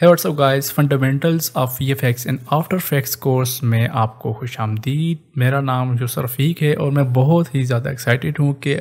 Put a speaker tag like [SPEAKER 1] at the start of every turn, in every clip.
[SPEAKER 1] है what's up guys fundamentals of V and After Effects course में आपको खुश आमदीद मेरा नाम जो रफ़ीक है और मैं बहुत ही ज़्यादा एक्साइटेड हूँ कि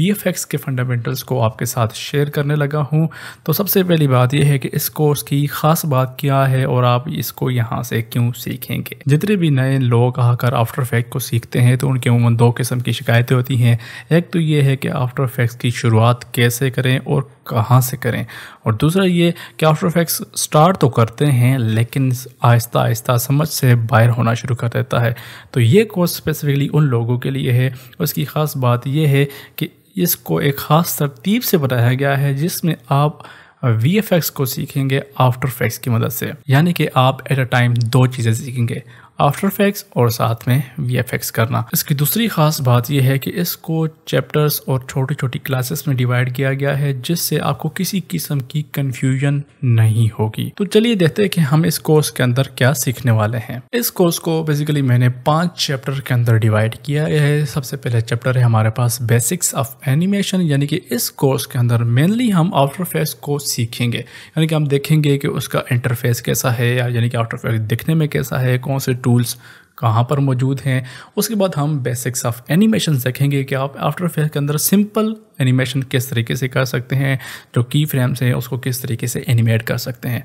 [SPEAKER 1] बी के फंडामेंटल्स को आपके साथ शेयर करने लगा हूँ तो सबसे पहली बात यह है कि इस कोर्स की ख़ास बात क्या है और आप इसको यहाँ से क्यों सीखेंगे जितने भी नए लोग आकर आफ्टर इफेक्ट को सीखते हैं तो उनके उमूमन दो किस्म की शिकायतें होती हैं एक तो ये है कि आफ्टर इफेक्ट्स की शुरुआत कैसे करें और कहाँ से करें और दूसरा ये कि आफ्टर इफेक्ट्स स्टार्ट तो करते हैं लेकिन आहिस्ता आहिस्ता समझ से बाहर होना शुरू कर देता है तो ये कोर्स स्पेसिफिकली उन लोगों के लिए है उसकी ख़ास बात यह है कि इसको एक ख़ास तरतीब से बताया गया है जिसमें आप वी को सीखेंगे आफ्टर फैक्स की मदद से यानी कि आप एट अ टाइम दो चीज़ें सीखेंगे आफ्टर इफेक्ट्स और साथ में वी करना इसकी दूसरी खास बात यह है कि इसको चैप्टर्स और छोटी छोटी क्लासेस में डिवाइड किया गया है जिससे आपको किसी किस्म की कन्फ्यूजन नहीं होगी तो चलिए देखते हैं कि हम इस कोर्स के अंदर क्या सीखने वाले हैं इस कोर्स को बेसिकली मैंने पांच चैप्टर के अंदर डिवाइड किया है सबसे पहले चैप्टर है हमारे पास बेसिक्स ऑफ एनिमेशन यानी कि इस कोर्स के अंदर मेनली हम आउटर फेस को सीखेंगे यानी कि हम देखेंगे कि उसका इंटरफेस कैसा है यानी कि आउटर फेस दिखने में कैसा है कौन से टू टूल्स कहाँ पर मौजूद हैं उसके बाद हम बेसिक्स ऑफ एनिमेशन देखेंगे कि आप आफ्टर फेयर के अंदर सिंपल एनिमेशन किस तरीके से कर सकते हैं जो की फ्रेम्स हैं उसको किस तरीके से एनिमेट कर सकते हैं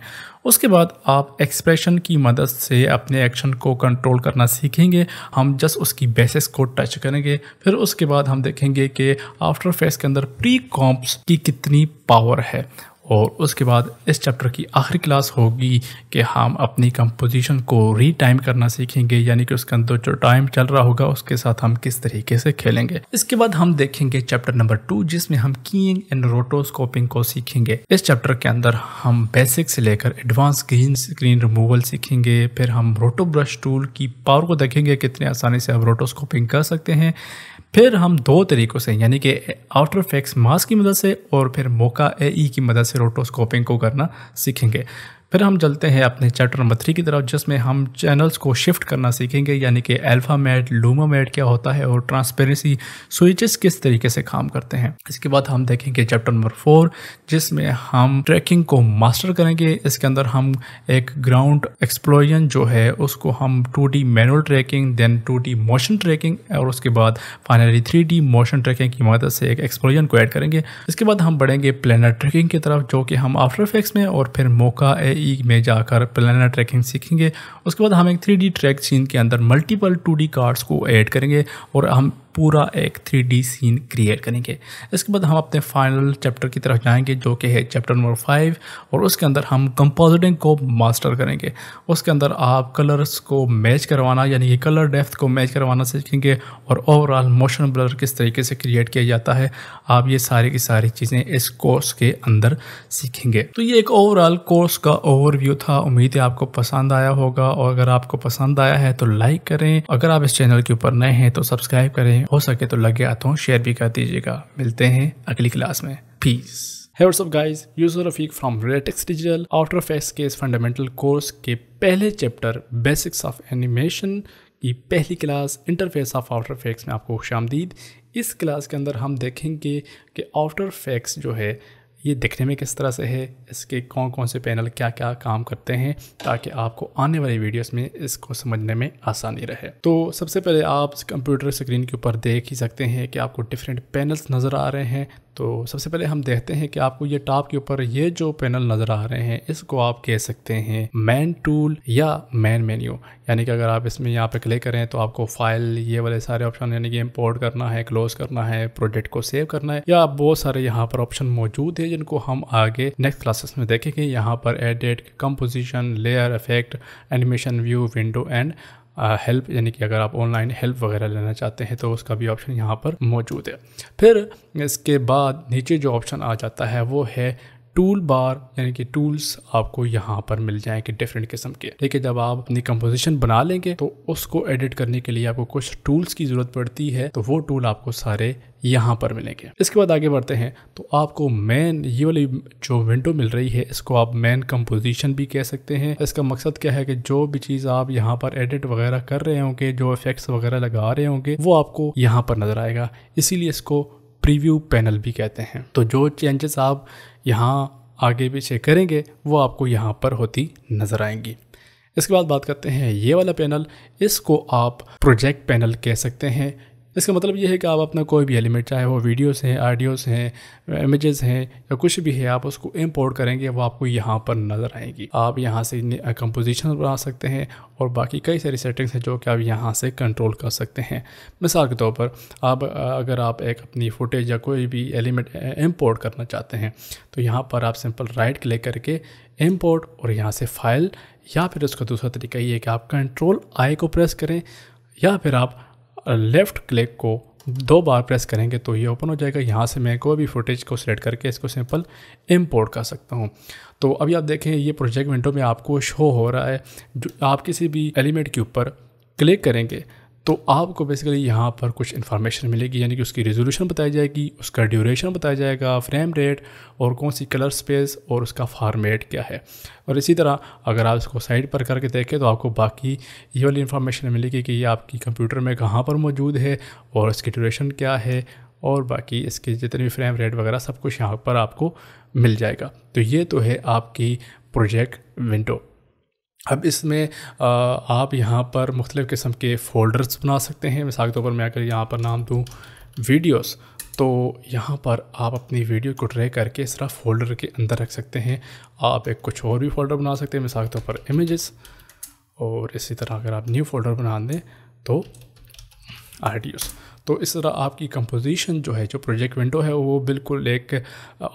[SPEAKER 1] उसके बाद आप एक्सप्रेशन की मदद से अपने एक्शन को कंट्रोल करना सीखेंगे हम जस्ट उसकी बेसिस को टच करेंगे फिर उसके बाद हम देखेंगे कि आफ्टर फेस के अंदर प्री कॉम्प्स की कितनी पावर है और उसके बाद इस चैप्टर की आखिरी क्लास होगी कि हम अपनी कंपोजिशन को री टाइम करना सीखेंगे यानी कि उसके अंदर जो टाइम चल रहा होगा उसके साथ हम किस तरीके से खेलेंगे इसके बाद हम देखेंगे चैप्टर नंबर टू जिसमें हम कीइंग एंड रोटोस्कोपिंग को सीखेंगे इस चैप्टर के अंदर हम बेसिक से लेकर एडवांस ग्रीन स्क्रीन रिमूवल सीखेंगे फिर हम रोटो ब्रश टूल की पावर को देखेंगे कितने आसानी से हम रोटोस्कोपिंग कर सकते हैं फिर हम दो तरीक़ों से यानी कि आउटर फैक्स मास्क की मदद से और फिर मोका ए e की मदद से रोटोस्कोपिंग को करना सीखेंगे फिर हम चलते हैं अपने चैप्टर नंबर थ्री की तरफ जिसमें हम चैनल्स को शिफ्ट करना सीखेंगे यानी कि अल्फ़ामेट मैट क्या होता है और ट्रांसपेरेंसी स्विचेस किस तरीके से काम करते हैं इसके बाद हम देखेंगे चैप्टर नंबर फोर जिसमें हम ट्रैकिंग को मास्टर करेंगे इसके अंदर हम एक ग्राउंड एक्सप्लोजन जो है उसको हम two D manual tracking then two D motion tracking और उसके बाद finally three D motion tracking की मदद से एक एक्सप्लोजन को ऐड करेंगे इसके बाद हम बढ़ेंगे प्लानर ट्रैकिंग की तरफ जो कि हम आफ्टर इफेक्ट्स में और फिर मौका ए ई में जाकर प्लानर ट्रैकिंग सीखेंगे उसके बाद हम एक थ्री ट्रैक सीन के अंदर मल्टीपल टू कार्ड्स को ऐड करेंगे और हम पूरा एक थ्री सीन क्रिएट करेंगे इसके बाद हम अपने फाइनल चैप्टर की तरफ जाएंगे जो कि है चैप्टर नंबर फाइव और उसके अंदर हम कंपोजिटिंग को मास्टर करेंगे उसके अंदर आप कलर्स को मैच करवाना यानी कि कलर डेफ्थ को मैच करवाना सीखेंगे और ओवरऑल मोशन ब्लर किस तरीके से क्रिएट किया जाता है आप ये सारी की सारी चीज़ें इस कोर्स के अंदर सीखेंगे तो ये एक ओवरऑल कोर्स का ओवरव्यू था उम्मीद है आपको पसंद आया होगा और अगर आपको पसंद आया है तो लाइक करें अगर आप इस चैनल के ऊपर नए हैं तो सब्सक्राइब करें हो सके तो लगे हाथों शेयर भी कर दीजिएगा मिलते हैं अगली क्लास में पीस है what's up guys user Rafiq from रेटेक्स digital After Effects के फंडामेंटल कोर्स के पहले चैप्टर बेसिक्स ऑफ एनिमेशन की पहली class interface of After Effects में आपको खुश इस क्लास के अंदर हम देखेंगे कि आउटर फेक्स जो है ये दिखने में किस तरह से है इसके कौन कौन से पैनल क्या क्या काम करते हैं ताकि आपको आने वाली वीडियोस में इसको समझने में आसानी रहे तो सबसे पहले आप कंप्यूटर स्क्रीन के ऊपर देख ही सकते हैं कि आपको डिफरेंट पैनल्स नज़र आ रहे हैं तो सबसे पहले हम देखते हैं कि आपको ये टॉप के ऊपर ये जो पैनल नज़र आ रहे हैं इसको आप कह सकते हैं मैन टूल या मैन मेन्यू यानी कि अगर आप इसमें यहाँ पे क्लिक करें तो आपको फाइल ये वाले सारे ऑप्शन यानी कि इम्पोर्ट करना है क्लोज करना है प्रोजेक्ट को सेव करना है या बहुत सारे यहाँ पर ऑप्शन मौजूद है जिनको हम आगे नेक्स्ट क्लासेस में देखेंगे यहाँ पर edit composition layer effect animation view window and help यानी कि अगर आप ऑनलाइन हेल्प वगैरह लेना चाहते हैं तो उसका भी ऑप्शन यहाँ पर मौजूद है फिर इसके बाद नीचे जो ऑप्शन आ जाता है वो है टूल बार यानी कि टूल्स आपको यहाँ पर मिल जाएंगे डिफरेंट किस्म के ठीक है जब आप अपनी कंपोजिशन बना लेंगे तो उसको एडिट करने के लिए आपको कुछ टूल्स की ज़रूरत पड़ती है तो वो टूल आपको सारे यहाँ पर मिलेंगे इसके बाद आगे बढ़ते हैं तो आपको मैन ये वाली जो विंडो मिल रही है इसको आप मैन कंपोजिशन भी कह सकते हैं इसका मकसद क्या है कि जो भी चीज़ आप यहाँ पर एडिट वगैरह कर रहे होंगे जो इफेक्ट्स वगैरह लगा रहे होंगे वो आपको यहाँ पर नज़र आएगा इसीलिए इसको प्रीव्यू पैनल भी कहते हैं तो जो चेंजेस आप यहाँ आगे पीछे करेंगे वो आपको यहाँ पर होती नज़र आएंगी इसके बाद बात करते हैं ये वाला पैनल इसको आप प्रोजेक्ट पैनल कह सकते हैं इसका मतलब ये है कि आप अपना कोई भी एलिमेंट चाहे वो वीडियोस हैं आडियोस हैं इमेजेस हैं या कुछ भी है आप उसको इम्पोर्ट करेंगे वो आपको यहाँ पर नज़र आएगी आप यहाँ से कंपोजिशन बना सकते हैं और बाकी कई सारी सेटिंग्स हैं जो कि आप यहाँ से कंट्रोल कर सकते हैं मिसाल के तौर पर आप अगर आप एक अपनी फुटेज या कोई भी एलिमेंट इम्पोर्ट करना चाहते हैं तो यहाँ पर आप सिंपल राइट क्लिक करके इम्पोर्ट और यहाँ से फाइल या फिर उसका दूसरा तरीका ये है कि आप कंट्रोल आई को प्रेस करें या फिर आप लेफ़्ट क्लिक को दो बार प्रेस करेंगे तो ये ओपन हो जाएगा यहाँ से मैं कोई भी फुटेज को सिलेक्ट करके इसको सिंपल इंपोर्ट कर सकता हूँ तो अभी आप देखें ये प्रोजेक्ट विंडो में आपको शो हो रहा है जो आप किसी भी एलिमेंट के ऊपर क्लिक करेंगे तो आपको बेसिकली यहाँ पर कुछ इन्फॉर्मेशन मिलेगी यानी कि उसकी रेजोल्यूशन बताई जाएगी उसका ड्यूरेशन बताया जाएगा फ्रेम रेट और कौन सी कलर स्पेस और उसका फार्मेट क्या है और इसी तरह अगर आप इसको साइड पर करके देखें तो आपको बाकी ये वाली इन्फॉर्मेशन मिलेगी कि ये आपकी कंप्यूटर में कहाँ पर मौजूद है और इसकी ड्यूरेशन क्या है और बाकी इसके जितने भी फ्रेम रेट वगैरह सब कुछ यहाँ पर आपको मिल जाएगा तो ये तो है आपकी प्रोजेक्ट विंडो अब इसमें आप यहाँ पर मुख्तलिफ़ किस्म के फ़ोल्डर्स बना सकते हैं मिसाल के तौर पर मैं अगर यहाँ पर नाम दूँ वीडियोस तो यहाँ पर आप अपनी वीडियो को ट्रे करके इस तरह फोल्डर के अंदर रख सकते हैं आप एक कुछ और भी फोल्डर बना सकते हैं मिसाल के तौर पर इमेजेस और इसी तरह अगर आप न्यू फोल्डर बना दें तो आइडियोज़ तो इस तरह आपकी कंपोजिशन जो है जो प्रोजेक्ट विंडो है वो बिल्कुल एक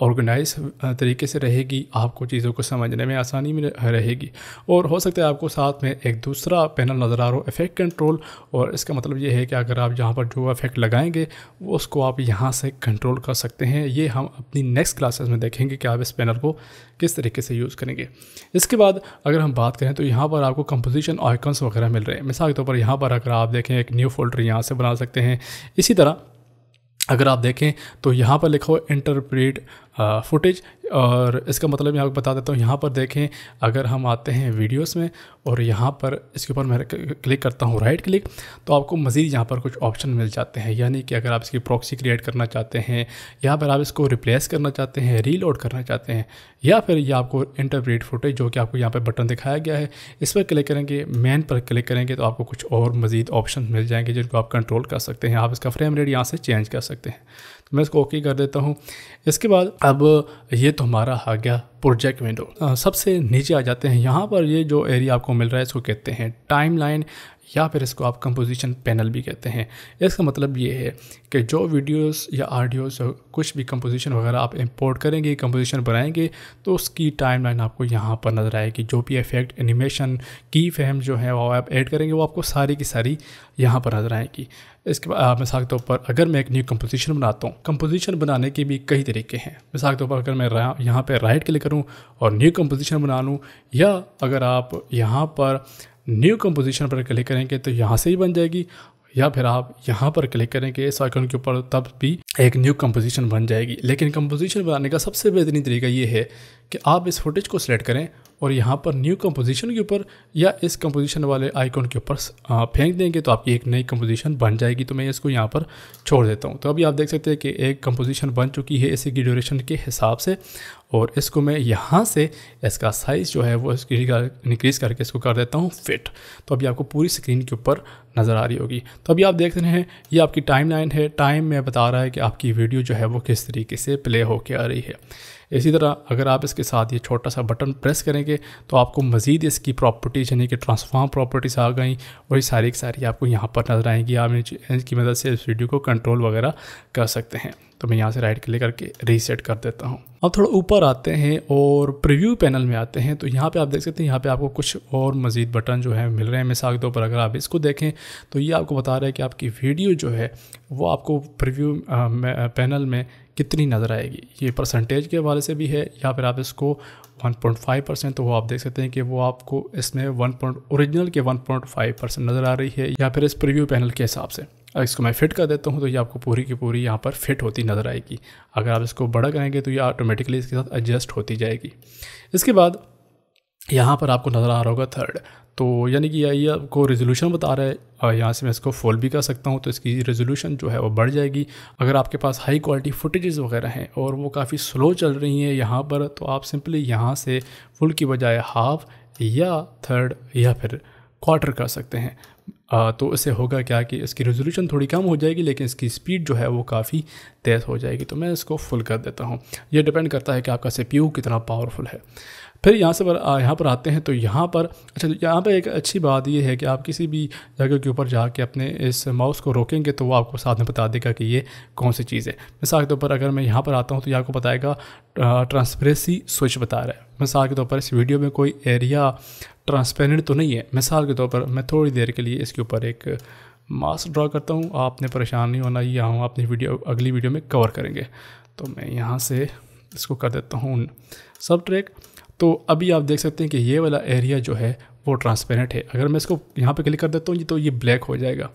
[SPEAKER 1] ऑर्गेनाइज तरीके से रहेगी आपको चीज़ों को समझने में आसानी में रहेगी और हो सकता है आपको साथ में एक दूसरा पैनल नज़र आ रहा हो इफेक्ट कंट्रोल और इसका मतलब ये है कि अगर आप जहाँ पर जो इफेक्ट लगाएंगे वो उसको आप यहाँ से कंट्रोल कर सकते हैं ये हम अपनी नेक्स्ट क्लासेस में देखेंगे कि आप इस पैनल को किस तरीके से यूज़ करेंगे इसके बाद अगर हम बात करें तो यहाँ पर आपको कंपोजिशन आइकन्स वगैरह मिल रहे हैं मिसाल के तौर पर यहाँ पर अगर आप देखें एक न्यू फोल्डर यहाँ से बना सकते हैं इसी तरह अगर आप देखें तो यहाँ पर लिखो इंटरप्रेट फुटेज और इसका मतलब मैं आपको बता देता हूँ यहाँ पर देखें अगर हम आते हैं वीडियोस में और यहाँ पर इसके ऊपर मैं क्लिक करता हूँ राइट क्लिक तो आपको मज़ीद यहाँ पर कुछ ऑप्शन मिल जाते हैं यानी कि अगर आप इसकी प्रॉक्सी क्रिएट करना चाहते हैं या फिर आप इसको रिप्लेस करना चाहते हैं रीलोड करना चाहते हैं या फिर ये आपको इंटरप्रेट फुटेज जो कि आपको यहाँ पर बटन दिखाया गया है इस पर क्लिक करेंगे मैन पर क्लिक करेंगे तो आपको कुछ और मज़ीद ऑप्शन मिल जाएंगे जिनको आप कंट्रोल कर सकते हैं आप इसका फ्रेम रेट यहाँ से चेंज कर सकते हैं तो मैं इसको ओके कर देता हूँ इसके बाद अब ये तो हमारा आ गया प्रोजेक्ट विंडो सबसे नीचे आ जाते हैं यहाँ पर ये जो एरिया आपको मिल रहा है इसको कहते हैं टाइम लाइन या फिर इसको आप कंपोजिशन पैनल भी कहते हैं इसका मतलब ये है कि जो वीडियोस या आडियोज़ कुछ भी कंपोजिशन वगैरह आप इंपोर्ट करेंगे कंपोजिशन बनाएंगे तो उसकी टाइम लाइन आपको यहाँ पर नज़र आएगी जो भी इफेक्ट एनिमेशन की फैम जो है वो आप ऐड करेंगे वो आपको सारी की सारी यहाँ पर नज़र आएगी इसके बाद मिसाल के तौर पर अगर मैं एक न्यू कंपोजिशन बनाता हूँ कंपोजिशन बनाने के भी कई तरीके हैं मिसाल के तौर पर अगर मैं यहाँ पर राइट क्लिक करूँ और न्यू कंपोजिशन बना लूँ या अगर आप यहाँ पर न्यू कंपोजिशन पर क्लिक करेंगे तो यहाँ से ही बन जाएगी या फिर आप यहाँ पर क्लिक करेंगे इस आइकन के ऊपर तब भी एक न्यू कंपोजिशन बन जाएगी लेकिन कंपोजिशन बनाने का सबसे बेहतरीन तरीका ये है कि आप इस फुटेज को सिलेक्ट करें और यहाँ पर न्यू कंपोजिशन के ऊपर या इस कंपोजिशन वाले आइकॉन के ऊपर फेंक देंगे तो आपकी एक नई कंपोजिशन बन जाएगी तो मैं इसको यहाँ पर छोड़ देता हूँ तो अभी आप देख सकते हैं कि एक कंपोजिशन बन चुकी है इसी की ड्यूरेशन के हिसाब से और इसको मैं यहाँ से इसका साइज़ जो है वो इंक्रीज़ करके इसको कर देता हूँ फिट तो अभी आपको पूरी स्क्रीन के ऊपर नज़र आ रही होगी तो अभी आप देख रहे हैं ये आपकी टाइम लाइन है टाइम में बता रहा है कि आपकी वीडियो जो है वो किस तरीके से प्ले होके आ रही है इसी तरह अगर आप इसके साथ ये छोटा सा बटन प्रेस करेंगे तो आपको मज़ीद इसकी प्रॉपर्टीज़ यानी कि ट्रांसफार्म प्रॉपर्टीज़ आ गई वही सारी की सारी आपको यहाँ पर नज़र आएंगी आप इनकी मदद से इस वीडियो को कंट्रोल वगैरह कर सकते हैं तो मैं यहाँ से राइट क्लिक करके रीसेट कर देता हूँ अब थोड़ा ऊपर आते हैं और प्रीव्यू पैनल में आते हैं तो यहाँ पे आप देख सकते हैं यहाँ पे आपको कुछ और मज़ीद बटन जो है मिल रहे हैं मिसाल के तौर पर अगर आप इसको देखें तो ये आपको बता रहा है कि आपकी वीडियो जो है वो आपको प्रीव्यू पैनल में कितनी नज़र आएगी ये परसेंटेज के हवाले से भी है या फिर आप इसको 1.5 परसेंट तो वो आप देख सकते हैं कि वो आपको इसमें पॉइंट ओरिजिनल के 1.5 परसेंट नज़र आ रही है या फिर इस प्रीव्यू पैनल के हिसाब से अगर इसको मैं फिट कर देता हूँ तो ये आपको पूरी की पूरी यहाँ पर फिट होती नज़र आएगी अगर आप इसको बड़ा करेंगे तो ये ऑटोमेटिकली इसके साथ एडजस्ट होती जाएगी इसके बाद यहाँ पर आपको नज़र आ रहा होगा थर्ड तो यानी कि ये आपको रेजोल्यूशन बता रहा है यहाँ से मैं इसको फुल भी कर सकता हूँ तो इसकी रेजोल्यूशन जो है वो बढ़ जाएगी अगर आपके पास हाई क्वालिटी फुटेजेस वगैरह हैं और वो काफ़ी स्लो चल रही हैं यहाँ पर तो आप सिंपली यहाँ से फुल की बजाय हाफ या थर्ड या फिर क्वार्टर कर सकते हैं आ, तो इससे होगा क्या कि इसकी रेजोल्यूशन थोड़ी कम हो जाएगी लेकिन इसकी स्पीड जो है वो काफ़ी तेज़ हो जाएगी तो मैं इसको फुल कर देता हूँ ये डिपेंड करता है कि आपका सी कितना पावरफुल है फिर यहाँ से पर यहाँ पर आते हैं तो यहाँ पर अच्छा यहाँ पर एक अच्छी बात यह है कि आप किसी भी जगह के ऊपर जाके अपने इस माउस को रोकेंगे तो वो आपको साथ में बता देगा कि ये कौन सी चीज़ है मिसाल के तौर पर अगर मैं यहाँ पर आता हूँ तो ये आपको बताएगा ट्रांसपेरेंसी स्विच बता रहा है मिसाल के तौर पर इस वीडियो में कोई एरिया ट्रांसपेरेंट तो नहीं है मिसाल के तौर पर मैं थोड़ी देर के लिए इसके ऊपर एक मास्क ड्रा करता हूँ आपने परेशान नहीं होना ये हम अपनी वीडियो अगली वीडियो में कवर करेंगे तो मैं यहाँ से इसको कर देता हूँ सब ट्रैक तो अभी आप देख सकते हैं कि ये वाला एरिया जो है वो ट्रांसपेरेंट है अगर मैं इसको यहाँ पे क्लिक कर देता हूँ तो ये ब्लैक हो जाएगा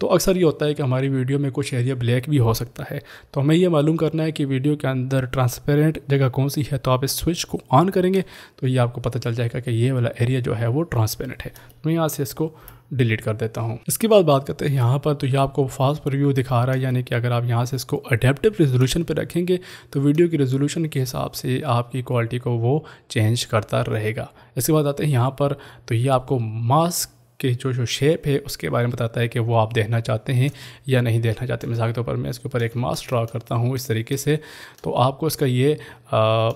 [SPEAKER 1] तो अक्सर ये होता है कि हमारी वीडियो में कुछ एरिया ब्लैक भी हो सकता है तो हमें ये मालूम करना है कि वीडियो के अंदर ट्रांसपेरेंट जगह कौन सी है तो आप इस स्विच को ऑन करेंगे तो ये आपको पता चल जाएगा कि ये वाला एरिया जो है वो ट्रांसपेरेंट है तो मैं यहाँ से इसको डिलीट कर देता हूँ इसके बाद बात करते हैं यहाँ पर तो ये आपको फास्ट रिव्यू दिखा रहा है यानी कि अगर आप यहाँ से इसको अडेप्टिव रेजोल्यूशन पर रखेंगे तो वीडियो की रेजोल्यूशन के हिसाब से आपकी क्वालिटी को वो चेंज करता रहेगा इसके बाद आते हैं यहाँ पर तो ये आपको मास्क के जो जो शेप है उसके बारे में बताता है कि वो आप देखना चाहते हैं या नहीं देखना चाहते मिसाल के तौर पर मैं इसके ऊपर एक मास्क ड्रा करता हूँ इस तरीके से तो आपको इसका ये आ,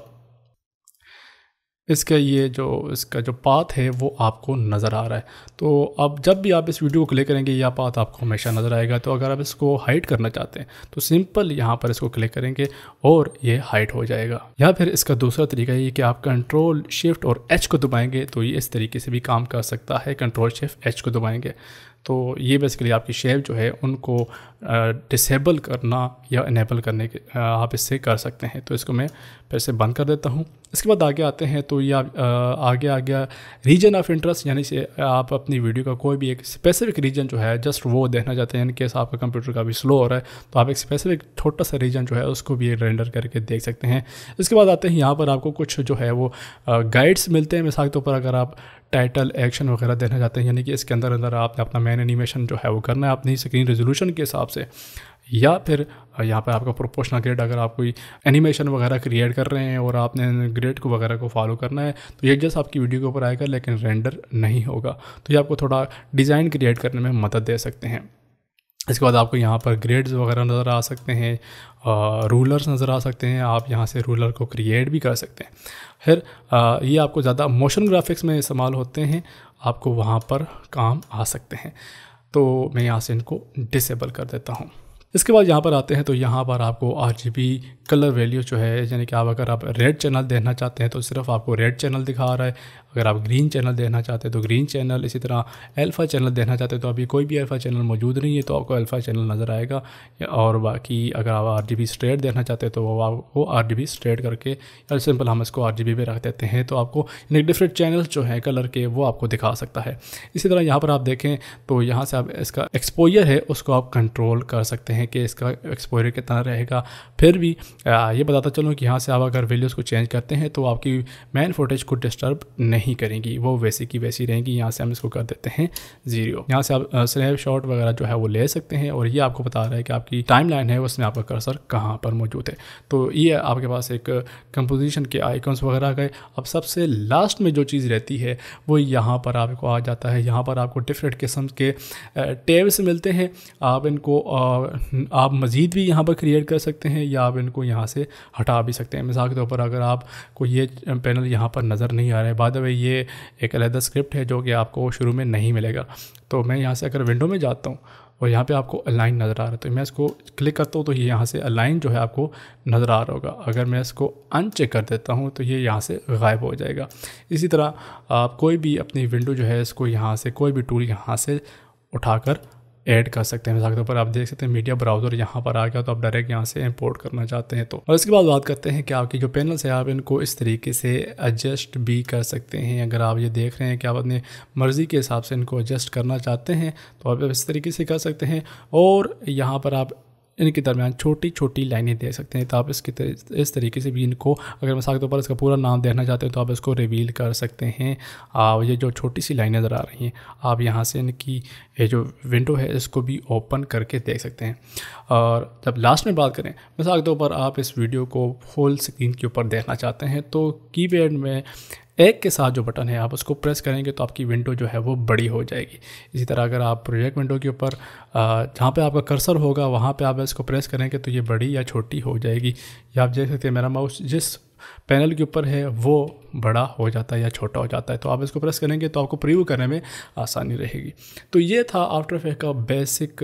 [SPEAKER 1] इसका ये जो इसका जो पाथ है वो आपको नज़र आ रहा है तो अब जब भी आप इस वीडियो को क्लिक करेंगे यह पाथ आपको हमेशा नज़र आएगा तो अगर आप इसको हाइट करना चाहते हैं तो सिंपल यहाँ पर इसको क्लिक करेंगे और ये हाइट हो जाएगा या फिर इसका दूसरा तरीका ये कि आप कंट्रोल शिफ्ट और एच को दबाएंगे तो ये इस तरीके से भी काम कर सकता है कंट्रोल शिफ्ट एच को दबाएंगे तो ये बेसिकली आपकी शेप जो है उनको डिसेबल करना या इनेबल करने के आप इससे कर सकते हैं तो इसको मैं फिर से बंद कर देता हूँ इसके बाद आगे आते हैं तो ये आगे आ गया रीजन ऑफ इंटरेस्ट यानी से आप अपनी वीडियो का कोई भी एक स्पेसिफिक रीजन जो है जस्ट वो देखना चाहते हैं इन केस आपका कंप्यूटर का भी स्लो हो रहा है तो आप एक स्पेसिफिक छोटा सा रीजन जो है उसको भी रेंडर करके देख सकते हैं इसके बाद आते हैं यहाँ पर आपको कुछ जो है वो गाइड्स मिलते हैं मिसाल के तौर पर अगर आप टाइटल एक्शन वगैरह देना चाहते हैं यानी कि इसके अंदर अंदर आपने अपना मेन एनिमेशन जो है वो करना है अपनी स्क्रीन रेजोल्यूशन के हिसाब से या फिर यहाँ पर आपका प्रोपोर्शनल ग्रेड अगर आप कोई एनिमेशन वगैरह क्रिएट कर रहे हैं और आपने ग्रेड को वगैरह को फॉलो करना है तो ये जस्ट आपकी वीडियो के ऊपर आएगा लेकिन रेंडर नहीं होगा तो ये आपको थोड़ा डिज़ाइन क्रिएट करने में मदद दे सकते हैं इसके बाद आपको यहाँ पर ग्रेड्स वगैरह नज़र आ सकते हैं रूलर्स नज़र आ सकते हैं आप यहाँ से रूलर को क्रिएट भी कर सकते हैं फिर ये आपको ज़्यादा मोशन ग्राफिक्स में इस्तेमाल होते हैं आपको वहाँ पर काम आ सकते हैं तो मैं यहाँ से इनको डिसेबल कर देता हूँ इसके बाद यहाँ पर आते हैं तो यहाँ पर आपको आर कलर वैल्यू जो है यानी कि आप अगर आप रेड चैनल देखना चाहते हैं तो सिर्फ आपको रेड चैनल दिखा रहा है अगर आप ग्रीन चैनल देखना चाहते हैं तो ग्रीन चैनल इसी तरह अल्फ़ा चैनल देखना चाहते हैं तो अभी कोई भी अल्फ़ा चैनल मौजूद नहीं है तो आपको अल्फ़ा चैनल नज़र आएगा और बाकी अगर आप आर जी बी स्ट्रेट देखना चाहते हैं तो वो आपको आर जी बी स्ट्रेट करके या सिंपल हम इसको आर जी बी पे रख देते हैं तो आपको डिफरेंट चैनल जो हैं कलर के वो आपको दिखा सकता है इसी तरह यहाँ पर आप देखें तो यहाँ से आप इसका एक्सपोयर है उसको आप कंट्रोल कर सकते हैं कि इसका एक्सपोयर कितना रहेगा फिर भी ये बताता चलूँ कि यहाँ से आप अगर वीडियोज़ को चेंज करते हैं तो आपकी मैन फुटेज को डिस्टर्ब नहीं नहीं करेंगी वो वैसे की वैसी रहेंगी यहाँ से हम इसको कर देते हैं जीरो यहाँ से आप स्नैप शॉट वगैरह जो है वो ले सकते हैं और ये आपको बता रहा है कि आपकी टाइम लाइन है उसमें आपका कर्सर कहाँ पर मौजूद है तो ये आपके पास एक कंपोजिशन के आइकन्स वगैरह गए अब सबसे लास्ट में जो चीज़ रहती है वो यहाँ पर आपको आ जाता है यहाँ पर आपको डिफरेंट किस्म के टेब्स मिलते हैं आप इनको आप मज़ीद भी यहाँ पर क्रिएट कर सकते हैं या आप इनको यहाँ से हटा भी सकते हैं मिसाल के तौर पर अगर आपको ये पैनल यहाँ पर नज़र नहीं आ रहा है बाद ये एक अलहदा स्क्रिप्ट है जो कि आपको शुरू में नहीं मिलेगा तो मैं यहाँ से अगर विंडो में जाता हूँ और यहाँ पे आपको अलाइन नज़र आ रहा है तो मैं इसको क्लिक करता हूँ तो ये यहाँ से अलाइन जो है आपको नज़र आ रहा होगा अगर मैं इसको अनचेक कर देता हूँ तो ये यहाँ से गायब हो जाएगा इसी तरह आप कोई भी अपनी विंडो जो है इसको यहाँ से कोई भी टूल यहाँ से उठाकर ऐड कर सकते हैं मिसाल के तौर पर आप देख सकते हैं मीडिया ब्राउज़र यहाँ पर आ गया तो आप डायरेक्ट यहाँ से इंपोर्ट करना चाहते हैं तो और इसके बाद बात करते हैं कि आपकी जो पैनल्स है आप इनको इस तरीके से एडजस्ट भी कर सकते हैं अगर आप ये देख रहे हैं कि आप अपने मर्ज़ी के हिसाब से इनको एडजस्ट करना चाहते हैं तो आप इस तरीके से कर सकते हैं और यहाँ पर आप इनके दरमियान छोटी छोटी लाइनें दे सकते हैं तो आप इसके तर, इस तरीके से भी इनको अगर मिसाल के तौर पर इसका पूरा नाम देखना चाहते हैं तो आप इसको रिवील कर सकते हैं आप ये जो छोटी सी लाइनें नज़र आ रही हैं आप यहाँ से इनकी ये जो विंडो है इसको भी ओपन करके देख सकते हैं और जब लास्ट में बात करें मिसाल के तौर पर आप इस वीडियो को फुल स्क्रीन के ऊपर देखना चाहते हैं तो की में एक के साथ जो बटन है आप उसको प्रेस करेंगे तो आपकी विंडो जो है वो बड़ी हो जाएगी इसी तरह अगर आप प्रोजेक्ट विंडो के ऊपर जहाँ पे आपका कर्सर होगा वहाँ पे आप इसको प्रेस करेंगे तो ये बड़ी या छोटी हो जाएगी या आप देख सकते हैं मेरा माउस जिस पैनल के ऊपर है वो बड़ा हो जाता है या छोटा हो जाता है तो आप इसको प्रेस करेंगे तो आपको प्रीव्यू करने में आसानी रहेगी तो ये था आफ्टर फेक का बेसिक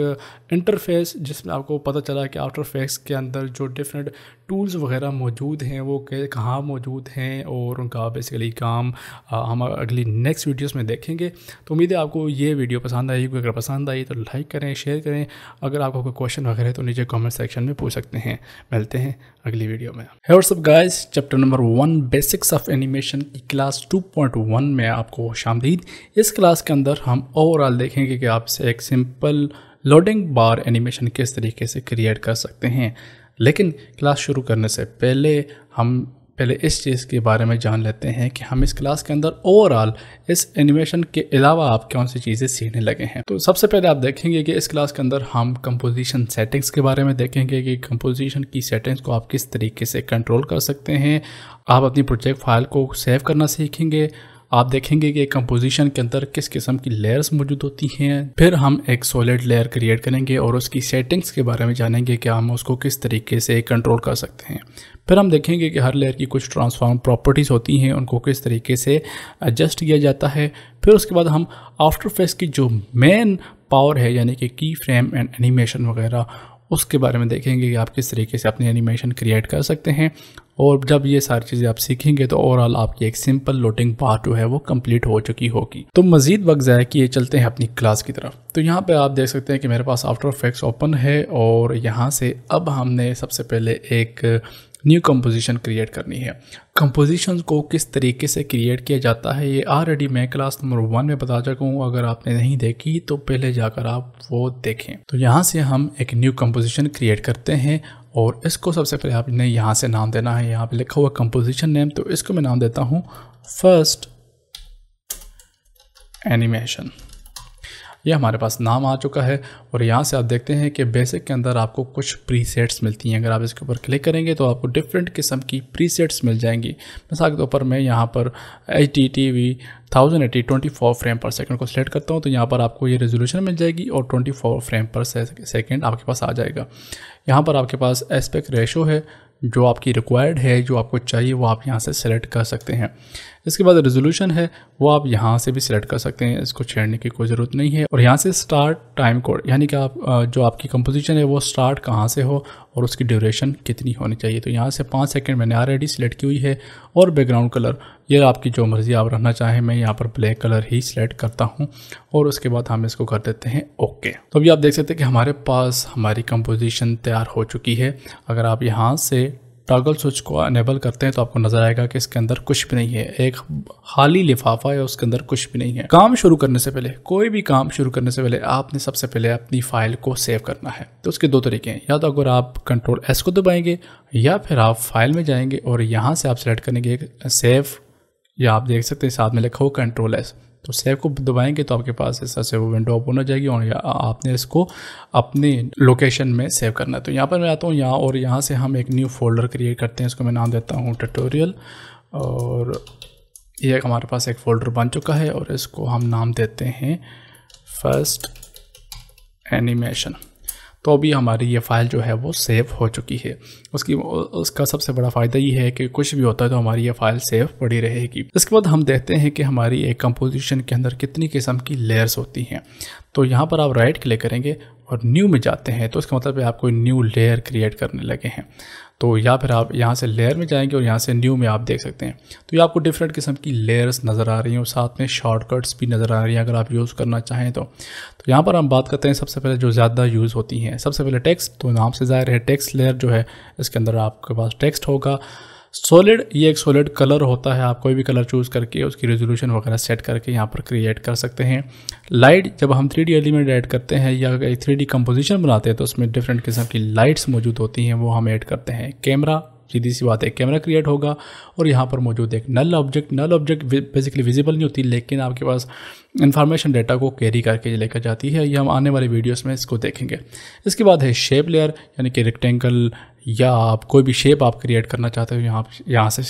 [SPEAKER 1] इंटरफेस जिसमें आपको पता चला कि आफ्टर फेक्स के अंदर जो डिफरेंट टूल्स वगैरह मौजूद हैं वो कहाँ मौजूद हैं और उनका बेसिकली काम हम अगली नेक्स्ट वीडियोस में देखेंगे तो उम्मीद है आपको ये वीडियो पसंद आई अगर पसंद आई तो लाइक करें शेयर करें अगर आपको कोई क्वेश्चन वगैरह है तो नीचे कमेंट सेक्शन में पूछ सकते हैं मिलते हैं अगली वीडियो में और सब guys chapter number one basics of animation animation की क्लास 2.1 में आपको खुश इस क्लास के अंदर हम ओवरऑल देखेंगे कि आप इसे एक सिंपल लोडिंग बार एनिमेशन किस तरीके से क्रिएट कर सकते हैं लेकिन क्लास शुरू करने से पहले हम पहले इस चीज़ के बारे में जान लेते हैं कि हम इस क्लास के अंदर ओवरऑल इस एनिमेशन के अलावा आप कौन सी चीज़ें सीखने लगे हैं तो सबसे पहले आप देखेंगे कि इस क्लास के अंदर हम कंपोजिशन सेटिंग्स के बारे में देखेंगे कि कंपोजिशन की सेटिंग्स को आप किस तरीके से कंट्रोल कर सकते हैं आप अपनी प्रोजेक्ट फाइल को सेव करना सीखेंगे आप देखेंगे कि कंपोजिशन के अंदर किस किस्म की लेयर्स मौजूद होती हैं फिर हम एक सॉलिड लेयर क्रिएट करेंगे और उसकी सेटिंग्स के बारे में जानेंगे कि हम उसको किस तरीके से कंट्रोल कर सकते हैं फिर हम देखेंगे कि हर लेयर की कुछ ट्रांसफॉर्म प्रॉपर्टीज़ होती हैं उनको किस तरीके से एडजस्ट किया जाता है फिर उसके बाद हम आफ्टर फेस की जो मेन पावर है यानी कि की फ्रेम एंड एनिमेशन वगैरह उसके बारे में देखेंगे कि आप किस तरीके से अपने एनिमेशन क्रिएट कर सकते हैं और जब ये सारी चीज़ें आप सीखेंगे तो ओवरऑल आपकी एक सिंपल लोटिंग पार्ट जो है वो कंप्लीट हो चुकी होगी तो मजीद वक्त कि किए चलते हैं अपनी क्लास की तरफ तो यहाँ पे आप देख सकते हैं कि मेरे पास आफ्टर इफेक्ट्स ओपन है और यहाँ से अब हमने सबसे पहले एक न्यू कंपोजिशन क्रिएट करनी है कंपोजिशन को किस तरीके से क्रिएट किया जाता है ये ऑलरेडी मैं क्लास नंबर वन में बता चुका हूँ अगर आपने नहीं देखी तो पहले जाकर आप वो देखें तो यहाँ से हम एक न्यू कंपोजिशन क्रिएट करते हैं और इसको सबसे पहले आपने यहाँ से नाम देना है यहाँ पे लिखा हुआ कंपोजिशन नेम तो इसको मैं नाम देता हूँ फर्स्ट एनिमेशन ये हमारे पास नाम आ चुका है और यहाँ से आप देखते हैं कि बेसिक के अंदर आपको कुछ प्रीसेट्स मिलती हैं अगर आप इसके ऊपर क्लिक करेंगे तो आपको डिफरेंट किस्म की प्रीसेट्स मिल जाएंगी मिसाल के तौर पर मैं यहाँ पर H D T V thousand eighty twenty four frame per second को सिलेक्ट करता हूँ तो यहाँ पर आपको ये रेजोल्यूशन मिल जाएगी और twenty four frame per second आपके पास आ जाएगा यहाँ पर आपके पास एस्पेक्ट रेशो है जो आपकी रिक्वायर्ड है जो आपको चाहिए वो आप यहाँ से सेलेक्ट कर सकते हैं इसके बाद रेजोल्यूशन है वो आप यहाँ से भी सिलेक्ट कर सकते हैं इसको छेड़ने की कोई ज़रूरत नहीं है और यहाँ से स्टार्ट टाइम कोड यानी कि आप जो आपकी कंपोजिशन है वो स्टार्ट कहाँ से हो और उसकी ड्यूरेशन कितनी होनी चाहिए तो यहाँ से पाँच सेकेंड मैंने ऑलरेडी सिलेक्ट की हुई है और बैकग्राउंड कलर ये आपकी जो मर्ज़ी आप रखना चाहें मैं यहाँ पर ब्लैक कलर ही सिलेक्ट करता हूँ और उसके बाद हम इसको कर देते हैं ओके तो अभी आप देख सकते हैं कि हमारे पास हमारी कंपोजिशन तैयार हो चुकी है अगर आप यहाँ से टॉगल स्विच को अनेबल करते हैं तो आपको नज़र आएगा कि इसके अंदर कुछ भी नहीं है एक खाली लिफाफा है उसके अंदर कुछ भी नहीं है काम शुरू करने से पहले कोई भी काम शुरू करने से पहले आपने सबसे पहले अपनी फाइल को सेव करना है तो उसके दो तरीके हैं या तो अगर आप कंट्रोल एस को दबाएंगे या फिर आप फाइल में जाएंगे और यहाँ से आप सेलेक्ट करेंगे सेव या आप देख सकते हैं साथ में लिखा हो कंट्रोल एस तो सेव को दबाएंगे तो आपके पास ऐसा से वो विंडो ओपन हो जाएगी और या आपने इसको अपने लोकेशन में सेव करना है तो यहाँ पर मैं आता हूँ यहाँ और यहाँ से हम एक न्यू फोल्डर क्रिएट करते हैं इसको मैं नाम देता हूँ ट्यूटोरियल और ये हमारे पास एक फोल्डर बन चुका है और इसको हम नाम देते हैं फर्स्ट एनिमेशन तो अभी हमारी ये फ़ाइल जो है वो सेव हो चुकी है उसकी उसका सबसे बड़ा फ़ायदा ये है कि कुछ भी होता है तो हमारी ये फ़ाइल सेव पड़ी रहेगी इसके बाद हम देखते हैं कि हमारी एक कंपोजिशन के अंदर कितनी किस्म की लेयर्स होती हैं तो यहाँ पर आप राइट क्लिक करेंगे और न्यू में जाते हैं तो इसका मतलब है आप कोई न्यू लेयर क्रिएट करने लगे हैं तो या फिर आप यहाँ से लेयर में जाएंगे और यहाँ से न्यू में आप देख सकते हैं तो ये आपको डिफरेंट किस्म की लेयर्स नज़र आ रही हैं और साथ में शॉर्टकट्स भी नज़र आ रही हैं अगर आप यूज़ करना चाहें तो तो यहाँ पर हम बात करते हैं सबसे पहले जो ज़्यादा यूज़ होती हैं सबसे पहले टेक्स्ट तो नाम से ज़ाहिर है टेक्स्ट लेयर जो है इसके अंदर आपके पास टेक्स्ट होगा सॉलिड ये एक सॉलिड कलर होता है आप कोई भी कलर चूज़ करके उसकी रेजोल्यूशन वगैरह सेट करके यहाँ पर क्रिएट कर सकते हैं लाइट जब हम थ्री एलिमेंट ऐड करते हैं या एक थ्री कंपोजिशन बनाते हैं तो उसमें डिफरेंट किस्म की लाइट्स मौजूद होती हैं वो हम ऐड करते हैं कैमरा सीधी सी बात है कैमरा क्रिएट होगा और यहाँ पर मौजूद एक null object null object basically visible नहीं होती लेकिन आपके पास इन्फॉर्मेशन डेटा को कैरी करके लेकर जाती है ये हम आने वाले वीडियोस में इसको देखेंगे इसके बाद है शेप लेयर यानी कि रेक्टेंगल या आप कोई भी शेप आप क्रिएट करना चाहते हो यहाँ यहाँ से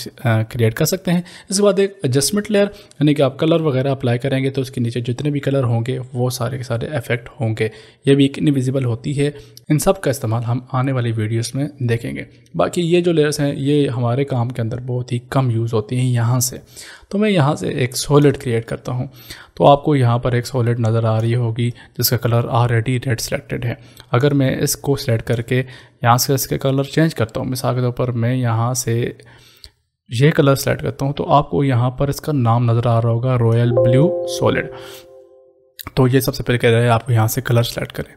[SPEAKER 1] क्रिएट कर सकते हैं इसके बाद एक एडजस्टमेंट लेयर यानी कि आप कलर वगैरह अप्लाई करेंगे तो उसके नीचे जितने भी कलर होंगे वो सारे के सारे इफेक्ट होंगे ये भी एक इनविजिबल होती है इन सब का इस्तेमाल हम आने वाली वीडियोज़ में देखेंगे बाकी ये जो लेयर्स हैं ये हमारे काम के अंदर बहुत ही कम यूज़ होती हैं यहाँ से तो मैं यहाँ से एक सॉलिड क्रिएट करता हूँ तो आपको यहाँ पर एक सॉलिड नज़र आ रही होगी जिसका कलर ऑलरेडी रेड सेलेक्टेड है अगर मैं इसको सेलेक्ट करके यहाँ से इसके कलर चेंज करता हूँ मिसाल के तौर पर मैं यहाँ से ये कलर सेलेक्ट करता हूँ तो आपको यहाँ पर इसका नाम नज़र आ रहा होगा रॉयल ब्लू सॉलिड तो ये सबसे पहले कह रहा है आपको यहाँ से कलर सेलेक्ट करें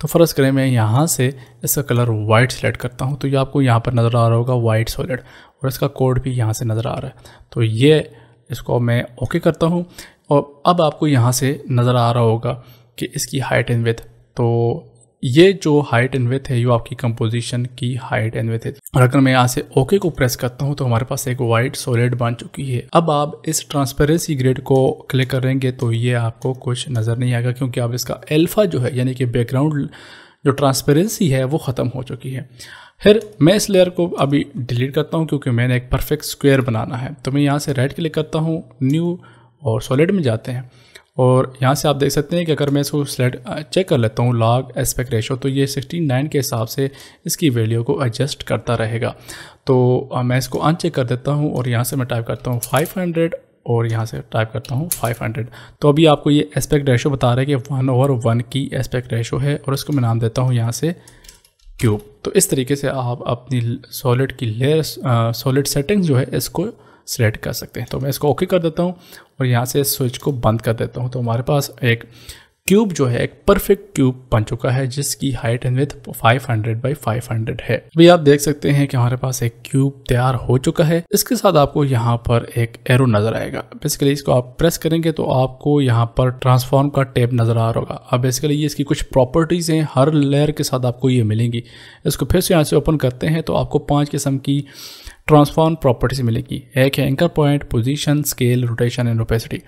[SPEAKER 1] तो फ़र्ज़ करें मैं यहाँ से इसका कलर वाइट सेलेक्ट करता हूँ तो ये आपको यहाँ पर नज़र आ रहा होगा वाइट सॉलिड और इसका कोड भी यहाँ से नज़र आ रहा है तो ये इसको मैं ओके करता हूँ और अब आपको यहाँ से नज़र आ रहा होगा कि इसकी हाइट एंड विथ तो ये जो हाइट एंड वेथ है ये आपकी कंपोजिशन की हाइट एंड वेथ है और अगर मैं यहाँ से ओके को प्रेस करता हूँ तो हमारे पास एक वाइट सॉलिड बन चुकी है अब आप इस ट्रांसपेरेंसी ग्रेड को क्लिक करेंगे तो ये आपको कुछ नज़र नहीं आएगा क्योंकि आप इसका एल्फा जो है यानी कि बैकग्राउंड जो ट्रांसपेरेंसी है वो ख़त्म हो चुकी है फिर मैं इस लेयर को अभी डिलीट करता हूँ क्योंकि मैंने एक परफेक्ट स्क्वेयर बनाना है तो मैं यहाँ से राइट क्लिक करता हूँ न्यू और सॉलिड में जाते हैं और यहाँ से आप देख सकते हैं कि अगर मैं इसको सेलेक्ट चेक कर लेता हूँ लाग एस्पेक्ट रेशो तो ये 69 के हिसाब से इसकी वैल्यू को एडजस्ट करता रहेगा तो मैं इसको अनचेक कर देता हूँ और यहाँ से मैं टाइप करता हूँ 500 और यहाँ से टाइप करता हूँ 500 तो अभी आपको ये एस्पेक्ट रेशो बता रहा है कि वन ओवर वन की एस्पेक्ट रेशो है और इसको मैं नाम देता हूँ यहाँ से क्यूब तो इस तरीके से आप अपनी सॉलिड की लेयर सॉलिड सेटिंग्स जो है इसको सेलेक्ट कर सकते हैं तो मैं इसको ओके कर देता हूँ और यहाँ से स्विच को बंद कर देता हूँ तो हमारे पास एक क्यूब जो है एक परफेक्ट क्यूब बन चुका है जिसकी height and width 500 hundred by five है अभी आप देख सकते हैं कि हमारे पास एक क्यूब तैयार हो चुका है इसके साथ आपको यहाँ पर एक एरो नजर आएगा बेसिकली इसको आप प्रेस करेंगे तो आपको यहाँ पर ट्रांसफॉर्म का टेप नजर आ रहा होगा अब बेसिकली ये इसकी कुछ प्रॉपर्टीज हैं हर लेयर के साथ आपको ये मिलेंगी इसको फिर से यहाँ से ओपन करते हैं तो आपको पाँच किस्म की ट्रांसफॉर्म प्रॉपर्टीज मिलेगी एक है anchor point position scale rotation and opacity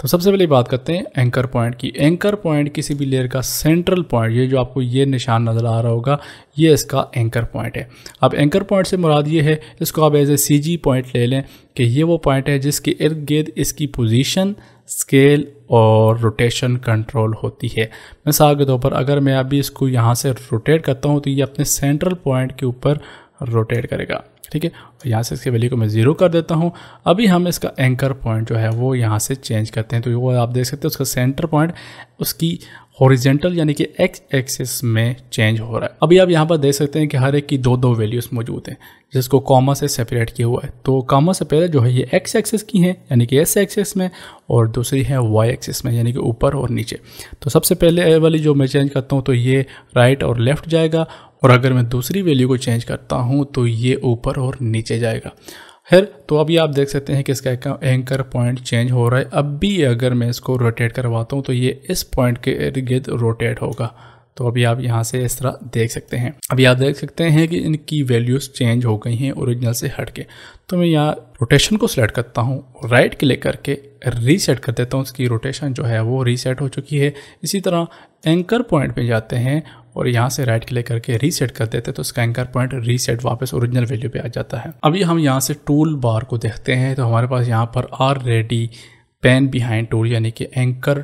[SPEAKER 1] तो सबसे पहले बात करते हैं एंकर पॉइंट की एंकर पॉइंट किसी भी लेयर का सेंट्रल पॉइंट ये जो आपको ये निशान नज़र आ रहा होगा ये इसका एंकर पॉइंट है अब एंकर पॉइंट से मुराद ये है इसको आप एज ए सी पॉइंट ले लें कि ये वो पॉइंट है जिसके इर्द गिर्द इसकी पोजिशन स्केल और रोटेशन कंट्रोल होती है मिसाल के तौर पर अगर मैं अभी इसको यहाँ से रोटेट करता हूँ तो ये अपने सेंट्रल पॉइंट के ऊपर रोटेट करेगा ठीक है यहाँ से इसके वैल्यू को मैं ज़ीरो कर देता हूँ अभी हम इसका एंकर पॉइंट जो है वो यहाँ से चेंज करते हैं तो वो आप देख सकते हैं उसका सेंटर पॉइंट उसकी हॉरिजेंटल यानी कि एक्स एक्सिस में चेंज हो रहा है अभी आप यहाँ पर देख सकते हैं कि हर एक की दो दो वैल्यूज़ मौजूद हैं जिसको कॉमा से सेपरेट किया हुआ है तो कॉमा से पहले जो है ये एक्स एक्सिस की हैं यानी कि एस एक्सिस में और दूसरी है वाई एक्सिस में यानी कि ऊपर और नीचे तो सबसे पहले वाली जो मैं चेंज करता हूँ तो ये राइट और लेफ़्ट जाएगा और अगर मैं दूसरी वैल्यू को चेंज करता हूँ तो ये ऊपर और नीचे जाएगा खैर तो अभी आप देख सकते हैं कि इसका एक एंकर पॉइंट चेंज हो रहा है अब भी अगर मैं इसको रोटेट करवाता हूँ तो ये इस पॉइंट के इर्द गिर्द रोटेट होगा तो अभी आप यहाँ से इस तरह देख सकते हैं अभी आप देख सकते हैं कि इनकी वैल्यूज़ चेंज हो गई हैं ओरिजिनल से हट के तो मैं यहाँ रोटेशन को सिलेक्ट करता हूँ राइट क्लिक करके रीसेट कर देता हूँ उसकी रोटेशन जो है वो रीसेट हो चुकी है इसी तरह एंकर पॉइंट पे जाते हैं और यहाँ से राइट क्लिक करके रीसेट कर देते तो उसका एंकर पॉइंट रीसेट वापस ओरिजिनल वैल्यू पे आ जाता है अभी हम यहाँ से टूल बार को देखते हैं तो हमारे पास यहाँ पर already pan behind tool यानी कि एंकर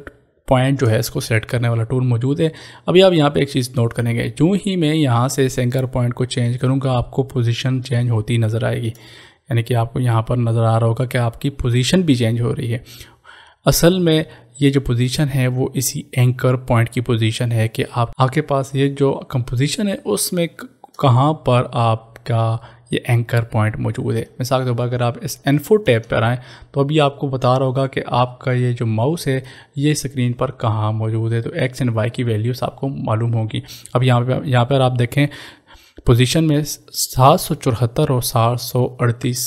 [SPEAKER 1] पॉइंट जो है इसको सेट करने वाला टूल मौजूद है अभी आप यहाँ पे एक चीज़ नोट करेंगे जो ही मैं यहाँ से इस एंकर पॉइंट को चेंज करूँगा आपको पोजीशन चेंज होती नज़र आएगी यानी कि आपको यहाँ पर नज़र आ रहा होगा कि आपकी पोजीशन भी चेंज हो रही है असल में ये जो पोजीशन है वो इसी एंकर पॉइंट की पोजीशन है कि आप आपके पास ये जो कंपोजिशन है उसमें कहाँ पर आपका ये एंकर पॉइंट मौजूद है मिसाल के तौर पर अगर आप इस एनफो टैब पर आएँ तो अभी आपको बता रहा होगा कि आपका ये जो माउस है ये स्क्रीन पर कहाँ मौजूद है तो एक्स एंड वाई की वैल्यूज़ आपको मालूम होगी अब यहाँ पर यहाँ पर आप देखें पोजीशन में सात सौ चौहत्तर और सात सौ अड़तीस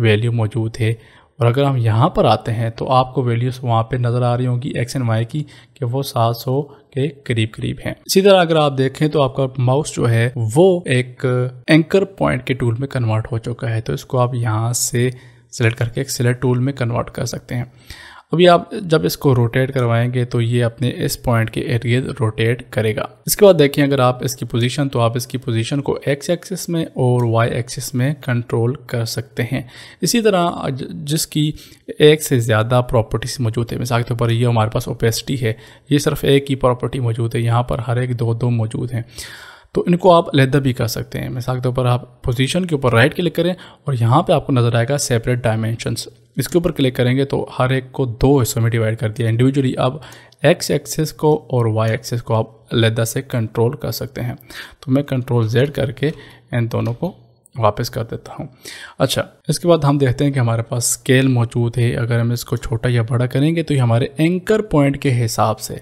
[SPEAKER 1] वैल्यू मौजूद है और अगर हम यहाँ पर आते हैं तो आपको वैल्यूज़ वहाँ पे नज़र आ रही होंगी एक्स एंड वाई की कि वो सात सौ के करीब करीब हैं इसी तरह अगर आप देखें तो आपका माउस जो है वो एक एंकर पॉइंट के टूल में कन्वर्ट हो चुका है तो इसको आप यहाँ से सेलेक्ट करके एक सिलेक्ट टूल में कन्वर्ट कर सकते हैं अभी आप जब इसको रोटेट करवाएंगे तो ये अपने इस पॉइंट के एरिए रोटेट करेगा इसके बाद देखें अगर आप इसकी पोजीशन तो आप इसकी पोजीशन को एक्स एक्सिस में और वाई एक्सिस में कंट्रोल कर सकते हैं इसी तरह जिसकी एक से ज़्यादा प्रॉपर्टीज मौजूद है मिसाल के तौर पर यह हमारे पास ओपेसिटी है ये सिर्फ एक ही प्रॉपर्टी मौजूद है यहाँ पर हर एक दो दो मौजूद हैं तो इनको आप लहदा भी कर सकते हैं मिसाल के तौर पर आप पोजीशन के ऊपर राइट क्लिक करें और यहाँ पे आपको नज़र आएगा सेपरेट डायमेंशंस इसके ऊपर क्लिक करेंगे तो हर एक को दो हिस्सों में डिवाइड कर दिया इंडिविजुअली आप एक्स एक्सेस को और वाई एक्सेस को आप अलहदा से कंट्रोल कर सकते हैं तो मैं कंट्रोल जेड करके इन दोनों को वापस कर देता हूँ अच्छा इसके बाद हम देखते हैं कि हमारे पास स्केल मौजूद है अगर हम इसको छोटा या बड़ा करेंगे तो ये हमारे एंकर पॉइंट के हिसाब से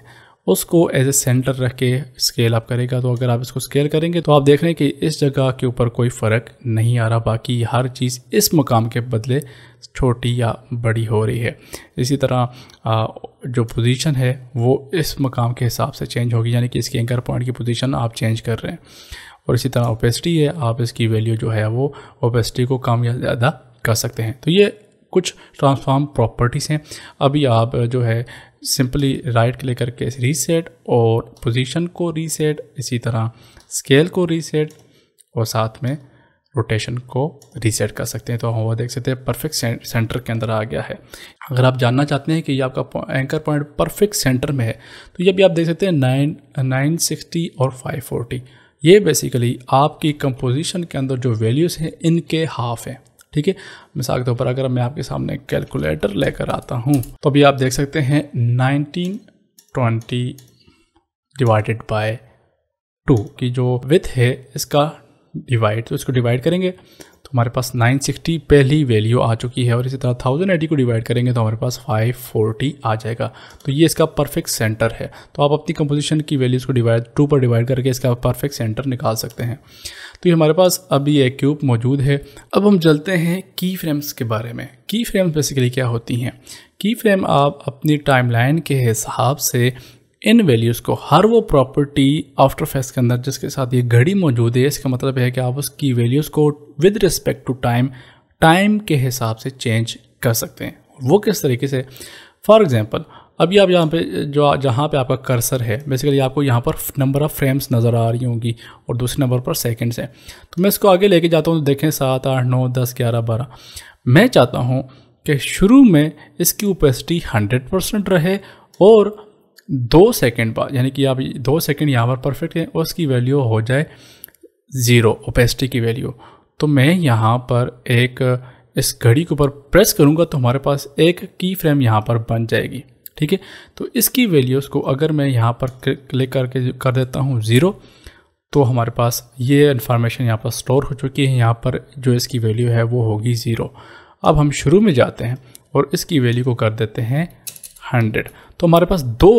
[SPEAKER 1] उसको एज ए सेंटर रख के स्केल आप करेगा तो अगर आप इसको स्केल करेंगे तो आप देख रहे हैं कि इस जगह के ऊपर कोई फ़र्क नहीं आ रहा बाकी हर चीज़ इस मुकाम के बदले छोटी या बड़ी हो रही है इसी तरह जो पोजीशन है वो इस मकाम के हिसाब से चेंज होगी यानी कि इसके एंकर पॉइंट की पोजीशन आप चेंज कर रहे हैं और इसी तरह ओपेसिटी है आप इसकी वैल्यू जो है वो ओपेसिटी को कम या ज़्यादा कर सकते हैं तो ये कुछ ट्रांसफार्म प्रॉपर्टीज़ हैं अभी आप जो है सिंपली राइट क्लिक करके रीसेट और पोजीशन को रीसेट इसी तरह स्केल को रीसेट और साथ में रोटेशन को रीसेट कर सकते हैं तो हम वो देख सकते हैं परफेक्ट सेंटर के अंदर आ गया है अगर आप जानना चाहते हैं कि ये आपका एंकर पॉइंट परफेक्ट सेंटर में है तो ये भी आप देख सकते हैं नाइन नाइन सिक्सटी और फाइव फोर्टी ये बेसिकली आपकी कंपोजिशन के अंदर जो वैल्यूज़ हैं इनके हाफ हैं ठीक है मिसाल के तौर पर अगर मैं आपके सामने कैलकुलेटर लेकर आता हूँ तो अभी आप देख सकते हैं nineteen twenty divided by two की जो विथ है इसका डिवाइड तो इसको डिवाइड करेंगे तो हमारे पास 960 पहली वैल्यू आ चुकी है और इसी तरह थाउजेंड एटी को डिवाइड करेंगे तो हमारे पास 540 आ जाएगा तो ये इसका परफेक्ट सेंटर है तो आप अपनी कंपोजिशन की वैल्यूज़ को डिवाइड टू पर डिवाइड करके इसका परफेक्ट सेंटर निकाल सकते हैं तो ये हमारे पास अभी एक क्यूब मौजूद है अब हम चलते हैं की फ्रेम्स के बारे में की फ्रेम्स बेसिकली क्या होती हैं की फ्रेम आप अपनी टाइमलाइन के हिसाब से इन वैल्यूज़ को हर वो प्रॉपर्टी आफ्टर फेस के अंदर जिसके साथ ये घड़ी मौजूद है इसका मतलब है कि आप उसकी वैल्यूज़ को with respect to time time के हिसाब से चेंज कर सकते हैं वो किस तरीके से फॉर एग्ज़ाम्पल अभी आप यहाँ पे जो जहाँ पे आपका कर्सर है बेसिकली आपको यहाँ पर नंबर ऑफ़ फ्रेम्स नज़र आ रही होंगी और दूसरे नंबर पर सेकंड्स हैं तो मैं इसको आगे लेके जाता हूँ तो देखें सात आठ नौ दस ग्यारह बारह मैं चाहता हूँ कि शुरू में इसकी ओपेसिटी हंड्रेड परसेंट रहे और दो सेकंड बाद यानी कि आप दो सेकंड यहाँ पर परफेक्ट है उसकी वैल्यू हो जाए ज़ीरो ओपेसिटी की वैल्यू तो मैं यहाँ पर एक इस घड़ी के ऊपर प्रेस करूँगा तो हमारे पास एक की फ्रेम यहाँ पर बन जाएगी ठीक है तो इसकी वैल्यूज़ को अगर मैं यहाँ पर क्लिक करके कर देता हूँ ज़ीरो तो हमारे पास ये इन्फॉर्मेशन यहाँ पर स्टोर हो चुकी है यहाँ पर जो इसकी वैल्यू है वो होगी ज़ीरो अब हम शुरू में जाते हैं और इसकी वैल्यू को कर देते हैं हंड्रेड तो हमारे पास दो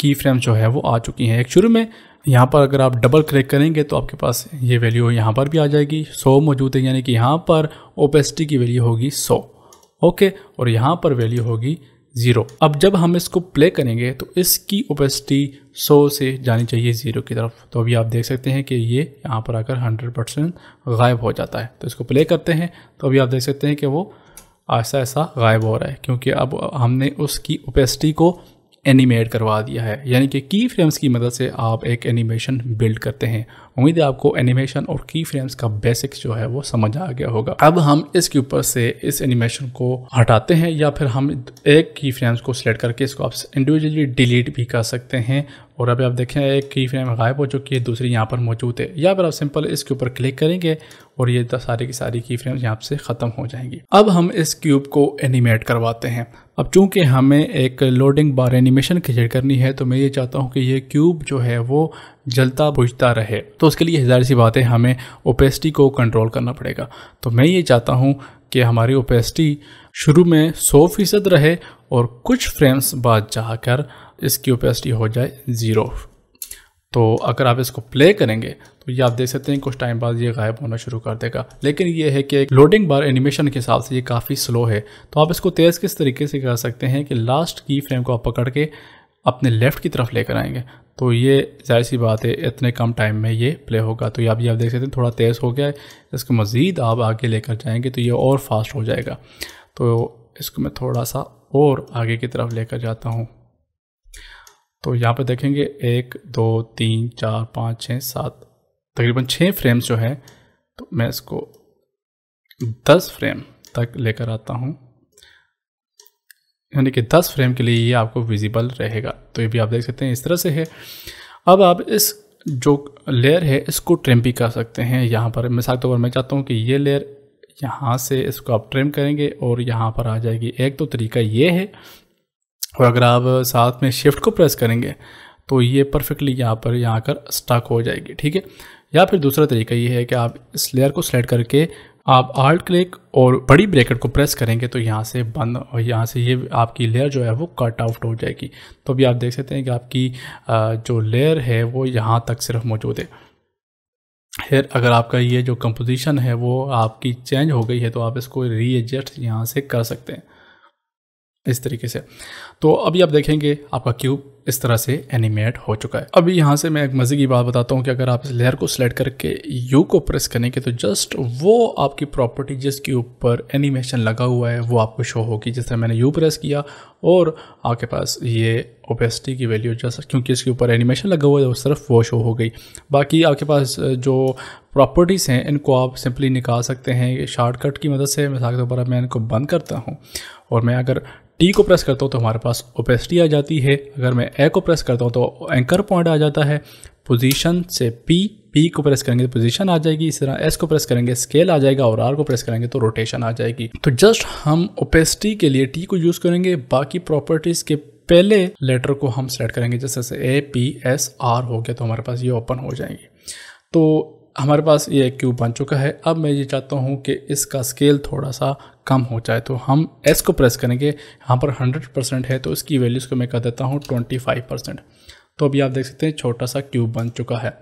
[SPEAKER 1] की फ्रेम जो है वो आ चुकी हैं एक शुरू में यहाँ पर अगर आप डबल क्लिक करेंगे तो आपके पास ये वैल्यू यहाँ पर भी आ जाएगी 100 मौजूद है यानी कि यहाँ पर ओपेसिटी की वैल्यू होगी 100 ओके और यहाँ पर वैल्यू होगी ज़ीरो अब जब हम इसको प्ले करेंगे तो इसकी ओपेसिटी 100 से जानी चाहिए ज़ीरो की तरफ तो अभी आप देख सकते हैं कि ये यहाँ पर आकर हंड्रेड परसेंट गायब हो जाता है तो इसको प्ले करते हैं तो अभी आप देख सकते हैं कि वो ऐसा ऐसा गायब हो रहा है क्योंकि अब हमने उसकी ओपेसिटी को एनिमेट करवा दिया है यानी कि की फ्रेम्स की मदद से आप एक एनिमेशन बिल्ड करते हैं उम्मीद है आपको एनिमेशन और की फ्रेम्स का बेसिक्स जो है वो समझ आ गया होगा अब हम इसके ऊपर से इस एनिमेशन को हटाते हैं या फिर हम एक की फ्रेम्स को सिलेक्ट करके इसको आप इंडिविजुअली डिलीट भी कर सकते हैं और अभी आप देखें एक की फ्रेम गायब हो चुकी है दूसरी यहाँ पर मौजूद है या फिर आप सिंपल इसके ऊपर क्लिक करेंगे और ये सारी की सारी की फ्रेम्स यहाँ से ख़त्म हो जाएंगी अब हम इस क्यूब को एनिमेट करवाते हैं अब चूंकि हमें एक लोडिंग बार एनिमेशन क्रिएट करनी है तो मैं ये चाहता हूँ कि ये क्यूब जो है वो जलता बुझता रहे तो उसके लिए हजार सी बातें हमें ओपेसिटी को कंट्रोल करना पड़ेगा तो मैं ये चाहता हूँ कि हमारी ओपेसिटी शुरू में 100 फीसद रहे और कुछ फ्रेम्स बाद जाकर इसकी ओपेसिटी हो जाए ज़ीरो तो अगर आप इसको प्ले करेंगे तो ये आप देख सकते हैं कुछ टाइम बाद ये गायब होना शुरू कर देगा लेकिन ये है कि लोडिंग बार एनिमेशन के हिसाब से ये काफ़ी स्लो है तो आप इसको तेज़ किस तरीके से कर सकते हैं कि लास्ट की फ्रेम को आप पकड़ के अपने लेफ़्ट की तरफ लेकर आएंगे तो ये जाहिर सी बात है इतने कम टाइम में ये प्ले होगा तो ये अभी ये आप देख सकते हैं थोड़ा तेज़ हो गया है इसको मज़ीद आप आगे लेकर जाएंगे तो ये और फास्ट हो जाएगा तो इसको मैं थोड़ा सा और आगे की तरफ लेकर जाता हूँ तो यहाँ पे देखेंगे एक दो तीन चार पाँच छः सात तकरीबन छः फ्रेम्स जो है तो मैं इसको दस फ्रेम तक लेकर आता हूँ यानी कि दस फ्रेम के लिए ये आपको विजिबल रहेगा तो ये भी आप देख सकते हैं इस तरह से है अब आप इस जो लेयर है इसको ट्रिम भी कर सकते हैं यहाँ पर मिसाल तौर तो पर मैं चाहता हूँ कि ये लेयर यहाँ से इसको आप ट्रिम करेंगे और यहाँ पर आ जाएगी एक तो तरीका ये है और अगर आप साथ में शिफ्ट को प्रेस करेंगे तो ये परफेक्टली यहाँ पर यहाँ कर स्टक हो जाएगी ठीक है या फिर दूसरा तरीका ये है कि आप इस लेयर को सेलेक्ट करके आप आर्ट क्लिक और बड़ी ब्रैकेट को प्रेस करेंगे तो यहाँ से बंद और यहाँ से ये आपकी लेयर जो है वो कट आउट हो जाएगी तो अभी आप देख सकते हैं कि आपकी जो लेयर है वो यहाँ तक सिर्फ मौजूद है फिर अगर आपका ये जो कंपोजिशन है वो आपकी चेंज हो गई है तो आप इसको री एडजस्ट यहाँ से कर सकते हैं इस तरीके से तो अभी आप देखेंगे आपका क्यूब इस तरह से एनिमेट हो चुका है अभी यहाँ से मैं एक मज़े की बात बताता हूँ कि अगर आप इस लेयर को सिलेक्ट करके यू को प्रेस करेंगे तो जस्ट वो आपकी प्रॉपर्टी जिसके ऊपर एनिमेशन लगा हुआ है वो आपको शो होगी जैसे मैंने यू प्रेस किया और आपके पास ये ओपेसिटी की वैल्यू जैसा क्योंकि इसके ऊपर एनिमेशन लगा हुआ है वो सिर्फ वो शो हो गई बाकी आपके पास जो प्रॉपर्टीज़ हैं इनको आप सिंपली निकाल सकते हैं शॉर्टकट की मदद से मिसाल के तौर पर मैं इनको बंद करता हूँ और मैं अगर टी को प्रेस करता हूँ तो हमारे पास ओपेसिटी आ जाती है अगर मैं ए को प्रेस करता हूँ तो एंकर पॉइंट आ जाता है पोजीशन से पी पी को प्रेस करेंगे तो पोजीशन आ जाएगी इस तरह एस को प्रेस करेंगे स्केल आ जाएगा और आर को प्रेस करेंगे तो रोटेशन आ जाएगी तो जस्ट हम ओपेसिटी के लिए टी को यूज़ करेंगे बाकी प्रॉपर्टीज़ के पहले लेटर को हम सेलेक्ट करेंगे जैसे ए पी एस आर हो गया तो हमारे पास ये ओपन हो जाएंगे तो हमारे पास ये क्यूब बन चुका है अब मैं ये चाहता हूँ कि इसका स्केल थोड़ा सा कम हो जाए तो हम एस को प्रेस करेंगे यहाँ पर 100 परसेंट है तो इसकी वैल्यूज़ को मैं कर देता हूँ 25 परसेंट तो अभी आप देख सकते हैं छोटा सा क्यूब बन चुका है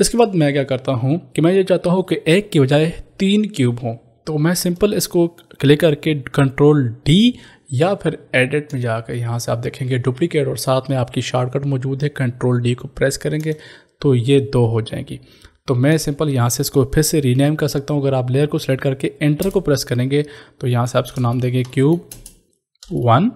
[SPEAKER 1] इसके बाद मैं क्या करता हूँ कि मैं ये चाहता हूँ कि एक की बजाय तीन क्यूब हों तो मैं सिंपल इसको क्लिक करके कंट्रोल डी या फिर एडिट में जाकर यहाँ से आप देखेंगे डुप्लीकेट और साथ में आपकी शॉर्टकट मौजूद है कंट्रोल डी को प्रेस करेंगे तो ये दो हो जाएंगी तो मैं सिंपल यहाँ से इसको फिर से रीनेम कर सकता हूँ अगर आप लेयर को सेलेक्ट करके एंटर को प्रेस करेंगे तो यहाँ से आप इसको नाम देंगे क्यूब वन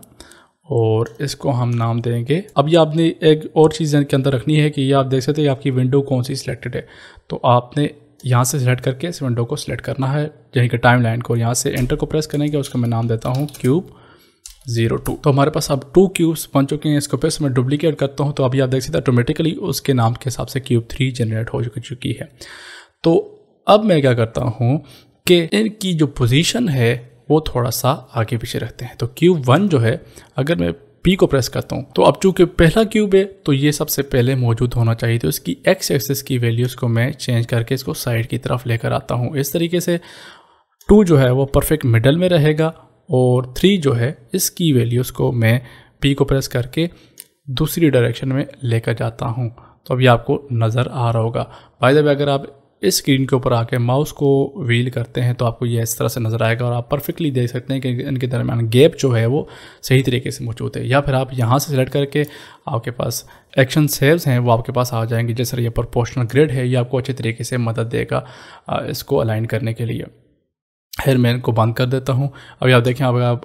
[SPEAKER 1] और इसको हम नाम देंगे अब ये आपने एक और चीज़ के अंदर रखनी है कि ये आप देख सकते हैं आपकी विंडो कौन सी सिलेक्टेड है तो आपने यहाँ से सिलेक्ट करके इस विंडो को सिलेक्ट करना है यानी कि टाइम लाइन को यहाँ से एंटर को प्रेस करेंगे उसका मैं नाम देता हूँ क्यूब जीरो टू तो हमारे पास अब टू क्यूब्स बन चुके हैं इसको फिर से मैं डुप्लीकेट करता हूँ तो अभी आप देख सकते हैं ऑटोमेटिकली उसके नाम के हिसाब से क्यूब थ्री जनरेट हो चुकी है तो अब मैं क्या करता हूँ कि इनकी जो पोजीशन है वो थोड़ा सा आगे पीछे रहते हैं तो क्यूब वन जो है अगर मैं पी को प्रेस करता हूँ तो अब चूंकि पहला क्यूब है तो ये सबसे पहले मौजूद होना चाहिए तो इसकी एक्स एक्सेस की वैल्यूज़ को मैं चेंज करके इसको साइड की तरफ लेकर आता हूँ इस तरीके से टू जो है वो परफेक्ट मिडल में रहेगा और थ्री जो है इसकी वैल्यूज़ को मैं पी को प्रेस करके दूसरी डायरेक्शन में लेकर जाता हूँ तो अभी आपको नज़र आ रहा होगा बाय द वे अगर आप इस स्क्रीन के ऊपर आके माउस को व्हील करते हैं तो आपको ये इस तरह से नज़र आएगा और आप परफेक्टली देख सकते हैं कि इनके दरमियान गैप जो है वो सही तरीके से मौजूद है या फिर आप यहाँ से सिलेक्ट करके आपके पास एक्शन सेव्स हैं वो आपके पास आ जाएंगे जैसे ये प्रोपोर्शनल ग्रेड है ये आपको अच्छे तरीके से मदद देगा इसको अलाइन करने के लिए हेयर मैं को बंद कर देता हूँ अभी आप देखें अगर आप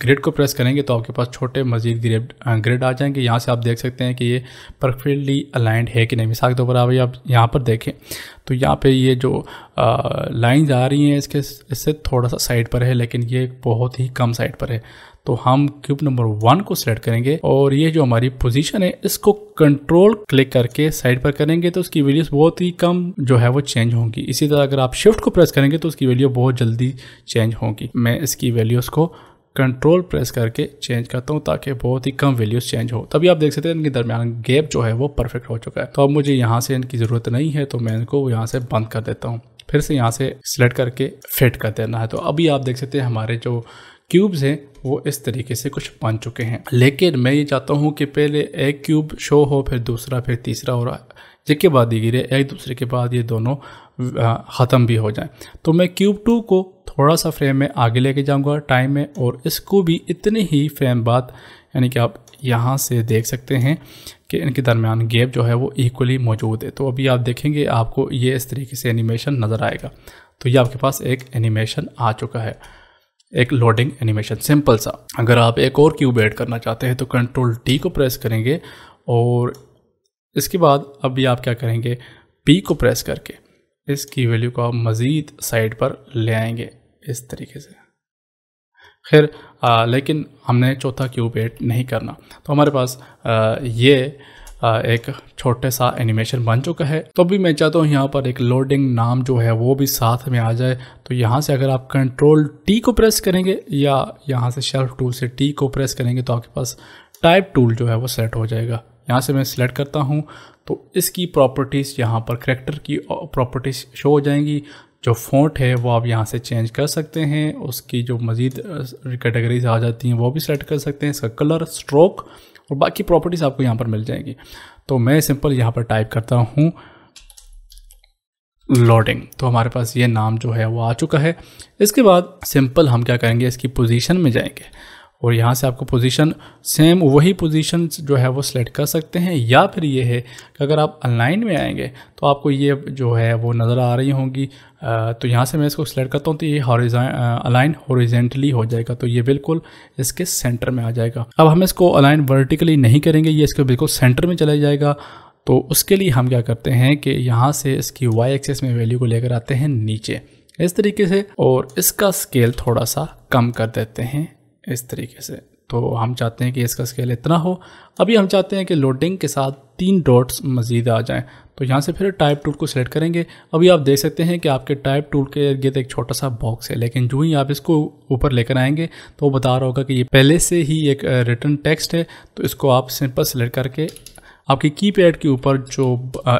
[SPEAKER 1] ग्रिड को प्रेस करेंगे तो आपके पास छोटे मजीद ग्रिड ग्रिड आ जाएंगे यहाँ से आप देख सकते हैं कि ये परफेक्टली अलाइंड है कि नहीं मिसाल के तौर पर अभी आप यहाँ पर देखें तो यहाँ पे ये जो लाइंस आ रही हैं इसके इससे थोड़ा सा साइड पर है लेकिन ये बहुत ही कम साइड पर है तो हम क्यूब नंबर वन को सिलेक्ट करेंगे और ये जो हमारी पोजीशन है इसको कंट्रोल क्लिक करके साइड पर करेंगे तो उसकी वैल्यूज बहुत ही कम जो है वो चेंज होंगी इसी तरह अगर आप शिफ्ट को प्रेस करेंगे तो उसकी वैल्यू बहुत जल्दी चेंज होगी मैं इसकी वैल्यूज़ को कंट्रोल प्रेस करके चेंज करता हूँ ताकि बहुत ही कम वैल्यूज चेंज हो तभी आप देख सकते हैं इनके दरमियान गैप जो है वो परफेक्ट हो चुका है तो अब मुझे यहाँ से इनकी ज़रूरत नहीं है तो मैं इनको यहाँ से बंद कर देता हूँ फिर से यहाँ से सिलेक्ट करके फिट कर देना है तो अभी आप देख सकते हैं हमारे जो क्यूब्स हैं वो इस तरीके से कुछ बन चुके हैं लेकिन मैं ये चाहता हूँ कि पहले एक क्यूब शो हो फिर दूसरा फिर तीसरा और जिसके बाद ये गिरे एक दूसरे के बाद ये दोनों ख़त्म भी हो जाएं तो मैं क्यूब टू को थोड़ा सा फ्रेम में आगे लेके जाऊंगा टाइम में और इसको भी इतने ही फ्रेम बाद यानी कि आप यहाँ से देख सकते हैं कि इनके दरमियान गैप जो है वो इक्वली मौजूद है तो अभी आप देखेंगे आपको ये इस तरीके से एनिमेशन नज़र आएगा तो ये आपके पास एक एनिमेशन आ चुका है एक लोडिंग एनिमेशन सिंपल सा अगर आप एक और क्यूब ऐड करना चाहते हैं तो कंट्रोल टी को प्रेस करेंगे और इसके बाद अभी आप क्या करेंगे पी को प्रेस करके इसकी वैल्यू को आप मज़ीद साइड पर ले आएंगे इस तरीके से खैर लेकिन हमने चौथा क्यूब ऐड नहीं करना तो हमारे पास आ, ये एक छोटे सा एनिमेशन बन चुका है तो भी मैं चाहता हूँ यहाँ पर एक लोडिंग नाम जो है वो भी साथ में आ जाए तो यहाँ से अगर आप कंट्रोल टी को प्रेस करेंगे या यहाँ से शेल्फ टूल से टी को प्रेस करेंगे तो आपके पास टाइप टूल जो है वो सेलेक्ट हो जाएगा यहाँ से मैं सिलेक्ट करता हूँ तो इसकी प्रॉपर्टीज़ यहाँ पर करेक्टर की प्रॉपर्टीज़ शो हो जाएंगी जो फ़ॉन्ट है वो आप यहाँ से चेंज कर सकते हैं उसकी जो मज़ीद कैटेगरीज आ जाती हैं वो भी सेलेक्ट कर सकते हैं इसका कलर स्ट्रोक और बाकी प्रॉपर्टीज़ आपको यहाँ पर मिल जाएंगी तो मैं सिंपल यहाँ पर टाइप करता हूँ लोडिंग तो हमारे पास ये नाम जो है वो आ चुका है इसके बाद सिंपल हम क्या करेंगे इसकी पोजीशन में जाएंगे और यहाँ से आपको पोजीशन सेम वही पोजीशन जो है वो सिलेक्ट कर सकते हैं या फिर ये है कि अगर आप ऑनलाइन में आएंगे तो आपको ये जो है वो नज़र आ रही होंगी तो यहाँ से मैं इसको सेलेक्ट करता हूँ तो ये अलाइन हॉरिजेंटली हो जाएगा तो ये बिल्कुल इसके सेंटर में आ जाएगा अब हम इसको अलाइन वर्टिकली नहीं करेंगे ये इसके बिल्कुल सेंटर में चला जाएगा तो उसके लिए हम क्या करते हैं कि यहाँ से इसकी वाई एक्सेस में वैल्यू को लेकर आते हैं नीचे इस तरीके से और इसका स्केल थोड़ा सा कम कर देते हैं इस तरीके से तो हम चाहते हैं कि इसका स्केल इतना हो अभी हम चाहते हैं कि लोडिंग के साथ तीन डॉट्स मज़ीद आ जाएं तो यहाँ से फिर टाइप टूल को सिलेक्ट करेंगे अभी आप देख सकते हैं कि आपके टाइप टूल के गिर्द एक छोटा सा बॉक्स है लेकिन जो ही आप इसको ऊपर लेकर आएंगे तो वो बता रहा होगा कि ये पहले से ही एक रिटर्न टेक्स्ट है तो इसको आप सिंपल सेलेक्ट करके आपके की पैड के ऊपर जो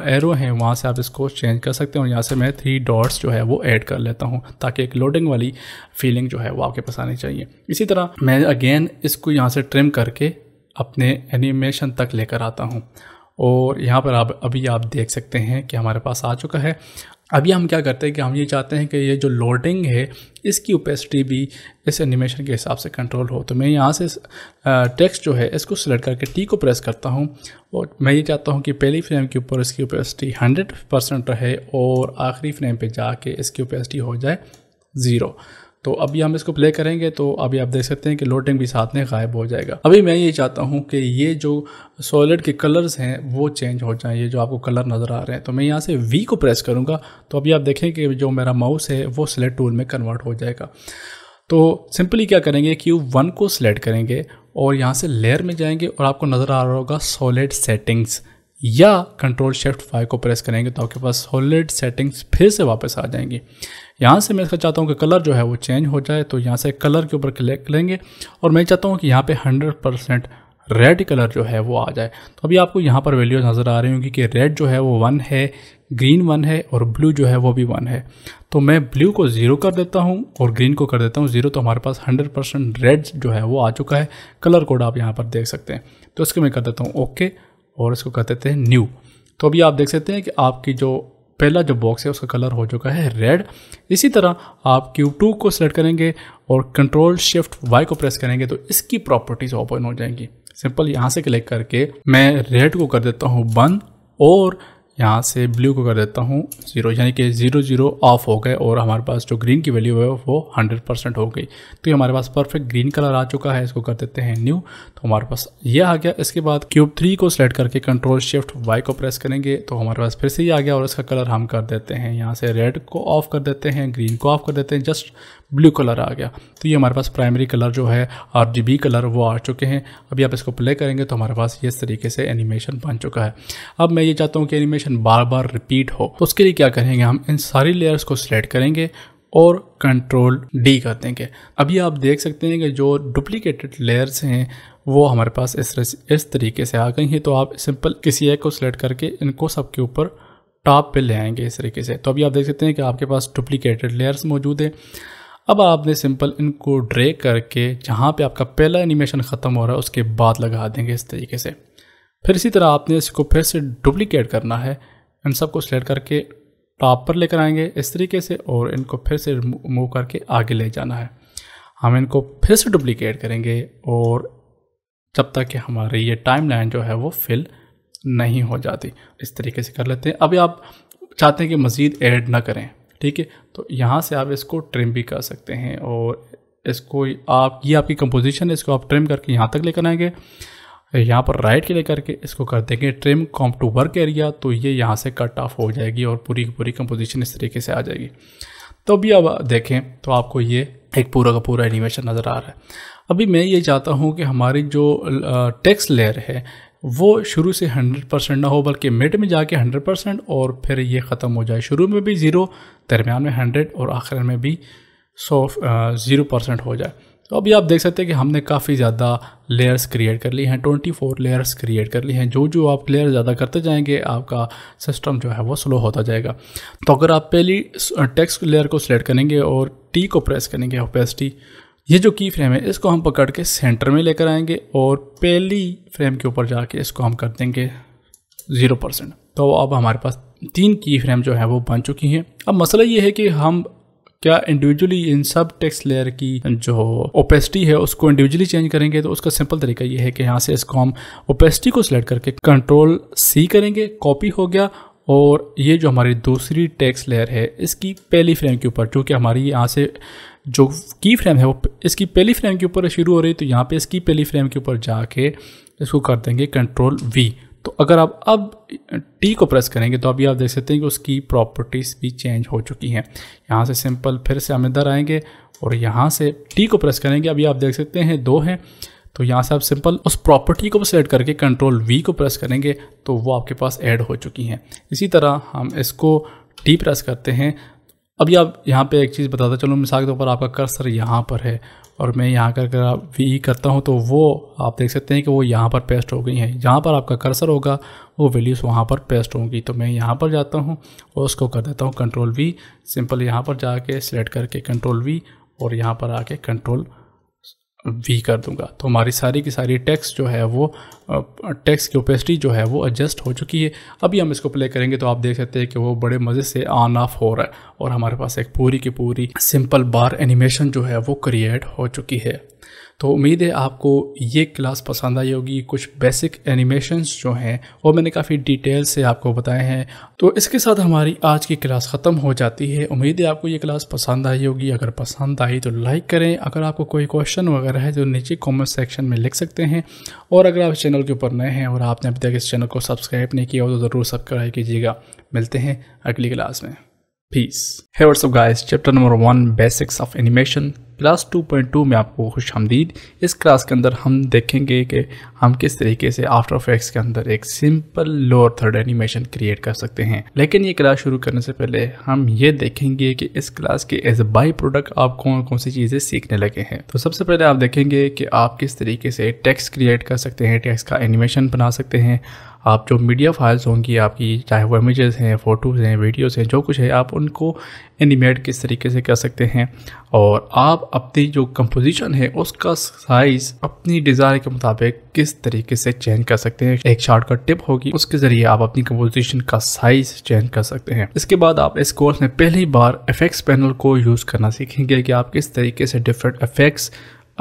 [SPEAKER 1] एरो हैं वहाँ से आप इसको चेंज कर सकते हैं और यहाँ से मैं थ्री डॉट्स जो है वो ऐड कर लेता हूँ ताकि एक लोडिंग वाली फीलिंग जो है वो आपके पास आनी चाहिए इसी तरह मैं अगेन इसको यहाँ से ट्रिम करके अपने एनिमेशन तक लेकर आता हूँ और यहाँ पर आप अभी आप देख सकते हैं कि हमारे पास आ चुका है अभी हम क्या करते हैं कि हम ये चाहते हैं कि ये जो लोडिंग है इसकी ओपेसिटी भी इस एनिमेशन के हिसाब से कंट्रोल हो तो मैं यहाँ से टेक्स्ट जो है इसको सिलेक्ट करके टी को प्रेस करता हूँ और मैं ये चाहता हूँ कि पहली फ्रेम के ऊपर इसकी ओपेसिटी हंड्रेड परसेंट रहे और आखिरी फ्रेम पे जाके इसकी ओपेसिटी हो जाए ज़ीरो तो अभी हम इसको प्ले करेंगे तो अभी आप देख सकते हैं कि लोडिंग भी साथ में गायब हो जाएगा अभी मैं ये चाहता हूँ कि ये जो सॉलिड के कलर्स हैं वो चेंज हो जाएं ये जो आपको कलर नज़र आ रहे हैं तो मैं यहाँ से वी को प्रेस करूँगा तो अभी आप देखें कि जो मेरा माउस है वो सिलेक्ट टूल में कन्वर्ट हो जाएगा तो सिंपली क्या करेंगे कि वन को सिलेक्ट करेंगे और यहाँ से लेयर में जाएंगे और आपको नज़र आ रहा होगा सॉलिड सेटिंग्स या कंट्रोल शिफ्ट फाइव को प्रेस करेंगे तो आपके पास सॉलिड सेटिंग्स फिर से वापस आ जाएंगी यहाँ से मैं इसका चाहता हूँ कि कलर जो है वो चेंज हो जाए तो यहाँ से कलर के ऊपर क्लिक करेंगे और मैं चाहता हूँ कि यहाँ पर हंड्रेड रेड कलर जो है वो आ जाए तो अभी आपको यहाँ पर वैल्यूज नज़र आ रही होंगी कि रेड जो है वो वन है ग्रीन वन है और ब्लू जो है वो भी वन है तो मैं ब्लू को ज़ीरो कर देता हूँ और ग्रीन को कर देता हूँ ज़ीरो तो हमारे पास हंड्रेड परसेंट रेड जो है वो आ चुका है कलर कोड आप यहाँ पर देख सकते हैं तो इसको मैं कर देता हूँ ओके और इसको कर देते हैं न्यू तो अभी आप देख सकते हैं कि आपकी जो पहला जो बॉक्स है उसका कलर हो चुका है रेड इसी तरह आप क्यूब टू को सेलेक्ट करेंगे और कंट्रोल शिफ्ट वाई को प्रेस करेंगे तो इसकी प्रॉपर्टीज ओपन हो जाएंगी सिंपल यहाँ से क्लिक करके मैं रेड को कर देता हूँ बंद और यहाँ से ब्लू को कर देता हूँ ज़ीरो यानी कि ज़ीरो ज़ीरो ऑफ हो गए और हमारे पास जो ग्रीन की वैल्यू है वो हंड्रेड परसेंट हो गई तो ये हमारे पास परफेक्ट ग्रीन कलर आ चुका है इसको कर देते हैं न्यू तो हमारे पास ये आ गया इसके बाद क्यूब थ्री को सिलेक्ट करके कंट्रोल शिफ्ट वाई को प्रेस करेंगे तो हमारे पास फिर से ये आ गया और इसका कलर हम कर देते हैं यहाँ से रेड को ऑफ कर देते हैं ग्रीन को ऑफ कर देते हैं जस्ट ब्लू कलर आ गया तो ये हमारे पास प्राइमरी कलर जो है आर कलर वो आ चुके हैं अभी आप इसको प्ले करेंगे तो हमारे पास इस तरीके से एनिमेशन बन चुका है अब मैं ये चाहता हूँ कि एनिमेशन बार बार रिपीट हो तो उसके लिए क्या करेंगे हम इन सारी लेयर्स को सिलेक्ट करेंगे और कंट्रोल डी कर देंगे अभी आप देख सकते हैं कि जो डुप्लीकेटेड लेयर्स हैं वो हमारे पास इस इस तरीके से आ गई हैं तो आप सिंपल किसी एक को सिलेक्ट करके इनको सबके ऊपर टॉप पे ले आएंगे इस तरीके से तो अभी आप देख सकते हैं कि आपके पास डुप्लीकेटेड लेयर्स मौजूद हैं अब आपने सिंपल इनको ड्रे करके जहाँ पे आपका पहला एनिमेशन ख़त्म हो रहा है उसके बाद लगा देंगे इस तरीके से फिर इसी तरह आपने इसको फिर से डुप्लिकेट करना है इन सबको सेलेक्ट करके टॉप पर लेकर आएंगे इस तरीके से और इनको फिर से मूव करके आगे ले जाना है हम इनको फिर से डुप्लीकेट करेंगे और जब तक कि हमारी ये टाइमलाइन जो है वो फिल नहीं हो जाती इस तरीके से कर लेते हैं अभी आप चाहते हैं कि मज़ीद ऐड ना करें ठीक है तो यहाँ से आप इसको ट्रिम भी कर सकते हैं और इसको आप ये आपकी कंपोजिशन है इसको आप ट्रिम करके यहाँ तक लेकर आएंगे यहाँ पर राइट के लेकर करके इसको कर देंगे trim comp to work area तो ये यहाँ से कट ऑफ हो जाएगी और पूरी की पूरी कंपोजिशन इस तरीके से आ जाएगी तो अभी अब देखें तो आपको ये एक पूरा का पूरा एनिमेशन नज़र आ रहा है अभी मैं ये चाहता हूँ कि हमारी जो टेक्स्ट लेयर है वो शुरू से हंड्रेड परसेंट ना हो बल्कि मिड में जाके हंड्रेड परसेंट और फिर ये ख़त्म हो जाए शुरू में भी ज़ीरो दरमियान में हंड्रेड और आखिर में भी सौ ज़ीरो परसेंट हो जाए तो अभी आप देख सकते हैं कि हमने काफ़ी ज़्यादा लेयर्स क्रिएट कर ली हैं 24 लेयर्स क्रिएट कर ली हैं जो जो आप लेयर ज़्यादा करते जाएंगे आपका सिस्टम जो है वो स्लो होता जाएगा तो अगर आप पहली टेक्स्ट लेयर को सिलेक्ट करेंगे और टी को प्रेस करेंगे ओपेसिटी ये जो की फ्रेम है इसको हम पकड़ के सेंटर में लेकर आएंगे और पहली फ्रेम के ऊपर जाके इसको हम कर देंगे ज़ीरो परसेंट तो अब हमारे पास तीन की फ्रेम जो है वो बन चुकी हैं अब मसला ये है कि हम क्या इंडिविजुअली इन सब टेक्स्ट लेयर की जो ओपेसिटी है उसको इंडिविजुअली चेंज करेंगे तो उसका सिंपल तरीका ये है कि यहाँ से इसको हम ओपेसिटी को सिलेक्ट करके कंट्रोल सी करेंगे कॉपी हो गया और ये जो हमारी दूसरी टेक्स्ट लेयर है इसकी पहली फ्रेम के ऊपर चूँकि हमारी यहाँ से जो की फ्रेम है वो इसकी पहली फ्रेम के ऊपर शुरू हो रही है तो यहाँ पे इसकी पहली फ्रेम के ऊपर जाके इसको कर देंगे कंट्रोल वी तो अगर आप अब टी को प्रेस करेंगे तो अभी आप देख सकते हैं कि उसकी प्रॉपर्टीज़ भी चेंज हो चुकी हैं यहाँ से सिंपल फिर से हम इधर आएंगे और यहाँ से टी को प्रेस करेंगे अभी आप देख सकते हैं दो हैं तो यहाँ से आप सिंपल उस प्रॉपर्टी को सेलेक्ट करके कंट्रोल वी को प्रेस करेंगे तो वो आपके पास ऐड हो चुकी हैं इसी तरह हम इसको टी प्रेस करते हैं अभी आप यहाँ पे एक चीज़ बताता चलो मिसाल के तौर पर आपका कर्सर यहाँ पर है और मैं यहाँ कर अगर वी करता हूँ तो वो आप देख सकते हैं कि वो यहाँ पर पेस्ट हो गई हैं जहाँ पर आपका कर्सर होगा वो वैल्यूज़ वहाँ पर पेस्ट होंगी तो मैं यहाँ पर जाता हूँ और उसको कर देता हूँ कंट्रोल वी सिंपल यहाँ पर जाके सेलेक्ट करके कंट्रोल वी और यहाँ पर आके कंट्रोल वी कर दूंगा तो हमारी सारी की सारी टेक्स्ट जो है वो टेक्स्ट की ओपेसिटी जो है वो एडजस्ट हो चुकी है अभी हम इसको प्ले करेंगे तो आप देख सकते हैं कि वो बड़े मज़े से ऑन ऑफ हो रहा है और हमारे पास एक पूरी की पूरी सिंपल बार एनिमेशन जो है वो क्रिएट हो चुकी है तो उम्मीद है आपको ये क्लास पसंद आई होगी कुछ बेसिक एनिमेशंस जो हैं वो मैंने काफ़ी डिटेल से आपको बताए हैं तो इसके साथ हमारी आज की क्लास ख़त्म हो जाती है उम्मीद है आपको ये क्लास पसंद आई होगी अगर पसंद आई तो लाइक करें अगर आपको कोई क्वेश्चन वगैरह है तो नीचे कॉमेंट सेक्शन में लिख सकते हैं और अगर आप चैनल के ऊपर नए हैं और आपने अभी तक इस चैनल को सब्सक्राइब नहीं किया हो तो ज़रूर सब्सक्राइब कीजिएगा मिलते हैं अगली क्लास में पीस है what's up guys chapter number one basics of animation class 2.2 में आपको खुश आमदीद इस क्लास के अंदर हम देखेंगे कि हम किस तरीके से आफ्टर इफेक्ट्स के अंदर एक simple lower third animation create कर सकते हैं लेकिन ये क्लास शुरू करने से पहले हम ये देखेंगे कि इस क्लास के एज ए बाई प्रोडक्ट आप कौन कौन सी चीज़ें सीखने लगे हैं तो सबसे पहले आप देखेंगे कि आप किस तरीके से टेक्स्ट क्रिएट कर सकते हैं टेक्स का एनिमेशन बना सकते हैं आप जो मीडिया फाइल्स होंगी आपकी चाहे वो इमेजेस हैं फ़ोटोज़ हैं वीडियोस हैं जो कुछ है आप उनको एनिमेट किस तरीके से कर सकते हैं और आप अपनी जो कंपोजिशन है उसका साइज़ अपनी डिज़ायर के मुताबिक किस तरीके से चेंज कर सकते हैं एक शॉर्टकट टिप होगी उसके ज़रिए आप अपनी कंपोजिशन का साइज़ चेंज कर सकते हैं इसके बाद आप इस कोर्स में पहली बार इफ़ेक्ट्स पैनल को यूज़ करना सीखेंगे कि आप किस तरीके से डिफरेंट इफ़ेक्ट्स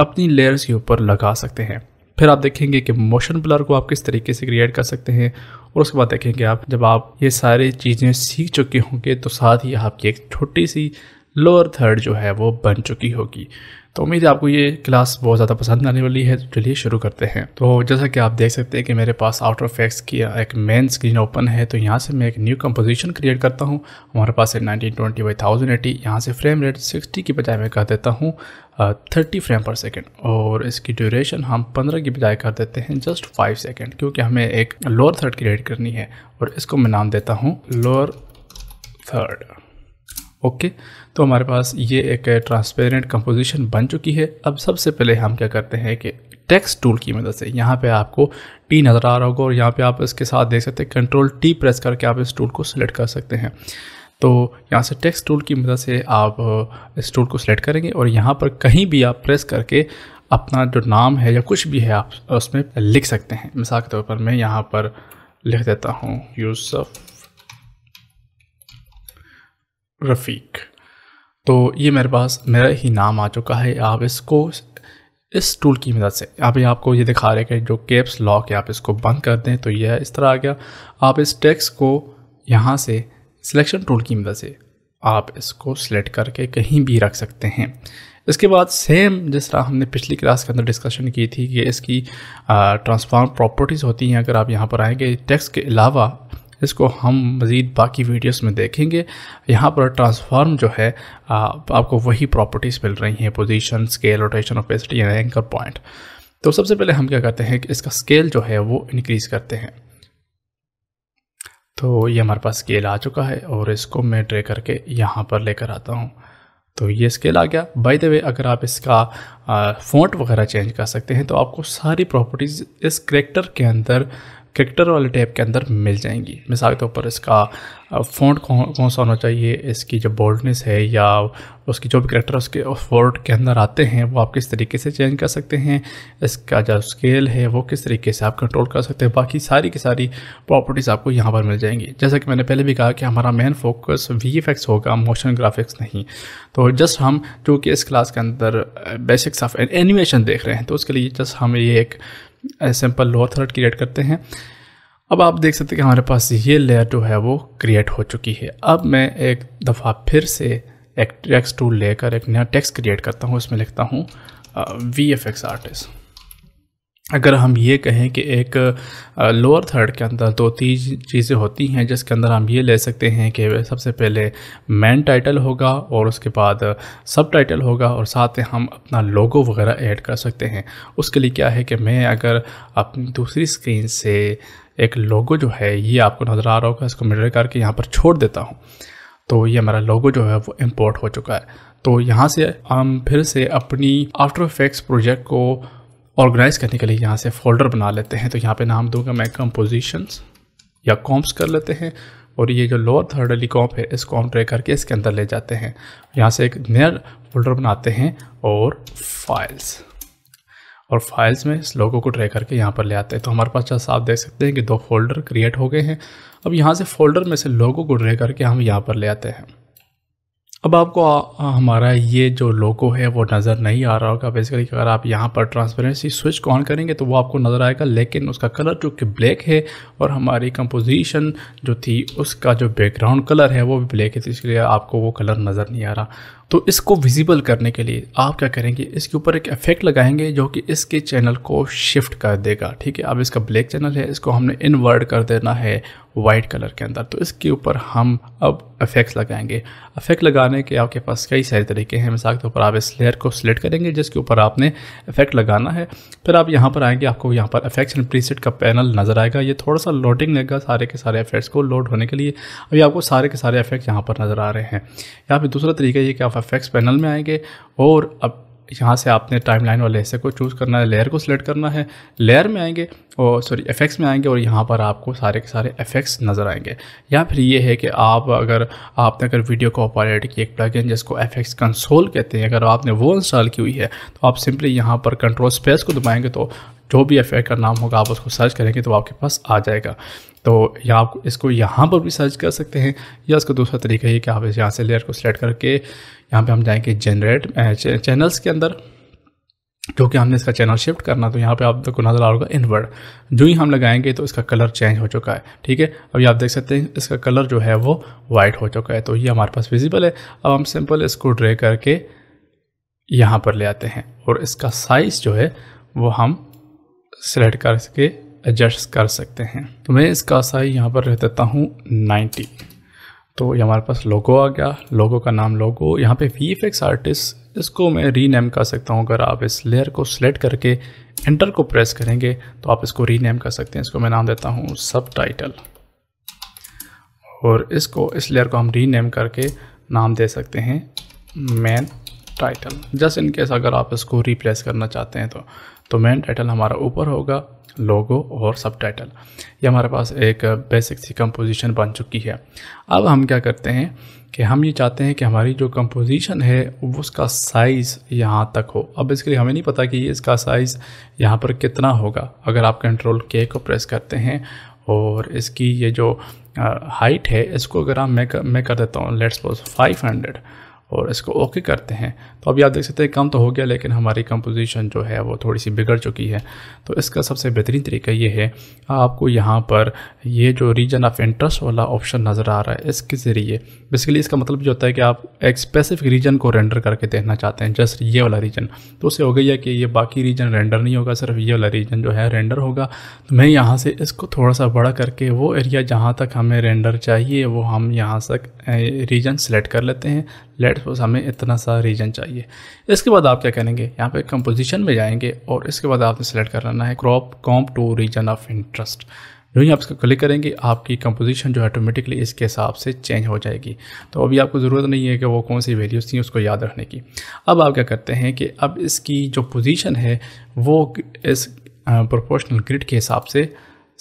[SPEAKER 1] अपनी लेयर्स के ऊपर लगा सकते हैं फिर आप देखेंगे कि मोशन ब्लर को आप किस तरीके से क्रिएट कर सकते हैं और उसके बाद देखेंगे आप जब आप ये सारी चीज़ें सीख चुके होंगे तो साथ ही आपकी एक छोटी सी लोअर थर्ड जो है वो बन चुकी होगी तो उम्मीद है आपको ये क्लास बहुत ज़्यादा पसंद आने वाली है तो चलिए शुरू करते हैं तो जैसा कि आप देख सकते हैं कि मेरे पास आउट ऑफ एक्स की एक मेन स्क्रीन ओपन है तो यहाँ से मैं एक न्यू कंपोजिशन क्रिएट करता हूँ हमारे पास है nineteen twenty by thousand eighty यहाँ से फ्रेम रेट सिक्सटी की बजाय मैं कर देता हूँ थर्टी फ्रेम पर सेकेंड और इसकी ड्यूरेशन हम पंद्रह की बजाय कर देते हैं जस्ट फाइव सेकेंड क्योंकि हमें एक लोअर थर्ड क्रिएट करनी है और इसको मैं नाम देता हूँ लोअर थर्ड ओके okay, तो हमारे पास ये एक ट्रांसपेरेंट कंपोजिशन बन चुकी है अब सबसे पहले हम क्या करते हैं कि टेक्स्ट टूल की मदद से यहाँ पे आपको टी नज़र आ रहा होगा और यहाँ पे आप इसके साथ देख सकते हैं कंट्रोल टी प्रेस करके आप इस टूल को सिलेक्ट कर सकते हैं तो यहाँ से टेक्स्ट टूल की मदद से आप इस टूल को सिलेक्ट करेंगे और यहाँ पर कहीं भी आप प्रेस करके अपना जो नाम है या कुछ भी है आप उसमें लिख सकते हैं मिसाल के तौर पर मैं यहाँ पर लिख देता हूँ यूसफ रफ़ीक तो ये मेरे पास मेरा ही नाम आ चुका है आप इसको इस टूल की मदद से अभी आपको ये दिखा रहे हैं कि जो कैप्स लॉक है आप इसको बंद कर दें तो यह इस तरह आ गया आप इस टेक्स्ट को यहाँ से सिलेक्शन टूल की मदद से आप इसको सिलेक्ट करके कहीं भी रख सकते हैं इसके बाद सेम जिस तरह हमने पिछली क्लास के अंदर डिस्कशन की थी कि इसकी ट्रांसफॉर्म प्रॉपर्टीज़ होती हैं अगर आप यहाँ पर आएंगे टेक्स्ट के अलावा इसको हम मज़ीद बाकी वीडियोस में देखेंगे यहाँ पर ट्रांसफॉर्म जो है आपको वही प्रॉपर्टीज़ मिल रही हैं पोजीशन स्केल रोटेशन ओपेसिटी या एंकर पॉइंट तो सबसे पहले हम क्या करते हैं कि इसका स्केल जो है वो इनक्रीज़ करते हैं तो ये हमारे पास स्केल आ चुका है और इसको मैं ड्रे करके यहाँ पर लेकर आता हूँ तो ये स्केल आ गया बाय द वे अगर आप इसका फ़ॉन्ट वगैरह चेंज कर सकते हैं तो आपको सारी प्रॉपर्टीज़ इस करेक्टर के अंदर करेक्टर वाले टैब के अंदर मिल जाएंगी मिसाल के तौर पर इसका फ़ॉन्ट कौन कौन सा होना चाहिए इसकी जो बोल्डनेस है या उसकी जो भी करेक्टर उसके फोर्ड के अंदर आते हैं वो आप किस तरीके से चेंज कर सकते हैं इसका जो स्केल है वो किस तरीके से आप कंट्रोल कर सकते हैं बाकी सारी की सारी प्रॉपर्टीज़ आपको यहाँ पर मिल जाएंगी जैसा कि मैंने पहले भी कहा कि हमारा मेन फोकस वी होगा मोशन ग्राफिक्स नहीं तो जस्ट हम जो कि इस क्लास के अंदर बेसिक्स ऑफ एनिमेशन देख रहे हैं तो उसके लिए जस्ट हम ये एक सिंपल लोअर थर्ड क्रिएट करते हैं अब आप देख सकते हैं कि हमारे पास ये लेयर जो है वो क्रिएट हो चुकी है अब मैं एक दफ़ा फिर से एक टेक्स्ट टूल लेकर एक नया टेक्स्ट क्रिएट करता हूँ इसमें लिखता हूँ वी एफ एक्स आर्टिस्ट अगर हम ये कहें कि एक लोअर थर्ड के अंदर दो तीन चीज़ें होती हैं जिसके अंदर हम ये ले सकते हैं कि सबसे पहले मेन टाइटल होगा और उसके बाद सब टाइटल होगा और साथ में हम अपना लोगो वगैरह ऐड कर सकते हैं उसके लिए क्या है कि मैं अगर अपनी दूसरी स्क्रीन से एक लोगो जो है ये आपको नज़र आ रहा होगा इसको मिडर करके यहाँ पर छोड़ देता हूँ तो ये हमारा लोगो जो है वो इम्पोर्ट हो चुका है तो यहाँ से हम फिर से अपनी आफ्टर इफेक्ट्स प्रोजेक्ट को ऑर्गेनाइज करने के लिए यहाँ से फोल्डर बना लेते हैं तो यहाँ पे नाम दूंगा मैं कंपोजिशंस या कॉम्प्स कर लेते हैं और ये जो लोअर थर्ड वाली कॉम्प है इस हम ट्रे करके इसके अंदर ले जाते हैं यहाँ से एक नया फोल्डर बनाते हैं और फाइल्स और फाइल्स में इस लोगों को ट्रे करके यहाँ पर ले आते हैं तो हमारे पास जैसा आप देख सकते हैं कि दो फोल्डर क्रिएट हो गए हैं अब यहाँ से फोल्डर में से लोगों को ट्रे करके हम यहाँ पर ले आते हैं अब आपको हमारा ये जो लोगो है वो नज़र नहीं आ रहा होगा बेसिकली अगर आप यहाँ पर ट्रांसपेरेंसी स्विच ऑन करेंगे तो वो आपको नज़र आएगा लेकिन उसका कलर जो कि ब्लैक है और हमारी कंपोजिशन जो थी उसका जो बैकग्राउंड कलर है वो भी ब्लैक है तो इसलिए आपको वो कलर नज़र नहीं आ रहा तो इसको विजिबल करने के लिए आप क्या करेंगे इसके ऊपर एक इफेक्ट लगाएंगे जो कि इसके चैनल को शिफ्ट कर देगा ठीक है अब इसका ब्लैक चैनल है इसको हमने इनवर्ट कर देना है वाइट कलर के अंदर तो इसके ऊपर हम अब इफेक्ट्स लगाएंगे इफेक्ट लगाने के आपके पास कई सारे तरीके हैं मिसाल के ऊपर आप इस लेयर को सिलेक्ट करेंगे जिसके ऊपर आपने इफेक्ट लगाना है फिर आप यहाँ पर आएंगे आपको यहाँ पर इफेक्ट्स एंड प्रीसेट का पैनल नज़र आएगा ये थोड़ा सा लोडिंग लगेगा सारे के सारे इफेक्ट्स को लोड होने के लिए अभी आपको सारे के सारे इफेक्ट्स यहाँ पर नज़र आ रहे हैं यहाँ पर दूसरा तरीका ये कि आप आप पैनल में आएंगे और अब यहाँ से आपने टाइमलाइन वाले हिस्से को चूज़ करना है लेयर को सिलेक्ट करना है लेयर में आएंगे और सॉरी एफेक्ट्स में आएंगे और यहाँ पर आपको सारे के सारे एफेक्ट्स नज़र आएंगे या फिर ये है कि आप अगर आपने अगर वीडियो को ऑपरेट की एक प्लगइन जिसको एफेक्ट्स कंसोल कहते हैं अगर आपने वो इंस्टॉल की हुई है तो आप सिंपली यहाँ पर कंट्रोल स्पेस को दबाएँगे तो जो भी एफेक्ट का नाम होगा आप उसको सर्च करेंगे तो आपके पास आ जाएगा तो या आप इसको यहाँ पर भी सर्च कर सकते हैं या इसका दूसरा तरीका ये कि आप इस यहाँ से लेयर को सिलेक्ट करके यहाँ पे हम जाएंगे जनरेट चैनल्स के अंदर जो कि हमने इसका चैनल शिफ्ट करना तो यहाँ पे आप देखो नजर आ होगा इनवर्ड जो ही हम लगाएंगे तो इसका कलर चेंज हो चुका है ठीक है अभी आप देख सकते हैं इसका कलर जो है वो वाइट हो चुका है तो ये हमारे पास विजिबल है अब हम सिंपल इसको ड्रे करके यहाँ पर ले आते हैं और इसका साइज़ जो है वो हम सेलेक्ट करके एडजस्ट कर सकते हैं तो मैं इसका साइज़ यहाँ पर रह देता हूँ नाइन्टी तो ये हमारे पास लोगो आ गया लोगो का नाम लोगो यहाँ पे वी एफ आर्टिस्ट इसको मैं रीनेम कर सकता हूँ अगर आप इस लेयर को सिलेक्ट करके एंटर को प्रेस करेंगे तो आप इसको रीनेम कर सकते हैं इसको मैं नाम देता हूँ सब और इसको इस लेयर को हम रीनेम करके नाम दे सकते हैं मैन टाइटल जस्ट इनकेस अगर आप इसको रिप्लेस करना चाहते हैं तो तो मेन टाइटल हमारा ऊपर होगा लोगो और सब टाइटल ये हमारे पास एक बेसिक सी कंपोजिशन बन चुकी है अब हम क्या करते हैं कि हम ये चाहते हैं कि हमारी जो कंपोजिशन है उसका साइज़ यहाँ तक हो अब इसके लिए हमें नहीं पता कि इसका साइज़ यहाँ पर कितना होगा अगर आप कंट्रोल के को प्रेस करते हैं और इसकी ये जो हाइट है इसको अगर आप मैं कर, मैं कर देता हूँ लेट्स फाइव 500 और इसको ओके करते हैं तो अभी आप देख सकते हैं कम तो हो गया लेकिन हमारी कंपोजिशन जो है वो थोड़ी सी बिगड़ चुकी है तो इसका सबसे बेहतरीन तरीका ये है आपको यहाँ पर ये जो रीजन ऑफ इंटरेस्ट वाला ऑप्शन नज़र आ रहा है इसके ज़रिए बेसिकली इसका मतलब जो होता है कि आप एक स्पेसिफिक रीजन को रेंडर करके देखना चाहते हैं जस्ट ये वाला रीजन तो उससे हो गया कि ये बाकी रीजन रेंडर नहीं होगा सिर्फ ये वाला रीजन जो है रेंडर होगा तो मैं यहाँ से इसको थोड़ा सा बड़ा करके वो एरिया जहाँ तक हमें रेंडर चाहिए वो हम यहाँ तक रीजन सेलेक्ट कर लेते हैं लेट सपोज हमें इतना सा रीजन चाहिए इसके बाद आप क्या करेंगे यहाँ पे कंपोजिशन में जाएंगे और इसके बाद आपने सेलेक्ट करना है crop comp to region of interest जो ही आप इसको क्लिक करेंगे आपकी कंपोजिशन जो है ऑटोमेटिकली इसके हिसाब से चेंज हो जाएगी तो अभी आपको ज़रूरत नहीं है कि वो कौन सी वैल्यूज़ थी उसको याद रखने की अब आप क्या करते हैं कि अब इसकी जो पोजीशन है वो इस प्रोपोर्शनल ग्रिड के हिसाब से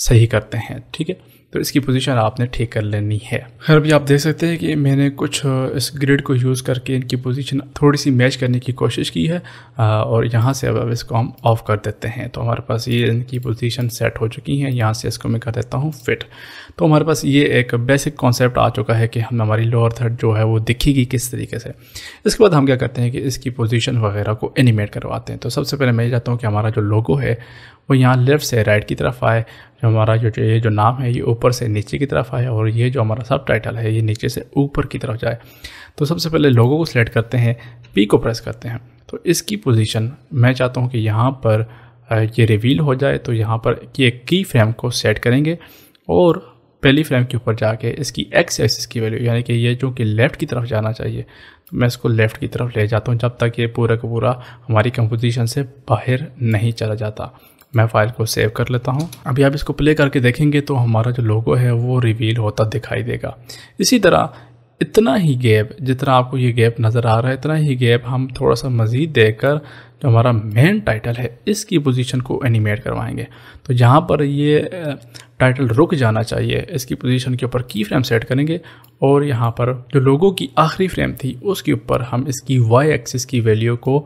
[SPEAKER 1] सही करते हैं ठीक है तो इसकी पोजीशन आपने ठीक कर लेनी है खैर भी आप देख सकते हैं कि मैंने कुछ इस ग्रिड को यूज़ करके इनकी पोजीशन थोड़ी सी मैच करने की कोशिश की है और यहाँ से अब अब इसको हम ऑफ़ कर देते हैं तो हमारे पास ये इनकी पोजीशन सेट हो चुकी है यहाँ से इसको मैं कर देता हूँ फिट तो हमारे पास ये एक बेसिक कॉन्सेप्ट आ चुका है कि हम हमारी लोअर थर्ड जो है वो दिखेगी किस तरीके से इसके बाद हम क्या करते हैं कि इसकी पोजिशन वगैरह को एनिमेट करवाते हैं तो सबसे पहले मैं चाहता हूँ कि हमारा जो लोगो है वो यहाँ लेफ़्ट से राइट की तरफ आए जो हमारा जो ये जो नाम है ये ऊपर से नीचे की तरफ आए और ये जो हमारा सब टाइटल है ये नीचे से ऊपर की तरफ जाए तो सबसे पहले लोगों को सिलेक्ट करते हैं पी को प्रेस करते हैं तो इसकी पोजीशन मैं चाहता हूँ कि यहाँ पर ये रिवील हो जाए तो यहाँ पर ये की फ्रेम को सेट करेंगे और पहली फ्रेम के ऊपर जाके इसकी एक्स एक्सिस की वैल्यू यानी कि ये जो कि लेफ़्ट की तरफ जाना चाहिए तो मैं इसको लेफ़्ट की तरफ ले जाता हूँ जब तक ये पूरा का पूरा हमारी कंपोजिशन से बाहर नहीं चला जाता मैं फाइल को सेव कर लेता हूँ अभी आप इसको प्ले करके देखेंगे तो हमारा जो लोगो है वो रिवील होता दिखाई देगा इसी तरह इतना ही गैप जितना आपको ये गैप नज़र आ रहा है इतना ही गैप हम थोड़ा सा मज़ीद देकर जो हमारा मेन टाइटल है इसकी पोजीशन को एनिमेट करवाएंगे तो यहाँ पर ये टाइटल रुक जाना चाहिए इसकी पोजीशन के ऊपर की फ्रेम सेट करेंगे और यहाँ पर जो लोगों की आखिरी फ्रेम थी उसके ऊपर हम इसकी वाई एक्सिस की वैल्यू को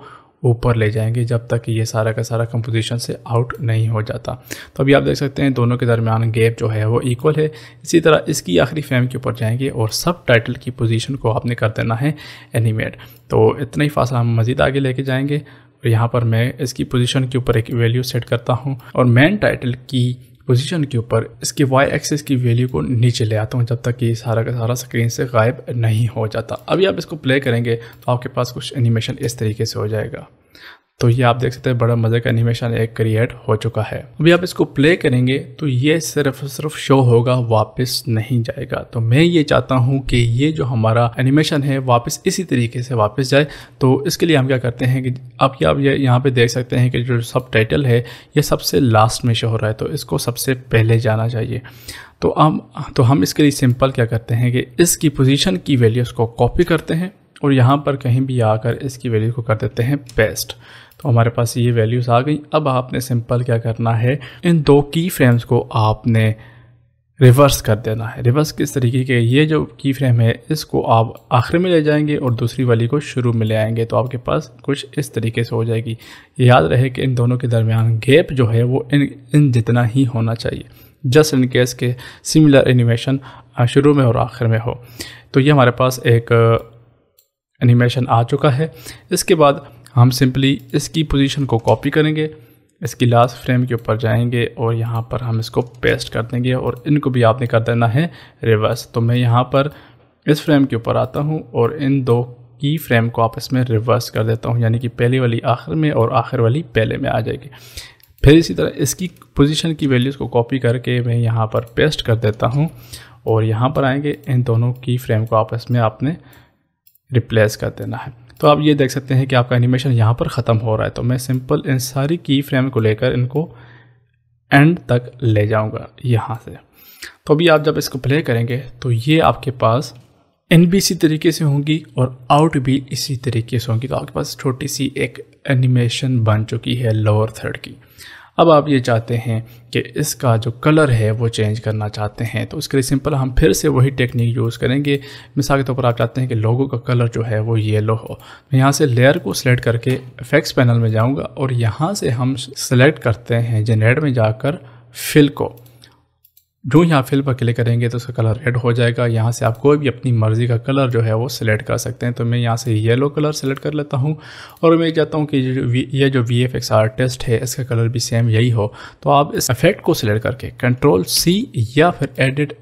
[SPEAKER 1] ऊपर ले जाएंगे जब तक ये सारा का सारा कंपोजिशन से आउट नहीं हो जाता तो अभी आप देख सकते हैं दोनों के दरमियान गैप जो है वो इक्वल है इसी तरह इसकी आखिरी फ्रेम के ऊपर जाएंगे और सब टाइटल की पोजीशन को आपने कर देना है एनिमेट तो इतना ही फासला हम मज़ीद आगे लेके जाएंगे और यहाँ पर मैं इसकी पोजीशन के ऊपर एक वैल्यू सेट करता हूँ और मेन टाइटल की पोजीशन के ऊपर इसके वाई एक्सेस की वैल्यू को नीचे ले आता हूँ जब तक कि सारा का सारा स्क्रीन से गायब नहीं हो जाता अभी आप इसको प्ले करेंगे तो आपके पास कुछ एनिमेशन इस तरीके से हो जाएगा तो ये आप देख सकते हैं बड़ा मज़े का एनिमेशन एक क्रिएट हो चुका है अभी आप इसको प्ले करेंगे तो ये सिर्फ सिर्फ शो होगा वापस नहीं जाएगा तो मैं ये चाहता हूँ कि ये जो हमारा एनिमेशन है वापस इसी तरीके से वापस जाए तो इसके लिए हम क्या करते हैं कि अब क्या आप ये यहाँ पे देख सकते हैं कि जो सब टाइटल है ये सबसे लास्ट में शो हो रहा है तो इसको सबसे पहले जाना चाहिए तो हम तो हम इसके लिए सिंपल क्या करते हैं कि इसकी पोजीशन की वैल्यूज़ को कॉपी करते हैं और यहाँ पर कहीं भी आकर इसकी वैल्यू को कर देते हैं पेस्ट तो हमारे पास ये वैल्यूज़ आ गई अब आपने सिंपल क्या करना है इन दो की फ्रेम्स को आपने रिवर्स कर देना है रिवर्स किस तरीके के ये जो की फ्रेम है इसको आप आखिर में ले जाएंगे और दूसरी वाली को शुरू में ले आएंगे तो आपके पास कुछ इस तरीके से हो जाएगी याद रहे कि इन दोनों के दरमियान गैप जो है वो इन इन जितना ही होना चाहिए जस्ट इन केस के सिमिलर एनिमेशन शुरू में और आखिर में हो तो ये हमारे पास एक एनिमेशन आ चुका है इसके बाद हम सिंपली इसकी पोजीशन को कॉपी करेंगे इसकी लास्ट फ्रेम के ऊपर जाएंगे और यहाँ पर हम इसको पेस्ट कर देंगे और इनको भी आपने कर देना है रिवर्स तो मैं यहाँ पर इस फ्रेम के ऊपर आता हूँ और इन दो की फ्रेम को आपस में रिवर्स कर देता हूँ यानी कि पहली वाली आखिर में और आखिर वाली पहले में आ जाएगी फिर इसी तरह इसकी पोजीशन की वैल्यूज़ को कॉपी करके मैं यहाँ पर पेस्ट कर देता हूँ और यहाँ पर आएंगे इन दोनों की फ्रेम को आपस में आपने रिप्लेस कर देना है तो आप ये देख सकते हैं कि आपका एनिमेशन यहाँ पर ख़त्म हो रहा है तो मैं सिंपल इन सारी की फ्रेम को लेकर इनको एंड तक ले जाऊँगा यहाँ से तो अभी आप जब इसको प्ले करेंगे तो ये आपके पास इन भी इसी तरीके से होंगी और आउट भी इसी तरीके से होंगी तो आपके पास छोटी सी एक एनिमेशन बन चुकी है लोअर थर्ड की अब आप ये चाहते हैं कि इसका जो कलर है वो चेंज करना चाहते हैं तो उसके लिए सिंपल हम फिर से वही टेक्निक यूज़ करेंगे मिसाल के तौर तो पर आप चाहते हैं कि लोगों का कलर जो है वो येलो हो मैं यहाँ से लेयर को सिलेक्ट करके इफेक्ट्स पैनल में जाऊँगा और यहाँ से हम सेलेक्ट करते हैं जनरेट में जाकर फिल को जो यहाँ फिल पर क्लिक करेंगे तो उसका कलर रेड हो जाएगा यहाँ से आप कोई भी अपनी मर्ज़ी का कलर जो है वो सिलेक्ट कर सकते हैं तो मैं यहाँ से येलो कलर सेलेक्ट कर लेता हूँ और मैं चाहता हूँ कि ये जो वी एफ एक्स आर्टिस्ट है इसका कलर भी सेम यही हो तो आप इस इफेक्ट को सिलेक्ट करके कंट्रोल सी या फिर एडिट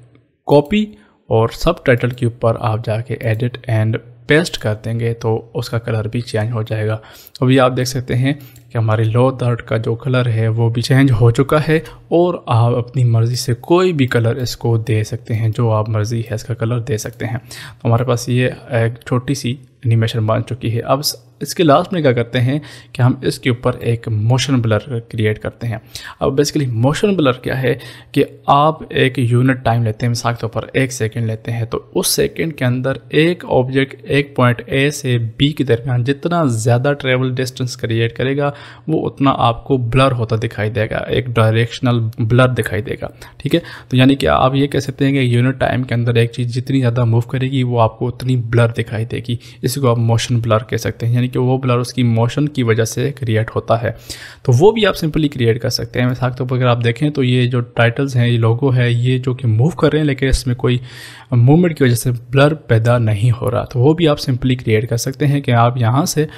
[SPEAKER 1] कॉपी और सब टाइटल के ऊपर आप जाके एडिट एंड पेस्ट कर देंगे तो उसका कलर भी चेंज हो जाएगा अभी आप देख सकते हैं कि हमारे लो दर्ट का जो कलर है वो भी चेंज हो चुका है और आप अपनी मर्ज़ी से कोई भी कलर इसको दे सकते हैं जो आप मर्ज़ी है इसका कलर दे सकते हैं तो हमारे पास ये एक छोटी सी एनिमेशन बन चुकी है अब इसके लास्ट में क्या करते हैं कि हम इसके ऊपर एक मोशन ब्लर क्रिएट करते हैं अब बेसिकली मोशन ब्लर क्या है कि आप एक यूनिट टाइम लेते हैं मिसाल के तौर पर एक सेकेंड लेते हैं तो उस सेकेंड के अंदर एक ऑब्जेक्ट एक पॉइंट ए से बी के दरमियान जितना ज़्यादा ट्रेवल डिस्टेंस क्रिएट करेगा वो उतना आपको ब्लर होता दिखाई देगा एक डायरेक्शनल ब्लर दिखाई देगा ठीक है तो यानी कि आप ये कह सकते हैं कि यूनिट टाइम के अंदर एक चीज़ जितनी ज़्यादा मूव करेगी वो आपको उतनी ब्लर दिखाई देगी इसको को आप मोशन ब्लर कह सकते हैं यानी कि वो ब्लर उसकी मोशन की वजह से क्रिएट होता है तो वो भी आप सिंपली क्रिएट कर सकते हैं मिसाल के तौर तो पर अगर आप देखें तो ये जो टाइटल्स हैं ये लोगो है ये जो कि मूव कर रहे हैं लेकिन इसमें कोई मूवमेंट की वजह से ब्लर पैदा नहीं हो रहा तो वो भी आप सिंपली क्रिएट कर सकते हैं कि आप यहाँ से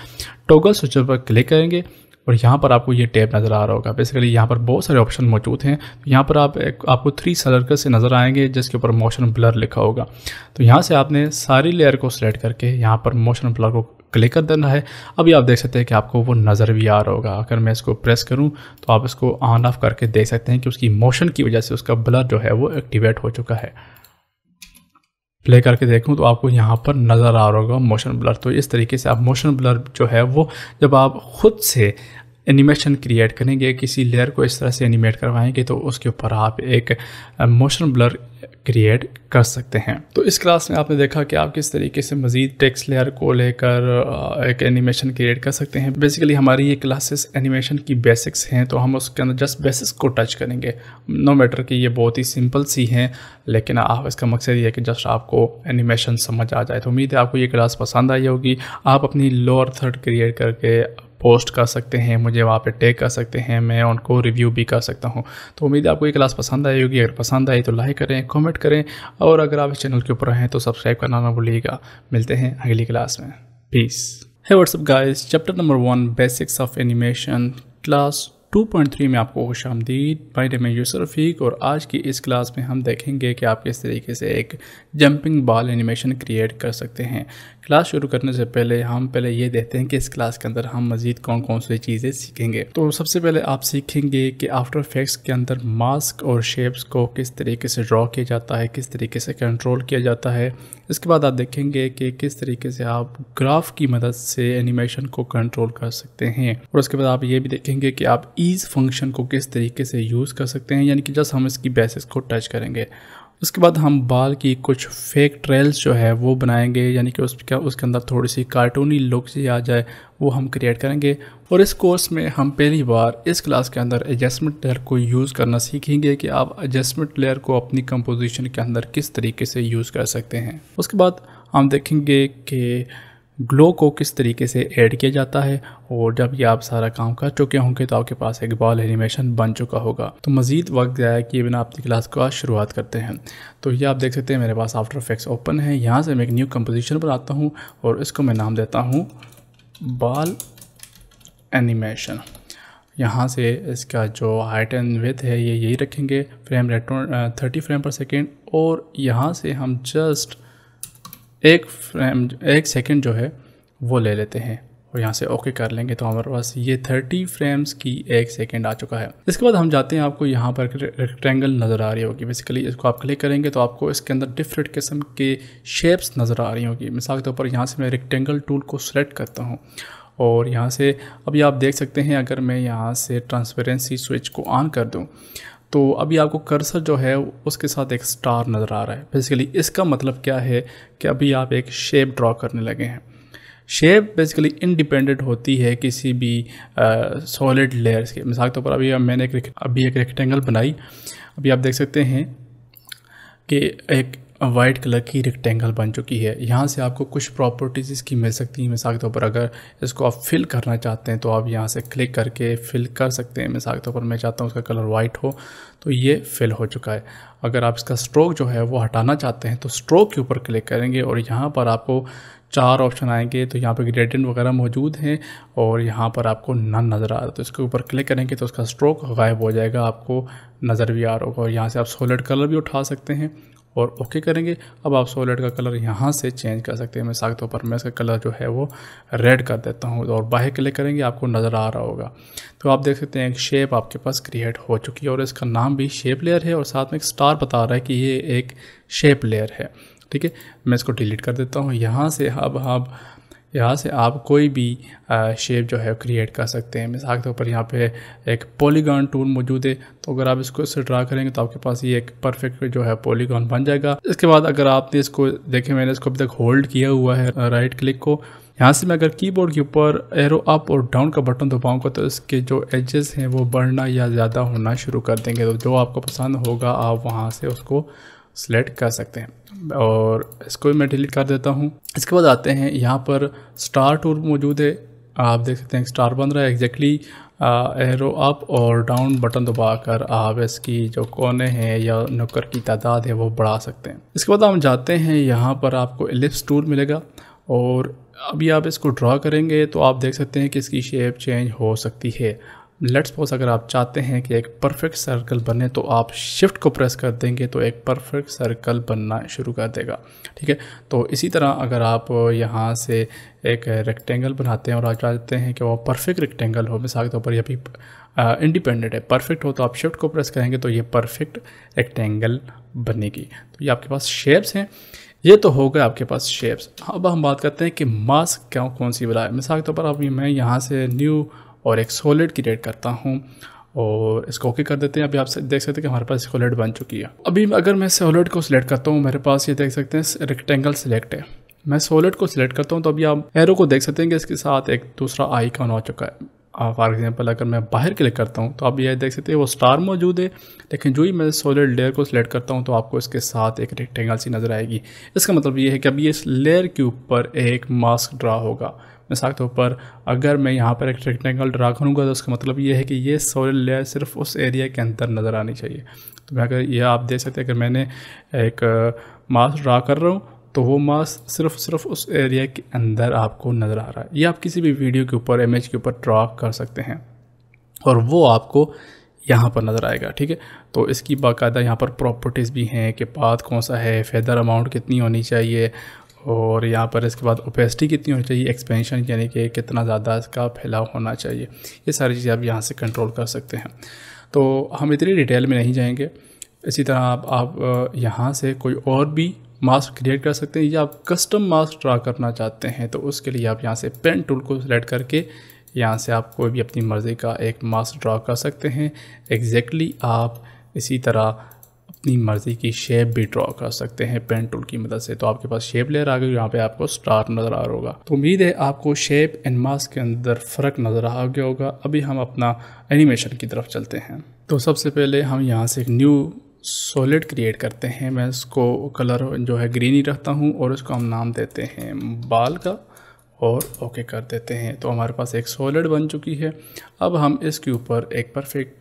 [SPEAKER 1] टोगल स्विच पर क्लिक करेंगे और यहाँ पर आपको ये टैब नज़र आ रहा होगा बेसिकली यहाँ पर बहुत सारे ऑप्शन मौजूद हैं तो यहाँ पर आप एक, आपको थ्री सर्कल से नज़र आएंगे जिसके ऊपर मोशन ब्लर लिखा होगा तो यहाँ से आपने सारी लेयर को सिलेक्ट करके यहाँ पर मोशन ब्लर को क्लिक कर देना है अभी आप देख सकते हैं कि आपको वो नज़र भी आ रहा होगा अगर मैं इसको प्रेस करूं तो आप इसको ऑन ऑफ करके देख सकते हैं कि उसकी मोशन की वजह से उसका ब्लर जो है वो एक्टिवेट हो चुका है प्ले करके देखूँ तो आपको यहाँ पर नज़र आ रहा होगा मोशन ब्लर तो इस तरीके से आप मोशन ब्लर जो है वो जब आप खुद से एनिमेशन क्रिएट करेंगे किसी लेयर को इस तरह से एनिमेट करवाएंगे तो उसके ऊपर आप एक मोशन ब्लर क्रिएट कर सकते हैं तो इस क्लास में आपने देखा कि आप किस तरीके से मजीद टेक्स्ट लेयर को लेकर एक एनिमेशन क्रिएट कर सकते हैं बेसिकली हमारी ये क्लासेस एनिमेशन की बेसिक्स हैं तो हम उसके अंदर जस्ट बेसिक्स को टच करेंगे नो मैटर कि ये बहुत ही सिंपल सी हैं लेकिन आप इसका मकसद ये है कि जस्ट आपको एनिमेशन समझ आ जाए तो उम्मीद है आपको ये क्लास पसंद आई होगी आप अपनी लोअर थर्ड क्रिएट करके पोस्ट कर सकते हैं मुझे वहाँ पे टैग कर सकते हैं मैं उनको रिव्यू भी कर सकता हूँ तो उम्मीद है आपको ये क्लास पसंद आई होगी अगर पसंद आई तो लाइक करें कमेंट करें और अगर आप इस चैनल के ऊपर हैं तो सब्सक्राइब करना ना भूलिएगा मिलते हैं अगली क्लास में पीस है what's up guys chapter number one basics of animation class 2.3 में आपको खुश आमदीद माई डे मैं यूसर रफ़ीक और आज की इस क्लास में हम देखेंगे कि आप किस तरीके से एक जंपिंग बॉल एनिमेशन क्रिएट कर सकते हैं क्लास शुरू करने से पहले हम पहले ये देखते हैं कि इस क्लास के अंदर हम मज़ीद कौन कौन सी चीज़ें सीखेंगे तो सबसे पहले आप सीखेंगे कि आफ्टर इफेक्ट्स के अंदर मास्क और शेप्स को किस तरीके से ड्रॉ किया जाता है किस तरीके से कंट्रोल किया जाता है इसके बाद आप देखेंगे कि किस तरीके से आप ग्राफ की मदद से एनिमेशन को कंट्रोल कर सकते हैं और उसके बाद आप ये भी देखेंगे कि आप ईज़ फंक्शन को किस तरीके से यूज़ कर सकते हैं यानी कि जस्ट हम इसकी बेसिस को टच करेंगे उसके बाद हम बाल की कुछ फेक ट्रेल्स जो है वो बनाएंगे यानी कि उसके उसके अंदर थोड़ी सी कार्टूनी लुक से आ जाए वो हम क्रिएट करेंगे और इस कोर्स में हम पहली बार इस क्लास के अंदर एडजस्टमेंट लेयर को यूज़ करना सीखेंगे कि आप एडजस्टमेंट लेयर को अपनी कंपोजिशन के अंदर किस तरीके से यूज़ कर सकते हैं उसके बाद हम देखेंगे कि ग्लो को किस तरीके से ऐड किया जाता है और जब ये आप सारा काम कर चुके होंगे तो आपके पास एक बॉल एनिमेशन बन चुका होगा तो मज़ीद वक्त ज़ाया कि बिना आपकी क्लास को आज शुरुआत करते हैं तो ये आप देख सकते हैं मेरे पास आफ्टर इफेक्ट्स ओपन है यहाँ से मैं एक न्यू कम्पोजिशन पर आता हूँ और इसको मैं नाम देता हूँ बाल एनिमेशन यहाँ से इसका जो हाइट एंड विथ है ये यही रखेंगे frame rate thirty frame per second और यहाँ से हम जस्ट एक फ्रेम एक सेकंड जो है वो ले लेते हैं और यहाँ से ओके कर लेंगे तो हमारे पास ये थर्टी फ्रेम्स की एक सेकेंड आ चुका है इसके बाद हम जाते हैं आपको यहाँ पर रेक्टेंगल नज़र आ रही होगी बेसिकली इसको आप क्लिक करेंगे तो आपको इसके अंदर डिफरेंट किस्म के शेप्स नज़र आ रही होगी मिसाल के तौर पर यहाँ से मैं रेक्टेंगल टूल को सेलेक्ट करता हूँ और यहाँ से अभी आप देख सकते हैं अगर मैं यहाँ से ट्रांसपेरेंसी स्विच को ऑन कर दूँ तो अभी आपको कर्सर जो है उसके साथ एक स्टार नज़र आ रहा है बेसिकली इसका मतलब क्या है कि अभी आप एक शेप ड्रॉ करने लगे हैं शेप बेसिकली इंडिपेंडेंट होती है किसी भी सॉलिड लेयर्स के मिसाल के तौर पर अभी मैंने एक अभी एक रेक्टेंगल बनाई अभी आप देख सकते हैं कि एक वाइट कलर की रेक्टेंगल बन चुकी है यहाँ से आपको कुछ प्रॉपर्टीज़ इसकी मिल सकती हैं मिसाल के तौर पर अगर इसको आप फिल करना चाहते हैं तो आप यहाँ से क्लिक करके फिल कर सकते हैं मिसाल के तौर पर मैं चाहता हूँ उसका कलर वाइट हो तो ये फिल हो चुका है अगर आप इसका स्ट्रोक जो है वो हटाना चाहते हैं तो स्ट्रोक के ऊपर क्लिक करेंगे और यहाँ पर आपको चार ऑप्शन आएंगे तो यहाँ पर ग्रेडेंट वगैरह मौजूद हैं और यहाँ पर आपको नन नज़र आ रहा है तो इसके ऊपर क्लिक करेंगे तो उसका स्ट्रोक गायब हो जाएगा आपको नज़र भी आ रहा होगा और यहाँ से आप सोलड कलर भी उठा सकते हैं और ओके करेंगे अब आप सॉलिड का कलर यहाँ से चेंज कर सकते हैं मैं साख तौर पर मैं इसका कलर जो है वो रेड कर देता हूँ और बाहर क्लिक करेंगे आपको नज़र आ रहा होगा तो आप देख सकते हैं एक शेप आपके पास क्रिएट हो चुकी है और इसका नाम भी शेप लेयर है और साथ में एक स्टार बता रहा है कि ये एक शेप लेयर है ठीक है मैं इसको डिलीट कर देता हूँ यहाँ से अब आप यहाँ से आप कोई भी शेप जो है क्रिएट कर सकते हैं मिसाल के तौर पर यहाँ पे एक पॉलीगॉन टूल मौजूद है तो अगर आप इसको इससे ड्रा करेंगे तो आपके पास ये एक परफेक्ट जो है पॉलीगॉन बन जाएगा इसके बाद अगर आपने इसको देखें मैंने इसको अभी तक होल्ड किया हुआ है राइट क्लिक को यहाँ से मैं अगर कीबोर्ड के ऊपर एरो अप और डाउन का बटन दबाऊंगा तो इसके जो एजेस हैं वो बढ़ना या ज़्यादा होना शुरू कर देंगे तो जो आपको पसंद होगा आप वहाँ से उसको सेलेक्ट कर सकते हैं और इसको भी मैं डिलीट कर देता हूँ इसके बाद आते हैं यहाँ पर स्टार टूर मौजूद है आप देख सकते हैं स्टार बन रहा है एग्जैक्टली एरो अप और डाउन बटन दबाकर आप इसकी जो कोने हैं या नुकर की तादाद है वो बढ़ा सकते हैं इसके बाद हम जाते हैं यहाँ पर आपको एलिप्स टूर मिलेगा और अभी आप इसको ड्रा करेंगे तो आप देख सकते हैं कि इसकी शेप चेंज हो सकती है लेट्स सपोज अगर आप चाहते हैं कि एक परफेक्ट सर्कल बने तो आप शिफ्ट को प्रेस कर देंगे तो एक परफेक्ट सर्कल बनना शुरू कर देगा ठीक है तो इसी तरह अगर आप यहाँ से एक रेक्टेंगल बनाते हैं और आप चाहते हैं कि वो परफेक्ट रेक्टेंगल हो मिसाल के तौर पर यह भी इंडिपेंडेंट है परफेक्ट हो तो आप शिफ्ट को प्रेस करेंगे तो ये परफेक्ट रेक्टेंगल बनेगी तो ये आपके पास शेप्स हैं ये तो हो गए आपके पास शेप्स अब हम बात करते हैं कि मास्क क्या कौन सी बनाए मिसाल के तौर पर अभी मैं यहाँ से न्यू और एक सोलिड क्रिएट करता हूँ और इसको ओके कर देते हैं अभी आप देख सकते हैं कि हमारे पास सोलिड बन चुकी है अभी अगर मैं सोलिड को सिलेक्ट करता हूँ मेरे पास ये देख सकते हैं रेक्टेंगल सिलेक्ट है मैं सोलिड को सिलेक्ट करता हूँ तो अभी आप एरो को देख सकते हैं कि इसके साथ एक दूसरा आईकॉन हो चुका है फॉर एग्जाम्पल अगर मैं बाहर क्लिक करता हूँ तो आप यह देख सकते हैं वो स्टार मौजूद है लेकिन जो ही मैं सोलिड लेयर को सिलेक्ट करता हूँ तो आपको इसके साथ एक रेक्टेंगल सी नज़र आएगी इसका मतलब ये है कि अभी इस लेयर के ऊपर एक मास्क ड्रा होगा मिसाल के तौर पर अगर मैं यहाँ पर एक रेक्टेंगल ड्रा करूँगा तो उसका मतलब ये है कि ये सोलर लेयर सिर्फ उस एरिया के अंदर नज़र आनी चाहिए तो मैं अगर यह आप देख सकते हैं अगर मैंने एक मास ड्रा कर रहा हूँ तो वो मास सिर्फ सिर्फ उस एरिया के अंदर आपको नज़र आ रहा है ये आप किसी भी वीडियो के ऊपर इमेज के ऊपर ड्रा कर सकते हैं और वो आपको यहाँ पर नज़र आएगा ठीक है तो इसकी बाकायदा यहाँ पर प्रॉपर्टीज़ भी हैं कि पाथ कौन सा है फेदर अमाउंट कितनी होनी चाहिए और यहाँ पर इसके बाद ओपेसिटी कितनी होनी चाहिए एक्सपेंशन यानी कि कितना ज़्यादा इसका फैलाव होना चाहिए ये सारी चीज़ें आप यहाँ से कंट्रोल कर सकते हैं तो हम इतनी डिटेल में नहीं जाएंगे इसी तरह आप, आप यहाँ से कोई और भी मास्क क्रिएट कर सकते हैं या आप कस्टम मास्क ड्रा करना चाहते हैं तो उसके लिए आप यहाँ से पेन टूल को सिलेक्ट करके यहाँ से आप कोई भी अपनी मर्ज़ी का एक मास्क ड्रा कर सकते हैं एग्जैक्टली exactly आप इसी तरह अपनी मर्ज़ी की शेप भी ड्रॉ कर सकते हैं पेन टूल की मदद से तो आपके पास शेप लेयर आ गई यहाँ पे आपको स्टार नज़र आ रहा होगा तो उम्मीद है आपको शेप एंड मास्क के अंदर फ़र्क नज़र आ गया होगा अभी हम अपना एनिमेशन की तरफ चलते हैं तो सबसे पहले हम यहाँ से एक न्यू सॉलिड क्रिएट करते हैं मैं इसको कलर जो है ग्रीन ही रखता हूँ और इसको हम नाम देते हैं बाल का और ओके कर देते हैं तो हमारे पास एक सॉलिड बन चुकी है अब हम इसके ऊपर एक परफेक्ट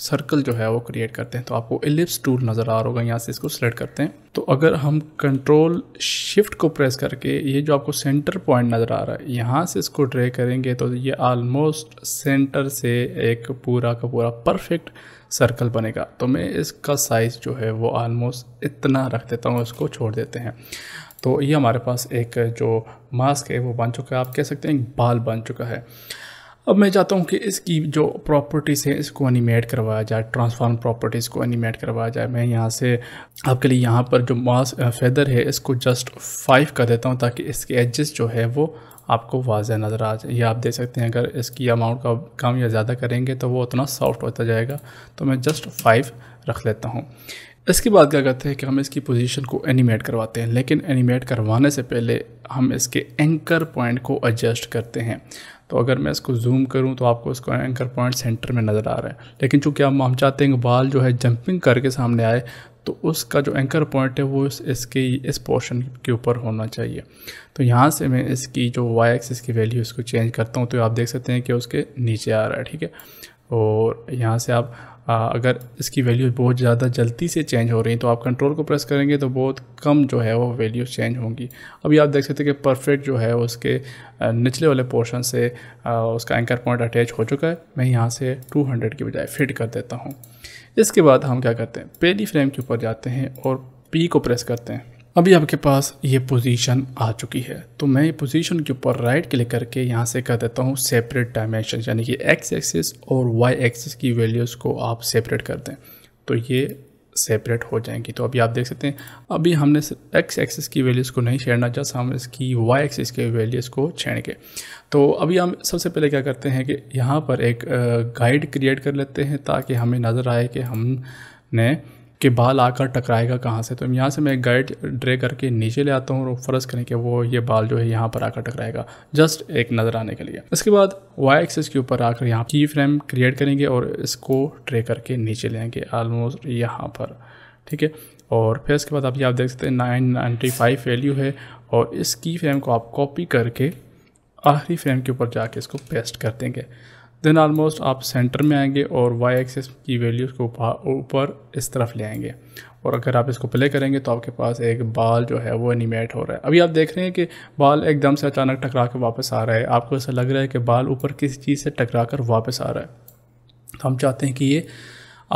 [SPEAKER 1] सर्कल जो है वो क्रिएट करते हैं तो आपको एलिप्स टूल नज़र आ रहा होगा यहाँ से इसको सेलेक्ट करते हैं तो अगर हम कंट्रोल शिफ्ट को प्रेस करके ये जो आपको सेंटर पॉइंट नज़र आ रहा है यहाँ से इसको ड्रे करेंगे तो ये आलमोस्ट सेंटर से एक पूरा का पूरा परफेक्ट सर्कल बनेगा तो मैं इसका साइज़ जो है वो आलमोस्ट इतना रख देता हूँ इसको छोड़ देते हैं तो ये हमारे पास एक जो मास्क है वो बन चुका है आप कह सकते हैं बाल बन चुका है अब मैं चाहता हूँ कि इसकी जो प्रॉपर्टीज़ हैं इसको एनिमेट करवाया जाए ट्रांसफॉर्म प्रॉपर्टीज़ को एनिमेट करवाया जाए मैं यहाँ से आपके लिए यहाँ पर जो मास फेदर है इसको जस्ट फाइव कर देता हूँ ताकि इसके एजेस जो है वो आपको वाज नज़र आ जाए या आप देख सकते हैं अगर इसकी अमाउंट का कम या ज़्यादा करेंगे तो वो उतना सॉफ्ट होता जाएगा तो मैं जस्ट फाइव रख लेता हूँ इसके बाद क्या करते हैं कि हम इसकी पोजीशन को एनिमेट करवाते हैं लेकिन एनिमेट करवाने से पहले हम इसके एंकर पॉइंट को एडजस्ट करते हैं तो अगर मैं इसको जूम करूँ तो आपको इसको एंकर पॉइंट सेंटर में नज़र आ रहा है लेकिन चूँकि हम हम चाहते हैं कि बाल जो है जंपिंग करके सामने आए तो उसका जो एंकर पॉइंट है वो इस, इसके इस पोर्शन के ऊपर होना चाहिए तो यहाँ से मैं इसकी जो वाई एक्सिस की वैल्यू इसको चेंज करता हूँ तो आप देख सकते हैं कि उसके नीचे आ रहा है ठीक है और यहाँ से आप आ, अगर इसकी वैल्यू बहुत ज़्यादा जल्दी से चेंज हो रही हैं तो आप कंट्रोल को प्रेस करेंगे तो बहुत कम जो है वो वैल्यूज चेंज होंगी अभी आप देख सकते हैं कि परफेक्ट जो है उसके निचले वाले पोर्शन से आ, उसका एंकर पॉइंट अटैच हो चुका है मैं यहाँ से 200 की बजाय फिट कर देता हूँ इसके बाद हम क्या करते हैं पहली फ्रेम के ऊपर जाते हैं और पी को प्रेस करते हैं अभी आपके पास ये पोजीशन आ चुकी है तो मैं ये पोजीशन के ऊपर राइट क्लिक करके यहाँ से कर देता हूँ सेपरेट डायमेंशन यानी कि एक्स एक्सिस और वाई एक्सिस की वैल्यूज़ को आप सेपरेट कर दें तो ये सेपरेट हो जाएंगी तो अभी आप देख सकते हैं अभी हमने एक्स एक्सिस की वैल्यूज़ को नहीं छेड़ना जैसा हम इसकी वाई एक्सिस के वैल्यूज़ को छेड़ के तो अभी हम सबसे पहले क्या करते हैं कि यहाँ पर एक गाइड क्रिएट कर लेते हैं ताकि हमें नज़र आए कि हमने कि बाल आकर टकराएगा कहाँ से तो यहाँ से मैं गाइड ड्रे करके नीचे ले आता हूँ और फ़र्ज़ करें कि वो ये बाल जो है यहाँ पर आकर टकराएगा जस्ट एक नज़र आने के लिए इसके बाद वाई एक्सेस के ऊपर आकर यहाँ की फ्रेम क्रिएट करेंगे और इसको ड्रे करके नीचे ले आएंगे आलमोस्ट यहाँ पर ठीक है और फिर इसके बाद आप आप देख सकते हैं नाइन नाइन्टी फाइव वैल्यू है और इस की फ्रेम को आप कॉपी करके आखिरी फ्रेम के ऊपर जाके इसको पेस्ट कर देंगे देन ऑलमोस्ट आप सेंटर में आएंगे और वाई एक्सेस की वैल्यूज़ को ऊपर इस तरफ ले आएंगे और अगर आप इसको प्ले करेंगे तो आपके पास एक बाल जो है वो एनिमेट हो रहा है अभी आप देख रहे हैं कि बाल एकदम से अचानक टकरा कर वापस आ रहा है आपको ऐसा लग रहा है कि बाल ऊपर किसी चीज़ से टकरा कर वापस आ रहा है तो हम चाहते हैं कि ये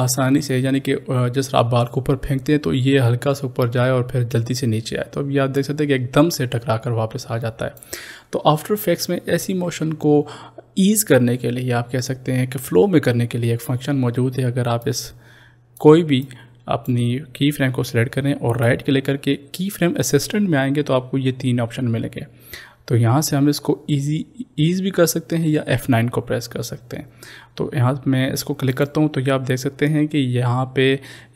[SPEAKER 1] आसानी से यानी कि जिस आप बाल को ऊपर फेंकते हैं तो ये हल्का से ऊपर जाए और फिर जल्दी से नीचे आए तो अभी आप देख सकते हैं कि एकदम से टकरा कर वापस आ जाता है तो आफ्टर इफेक्ट्स में ऐसी मोशन को ईज़ करने के लिए आप कह सकते हैं कि फ़्लो में करने के लिए एक फंक्शन मौजूद है अगर आप इस कोई भी अपनी की फ्रेम को सिलेक्ट करें और राइट क्लिक करके की फ्रेम असिस्टेंट में आएंगे तो आपको ये तीन ऑप्शन मिलेंगे तो यहाँ से हम इसको इजी ईज़ भी कर सकते हैं या F9 को प्रेस कर सकते हैं तो यहाँ मैं इसको क्लिक करता हूँ तो ये आप देख सकते हैं कि यहाँ पे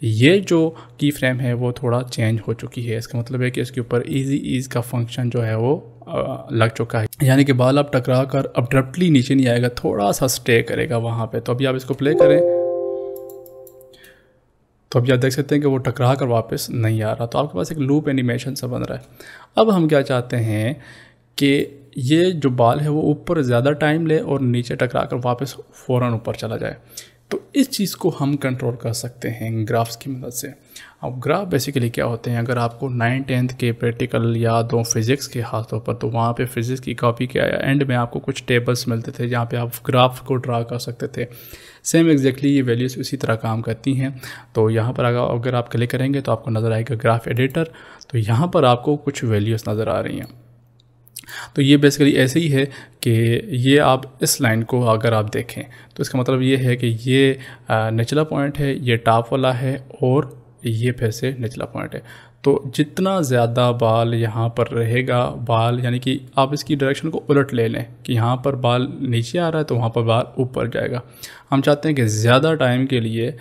[SPEAKER 1] ये जो की फ्रेम है वो थोड़ा चेंज हो चुकी है इसका मतलब है कि इसके ऊपर इजी ईज़ का फंक्शन जो है वो लग चुका है यानी कि बाल अब टकरा कर अब्रप्टली नीचे नहीं आएगा थोड़ा सा स्टे करेगा वहाँ पे तो अभी आप इसको प्ले करें तो अभी आप देख सकते हैं कि वो टकरा कर वापस नहीं आ रहा तो आपके पास एक लूप एनिमेशन सा बन रहा है अब हम क्या चाहते हैं कि ये जो बाल है वो ऊपर ज़्यादा टाइम ले और नीचे टकरा कर वापस फ़ौर ऊपर चला जाए तो इस चीज़ को हम कंट्रोल कर सकते हैं ग्राफ्स की मदद से अब ग्राफ बेसिकली क्या होते हैं अगर आपको नाइन टेंथ के प्रैक्टिकल याद हो फिज़िक्स के हाथों पर तो वहाँ पे फिज़िक्स की कॉपी के एंड में आपको कुछ टेबल्स मिलते थे जहाँ पे आप ग्राफ को ड्रा कर सकते थे सेम एग्जैक्टली ये वैल्यूज़ उसी तरह काम करती हैं तो यहाँ पर अगर अगर आप क्लिक करेंगे तो आपको नज़र आएगा ग्राफ एडिटर तो यहाँ पर आपको कुछ वैल्यूज़ नज़र आ रही हैं तो ये बेसिकली ऐसे ही है कि ये आप इस लाइन को अगर आप देखें तो इसका मतलब ये है कि ये निचला पॉइंट है ये टॉप वाला है और ये पैसे निचला पॉइंट है तो जितना ज़्यादा बाल यहाँ पर रहेगा बाल यानी कि आप इसकी डायरेक्शन को उलट ले लें कि यहाँ पर बाल नीचे आ रहा है तो वहाँ पर बाल ऊपर जाएगा हम चाहते हैं कि ज़्यादा टाइम के लिए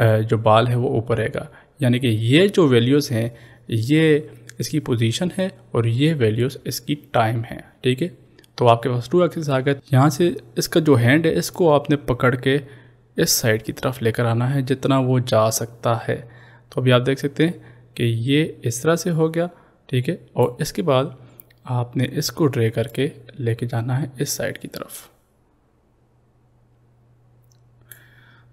[SPEAKER 1] जो बाल है वो ऊपर रहेगा यानी कि ये जो वैल्यूज़ हैं ये इसकी पोजीशन है और ये वैल्यूज़ इसकी टाइम है ठीक है तो आपके पास टू एक्सिस आ गया यहाँ से इसका जो हैंड है इसको आपने पकड़ के इस साइड की तरफ लेकर आना है जितना वो जा सकता है तो अभी आप देख सकते हैं कि ये इस तरह से हो गया ठीक है और इसके बाद आपने इसको ड्रे करके लेके जाना है इस साइड की तरफ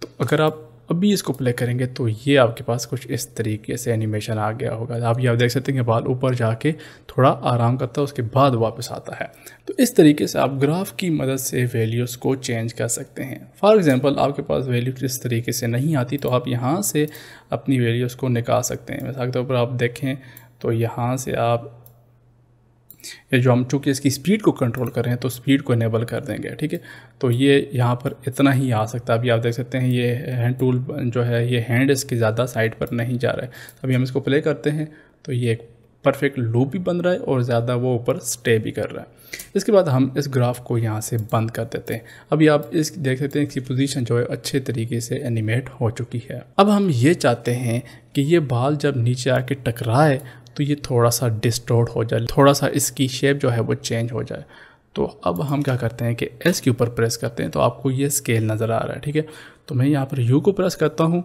[SPEAKER 1] तो अगर आप अभी इसको प्ले करेंगे तो ये आपके पास कुछ इस तरीके से एनिमेशन आ गया होगा आप ये आप देख सकते हैं कि बाल ऊपर जाके थोड़ा आराम करता है उसके बाद वापस आता है तो इस तरीके से आप ग्राफ की मदद से वैल्यूज़ को चेंज कर सकते हैं फॉर एग्ज़ाम्पल आपके पास वैल्यू इस तरीके से नहीं आती तो आप यहाँ से अपनी वैल्यूज़ को निकाल सकते हैं मिसाल के तौर पर आप देखें तो यहाँ से आप ये जो हम चूँकि इसकी स्पीड को कंट्रोल कर रहे हैं तो स्पीड को इनेबल कर देंगे ठीक है तो ये यहाँ पर इतना ही आ सकता है अभी आप देख सकते हैं ये हैंड टूल जो है ये हैंड इसके ज़्यादा साइड पर नहीं जा रहा है अभी हम इसको प्ले करते हैं तो ये एक परफेक्ट लूप भी बन रहा है और ज़्यादा वो ऊपर स्टे भी कर रहा है इसके बाद हम इस ग्राफ को यहाँ से बंद कर देते हैं अभी आप इस देख सकते हैं इसकी पोजीशन जो है अच्छे तरीके से एनिमेट हो चुकी है अब हम ये चाहते हैं कि ये बाल जब नीचे आके टकराए तो ये थोड़ा सा डिस्टोर्ड हो जाए थोड़ा सा इसकी शेप जो है वो चेंज हो जाए तो अब हम क्या करते हैं कि एस के ऊपर प्रेस करते हैं तो आपको ये स्केल नज़र आ रहा है ठीक है तो मैं यहाँ पर यू को प्रेस करता हूँ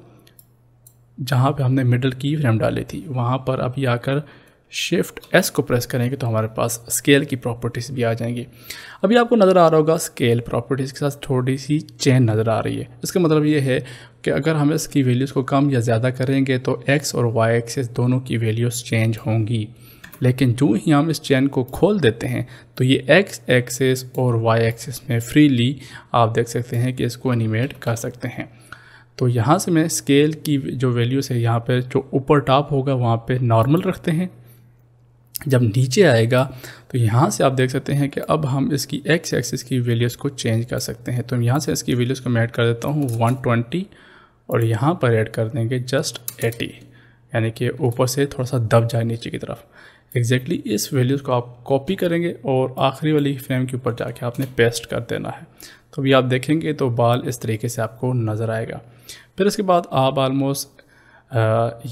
[SPEAKER 1] जहाँ पे हमने मिडल की फ्रेम डाली थी वहाँ पर अभी आकर शिफ्ट एस को प्रेस करेंगे तो हमारे पास स्केल की प्रॉपर्टीज़ भी आ जाएंगी अभी आपको नज़र आ रहा होगा स्केल प्रॉपर्टीज़ के साथ थोड़ी सी चेन नज़र आ रही है इसका मतलब ये है कि अगर हम इसकी वैल्यूज़ को कम या ज़्यादा करेंगे तो एक्स और वाई एक्सेस दोनों की वैल्यूज़ चेंज होंगी लेकिन जो ही हम इस चैन को खोल देते हैं तो ये एक्स एक्सेस और वाई एक्सेस में फ्रीली आप देख सकते हैं कि इसको एनिमेट कर सकते हैं तो यहाँ से मैं स्केल की जो वैल्यूज़ है यहाँ पर जो ऊपर टॉप होगा वहाँ पर नॉर्मल रखते हैं जब नीचे आएगा तो यहाँ से आप देख सकते हैं कि अब हम इसकी एक्स एक्सिस की वैल्यूज़ को चेंज कर सकते हैं तो यहाँ से इसकी वैल्यूज़ को मैं ऐड कर देता हूँ 120 और यहाँ पर ऐड कर देंगे जस्ट एटी यानी कि ऊपर से थोड़ा सा दब जाए नीचे की तरफ एग्जैक्टली exactly इस वैल्यूज़ को आप कॉपी करेंगे और आखिरी वाली फ्रेम के ऊपर जाके आपने पेस्ट कर देना है तो अभी आप देखेंगे तो बाल इस तरीके से आपको नज़र आएगा फिर इसके बाद आप आलमोस्ट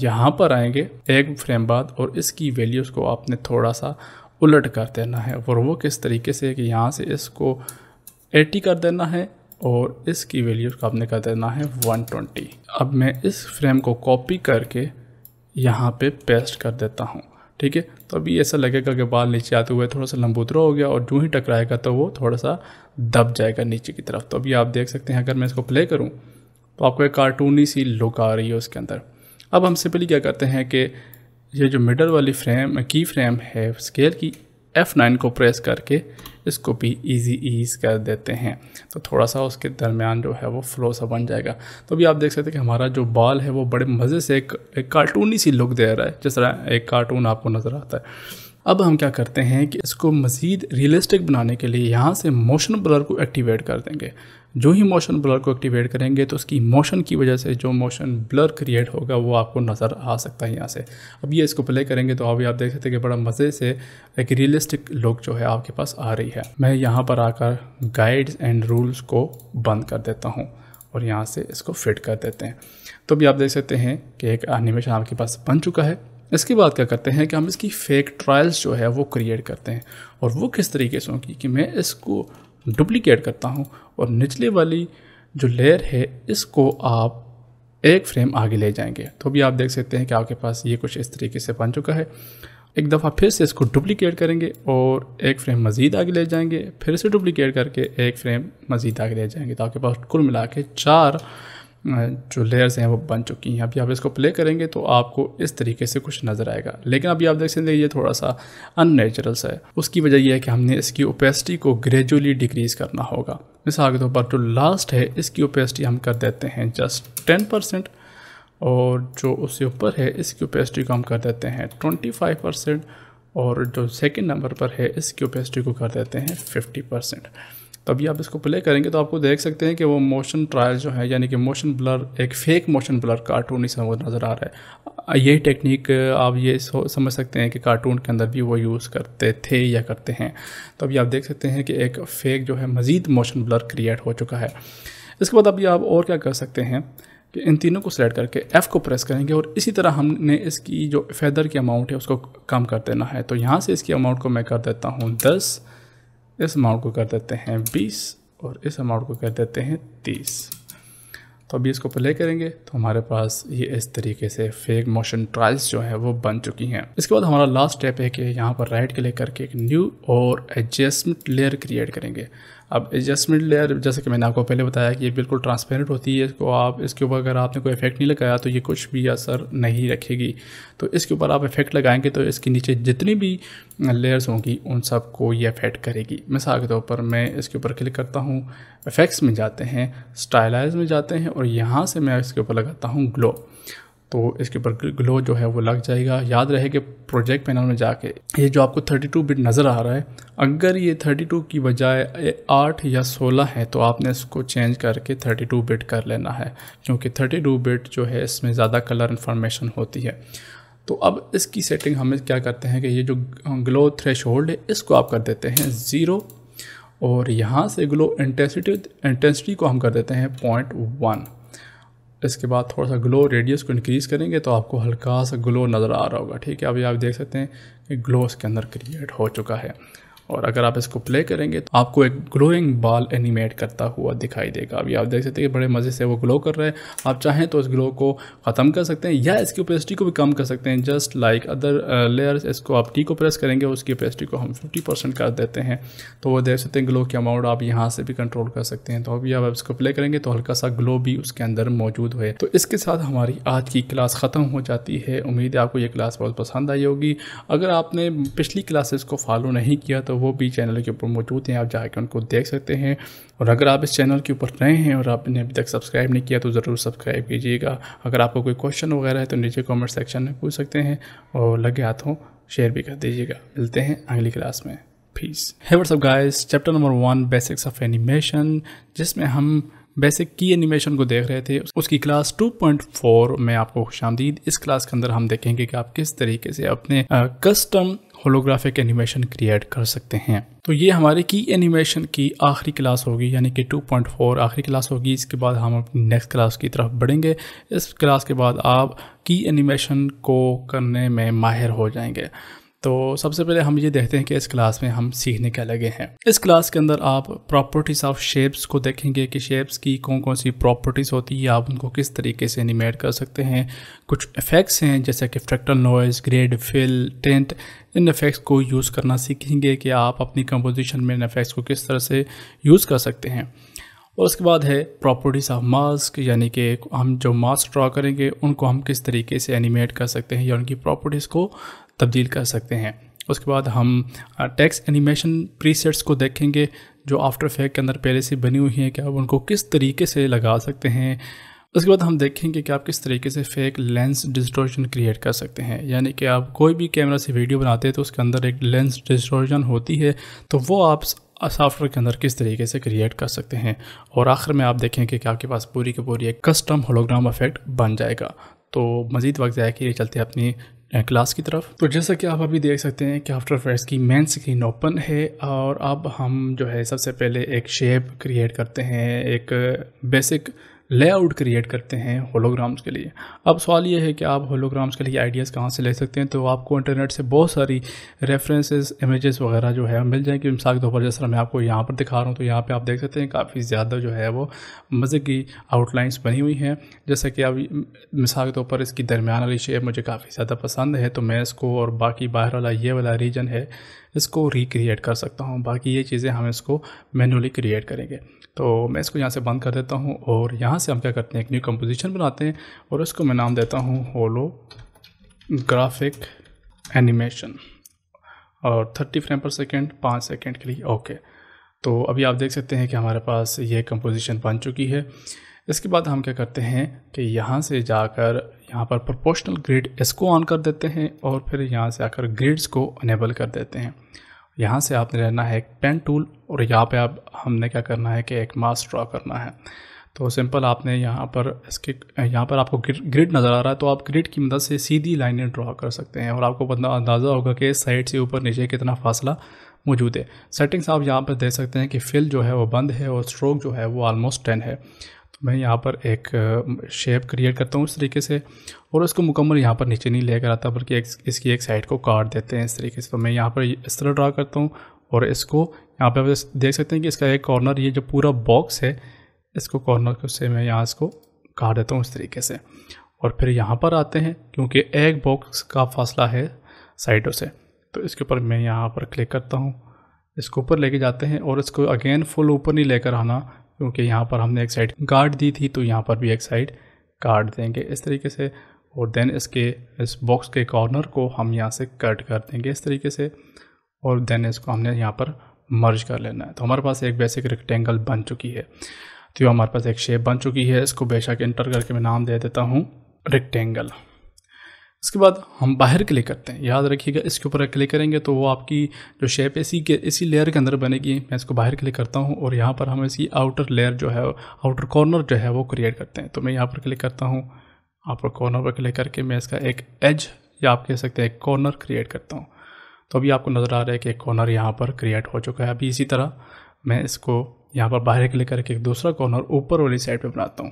[SPEAKER 1] यहाँ पर आएंगे एक फ्रेम बाद और इसकी वैल्यूज़ को आपने थोड़ा सा उलट कर देना है और वो किस तरीके से कि यहाँ से इसको एटी कर देना है और इसकी वैल्यू का आपने कर देना है 120 अब मैं इस फ्रेम को कॉपी करके यहाँ पे पेस्ट कर देता हूँ ठीक है तो अभी ऐसा लगेगा कि बाल नीचे आते हुए थोड़ा सा लंबूतरा हो गया और जो ही टकराएगा तो वो थोड़ा सा दब जाएगा नीचे की तरफ तो अभी आप देख सकते हैं अगर मैं इसको प्ले करूँ तो आपको एक कार्टूनी सी लुक आ रही है उसके अंदर अब हम सिंपली क्या करते हैं कि ये जो मिडल वाली फ्रेम की फ्रेम है स्केल की F9 को प्रेस करके इसको भी इजी ईज कर देते हैं तो थोड़ा सा उसके दरमियान जो है वो फ्लो सा बन जाएगा तो भी आप देख सकते हैं कि हमारा जो बाल है वो बड़े मज़े से एक, एक कार्टूनी सी लुक दे रहा है जिस तरह एक कार्टून आपको नज़र आता है अब हम क्या करते हैं कि इसको मज़ीद रियलिस्टिक बनाने के लिए यहाँ से मोशन ब्लर को एक्टिवेट कर देंगे जो ही मोशन ब्लर को एक्टिवेट करेंगे तो उसकी मोशन की वजह से जो मोशन ब्लर क्रिएट होगा वो आपको नज़र आ सकता है यहाँ से अब ये इसको प्ले करेंगे तो अभी आप देख सकते हैं कि बड़ा मज़े से एक रियलिस्टिक लुक जो है आपके पास आ रही है मैं यहाँ पर आकर गाइड्स एंड रूल्स को बंद कर देता हूँ और यहाँ से इसको फिट कर देते हैं तो भी आप देख सकते हैं कि एक एनिमेशन आपके पास बन चुका है इसके बाद क्या करते हैं कि हम इसकी फेक ट्रायल्स जो है वो क्रिएट करते हैं और वो किस तरीके से होंगी कि मैं इसको डुप्लीकेट करता हूँ और निचले वाली जो लेयर है इसको आप एक फ्रेम आगे ले जाएंगे तो भी आप देख सकते हैं कि आपके पास ये कुछ इस तरीके से बन चुका है एक दफ़ा फिर से इसको डुप्लीकेट करेंगे और एक फ्रेम मज़ीद आगे ले जाएंगे फिर से डुप्लीकेट करके एक फ्रेम मज़ीद आगे ले जाएंगे तो आपके पास कुल मिला के चार जो लेयर्स हैं वो बन चुकी हैं अभी आप इसको प्ले करेंगे तो आपको इस तरीके से कुछ नज़र आएगा लेकिन अभी आप देख सकते हैं ये थोड़ा सा अननेचुरल सा है उसकी वजह यह है कि हमने इसकी ओपेसिटी को ग्रेजुअली डिक्रीज़ करना होगा मिसाल के तौर पर जो लास्ट है इसकी ओपेसिटी हम कर देते हैं जस्ट टेन परसेंट और जो उससे ऊपर है इसकी ओपेसिटी को हम कर देते हैं ट्वेंटी फाइव परसेंट और जो सेकेंड नंबर पर है इसकी ओपेसिटी को कर देते हैं फिफ्टी परसेंट तभी आप इसको प्ले करेंगे तो आपको देख सकते हैं कि वो मोशन ट्रायल जो है यानी कि मोशन ब्लर एक फेक मोशन ब्लर कार्टून इसमें वो नज़र आ रहा है यही टेक्निक आप ये समझ सकते हैं कि कार्टून के अंदर भी वो यूज़ करते थे या करते हैं तो अभी आप देख सकते हैं कि एक फेक जो है मज़ीद मोशन ब्लर क्रिएट हो चुका है इसके बाद अभी आप और क्या कर सकते हैं कि इन तीनों को सिलेक्ट करके F को प्रेस करेंगे और इसी तरह हमने इसकी जो फेदर की अमाउंट है उसको कम कर देना है तो यहाँ से इसकी अमाउंट को मैं कर देता हूँ दस इस अमाउंट को कर देते हैं बीस और इस अमाउंट को कर देते हैं तीस तो अभी इसको प्ले करेंगे तो हमारे पास ये इस तरीके से फेक मोशन ट्रायल्स जो है वो बन चुकी हैं इसके बाद हमारा लास्ट स्टेप है कि यहाँ पर राइट क्लिक करके एक न्यू और एडजस्टमेंट लेयर क्रिएट करेंगे अब एडजस्टमेंट लेयर जैसे कि मैंने आपको पहले बताया कि ये बिल्कुल ट्रांसपेरेंट होती है इसको आप इसके ऊपर अगर आपने कोई इफेक्ट नहीं लगाया तो ये कुछ भी असर नहीं रखेगी तो इसके ऊपर आप इफेक्ट लगाएंगे तो इसके नीचे जितनी भी लेयर्स होंगी उन सब को ये अफेक्ट करेगी मिसाल के तौर पर मैं इसके ऊपर क्लिक करता हूँ इफेक्ट्स में जाते हैं स्टाइलाइज में जाते हैं और यहाँ से मैं इसके ऊपर लगाता हूँ ग्लो तो इसके ऊपर ग्लो जो है वो लग जाएगा याद रहे कि प्रोजेक्ट पैनल में जाके ये जो आपको 32 बिट नज़र आ रहा है अगर ये 32 की बजाय 8 या 16 है तो आपने इसको चेंज करके 32 बिट कर लेना है क्योंकि 32 बिट जो है इसमें ज़्यादा कलर इन्फॉर्मेशन होती है तो अब इसकी सेटिंग हमें क्या करते हैं कि ये जो ग्लो थ्रेश है इसको आप कर देते हैं ज़ीरो और यहाँ से ग्लो इंटेंसिटी इंटेंसिटी को हम कर देते हैं पॉइंट वन इसके बाद थोड़ा सा ग्लो रेडियस को इंक्रीज़ करेंगे तो आपको हल्का सा ग्लो नज़र आ रहा होगा ठीक है अभी आप देख सकते हैं कि ग्लो इसके अंदर क्रिएट हो चुका है और अगर आप इसको प्ले करेंगे तो आपको एक ग्लोइंग बाल एनिमेट करता हुआ दिखाई देगा अभी आप देख सकते हैं कि बड़े मज़े से वो ग्लो कर रहे हैं आप चाहें तो इस ग्लो को ख़त्म कर सकते हैं या इसकी ओपेसिटी को भी कम कर सकते हैं जस्ट लाइक अदर लेयर्स इसको आप टी को प्रेस करेंगे उसकी ओपेसिटी को हम फिफ्टी परसेंट कर देते हैं तो वो देख सकते हैं ग्लो के अमाउंट आप यहाँ से भी कंट्रोल कर सकते हैं तो अभी आप इसको प्ले करेंगे तो हल्का सा ग्लो भी उसके अंदर मौजूद हुए तो इसके साथ हमारी आज की क्लास ख़त्म हो जाती है उम्मीद है आपको ये क्लास बहुत पसंद आई होगी अगर आपने पिछली क्लासेस को फॉलो नहीं किया तो तो वो भी चैनल के ऊपर मौजूद हैं आप जाके उनको देख सकते हैं और अगर आप इस चैनल के ऊपर नए हैं और आपने अभी तक सब्सक्राइब नहीं किया तो ज़रूर सब्सक्राइब कीजिएगा अगर आपको कोई क्वेश्चन वगैरह है तो नीचे कॉमेंट सेक्शन में पूछ सकते हैं और लगे हाथों शेयर भी कर दीजिएगा मिलते हैं अगली क्लास में फीस है what's up guys chapter number one basics of animation जिसमें हम बेसिक की एनिमेशन को देख रहे थे उसकी क्लास 2.4 में आपको खुश इस क्लास के अंदर हम देखेंगे कि आप किस तरीके से अपने कस्टम होलोग्राफिक एनिमेशन क्रिएट कर सकते हैं तो ये हमारे की एनिमेशन की आखिरी क्लास होगी यानी कि 2.4 आखिरी क्लास होगी इसके बाद हम अपनी नेक्स्ट क्लास की तरफ बढ़ेंगे इस क्लास के बाद आप की एनिमेशन को करने में माहिर हो जाएंगे तो सबसे पहले हम ये देखते हैं कि इस क्लास में हम सीखने क्या लगे हैं इस क्लास के अंदर आप प्रॉपर्टीज़ ऑफ शेप्स को देखेंगे कि शेप्स की कौन कौन सी प्रॉपर्टीज़ होती है आप उनको किस तरीके से एनिमेट कर सकते हैं कुछ इफ़ेक्ट्स हैं जैसे कि fractal noise grade fill tint इन इफेक्ट्स को यूज़ करना सीखेंगे कि आप अपनी कंपोजिशन में इन इफेक्ट्स को किस तरह से यूज़ कर सकते हैं और उसके बाद है प्रॉपर्टीज़ ऑफ मास्क यानी कि हम जो मास्क ड्रा करेंगे उनको हम किस तरीके से एनिमेट कर सकते हैं या उनकी प्रॉपर्टीज़ को तब्दील कर सकते हैं उसके बाद हम टैक्स एनिमेशन प्रीसेट्स को देखेंगे जो आफ्टर इफेक्ट के अंदर पहले से बनी हुई हैं कि आप उनको किस तरीके से लगा सकते हैं उसके बाद हम देखेंगे कि आप किस तरीके से फेक लेंस डिस्टोर्शन क्रिएट कर सकते हैं यानी कि आप कोई भी कैमरा से वीडियो बनाते हैं तो उसके अंदर एक लेंस डिस्टोर्शन होती है तो वो आप सॉफ्टवेयर के अंदर किस तरीके से क्रिएट कर सकते हैं और आखिर में आप देखेंगे कि आपके पास पूरी की पूरी एक कस्टम होलोग्राम इफेक्ट बन जाएगा तो मज़ीद वक्त जाए कि ये चलते अपनी क्लास की तरफ तो जैसा कि आप अभी देख सकते हैं कि आफ्टर इफेक्ट्स की मेन स्क्रीन ओपन है और अब हम जो है सबसे पहले एक शेप क्रिएट करते हैं एक बेसिक लेआउट क्रिएट करते हैं होलोग्राम्स के लिए अब सवाल ये है कि आप होलोग्राम्स के लिए आइडियाज़ कहाँ से ले सकते हैं तो आपको इंटरनेट से बहुत सारी रेफरेंसेस इमेजेस वगैरह जो है मिल जाएंगे मिसाल के तौर पर जैसा मैं आपको यहाँ पर दिखा रहा हूँ तो यहाँ पर आप देख सकते हैं काफ़ी ज़्यादा जो है वो मज़े की आउटलाइंस बनी हुई हैं जैसे कि अब मिसाल के तौर पर इसकी दरमियान वाली शेप मुझे काफ़ी ज़्यादा पसंद है तो मैं इसको और बाकी बाहर वाला ये वाला रीजन है इसको रिक्रिएट कर सकता हूँ बाकी ये चीज़ें हम इसको मैनुअली क्रिएट करेंगे तो मैं इसको यहाँ से बंद कर देता हूँ और यहाँ से हम क्या करते हैं एक न्यू कंपोजिशन बनाते हैं और इसको मैं नाम देता हूँ होलो ग्राफिक एनिमेशन और 30 फ्रेम पर सेकेंड पाँच सेकेंड के लिए ओके तो अभी आप देख सकते हैं कि हमारे पास ये कंपोजिशन बन चुकी है इसके बाद हम क्या करते हैं कि यहाँ से जाकर यहाँ पर प्रोपोर्शनल ग्रिड इसको ऑन कर देते हैं और फिर यहाँ से आकर ग्रिड्स को अनेबल कर देते हैं यहाँ से आपने रहना है एक पेन टूल और यहाँ पे आप हमने क्या करना है कि एक मास ड्रा करना है तो सिंपल आपने यहाँ पर इसके यहाँ पर आपको ग्रिड नज़र आ रहा है तो आप ग्रिड की मदद से सीधी लाइनें ड्रा कर सकते हैं और आपको अंदाज़ा होगा कि साइड से ऊपर नीचे कितना फासला मौजूद है सेटिंग्स आप यहाँ पर दे सकते हैं कि फिल जो है वो बंद है और स्ट्रोक जो है वो आलमोस्ट टेन है तो मैं यहाँ पर एक शेप क्रिएट करता हूँ इस तरीके से और इसको मुकम्मल यहाँ पर नीचे नहीं लेकर आता बल्कि एक, इसकी एक साइड को काट देते हैं इस तरीके से तो मैं यहाँ पर इस तरह ड्रा करता हूँ और इसको यहाँ पर देख सकते हैं कि इसका एक कॉर्नर ये जो पूरा बॉक्स है इसको कॉर्नर से मैं यहाँ इसको काट देता हूँ इस तरीके से और फिर यहाँ पर आते हैं क्योंकि एक बॉक्स का फासला है साइडों से तो इसके ऊपर मैं यहाँ पर क्लिक करता हूँ इसको ऊपर लेके जाते हैं और इसको अगेन फुल ऊपर नहीं लेकर आना क्योंकि यहाँ पर हमने एक साइड गार्ड दी थी तो यहाँ पर भी एक साइड गार्ड देंगे इस तरीके से और देन इसके इस बॉक्स के कॉर्नर को हम यहाँ से कट कर देंगे इस तरीके से और देन इसको हमने यहाँ पर मर्ज कर लेना है तो हमारे पास एक बेसिक रेक्टेंगल बन चुकी है तो हमारे पास एक शेप बन चुकी है इसको बेशक इंटर करके मैं नाम दे देता हूँ रेक्टेंगल इसके बाद हम बाहर क्लिक करते हैं याद रखिएगा इसके ऊपर क्लिक करेंगे तो वो आपकी जो शेप इसी के इसी लेयर के अंदर बनेगी मैं इसको बाहर क्लिक करता हूँ और यहाँ पर हम इसकी आउटर लेयर जो है आउटर कॉर्नर जो है वो क्रिएट करते हैं तो मैं यहाँ पर क्लिक करता हूँ आउटर कॉर्नर पर क्लिक करके मैं इसका एक एज या आप कह सकते हैं एक कॉर्नर क्रिएट करता हूँ तो अभी आपको नज़र आ रहा है कि एक कॉर्नर यहाँ पर क्रिएट हो चुका है अभी इसी तरह मैं इसको यहाँ पर बाहर क्लिक करके एक दूसरा कॉर्नर ऊपर वाली साइड पर बनाता हूँ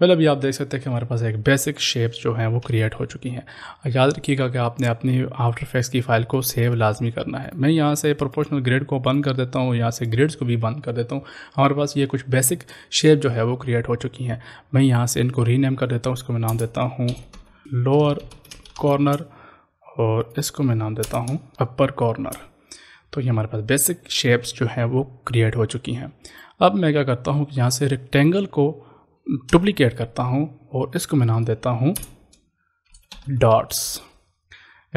[SPEAKER 1] वेल अभी आप देख सकते हैं कि हमारे पास एक बेसिक शेप्स जो हैं वो क्रिएट हो चुकी हैं याद रखिएगा कि आपने अपनी आफ्टर इफेक्ट्स की फ़ाइल को सेव लाजमी करना है मैं यहाँ से प्रोपोर्शनल ग्रेड को बंद कर देता हूँ यहाँ से ग्रेड्स को भी बंद कर देता हूँ हमारे पास ये कुछ बेसिक शेप जो है वो क्रिएट हो चुकी हैं मैं यहाँ से इनको रीनेम कर देता हूँ उसको मैं नाम देता हूँ लोअर कॉर्नर और इसको मैं नाम देता हूँ अपर कॉर्नर तो ये हमारे पास बेसिक शेप्स जो हैं वो क्रिएट हो चुकी हैं अब मैं क्या करता हूँ कि यहाँ से रेक्टेंगल को डुप्लीकेट करता हूँ और इसको मैं नाम देता हूँ डॉट्स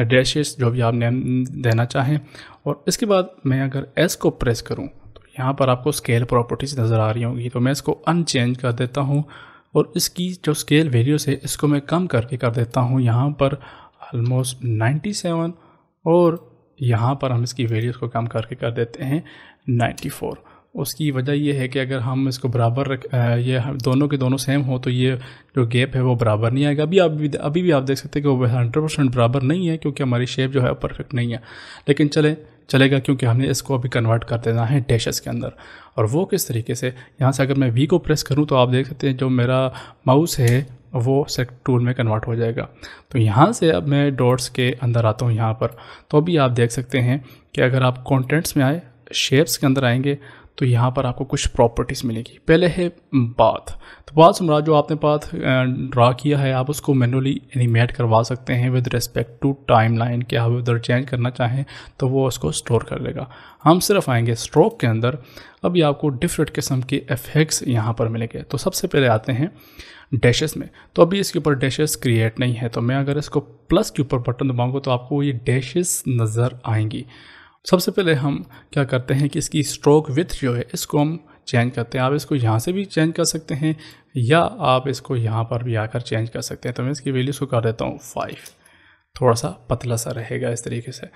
[SPEAKER 1] डैशेस जो भी आप नेम देना चाहें और इसके बाद मैं अगर एस को प्रेस करूँ तो यहाँ पर आपको स्केल प्रॉपर्टीज़ नज़र आ रही होंगी तो मैं इसको अनचेंज कर देता हूँ और इसकी जो स्केल वैल्यूज़ है इसको मैं कम करके कर देता हूँ यहाँ पर आलमोस्ट सेवन और यहाँ पर हम इसकी वैल्यूज़ को कम करके कर देते हैं नाइन्टी फोर उसकी वजह यह है कि अगर हम इसको बराबर रख ये दोनों के दोनों सेम हो तो ये जो गैप है वो बराबर नहीं आएगा अभी आप अभी भी आप देख सकते हैं कि वो हंड्रेड परसेंट बराबर नहीं है क्योंकि हमारी शेप जो है परफेक्ट नहीं है लेकिन चले चलेगा क्योंकि हमने इसको अभी कन्वर्ट कर देना है डैशेस के अंदर और वो किस तरीके से यहाँ से अगर मैं वी को प्रेस करूँ तो आप देख सकते हैं जो मेरा माउस है वो सेक्ट टूल में कन्वर्ट हो जाएगा तो यहाँ से अब मैं डॉट्स के अंदर आता हूँ यहाँ पर तो अभी आप देख सकते हैं कि अगर आप कॉन्टेंट्स में आए शेप्स के अंदर आएंगे तो यहाँ पर आपको कुछ प्रॉपर्टीज़ मिलेगी पहले है बाथ तो बाथ सम्राट जो आपने बाथ ड्रा किया है आप उसको मैनुअली एनिमेट करवा सकते हैं with respect to timeline के आप उधर चेंज करना चाहें तो वो उसको स्टोर कर लेगा हम सिर्फ आएंगे स्ट्रोक के अंदर अभी आपको डिफरेंट किस्म के एफेक्ट्स यहाँ पर मिलेंगे तो सबसे पहले आते हैं डैशेस में तो अभी इसके ऊपर डैशेस क्रिएट नहीं है तो मैं अगर इसको प्लस के ऊपर बटन दबाऊंगा तो आपको ये डैशेस नज़र आएंगी सबसे पहले हम क्या करते हैं कि इसकी स्ट्रोक विथ जो है इसको हम चेंज करते हैं आप इसको यहाँ से भी चेंज कर सकते हैं या आप इसको यहाँ पर भी आकर चेंज कर सकते हैं तो मैं इसकी वैल्यूज़ को कर देता हूँ फाइव थोड़ा सा पतला सा रहेगा इस तरीके से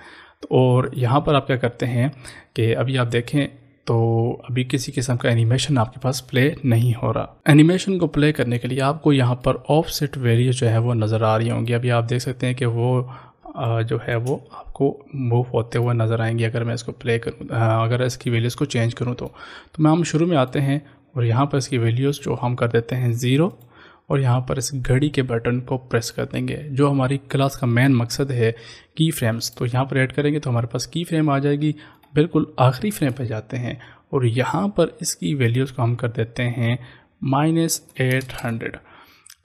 [SPEAKER 1] तो और यहाँ पर आप क्या करते हैं कि अभी आप देखें तो अभी किसी किस्म का एनिमेशन आपके पास प्ले नहीं हो रहा एनिमेशन को प्ले करने के लिए आपको यहाँ पर ऑफ सेट जो है वो नज़र आ रही होंगी अभी आप देख सकते हैं कि वो जो है वो आपको मूव होते हुए नज़र आएंगे अगर मैं इसको प्ले करूँ अगर इसकी वैल्यूज़ को चेंज करूँ तो तो मैं हम शुरू में आते हैं और यहाँ पर इसकी वैल्यूज़ जो हम कर देते हैं ज़ीरो और यहाँ पर इस घड़ी के बटन को प्रेस कर देंगे जो हमारी क्लास का मेन मकसद है की फ्रेम्स तो यहाँ पर ऐड करेंगे तो हमारे पास की फ्रेम आ जाएगी बिल्कुल आखिरी फ्रेम पर जाते हैं और यहाँ पर इसकी वैल्यूज़ को हम कर देते हैं माइनस एट हंड्रेड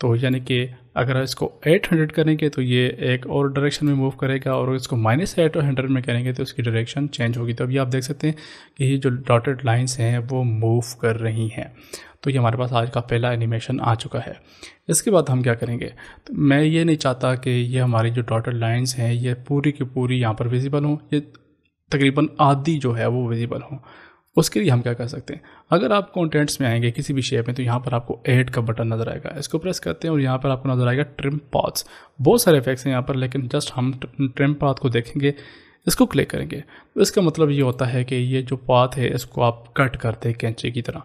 [SPEAKER 1] तो यानी कि अगर इसको 800 करेंगे तो ये एक और डायरेक्शन में मूव करेगा और इसको माइनस एट हंड्रेड में करेंगे तो इसकी डायरेक्शन चेंज होगी तो अभी आप देख सकते हैं कि ये जो डॉटेड लाइंस हैं वो मूव कर रही हैं तो ये हमारे पास आज का पहला एनिमेशन आ चुका है इसके बाद हम क्या करेंगे तो मैं ये नहीं चाहता कि ये हमारी जो डॉटेड लाइन्स हैं ये पूरी की पूरी यहाँ पर विजिबल हों ये तकरीबन आधी जो है वो विजिबल हों उसके लिए हम क्या कर सकते हैं अगर आप कॉन्टेंट्स में आएंगे किसी भी शेप में तो यहाँ पर आपको एड का बटन नज़र आएगा इसको प्रेस करते हैं और यहाँ पर आपको नज़र आएगा ट्रिम पाथ्स बहुत सारे इफेक्ट्स हैं यहाँ पर लेकिन जस्ट हम ट्रिम पाथ को देखेंगे इसको क्लिक करेंगे तो इसका मतलब ये होता है कि ये जो पाथ है इसको आप कट करते हैं कैंचे की तरह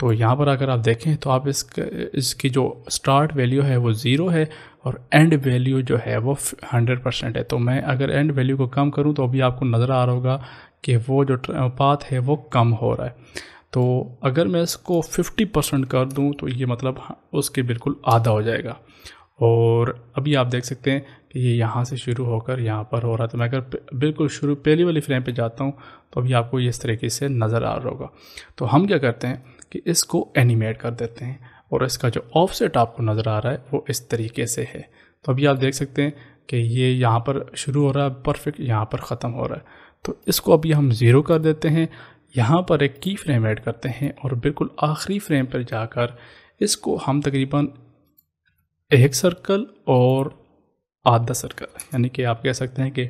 [SPEAKER 1] तो यहाँ पर अगर आप देखें तो आप इस इसकी जो स्टार्ट वैल्यू है वो ज़ीरो है और एंड वैल्यू जो है वो हंड्रेड परसेंट है तो मैं अगर एंड वैल्यू को कम करूँ तो अभी आपको नज़र आ रहा होगा कि वो जो पाथ है वो कम हो रहा है तो अगर मैं इसको 50 परसेंट कर दूँ तो ये मतलब उसके बिल्कुल आधा हो जाएगा और अभी आप देख सकते हैं कि ये यहाँ से शुरू होकर यहाँ पर हो रहा है तो मैं अगर बिल्कुल शुरू पहली वाली फ्रेम पे जाता हूँ तो अभी आपको इस तरीके से नज़र आ रहा होगा तो हम क्या करते हैं कि इसको एनिमेट कर देते हैं और इसका जो ऑफसेट आपको नज़र आ रहा है वो इस तरीके से है तो अभी आप देख सकते हैं कि ये यहाँ पर शुरू हो रहा है परफेक्ट यहाँ पर ख़त्म हो रहा है तो इसको अभी हम ज़ीरो कर देते हैं यहाँ पर एक की फ्रेम ऐड करते हैं और बिल्कुल आखिरी फ्रेम पर जाकर इसको हम तकरीबन एक सर्कल और आधा सर्कल यानी कि आप कह सकते हैं कि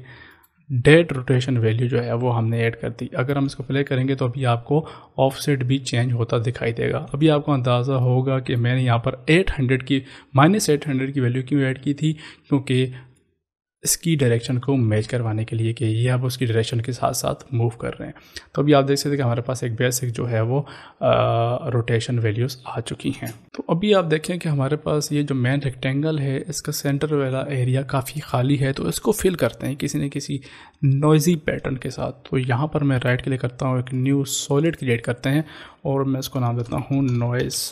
[SPEAKER 1] डेट रोटेशन वैल्यू जो है वो हमने ऐड कर दी अगर हम इसको प्ले करेंगे तो अभी आपको ऑफसेट भी चेंज होता दिखाई देगा अभी आपको अंदाज़ा होगा कि मैंने यहाँ पर 800 की माइनस एट की वैल्यू क्यों ऐड की थी क्योंकि इसकी डायरेक्शन को मैच करवाने के लिए कि ये अब उसकी डायरेक्शन के साथ साथ मूव कर रहे हैं तो अभी आप देख सकते हैं कि हमारे पास एक बेसिक जो है वो रोटेशन वैल्यूज़ आ चुकी हैं तो अभी आप देखें कि हमारे पास ये जो मेन रेक्टेंगल है इसका सेंटर वाला एरिया काफ़ी खाली है तो इसको फिल करते हैं किसी न किसी नॉइजी पैटर्न के साथ तो यहाँ पर मैं राइट क्लिक करता हूँ एक न्यू सॉलिड क्रिएट करते हैं और मैं इसको नाम देता हूँ नॉइज़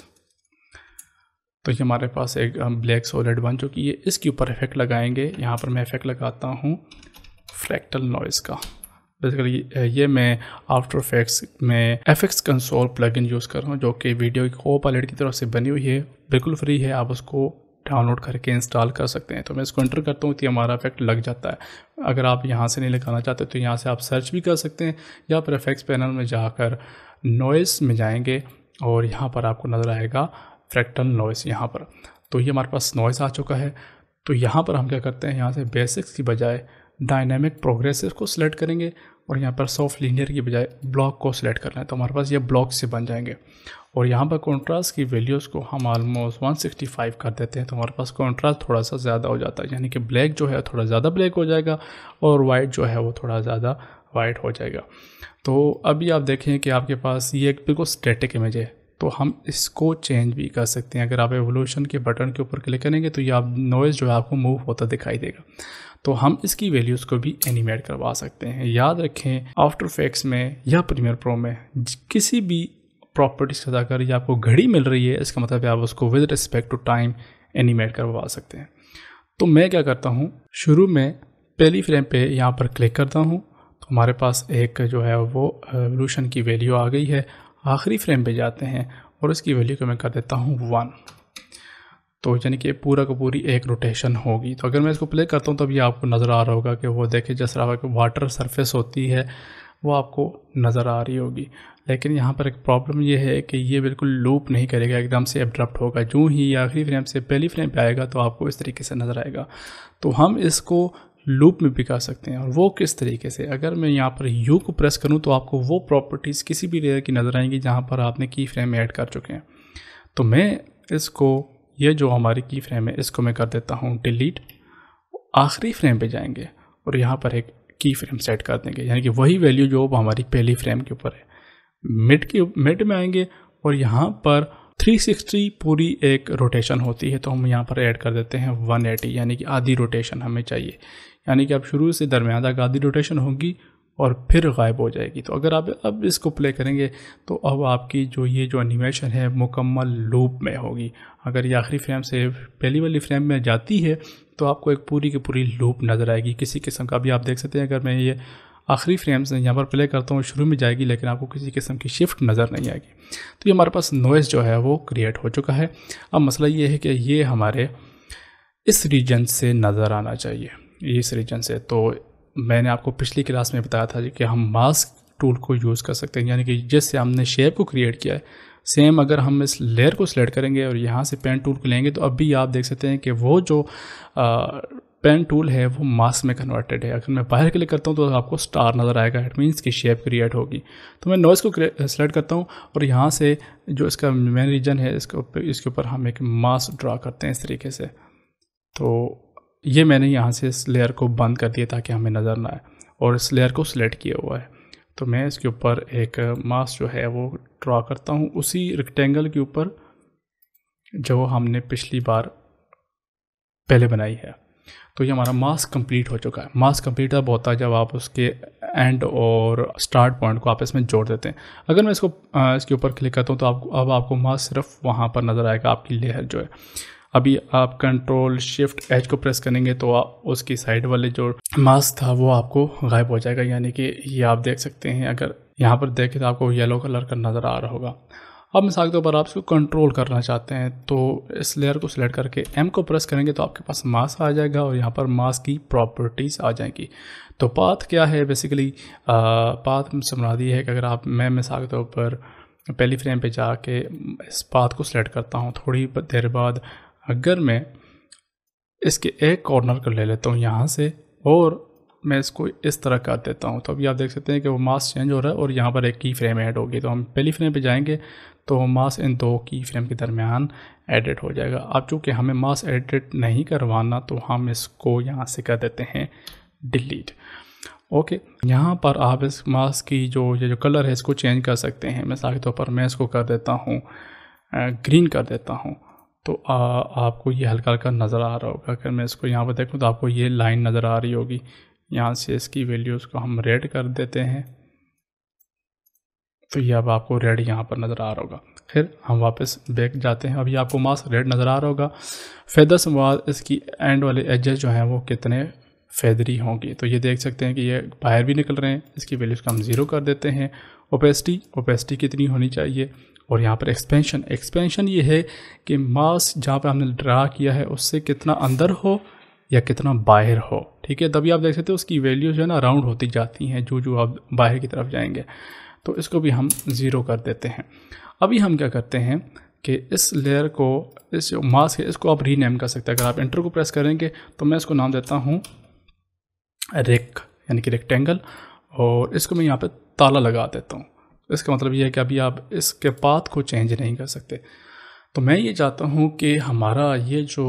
[SPEAKER 1] तो ये हमारे पास एक ब्लैक सॉलिड बन चुकी है इसके ऊपर इफेक्ट लगाएंगे यहाँ पर मैं इफेक्ट लगाता हूँ फ्रैक्टल नॉइज़ का बेसिकली ये मैं आफ्टर इफेक्ट्स में एफेक्ट्स कंसोल प्लगइन यूज़ कर रहा हूँ जो कि वीडियो की को पायलट की तरफ से बनी हुई है बिल्कुल फ्री है आप उसको डाउनलोड करके इंस्टॉल कर सकते हैं तो मैं इसको इंटर करता हूँ तो हमारा इफेक्ट लग जाता है अगर आप यहाँ से नहीं लगाना चाहते तो यहाँ से आप सर्च भी कर सकते हैं या फिर इफेक्ट्स पैनल में जाकर नॉइस में जाएंगे और यहाँ पर आपको नज़र आएगा फ्रैक्टल नॉइस यहाँ पर तो ये हमारे पास नॉइस आ चुका है तो यहाँ पर हम क्या करते हैं यहाँ से बेसिक्स की बजाय डायनेमिक प्रोग्रेसिव को सिलेक्ट करेंगे और यहाँ पर सॉफ्ट लीनियर की बजाय ब्लॉक को सिलेक्ट करना है तो हमारे पास ये ब्लॉक से बन जाएंगे और यहाँ पर कॉन्ट्रास्ट की वैल्यूज़ को हम ऑलमोस्ट 165 कर देते हैं तो हमारे पास कॉन्ट्रास्ट थोड़ा सा ज़्यादा हो जाता है यानी कि ब्लैक जो है थोड़ा ज़्यादा ब्लैक हो जाएगा और वाइट जो है वो थोड़ा ज़्यादा वाइट हो जाएगा तो अभी आप देखें कि आपके पास ये एक बिल्कुल स्टेटिक इमेज है तो हम इसको चेंज भी कर सकते हैं अगर आप एवोल्यूशन के बटन के ऊपर क्लिक करेंगे तो ये आप नॉइज़ जो है आपको मूव होता दिखाई देगा तो हम इसकी वैल्यूज़ को भी एनिमेट करवा सकते हैं याद रखें आफ्टर फैक्स में या प्रीमियर प्रो में किसी भी प्रॉपर्टीज़ का जाकर या आपको घड़ी मिल रही है इसका मतलब आप उसको with respect to time animate करवा सकते हैं तो मैं क्या करता हूँ शुरू में पहली फ्रेम पे यहाँ पर क्लिक करता हूँ तो हमारे पास एक जो है वो एवोल्यूशन की वैल्यू आ गई है आखिरी फ्रेम पे जाते हैं और इसकी वैल्यू को मैं कर देता हूँ वन तो यानी कि पूरा का पूरी एक रोटेशन होगी तो अगर मैं इसको प्ले करता हूँ तो ये आपको नज़र आ रहा होगा कि वो देखे जिस तरह वाटर सरफेस होती है वो आपको नज़र आ रही होगी लेकिन यहाँ पर एक प्रॉब्लम ये है कि ये बिल्कुल लूप नहीं करेगा एकदम से एबड्रप्ट होगा जो ही आखिरी फ्रेम से पहली फ्रेम पे आएगा तो आपको इस तरीके से नज़र आएगा तो हम इसको लूप में बिका सकते हैं और वो किस तरीके से अगर मैं यहाँ पर यू को प्रेस करूँ तो आपको वो प्रॉपर्टीज़ किसी भी लेयर की नज़र आएंगी जहाँ पर आपने की फ्रेम ऐड कर चुके हैं तो मैं इसको ये जो हमारी की फ्रेम है इसको मैं कर देता हूँ डिलीट आखिरी फ्रेम पे जाएंगे और यहाँ पर एक की फ्रेम सेट कर देंगे यानी कि वही वैल्यू जो हमारी पहली फ्रेम के ऊपर है मिड के मिड में आएंगे और यहाँ पर 360 पूरी एक रोटेशन होती है तो हम यहाँ पर ऐड कर देते हैं 180 यानी कि आधी रोटेशन हमें चाहिए यानी कि आप शुरू से दरमियान तक आधी रोटेशन होगी और फिर गायब हो जाएगी तो अगर आप अब इसको प्ले करेंगे तो अब आपकी जो ये जो एनिमेशन है मुकम्मल लूप में होगी अगर ये आखिरी फ्रेम से पहली वाली फ्रेम में जाती है तो आपको एक पूरी की पूरी लूप नज़र आएगी किसी किस्म का भी आप देख सकते हैं अगर मैं ये आखिरी फ्रेम से यहाँ पर प्ले करता हूँ शुरू में जाएगी लेकिन आपको किसी किस्म की शिफ्ट नज़र नहीं आएगी तो ये हमारे पास नॉइज़ जो है वो क्रिएट हो चुका है अब मसला ये है कि ये हमारे इस रीजन से नज़र आना चाहिए इस रीजन से तो मैंने आपको पिछली क्लास में बताया था कि हम मास्क टूल को यूज़ कर सकते हैं यानी कि जिससे हमने शेप को क्रिएट किया है सेम अगर हम इस लेयर को सिलेक्ट करेंगे और यहाँ से पेन टूल को लेंगे तो अब भी आप देख सकते हैं कि वो जो पेन टूल है वो मास्क में कन्वर्टेड है अगर मैं बाहर क्लिक करता हूँ तो आपको स्टार नज़र आएगा इट मीन्स की शेप क्रिएट होगी तो मैं नॉइस को सिलेक्ट करता हूँ और यहाँ से जो इसका मेन रीजन है इसके ऊपर इसके ऊपर हम एक मास्क ड्रा करते हैं इस तरीके से तो ये मैंने यहाँ से इस लेयर को बंद कर दिया ताकि हमें नज़र ना आए और इस लेयर को सिलेक्ट किया हुआ है तो मैं इसके ऊपर एक मास्क जो है वो ड्रा करता हूँ उसी रेक्टेंगल के ऊपर जो हमने पिछली बार पहले बनाई है तो ये हमारा मास्क कंप्लीट हो चुका है मास्क कंप्लीट अब होता है जब आप उसके एंड और स्टार्ट पॉइंट को आपस में जोड़ देते हैं अगर मैं इसको इसके ऊपर क्लिक करता हूँ तो आप अब आपको मास्क सिर्फ वहाँ पर नज़र आएगा आपकी लेयर जो है अभी आप कंट्रोल शिफ्ट एच को प्रेस करेंगे तो आप उसकी साइड वाले जो मास्क था वो आपको गायब हो जाएगा यानी कि ये आप देख सकते हैं अगर यहाँ पर देखें तो आपको येलो कलर का नज़र आ रहा होगा अब मिसाल के तौर पर आप इसको कंट्रोल करना चाहते हैं तो इस लेयर को सिलेक्ट करके एम को प्रेस करेंगे तो आपके पास मास आ जाएगा और यहाँ पर मास की प्रॉपर्टीज़ आ जाएंगी तो पाथ क्या है बेसिकली पाथ से मुरादी है कि अगर आप मैं मिसाल के तौर पर पहली फ्रेम पे जाके इस पाथ को सिलेक्ट करता हूँ थोड़ी देर बाद अगर मैं इसके एक कॉर्नर को ले लेता हूँ यहाँ से और मैं इसको इस तरह कर देता हूँ तो अभी आप देख सकते हैं कि वो मास चेंज हो रहा है और यहाँ पर एक की फ्रेम ऐड होगी तो हम पहली फ्रेम पे जाएंगे तो मास इन दो की फ्रेम के दरमियान एडिट हो जाएगा अब चूँकि हमें मास एडिट नहीं करवाना तो हम इसको यहाँ से कर देते हैं डिलीट ओके यहाँ पर आप इस मास की जो ये जो कलर है इसको चेंज कर सकते हैं मिसाल के तौर पर मैं इसको कर देता हूँ ग्रीन कर देता हूँ तो आ, आपको ये हल्का हल्का नज़र आ रहा होगा अगर मैं इसको यहाँ पर देखूँ तो आपको ये लाइन नज़र आ रही होगी यहाँ से इसकी वैल्यूज़ को हम रेड कर देते हैं तो ये अब आपको रेड यहाँ पर नज़र आ रहा होगा फिर हम वापस बैक जाते हैं अब ये आपको मास रेड नज़र आ रहा होगा फेदर्स बाद इसकी एंड वाले एजेस जो हैं वो कितने फेदरी होंगी तो ये देख सकते हैं कि ये बाहर भी निकल रहे हैं इसकी वैल्यूज़ को हम ज़ीरो कर देते हैं ओपेसिटी ओपेसिटी कितनी होनी चाहिए और यहाँ पर एक्सपेंशन एक्सपेंशन ये है कि मास जहाँ पर हमने ड्रा किया है उससे कितना अंदर हो या कितना बाहर हो ठीक है तभी आप देख सकते हो उसकी वैल्यू जो है ना राउंड होती जाती हैं जो जो आप बाहर की तरफ जाएंगे तो इसको भी हम ज़ीरो कर देते हैं अभी हम क्या करते हैं कि इस लेयर को इस जो मास्क है इसको आप रीनेम कर सकते हैं अगर आप इंटर को प्रेस करेंगे तो मैं इसको नाम देता हूँ रेक यानी कि रेक्टेंगल और इसको मैं यहाँ पर ताला लगा देता हूँ इसका मतलब ये है कि अभी आप इसके पाथ को चेंज नहीं कर सकते तो मैं ये चाहता हूँ कि हमारा ये जो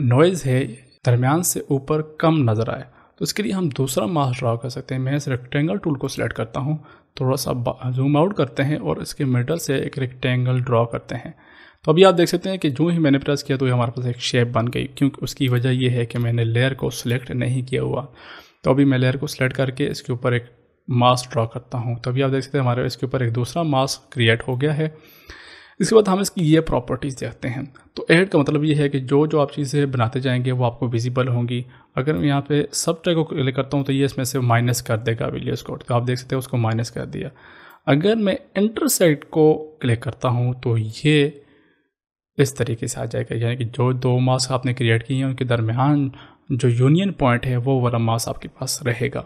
[SPEAKER 1] नॉइज़ है दरमियान से ऊपर कम नज़र आए तो इसके लिए हम दूसरा मास ड्रा कर सकते हैं मैं इस रेक्टेंगल टूल को सिलेक्ट करता हूँ थोड़ा सा जूम आउट करते हैं और इसके मिडल से एक रेक्टेंगल ड्रा करते हैं तो अभी आप देख सकते हैं कि जो ही मैंने प्रेस किया तो ये हमारे पास एक शेप बन गई क्योंकि उसकी वजह यह है कि मैंने लेयर को सिलेक्ट नहीं किया हुआ तो अभी मैं लेयर को सिलेक्ट करके इसके ऊपर एक मास ड्रॉ करता हूँ तभी आप देख सकते हैं हमारे इसके ऊपर एक दूसरा मास क्रिएट हो गया है इसके बाद हम इसकी ये प्रॉपर्टीज़ देखते हैं तो एड का मतलब ये है कि जो जो आप चीज़ें बनाते जाएंगे वो आपको विजिबल होंगी अगर मैं यहाँ पे सब ट्रैक को क्लिक करता हूँ तो ये इसमें से माइनस कर देगा वीडियोस को तो आप देख सकते हैं उसको माइनस कर दिया अगर मैं इंटरसेट को क्लिक करता हूँ तो ये इस तरीके से आ जाएगा यानी कि जो दो मास्क आपने क्रिएट किए हैं उनके दरमियान जो यूनियन पॉइंट है वो वाला मास आपके पास रहेगा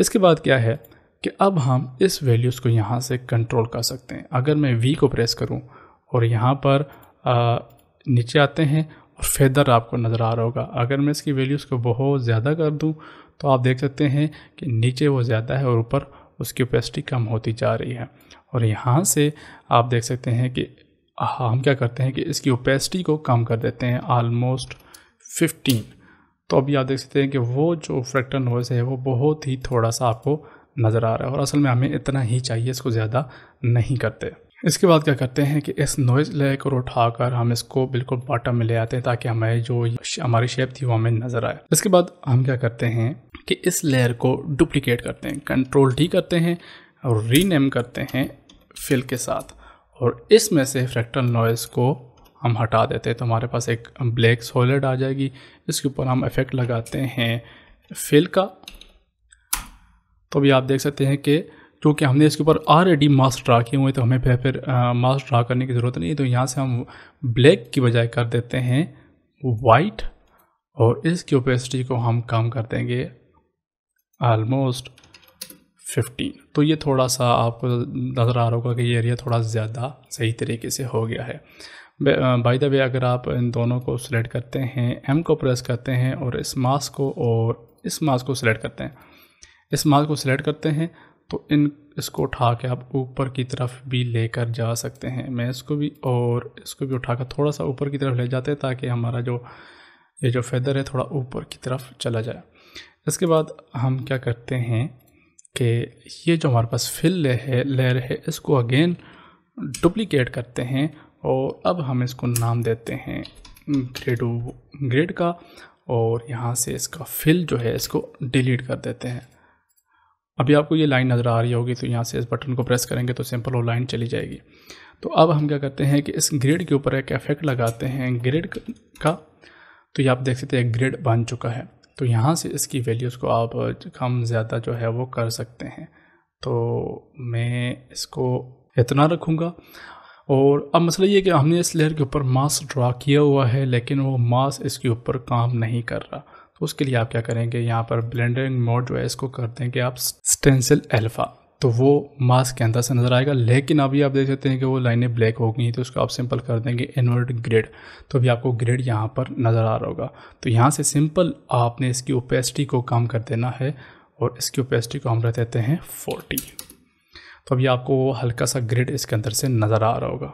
[SPEAKER 1] इसके बाद क्या है कि अब हम इस वैल्यूज़ को यहाँ से कंट्रोल कर सकते हैं अगर मैं वी को प्रेस करूँ और यहाँ पर आ, नीचे आते हैं और फेदर आपको नज़र आ रहा होगा अगर मैं इसकी वैल्यूज़ को बहुत ज़्यादा कर दूँ तो आप देख सकते हैं कि नीचे वो ज़्यादा है और ऊपर उसकी ओपेसिटी कम होती जा रही है और यहाँ से आप देख सकते हैं कि हम क्या करते हैं कि इसकी ओपेसिटी को कम कर देते हैं आलमोस्ट फिफ्टीन तो अभी आप देख सकते हैं कि वो जो फ्रैक्टल नॉइज़ है वो बहुत ही थोड़ा सा आपको नज़र आ रहा है और असल में हमें इतना ही चाहिए इसको ज़्यादा नहीं करते इसके बाद क्या करते हैं कि इस नॉइज़ लेयर को उठाकर हम इसको बिल्कुल बॉटम में ले आते हैं ताकि हमारी जो हमारी शेप थी वो हमें नज़र आए इसके बाद हम क्या करते हैं कि इस लेयर को डुप्लीकेट करते हैं कंट्रोल डी करते हैं और रीनेम करते हैं फिल के साथ और इसमें से फ्रैक्टल नॉइज़ को हम हटा देते हैं तो हमारे पास एक ब्लैक सॉलिड आ जाएगी इसके ऊपर हम इफ़ेक्ट लगाते हैं फिल का तो अभी आप देख सकते हैं कि क्योंकि हमने इसके ऊपर ऑलरेडी मास्क ड्रा किए हुए तो हमें फिर फिर मास्क ड्रा करने की ज़रूरत नहीं है तो यहाँ से हम ब्लैक की बजाय कर देते हैं वाइट और इसकी ओपेसिटी को हम कम कर देंगे आलमोस्ट 15 तो ये थोड़ा सा आपको नज़र आ रहा होगा कि ये एरिया थोड़ा ज़्यादा सही तरीके से हो गया है बाई द वे अगर आप इन दोनों को सिलेक्ट करते हैं एम को प्रेस करते हैं और इस मास्क को और इस मास्क को सिलेक्ट करते हैं इस मास्क को सिलेक्ट करते हैं तो इन इसको उठा के आप ऊपर की तरफ भी लेकर जा सकते हैं मैं इसको भी और इसको भी उठाकर थोड़ा सा ऊपर की तरफ ले जाते हैं ताकि हमारा जो ये जो फेदर है थोड़ा ऊपर की तरफ चला जाए इसके बाद हम क्या करते हैं कि ये जो हमारे पास फिल ले है लेयर है इसको अगेन डुप्लीकेट करते हैं और अब हम इसको नाम देते हैं ग्रेड ग्रेड का और यहाँ से इसका फिल जो है इसको डिलीट कर देते हैं अभी आपको ये लाइन नज़र आ रही होगी तो यहाँ से इस बटन को प्रेस करेंगे तो सिंपल वो लाइन चली जाएगी तो अब हम क्या करते हैं कि इस ग्रेड के ऊपर एक इफेक्ट लगाते हैं ग्रेड का तो ये आप देख सकते हैं ग्रेड बन चुका है तो यहाँ से इसकी वैल्यूज़ को आप कम ज़्यादा जो है वो कर सकते हैं तो मैं इसको इतना रखूँगा और अब मसला ये कि हमने इस लेयर के ऊपर मास ड्रा किया हुआ है लेकिन वो मास इसके ऊपर काम नहीं कर रहा तो उसके लिए आप क्या करेंगे यहाँ पर ब्लेंडिंग मोड जो है इसको कर देंगे आप स्टेंसिल एल्फ़ा तो वो मास्क के अंदर से नज़र आएगा लेकिन अभी आप देख सकते हैं कि वो लाइनें ब्लैक हो गई तो उसको आप सिंपल कर देंगे इनवर्ट ग्रेड तो अभी आपको ग्रेड यहाँ पर नज़र आ रहा होगा तो यहाँ से सिंपल आपने इसकी ओपेसिटी को कम कर देना है और इसकी ओपेसिटी को हम रह देते हैं फोर्टी तो अभी आपको हल्का सा ग्रिड इसके अंदर से नज़र आ रहा होगा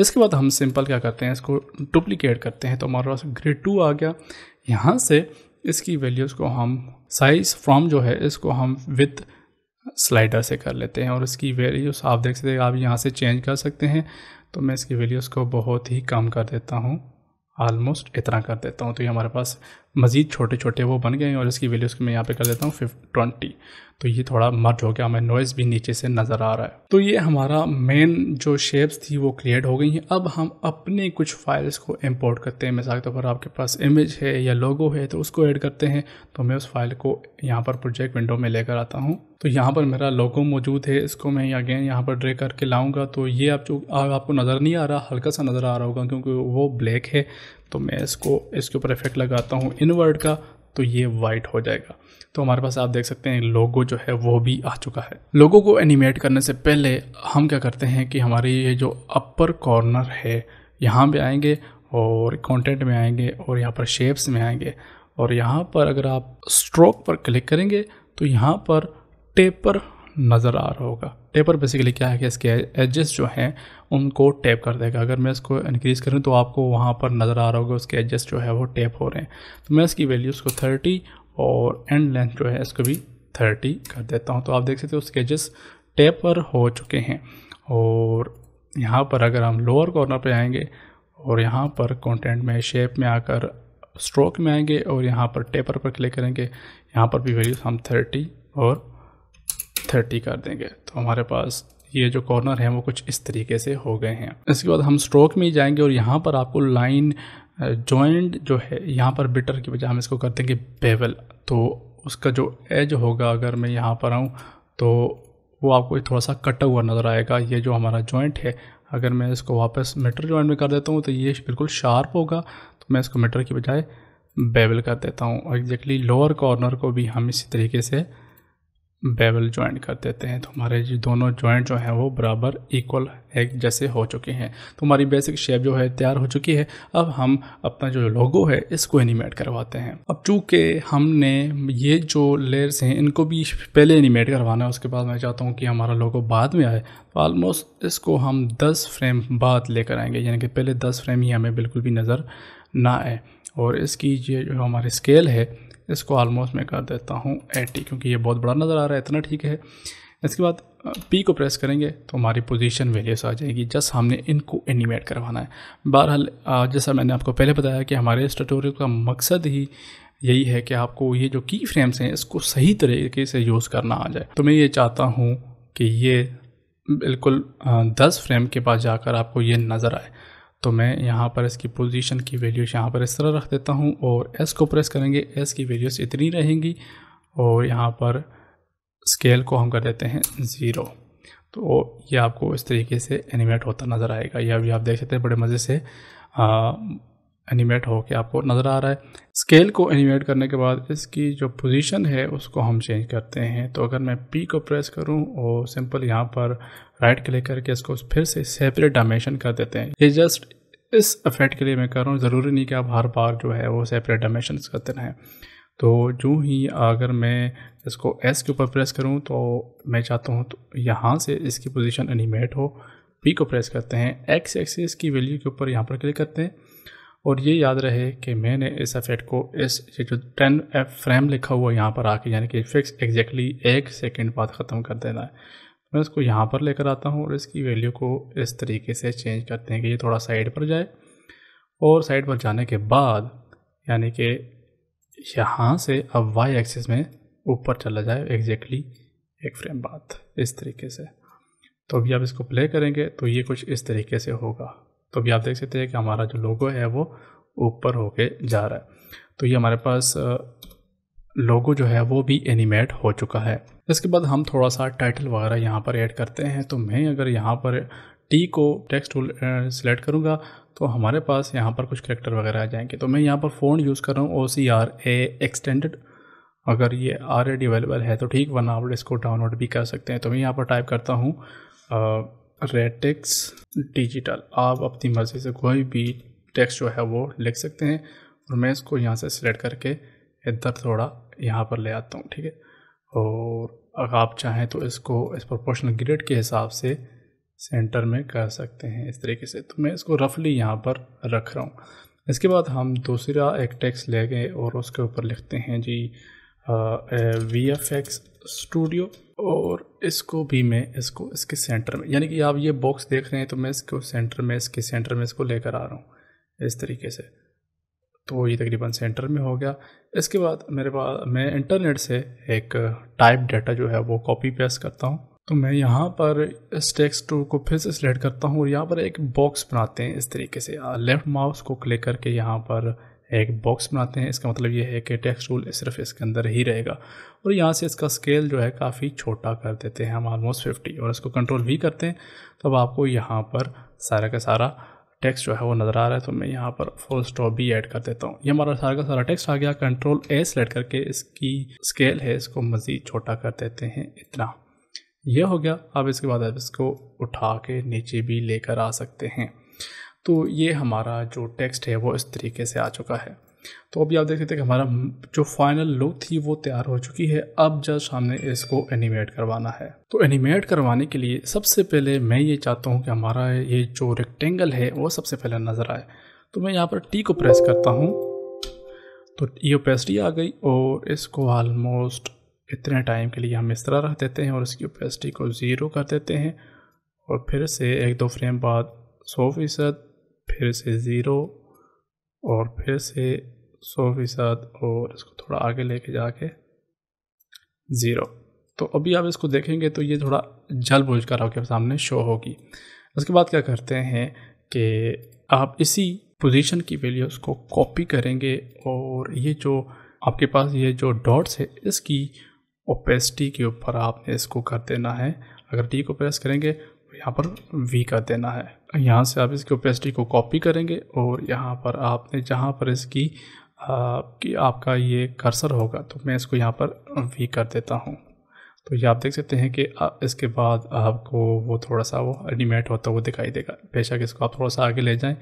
[SPEAKER 1] इसके बाद हम सिंपल क्या करते हैं इसको डुप्लीकेट करते हैं तो हमारे पास ग्रिड टू आ गया यहाँ से इसकी वैल्यूज़ को हम साइज़ फ्रॉम जो है इसको हम विथ स्लाइडर से कर लेते हैं और इसकी वैल्यूज़ आप देख सकते हैं आप यहाँ से चेंज कर सकते हैं तो मैं इसकी वैल्यूज़ को बहुत ही कम कर देता हूँ आलमोस्ट इतना कर देता हूँ तो ये हमारे पास मज़ीद छोटे छोटे वो बन गए हैं और इसकी वैल्यूज़ मैं यहाँ पे कर देता हूँ फिफ ट्वेंटी तो ये थोड़ा मर्ज हो गया हमें नॉइज़ भी नीचे से नज़र आ रहा है तो ये हमारा मेन जो शेप्स थी वो क्रिएट हो गई हैं अब हम अपने कुछ फाइल्स को इंपोर्ट करते हैं मिसाल के तौर पर आपके पास इमेज है या लोगो है तो उसको ऐड करते हैं तो मैं उस फाइल को यहाँ पर प्रोजेक्ट विंडो में लेकर आता हूँ तो यहाँ पर मेरा लोगो मौजूद है इसको मैं अगेन यहाँ पर ड्रे करके लाऊँगा तो ये आप जो आपको नज़र नहीं आ रहा हल्का सा नज़र आ रहा होगा क्योंकि वो ब्लैक है तो मैं इसको इसके ऊपर इफेक्ट लगाता हूँ इनवर्ड का तो ये वाइट हो जाएगा तो हमारे पास आप देख सकते हैं लोगो जो है वो भी आ चुका है लोगो को एनिमेट करने से पहले हम क्या करते हैं कि हमारी ये जो अपर कॉर्नर है यहाँ पे आएंगे और कंटेंट में आएंगे और यहाँ पर शेप्स में आएंगे और यहाँ पर अगर आप स्ट्रोक पर क्लिक करेंगे तो यहाँ पर टेपर नज़र आ रहा होगा टेपर बेसिकली क्या है कि इसके एजेस जो हैं उनको टैप कर देगा अगर मैं इसको इनक्रीज़ करूँ तो आपको वहाँ पर नज़र आ रहा होगा उसके एडजस्ट जो है वो टैप हो रहे हैं तो मैं इसकी वैल्यू उसको थर्टी और एंड लेंथ जो है इसको भी थर्टी कर देता हूँ तो आप देख सकते हो उसके एडजस्ट टैप पर हो चुके हैं और यहाँ पर अगर हम लोअर कॉर्नर पर आएंगे और यहाँ पर कॉन्टेंट में शेप में आकर स्ट्रोक में आएंगे और यहाँ पर टेपर पर क्लिक करेंगे यहाँ पर भी वैल्यूज हम थर्टी और थर्टी कर देंगे तो हमारे पास ये जो कॉर्नर हैं वो कुछ इस तरीके से हो गए हैं इसके बाद हम स्ट्रोक में ही जाएंगे और यहाँ पर आपको लाइन जॉइंट जो है यहाँ पर बिटर की वजह हम इसको कर देंगे बेवल तो उसका जो एज होगा अगर मैं यहाँ पर आऊँ तो वो आपको थोड़ा सा कटा हुआ नज़र आएगा ये जो हमारा जॉइंट है अगर मैं इसको वापस मीटर जॉइंट में कर देता हूँ तो ये बिल्कुल शार्प होगा तो मैं इसको मीटर की बजाय बेवल कर देता हूँ और एग्जैक्टली लोअर कॉर्नर को भी हम इसी तरीके से बेवल ज्वाइंट कर देते हैं तो हमारे जो दोनों जॉइंट जो हैं वो बराबर इक्वल एक जैसे हो चुके हैं तो हमारी बेसिक शेप जो है तैयार हो चुकी है अब हम अपना जो लोगो है इसको एनिमेट करवाते हैं अब चूँकि हमने ये जो लेयर्स हैं इनको भी पहले एनिमेट करवाना है उसके बाद मैं चाहता हूँ कि हमारा लोगो बाद में आए तो आलमोस्ट इसको हम दस फ्रेम बाद लेकर आएंगे यानी कि पहले दस फ्रेम ही हमें बिल्कुल भी नज़र ना आए और इसकी ये जो हमारी स्केल है इसको ऑलमोस्ट मैं कर देता हूँ एटी क्योंकि ये बहुत बड़ा नज़र आ रहा है इतना ठीक है इसके बाद पी को प्रेस करेंगे तो हमारी पोजीशन वेरियस आ जाएगी जस्ट हमने इनको एनिमेट करवाना है बहरहाल जैसा मैंने आपको पहले बताया कि हमारे इस ट्यूटोरियल का मकसद ही यही है कि आपको ये जो की फ्रेम्स हैं इसको सही तरीके से यूज़ करना आ जाए तो मैं ये चाहता हूँ कि ये बिल्कुल दस फ्रेम के पास जाकर आपको ये नज़र आए तो मैं यहाँ पर इसकी पोजीशन की वैल्यूज यहाँ पर इस तरह रख देता हूँ और एस को प्रेस करेंगे एस की वैल्यूज इतनी रहेंगी और यहाँ पर स्केल को हम कर देते हैं ज़ीरो तो ये आपको इस तरीके से एनिमेट होता नज़र आएगा यह अभी आप देख सकते हैं बड़े मज़े से आ, एनिमेट के आपको नज़र आ रहा है स्केल को एनिमेट करने के बाद इसकी जो पोजीशन है उसको हम चेंज करते हैं तो अगर मैं पी को प्रेस करूं और सिंपल यहां पर राइट क्लिक करके इसको फिर से सेपरेट डायमेंशन कर देते हैं ये जस्ट इस इफेक्ट के लिए मैं कर रहा हूँ ज़रूरी नहीं कि आप हर बार जो है वो सेपरेट डायमेंशन करते रहें तो जो ही अगर मैं इसको एस के ऊपर प्रेस करूँ तो मैं चाहता हूँ तो यहाँ से इसकी पोजिशन एनिमेट हो पी को प्रेस करते हैं एक्स एक्सिस की वैल्यू के ऊपर यहाँ पर क्लिक करते हैं और ये याद रहे कि मैंने इस इफेक्ट को इस ये जो टेन एफ फ्रेम लिखा हुआ यहाँ पर आके यानी कि फिक्स एग्जैक्टली एक सेकेंड बाद ख़त्म कर देना है मैं इसको यहाँ पर लेकर आता हूँ और इसकी वैल्यू को इस तरीके से चेंज करते हैं कि ये थोड़ा साइड पर जाए और साइड पर जाने के बाद यानी कि यहाँ से अब वाई एक्सिस में ऊपर चला जाए एग्जैक्टली एक फ्रेम बाद इस तरीके से तो अभी आप इसको प्ले करेंगे तो ये कुछ इस तरीके से होगा तो अभी आप देख सकते हैं कि हमारा जो लोगो है वो ऊपर होके जा रहा है तो ये हमारे पास लोगो जो है वो भी एनिमेट हो चुका है इसके बाद हम थोड़ा सा टाइटल वगैरह यहाँ पर ऐड करते हैं तो मैं अगर यहाँ पर टी को टेक्स्ट टूल सेलेक्ट करूँगा तो हमारे पास यहाँ पर कुछ करेक्टर वगैरह आ जाएंगे तो मैं यहाँ पर फ़ोन यूज़ कर रहा हूँ ओ सी आर ए एक्सटेंडेड अगर ये आर एडी अवेलेबल है तो ठीक वरना आप इसको डाउनलोड भी कर सकते हैं तो मैं यहाँ पर टाइप करता हूँ रेटेक्स डिजिटल आप अपनी मर्ज़ी से कोई भी टेक्स्ट जो है वो लिख सकते हैं और मैं इसको यहाँ से सिलेक्ट करके इधर थोड़ा यहाँ पर ले आता हूँ ठीक है और अगर आप चाहें तो इसको इस प्रोपोर्शनल ग्रेड के हिसाब से सेंटर में कर सकते हैं इस तरीके से तो मैं इसको रफली यहाँ पर रख रहा हूँ इसके बाद हम दूसरा एक टेक्स्ट ले गए और उसके ऊपर लिखते हैं G V F X studio और इसको भी मैं इसको इसके सेंटर में यानी कि आप ये बॉक्स देख रहे हैं तो मैं इसको सेंटर में इसके सेंटर में इसको लेकर आ रहा हूँ इस तरीके से तो ये तकरीबन सेंटर में हो गया इसके बाद मेरे पास मैं इंटरनेट से एक टाइप डाटा जो है वो कॉपी पेस्ट करता हूँ तो मैं यहाँ पर इस टेक्स्ट टूल को फिर से सिलेक्ट करता हूँ और यहाँ पर एक बॉक्स बनाते हैं इस तरीके से लेफ़्ट माउस को क्लिक करके यहाँ पर एक बॉक्स बनाते हैं इसका मतलब ये है कि टेक्स्ट टूल सिर्फ इसके अंदर ही रहेगा और यहाँ से इसका स्केल जो है काफ़ी छोटा कर देते हैं हम ऑलमोस्ट फिफ्टी और इसको कंट्रोल भी करते हैं तो अब आपको यहाँ पर सारा का सारा टेक्स्ट जो है वो नज़र आ रहा है तो मैं यहाँ पर फुल स्टॉप भी ऐड कर देता हूँ ये हमारा सारा का सारा टेक्स्ट आ गया कंट्रोल ए सेलेक्ट करके इसकी स्केल है इसको मज़ीद छोटा कर देते हैं इतना यह हो गया अब इसके बाद आप इसको उठा के नीचे भी लेकर आ सकते हैं तो ये हमारा जो टेक्स्ट है वो इस तरीके से आ चुका है तो अभी आप देख सकते हैं कि हमारा जो फाइनल लुक थी वो तैयार हो चुकी है अब जस्ट हमने इसको एनिमेट करवाना है तो एनिमेट करवाने के लिए सबसे पहले मैं ये चाहता हूँ कि हमारा ये जो रेक्टेंगल है वो सबसे पहले नज़र आए तो मैं यहाँ पर टी को प्रेस करता हूँ तो ये ओपेसिटी आ गई और इसको आलमोस्ट इतने टाइम के लिए हम इस तरह रख देते हैं और इसकी ओपेसिटी को ज़ीरो कर देते हैं और फिर से एक दो फ्रेम बाद सौ फीसद फिर से ज़ीरो और फिर से सौ फीसद और इसको थोड़ा आगे लेके जाके ज़ीरो तो अभी आप इसको देखेंगे तो ये थोड़ा जल बुझ कर आपके सामने शो होगी उसके बाद क्या करते हैं कि आप इसी पोजीशन की वैल्यूज़ को कॉपी करेंगे और ये जो आपके पास ये जो डॉट्स है इसकी ओपेसिटी के ऊपर आपने इसको कर देना है अगर डी को प्रेस करेंगे यहाँ पर वी कर देना है यहाँ से आप इसकी ओपेसिटी को कॉपी करेंगे और यहाँ पर आपने जहाँ पर इसकी कि आपका ये कर्सर होगा तो मैं इसको यहाँ पर वी कर देता हूँ तो ये आप देख सकते हैं कि इसके बाद आपको वो थोड़ा सा वो एनिमेट होता हुआ दिखाई देगा बेशक इसको आप थोड़ा सा आगे ले जाएं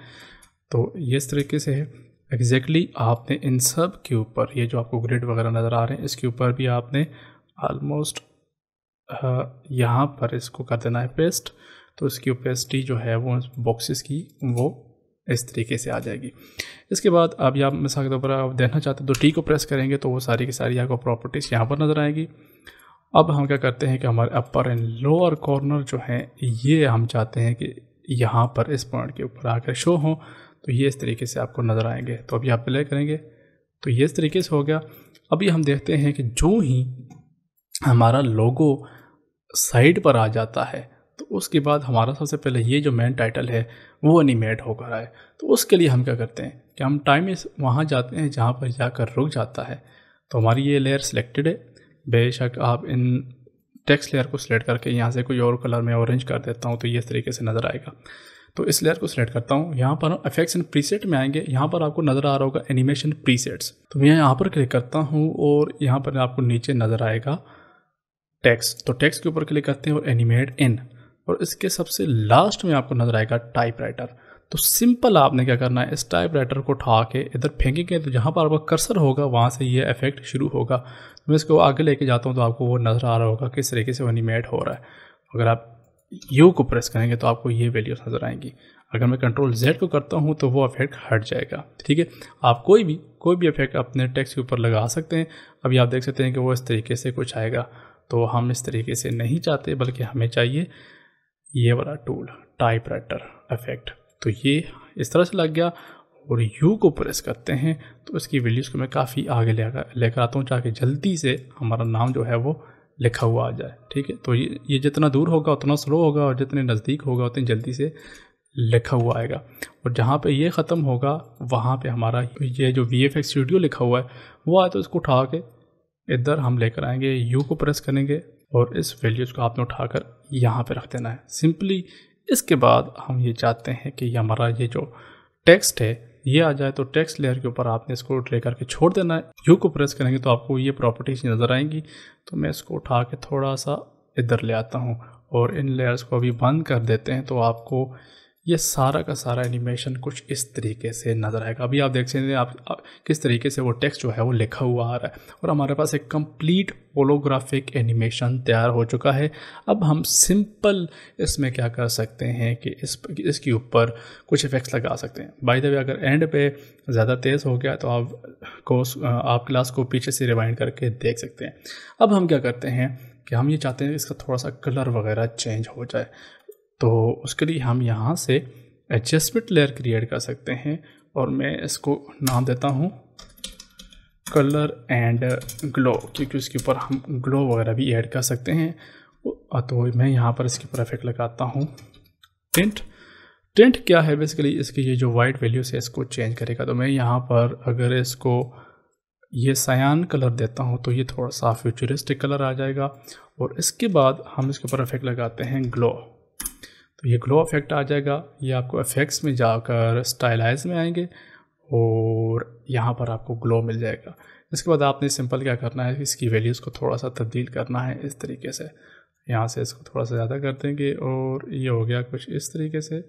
[SPEAKER 1] तो ये इस तरीके से है एग्जैक्टली exactly आपने इन सब के ऊपर ये जो आपको ग्रिड वगैरह नज़र आ रहे हैं इसके ऊपर भी आपने आलमोस्ट यहाँ पर इसको कर देना है पेस्ट तो इसकी ओपेसिटी जो है वो बॉक्सेस की वो इस तरीके से आ जाएगी इसके बाद अब यहाँ मिसाल के तौर पर आप देखना चाहते हैं तो टी को प्रेस करेंगे तो वो सारी की सारी आपको प्रॉपर्टीज़ यहाँ पर नज़र आएगी अब हम क्या करते हैं कि हमारे अपर एंड लोअर कॉर्नर जो हैं ये हम चाहते हैं कि यहाँ पर इस पॉइंट के ऊपर आकर शो हो तो ये इस तरीके से आपको नज़र आएंगे तो अभी आप प्ले करेंगे तो ये इस तरीके से हो गया अभी हम देखते हैं कि जो ही हमारा लोगो साइड पर आ जाता है तो उसके बाद हमारा सबसे पहले ये जो मेन टाइटल है वो एनिमेट होकर आए तो उसके लिए हम क्या करते हैं कि हम टाइम इस वहाँ जाते हैं जहाँ पर जाकर रुक जाता है तो हमारी ये लेयर सिलेक्टेड है बेशक आप इन टेक्स्ट लेयर को सिलेक्ट करके यहाँ से कोई और कलर में ऑरेंज कर देता हूँ तो ये इस तरीके से नज़र आएगा तो इस लेयर को सिलेक्ट करता हूँ यहाँ पर हम इफेक्ट्स एंड प्रीसेट में आएंगे यहाँ पर आपको नज़र आ रहा होगा एनिमेशन प्रीसेट्स तो मैं यहाँ पर क्लिक करता हूँ और यहाँ पर आपको नीचे नज़र आएगा टैक्स तो टैक्स के ऊपर क्लिक करते हैं और एनिमेट इन और इसके सबसे लास्ट में आपको नजर आएगा टाइपराइटर तो सिंपल आपने क्या करना है इस टाइपराइटर को उठा के इधर फेंकेंगे तो जहाँ पर आपका कर्सर होगा वहाँ से ये इफेक्ट शुरू होगा तो मैं इसको आगे लेके जाता हूँ तो आपको वो नज़र आ रहा होगा किस तरीके से वो एनिमेट हो रहा है अगर आप यू को प्रेस करेंगे तो आपको ये वैल्यूज नज़र आएंगी अगर मैं कंट्रोल जेड को करता हूँ तो वो इफेक्ट हट जाएगा ठीक है आप कोई भी कोई भी इफेक्ट अपने टेक्स्ट के ऊपर लगा सकते हैं अभी आप देख सकते हैं कि वो इस तरीके से कुछ आएगा तो हम इस तरीके से नहीं चाहते बल्कि हमें चाहिए ये वाला टूल टाइप राइटर इफेक्ट तो ये इस तरह से लग गया और यू को प्रेस करते हैं तो इसकी वैल्यूज़ को मैं काफ़ी आगे लेकर आता हूँ चाहे जल्दी से हमारा नाम जो है वो लिखा हुआ आ जाए ठीक है तो ये ये जितना दूर होगा उतना स्लो होगा और जितने नज़दीक होगा उतनी जल्दी से लिखा हुआ आएगा और जहाँ पे ये ख़त्म होगा वहाँ पे हमारा ये जो वी एफ स्टूडियो लिखा हुआ है वो आए तो इसको उठा के इधर हम लेकर आएंगे यू को प्रेस करेंगे और इस वैल्यूज़ को आपने उठाकर यहाँ पे रख देना है सिंपली इसके बाद हम ये चाहते हैं कि हमारा ये जो टेक्स्ट है ये आ जाए तो टेक्स्ट लेयर के ऊपर आपने इसको ड्रे करके छोड़ देना है यू को प्रेस करेंगे तो आपको ये प्रॉपर्टीज नज़र आएंगी तो मैं इसको उठा के थोड़ा सा इधर ले आता हूँ और इन लेयर्स को अभी बंद कर देते हैं तो आपको ये सारा का सारा एनिमेशन कुछ इस तरीके से नज़र आएगा अभी आप देख सकते हैं आप, किस तरीके से वो टेक्स्ट जो है वो लिखा हुआ आ रहा है और हमारे पास एक कंप्लीट होलोग्राफिक एनिमेशन तैयार हो चुका है अब हम सिंपल इसमें क्या कर सकते हैं कि इस इसके ऊपर कुछ इफ़ेक्ट्स लगा सकते हैं बाई द वे अगर एंड पे ज़्यादा तेज़ हो गया तो आप कोर्स आप क्लास को पीछे से रिवाइंड करके देख सकते हैं अब हम क्या करते हैं कि हम ये चाहते हैं इसका थोड़ा सा कलर वगैरह चेंज हो जाए तो उसके लिए हम यहाँ से एडजस्टमेंट लेयर क्रिएट कर सकते हैं और मैं इसको नाम देता हूँ कलर एंड ग्लो क्योंकि उसके ऊपर हम ग्लो वगैरह भी ऐड कर सकते हैं तो मैं यहाँ पर इसके ऊपर इफेक्ट लगाता हूँ टेंट टेंट क्या है बेसिकली इसकी ये जो वाइट वैल्यूज है इसको चेंज करेगा तो मैं यहाँ पर अगर इसको ये सयान कलर देता हूँ तो ये थोड़ा सा फ्यूचरिस्टिक कलर आ जाएगा और इसके बाद हम इसके ऊपर इफेक्ट लगाते हैं ग्लो तो ये ग्लो इफेक्ट आ जाएगा ये आपको इफेक्ट्स में जाकर स्टाइलाइज में आएंगे और यहाँ पर आपको ग्लो मिल जाएगा इसके बाद आपने सिंपल क्या करना है इसकी वैल्यूज़ को थोड़ा सा तब्दील करना है इस तरीके से यहाँ से इसको थोड़ा सा ज़्यादा कर देंगे और
[SPEAKER 2] ये हो गया कुछ इस तरीके से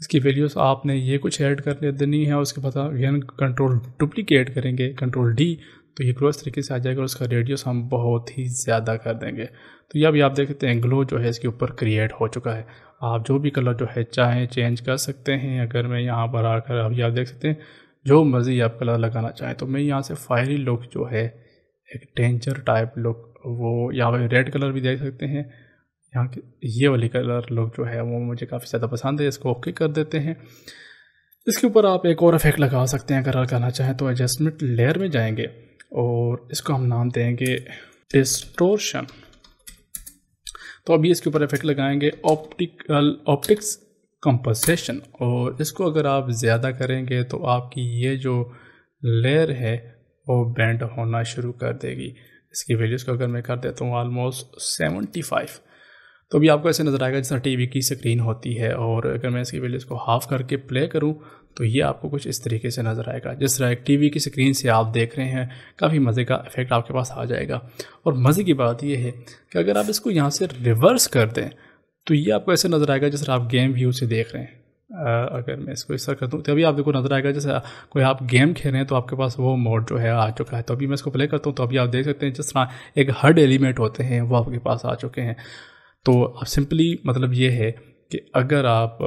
[SPEAKER 1] इसकी वैल्यूज़ आपने ये कुछ ऐड कर ले देनी है उसके बाद अगेन कंट्रोल डुप्लीकेट करेंगे कंट्रोल डी तो ये ग्लो इस तरीके से आ जाएगा और उसका रेडियस हम बहुत ही ज़्यादा कर देंगे तो ये अभी आप देख सकते हैं ग्लो जो है इसके ऊपर क्रिएट हो चुका है आप जो भी कलर जो है चाहें चेंज कर सकते हैं अगर मैं यहाँ पर आकर अभी आप देख सकते हैं जो मर्ज़ी आप कलर लगाना चाहें तो मैं यहाँ से फायरी लुक जो है एक डेंजर टाइप लुक वो यहाँ पर रेड कलर भी देख सकते हैं यहाँ के ये वाली कलर लुक जो है वो मुझे काफ़ी ज़्यादा पसंद है इसको ओके कर देते हैं इसके ऊपर आप एक और इफेक्ट लगा सकते हैं अगर करना चाहें तो एडजस्टमेंट लेयर में जाएंगे और इसको हम नाम देंगे डिस्टोरशन तो अभी इसके ऊपर इफेक्ट लगाएंगे ऑप्टिकल ऑप्टिक्स कंपोजिशन और इसको अगर आप ज़्यादा करेंगे तो आपकी ये जो लेयर है वो बेंड होना शुरू कर देगी इसकी वैल्यूज़ को अगर मैं कर देता हूँ ऑलमोस्ट सेवेंटी फाइव तो भी आपको ऐसे नज़र आएगा जिस तरह टी की स्क्रीन होती है और अगर मैं इसकी वैल्यूज़ को हाफ़ करके प्ले करूँ तो ये आपको कुछ इस तरीके से नज़र आएगा जिस तरह एक टी की स्क्रीन से आप देख रहे हैं काफ़ी मज़े का इफेक्ट आपके पास आ जाएगा और मज़े की बात यह है कि अगर आप इसको यहाँ से रिवर्स कर दें तो ये आपको ऐसे नज़र आएगा जिस तरह आप गेम व्यू से देख रहे हैं अगर मैं इसको इस तरह कर दूँ तभी देखो नज़र आएगा जैसे कोई आप गेम खेल रहे हैं तो आपके पास वो मोड जो है आ चुका है तो अभी मैं इसको प्ले करता हूँ तो अभी आप देख सकते हैं जिस तरह एक हर्ड एलिमेंट होते हैं वो आपके पास आ चुके हैं तो अब सिंपली मतलब ये है कि अगर आप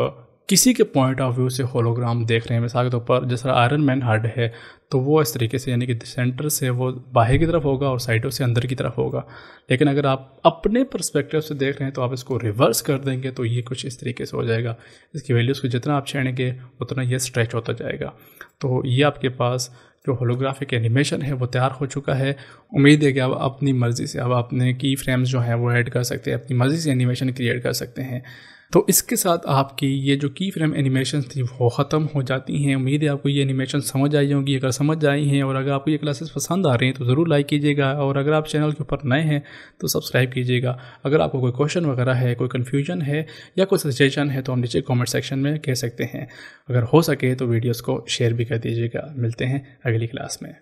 [SPEAKER 1] किसी के पॉइंट ऑफ व्यू से होलोग्राम देख रहे हैं मिसाल के तौर पर जैसा आयरन मैन हड है तो वो इस तरीके से यानी कि सेंटर से वो बाहर की तरफ होगा और साइडों से अंदर की तरफ होगा लेकिन अगर आप अपने पर्सपेक्टिव से देख रहे हैं तो आप इसको रिवर्स कर देंगे तो ये कुछ इस तरीके से हो जाएगा इसकी वैल्यूज़ को जितना आप छेड़ेंगे उतना ये स्ट्रेच होता जाएगा तो ये आपके पास जो होलोग्राफिक एनिमेशन है वो तैयार हो चुका है उम्मीद है कि आप अपनी मर्ज़ी से अब अपने की फ्रेम्स जो हैं वो ऐड कर सकते हैं अपनी मर्ज़ी से एनिमेशन क्रिएट कर सकते हैं तो इसके साथ आपकी ये जो की फ्रेम एनिमेशन थी वो ख़त्म हो जाती हैं उम्मीद है आपको ये एनिमेशन समझ आई होंगी अगर समझ आई हैं और अगर आपको ये क्लासेस पसंद आ रही हैं तो ज़रूर लाइक कीजिएगा और अगर आप चैनल के ऊपर नए हैं तो सब्सक्राइब कीजिएगा अगर आपको कोई क्वेश्चन वगैरह है कोई कन्फ्यूजन है या कोई सजेशन है तो हम नीचे कॉमेंट सेक्शन में कह सकते हैं अगर हो सके तो वीडियोज़ को शेयर भी कर दीजिएगा मिलते हैं अगली क्लास में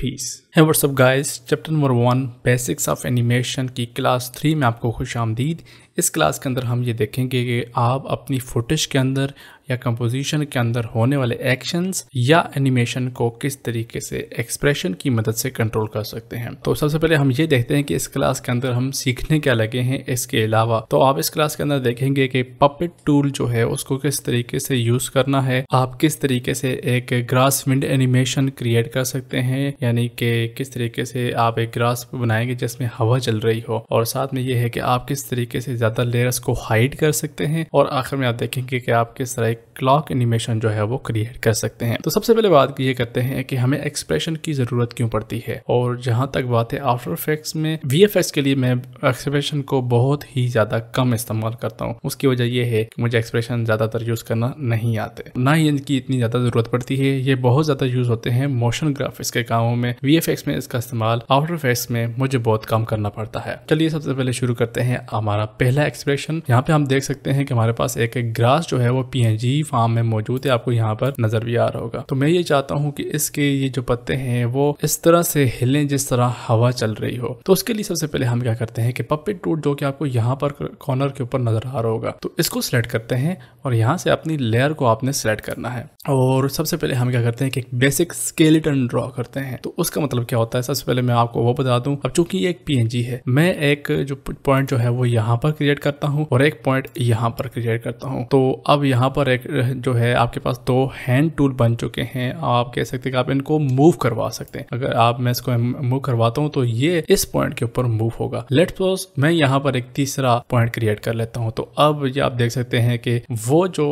[SPEAKER 1] पीस है what's up guys chapter number one basics of animation की क्लास थ्री में आपको खुश आमदीद इस क्लास के अंदर हम ये देखेंगे कि आप अपनी फुटेज के अंदर या कंपोजिशन के अंदर होने वाले एक्शंस या एनिमेशन को किस तरीके से एक्सप्रेशन की मदद से कंट्रोल कर सकते हैं तो सबसे पहले हम ये देखते हैं कि इस क्लास के अंदर हम सीखने क्या लगे हैं इसके अलावा तो आप इस क्लास के अंदर देखेंगे कि पपेट टूल जो है उसको किस तरीके से यूज करना है आप किस तरीके से एक ग्रास विंड एनिमेशन क्रिएट कर सकते हैं यानी कि किस तरीके से आप एक ग्रास बनाएंगे जिसमें हवा चल रही हो और साथ में ये है कि आप किस तरीके से ज़्यादा लेयर्स को हाइड कर सकते हैं और आखिर में आप देखेंगे कि आप किस तरह क्लॉक एनिमेशन जो है वो क्रिएट कर सकते हैं तो सबसे पहले बात ये करते हैं कि हमें एक्सप्रेशन की ज़रूरत क्यों पड़ती है और जहाँ तक बात है आफ्टर इफेक्ट्स में वी के लिए मैं एक्सप्रेशन को बहुत ही ज़्यादा कम इस्तेमाल करता हूँ उसकी वजह यह है कि मुझे एक्सप्रेशन ज़्यादातर यूज़ करना नहीं आते ना ही इनकी इतनी ज़्यादा ज़रूरत पड़ती है ये बहुत ज़्यादा यूज़ होते हैं मोशन ग्राफिक्स के कामों में वी में इसका इस्तेमाल आफ्टर इफेक्ट्स में मुझे बहुत कम करना पड़ता है चलिए सबसे पहले शुरू करते हैं हमारा पहला पहला एक्सप्रेशन यहाँ पे हम देख सकते हैं कि हमारे पास एक एक ग्रास जो है वो पी फार्म में मौजूद है आपको यहाँ पर नजर भी आ रहा होगा तो मैं ये चाहता हूँ कि इसके ये जो पत्ते हैं वो इस तरह से हिलें जिस तरह हवा चल रही हो तो उसके लिए सबसे पहले हम क्या करते हैं कि पपेट टूट जो कि आपको यहाँ पर कॉर्नर के ऊपर नजर आ रहा होगा तो इसको सिलेक्ट करते हैं और यहाँ से अपनी लेयर को आपने सिलेक्ट करना है और सबसे पहले हम क्या करते हैं कि एक बेसिक स्केलेटन ड्रॉ करते हैं तो उसका मतलब क्या होता है सबसे पहले मैं आपको वो बता दूं अब चूंकि ये एक पीएनजी है मैं एक जो पॉइंट जो है वो यहाँ पर क्रिएट करता हूँ और एक पॉइंट यहाँ पर क्रिएट करता हूँ तो अब यहाँ पर एक जो है आपके पास दो हैंड टूल बन चुके हैं आप कह सकते हैं कि आप इनको मूव करवा सकते हैं अगर आप मैं इसको मूव करवाता हूँ तो ये इस पॉइंट के ऊपर मूव होगा लेट सपोज मैं यहाँ पर एक तीसरा पॉइंट क्रिएट कर लेता हूँ तो अब ये आप देख सकते हैं कि वो जो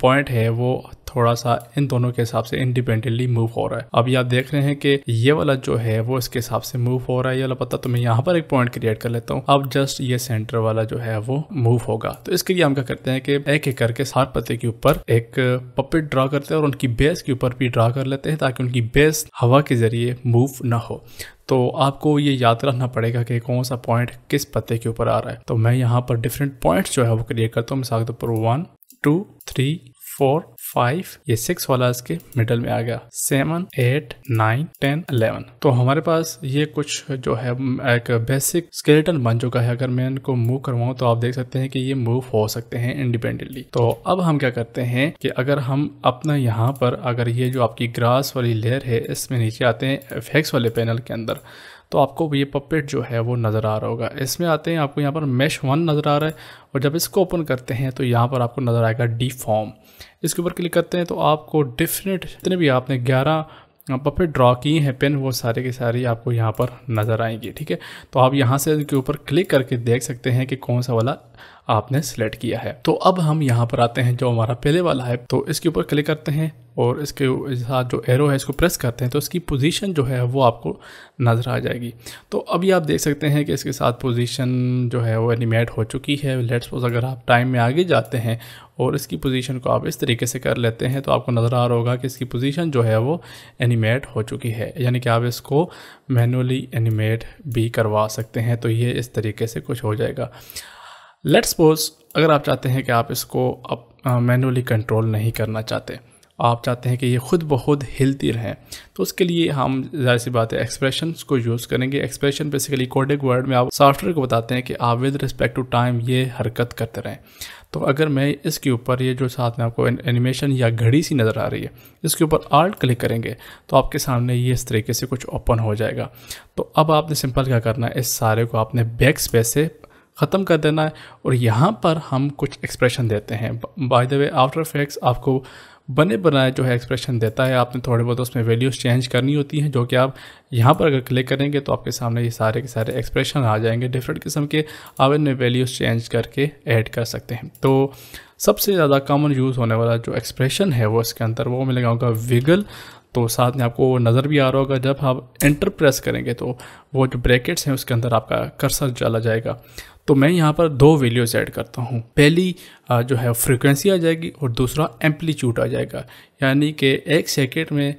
[SPEAKER 1] पॉइंट है वो थोड़ा सा इन दोनों के हिसाब से इंडिपेंडेंटली मूव हो रहा है अब आप देख रहे हैं कि ये वाला जो है वो इसके हिसाब से मूव हो रहा है ये वाला पता तो मैं यहाँ पर एक पॉइंट क्रिएट कर लेता हूँ अब जस्ट ये सेंटर वाला जो है है वो मूव होगा तो इसके लिए हम क्या करते हैं कि एक एक करके हर पत्ते के ऊपर एक पपेट ड्रा करते हैं और उनकी बेस के ऊपर भी ड्रा कर लेते हैं ताकि उनकी बेस हवा के ज़रिए मूव ना हो तो आपको ये याद रखना पड़ेगा कि कौन सा पॉइंट किस पत्ते के ऊपर आ रहा है तो मैं यहाँ पर डिफरेंट पॉइंट्स जो है वो क्रिएट करता हूँ मिसाल के तौर पर one two three four five ये सिक्स वाला इसके मिडल में आ गया seven eight nine ten eleven तो हमारे पास ये कुछ जो है एक बेसिक स्केलेटन बन चुका है अगर मैं इनको मूव करवाऊँ तो आप देख सकते हैं कि ये मूव हो सकते हैं इंडिपेंडेंटली तो अब हम क्या करते हैं कि अगर हम अपना यहाँ पर अगर ये जो आपकी ग्रास वाली लेयर है इसमें नीचे आते हैं एफेक्स वाले पैनल के अंदर तो आपको ये पपेट जो है वो नज़र आ रहा होगा इसमें आते हैं आपको यहाँ पर मैश वन नज़र आ रहा है और जब इसको ओपन करते हैं तो यहाँ पर आपको नज़र आएगा डी फॉर्म इसके ऊपर क्लिक करते हैं तो आपको डिफरेंट जितने भी आपने ग्यारह पपेट ड्रॉ किए हैं पेन वो सारे के सारे आपको यहाँ पर नज़र आएंगे ठीक है तो आप यहाँ से इनके ऊपर क्लिक करके देख सकते हैं कि कौन सा वाला आपने सेलेक्ट किया है तो अब हम यहाँ पर आते हैं जो हमारा पहले वाला है तो इसके ऊपर क्लिक करते हैं और इसके साथ जो एरो है इसको प्रेस करते हैं तो इसकी पोजीशन जो है वो आपको नज़र आ जाएगी तो अभी आप देख सकते हैं कि इसके साथ पोजीशन जो है वो एनिमेट हो चुकी है लेट्स सपोज अगर आप टाइम में आगे जाते हैं और इसकी पोजीशन को आप इस तरीके से कर लेते हैं तो आपको नज़र आ रहा होगा कि इसकी पोजीशन जो है वो एनिमेट हो चुकी है यानी कि आप इसको मैनुअली एनिमेट भी करवा सकते हैं तो ये इस तरीके से कुछ हो जाएगा लेट सपोज अगर आप चाहते हैं कि आप इसको अब मैनुअली कंट्रोल नहीं करना चाहते आप चाहते हैं कि ये खुद बहुत हिलती रहें तो उसके लिए हम जाहिर सी बात है एक्सप्रेशन को यूज़ करेंगे एक्सप्रेशन बेसिकली कोडिक वर्ड में आप सॉफ्टवेयर को बताते हैं कि आप विद रिस्पेक्ट टू टाइम ये हरकत करते रहें तो अगर मैं इसके ऊपर ये जो साथ में आपको एनिमेशन या घड़ी सी नज़र आ रही है इसके ऊपर आर्ट क्लिक करेंगे तो आपके सामने ये इस तरीके से कुछ ओपन हो जाएगा तो अब आपने सिंपल क्या करना है इस सारे को आपने बैक स्पेस से ख़त्म कर देना है और यहाँ पर हम कुछ एक्सप्रेशन देते हैं by the way After Effects आपको बने बनाए जो है एक्सप्रेशन देता है आपने थोड़े बहुत उसमें वैल्यूज़ चेंज करनी होती हैं जो कि आप यहाँ पर अगर क्लिक करेंगे तो आपके सामने ये सारे के सारे एक्सप्रेशन आ जाएंगे डिफरेंट किस्म के आप इनमें वैल्यूज़ चेंज करके ऐड कर सकते हैं तो सबसे ज़्यादा कॉमन यूज़ होने वाला जो एक्सप्रेशन है वो इसके अंदर वो मिलेगा लगाऊंगा विगल तो साथ में आपको नज़र भी आ रहा होगा जब आप हाँ एंटर प्रेस करेंगे तो वो जो ब्रैकेट्स हैं उसके अंदर आपका कर्सर चला जाएगा तो मैं यहाँ पर दो वैल्यूज ऐड करता हूँ पहली जो है फ्रिक्वेंसी आ जाएगी और दूसरा एम्पलीट्यूड आ जाएगा यानी कि एक सेकेंड में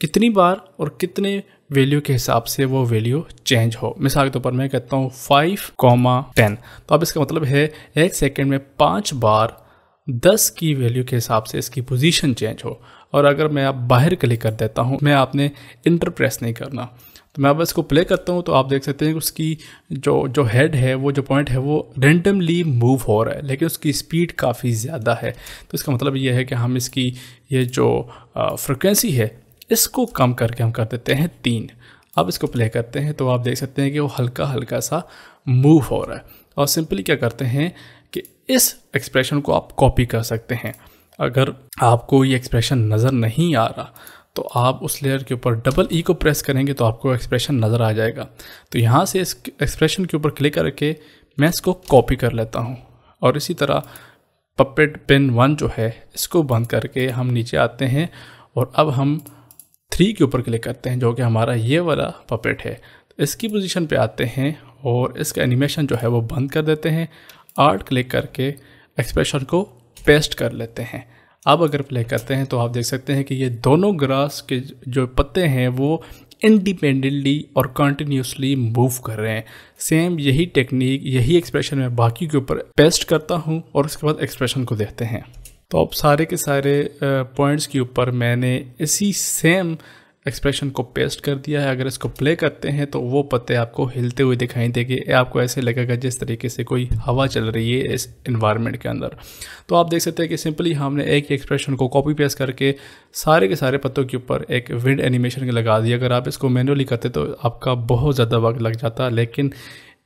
[SPEAKER 1] कितनी बार और कितने वैल्यू के हिसाब से वो वैल्यू चेंज हो मिसाल के तौर पर मैं कहता हूँ फाइव कॉमा टेन तो अब इसका मतलब है एक सेकेंड में पाँच बार दस की वैल्यू के हिसाब से इसकी पोजीशन चेंज हो और अगर मैं आप बाहर क्लिक कर देता हूँ मैं आपने इंटर प्रेस नहीं करना तो मैं अब इसको प्ले करता हूँ तो आप देख सकते हैं कि उसकी जो जो हेड है वो जो पॉइंट है वो रेंडमली मूव हो रहा है लेकिन उसकी स्पीड काफ़ी ज़्यादा है तो इसका मतलब ये है कि हम इसकी ये जो फ्रिक्वेंसी है इसको कम करके हम कर देते हैं तीन अब इसको प्ले करते हैं तो आप देख सकते हैं कि वो हल्का हल्का सा मूव हो रहा है और सिंपली क्या करते हैं कि इस एक्सप्रेशन को आप कॉपी कर सकते हैं अगर आपको ये एक्सप्रेशन नज़र नहीं आ रहा तो आप उस लेयर के ऊपर डबल ई e को प्रेस करेंगे तो आपको एक्सप्रेशन नज़र आ जाएगा तो यहाँ से इस एक्सप्रेशन के ऊपर क्लिक करके मैं इसको कॉपी कर लेता हूँ और इसी तरह पपेट पेन वन जो है इसको बंद करके हम नीचे आते हैं और अब हम थ्री के ऊपर क्लिक करते हैं जो कि हमारा ये वाला पपेट है तो इसकी पोजीशन पे आते हैं और इसका एनिमेशन जो है वो बंद कर देते हैं आर्ट क्लिक करके एक्सप्रेशन को पेस्ट कर लेते हैं अब अगर प्ले करते हैं तो आप देख सकते हैं कि ये दोनों ग्रास के जो पत्ते हैं वो इंडिपेंडेंटली और कंटिन्यूसली मूव कर रहे हैं सेम यही टेक्निक यही एक्सप्रेशन मैं बाकी के ऊपर पेस्ट करता हूँ और उसके बाद एक्सप्रेशन को देखते हैं तो अब सारे के सारे पॉइंट्स के ऊपर मैंने इसी सेम एक्सप्रेशन को पेस्ट कर दिया है अगर इसको प्ले करते हैं तो वो पत्ते आपको हिलते हुए दिखाई देंगे आपको ऐसे लगेगा जिस तरीके से कोई हवा चल रही है इस इन्वायरमेंट के अंदर तो आप देख सकते हैं कि सिंपली हमने एक ही एक्सप्रेशन को कॉपी पेस्ट करके सारे के सारे पत्तों के ऊपर एक विंड एनिमेशन लगा दिया अगर आप इसको मैनुअली करते तो आपका बहुत ज़्यादा वक्त लग जाता लेकिन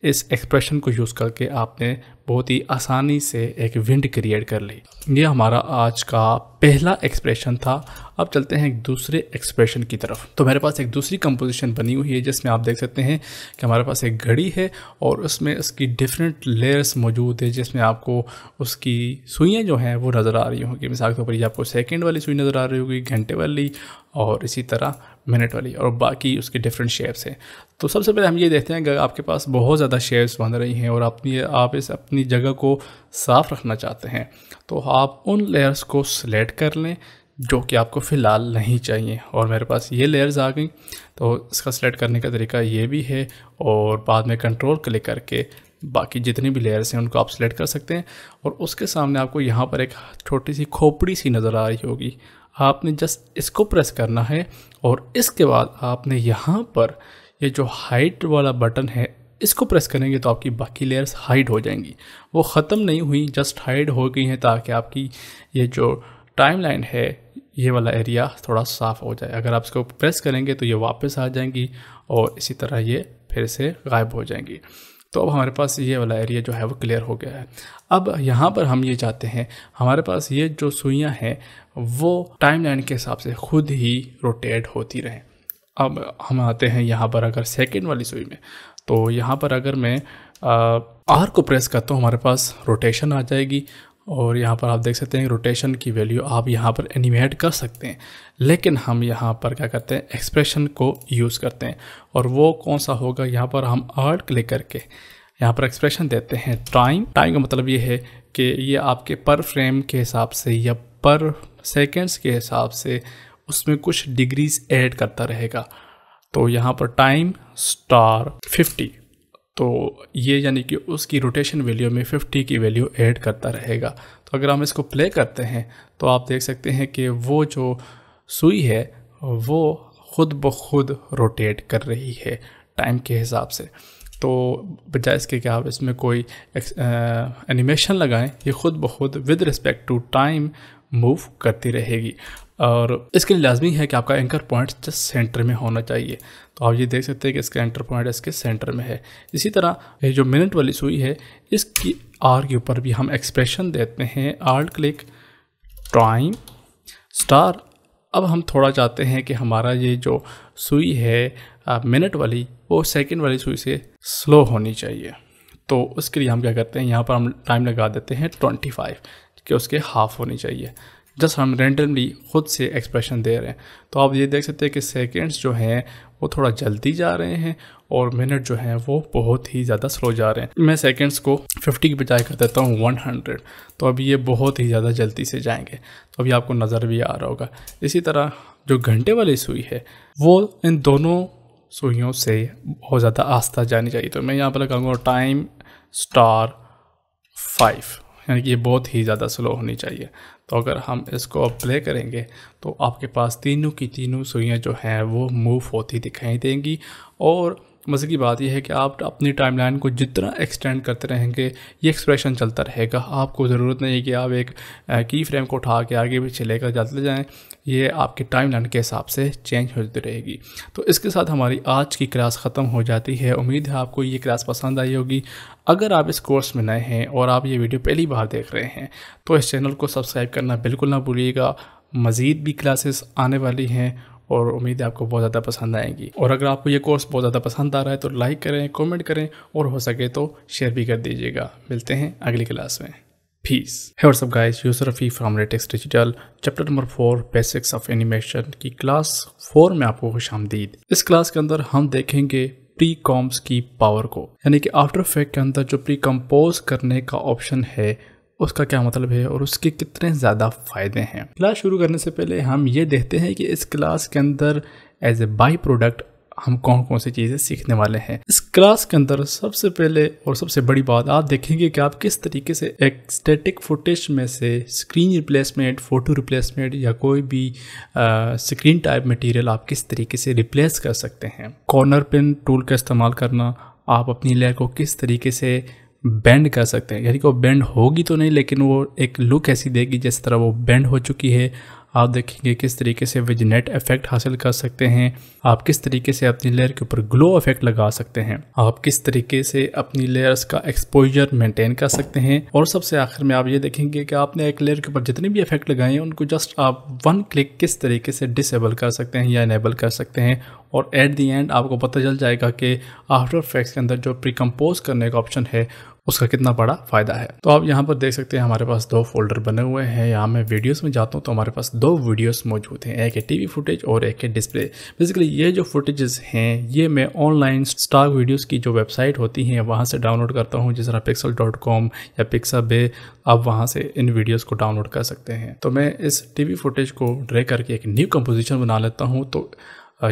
[SPEAKER 1] इस एक्सप्रेशन को यूज़ करके आपने बहुत ही आसानी से एक विंड क्रिएट कर ली ये हमारा आज का पहला एक्सप्रेशन था अब चलते हैं एक दूसरे एक्सप्रेशन की तरफ तो मेरे पास एक दूसरी कंपोजिशन बनी हुई है जिसमें आप देख सकते हैं कि हमारे पास एक घड़ी है और उसमें उसकी डिफरेंट लेयर्स मौजूद है जिसमें आपको उसकी सुइयाँ जो हैं वो नज़र आ रही होंगी मिसाल के ऊपर आपको सेकेंड वाली सुई नज़र आ रही होगी घंटे वाली और इसी तरह मिनट वाली और बाकी उसके डिफरेंट शेप्स हैं तो सबसे पहले हम ये देखते हैं अगर आपके पास बहुत ज़्यादा शेप्स बन रही हैं और अपनी आप इस अपनी जगह को साफ़ रखना चाहते हैं तो आप उन लेयर्स को सिलेक्ट कर लें जो कि आपको फ़िलहाल नहीं चाहिए और मेरे पास ये लेयर्स आ गई तो इसका सिलेक्ट करने का तरीका ये भी है और बाद में कंट्रोल क्लिक करके बाकी जितनी भी लेयर्स हैं उनको आप सिलेक्ट कर सकते हैं और उसके सामने आपको यहाँ पर एक छोटी सी खोपड़ी सी नज़र आ रही होगी आपने जस्ट इसको प्रेस करना है और इसके बाद आपने यहाँ पर ये जो हाइट वाला बटन है इसको प्रेस करेंगे तो आपकी बाकी लेयर्स हाइड हो जाएंगी वो ख़त्म नहीं हुई जस्ट हाइड हो गई हैं ताकि आपकी ये जो टाइमलाइन है ये वाला एरिया थोड़ा साफ़ हो जाए अगर आप इसको प्रेस करेंगे तो ये वापस आ जाएंगी और इसी तरह ये फिर से गायब हो जाएंगी तो अब हमारे पास ये वाला एरिया जो है वो क्लियर हो गया है अब यहाँ पर हम ये चाहते हैं हमारे पास ये जो सुइयाँ हैं वो टाइमलाइन के हिसाब से खुद ही रोटेट होती रहें अब हम आते हैं यहाँ पर अगर सेकेंड वाली सुई में तो यहाँ पर अगर मैं आर को प्रेस करता हूँ हमारे पास रोटेशन आ जाएगी और यहाँ पर आप देख सकते हैं रोटेशन की वैल्यू आप यहाँ पर एनिमेट कर सकते हैं लेकिन हम यहाँ पर क्या करते हैं एक्सप्रेशन को यूज़ करते हैं और वो कौन सा होगा यहाँ पर हम आर्ट क्लिक करके यहाँ पर एक्सप्रेशन देते हैं टाइम टाइम का मतलब ये है कि ये आपके पर फ्रेम के हिसाब से या पर सेकेंड्स के हिसाब से उसमें कुछ डिग्रीज ऐड करता रहेगा तो यहाँ पर टाइम स्टार 50 तो ये यानी कि उसकी रोटेशन वैल्यू में 50 की वैल्यू ऐड करता रहेगा तो अगर हम इसको प्ले करते हैं तो आप देख सकते हैं कि वो जो सुई है वो खुद ब खुद रोटेट कर रही है टाइम के हिसाब से तो बजाय इसके कि आप इसमें कोई एनिमेशन लगाएं ये खुद ब खुद with respect to time move करती रहेगी और इसके लिए लाजमी है कि आपका एंकर पॉइंट जस्ट सेंटर में होना चाहिए तो आप ये देख सकते हैं कि इसका एंटर पॉइंट इसके सेंटर में है इसी तरह ये जो मिनट वाली सुई है इसकी आर के ऊपर भी हम एक्सप्रेशन देते हैं आर्ट क्लिक टाइम स्टार अब हम थोड़ा चाहते हैं कि हमारा ये जो सुई है मिनट वाली वो सेकेंड वाली सुई से स्लो होनी चाहिए तो उसके लिए हम क्या करते हैं यहाँ पर हम टाइम लगा देते हैं ट्वेंटी फाइव कि उसके हाफ होनी चाहिए जस्ट हम रेंडमली खुद से एक्सप्रेशन दे रहे हैं तो आप ये देख सकते हैं कि सेकेंड्स जो हैं वो थोड़ा जल्दी जा रहे हैं और मिनट जो हैं वो बहुत ही ज़्यादा स्लो जा रहे हैं मैं सेकेंड्स को 50 की बजाय कर देता हूँ 100 तो अभी ये बहुत ही ज़्यादा जल्दी से जाएंगे तो अभी आपको नज़र भी आ रहा होगा इसी तरह जो घंटे वाली सुई है वो इन दोनों सुइयों से बहुत ज़्यादा आस्था जानी चाहिए तो मैं यहाँ पर लगाऊँगा टाइम स्टार फाइव यानी कि ये बहुत ही ज़्यादा स्लो होनी चाहिए तो अगर हम इसको प्ले करेंगे तो आपके पास तीनों की तीनों सुइयाँ जो हैं वो मूव होती दिखाई देंगी और मज़े की बात यह है कि आप अपनी टाइमलाइन को जितना एक्सटेंड करते रहेंगे ये एक्सप्रेशन चलता रहेगा आपको ज़रूरत नहीं कि आप एक की फ्रेम को उठा के आगे पीछे लेकर जाते जाएँ ये आपके टाइमलाइन के हिसाब से चेंज होती रहेगी तो इसके साथ हमारी आज की क्लास ख़त्म हो जाती है उम्मीद है आपको ये क्लास पसंद आई होगी अगर आप इस कोर्स में नए हैं और आप ये वीडियो पहली बार देख रहे हैं तो इस चैनल को सब्सक्राइब करना बिल्कुल ना भूलिएगा मज़ीद भी क्लासेस आने वाली हैं और उम्मीद है आपको बहुत ज़्यादा पसंद आएगी और अगर आपको ये कोर्स बहुत ज़्यादा पसंद आ रहा है तो लाइक करें कमेंट करें और हो सके तो शेयर भी कर दीजिएगा मिलते हैं अगली क्लास में फीस है और सब गाइस यूसर रफी फ्राम लेटेक्स digital chapter number four basics of animation की क्लास फोर में आपको खुश आमदीद इस क्लास के अंदर हम देखेंगे प्री कॉम्स की पावर को यानी कि आफ्टर फैक्ट के अंदर जो प्री कम्पोज करने का ऑप्शन है उसका क्या मतलब है और उसके कितने ज़्यादा फ़ायदे हैं क्लास शुरू करने से पहले हम ये देखते हैं कि इस क्लास के अंदर एज ए बाई प्रोडक्ट हम कौन कौन सी चीज़ें सीखने वाले हैं इस क्लास के अंदर सबसे पहले और सबसे बड़ी बात आप देखेंगे कि आप किस तरीके से एक स्टैटिक फुटेज में से स्क्रीन रिप्लेसमेंट फ़ोटो रिप्लेसमेंट या कोई भी स्क्रीन टाइप मटेरियल आप किस तरीके से रिप्लेस कर सकते हैं कॉर्नर पिन टूल का इस्तेमाल करना आप अपनी लेयर को किस तरीके से बेंड कर सकते हैं यानी कि वो बेंड होगी तो नहीं लेकिन वो एक लुक ऐसी देगी जिस तरह वो बेंड हो चुकी है आप देखेंगे किस तरीके से विजनेट इफेक्ट हासिल कर सकते हैं आप किस तरीके से अपनी लेयर के ऊपर ग्लो इफेक्ट लगा सकते हैं आप किस तरीके से अपनी लेयर्स का एक्सपोजर मेंटेन कर सकते हैं और सबसे आखिर में आप ये देखेंगे कि आपने एक लेयर के ऊपर जितने भी इफेक्ट लगाए हैं उनको जस्ट आप वन क्लिक किस तरीके से डिसेबल कर सकते हैं या इनेबल कर सकते हैं और एट दी एंड आपको पता चल जाएगा कि आफ्टर फैक्ट्स के अंदर जो प्रिकम्पोज करने का ऑप्शन है उसका कितना बड़ा फायदा है तो आप यहाँ पर देख सकते हैं हमारे पास दो फोल्डर बने हुए हैं यहाँ मैं वीडियोस में जाता हूँ तो हमारे पास दो वीडियोस मौजूद हैं एक है टीवी फुटेज और एक है डिस्प्ले बेसिकली ये जो फुटेजेस हैं ये मैं ऑनलाइन स्टार वीडियोस की जो वेबसाइट होती हैं वहाँ से डाउनलोड करता हूँ जिस तरह पिक्सल या पिक्सा बे आप वहाँ से इन वीडियोज़ को डाउनलोड कर सकते हैं तो मैं इस टी फुटेज को ड्रे करके एक न्यू कम्पोजिशन बना लेता हूँ तो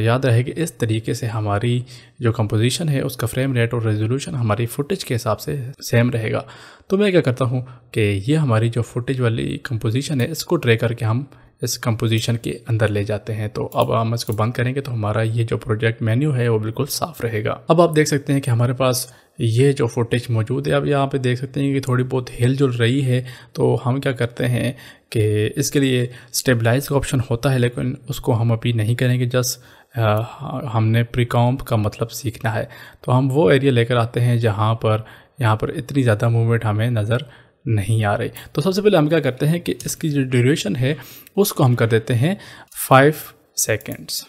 [SPEAKER 1] याद रहे कि इस तरीके से हमारी जो कंपोजिशन है उसका फ्रेम रेट और रेजोल्यूशन हमारी फुटेज के हिसाब से सेम रहेगा तो मैं क्या करता हूँ कि ये हमारी जो फुटेज वाली कंपोजिशन है इसको ट्रे करके हम इस कंपोजिशन के अंदर ले जाते हैं तो अब हम इसको बंद करेंगे तो हमारा ये जो प्रोजेक्ट मेन्यू है वो बिल्कुल साफ़ रहेगा अब आप देख सकते हैं कि हमारे पास ये जो फुटेज मौजूद है अब यहाँ पे देख सकते हैं कि थोड़ी बहुत हिल जुल रही है तो हम क्या करते हैं कि इसके लिए स्टेबलाइज का ऑप्शन होता है लेकिन उसको हम अभी नहीं करेंगे जस्ट हमने प्रिकॉम्प का मतलब सीखना है तो हम वो एरिया लेकर आते हैं जहाँ पर यहाँ पर इतनी ज़्यादा मूवमेंट हमें नज़र नहीं आ रही तो सबसे पहले हम क्या करते हैं कि इसकी जो ड्यूरेशन है उसको हम कर देते हैं फाइव सेकेंड्स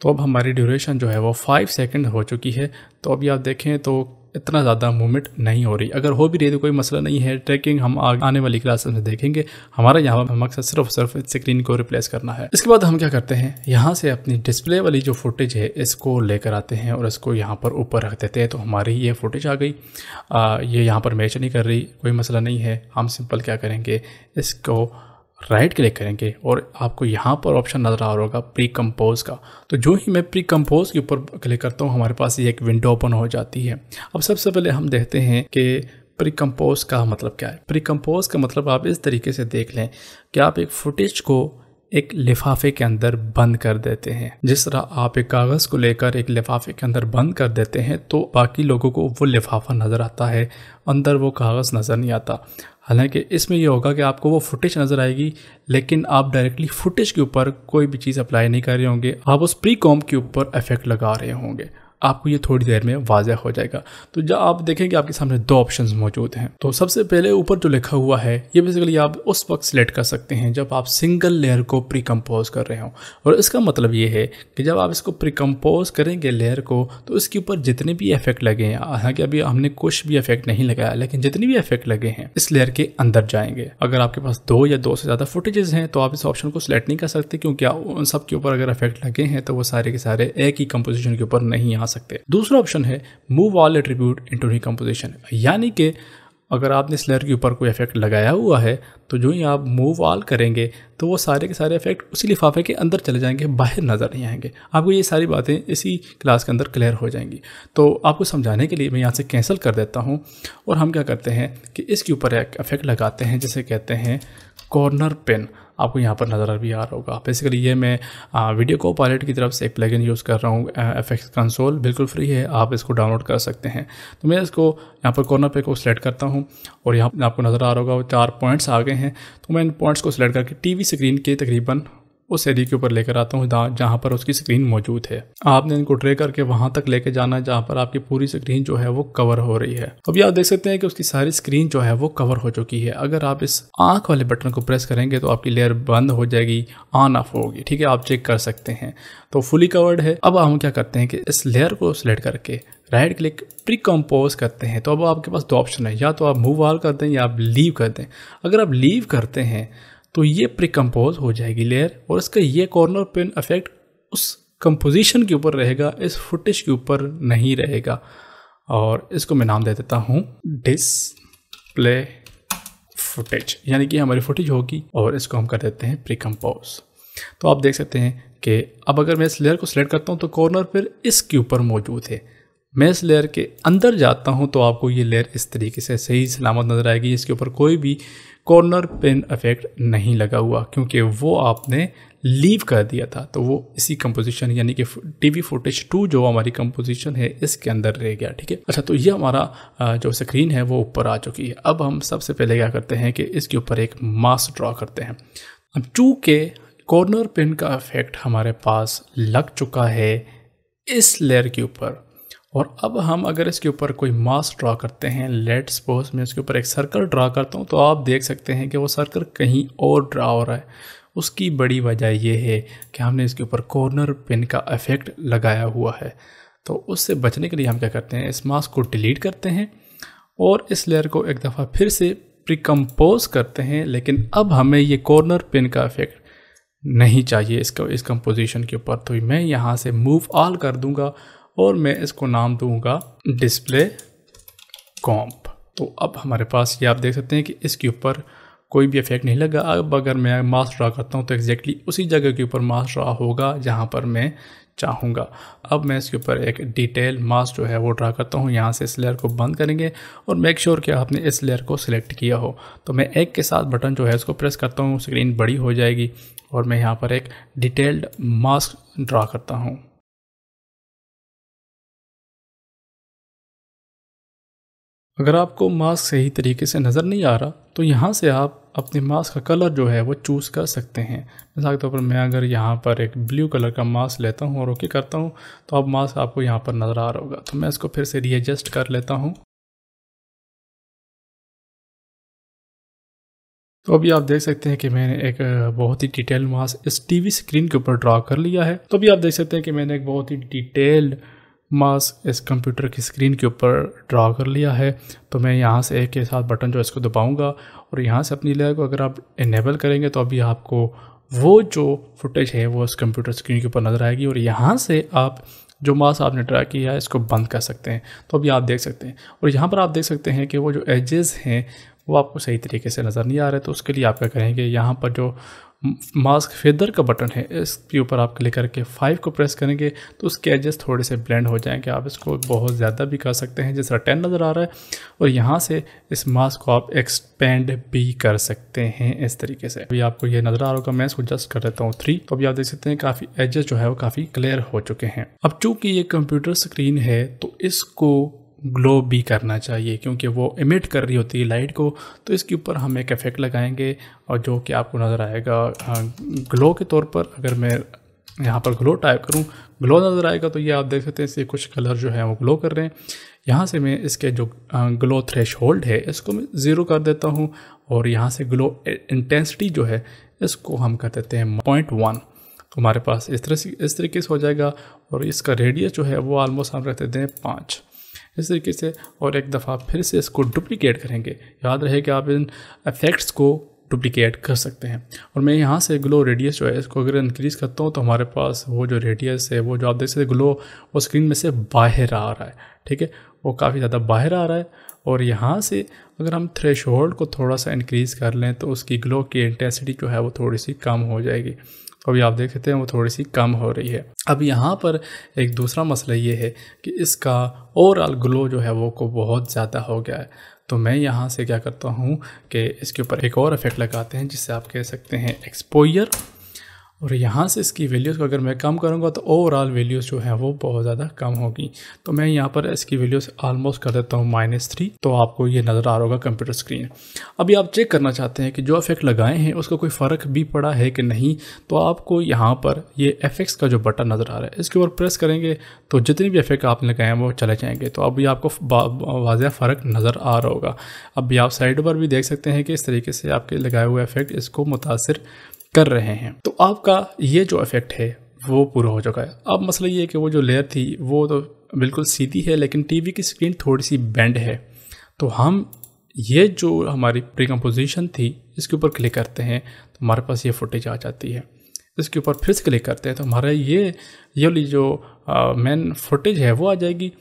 [SPEAKER 1] तो अब हमारी ड्यूरेशन जो है वो फाइव सेकेंड हो चुकी है तो अभी आप देखें तो इतना ज़्यादा मूवमेंट नहीं हो रही अगर हो भी रही है तो कोई मसला नहीं है ट्रैकिंग हम आने वाली क्लास में देखेंगे हमारा यहाँ पर मकसद सिर्फ सिर्फ स्क्रीन को रिप्लेस करना है इसके बाद हम क्या करते हैं यहाँ से अपनी डिस्प्ले वाली जो फुटेज है इसको लेकर आते हैं और इसको यहाँ पर ऊपर रख देते हैं तो हमारी ये फुटेज आ गई आ, ये यहाँ पर मैच नहीं कर रही कोई मसला नहीं है हम सिंपल क्या करेंगे इसको राइट क्लिक करेंगे और आपको यहाँ पर ऑप्शन नज़र आ रहा होगा प्री कम्पोज का तो जो ही मैं प्री कम्पोज के ऊपर क्लिक करता हूँ हमारे पास ये एक विंडो ओपन हो जाती है अब सबसे पहले हम देखते हैं कि प्री कम्पोज का मतलब क्या है प्री कम्पोज का मतलब आप इस तरीके से देख लें कि आप एक फुटेज को एक लिफाफे के अंदर बंद कर देते हैं जिस तरह आप एक कागज़ को लेकर एक लिफाफे के अंदर बंद कर देते हैं तो बाकी लोगों को वो लिफाफा नज़र आता है अंदर वो कागज़ नज़र नहीं आता हालांकि इसमें यह होगा कि आपको वो फुटेज नज़र आएगी लेकिन आप डायरेक्टली फुटेज के ऊपर कोई भी चीज़ अप्लाई नहीं कर रहे होंगे आप उस प्री कॉम के ऊपर इफेक्ट लगा रहे होंगे आपको ये थोड़ी देर में वाजह हो जाएगा तो जब आप देखेंगे आपके सामने दो ऑप्शन मौजूद हैं तो सबसे पहले ऊपर जो लिखा हुआ है ये बेसिकली आप उस वक्त सिलेक्ट कर सकते हैं जब आप सिंगल लेयर को कम्पोज कर रहे हो और इसका मतलब ये है कि जब आप इसको प्रीकम्पोज करेंगे लेयर को तो इसके ऊपर जितने भी इफेक्ट लगे हैं हालांकि अभी हमने कुछ भी इफेक्ट नहीं लगाया लेकिन जितने भी इफेक्ट लगे हैं इस लेयर के अंदर जाएंगे अगर आपके पास दो या दो से ज़्यादा फुटेजेस हैं तो आप इस ऑप्शन को सिलेक्ट नहीं कर सकते क्योंकि उन सब के ऊपर अगर इफेक्ट लगे हैं तो वो सारे के सारे एक ही कंपोजिशन के ऊपर नहीं आ सकते हैं दूसरा ऑप्शन है move all attribute to recomposition यानी कि अगर आपने स्लर के ऊपर कोई इफेक्ट लगाया हुआ है तो जो ही आप मूव ऑल करेंगे तो वो सारे के सारे इफेक्ट उसी लिफाफे के अंदर चले जाएंगे बाहर नज़र नहीं आएंगे आपको ये सारी बातें इसी क्लास के अंदर क्लियर हो जाएंगी तो आपको समझाने के लिए मैं यहाँ से कैंसिल कर देता हूँ और हम क्या करते हैं कि इसके ऊपर एक इफेक्ट लगाते हैं जिसे कहते हैं कॉर्नर पेन आपको यहाँ पर नज़र भी आ रहा होगा बेसिकली ये मैं वीडियो को पायलट की तरफ से एक प्लगइन यूज़ कर रहा हूँ एफेक्ट कंसोल बिल्कुल फ्री है आप इसको डाउनलोड कर सकते हैं तो मैं इसको यहाँ पर कॉर्नर पे को सिलेक्ट करता हूँ और यहाँ आपको नज़र आ रहा होगा चार पॉइंट्स आ गए हैं तो मैं इन पॉइंट्स को सिलेक्ट करके टी स्क्रीन के तकरीबन उस एरिए के ऊपर लेकर आता हूँ जहाँ पर उसकी स्क्रीन मौजूद है आपने इनको ट्रे करके वहाँ तक लेके जाना है जहाँ पर आपकी पूरी स्क्रीन जो है वो कवर हो रही है अब आप देख सकते हैं कि उसकी सारी स्क्रीन जो है वो कवर हो चुकी है अगर आप इस आँख वाले बटन को प्रेस करेंगे तो आपकी लेयर बंद हो जाएगी ऑन ऑफ होगी ठीक है आप चेक कर सकते हैं तो फुली कवर्ड है अब हम क्या करते हैं कि इस लेयर को सिलेक्ट करके राइट क्लिक प्री कम्पोज करते हैं तो अब आपके पास दो ऑप्शन है या तो आप मूव ऑल कर दें या आप लीव कर दें अगर आप लीव करते हैं तो ये प्रिकम्पोज हो जाएगी लेयर और इसका ये कॉर्नर पिन इफेक्ट उस कंपोजिशन के ऊपर रहेगा इस फुटेज के ऊपर नहीं रहेगा और इसको मैं नाम दे देता हूँ प्ले फुटेज यानी कि हमारी फुटेज होगी और इसको हम कर देते हैं प्रिकम्पोज तो आप देख सकते हैं कि अब अगर मैं इस लेयर को सिलेक्ट करता हूँ तो कॉर्नर फिर इसके ऊपर मौजूद है मैं इस लेयर के अंदर जाता हूँ तो आपको ये लेयर इस तरीके से सही सलामत नज़र आएगी इसके ऊपर कोई भी कॉर्नर पिन इफेक्ट नहीं लगा हुआ क्योंकि वो आपने लीव कर दिया था तो वो इसी कंपोजिशन यानी कि टी वी फुटेज टू जो हमारी कंपोजिशन है इसके अंदर रह गया ठीक है अच्छा तो ये हमारा जो स्क्रीन है वो ऊपर आ चुकी है अब हम सबसे पहले क्या करते हैं कि इसके ऊपर एक मास्क ड्रॉ करते हैं अब चूँकि कॉर्नर पिन का इफेक्ट हमारे पास लग चुका है इस लेयर के ऊपर और अब हम अगर इसके ऊपर कोई मास ड्रा करते हैं लेट सपोज मैं इसके ऊपर एक सर्कल ड्रा करता हूँ तो आप देख सकते हैं कि वो सर्कल कहीं और ड्रा हो रहा है उसकी बड़ी वजह यह है कि हमने इसके ऊपर कॉर्नर पिन का इफ़ेक्ट लगाया हुआ है तो उससे बचने के लिए हम क्या करते हैं इस मास्क को डिलीट करते हैं और इस लेयर को एक दफ़ा फिर से प्रिकम्पोज करते हैं लेकिन अब हमें ये कॉर्नर पिन का इफ़ेक्ट नहीं चाहिए इसका इस कंपोजिशन के ऊपर तो मैं यहाँ से मूव ऑल कर दूँगा और मैं इसको नाम दूंगा डिस्प्ले कॉम्प तो अब हमारे पास ये आप देख सकते हैं कि इसके ऊपर कोई भी इफेक्ट नहीं लगा अब अगर मैं मास्क ड्रा करता हूँ तो एग्जैक्टली उसी जगह के ऊपर मास्क ड्रा होगा जहाँ पर मैं चाहूँगा अब मैं इसके ऊपर एक डिटेल मास्क जो है वो ड्रा करता हूँ यहाँ से इस लेयर को बंद करेंगे और मेक श्योर sure कि आपने इस लेयर को सिलेक्ट किया हो तो मैं एक के साथ बटन जो है इसको प्रेस करता हूँ
[SPEAKER 2] स्क्रीन बड़ी हो जाएगी और मैं यहाँ पर एक डिटेल्ड मास्क ड्रा करता हूँ अगर आपको मास्क सही तरीके से नज़र नहीं आ रहा तो यहाँ से आप अपने मास्क का कलर जो है वो
[SPEAKER 1] चूज़ कर सकते हैं मिसाल के तौर पर मैं अगर यहाँ पर एक ब्लू कलर का मास्क लेता हूँ और ओके करता
[SPEAKER 2] हूँ तो अब मास्क आपको यहाँ पर नज़र आ रहा होगा तो मैं इसको फिर से रीएडजस्ट कर लेता हूँ तो अभी आप देख सकते हैं कि मैंने एक बहुत ही डिटेल मास्क इस टीवी स्क्रीन के ऊपर ड्रा कर लिया है तो अभी आप देख सकते हैं कि मैंने एक
[SPEAKER 1] बहुत ही डिटेल्ड माउस इस कंप्यूटर की स्क्रीन के ऊपर ड्रा कर लिया है तो मैं यहाँ से एक के साथ बटन जो इसको दबाऊँगा और यहाँ से अपनी लेयर को अगर आप इनेबल करेंगे तो अभी आपको वो जो फुटेज है वो इस कंप्यूटर स्क्रीन के ऊपर नज़र आएगी और यहाँ से आप जो मास आपने ड्रा किया है इसको बंद कर सकते हैं तो अभी आप देख सकते हैं और यहाँ पर आप देख सकते हैं कि वो जो एजेस हैं वो आपको सही तरीके से नज़र नहीं आ रहे तो उसके लिए आप क्या करेंगे यहाँ पर जो मास्क फेदर का बटन है इसके ऊपर आप क्लिक करके फाइव को प्रेस करेंगे तो उसके एजेस थोड़े से ब्लेंड हो जाएंगे आप इसको बहुत ज़्यादा भी कर सकते हैं जैसा टेन नज़र आ रहा है और यहाँ से इस मास्क को आप एक्सपेंड भी कर सकते हैं इस तरीके से अभी आपको ये नज़र आ रहा होगा मैं इसको जस्ट कर देता हूँ थ्री तो अभी आप देख सकते हैं काफ़ी एजेस जो है वो काफ़ी क्लियर हो चुके हैं अब चूँकि ये कंप्यूटर स्क्रीन है तो इसको ग्लो भी करना चाहिए क्योंकि वो इमिट कर रही होती है लाइट को तो इसके ऊपर हम एक इफ़ेक्ट लगाएंगे और जो कि आपको नज़र आएगा ग्लो के तौर पर अगर मैं यहाँ पर ग्लो टाइप करूँ ग्लो नज़र आएगा तो ये आप देख सकते हैं इससे कुछ कलर जो है वो ग्लो कर रहे हैं यहाँ से मैं इसके जो ग्लो थ्रेश होल्ड है इसको मैं ज़ीरो कर देता हूँ और यहाँ से ग्लो इंटेंसिटी जो है इसको हम कर देते हैं पॉइंट वन तो हमारे पास इस तरह से इस तरीके से हो जाएगा और इसका रेडियस जो है वो आलमोस्ट हम रहते देते हैं पाँच इस तरीके से और एक दफ़ा फिर से इसको डुप्लीकेट करेंगे याद रहे कि आप इन इफेक्ट्स को डुप्लीकेट कर सकते हैं और मैं यहाँ से ग्लो रेडियस जो है इसको अगर इंक्रीज़ करता हूँ तो हमारे पास वो जो रेडियस है वो जो आप देख सकते ग्लो वो स्क्रीन में से बाहर आ रहा है ठीक है वो काफ़ी ज़्यादा बाहर आ रहा है और यहाँ से अगर हम थ्रेश को थोड़ा सा इंक्रीज़ कर लें तो उसकी ग्लो की इंटेंसिटी जो है वो थोड़ी सी कम हो जाएगी अभी आप देख सकते हैं वो थोड़ी सी कम हो रही है अब यहाँ पर एक दूसरा मसला ये है कि इसका ओवरऑल ग्लो जो है वो को बहुत ज़्यादा हो गया है तो मैं यहाँ से क्या करता हूँ कि इसके ऊपर एक और इफेक्ट लगाते हैं जिससे आप कह सकते हैं एक्सपोयर और यहाँ से इसकी वैल्यूज़ को अगर मैं कम करूँगा तो ओवरऑल वैल्यूज़ जो है वो बहुत ज़्यादा कम होगी तो मैं यहाँ पर इसकी वैल्यूज़ ऑलमोस्ट कर देता हूँ माइनस थ्री तो आपको ये नज़र आ रहा होगा कंप्यूटर स्क्रीन अभी आप चेक करना चाहते हैं कि जो इफेक्ट लगाए हैं उसका कोई फ़र्क भी पड़ा है कि नहीं तो आपको यहाँ पर ये एफेक्ट्स का जो बटन नज़र आ रहा है इसके ऊपर प्रेस करेंगे तो जितने भी इफेक्ट आपने लगाए हैं वो चले जाएँगे तो अभी आपको वाजह फ़र्क नज़र आ रहा होगा अभी आप साइड पर भी देख सकते हैं कि इस तरीके से आपके लगाए हुए इफेक्ट इसको मुतासर कर रहे हैं तो आपका ये जो इफेक्ट है वो पूरा हो चुका है अब मसला ये है कि वो जो लेयर थी वो तो बिल्कुल सीधी है लेकिन टीवी की स्क्रीन थोड़ी सी बेंड है तो हम ये जो हमारी प्री थी इसके ऊपर क्लिक करते हैं तो हमारे पास ये फुटेज आ जाती है इसके ऊपर फिर से क्लिक करते हैं तो हमारा ये ये वाली जो मेन फुटेज है वो आ जाएगी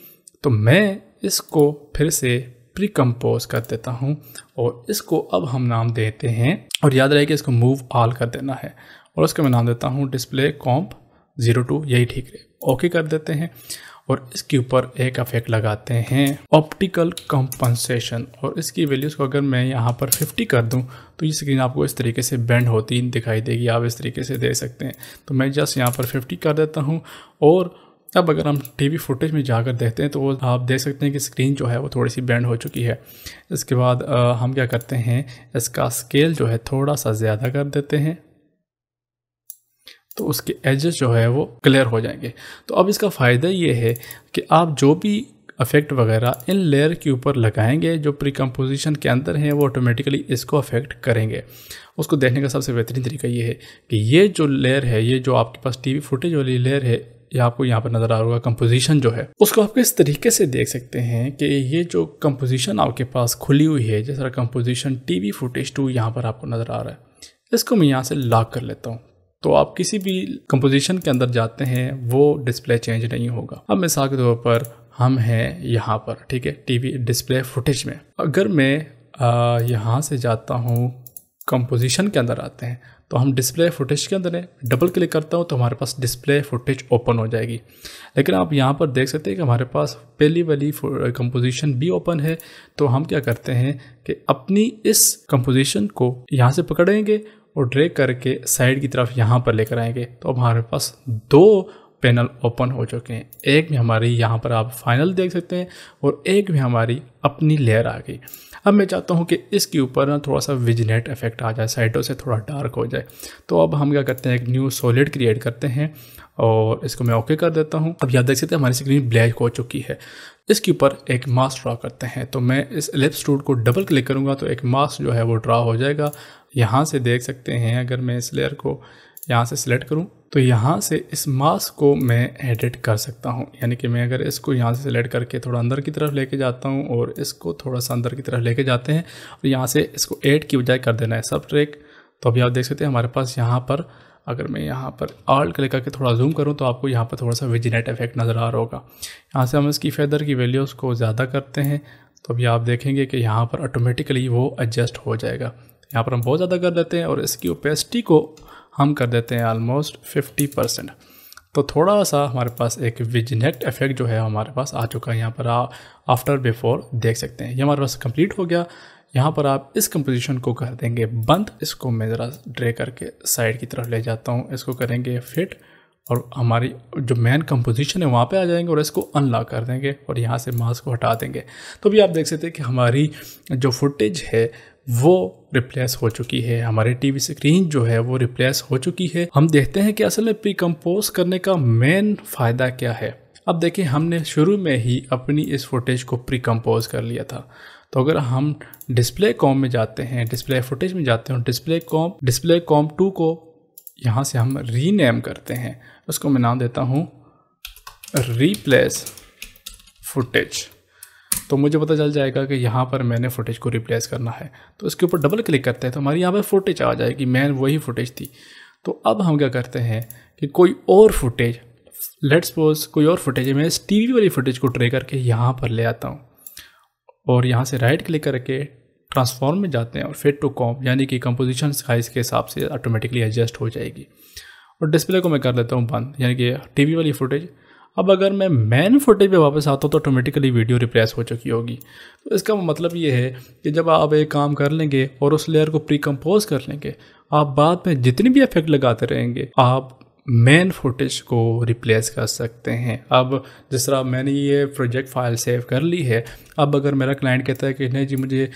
[SPEAKER 1] तो मैं इसको फिर से प्रिकम्पोज कर देता हूँ और इसको अब हम नाम देते हैं और याद रहे कि इसको मूव ऑल कर देना है और उसका मैं नाम देता हूँ डिस्प्ले कॉम्प ज़ीरो टू यही ठीक है ओके कर देते हैं और इसके ऊपर एक अफेक्ट लगाते हैं ऑप्टिकल कंपनसेशन और इसकी वैल्यूज़ को अगर मैं यहाँ पर 50 कर दूँ तो ये स्क्रीन आपको इस तरीके से बेंड होती दिखाई देगी आप इस तरीके से दे सकते हैं तो मैं जस्ट यहाँ पर 50 कर देता हूँ और अब अगर हम टीवी फुटेज में जाकर देखते हैं तो आप देख सकते हैं कि स्क्रीन जो है वो थोड़ी सी बैंड हो चुकी है इसके बाद हम क्या करते हैं इसका स्केल जो है थोड़ा सा ज़्यादा कर देते हैं तो उसके एजेस जो है वो क्लियर हो जाएंगे तो अब इसका फ़ायदा ये है कि आप जो भी अफेक्ट वगैरह इन लेयर के ऊपर लगाएंगे जो प्री कम्पोजिशन के अंदर हैं वो ऑटोमेटिकली इसको अफेक्ट करेंगे उसको देखने का सबसे बेहतरीन तरीका ये है कि ये जो लेयर है ये जो आपके पास टीवी फुटेज वाली लेयर है या आपको यहाँ पर नज़र आ रहा होगा कंपोजिशन जो है उसको आप किस तरीके से देख सकते हैं कि ये जो कंपोजिशन आपके पास खुली हुई है जैसा composition composition TV footage two यहाँ पर आपको नज़र आ रहा है इसको मैं यहाँ से लॉक कर लेता हूँ तो आप किसी भी कंपोजिशन के अंदर जाते हैं वो डिस्प्ले चेंज नहीं होगा अब मिसाल के तौर पर हम हैं यहाँ पर ठीक है टीवी डिस्प्ले फुटेज में अगर मैं यहाँ से जाता हूँ कंपोजिशन के अंदर आते हैं तो हम डिस्प्ले फुटेज के अंदर डबल क्लिक करता हूँ तो हमारे पास डिस्प्ले फुटेज ओपन हो जाएगी लेकिन आप यहाँ पर देख सकते हैं कि हमारे पास पहली वाली कंपोजिशन भी ओपन है तो हम क्या करते हैं कि अपनी इस कंपोजिशन को यहाँ से पकड़ेंगे और ड्रैग करके साइड की तरफ यहाँ पर लेकर आएंगे तो अब हमारे पास दो पैनल ओपन हो चुके हैं एक में हमारी यहाँ पर आप फाइनल देख सकते हैं और एक में हमारी अपनी लेयर आ गई अब मैं चाहता हूँ कि इसके ऊपर ना थोड़ा सा विजनेट इफेक्ट आ जाए साइडों से थोड़ा डार्क हो जाए तो अब हम क्या करते हैं एक न्यू सॉलिड क्रिएट करते हैं और इसको मैं ओके कर देता हूँ अब याद देख सकते हैं हमारी स्क्रीन ब्लैक हो चुकी है इसके ऊपर एक मास्क ड्रा करते हैं तो मैं इस लिप्स टूट को डबल क्लिक करूँगा तो एक मास्क जो है वो ड्रा हो जाएगा यहाँ से देख सकते हैं अगर मैं इस लेयर को यहाँ से सिलेक्ट करूँ तो यहाँ से इस मास्क को मैं एडिट कर सकता हूँ यानी कि मैं अगर इसको यहाँ से सिलेक्ट करके थोड़ा अंदर की तरफ लेके जाता हूँ और इसको थोड़ा सा अंदर की तरफ लेके जाते हैं और यहाँ से इसको एड की बजाय कर देना है सब ट्रेक तो अभी आप देख सकते हैं हमारे पास यहाँ पर अगर मैं यहाँ पर आर्ट क्लिक करके थोड़ा जूम करूँ तो आपको यहाँ पर थोड़ा सा विजिनेट इफेक्ट नज़र आ रहा होगा यहाँ से हम इसकी फेदर की वैल्यूज़ को ज़्यादा करते हैं तो अभी आप देखेंगे कि यहाँ पर ऑटोमेटिकली वो एडजस्ट हो जाएगा यहाँ पर हम बहुत ज़्यादा कर लेते हैं और इसकी ओपेसिटी को हम कर देते हैं ऑलमोस्ट फिफ्टी परसेंट तो थोड़ा सा हमारे पास एक विजनेट इफेक्ट जो है हमारे पास आ चुका है यहाँ पर आप आफ्टर बिफोर देख सकते हैं ये हमारे पास कंप्लीट हो गया यहाँ पर आप इस कंपोजिशन को कर देंगे बंद इसको मैं ज़रा ड्रे करके साइड की तरफ ले जाता हूँ इसको करेंगे फिट और हमारी जो मेन कंपोजिशन है वहाँ पे आ जाएंगे और इसको अनलॉक कर देंगे और यहाँ से मास्क को हटा देंगे तो भी आप देख सकते हैं कि हमारी जो फुटेज है वो रिप्लेस हो चुकी है हमारे टीवी स्क्रीन जो है वो रिप्लेस हो चुकी है हम देखते हैं कि असल में प्रीकम्पोज करने का मेन फ़ायदा क्या है अब देखिए हमने शुरू में ही अपनी इस फुटेज को कम्पोज कर लिया था तो अगर हम डिस्प्ले कॉम में जाते हैं डिस्प्ले फुटेज में जाते हैं display comp display comp two को यहाँ से हम रीनेम करते हैं उसको मैं नाम देता हूँ रीप्लेस फुटेज तो मुझे पता चल जाएगा कि यहाँ पर मैंने फुटेज को रिप्लेस करना है तो इसके ऊपर डबल क्लिक करते हैं तो हमारी यहाँ पर फुटेज आ जाएगी मैन वही फुटेज थी तो अब हम क्या करते हैं कि कोई और फुटेज लेट्स सपोज कोई और फुटेज है मैं इस टी वाली फुटेज को ट्रे करके यहाँ पर ले आता हूँ और यहाँ से राइट क्लिक करके ट्रांसफॉर्म में जाते हैं और फिट टू कॉम यानी कि कंपोजिशन साइज़ के हिसाब से ऑटोमेटिकली एडजस्ट हो जाएगी और डिस्प्ले को मैं कर लेता हूँ बंद यानी कि टीवी वाली फुटेज अब अगर मैं मैन फुटेज पे वापस आता हूँ तो ऑटोमेटिकली वीडियो रिप्लेस हो चुकी होगी तो इसका मतलब ये है कि जब आप एक काम कर लेंगे और उस लेयर को प्री कंपोज कर लेंगे आप बाद में जितनी भी इफेक्ट लगाते रहेंगे आप मेन फुटेज को रिप्लेस कर सकते हैं अब जिस तरह मैंने ये प्रोजेक्ट फाइल सेव कर ली है अब अगर मेरा क्लाइंट कहता है कि नहीं जी मुझे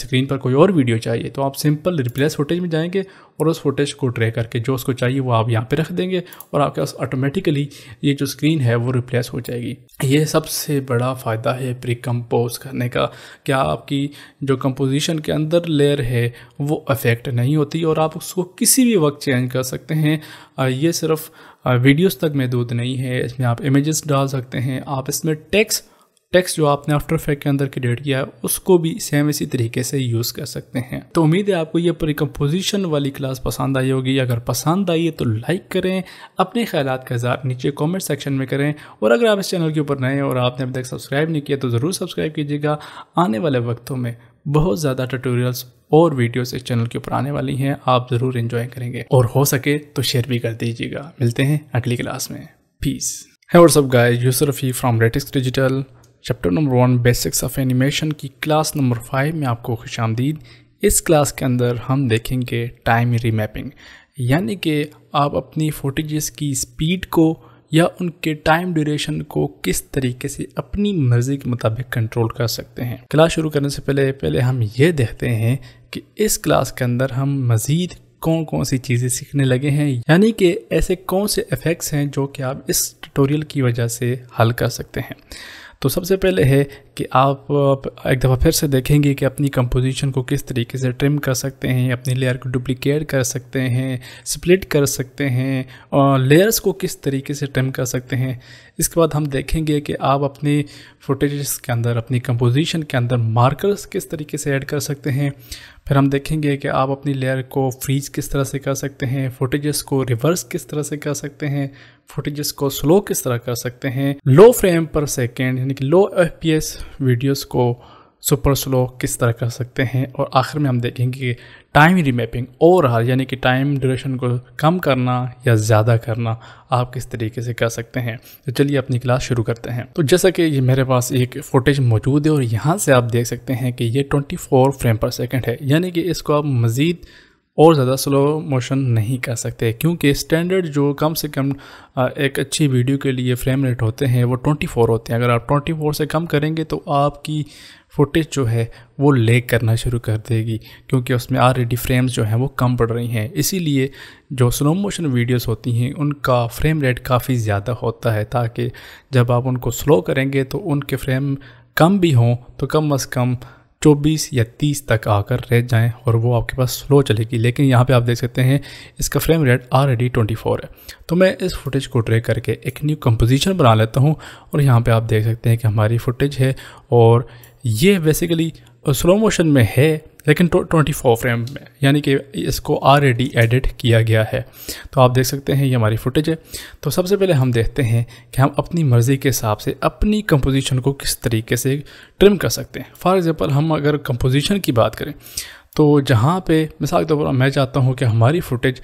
[SPEAKER 1] स्क्रीन पर कोई और वीडियो चाहिए तो आप सिंपल रिप्लेस फुटेज में जाएंगे और उस फुटेज को ट्रे करके जो उसको चाहिए वो आप यहाँ पे रख देंगे और आपके पास ऑटोमेटिकली ये जो स्क्रीन है वो रिप्लेस हो जाएगी ये सबसे बड़ा फ़ायदा है प्री करने का क्या आपकी जो कंपोजिशन के अंदर लेयर है वो अफेक्ट नहीं होती और आप उसको किसी भी वक्त चेंज कर सकते हैं ये सिर्फ वीडियोस तक महदूद नहीं है इसमें आप इमेजेस डाल सकते हैं आप इसमें टेक्स टेक्स जो आपने आफ्टर इफेक्ट के अंदर क्रिएट किया है उसको भी सेम इसी तरीके से यूज़ कर सकते हैं तो उम्मीद है आपको ये प्रिकम्पोजिशन वाली क्लास पसंद आई होगी अगर पसंद आई है तो लाइक करें अपने ख्याल का इजहार नीचे कमेंट सेक्शन में करें और अगर आप इस चैनल के ऊपर नए हैं और आपने अभी तक सब्सक्राइब नहीं किया तो ज़रूर सब्सक्राइब कीजिएगा आने वाले वक्तों में बहुत ज़्यादा ट्यूटोरियल्स और वीडियोस इस चैनल के ऊपर आने वाली हैं आप ज़रूर इन्जॉय करेंगे और हो सके तो शेयर भी कर दीजिएगा मिलते हैं अगली क्लास में पीस है और सब गाय यूसरफी फ्राम रेटिक्स digital chapter number one basics of animation की क्लास नंबर फाइव में आपको खुश आमदीद इस क्लास के अंदर हम देखेंगे टाइम रीमैपिंग यानी कि आप अपनी फोटेज की स्पीड को या उनके टाइम ड्यूरेशन को किस तरीके से अपनी मर्जी के मुताबिक कंट्रोल कर सकते हैं क्लास शुरू करने से पहले पहले हम ये देखते हैं कि इस क्लास के अंदर हम मज़ीद कौन कौन सी चीज़ें सीखने लगे हैं यानी कि ऐसे कौन से इफ़ेक्ट्स हैं जो कि आप इस ट्यूटोरियल की वजह से हल कर सकते हैं तो सबसे पहले है कि आप एक दफ़ा फिर से देखेंगे कि अपनी कंपोजिशन को किस तरीके से ट्रिम कर सकते हैं अपनी लेयर को डुप्लिकेट कर सकते हैं स्प्लिट कर सकते हैं और लेयर्स को किस तरीके से ट्रिम कर सकते हैं इसके बाद हम देखेंगे कि आप अपने फुटेज के अंदर अपनी कंपोजिशन के अंदर मार्कर्स किस तरीके से ऐड कर सकते हैं फिर हम देखेंगे कि आप अपनी लेयर को फ्रीज किस तरह से कर सकते हैं फुटेजेस को रिवर्स किस तरह से कर सकते हैं फुटेजेस को स्लो किस तरह कर सकते हैं लो फ्रेम पर सेकेंड यानी कि लो एफ वीडियोस को सुपर स्लो किस तरह कर सकते हैं और आखिर में हम देखेंगे कि टाइम रीमैपिंग हर यानी कि टाइम ड्यूरेशन को कम करना या ज़्यादा करना आप किस तरीके से कर सकते हैं तो चलिए अपनी क्लास शुरू करते हैं तो जैसा कि ये मेरे पास एक फोटेज मौजूद है और यहाँ से आप देख सकते हैं कि ये 24 फ्रेम पर सेकंड है यानी कि इसको आप मज़ीद और ज़्यादा स्लो मोशन नहीं कर सकते क्योंकि स्टैंडर्ड जो कम से कम एक अच्छी वीडियो के लिए फ्रेम रेट होते हैं वो 24 होते हैं अगर आप 24 से कम करेंगे तो आपकी फुटेज जो है वो लेक करना शुरू कर देगी क्योंकि उसमें ऑलरेडी फ्रेम्स जो हैं वो कम पड़ रही हैं इसीलिए जो स्लो मोशन वीडियोस होती हैं उनका फ्रेम रेट काफ़ी ज़्यादा होता है ताकि जब आप उनको स्लो करेंगे तो उनके फ्रेम कम भी हों तो कम अज़ कम चौबीस या तीस तक आकर रह जाएं और वो आपके पास स्लो चलेगी लेकिन यहाँ पे आप देख सकते हैं इसका फ्रेम रेट ऑलरेडी 24 है तो मैं इस फुटेज को ट्रे करके एक न्यू कंपोजिशन बना लेता हूँ और यहाँ पे आप देख सकते हैं कि हमारी फुटेज है और ये बेसिकली स्लो मोशन में है लेकिन ट्वेंटी फोर फ्रेम में यानी कि इसको ऑलरेडी एडिट किया गया है तो आप देख सकते हैं ये हमारी फुटेज है तो सबसे पहले हम देखते हैं कि हम अपनी मर्ज़ी के हिसाब से अपनी कंपोजिशन को किस तरीके से ट्रिम कर सकते हैं फॉर एग्ज़ाम्पल हम अगर कंपोजिशन की बात करें तो जहाँ पे मिसाल के तौर पर मैं चाहता हूँ कि हमारी फुटेज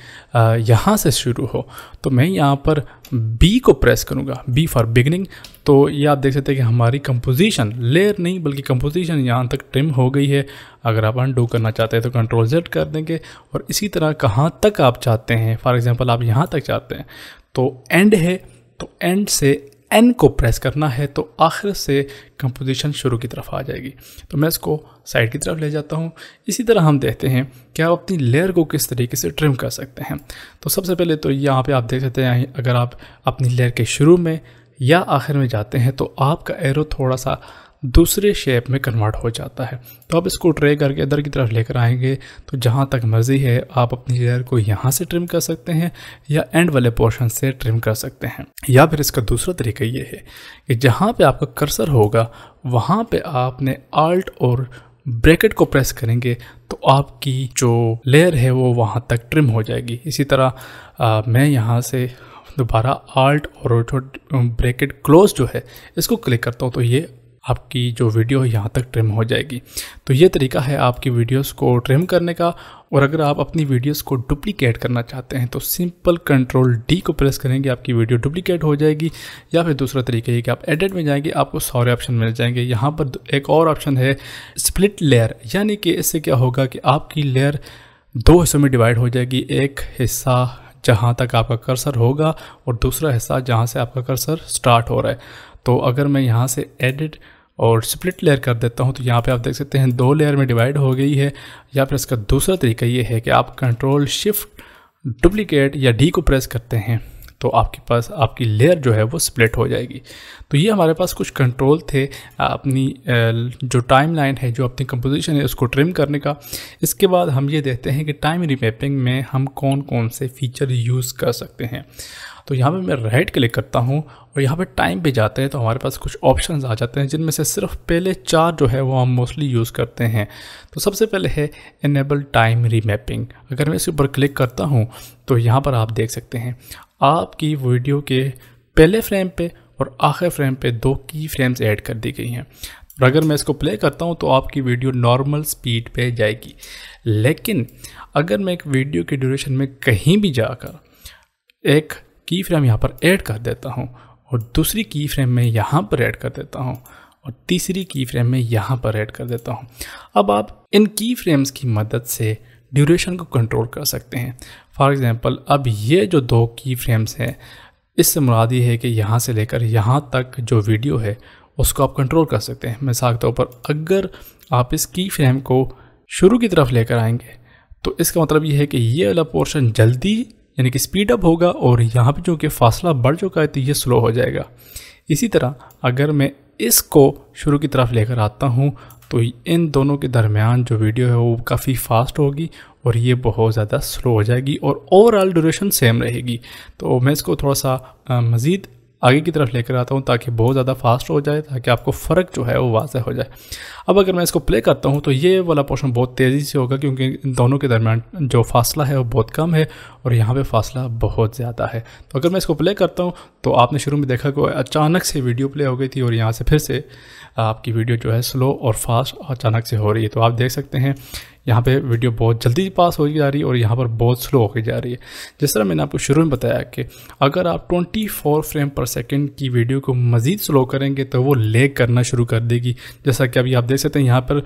[SPEAKER 1] यहाँ से शुरू हो तो मैं यहाँ पर बी को प्रेस करूँगा बी फॉर बिगनिंग तो ये आप देख सकते हैं कि हमारी कंपोजिशन लेयर नहीं बल्कि कंपोजिशन यहाँ तक ट्रिम हो गई है अगर आप अनडू करना चाहते हैं तो कंट्रोल जेड कर देंगे और इसी तरह कहाँ तक आप चाहते हैं फॉर एग्ज़ाम्पल आप यहाँ तक चाहते हैं तो एंड है तो एंड से एन को प्रेस करना है तो आखिर से कंपोजिशन शुरू की तरफ आ जाएगी तो मैं इसको साइड की तरफ ले जाता हूँ इसी तरह हम देखते हैं कि आप अपनी लेयर को किस तरीके से ट्रिम कर सकते हैं तो सबसे पहले तो यहाँ पे आप देख सकते हैं अगर आप अपनी लेयर के शुरू में या आखिर में जाते हैं तो आपका एरो थोड़ा सा दूसरे शेप में कन्वर्ट हो जाता है तो आप इसको ट्रे करके इधर की तरफ लेकर आएंगे तो जहाँ तक मर्ज़ी है आप अपनी हेयर को यहाँ से ट्रिम कर सकते हैं या एंड वाले पोर्शन से ट्रिम कर सकते हैं या फिर इसका दूसरा तरीका ये है कि जहाँ पे आपका कर्सर होगा वहाँ पे आपने आल्ट और ब्रैकेट को प्रेस करेंगे तो आपकी जो लेयर है वो वहाँ तक ट्रिम हो जाएगी इसी तरह आ, मैं यहाँ से दोबारा आल्ट और ब्रैकेट क्लोज जो है इसको क्लिक करता हूँ तो ये आपकी जो वीडियो है यहाँ तक ट्रिम हो जाएगी तो ये तरीका है आपकी वीडियोस को ट्रिम करने का और अगर आप अपनी वीडियोस को डुप्लीकेट करना चाहते हैं तो सिंपल कंट्रोल डी को प्रेस करेंगे आपकी वीडियो डुप्लीकेट हो जाएगी या फिर दूसरा तरीका ये कि आप एडिट में जाएंगे आपको सारे ऑप्शन मिल जाएंगे यहाँ पर एक और ऑप्शन है स्प्लिट लेयर यानी कि इससे क्या होगा कि आपकी लेयर दो हिस्सों में डिवाइड हो जाएगी एक हिस्सा जहाँ तक आपका कर्सर होगा और दूसरा हिस्सा जहाँ से आपका कर्सर स्टार्ट हो रहा है तो अगर मैं यहाँ से एडिट और स्प्लिट लेयर कर देता हूँ तो यहाँ पे आप देख सकते हैं दो लेयर में डिवाइड हो गई है या फिर इसका दूसरा तरीका ये है कि आप कंट्रोल शिफ्ट डुप्लिकेट या डी को प्रेस करते हैं तो आपके पास आपकी लेयर जो है वो स्प्लिट हो जाएगी तो ये हमारे पास कुछ कंट्रोल थे अपनी जो टाइम लाइन है जो अपनी कंपोजिशन है उसको ट्रिम करने का इसके बाद हम ये देखते हैं कि टाइम रिमेपिंग में हम कौन कौन से फीचर यूज़ कर सकते हैं तो यहाँ पे मैं राइट क्लिक करता हूँ और यहाँ पे टाइम पे जाते हैं तो हमारे पास कुछ ऑप्शन आ जाते हैं जिनमें से सिर्फ पहले चार जो है वो हम मोस्टली यूज़ करते हैं तो सबसे पहले है इनेबल टाइम रीमैपिंग अगर मैं इसके ऊपर क्लिक करता हूँ तो यहाँ पर आप देख सकते हैं आपकी वीडियो के पहले फ्रेम पर और आखिर फ्रेम पर दो की फ्रेम्स एड कर दी गई हैं और अगर मैं इसको प्ले करता हूँ तो आपकी वीडियो नॉर्मल स्पीड पे जाएगी लेकिन अगर मैं एक वीडियो के ड्यूरेशन में कहीं भी जाकर एक की फ्रेम यहाँ पर ऐड कर देता हूँ और दूसरी की फ्रेम में यहाँ पर ऐड कर देता हूँ और तीसरी की फ्रेम में यहाँ पर ऐड कर देता हूँ अब आप इन की फ्रेम्स की मदद से ड्यूरेशन को कंट्रोल कर सकते हैं फॉर एग्ज़ाम्पल अब ये जो दो की फ्रेम्स हैं इससे मुराद ये है कि यहाँ से लेकर यहाँ तक जो वीडियो है उसको आप कंट्रोल कर सकते हैं मिसाल के तौर पर अगर आप इस की फ्रेम को शुरू की तरफ लेकर आएंगे तो इसका मतलब ये है कि ये वाला पोर्शन जल्दी यानी कि स्पीड अप होगा और यहाँ पे कि फासला बढ़ चुका है तो ये स्लो हो जाएगा इसी तरह अगर मैं इसको शुरू की तरफ लेकर आता हूँ तो इन दोनों के दरमियान जो वीडियो है वो काफ़ी फास्ट होगी और ये बहुत ज़्यादा स्लो हो जाएगी और ओवरऑल ड्यूरेशन सेम रहेगी तो मैं इसको थोड़ा सा मज़ीद आगे की तरफ लेकर आता हूँ ताकि बहुत ज़्यादा फास्ट हो जाए ताकि आपको फ़र्क जो है वो वाजह हो जाए अब अगर मैं इसको प्ले करता हूँ तो ये वाला पोर्शन बहुत तेज़ी से होगा क्योंकि इन दोनों के दरमियान जो फासला है वो बहुत कम है और यहाँ पर फासला बहुत ज़्यादा है तो अगर मैं इसको प्ले करता हूँ तो आपने शुरू में देखा कि अचानक से वीडियो प्ले हो गई थी और यहाँ से फिर से आपकी वीडियो जो है स्लो और फास्ट अचानक से हो रही है तो आप देख सकते हैं यहाँ पे वीडियो बहुत जल्दी पास हो जा रही है और यहाँ पर बहुत स्लो हो जा रही है जिस तरह मैंने आपको शुरू में बताया कि अगर आप 24 फ्रेम पर सेकेंड की वीडियो को मज़ीद स्लो करेंगे तो वो लेग करना शुरू कर देगी जैसा कि अभी आप देख सकते हैं यहाँ पर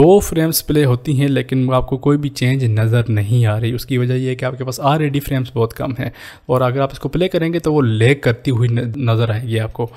[SPEAKER 1] दो फ्रेम्स प्ले होती हैं लेकिन आपको कोई भी चेंज नज़र नहीं आ रही उसकी वजह यह है कि आपके पास ऑलरेडी फ्रेम्स बहुत कम हैं और अगर आप इसको प्ले करेंगे तो वो लेग करती हुई नज़र आएगी आपको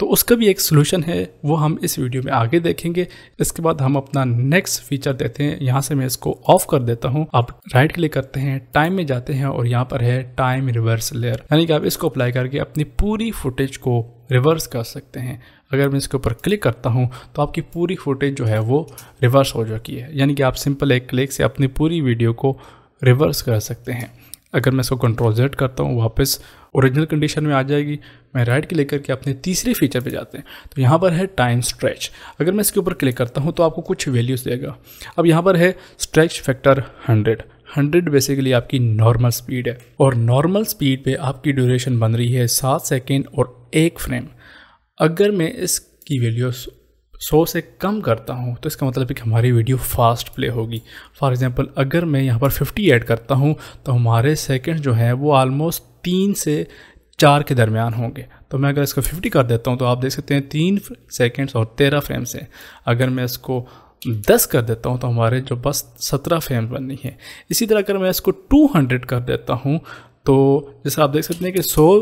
[SPEAKER 1] तो उसका भी एक सोल्यूशन है वो हम इस वीडियो में आगे देखेंगे इसके बाद हम अपना नेक्स्ट फीचर देते हैं यहाँ से मैं इसको ऑफ कर देता हूँ आप राइट क्लिक करते हैं टाइम में जाते हैं और यहाँ पर है टाइम रिवर्स लेयर यानी कि आप इसको अप्लाई करके अपनी पूरी फुटेज को रिवर्स कर सकते हैं अगर मैं इसके ऊपर क्लिक करता हूँ तो आपकी पूरी फुटेज जो है वो रिवर्स हो चुकी है यानी कि आप सिंपल एक क्लिक से अपनी पूरी वीडियो को रिवर्स कर सकते हैं अगर मैं इसको कंट्रोल जेड करता हूँ वापस ओरिजिनल कंडीशन में आ जाएगी मैं राइट क्लिक करके अपने तीसरे फीचर पे जाते हैं तो यहाँ पर है टाइम स्ट्रेच अगर मैं इसके ऊपर क्लिक करता हूँ तो आपको कुछ वैल्यूज़ देगा अब यहाँ पर है stretch factor hundred hundred basically आपकी नॉर्मल स्पीड है और नॉर्मल स्पीड पर आपकी ड्यूरेशन बन रही है सात सेकेंड और एक फ्रेम अगर मैं इसकी वैल्यूज सौ से कम करता हूँ तो इसका मतलब है कि हमारी वीडियो फास्ट प्ले होगी फॉर एग्ज़ाम्पल अगर मैं यहाँ पर फिफ्टी ऐड करता हूँ तो हमारे सेकेंड जो हैं वो आलमोस्ट तीन से चार के दरमियान होंगे तो मैं अगर इसको फिफ्टी कर देता हूँ तो आप देख सकते हैं तीन सेकेंड्स और तेरह फ्रेम्स हैं अगर मैं इसको दस कर देता हूँ तो हमारे जो बस सत्रह फ्रेम बननी है इसी तरह अगर मैं इसको टू हंड्रेड कर देता हूँ तो जैसे आप देख सकते हैं कि सौ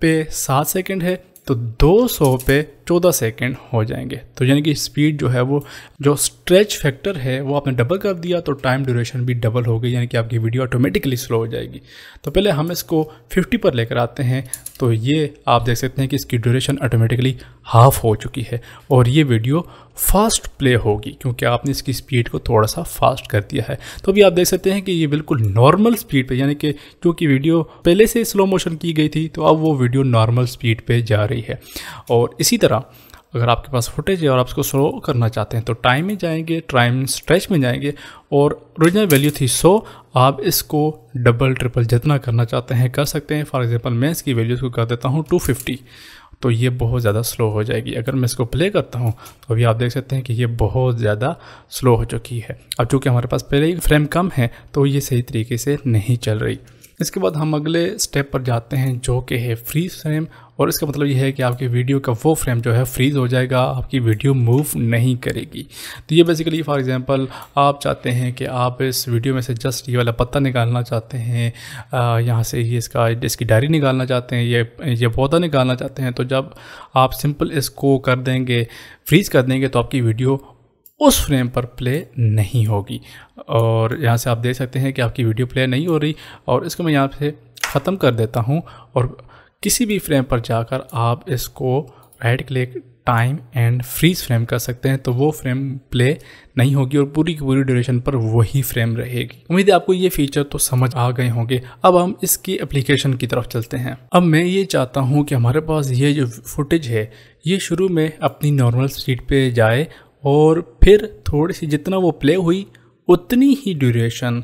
[SPEAKER 1] पे सात सेकेंड है तो दो सौ पे चौदह सेकेंड हो जाएंगे तो यानी कि स्पीड जो है वो जो स्ट्रेच फैक्टर है वो आपने डबल कर दिया तो टाइम ड्यूरेशन भी डबल हो गई यानी कि आपकी वीडियो ऑटोमेटिकली स्लो हो जाएगी तो पहले हम इसको फिफ्टी पर लेकर आते हैं तो ये आप देख सकते हैं कि इसकी ड्यूरेशन ऑटोमेटिकली हाफ हो चुकी है और ये वीडियो फास्ट प्ले होगी क्योंकि आपने इसकी स्पीड को थोड़ा सा फास्ट कर दिया है तो अभी आप देख सकते हैं कि ये बिल्कुल नॉर्मल स्पीड पे यानी कि क्योंकि वीडियो पहले से स्लो मोशन की गई थी तो अब वो वीडियो नॉर्मल स्पीड पे जा रही है और इसी तरह तरह अगर आपके पास फुटेज है और आप उसको स्लो करना चाहते हैं तो टाइम में जाएंगे टाइम स्ट्रेच में जाएंगे और ओरिजिनल वैल्यू थी सो आप इसको डबल ट्रिपल जितना करना चाहते हैं कर सकते हैं फॉर एग्जांपल मैं इसकी वैल्यू को कर देता हूँ 250 तो ये बहुत ज़्यादा स्लो हो जाएगी अगर मैं इसको प्ले करता हूँ तो अभी आप देख सकते हैं कि ये बहुत ज़्यादा स्लो हो चुकी है अब चूँकि हमारे पास पहले ही फ्रेम कम है तो ये सही तरीके से नहीं चल रही इसके बाद हम अगले स्टेप पर जाते हैं जो कि है फ्रीज फ्रेम और इसका मतलब यह है कि आपकी वीडियो का वो फ्रेम जो है फ्रीज़ हो जाएगा आपकी वीडियो मूव नहीं करेगी तो ये बेसिकली फॉर एग्जांपल आप चाहते हैं कि आप इस वीडियो में से जस्ट ये वाला पत्ता निकालना चाहते हैं यहाँ से ही इसका इसकी डायरी निकालना चाहते हैं ये ये पौधा निकालना चाहते हैं तो जब आप सिंपल इसको कर देंगे फ्रीज़ कर देंगे तो आपकी वीडियो उस फ्रेम पर प्ले नहीं होगी और यहाँ से आप देख सकते हैं कि आपकी वीडियो प्ले नहीं हो रही और इसको मैं यहाँ से ख़त्म कर देता हूँ और किसी भी फ्रेम पर जाकर आप इसको right click time and freeze frame कर सकते हैं तो वो फ्रेम प्ले नहीं होगी और पूरी की पूरी ड्यूरेशन पर वही फ्रेम रहेगी उम्मीद है आपको ये फीचर तो समझ आ गए होंगे अब हम इसकी एप्लीकेशन की तरफ चलते हैं अब मैं ये चाहता हूँ कि हमारे पास ये जो फुटेज है ये शुरू में अपनी नॉर्मल स्पीड पे जाए और फिर थोड़ी सी जितना वो प्ले हुई उतनी ही ड्यूरेशन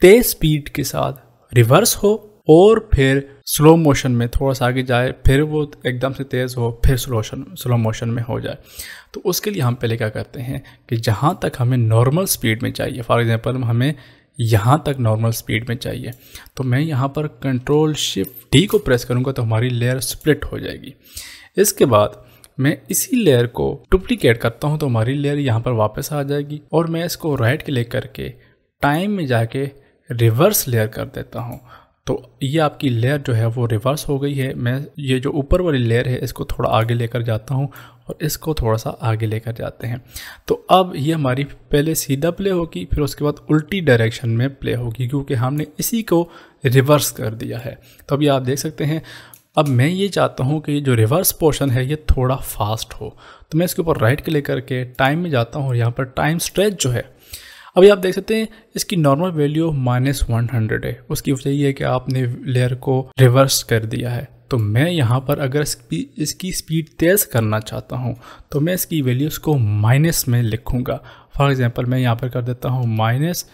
[SPEAKER 1] तेज स्पीड के साथ रिवर्स हो और फिर स्लो मोशन में थोड़ा सा आगे जाए फिर वो एकदम से तेज़ हो फिर स्लोशन स्लो मोशन में हो जाए तो उसके लिए हम पहले क्या करते हैं कि जहाँ तक हमें नॉर्मल स्पीड में चाहिए फॉर एग्ज़ाम्पल हमें यहाँ तक नॉर्मल स्पीड में चाहिए तो मैं यहाँ पर कंट्रोल शिफ्ट डी को प्रेस करूँगा तो हमारी लेयर स्प्लिट हो जाएगी इसके बाद मैं इसी लेयर को डुप्लीकेट करता हूँ तो हमारी लेयर यहाँ पर वापस आ जाएगी और मैं इसको राइट क्लिक करके टाइम में जाके रिवर्स लेयर कर देता हूँ तो ये आपकी लेयर जो है वो रिवर्स हो गई है मैं ये जो ऊपर वाली लेयर है इसको थोड़ा आगे लेकर जाता हूँ और इसको थोड़ा सा आगे लेकर जाते हैं तो अब ये हमारी पहले सीधा प्ले होगी फिर उसके बाद उल्टी डायरेक्शन में प्ले होगी क्योंकि हमने इसी को रिवर्स कर दिया है तो अभी आप देख सकते हैं अब मैं ये चाहता हूँ कि जो रिवर्स पोर्शन है ये थोड़ा फास्ट हो तो मैं इसके ऊपर राइट क्लिक करके टाइम में जाता हूँ और यहाँ पर टाइम स्ट्रेच जो है अभी आप देख सकते हैं इसकी normal value minus one hundred है उसकी वजह ये है कि आपने लेयर को रिवर्स कर दिया है तो मैं यहाँ पर अगर इसकी स्पीड तेज़ करना चाहता हूँ तो मैं इसकी वैल्यूज़ को माइनस में लिखूँगा फॉर एग्ज़ाम्पल मैं यहाँ पर कर देता हूँ माइनस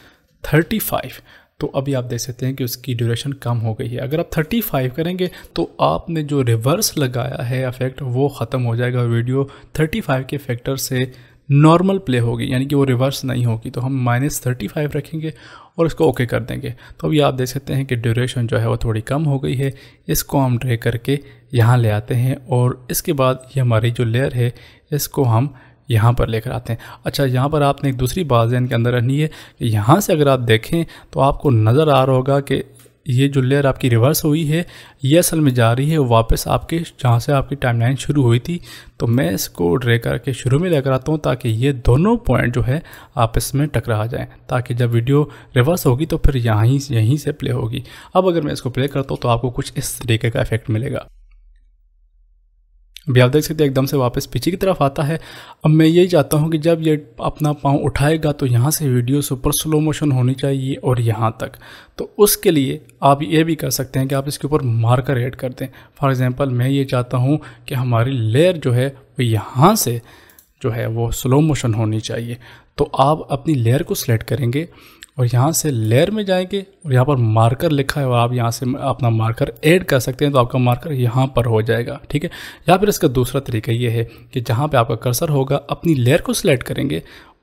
[SPEAKER 1] थर्टी फाइव तो अभी आप देख सकते हैं कि उसकी ड्यूरेशन कम हो गई है अगर आप 35 करेंगे तो आपने जो रिवर्स लगाया है अफेक्ट वो ख़त्म हो जाएगा वीडियो 35 के फैक्टर से नॉर्मल प्ले होगी यानी कि वो रिवर्स नहीं होगी तो हम माइनस थर्टी फाइव रखेंगे और इसको ओके कर देंगे तो अभी आप देख सकते हैं कि ड्यूरेशन जो है वो थोड़ी कम हो गई है इसको हम ड्रे करके यहाँ ले आते हैं और इसके बाद ये हमारी जो लेयर है इसको हम यहाँ पर लेकर आते हैं अच्छा यहाँ पर आपने एक दूसरी बात जहन के अंदर रखनी है कि यहाँ से अगर आप देखें तो आपको नज़र आ रहा होगा कि ये जो लेयर आपकी रिवर्स हुई है ये असल में जा रही है वापस आपके जहाँ से आपकी टाइमलाइन शुरू हुई थी तो मैं इसको ड्रे करके शुरू में लेकर आता हूँ ताकि ये दोनों पॉइंट जो है आपस में टकरा जाए ताकि जब वीडियो रिवर्स होगी तो फिर यहीं यहीं से प्ले होगी अब अगर मैं इसको प्ले करता हूँ तो आपको कुछ इस तरीके का इफेक्ट मिलेगा अभी आप देख सकते हैं एकदम से वापस पीछे की तरफ आता है अब मैं यही चाहता हूँ कि जब ये अपना पाँव उठाएगा तो यहाँ से वीडियो सुपर स्लो मोशन होनी चाहिए और यहाँ तक तो उसके लिए आप ये भी कर सकते हैं कि आप इसके ऊपर मार्कर ऐड कर दें फॉर एग्ज़ाम्पल मैं ये चाहता हूँ कि हमारी लेयर जो है वो यहाँ से जो है वो स्लो मोशन होनी चाहिए तो आप अपनी लेयर को सिलेक्ट करेंगे और यहाँ से लेयर में जाएंगे और यहाँ पर मार्कर लिखा है और आप यहाँ से अपना मार्कर ऐड कर सकते हैं तो आपका मार्कर यहाँ पर हो जाएगा ठीक है या फिर इसका दूसरा तरीका ये है कि जहाँ पे आपका कर्सर होगा अपनी लेयर को सिलेक्ट करेंगे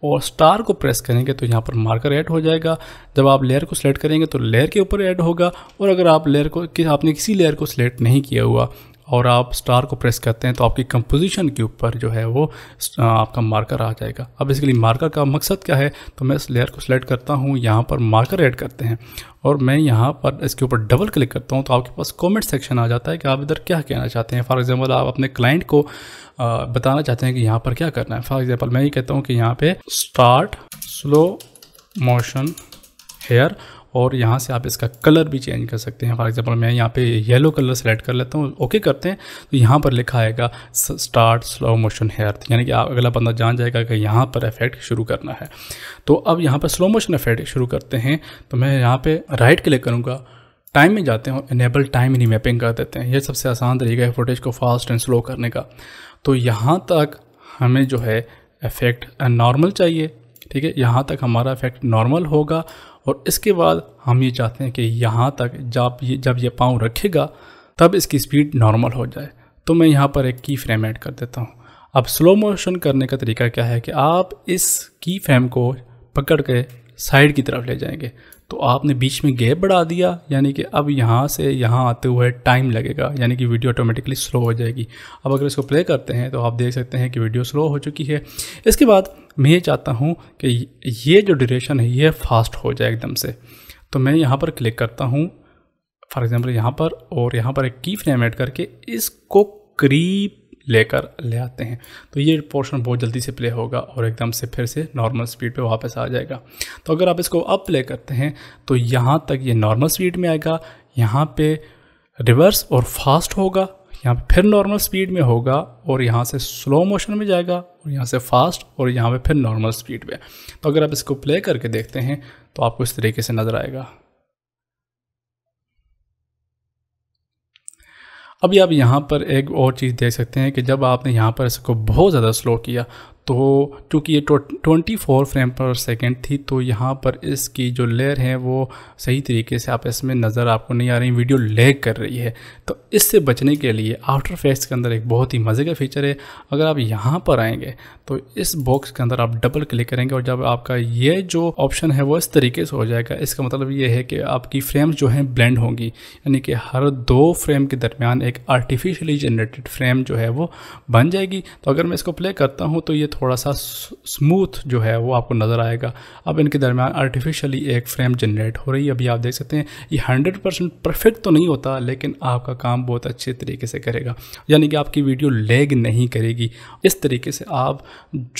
[SPEAKER 1] और स्टार को प्रेस करेंगे तो यहाँ पर मार्कर ऐड हो जाएगा जब आप लेयर को सिलेक्ट करेंगे तो लेयर के ऊपर ऐड होगा और अगर आप लेयर को कि आपने किसी लेयर को सिलेक्ट नहीं किया हुआ और आप स्टार को प्रेस करते हैं तो आपकी कंपोजिशन के ऊपर जो है वो आपका मार्कर आ जाएगा अब लिए मार्कर का मकसद क्या है तो मैं इस लेयर को सिलेक्ट करता हूँ यहाँ पर मार्कर ऐड करते हैं और मैं यहाँ पर इसके ऊपर डबल क्लिक करता हूँ तो आपके पास कमेंट सेक्शन आ जाता है कि आप इधर क्या कहना चाहते हैं फॉर एग्जांपल आप अपने क्लाइंट को बताना चाहते हैं कि यहाँ पर क्या करना है फॉर एग्जाम्पल मैं ये कहता हूँ कि यहाँ पर स्टार्ट स्लो मोशन हेयर और यहाँ से आप इसका कलर भी चेंज कर सकते हैं फॉर एग्जांपल मैं यहाँ पे येलो कलर सेलेक्ट कर लेता हूँ ओके करते हैं तो यहाँ पर लिखा आएगा स्टार्ट स्लो मोशन हेयर यानी कि अगला बंदा जान जाएगा कि यहाँ पर इफेक्ट शुरू करना है तो अब यहाँ पर स्लो मोशन इफेक्ट शुरू करते हैं तो मैं यहाँ पर राइट क्लिक करूँगा टाइम में जाते हैं और इनेबल टाइम इन मैपिंग कर देते हैं यह सबसे आसान तरीका है फोटेज को फास्ट एंड स्लो करने का तो यहाँ तक हमें जो है इफेक्ट नॉर्मल चाहिए ठीक है यहाँ तक हमारा इफेक्ट नॉर्मल होगा और इसके बाद हम ये चाहते हैं कि यहाँ तक जब ये जब ये पाँव रखेगा तब इसकी स्पीड नॉर्मल हो जाए तो मैं यहाँ पर एक की फ्रेम ऐड कर देता हूँ अब स्लो मोशन करने का तरीका क्या है कि आप इस की फ्रेम को पकड़ के साइड की तरफ ले जाएंगे तो आपने बीच में गैप बढ़ा दिया यानी कि अब यहाँ से यहाँ आते हुए टाइम लगेगा यानी कि वीडियो ऑटोमेटिकली स्लो हो जाएगी अब अगर इसको प्ले करते हैं तो आप देख सकते हैं कि वीडियो स्लो हो चुकी है इसके बाद मैं ये चाहता हूँ कि ये जो ड्यूरेशन है ये फास्ट हो जाए एकदम से तो मैं यहाँ पर क्लिक करता हूँ फॉर एग्ज़ाम्पल यहाँ पर और यहाँ पर एक की फ्रेम ऐड करके इसको करीब लेकर ले आते हैं तो ये पोर्शन बहुत जल्दी से प्ले होगा और एकदम से फिर से नॉर्मल स्पीड पे वापस आ जाएगा तो अगर आप इसको अप प्ले करते हैं तो यहाँ तक ये नॉर्मल स्पीड में आएगा यहाँ पे रिवर्स और फास्ट होगा यहाँ पे फिर नॉर्मल स्पीड में होगा और यहाँ से स्लो मोशन में जाएगा और यहाँ से फास्ट और यहाँ पर फिर नॉर्मल स्पीड में तो अगर आप इसको प्ले करके देखते हैं तो आपको इस तरीके से नज़र आएगा अभी आप यहाँ पर एक और चीज़ देख सकते हैं कि जब आपने यहाँ पर इसको बहुत ज़्यादा स्लो किया तो क्योंकि ये twenty four frame per second थी तो यहाँ पर इसकी जो लेयर है वो सही तरीके से आप इसमें नज़र आपको नहीं आ रही वीडियो लैग कर रही है तो इससे बचने के लिए आफ्टर इफेक्ट्स के अंदर एक बहुत ही मज़े का फीचर है अगर आप यहाँ पर आएंगे तो इस बॉक्स के अंदर आप डबल क्लिक करेंगे और जब आपका ये जो ऑप्शन है वो इस तरीके से हो जाएगा इसका मतलब ये है कि आपकी फ्रेम्स जो हैं ब्लेंड होंगी यानी कि हर दो फ्रेम के दरमियान एक आर्टिफिशली जनरेटेड फ्रेम जो है वो बन जाएगी तो अगर मैं इसको प्ले करता हूँ तो ये थोड़ा सा स्मूथ जो है वो आपको नज़र आएगा अब इनके दरमियान आर्टिफिशली एक फ्रेम जनरेट हो रही है अभी आप देख सकते हैं ये हंड्रेड परसेंट परफेक्ट तो नहीं होता लेकिन आपका काम बहुत अच्छे तरीके से करेगा यानी कि आपकी वीडियो लेग नहीं करेगी इस तरीके से आप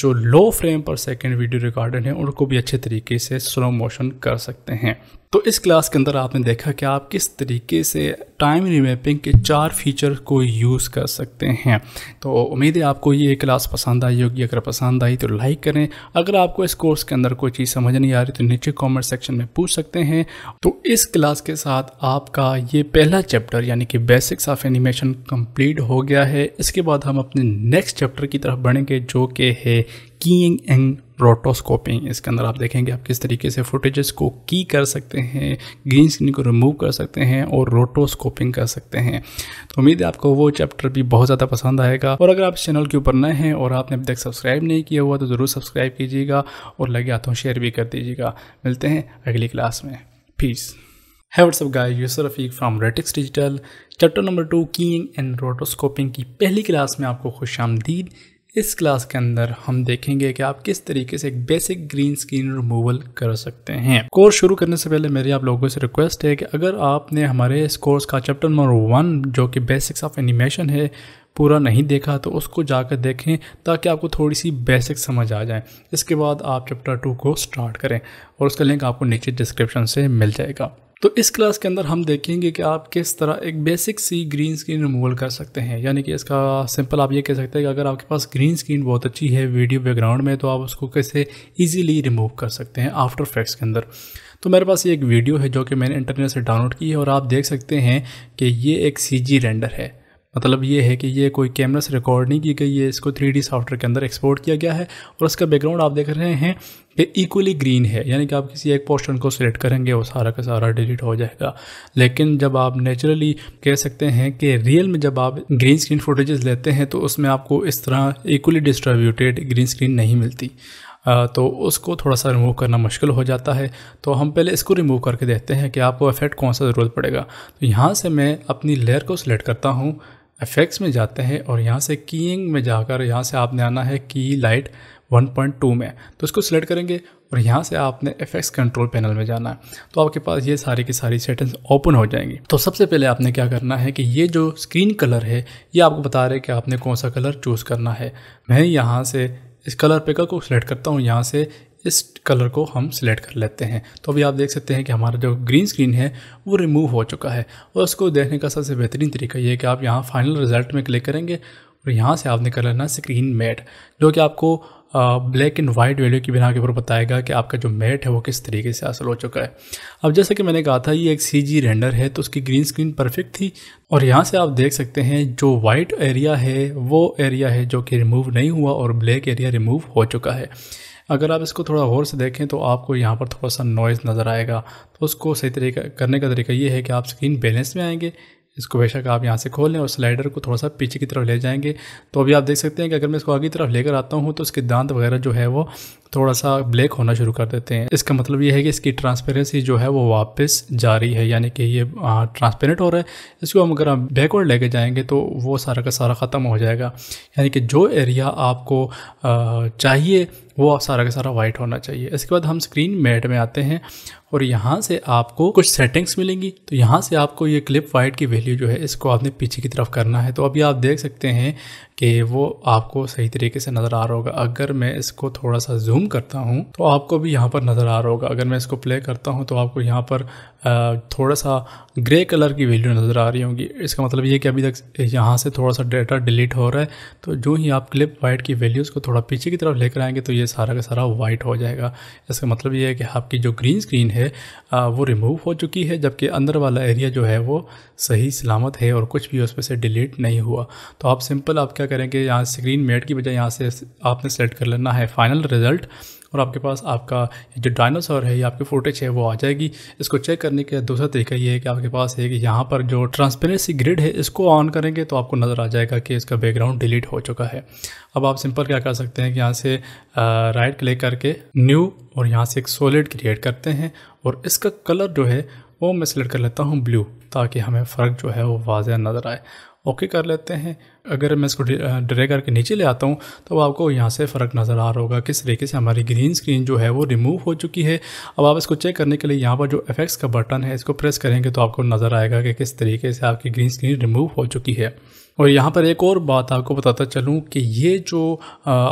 [SPEAKER 1] जो low frame per second video recorded हैं उनको भी अच्छे तरीके से स्लो मोशन कर सकते हैं तो इस क्लास के अंदर आपने देखा कि आप किस तरीके से टाइम रिमैपिंग के चार फीचर को यूज़ कर सकते हैं तो उम्मीद है आपको ये क्लास पसंद आई होगी अगर पसंद आई तो लाइक करें अगर आपको इस कोर्स के अंदर कोई चीज़ समझ नहीं आ रही तो नीचे कमेंट सेक्शन में पूछ सकते हैं तो इस क्लास के साथ आपका ये पहला चैप्टर यानी कि बेसिक्स ऑफ एनिमेशन कम्प्लीट हो गया है इसके बाद हम अपने नेक्स्ट चैप्टर की तरफ बढ़ेंगे जो कि है कीइंग एंड रोटोस्कोपिंग इसके अंदर आप देखेंगे आप किस तरीके से फुटेजेस को की कर सकते हैं ग्रीन स्क्रीन को रिमूव कर सकते हैं और रोटोस्कोपिंग कर सकते हैं तो उम्मीद है आपको वो चैप्टर भी बहुत ज़्यादा पसंद आएगा और अगर आप इस चैनल के ऊपर नए हैं और आपने अभी तक सब्सक्राइब नहीं किया हुआ तो ज़रूर सब्सक्राइब कीजिएगा और लगे हाथों शेयर भी कर दीजिएगा मिलते हैं अगली क्लास में फीस है व्हाट्सअप गाय यूसर रफीक फ्राम रेटिक्स digital chapter number two keying and rotoscoping की पहली क्लास में आपको खुश आमदीद इस क्लास के अंदर हम देखेंगे कि आप किस तरीके से एक बेसिक ग्रीन स्क्रीन रिमूवल कर सकते हैं कोर्स शुरू करने से पहले मेरी आप लोगों से रिक्वेस्ट है कि अगर आपने हमारे इस कोर्स का चैप्टर नंबर वन जो कि बेसिक्स ऑफ एनिमेशन है पूरा नहीं देखा तो उसको जाकर देखें ताकि आपको थोड़ी सी बेसिक समझ आ जाए इसके बाद आप चैप्टर टू को स्टार्ट करें और उसका लिंक आपको नीचे डिस्क्रिप्शन से मिल जाएगा तो इस क्लास के अंदर हम देखेंगे कि आप किस तरह एक बेसिक सी ग्रीन स्क्रीन रिमूवल कर सकते हैं यानी कि इसका सिंपल आप ये कह सकते हैं कि अगर आपके पास ग्रीन स्क्रीन बहुत अच्छी है वीडियो बैकग्राउंड में तो आप उसको कैसे ईजिली रिमूव कर सकते हैं आफ्टर फैक्ट्स के अंदर तो मेरे पास ये एक वीडियो है जो कि मैंने इंटरनेट से डाउनलोड की है और आप देख सकते हैं कि ये एक सी रेंडर है मतलब ये है कि ये कोई कैमरा से रिकॉर्ड नहीं की गई है इसको थ्री सॉफ्टवेयर के अंदर एक्सपोर्ट किया गया है और इसका बैकग्राउंड आप देख रहे हैं कि इक्वली ग्रीन है यानी कि आप किसी एक पोर्शन को सिलेक्ट करेंगे वो सारा का सारा डिलीट हो जाएगा लेकिन जब आप नेचुरली कह सकते हैं कि रियल में जब आप ग्रीन स्क्रीन फोटेज़ लेते हैं तो उसमें आपको इस तरह इक्वली डिस्ट्रीब्यूटेड ग्रीन स्क्रीन नहीं मिलती तो उसको थोड़ा सा रिमूव करना मुश्किल हो जाता है तो हम पहले इसको रिमूव करके देखते हैं कि आपको इफेक्ट कौन सा ज़रूरत पड़ेगा तो यहाँ से मैं अपनी लेयर को सिलेक्ट करता हूँ इफेक्ट्स में जाते हैं और यहाँ से कीइंग में जाकर यहाँ से आपने आना है की लाइट 1.2 में तो इसको सिलेक्ट करेंगे और यहाँ से आपने एफेक्स कंट्रोल पैनल में जाना है तो आपके पास ये सारी की सारी सेटिंग्स ओपन हो जाएंगी तो सबसे पहले आपने क्या करना है कि ये जो स्क्रीन कलर है ये आपको बता रहे कि आपने कौन सा कलर चूज़ करना है मैं यहाँ से इस कलर पेकर को सिलेक्ट करता हूँ यहाँ से इस कलर को हम सिलेक्ट कर लेते हैं तो अभी आप देख सकते हैं कि हमारा जो ग्रीन स्क्रीन है वो रिमूव हो चुका है और उसको देखने का सबसे बेहतरीन तरीका ये है कि आप यहाँ फाइनल रिजल्ट में क्लिक करेंगे और यहाँ से आपने कर लेना स्क्रीन मेट जो कि आपको ब्लैक एंड वाइट वैल्यू की बिना के ऊपर बताएगा कि आपका जो मेट है वो किस तरीके से हासिल हो चुका है अब जैसा कि मैंने कहा था ये एक सी जी रेंडर है तो उसकी ग्रीन स्क्रीन परफेक्ट थी और यहाँ से आप देख सकते हैं जो वाइट एरिया है वो एरिया है जो कि रिमूव नहीं हुआ और ब्लैक एरिया रिमूव हो चुका है अगर आप इसको थोड़ा गौर से देखें तो आपको यहाँ पर थोड़ा सा नॉइज़ नज़र आएगा तो उसको सही तरीका करने का तरीका ये है कि आप स्क्रीन बैलेंस में आएंगे इसको बेशक आप यहाँ से खोल लें और स्लाइडर को थोड़ा सा पीछे की तरफ ले जाएंगे तो अभी आप देख सकते हैं कि अगर मैं इसको आगे की तरफ लेकर आता हूँ तो इसके दांत वगैरह जो है वो थोड़ा सा ब्लैक होना शुरू कर देते हैं इसका मतलब ये है कि इसकी ट्रांसपेरेंसी जो है वो वापस जारी है यानी कि ये ट्रांसपेरेंट हो रहा है इसको हम अगर बैकवर्ड लेके जाएंगे तो वो सारा का सारा ख़त्म हो जाएगा यानी कि जो एरिया आपको चाहिए वो सारा का सारा वाइट होना चाहिए इसके बाद हम स्क्रीन मेट में आते हैं और यहाँ से आपको कुछ सेटिंग्स मिलेंगी तो यहाँ से आपको ये क्लिप वाइट की वैल्यू जो है इसको आपने पीछे की तरफ करना है तो अभी आप देख सकते हैं कि वो आपको सही तरीके से नज़र आ रहा होगा अगर मैं इसको थोड़ा सा जूम करता हूँ तो आपको भी यहाँ पर नज़र आ रहा होगा अगर मैं इसको प्ले करता हूँ तो आपको यहाँ पर थोड़ा सा ग्रे कलर की वैल्यू नज़र आ रही होगी इसका मतलब ये कि अभी तक यहाँ से थोड़ा सा डाटा डिलीट हो रहा है तो जो ही आप क्लिप वाइट की वैल्यूज़ को थोड़ा पीछे की तरफ लेकर आएंगे तो ये सारा का सारा वाइट हो जाएगा इसका मतलब ये है कि आपकी जो ग्रीन स्क्रीन है वो रिमूव हो चुकी है जबकि अंदर वाला एरिया जो है वो सही सलामत है और कुछ भी उस पर से डिलीट नहीं हुआ तो आप सिंपल आप क्या करेंगे यहाँ स्क्रीन मेट की बजाय यहाँ से आपने सेलेक्ट कर लेना है फाइनल रिज़ल्ट और आपके पास आपका जो डायनासोर है या आपकी फुटेज है वो आ जाएगी इसको चेक करने का दूसरा तरीका ये है कि आपके पास एक यहाँ पर जो ट्रांसपेरेंसी ग्रिड है इसको ऑन करेंगे तो आपको नज़र आ जाएगा कि इसका बैकग्राउंड डिलीट हो चुका है अब आप सिंपल क्या कर सकते हैं कि यहाँ से राइट क्लिक करके न्यू और यहाँ से एक सोलिड क्रिएट करते हैं और इसका कलर जो है वो मैं सिलेक्ट कर लेता हूँ ब्लू ताकि हमें फ़र्क जो है वो वाजह नज़र आए ओके कर लेते हैं अगर मैं इसको ड्रे करके नीचे ले आता हूँ तो आपको यहाँ से फ़र्क नज़र आ रहा होगा किस तरीके से हमारी ग्रीन स्क्रीन जो है वो रिमूव हो चुकी है अब आप इसको चेक करने के लिए यहाँ पर जो एफेक्ट्स का बटन है इसको प्रेस करेंगे तो आपको नज़र आएगा कि किस तरीके से आपकी ग्रीन स्क्रीन रिमूव हो चुकी है और यहाँ पर एक और बात आपको बताता चलूँ कि ये जो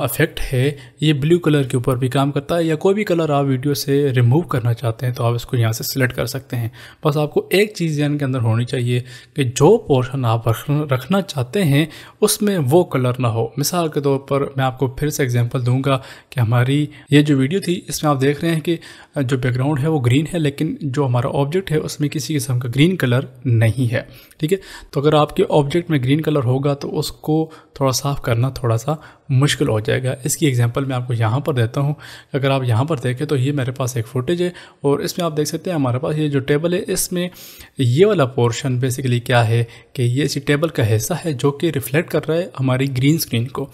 [SPEAKER 1] इफ़ेक्ट है ये ब्लू कलर के ऊपर भी काम करता है या कोई भी कलर आप वीडियो से रिमूव करना चाहते हैं तो आप इसको यहाँ से सिलेक्ट कर सकते हैं बस आपको एक चीज़ ध्यान के अंदर होनी चाहिए कि जो पोर्शन आप रखना चाहते हैं उसमें वो कलर ना हो मिसाल के तौर पर मैं आपको फिर से एग्जाम्पल दूँगा कि हमारी ये जो वीडियो थी इसमें आप देख रहे हैं कि जो बैकग्राउंड है वो ग्रीन है लेकिन जो हमारा ऑब्जेक्ट है उसमें किसी किस्म का ग्रीन कलर नहीं है ठीक है तो अगर आपके ऑब्जेक्ट में ग्रीन कलर कलर होगा तो उसको थोड़ा साफ़ करना थोड़ा सा मुश्किल हो जाएगा इसकी एग्जांपल मैं आपको यहाँ पर देता हूँ अगर आप यहाँ पर देखें तो ये मेरे पास एक फुटेज है और इसमें आप देख सकते हैं हमारे पास ये जो टेबल है इसमें ये वाला पोर्शन बेसिकली क्या है कि ये इसी टेबल का हिस्सा है जो कि रिफ्लेक्ट कर रहा है हमारी ग्रीन स्क्रीन को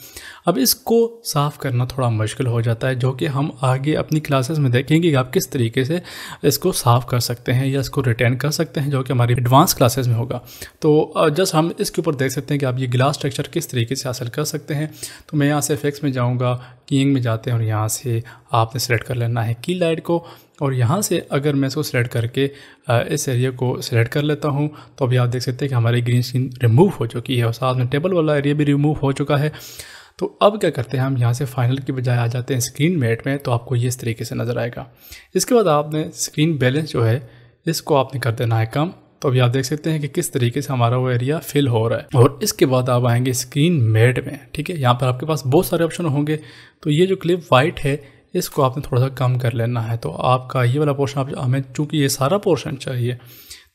[SPEAKER 1] अब इसको साफ़ करना थोड़ा मुश्किल हो जाता है जो कि हम आगे अपनी क्लासेस में देखेंगे कि आप किस तरीके से इसको साफ़ कर सकते हैं या इसको रिटर्न कर सकते हैं जो कि हमारी एडवांस क्लासेस में होगा तो जस्ट हम इसके ऊपर देख सकते हैं कि आप ये ग्लास स्ट्रक्चर किस तरीके से हासिल कर सकते हैं तो मैं मैं यहाँ से एफ में जाऊँगा कीइंग में जाते हैं और यहाँ से आपने सेलेक्ट कर लेना है की लाइट को और यहाँ से अगर मैं इसको सेलेक्ट करके इस एरिया को सेलेक्ट कर लेता हूँ तो अभी आप देख सकते हैं कि हमारी ग्रीन स्क्रीन रिमूव हो चुकी है और साथ में टेबल वाला एरिया भी रिमूव हो चुका है तो अब क्या करते हैं हम यहाँ से फाइनल की बजाय आ जाते हैं स्क्रीन मेट में तो आपको ये इस तरीके से नज़र आएगा इसके बाद आपने स्क्रीन बैलेंस जो है इसको आपने कर देना है कम तो अभी आप देख सकते हैं कि किस तरीके से हमारा वो एरिया फिल हो रहा है और इसके बाद आप आएंगे स्क्रीन मेड में ठीक है यहाँ पर आपके पास बहुत सारे ऑप्शन होंगे तो ये जो क्लिप वाइट है इसको आपने थोड़ा सा कम कर लेना है तो आपका ये वाला पोर्शन आप हमें चूँकि ये सारा पोर्शन चाहिए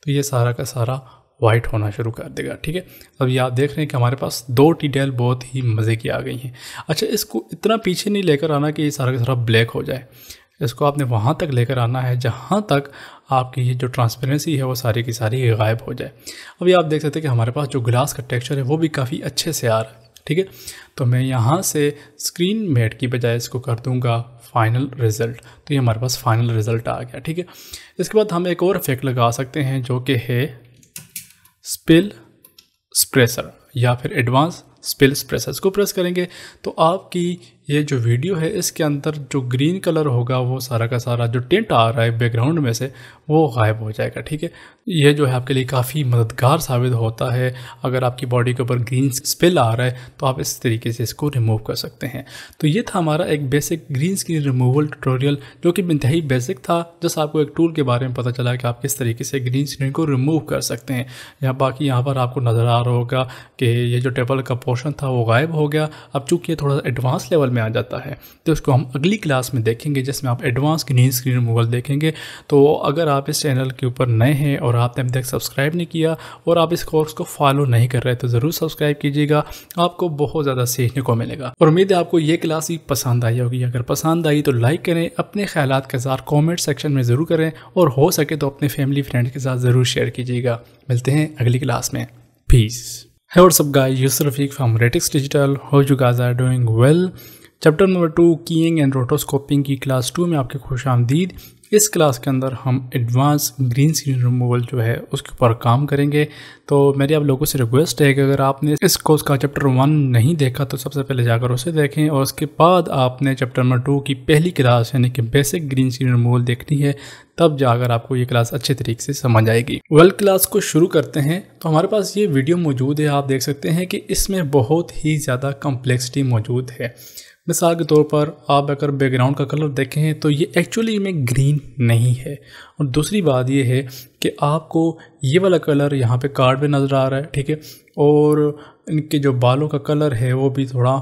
[SPEAKER 1] तो ये सारा का सारा वाइट होना शुरू कर देगा ठीक है अब ये आप देख रहे हैं कि हमारे पास दो डिटेल बहुत ही मज़े की आ गई हैं अच्छा इसको इतना पीछे नहीं लेकर आना कि ये सारा का सारा ब्लैक हो जाए इसको आपने वहाँ तक लेकर आना है जहाँ तक आपकी ये जो ट्रांसपेरेंसी है वो सारी की सारी गायब हो जाए अभी आप देख सकते हैं कि हमारे पास जो ग्लास का टेक्सचर है वो भी काफ़ी अच्छे से आ रहा है ठीक है तो मैं यहाँ से स्क्रीन मेट की बजाय इसको कर दूँगा फाइनल रिज़ल्ट तो ये हमारे पास फाइनल रिज़ल्ट आ गया ठीक है इसके बाद हम एक और इफेक्ट लगा सकते हैं जो कि है स्पिल स्प्रेसर या फिर एडवांस स्पिल स्प्रेसर इसको प्रेस करेंगे तो आपकी ये जो वीडियो है इसके अंदर जो ग्रीन कलर होगा वो सारा का सारा जो टेंट आ रहा है बैकग्राउंड में से वो गायब हो जाएगा ठीक है ये जो है आपके लिए काफ़ी मददगार साबित होता है अगर आपकी बॉडी के ऊपर ग्रीन स्पिल आ रहा है तो आप इस तरीके से इसको रिमूव कर सकते हैं तो ये था हमारा एक basic green screen removal tutorial जो कि इंतहाई बेसिक था जैसे आपको एक टूल के बारे में पता चला कि आप किस तरीके से ग्रीन स्क्रीन को रिमूव कर सकते हैं या बाकी यहाँ पर आपको नज़र आ रहा होगा कि ये जो टेबल का पोर्शन था वो गायब हो गया अब चूँकि ये थोड़ा एडवांस लेवल में आ जाता है तो इसको हम अगली क्लास में देखेंगे जिसमें आप एडवांस ग्रीन स्क्रीन रिमूवल देखेंगे तो अगर आप आप इस चैनल के ऊपर नए हैं और आपने अभी तक सब्सक्राइब नहीं किया और आप इस कोर्स को फॉलो नहीं कर रहे तो ज़रूर सब्सक्राइब कीजिएगा आपको बहुत ज़्यादा सीखने को मिलेगा और उम्मीद है आपको ये क्लास भी पसंद आई होगी अगर पसंद आई तो लाइक करें अपने ख्याल के साथ कॉमेंट सेक्शन में ज़रूर करें और हो सके तो अपने फैमिली फ्रेंड के साथ ज़रूर शेयर कीजिएगा मिलते हैं अगली क्लास में पीस है और सब गाय यूसर रफीक फ्राम रेटिक्स digital hope you guys are doing well chapter number two keying and rotoscoping की क्लास टू में आपकी खुश आमदीद इस क्लास के अंदर हम एडवांस ग्रीन स्क्रीन रिमूवल जो है उसके ऊपर काम करेंगे तो मेरी आप लोगों से रिक्वेस्ट है कि अगर आपने इस कोर्स का चैप्टर वन नहीं देखा तो सबसे पहले जाकर उसे देखें और उसके बाद आपने चैप्टर नंबर टू की पहली क्लास यानी कि बेसिक ग्रीन स्क्रीन रिमूवल देखनी है तब जाकर आपको ये क्लास अच्छे तरीके से समझ आएगी वेल क्लास को शुरू करते हैं तो हमारे पास ये वीडियो मौजूद है आप देख सकते हैं कि इसमें बहुत ही ज़्यादा कम्प्लेक्सिटी मौजूद है मिसाल के तौर पर आप अगर बैकग्राउंड का कलर देखें तो ये एक्चुअली में ग्रीन नहीं है और दूसरी बात ये है कि आपको ये वाला कलर यहाँ पे कार्ड पे नज़र आ रहा है ठीक है और इनके जो बालों का कलर है वो भी थोड़ा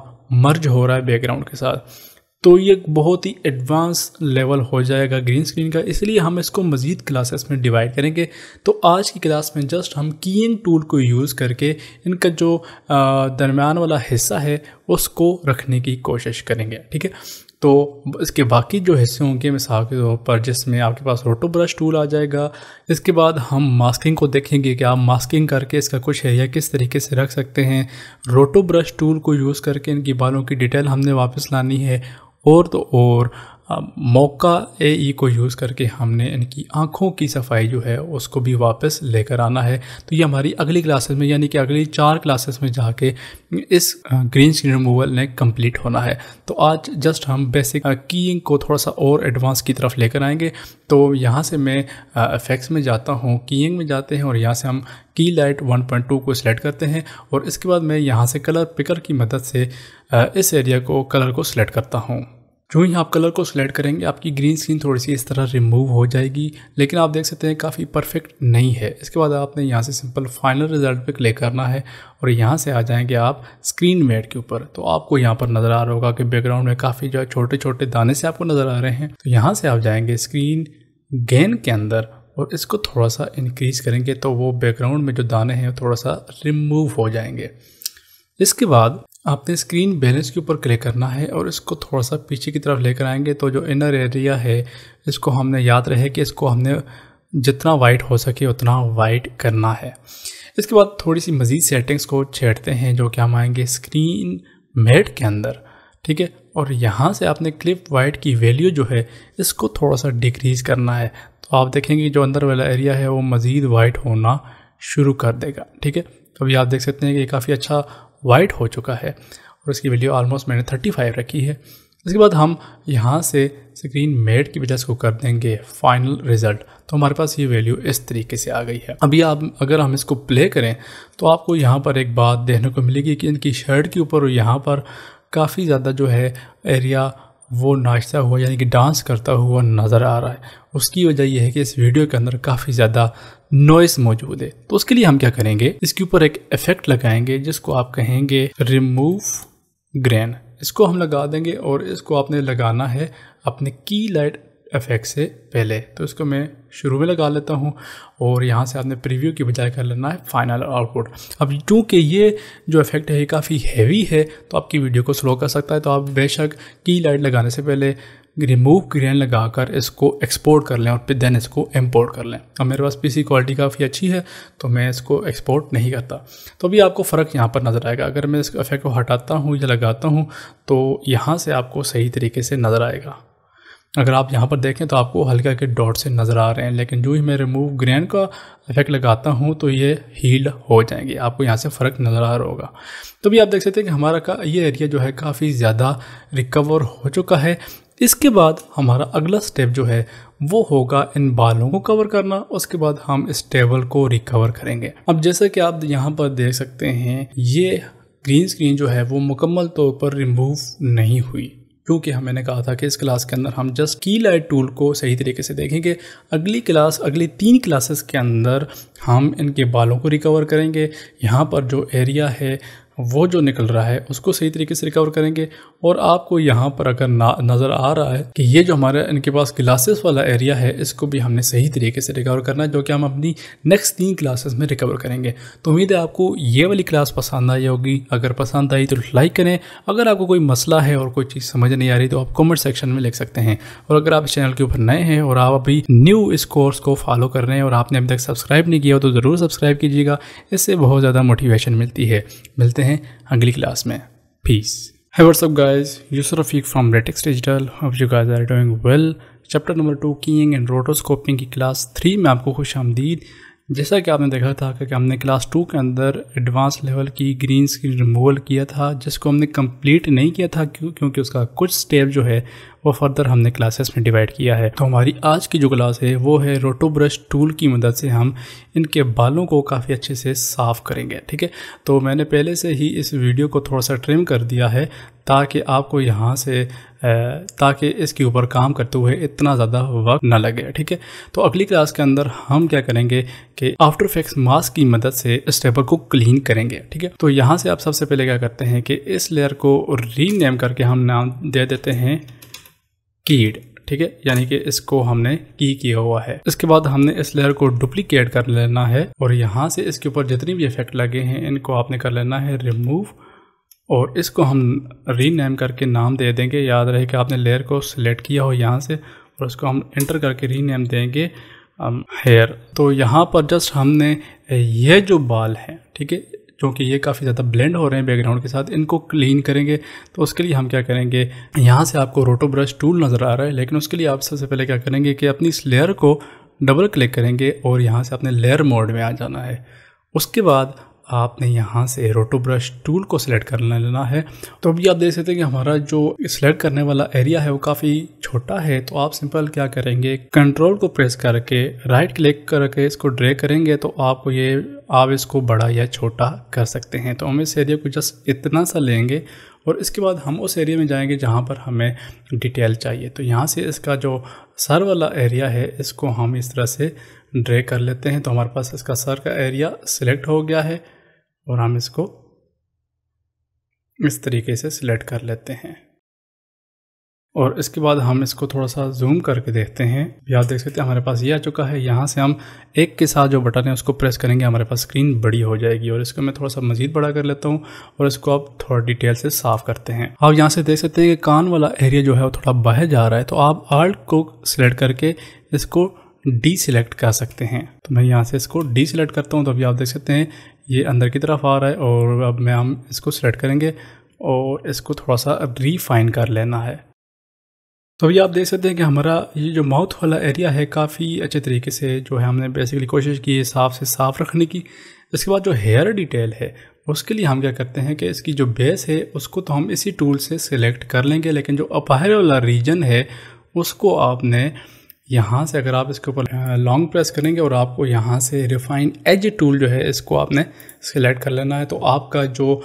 [SPEAKER 1] मर्ज हो रहा है बैकग्राउंड के साथ तो ये बहुत ही एडवांस लेवल हो जाएगा ग्रीन स्क्रीन का इसलिए हम इसको मज़ीद क्लासेस में डिवाइड करेंगे तो आज की क्लास में जस्ट हम कीइंग टूल को यूज़ करके इनका जो दरमियान वाला हिस्सा है उसको रखने की कोशिश करेंगे ठीक है तो इसके बाकी जो हिस्से होंगे मिसाल के तौर पर जिसमें आपके पास रोटो ब्रश टूल आ जाएगा इसके बाद हम मास्किंग को देखेंगे कि आप मास्किंग करके इसका कुछ एरिया किस तरीके से रख सकते हैं रोटो ब्रश टूल को यूज़ करके इनकी बालों की डिटेल हमने वापस लानी है और तो और मौका ए ई e को यूज़ करके हमने इनकी आँखों की सफाई जो है उसको भी वापस लेकर आना है तो ये हमारी अगली क्लासेस में यानी कि अगली चार क्लासेस में जाके इस ग्रीन स्क्रीन रिमूवल ने कंप्लीट होना है तो आज जस्ट हम बेसिक कीइंग को थोड़ा सा और एडवांस की तरफ लेकर आएंगे तो यहाँ से मैं इफेक्ट्स में जाता हूँ कीइंग में जाते हैं और यहाँ से हम की लाइट टू को सिलेक्ट करते हैं और इसके बाद मैं यहाँ से कलर पिकर की मदद से इस एरिया को कलर को सिलेक्ट करता हूँ जो ही आप कलर को सिलेक्ट करेंगे आपकी ग्रीन स्क्रीन थोड़ी सी इस तरह रिमूव हो जाएगी लेकिन आप देख सकते हैं काफ़ी परफेक्ट नहीं है इसके बाद आपने यहाँ से सिंपल फाइनल रिजल्ट पे क्लिक करना है और यहाँ से आ जाएंगे आप स्क्रीन मेड के ऊपर तो आपको यहाँ पर नज़र आ रहा होगा कि बैकग्राउंड में काफ़ी जो है छोटे छोटे दाने से आपको नज़र आ रहे हैं तो यहाँ से आप जाएँगे स्क्रीन गेन के अंदर और इसको थोड़ा सा इनक्रीज़ करेंगे तो वो बैकग्राउंड में जो दाने हैं थोड़ा सा रिमूव हो जाएंगे इसके बाद आपने स्क्रीन बैलेंस के ऊपर क्लिक करना है और इसको थोड़ा सा पीछे की तरफ लेकर आएंगे तो जो इनर एरिया है इसको हमने याद रहे कि इसको हमने जितना वाइट हो सके उतना वाइट करना है इसके बाद थोड़ी सी मज़ीद सेटिंग्स को छेड़ते हैं जो कि हम आएंगे स्क्रीन मेट के अंदर ठीक है और यहाँ से आपने क्लिप वाइट की वैल्यू जो है इसको थोड़ा सा डिक्रीज़ करना है तो आप देखेंगे जो अंदर वाला एरिया है वो मज़ीद वाइट होना शुरू कर देगा ठीक है तो अभी आप देख सकते हैं कि काफ़ी अच्छा वाइट हो चुका है और इसकी वैल्यू ऑलमोस्ट मैंने 35 रखी है इसके बाद हम यहाँ से स्क्रीन मेड की वजह से कर देंगे फाइनल रिजल्ट तो हमारे पास ये वैल्यू इस तरीके से आ गई है अभी आप अगर हम इसको प्ले करें तो आपको यहाँ पर एक बात देखने को मिलेगी कि इनकी शर्ट के ऊपर और यहाँ पर काफ़ी ज़्यादा जो है एरिया वो नाचता हुआ यानी कि डांस करता हुआ नज़र आ रहा है उसकी वजह यह है कि इस वीडियो के अंदर काफ़ी ज़्यादा नॉइस मौजूद है तो उसके लिए हम क्या करेंगे इसके ऊपर एक इफेक्ट लगाएंगे जिसको आप कहेंगे रिमूव ग्रैन इसको हम लगा देंगे और इसको आपने लगाना है अपने की लाइट इफेक्ट से पहले तो इसको मैं शुरू में लगा लेता हूँ और यहाँ से आपने प्रीव्यू की बजाय कर लेना है फाइनल आउटपुट अब चूँकि ये जो इफेक्ट है ये काफ़ी हैवी है तो आपकी वीडियो को स्लो कर सकता है तो आप बेशक की लाइट लगाने से पहले रिमूव ग्रेन लगाकर इसको एक्सपोर्ट कर लें और देन इसको इम्पोर्ट कर लें अब मेरे पास पीसी क्वालिटी काफ़ी अच्छी है तो मैं इसको एक्सपोर्ट नहीं करता तो अभी आपको फ़र्क यहाँ पर नज़र आएगा अगर मैं इस इफेक्ट को हटाता हूँ या लगाता हूँ तो यहाँ से आपको सही तरीके से नज़र आएगा अगर आप यहाँ पर देखें तो आपको हल्का के डॉट से नज़र आ रहे हैं लेकिन जो ही मैं रिमूव ग्रेन का इफेक्ट लगाता हूँ तो ये हील हो जाएंगे आपको यहाँ से फ़र्क नज़र आ रहा होगा तो भी आप देख सकते हैं कि हमारा का ये एरिया जो है काफ़ी ज़्यादा रिकवर हो चुका है इसके बाद हमारा अगला स्टेप जो है वो होगा इन बालों को कवर करना उसके बाद हम इस टेबल को रिकवर करेंगे अब जैसा कि आप यहाँ पर देख सकते हैं ये ग्रीन स्क्रीन जो है वो मुकम्मल तौर पर रिमूव नहीं हुई क्योंकि हमें कहा था कि इस क्लास के अंदर हम जस्ट की लाइट टूल को सही तरीके से देखेंगे अगली क्लास अगली तीन क्लासेस के अंदर हम इनके बालों को रिकवर करेंगे यहाँ पर जो एरिया है वो जो निकल रहा है उसको सही तरीके से रिकवर करेंगे और आपको यहाँ पर अगर नज़र आ रहा है कि ये जो हमारे इनके पास क्लासेस वाला एरिया है इसको भी हमने सही तरीके से रिकवर करना है जो कि हम अपनी नेक्स्ट तीन क्लासेस में रिकवर करेंगे तो उम्मीद है आपको ये वाली क्लास पसंद आई होगी अगर पसंद आई तो लाइक करें अगर आपको कोई मसला है और कोई चीज़ समझ नहीं आ रही तो आप कॉमेंट सेक्शन में लिख सकते हैं और अगर आप इस चैनल के ऊपर नए हैं और आप अभी न्यू इस कोर्स को फॉलो कर रहे हैं और आपने अभी तक सब्सक्राइब नहीं किया हो तो ज़रूर सब्सक्राइब कीजिएगा इससे बहुत ज़्यादा मोटिवेशन मिलती है मिलते हैं हैं अगली क्लास में पीस है व्हाट्सअप गाइज यूसर Rafiq from रेटेक्स digital hope you guys are doing well chapter number two keying and rotoscoping की क्लास थ्री में आपको खुश आमदीद जैसा कि आपने देखा था कि हमने क्लास टू के अंदर एडवांस लेवल की ग्रीन स्क्रीन रिमूवल किया था जिसको हमने कंप्लीट नहीं किया था क्यों क्योंकि उसका कुछ स्टेप जो है वो फर्दर हमने क्लासेस में डिवाइड किया है तो हमारी आज की जो क्लास है वो है रोटो ब्रश टूल की मदद से हम इनके बालों को काफ़ी अच्छे से साफ़ करेंगे ठीक है तो मैंने पहले से ही इस वीडियो को थोड़ा सा ट्रिम कर दिया है ताकि आपको यहाँ से ताकि इसके ऊपर काम करते हुए इतना ज़्यादा वक्त ना लगे ठीक है तो अगली क्लास के अंदर हम क्या करेंगे कि आफ्टर इफेक्ट्स मास्क की मदद से स्टेपर को क्लीन करेंगे ठीक है तो यहाँ से आप सबसे पहले क्या करते हैं कि इस लेयर को रीनेम करके हम नाम दे देते हैं कीड ठीक है यानी कि इसको हमने की किया हुआ है इसके बाद हमने इस लेयर को डुप्लीकेट कर लेना है और यहाँ से इसके ऊपर जितने भी इफेक्ट लगे हैं इनको आपने कर लेना है रिमूव और इसको हम रीनेम करके नाम दे देंगे याद रहे कि आपने लेयर को सिलेक्ट किया हो यहाँ से और इसको हम इंटर करके रीनेम देंगे हेयर um, तो यहाँ पर जस्ट हमने ये जो बाल हैं ठीक है क्योंकि ये काफ़ी ज़्यादा ब्लेंड हो रहे हैं बैकग्राउंड के साथ इनको क्लीन करेंगे तो उसके लिए हम क्या करेंगे यहाँ से आपको रोटो ब्रश टूल नज़र आ रहा है लेकिन उसके लिए आप सबसे पहले क्या करेंगे कि अपनी इस लेयर को डबल क्लिक करेंगे और यहाँ से अपने लेयर मोड में आ जाना है उसके बाद आपने यहाँ से रोटो ब्रश टूल को सिलेक्ट कर लेना है तो अभी आप देख सकते हैं कि हमारा जो सिलेक्ट करने वाला एरिया है वो काफ़ी छोटा है तो आप सिंपल क्या करेंगे कंट्रोल को प्रेस करके राइट क्लिक करके इसको ड्रे करेंगे तो आपको ये आप इसको बड़ा या छोटा कर सकते हैं तो हम इस एरिया को जस्ट इतना सा लेंगे और इसके बाद हम उस एरिया में जाएंगे जहाँ पर हमें डिटेल चाहिए तो यहाँ से इसका जो सर वाला एरिया है इसको हम इस तरह से ड्रे कर लेते हैं तो हमारे पास इसका सर का एरिया सिलेक्ट हो गया है और हम इसको इस तरीके से सिलेक्ट कर लेते हैं और इसके बाद हम इसको थोड़ा सा जूम करके देखते हैं आप देख सकते हैं हमारे पास ये आ चुका है यहाँ से हम एक के साथ जो बटन है उसको प्रेस करेंगे हमारे पास स्क्रीन बड़ी हो जाएगी और इसको मैं थोड़ा सा मजीद बड़ा कर लेता हूँ और इसको आप थोड़ा डिटेल से साफ करते हैं आप यहाँ से देख सकते हैं कि कान वाला एरिया जो है वो थोड़ा बह जा रहा है तो आप आर्ट को सिलेक्ट करके इसको डी सिलेक्ट कर सकते हैं तो मैं यहाँ से इसको डी सिलेक्ट करता हूँ तो अभी आप देख सकते हैं ये अंदर की तरफ आ रहा है और अब मैं हम इसको सेलेक्ट करेंगे और इसको थोड़ा सा रीफाइन कर लेना है तो अभी आप देख सकते हैं कि हमारा ये जो माउथ वाला एरिया है काफ़ी अच्छे तरीके से जो है हमने बेसिकली कोशिश की है साफ़ से साफ़ रखने की इसके बाद जो हेयर डिटेल है उसके लिए हम क्या करते हैं कि इसकी जो बेस है उसको तो हम इसी टूल से सिलेक्ट कर लेंगे लेकिन जो अपहर वाला रीजन है उसको आपने यहाँ से अगर आप इसके ऊपर लॉन्ग प्रेस करेंगे और आपको यहाँ से रिफाइन एज टूल जो है इसको आपने सिलेक्ट कर लेना है तो आपका जो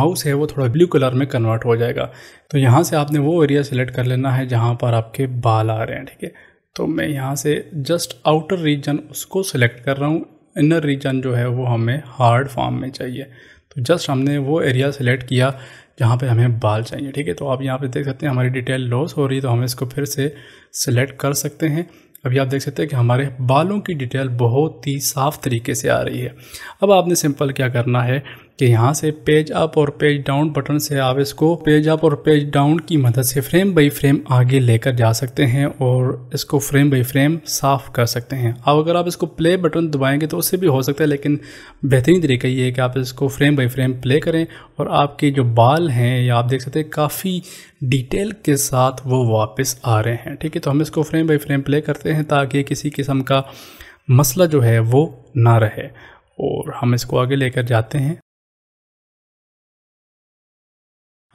[SPEAKER 1] माउस है वो थोड़ा ब्लू कलर में कन्वर्ट हो जाएगा तो यहाँ से आपने वो एरिया सेलेक्ट कर लेना है जहाँ पर आपके बाल आ रहे हैं ठीक है तो मैं यहाँ से जस्ट आउटर रीजन उसको सिलेक्ट कर रहा हूँ इनर रीजन जो है वो हमें हार्ड फॉर्म में चाहिए तो जस्ट हमने वो एरिया सेलेक्ट किया जहाँ पे हमें बाल चाहिए ठीक है तो आप यहाँ पे देख सकते हैं हमारी डिटेल लॉस हो रही है तो हम इसको फिर से सिलेक्ट कर सकते हैं अभी आप देख सकते हैं कि हमारे बालों की डिटेल बहुत ही साफ़ तरीके से आ रही है अब आपने सिंपल क्या करना है कि यहाँ से पेज अप और पेज डाउन बटन से आप इसको पेज अप और पेज डाउन की मदद से फ्रेम बाई फ्रेम आगे लेकर जा सकते हैं और इसको फ्रेम बाई फ्रेम साफ कर सकते हैं अब अगर आप इसको प्ले बटन दबाएंगे तो उससे भी हो सकता है लेकिन बेहतरीन तरीका ये है कि आप इसको फ्रेम बाई फ्रेम प्ले करें और आपके जो बाल हैं या आप देख सकते हैं काफ़ी डिटेल के साथ वो वापस आ रहे हैं ठीक है तो हम इसको फ्रेम बाई फ्रेम प्ले करते हैं ताकि किसी किस्म का मसला जो है वो ना रहे और हम इसको आगे लेकर जाते हैं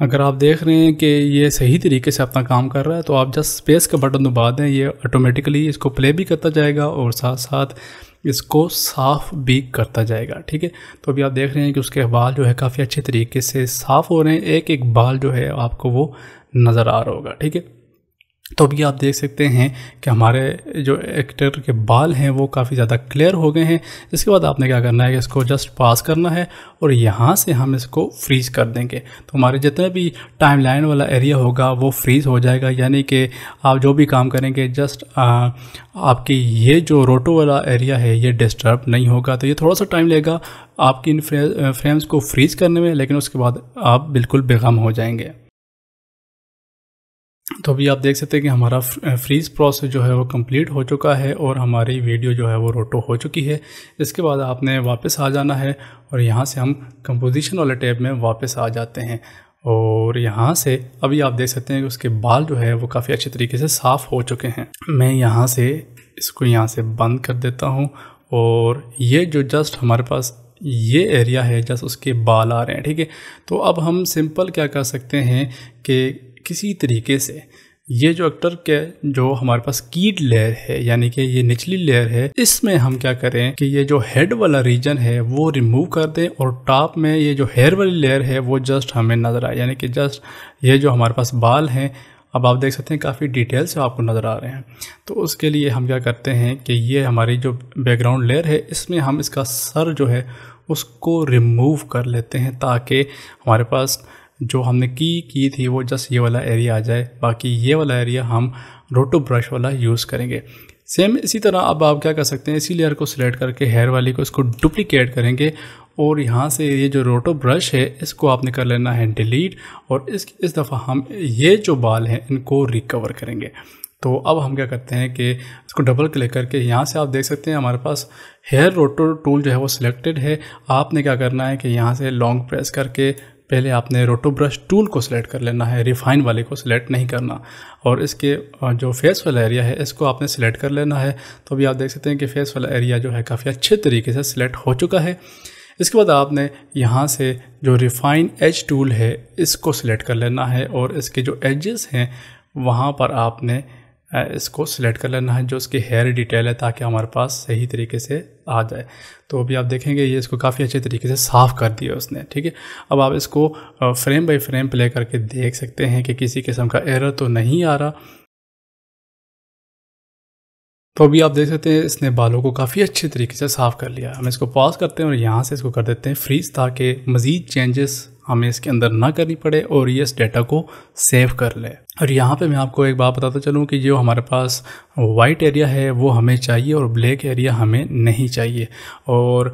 [SPEAKER 1] अगर आप देख रहे हैं कि ये सही तरीके से अपना काम कर रहा है तो आप जस्ट स्पेस का बटन दबा दें ये ऑटोमेटिकली इसको प्ले भी करता जाएगा और साथ साथ इसको साफ़ भी करता जाएगा ठीक है तो अभी आप देख रहे हैं कि उसके बाल जो है काफ़ी अच्छे तरीके से साफ़ हो रहे हैं एक एक बाल जो है आपको वो नज़र आ रहा होगा ठीक है तो अभी आप देख सकते हैं कि हमारे जो एक्टर के बाल हैं वो काफ़ी ज़्यादा क्लियर हो गए हैं इसके बाद आपने क्या करना है कि इसको जस्ट पास करना है और यहाँ से हम इसको फ्रीज़ कर देंगे तो हमारे जितने भी टाइम लाइन वाला एरिया होगा वो फ्रीज़ हो जाएगा यानी कि आप जो भी काम करेंगे जस्ट आ, आपकी ये जो रोटो वाला एरिया है ये डिस्टर्ब नहीं होगा तो ये थोड़ा सा टाइम लेगा आपकी इन फ्रेम्स को फ्रीज़ करने में लेकिन उसके बाद आप बिल्कुल बेगम हो जाएंगे तो अभी आप देख सकते हैं कि हमारा फ्रीज प्रोसेस जो है वो कंप्लीट हो चुका है और हमारी वीडियो जो है वो रोटो हो चुकी है इसके बाद आपने वापस आ जाना है और यहाँ से हम कंपोजिशन वाले टैब में वापस आ जाते हैं और यहाँ से अभी आप देख सकते हैं कि उसके बाल जो है वो काफ़ी अच्छे तरीके से साफ़ हो चुके हैं मैं यहाँ से इसको यहाँ से बंद कर देता हूँ और ये जो जस्ट हमारे पास ये एरिया है जस्ट उसके बाल आ रहे हैं ठीक है तो अब हम सिंपल क्या कर सकते हैं कि किसी तरीके से ये जो एक्टर के जो हमारे पास कीड लेयर है यानी कि ये निचली लेयर है इसमें हम क्या करें कि ये जो हेड वाला रीजन है वो रिमूव कर दें और टॉप में ये जो हेयर वाली लेयर है वो जस्ट हमें नज़र आए यानी कि जस्ट ये जो हमारे पास बाल हैं अब आप देख सकते हैं काफ़ी डिटेल से आपको नज़र आ रहे हैं तो उसके लिए हम क्या करते हैं कि ये हमारी जो बैकग्राउंड लेयर है इसमें हम इसका सर जो है उसको रिमूव कर लेते हैं ताकि हमारे पास जो हमने की की थी वो जस्ट ये वाला एरिया आ जाए बाकी ये वाला एरिया हम रोटो ब्रश वाला यूज़ करेंगे सेम इसी तरह अब आप क्या कर सकते हैं इसी लेयर को सिलेक्ट करके हेयर वाली को इसको डुप्लीकेट करेंगे और यहाँ से ये जो रोटो ब्रश है इसको आपने कर लेना है डिलीट और इस इस दफ़ा हम ये जो बाल हैं इनको रिकवर करेंगे तो अब हम क्या करते हैं कि इसको डबल क्लिक करके यहाँ से आप देख सकते हैं हमारे पास हेयर रोटो टूल जो है वो सिलेक्टेड है आपने क्या करना है कि यहाँ से लॉन्ग प्रेस करके पहले आपने रोटो ब्रश टूल को सिलेक्ट कर लेना है रिफाइन वाले को सिलेक्ट नहीं करना और इसके जो फेस वाला एरिया है इसको आपने सिलेक्ट कर लेना है तो अभी आप देख सकते हैं कि फेस वाला एरिया जो है काफ़ी अच्छे तरीके से सिलेक्ट हो चुका है इसके बाद आपने यहाँ से जो रिफाइन एज टूल है इसको सिलेक्ट कर लेना है और इसके जो एजेस हैं वहाँ पर आपने इसको सिलेक्ट कर लेना है जो उसकी हेयर डिटेल है ताकि हमारे पास सही तरीके से आ जाए तो अभी आप देखेंगे ये इसको काफ़ी अच्छे तरीके से साफ़ कर दिया उसने ठीक है अब आप इसको फ्रेम बाय फ्रेम प्ले करके देख सकते हैं कि किसी किस्म का एरर तो नहीं आ रहा तो अभी आप देख सकते हैं इसने बालों को काफ़ी अच्छे तरीके से साफ़ कर लिया हम इसको पॉज करते हैं और यहाँ से इसको कर देते हैं फ्रीज ताकि मज़ीद चेंजेस हमें इसके अंदर ना करनी पड़े और ये इस डेटा को सेव कर ले और यहाँ पे मैं आपको एक बात बताता चलूँ कि जो हमारे पास वाइट एरिया है वो हमें चाहिए और ब्लैक एरिया हमें नहीं चाहिए और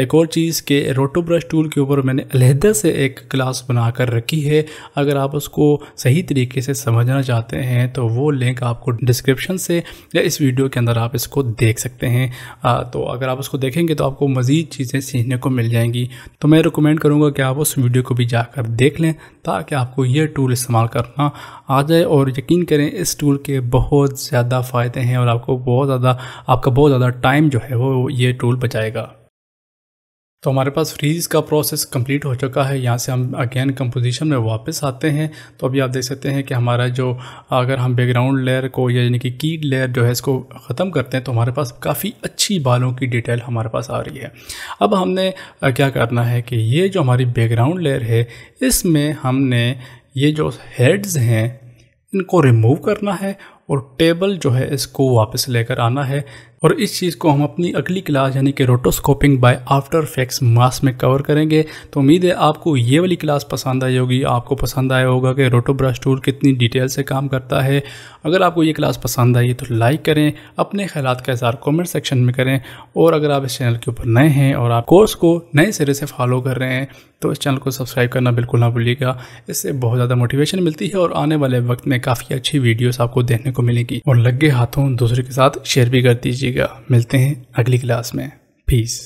[SPEAKER 1] एक और चीज़ के रोटो ब्रश टूल के ऊपर मैंने अलहदा से एक क्लास बना कर रखी है अगर आप उसको सही तरीके से समझना चाहते हैं तो वो लिंक आपको डिस्क्रिप्शन से या इस वीडियो के अंदर आप इसको देख सकते हैं तो अगर आप उसको देखेंगे तो आपको मज़ीद चीज़ें सीखने को मिल जाएंगी तो मैं रिकमेंड करूँगा कि आप उस वीडियो को भी जाकर देख लें ताकि आपको यह टूल इस्तेमाल करना आ जाए और यकीन करें इस टूल के बहुत ज़्यादा फ़ायदे हैं और आपको बहुत ज़्यादा आपका बहुत ज़्यादा टाइम जो है वो ये टूल बचाएगा तो हमारे पास फ्रीज का प्रोसेस कंप्लीट हो चुका है यहाँ से हम अगेन कंपोजिशन में वापस आते हैं तो अभी आप देख सकते हैं कि हमारा जो अगर हम बैकग्राउंड लेयर को यानी कि की लेयर जो है इसको ख़त्म करते हैं तो हमारे पास काफ़ी अच्छी बालों की डिटेल हमारे पास आ रही है अब हमने क्या करना है कि ये जो हमारी बैकग्राउंड लेयर है इसमें हमने ये जो हेड्स हैं इनको रिमूव करना है और टेबल जो है इसको वापस लेकर आना है और इस चीज़ को हम अपनी अगली क्लास यानी कि रोटोस्कोपिंग बाय आफ्टर फैक्स मास में कवर करेंगे तो उम्मीद है आपको ये वाली क्लास पसंद आई होगी आपको पसंद आया होगा कि रोटो ब्रश टूल कितनी डिटेल से काम करता है अगर आपको ये क्लास पसंद आई तो लाइक करें अपने ख्याल का इजहार कमेंट सेक्शन में करें और अगर आप इस चैनल के ऊपर नए हैं और आप कोर्स को नए सिरे से फॉलो कर रहे हैं तो इस चैनल को सब्सक्राइब करना बिल्कुल ना भूलिएगा इससे बहुत ज़्यादा मोटिवेशन मिलती है और आने वाले वक्त में काफ़ी अच्छी वीडियोज़ आपको देखने को मिलेगी और लगे हाथों दूसरे के साथ शेयर भी कर दीजिएगा मिलते हैं अगली क्लास में पीस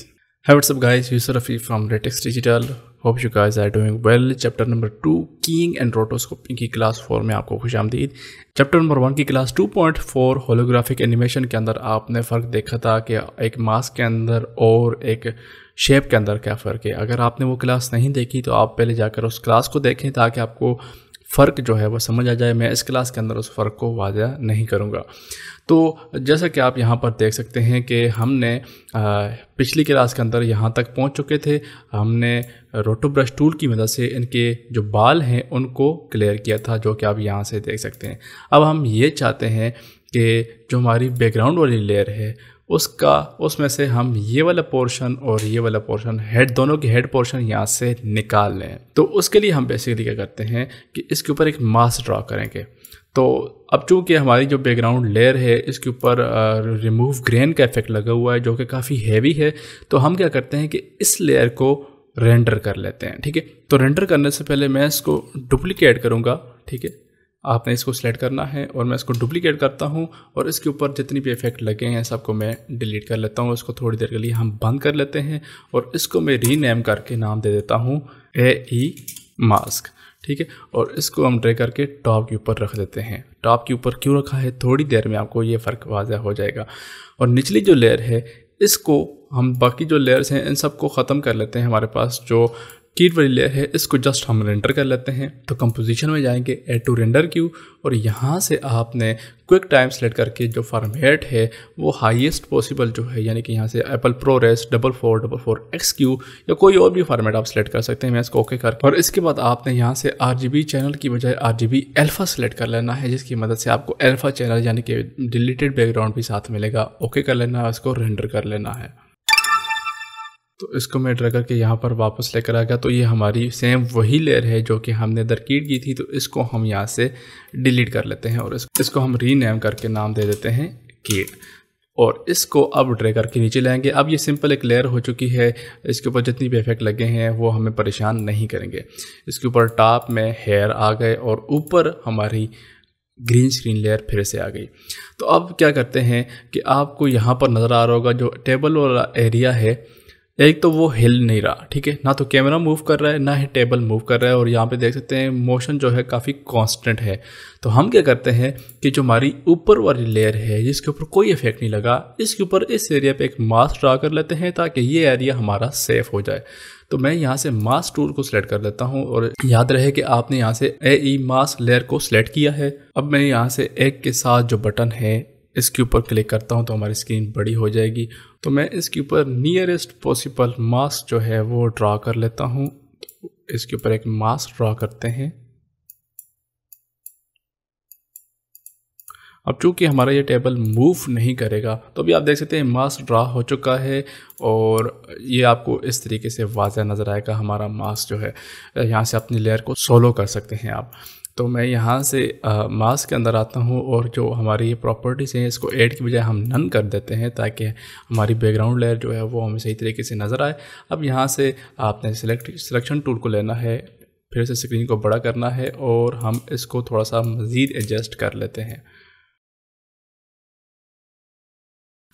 [SPEAKER 1] हैवट्सअप गाइज यूसर रफ़ी फ्रॉम लेटेक्स digital hope you guys are doing well chapter number two keying and rotoscoping की क्लास फोर में आपको खुश आमदीद चैप्टर नंबर वन की class two point four holographic animation के अंदर आपने फ़र्क देखा था कि एक मास्क के अंदर और एक शेप के अंदर क्या फ़र्क है अगर आपने वो क्लास नहीं देखी तो आप पहले जाकर उस क्लास को देखें ताकि आपको फ़र्क जो है वो समझ आ जाए मैं इस क्लास के अंदर उस फ़र्क को वाजह नहीं करूँगा तो जैसा कि आप यहाँ पर देख सकते हैं कि हमने पिछली क्लास के अंदर यहाँ तक पहुँच चुके थे हमने रोटो ब्रश टूल की मदद से इनके जो बाल हैं उनको क्लियर किया था जो कि आप यहाँ से देख सकते हैं अब हम ये चाहते हैं कि जो हमारी बैकग्राउंड वाली लेयर है उसका उसमें से हम ये वाला पोर्शन और ये वाला पोर्शन हेड दोनों के हेड पोर्शन यहाँ से निकाल लें तो उसके लिए हम बेसिकली क्या करते हैं कि इसके ऊपर एक मास्क ड्रा करेंगे तो अब चूँकि हमारी जो बैकग्राउंड लेयर है इसके ऊपर रिमूव ग्रेन का इफेक्ट लगा हुआ है जो कि काफ़ी हैवी है तो हम क्या करते हैं कि इस लेयर को रेंडर कर लेते हैं ठीक है तो रेंडर करने से पहले मैं इसको डुप्लीकेट करूँगा ठीक है आपने इसको सेलेक्ट करना है और मैं इसको डुप्लीकेट करता हूँ और इसके ऊपर जितनी भी इफेक्ट लगे हैं सबको मैं डिलीट कर लेता हूँ इसको थोड़ी देर के लिए हम बंद कर लेते हैं और इसको मैं रीनेम करके नाम दे देता हूँ ए ई मास्क ठीक है और इसको हम ड्रे करके टॉप के ऊपर रख देते हैं टॉप के ऊपर क्यों रखा है थोड़ी देर में आपको ये फ़र्क वाजह हो जाएगा और निचली जो लेयर है इसको हम बाकी जो लेयर्स हैं इन सबको ख़त्म कर लेते हैं हमारे पास जो कीट वाली लेयर है इसको जस्ट हम रेंडर कर लेते हैं तो कंपोजिशन में जाएंगे एड टू रेंडर क्यू और यहाँ से आपने क्विक टाइम सेलेक्ट करके जो फॉर्मेट है वो हाईएस्ट पॉसिबल जो है यानी कि यहाँ से Apple ProRes double four double four X Q या कोई और भी फॉर्मेट आप सेलेक्ट कर सकते हैं मैं इसको ओके करके और इसके बाद आपने यहाँ से आर चैनल की बजाय आर जी अल्फ़ा सेलेक्ट कर लेना है जिसकी मदद से आपको एल्फा चैनल यानी कि डिलीटेड बैकग्राउंड भी साथ मिलेगा ओके कर लेना है उसको रेंडर कर लेना है तो इसको मैं ड्रा करके यहाँ पर वापस लेकर आ गया तो ये हमारी सेम वही लेयर है जो कि हमने दरकीट की थी तो इसको हम यहाँ से डिलीट कर लेते हैं और इसको हम रीनेम करके नाम दे देते हैं कीट और इसको अब ड्रे करके नीचे लाएंगे अब ये सिंपल एक लेयर हो चुकी है इसके ऊपर जितनी भी इफेक्ट लगे हैं वो हमें परेशान नहीं करेंगे इसके ऊपर टॉप में हेयर आ गए और ऊपर हमारी ग्रीन स्क्रीन लेयर फिर से आ गई तो अब क्या करते हैं कि आपको यहाँ पर नज़र आ रहा होगा जो टेबल वाला एरिया है एक तो वो हिल नहीं रहा ठीक है ना तो कैमरा मूव कर रहा है ना ही टेबल मूव कर रहा है और यहाँ पे देख सकते हैं मोशन जो है काफ़ी कांस्टेंट है तो हम क्या करते हैं कि जो हमारी ऊपर वाली लेयर है जिसके ऊपर कोई इफेक्ट नहीं लगा इसके ऊपर इस एरिया पे एक मास्क ड्रा कर लेते हैं ताकि ये एरिया हमारा सेफ हो जाए तो मैं यहाँ से मास्क टूल को सिलेक्ट कर लेता हूँ और याद रहे कि आपने यहाँ से ए मास्क लेयर को सिलेक्ट किया है अब मैं यहाँ से एक के साथ जो बटन है इसके ऊपर क्लिक करता हूँ तो हमारी स्क्रीन बड़ी हो जाएगी तो मैं इसके ऊपर नियरेस्ट पॉसिबल मास्क जो है वो ड्रा कर लेता हूँ तो इसके ऊपर एक मास्क ड्रा करते हैं अब चूंकि हमारा ये टेबल मूव नहीं करेगा तो अभी आप देख सकते हैं मास्क ड्रा हो चुका है और ये आपको इस तरीके से वाजह नज़र आएगा हमारा मास्क जो है यहाँ से अपनी लेयर को सोलो कर सकते हैं आप तो मैं यहाँ से मास के अंदर आता हूँ और जो हमारी ये प्रॉपर्टीज़ हैं इसको ऐड की बजाय हम नन कर देते हैं ताकि हमारी बैकग्राउंड लेयर जो है वो हमें सही तरीके से नज़र आए अब यहाँ से आपने सिलेक्ट सिलेक्शन टूल को लेना है फिर से स्क्रीन को बड़ा करना है और हम इसको थोड़ा सा मज़ीद एडजस्ट कर लेते हैं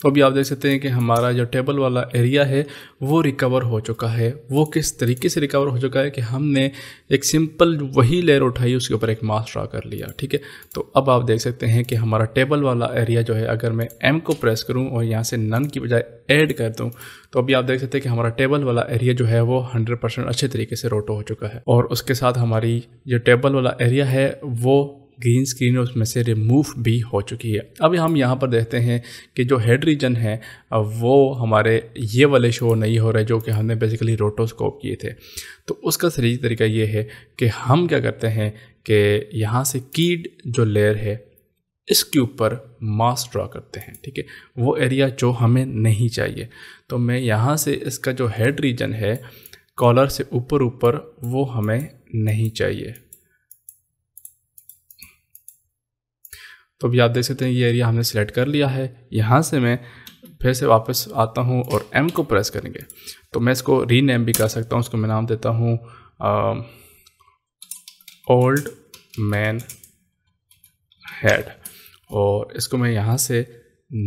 [SPEAKER 1] तो अभी आप देख सकते हैं कि हमारा जो टेबल वाला एरिया है वो रिकवर हो चुका है वो किस तरीके से रिकवर हो चुका है कि हमने एक सिंपल वही लेयर उठाई उसके ऊपर एक मास्क ड्रा कर लिया ठीक है तो अब आप देख सकते हैं कि हमारा टेबल वाला एरिया जो है अगर मैं एम को प्रेस करूँ और यहाँ से नन की बजाय ऐड कर दूँ तो अभी आप देख सकते हैं कि हमारा टेबल वाला एरिया जो है वो हंड्रेड परसेंट अच्छे तरीके से रोटो हो चुका है और उसके साथ हमारी जो टेबल वाला एरिया है वो ग्रीन स्क्रीन उसमें से रिमूव भी हो चुकी है अब हम यहाँ पर देखते हैं कि जो हेड रीजन है वो हमारे ये वाले शो नहीं हो रहे जो कि हमने बेसिकली रोटोस्कोप किए थे तो उसका सही तरीका ये है कि हम क्या करते हैं कि यहाँ से कीड जो लेयर है इसके ऊपर मास ड्रा करते हैं ठीक है वो एरिया जो हमें नहीं चाहिए तो मैं यहाँ से इसका जो हेड रीजन है कॉलर से ऊपर ऊपर वो हमें नहीं चाहिए तो अभी आप देख सकते हैं ये एरिया हमने सेलेक्ट कर लिया है यहाँ से मैं फिर से वापस आता हूँ और एम को प्रेस करेंगे तो मैं इसको रीनेम भी कर सकता हूँ उसको मैं नाम देता हूँ ओल्ड मैन हेड और इसको मैं यहाँ से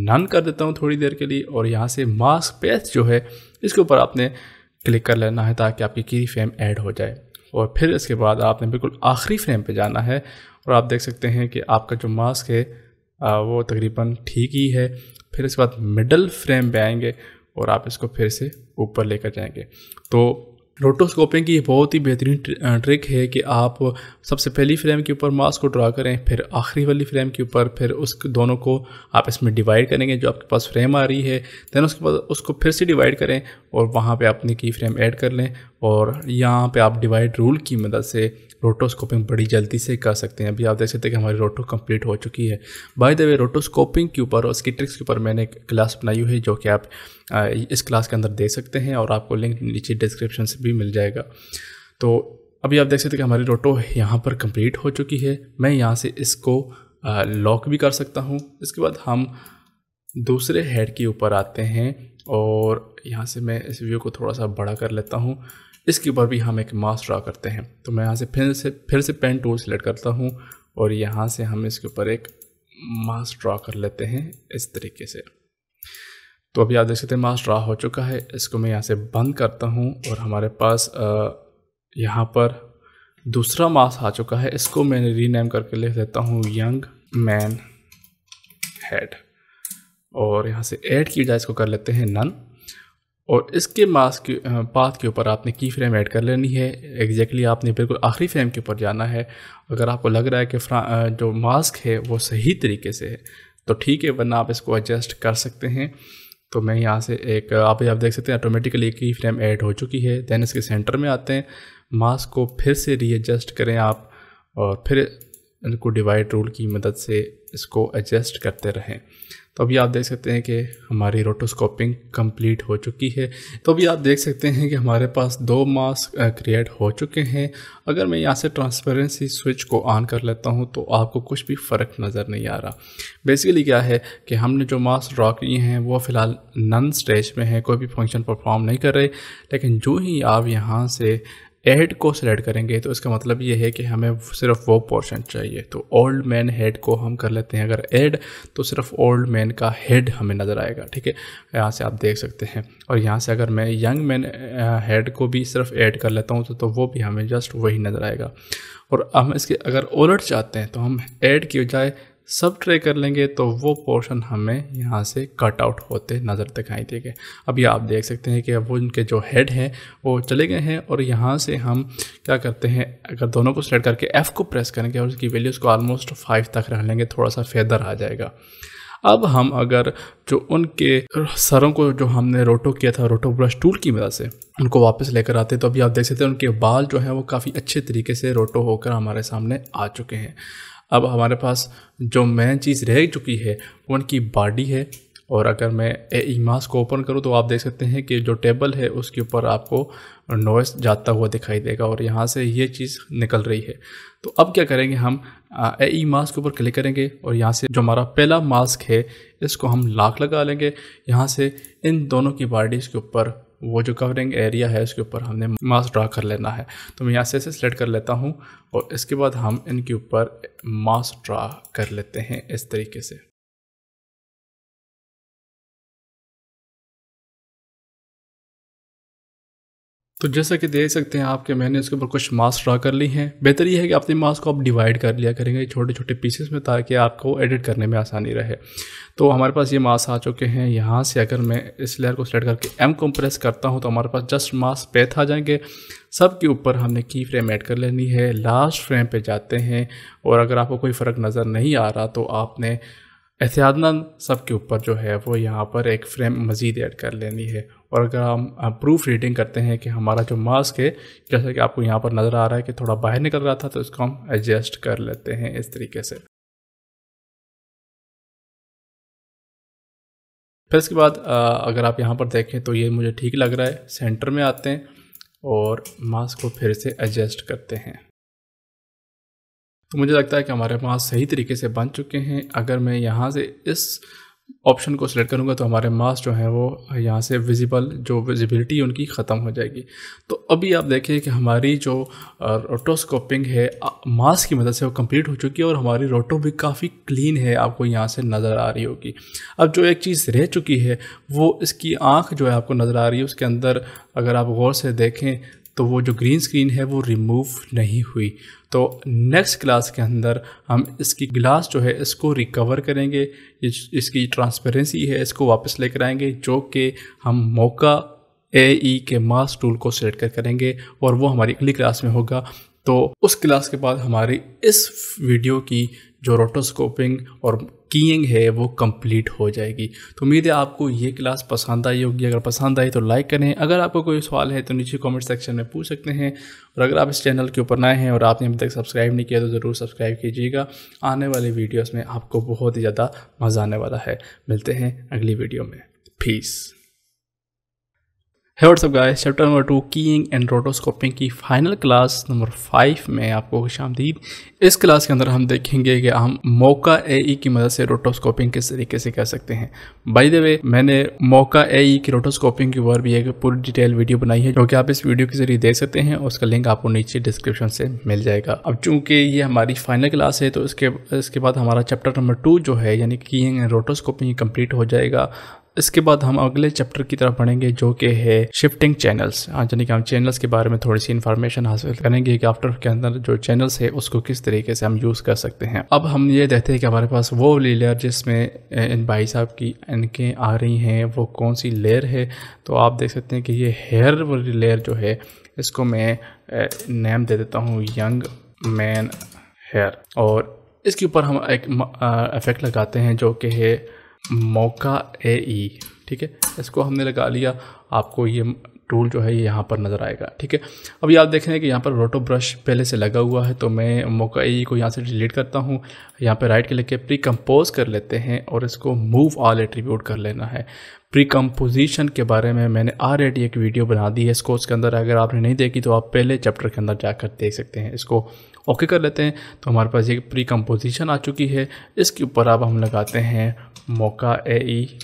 [SPEAKER 1] नन कर देता हूँ थोड़ी देर के लिए और यहाँ से मास्क पेस्ट जो है इसके ऊपर आपने क्लिक कर लेना है ताकि आपकी की फ्रेम ऐड हो जाए और फिर इसके बाद आपने बिल्कुल आखिरी फ्रेम पे जाना है और आप देख सकते हैं कि आपका जो मास्क है वो तकरीबन ठीक ही है फिर इसके बाद मिडल फ्रेम पे आएंगे और आप इसको फिर से ऊपर लेकर जाएंगे तो रोटोस्कोपिंग की बहुत ही बेहतरीन ट्रिक है कि आप सबसे पहली फ्रेम के ऊपर मास्क को ड्रा करें फिर आखिरी वाली फ्रेम के ऊपर फिर उस दोनों को आप इसमें डिवाइड करेंगे जो आपके पास फ्रेम आ रही है देन उसके बाद उसको फिर से डिवाइड करें और वहाँ पे अपनी की फ्रेम ऐड कर लें और यहाँ पे आप डिवाइड रूल की मदद से रोटोस्कोपिंग बड़ी जल्दी से कर सकते हैं अभी आप देख सकते हैं कि हमारी रोटो कंप्लीट हो चुकी है बाय द वे रोटोस्कोपिंग के ऊपर और उसकी ट्रिक्स के ऊपर मैंने एक क्लास बनाई हुई है जो कि आप इस क्लास के अंदर दे सकते हैं और आपको लिंक नीचे डिस्क्रिप्शन से भी मिल जाएगा तो अभी आप देख सकते हैं कि हमारी रोटो यहाँ पर कंप्लीट हो चुकी है मैं यहाँ से इसको लॉक भी कर सकता हूँ इसके बाद हम दूसरे हेड के ऊपर आते हैं और यहाँ से मैं इस व्यू को थोड़ा सा बड़ा कर लेता हूँ इसके ऊपर भी हम एक मास्क ड्रा करते हैं तो मैं यहाँ से फिर से फिर से पेन टूल सेलेक्ट करता हूँ और यहाँ से हम इसके ऊपर एक मास्क ड्रा कर लेते हैं इस तरीके से तो अभी आप देख सकते हैं मास्क ड्रा हो चुका है इसको मैं यहाँ से बंद करता हूँ और हमारे पास यहाँ पर दूसरा मास्क आ चुका है इसको मैंने रीनेम करके लिख देता हूँ यंग मैन हेड और यहाँ से ऐड की जाए इसको कर लेते हैं नन और इसके मास के पाथ के ऊपर आपने की फ्रेम ऐड कर लेनी है एग्जैक्टली आपने बिल्कुल आखिरी फ्रेम के ऊपर जाना है अगर आपको लग रहा है कि जो मास्क है वो सही तरीके से है तो ठीक है वरना आप इसको एडजस्ट कर सकते हैं तो मैं यहाँ से एक आप आप देख सकते हैं ऑटोमेटिकली की फ्रेम ऐड हो चुकी है दैन इसके सेंटर में आते हैं मास्क को फिर से रीएडजस्ट करें आप और फिर इनको डिवाइड रूल की मदद से इसको एडजस्ट करते रहें तो अभी आप देख सकते हैं कि हमारी रोटोस्कोपिंग कंप्लीट हो चुकी है तो अभी आप देख सकते हैं कि हमारे पास दो मास्क क्रिएट हो चुके हैं अगर मैं यहाँ से ट्रांसपेरेंसी स्विच को ऑन कर लेता हूँ तो आपको कुछ भी फ़र्क नज़र नहीं आ रहा बेसिकली क्या है कि हमने जो मास्क ड्रा किए हैं वो फ़िलहाल नन स्टेज में है कोई भी फंक्शन परफॉर्म नहीं कर रहे लेकिन जो ही आप यहाँ से हेड को सेलेक्ट करेंगे तो इसका मतलब ये है कि हमें सिर्फ वो पोर्शन चाहिए तो ओल्ड मैन हेड को हम कर लेते हैं अगर एड तो सिर्फ ओल्ड मैन का हेड हमें नज़र आएगा ठीक है यहाँ से आप देख सकते हैं और यहाँ से अगर मैं यंग मैन हेड को भी सिर्फ ऐड कर लेता हूँ तो, तो वो भी हमें जस्ट वही नज़र आएगा और हम इसके अगर ओलट चाहते हैं तो हम ऐड की बजाय सब ट्रे कर लेंगे तो वो पोर्शन हमें यहाँ से कट आउट होते नज़र दिखाई देंगे अभी आप देख सकते हैं कि अब उनके जो हेड हैं वो चले गए हैं और यहाँ से हम क्या करते हैं अगर दोनों को सेलेक्ट करके एफ़ को प्रेस करेंगे और उसकी वैल्यूज़ को ऑलमोस्ट फाइव तक रख लेंगे थोड़ा सा फेदर आ जाएगा अब हम अगर जो उनके सरों को जो हमने रोटो किया था रोटो ब्रश टूल की मदद से उनको वापस लेकर आते तो अभी आप देख सकते हैं उनके बाल जो हैं वो काफ़ी अच्छे तरीके से रोटो होकर हमारे सामने आ चुके हैं अब हमारे पास जो मेन चीज़ रह चुकी है वो उनकी बॉडी है और अगर मैं ईमास को ओपन करूँ तो आप देख सकते हैं कि जो टेबल है उसके ऊपर आपको नॉइस जाता हुआ दिखाई देगा और यहाँ से ये चीज़ निकल रही है तो अब क्या करेंगे हम ए ई मास्क के ऊपर क्लिक करेंगे और यहाँ से जो हमारा पहला मास्क है इसको हम लाख लगा लेंगे यहाँ से इन दोनों की बॉडीज़ के ऊपर वो जो कवरिंग एरिया है इसके ऊपर हमने मास्क ड्रा कर लेना है तो मैं यहाँ से इसे सेलेक्ट कर लेता हूँ और इसके बाद हम इनके
[SPEAKER 2] ऊपर मास्क ड्रा कर लेते हैं इस तरीके से तो जैसा कि देख सकते हैं आपके मैंने इसके ऊपर कुछ मास्क ड्रा कर ली हैं बेहतर यह है कि अपने मास्क को आप डिवाइड
[SPEAKER 1] कर लिया करेंगे छोटे छोटे पीसेस में ताकि आपको एडिट करने में आसानी रहे तो हमारे पास ये मास आ चुके हैं यहाँ से अगर मैं इस लेयर को सिलेक्ट करके एम को प्रेस करता हूँ तो हमारे पास जस्ट मास पैथ आ जाएंगे सब के ऊपर हमने की फ्रेम ऐड कर लेनी है लास्ट फ्रेम पे जाते हैं और अगर आपको कोई फ़र्क नज़र नहीं आ रहा तो आपने एहतियातना सब के ऊपर जो है वो यहाँ पर एक फ्रेम मज़ीद ऐड कर लेनी है और अगर हम प्रूफ रीडिंग करते हैं कि
[SPEAKER 2] हमारा जो मास्क है जैसा कि आपको यहाँ पर नज़र आ रहा है कि थोड़ा बाहर निकल रहा था तो इसको हम एडजस्ट कर लेते हैं इस तरीके से फिर इसके बाद अगर आप यहाँ पर देखें तो ये मुझे ठीक लग रहा है सेंटर में आते हैं
[SPEAKER 1] और मास्क को फिर से एडजस्ट करते हैं तो मुझे लगता है कि हमारे मास्क सही तरीके से बन चुके हैं अगर मैं यहाँ से इस ऑप्शन को सिलेक्ट करूँगा तो हमारे मास्क जो हैं वो यहाँ से विजिबल जो विजिबिलिटी उनकी ख़त्म हो जाएगी तो अभी आप देखिए कि हमारी जो रोटोस्कोपिंग है मास्क की मदद से वो कंप्लीट हो चुकी है और हमारी रोटो भी काफ़ी क्लीन है आपको यहाँ से नज़र आ रही होगी अब जो एक चीज़ रह चुकी है वो इसकी आँख जो है आपको नज़र आ रही है उसके अंदर अगर आप गौर से देखें तो वो जो ग्रीन स्क्रीन है वो रिमूव नहीं हुई तो नेक्स्ट क्लास के अंदर हम इसकी ग्लास जो है इसको रिकवर करेंगे इसकी ट्रांसपेरेंसी है इसको वापस लेकर आएंगे जो कि हम मौका ए ई e के मास टूल को सेलेक्ट कर करेंगे और वो हमारी अगली क्लास में होगा तो उस क्लास के बाद हमारी इस वीडियो की जो रोटोस्कोपिंग और कीइंग है वो कंप्लीट हो जाएगी तो उम्मीद है आपको ये क्लास पसंद आई होगी अगर पसंद आई तो लाइक करें अगर आपको कोई सवाल है तो नीचे कमेंट सेक्शन में पूछ सकते हैं और अगर आप इस चैनल के ऊपर नए हैं और आपने अभी तक सब्सक्राइब नहीं किया तो ज़रूर सब्सक्राइब कीजिएगा आने वाले वीडियोज़ में आपको बहुत ही ज़्यादा मज़ा आने वाला है मिलते हैं अगली वीडियो में फीस है what's up guys chapter number two keying and rotoscoping की फाइनल क्लास नंबर फाइव में आपको खुश इस क्लास के अंदर हम देखेंगे कि हम मौका ए ई की मदद से रोटोस्कोपिंग किस तरीके से कर सकते हैं बाय द वे मैंने मौका ए ई की रोटोस्कोपिंग के ऊपर भी एक पूरी डिटेल वीडियो बनाई है जो कि आप इस वीडियो के जरिए देख सकते हैं उसका लिंक आपको नीचे डिस्क्रिप्शन से मिल जाएगा अब चूंकि ये हमारी फाइनल क्लास है तो इसके इसके बाद हमारा चैप्टर नंबर टू जो है यानी कीइंग एंड रोटोस्कोपिंग कम्प्लीट हो जाएगा इसके बाद हम अगले चैप्टर की तरफ पढ़ेंगे जो कि है शिफ्टिंग चैनल्स यानी कि हम चैनल्स के बारे में थोड़ी सी इन्फॉर्मेशन हासिल करेंगे कि आफ्टर के अंदर जो चैनल्स है उसको किस तरीके से हम यूज़ कर सकते हैं अब हम ये देखते हैं कि हमारे पास वो लेयर जिसमें इन भाई साहब की इनकें आ रही हैं वो कौन सी लेयर है तो आप देख सकते हैं कि ये हेयर वाली लेयर जो है इसको मैं नेम दे देता हूँ यंग मैन हेयर और इसके ऊपर हम एक इफ़ेक्ट लगाते हैं जो कि है मौका ए ई ठीक है इसको हमने लगा लिया आपको ये टूल जो है ये यहाँ पर नज़र आएगा ठीक है अभी आप देख रहे हैं कि यहाँ पर रोटो ब्रश पहले से लगा हुआ है तो मैं मौका ई को यहाँ से डिलीट करता हूँ यहाँ पर राइट क्लिक के प्री कम्पोज कर लेते हैं और इसको मूव ऑल एट्रीब्यूट कर लेना है प्री कम्पोजिशन के बारे में मैंने ऑलरेडी एक वीडियो बना दी है इसको उसके अंदर अगर आपने नहीं देखी तो आप पहले चैप्टर के अंदर जाकर देख सकते हैं इसको ओके कर लेते हैं तो हमारे पास ये प्री कंपोजिशन आ चुकी है इसके ऊपर अब हम लगाते हैं मौका ए ई e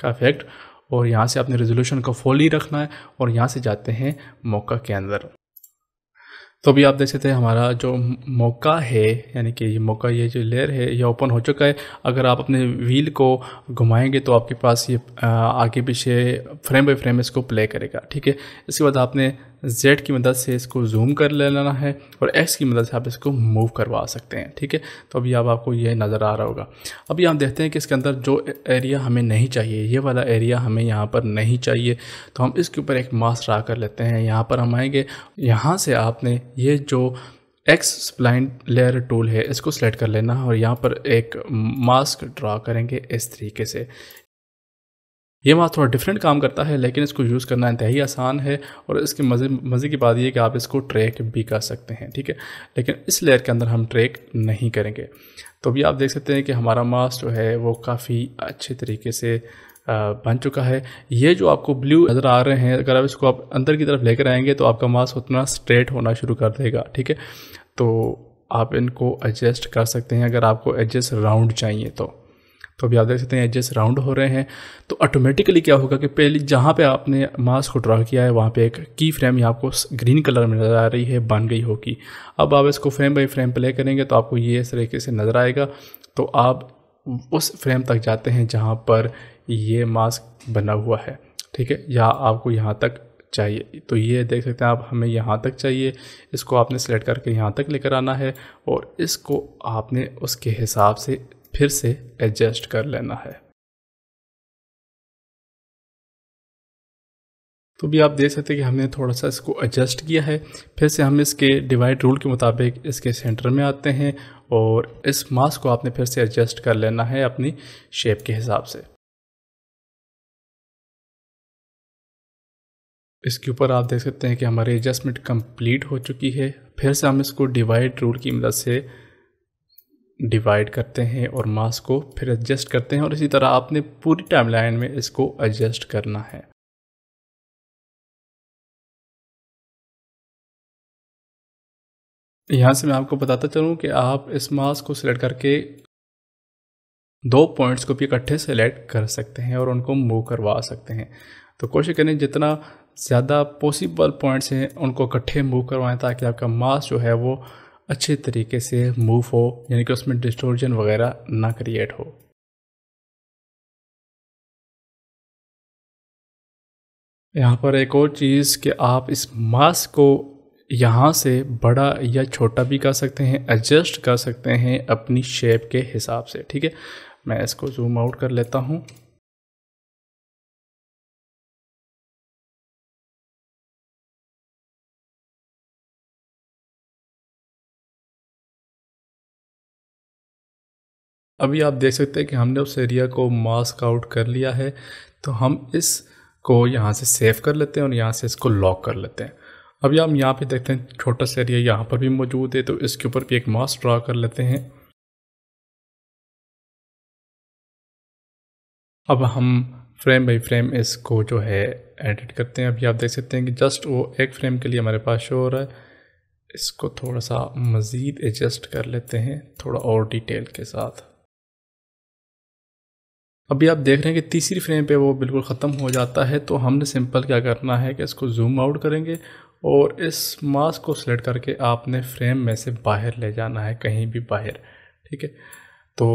[SPEAKER 1] का इफेक्ट और यहाँ से आपने रेजोल्यूशन को फुल ही रखना है और यहाँ से जाते हैं मौका के अंदर तो अभी आप देख सकते हैं हमारा जो मौका है यानी कि ये मौका ये जो लेयर है ये ओपन हो चुका है अगर आप अपने व्हील को घुमाएंगे तो आपके पास ये आगे पीछे फ्रेम बाई फ्रेम इसको प्ले करेगा ठीक है इसके बाद आपने जेड की मदद से इसको जूम कर लेना है और एक्स की मदद से आप इसको मूव करवा सकते हैं ठीक है तो अभी आप आपको ये नज़र आ रहा होगा अभी आप देखते हैं कि इसके अंदर जो एरिया हमें नहीं चाहिए ये वाला एरिया हमें यहाँ पर नहीं चाहिए तो हम इसके ऊपर एक मास ड्रा कर लेते हैं यहाँ पर हम आएँगे यहाँ से आपने ये जो एक्स स्प्लाइन लेयर टूल है इसको सेलेक्ट कर लेना और यहाँ पर एक मास्क ड्रा करेंगे इस तरीके से ये मास्क थोड़ा डिफरेंट काम करता है लेकिन इसको यूज़ करना इंतहाई आसान है और इसके मज़े मज़े की बात यह कि आप इसको ट्रैक भी कर सकते हैं ठीक है लेकिन इस लेयर के अंदर हम ट्रैक नहीं करेंगे तो अभी आप देख सकते हैं कि हमारा मास्क जो है वो काफ़ी अच्छे तरीके से बन चुका है ये जो आपको ब्लू नज़र आ रहे हैं अगर आप इसको आप अंदर की तरफ लेकर आएंगे तो आपका मास्क उतना स्ट्रेट होना शुरू कर देगा ठीक है तो आप इनको एडजस्ट कर सकते हैं अगर आपको एडजस्ट राउंड चाहिए तो तो अब याद रख सकते हैं एजेस राउंड हो रहे हैं तो ऑटोमेटिकली क्या होगा कि पहले जहाँ पे आपने मास्क को ड्रा किया है वहाँ पे एक की फ्रेम यहाँ आपको ग्रीन कलर में नज़र आ रही है बन गई होगी अब आप इसको फ्रेम बाई फ्रेम प्ले करेंगे तो आपको ये इस तरीके से नज़र आएगा तो आप उस फ्रेम तक जाते हैं जहाँ पर ये मास्क बना हुआ है ठीक है या आपको यहाँ तक चाहिए तो ये देख सकते हैं आप हमें यहाँ तक चाहिए इसको आपने सेलेक्ट करके यहाँ तक लेकर आना है और
[SPEAKER 2] इसको आपने उसके हिसाब से फिर से एडजस्ट कर लेना है तो भी आप देख सकते हैं कि हमने थोड़ा सा इसको एडजस्ट किया है फिर से हम इसके डिवाइड रूल के मुताबिक इसके सेंटर में आते हैं और इस मास्क को आपने फिर से एडजस्ट कर लेना है अपनी शेप के हिसाब से इसके ऊपर आप देख सकते हैं कि हमारी एडजस्टमेंट कंप्लीट हो चुकी है फिर से हम इसको डिवाइड रूल की मदद से
[SPEAKER 1] डिवाइड करते हैं और मास को फिर एडजस्ट करते हैं और इसी तरह आपने पूरी
[SPEAKER 2] टाइमलाइन में इसको एडजस्ट करना है यहाँ से मैं आपको बताता चलूँ कि आप इस मास को सिलेक्ट करके दो पॉइंट्स को भी इकट्ठे सेलेक्ट कर
[SPEAKER 1] सकते हैं और उनको मूव करवा सकते हैं तो कोशिश करें जितना ज़्यादा पॉसिबल पॉइंट्स हैं उनको इकट्ठे मूव करवाएं ताकि आपका मास जो है वो अच्छे तरीके से मूव
[SPEAKER 2] हो यानी कि उसमें डिस्टोर्जन वगैरह ना क्रिएट हो यहाँ पर एक और चीज़ कि आप इस मास्क को यहाँ से बड़ा या छोटा भी कर सकते हैं एडजस्ट कर सकते हैं अपनी शेप के हिसाब से ठीक है मैं इसको जूम आउट कर लेता हूँ अभी आप देख सकते हैं कि हमने उस एरिया को मास्क आउट
[SPEAKER 1] कर लिया है तो हम इस को यहाँ से सेव कर लेते हैं और यहाँ से इसको लॉक कर लेते
[SPEAKER 2] हैं अभी हम यहाँ पे देखते हैं छोटा सा एरिया यहाँ पर भी मौजूद है तो इसके ऊपर भी एक मास्क ड्रा कर लेते हैं अब हम फ्रेम बाई फ्रेम इसको जो है एडिट करते हैं अभी आप देख सकते हैं कि जस्ट वो
[SPEAKER 1] एक फ्रेम के लिए हमारे पास शो हो रहा है इसको थोड़ा सा मज़ीद एडजस्ट कर लेते हैं थोड़ा और डिटेल के साथ अभी आप देख रहे हैं कि तीसरी फ्रेम पे वो बिल्कुल ख़त्म हो जाता है तो हमने सिंपल क्या करना है कि इसको जूम आउट करेंगे और इस मास्क को सिलेक्ट करके आपने फ्रेम में से बाहर ले जाना है कहीं भी बाहर ठीक है तो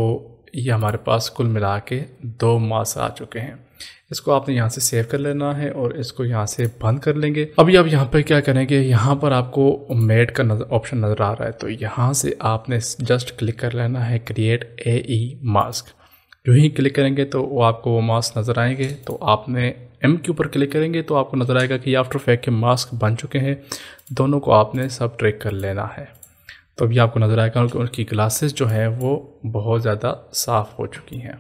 [SPEAKER 1] ये हमारे पास कुल मिला के दो मास्क आ चुके हैं इसको आपने यहाँ से सेव कर लेना है और इसको यहाँ से बंद कर लेंगे अभी आप यहाँ पर क्या करेंगे यहाँ पर आपको मेट का ऑप्शन नज़र आ रहा है तो यहाँ से आपने जस्ट क्लिक कर लेना है क्रिएट ए ई मास्क जो ही क्लिक करेंगे तो वो आपको वो मास्क नज़र आएंगे तो आपने एम के ऊपर क्लिक करेंगे तो आपको नज़र आएगा कि आफ्टर फैक के मास्क बन चुके हैं दोनों को आपने सब ट्रैक कर लेना है तो अभी आपको नज़र आएगा कि उनकी ग्लासेस जो हैं वो बहुत ज़्यादा साफ़ हो चुकी हैं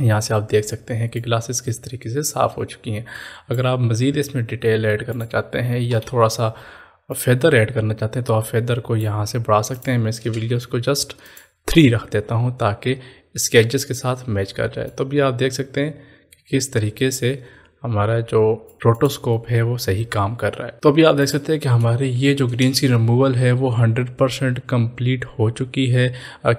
[SPEAKER 1] यहाँ से आप देख सकते हैं कि ग्लासेस किस तरीके से साफ़ हो चुकी हैं अगर आप मज़ीद इसमें डिटेल ऐड करना चाहते हैं या थोड़ा सा फेदर ऐड करना चाहते हैं तो आप फेदर को यहाँ से बढ़ा सकते हैं मैं इसकी वीडियोस को जस्ट थ्री रख देता हूँ ताकि स्केचेस के साथ मैच कर जाए तो भी आप देख सकते हैं कि किस तरीके से हमारा जो रोटोस्कोप है वो सही काम कर रहा है तो अभी आप देख सकते हैं कि हमारे ये जो ग्रीन सी रिमूवल है वो 100 परसेंट कम्प्लीट हो चुकी है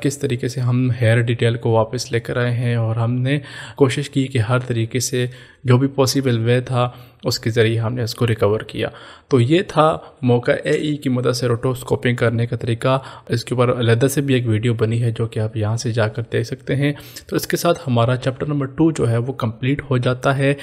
[SPEAKER 1] किस तरीके से हम हेयर डिटेल को वापस लेकर आए हैं और हमने कोशिश की कि हर तरीके से जो भी पॉसिबल वे था उसके ज़रिए हमने इसको रिकवर किया तो ये था मौका ए ई e की मदद से रोटोस्कोपिंग करने का तरीका इसके ऊपर अलहदा से भी एक वीडियो बनी है जो कि आप यहाँ से जाकर देख सकते हैं तो इसके साथ हमारा चैप्टर नंबर टू जो है वो कम्प्लीट हो जाता है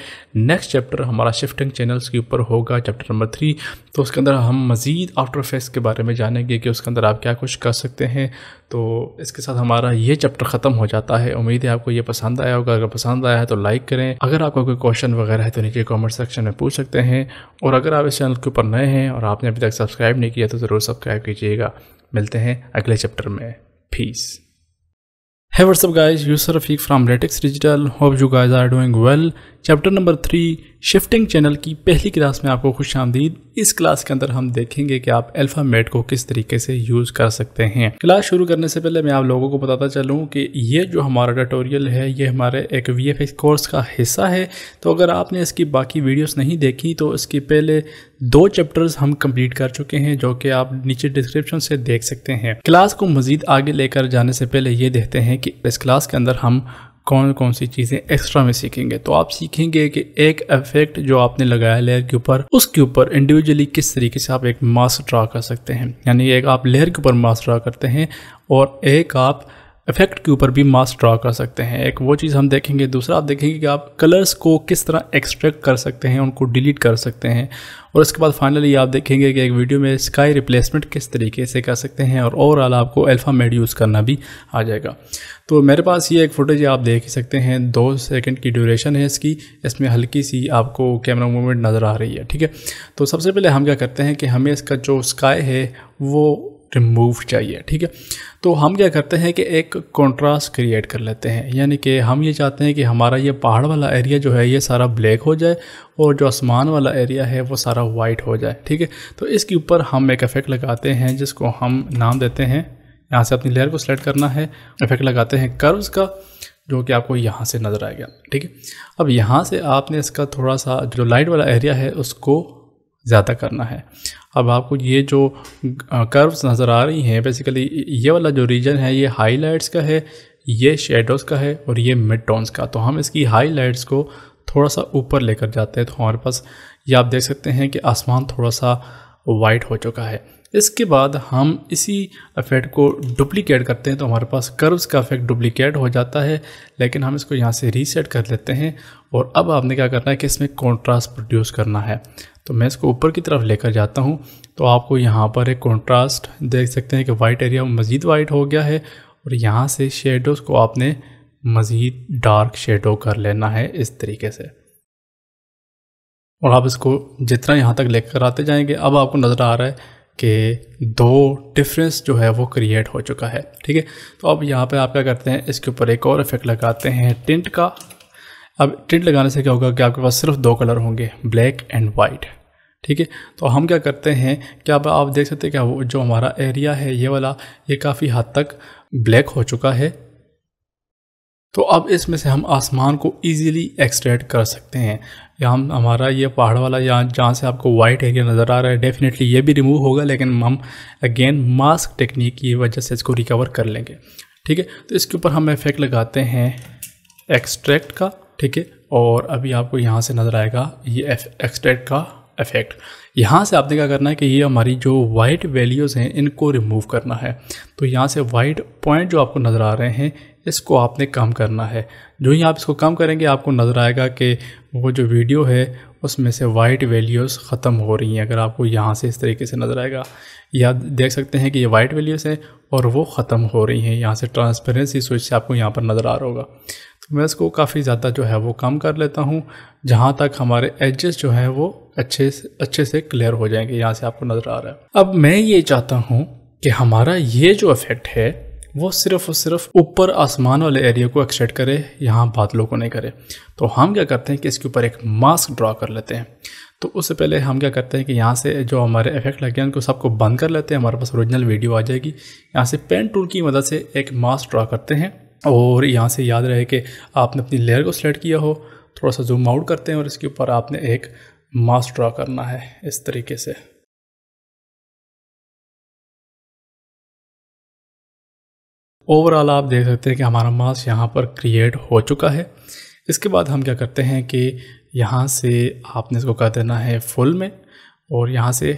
[SPEAKER 1] नेक्स्ट चैप्टर हमारा शिफ्टिंग चैनल्स के ऊपर होगा चैप्टर नंबर थ्री तो उसके अंदर हम मज़ीद आफ्टर फेस के बारे में जानेंगे कि उसके अंदर आप क्या कुछ कर सकते हैं तो इसके साथ हमारा ये चैप्टर ख़त्म हो जाता है उम्मीद है आपको ये पसंद आया होगा अगर पसंद आया है तो लाइक करें अगर आपका कोई क्वेश्चन वगैरह है तो नीचे कॉमेंट सेक्शन में पूछ सकते हैं और अगर आप इस चैनल के ऊपर नए हैं और आपने अभी तक सब्सक्राइब नहीं किया तो ज़रूर सब्सक्राइब कीजिएगा मिलते हैं अगले चैप्टर में fees Hey what's up guys, user Rafiq from Latex Digital. Hope you guys are doing well. Chapter number 3 shifting channel की पहली क्लास में आपको खुश आमदीद इस क्लास के अंदर हम देखेंगे कि आप अल्फ़ामेट को किस तरीके से यूज़ कर सकते हैं क्लास शुरू करने से पहले मैं आप लोगों को बताता चलूँ कि ये जो हमारा ट्यूटोरियल है ये हमारे एक वी कोर्स का हिस्सा है तो अगर आपने इसकी बाकी वीडियोस नहीं देखी तो इसकी पहले दो चैप्टर्स हम कंप्लीट कर चुके हैं जो कि आप नीचे डिस्क्रिप्शन से देख सकते हैं क्लास को मज़ीद आगे लेकर जाने से पहले ये देखते हैं कि इस क्लास के अंदर हम कौन कौन सी चीज़ें एक्स्ट्रा में सीखेंगे तो आप सीखेंगे कि एक इफेक्ट जो आपने लगाया लेयर के ऊपर उसके ऊपर इंडिविजुअली किस तरीके से आप एक मास्क ड्रा कर सकते हैं यानी एक आप लेयर के ऊपर मास्क ड्रा करते हैं और एक आप इफेक्ट के ऊपर भी मास्क ड्रा कर सकते हैं एक वो चीज़ हम देखेंगे दूसरा आप देखेंगे कि आप कलर्स को किस तरह एक्सट्रैक्ट कर सकते हैं उनको डिलीट कर सकते हैं और इसके बाद फाइनली आप देखेंगे कि एक वीडियो में स्काई रिप्लेसमेंट किस तरीके से कर सकते हैं और ओवरऑल आपको अल्फ़ा मेड यूज़ करना भी आ जाएगा तो मेरे पास ये एक फोटेज आप देख ही सकते हैं दो सेकंड की ड्यूरेशन है इसकी इसमें हल्की सी आपको कैमरा मूवमेंट नज़र आ रही है ठीक है तो सबसे पहले हम क्या करते हैं कि हमें इसका जो स्काई है वो रिमूव चाहिए ठीक है तो हम क्या करते हैं कि एक कंट्रास्ट क्रिएट कर लेते हैं यानी कि हम ये चाहते हैं कि हमारा ये पहाड़ वाला एरिया जो है ये सारा ब्लैक हो जाए और जो आसमान वाला एरिया है वो सारा वाइट हो जाए ठीक है तो इसके ऊपर हम एक इफ़ेक्ट लगाते हैं जिसको हम नाम देते हैं यहाँ से अपनी लेयर को सिलेक्ट करना है इफेक्ट लगाते हैं कर्व्स का जो कि आपको यहाँ से नज़र आएगा ठीक है अब यहाँ से आपने इसका थोड़ा सा जो लाइट वाला एरिया है उसको ज़्यादा करना है अब आपको ये जो कर्व्स नज़र आ रही हैं बेसिकली ये वाला जो रीजन है ये हाईलाइट्स का है ये शेडोज़ का है और ये मिड टोन्स का तो हम इसकी हाईलाइट्स को थोड़ा सा ऊपर लेकर जाते हैं तो हमारे पास ये आप देख सकते हैं कि आसमान थोड़ा सा वाइट हो चुका है इसके बाद हम इसी इफ़ेक्ट को डुप्लीकेट करते हैं तो हमारे पास कर्व्स का इफेक्ट डुप्लीकेट हो जाता है लेकिन हम इसको यहाँ से रीसेट कर लेते हैं और अब आपने क्या करना है कि इसमें कॉन्ट्रास्ट प्रोड्यूस करना है तो मैं इसको ऊपर की तरफ लेकर जाता हूँ तो आपको यहाँ पर एक कॉन्ट्रास्ट देख सकते हैं कि वाइट एरिया मज़ीद वाइट हो गया है और यहाँ से शेडोज़ को आपने मज़ीद डार्क शेडो कर लेना है इस तरीके से और आप इसको जितना यहाँ तक लेकर आते जाएंगे अब आपको नज़र आ रहा है कि दो डिफरेंस जो है वो क्रिएट हो चुका है ठीक है तो अब यहाँ पे आप क्या करते हैं इसके ऊपर एक और इफेक्ट लगाते हैं टिंट का अब टिंट लगाने से क्या होगा कि आपके पास सिर्फ दो कलर होंगे ब्लैक एंड वाइट ठीक है तो हम क्या करते हैं क्या आप, आप देख सकते हैं क्या जो हमारा एरिया है ये वाला ये काफ़ी हद तक ब्लैक हो चुका है तो अब इसमें से हम आसमान को इजीली एक्सट्रैक्ट कर सकते हैं या हम हमारा ये पहाड़ वाला यहाँ जहाँ से आपको वाइट एरिया नज़र आ रहा है डेफिनेटली ये भी रिमूव होगा लेकिन हम अगेन मास्क टेक्निक की वजह से इसको रिकवर कर लेंगे ठीक है तो इसके ऊपर हम इफेक्ट लगाते हैं एक्सट्रैक्ट का ठीक है और अभी आपको यहाँ से नज़र आएगा ये एक्सट्रैक्ट का इफेक्ट यहाँ से आपने क्या करना है कि ये हमारी जो वाइट वैल्यूज़ हैं इनको रिमूव करना है तो यहाँ से वाइट पॉइंट जो आपको नज़र आ रहे हैं इसको आपने कम करना है जो ही आप इसको कम करेंगे आपको नज़र आएगा कि वो जो वीडियो है उसमें से वाइट वैल्यूज़ ख़त्म हो रही हैं अगर आपको यहाँ से इस तरीके से नज़र आएगा या देख सकते हैं कि ये वाइट वैल्यूज़ हैं और वो ख़त्म हो रही हैं यहाँ से ट्रांसपेरेंसी स्विच से आपको यहाँ पर नज़र आ रहा होगा मैं इसको काफ़ी ज़्यादा जो है वो कम कर लेता हूँ जहाँ तक हमारे एजेस जो हैं वो अच्छे से अच्छे से क्लियर हो जाएंगे यहाँ से आपको नज़र आ रहा है अब मैं ये चाहता हूँ कि हमारा ये जो इफेक्ट है वो सिर्फ और सिर्फ ऊपर आसमान वाले एरिया को एक्सट्रैक्ट करे यहाँ बादलों को नहीं करे तो हम क्या करते हैं कि इसके ऊपर एक मास्क ड्रा कर लेते हैं तो उससे पहले हम क्या करते हैं कि यहाँ से जो हमारे इफेक्ट लगे हैं उनको सबको बंद कर लेते हैं हमारे पास ओरिजिनल वीडियो आ जाएगी यहाँ से पेन टूल की मदद से एक मास्क ड्रा करते हैं और यहाँ से याद रहे कि आपने अपनी लेयर को
[SPEAKER 2] सिलेक्ट किया हो थोड़ा सा जूम आउट करते हैं और इसके ऊपर आपने एक मास्क ड्रा करना है इस तरीके से ओवरऑल आप देख सकते हैं कि हमारा मास्क यहाँ पर क्रिएट हो चुका है
[SPEAKER 1] इसके बाद हम क्या करते हैं कि यहाँ से आपने इसको कर देना है फुल में और यहाँ से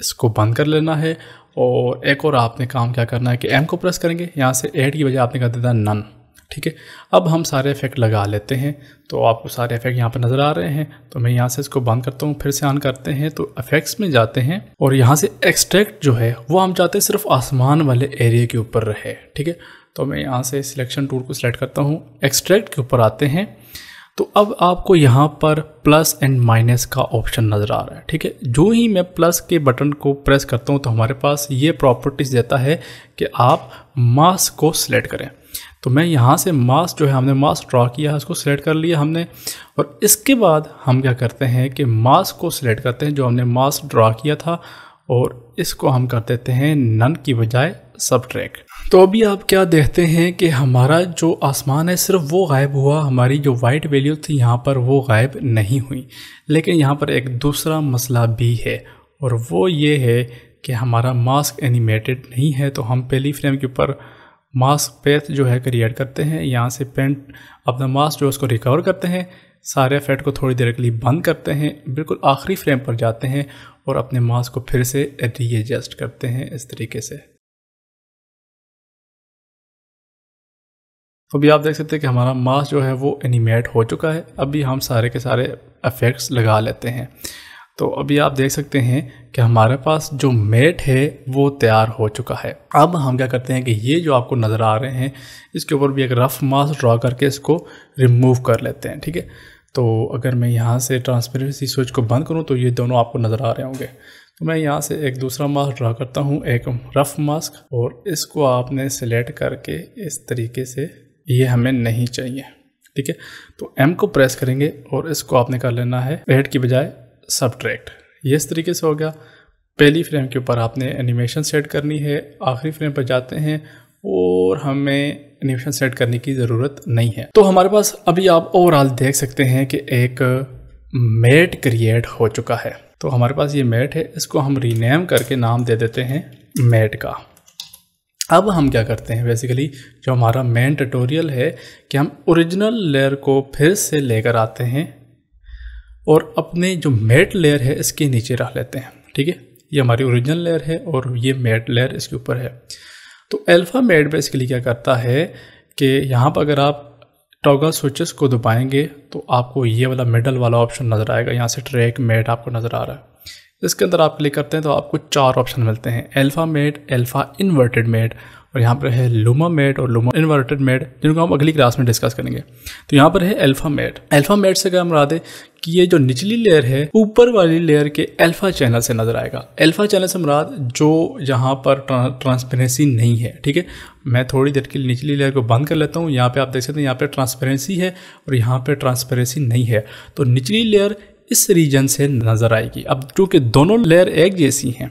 [SPEAKER 1] इसको बंद कर लेना है और एक और आपने काम क्या करना है कि एम को प्रेस करेंगे यहाँ से एड की वजह आपने कर देता नन ठीक है अब हम सारे इफेक्ट लगा लेते हैं तो आपको सारे इफेक्ट यहाँ पर नज़र आ रहे हैं तो मैं यहाँ से इसको बंद करता हूँ फिर से ऑन करते हैं तो इफेक्ट्स में जाते हैं और यहाँ से एक्सट्रैक्ट जो है वो हम चाहते हैं सिर्फ आसमान वाले एरिए के ऊपर रहे ठीक है तो मैं यहाँ से सिलेक्शन टूल को सिलेक्ट करता हूँ एक्सट्रैक्ट के ऊपर आते हैं तो अब आपको यहाँ पर प्लस एंड माइनस का ऑप्शन नज़र आ रहा है ठीक है जो ही मैं प्लस के बटन को प्रेस करता हूँ तो हमारे पास ये प्रॉपर्टीज़ देता है कि आप मास को सिलेक्ट करें तो मैं यहाँ से मास जो है हमने मास ड्रा किया है उसको सिलेक्ट कर लिया हमने और इसके बाद हम क्या करते हैं कि मास को सिलेक्ट करते हैं जो हमने मास ड्रा किया था और इसको हम कर देते हैं नन की बजाय सब ट्रैक तो अभी आप क्या देखते हैं कि हमारा जो आसमान है सिर्फ वो गायब हुआ हमारी जो वाइट वैल्यू थी यहाँ पर वो गायब नहीं हुई लेकिन यहाँ पर एक दूसरा मसला भी है और वो ये है कि हमारा मास्क एनिमेटेड नहीं है तो हम पहली फ्रेम के ऊपर मास्क पेथ जो है क्रिएट करते हैं यहाँ से पेंट अपना मास्क जो उसको रिकवर करते हैं सारे फैट को थोड़ी देर के लिए बंद करते हैं बिल्कुल आखिरी फ्रेम पर जाते हैं
[SPEAKER 2] और अपने मास्क को फिर से रीएडजस्ट करते हैं इस तरीके से अभी तो आप देख सकते हैं कि हमारा मास्क जो है वो एनिमेट
[SPEAKER 1] हो चुका है अभी हम सारे के सारे इफ़ेक्ट्स लगा लेते हैं तो अभी आप देख सकते हैं कि हमारे पास जो मेट है वो तैयार हो चुका है अब हम क्या करते हैं कि ये जो आपको नज़र आ रहे हैं इसके ऊपर भी एक रफ़ मास्क ड्रा करके इसको रिमूव कर लेते हैं ठीक है तो अगर मैं यहाँ से ट्रांसपेरेंसी स्विच को बंद करूँ तो ये दोनों आपको नज़र आ रहे होंगे तो मैं यहाँ से एक दूसरा मास्क ड्रा करता हूँ एक रफ़ मास्क और इसको आपने सेलेक्ट करके इस तरीके से ये हमें नहीं चाहिए ठीक है तो एम को प्रेस करेंगे और इसको आपने कर लेना है एड की बजाय सब ये इस तरीके से हो गया पहली फ्रेम के ऊपर आपने एनिमेशन सेट करनी है आखिरी फ्रेम पर जाते हैं और हमें एनिमेशन सेट करने की ज़रूरत नहीं है तो हमारे पास अभी आप ओवरऑल देख सकते हैं कि एक मेट क्रिएट हो चुका है तो हमारे पास ये मेट है इसको हम रीनेम करके नाम दे देते हैं मेट का अब हम क्या करते हैं बेसिकली जो हमारा मेन ट्यूटोरियल है कि हम ओरिजिनल लेयर को फिर से लेकर आते हैं और अपने जो मेट लेयर है इसके नीचे रख लेते हैं ठीक है ये हमारी ओरिजिनल लेयर है और ये मेट लेयर इसके ऊपर है तो अल्फ़ा मेट बेसिकली क्या करता है कि यहाँ पर अगर आप टॉगल स्विचेस को दबाएंगे तो आपको ये वाला मिडल वाला ऑप्शन नज़र आएगा यहाँ से ट्रैक मेट आपको नज़र आ रहा है इसके अंदर आप क्लिक करते हैं तो आपको चार ऑप्शन मिलते हैं alpha matte alpha inverted matte और यहाँ पर है लुमा मेड और लुमा इन्वर्टेड मेड जिनको हम अगली क्लास में डिस्कस करेंगे तो यहाँ पर है एल्फ़ा मेड एल्फ़ा मेड से क्या मुराद है कि ये जो निचली लेयर है ऊपर वाली लेयर के अल्फा चैनल से नज़र आएगा अल्फा चैनल से मुराद जो यहाँ पर ट्रांसपेरेंसी नहीं है ठीक है मैं थोड़ी देर के लिए निचली लेयर को बंद कर लेता हूँ यहाँ पे आप देख सकते हैं यहाँ पे ट्रांसपेरेंसी है और यहाँ पे ट्रांसपेरेंसी नहीं है तो निचली लेयर इस रीजन से नज़र आएगी अब चूँकि दोनों लेयर एक जैसी हैं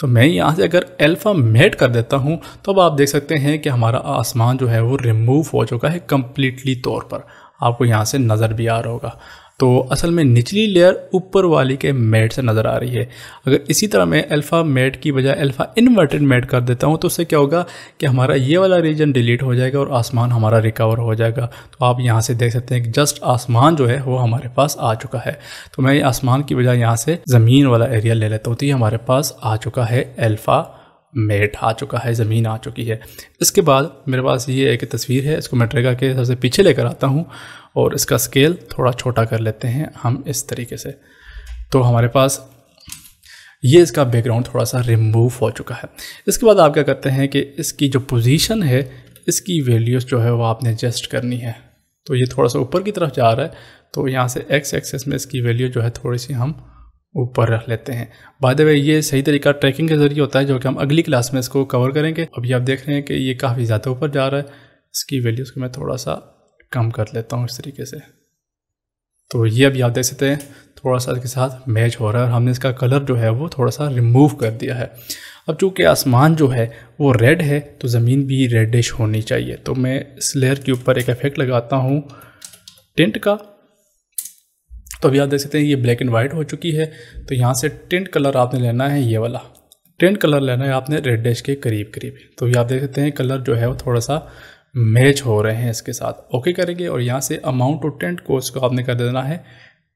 [SPEAKER 1] तो मैं यहाँ से अगर अल्फ़ा मेट कर देता हूँ तो अब आप देख सकते हैं कि हमारा आसमान जो है वो रिमूव हो चुका है कम्प्लीटली तौर पर आपको यहाँ से नज़र भी आ रहा होगा तो असल में निचली लेयर ऊपर वाली के मेट से नज़र आ रही है अगर इसी तरह मैं अल्फ़ा मेट की बजाय अल्फ़ा इन्वर्टेड मेट कर देता हूँ तो उससे क्या होगा कि हमारा ये वाला रीजन डिलीट हो जाएगा और आसमान हमारा रिकवर हो जाएगा तो आप यहाँ से देख सकते हैं कि जस्ट आसमान जो है वो हमारे पास आ चुका है तो मैं आसमान की बजाय यहाँ से ज़मीन वाला एरिया ले लेता हूँ तो ये हमारे पास आ चुका है एल्फ़ा मेट आ चुका है ज़मीन आ चुकी है इसके बाद मेरे पास ये एक तस्वीर है इसको मैं ट्रेगा के सबसे पीछे लेकर आता हूँ और इसका स्केल थोड़ा छोटा कर लेते हैं हम इस तरीके से तो हमारे पास ये इसका बैकग्राउंड थोड़ा सा रिमूव हो चुका है इसके बाद आप क्या करते हैं कि इसकी जो पोजीशन है इसकी वैल्यूज़ जो है वो आपने एडजस्ट करनी है तो ये थोड़ा सा ऊपर की तरफ जा रहा है तो यहाँ से एक्स एक्सेस में इसकी वैल्यू जो है थोड़ी सी हम ऊपर रख लेते हैं बाद में ये सही तरीका ट्रैकिंग के ज़रिए होता है जो कि हम अगली क्लास में इसको कवर करेंगे अभी आप देख रहे हैं कि ये काफ़ी ज़्यादा ऊपर जा रहा है इसकी वैल्यूज़ को मैं थोड़ा सा कम कर लेता हूँ इस तरीके से तो ये अभी आप देख सकते हैं थोड़ा सा इसके साथ मैच हो रहा है और हमने इसका कलर जो है वो थोड़ा सा रिमूव कर दिया है अब चूँकि आसमान जो है वो रेड है तो ज़मीन भी रेडिश होनी चाहिए तो मैं इस लेयर के ऊपर एक इफ़ेक्ट लगाता हूँ टेंट का तो अभी आप देख सकते हैं ये ब्लैक एंड वाइट हो चुकी है तो यहाँ से टेंट कलर आपने लेना है ये वाला टेंट कलर लेना है आपने रेडिश के करीब करीब तो ये आप देख सकते हैं कलर जो है वो थोड़ा सा मैच हो रहे हैं इसके साथ ओके करेंगे और यहाँ से अमाउंट टू टेंट को इसको आपने कर देना है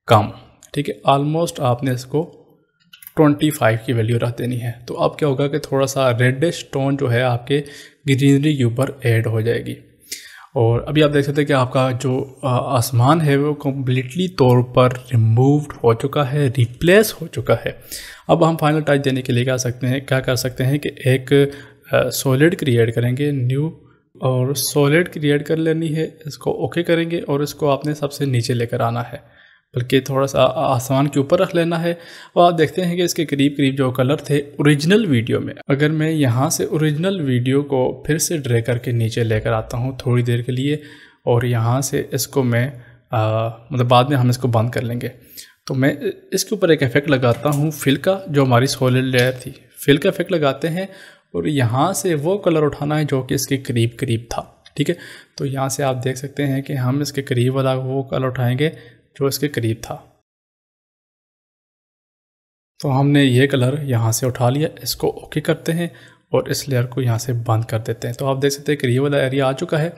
[SPEAKER 1] कम ठीक है ऑलमोस्ट आपने इसको 25 की वैल्यू रख देनी है तो अब क्या होगा कि थोड़ा सा रेडिश टोन जो है आपके ग्रीनरी के ऊपर ऐड हो जाएगी और अभी आप देख सकते हैं कि आपका जो आसमान है वो कम्प्लीटली तौर पर रिमूव्ड हो चुका है रिप्लेस हो चुका है अब हम फाइनल टच देने के लिए क्या सकते हैं क्या कर सकते हैं कि एक सॉलिड क्रिएट करेंगे न्यू और सॉलिड क्रिएट कर लेनी है इसको ओके करेंगे और इसको आपने सबसे नीचे लेकर आना है बल्कि थोड़ा सा आसमान के ऊपर रख लेना है और आप देखते हैं कि इसके करीब करीब जो कलर थे ओरिजिनल वीडियो में अगर मैं यहाँ से ओरिजिनल वीडियो को फिर से ड्रे करके नीचे लेकर आता हूँ थोड़ी देर के लिए और यहाँ से इसको मैं आ, मतलब बाद में हम इसको बंद कर लेंगे तो मैं इसके ऊपर एक इफेक्ट लगाता हूँ फिल का जो हमारी सोलर लेयर थी फिल का इफेक्ट लगाते हैं और यहाँ से वो कलर उठाना है जो कि इसके करीब करीब था ठीक है तो यहाँ से आप देख सकते हैं कि हम इसके करीब वाला वो कलर उठाएंगे जो इसके करीब था तो हमने ये कलर यहाँ से उठा लिया इसको ओके करते हैं और इस लेयर को यहाँ से बंद कर देते हैं तो आप देख सकते हैं करीब वाला एरिया आ चुका है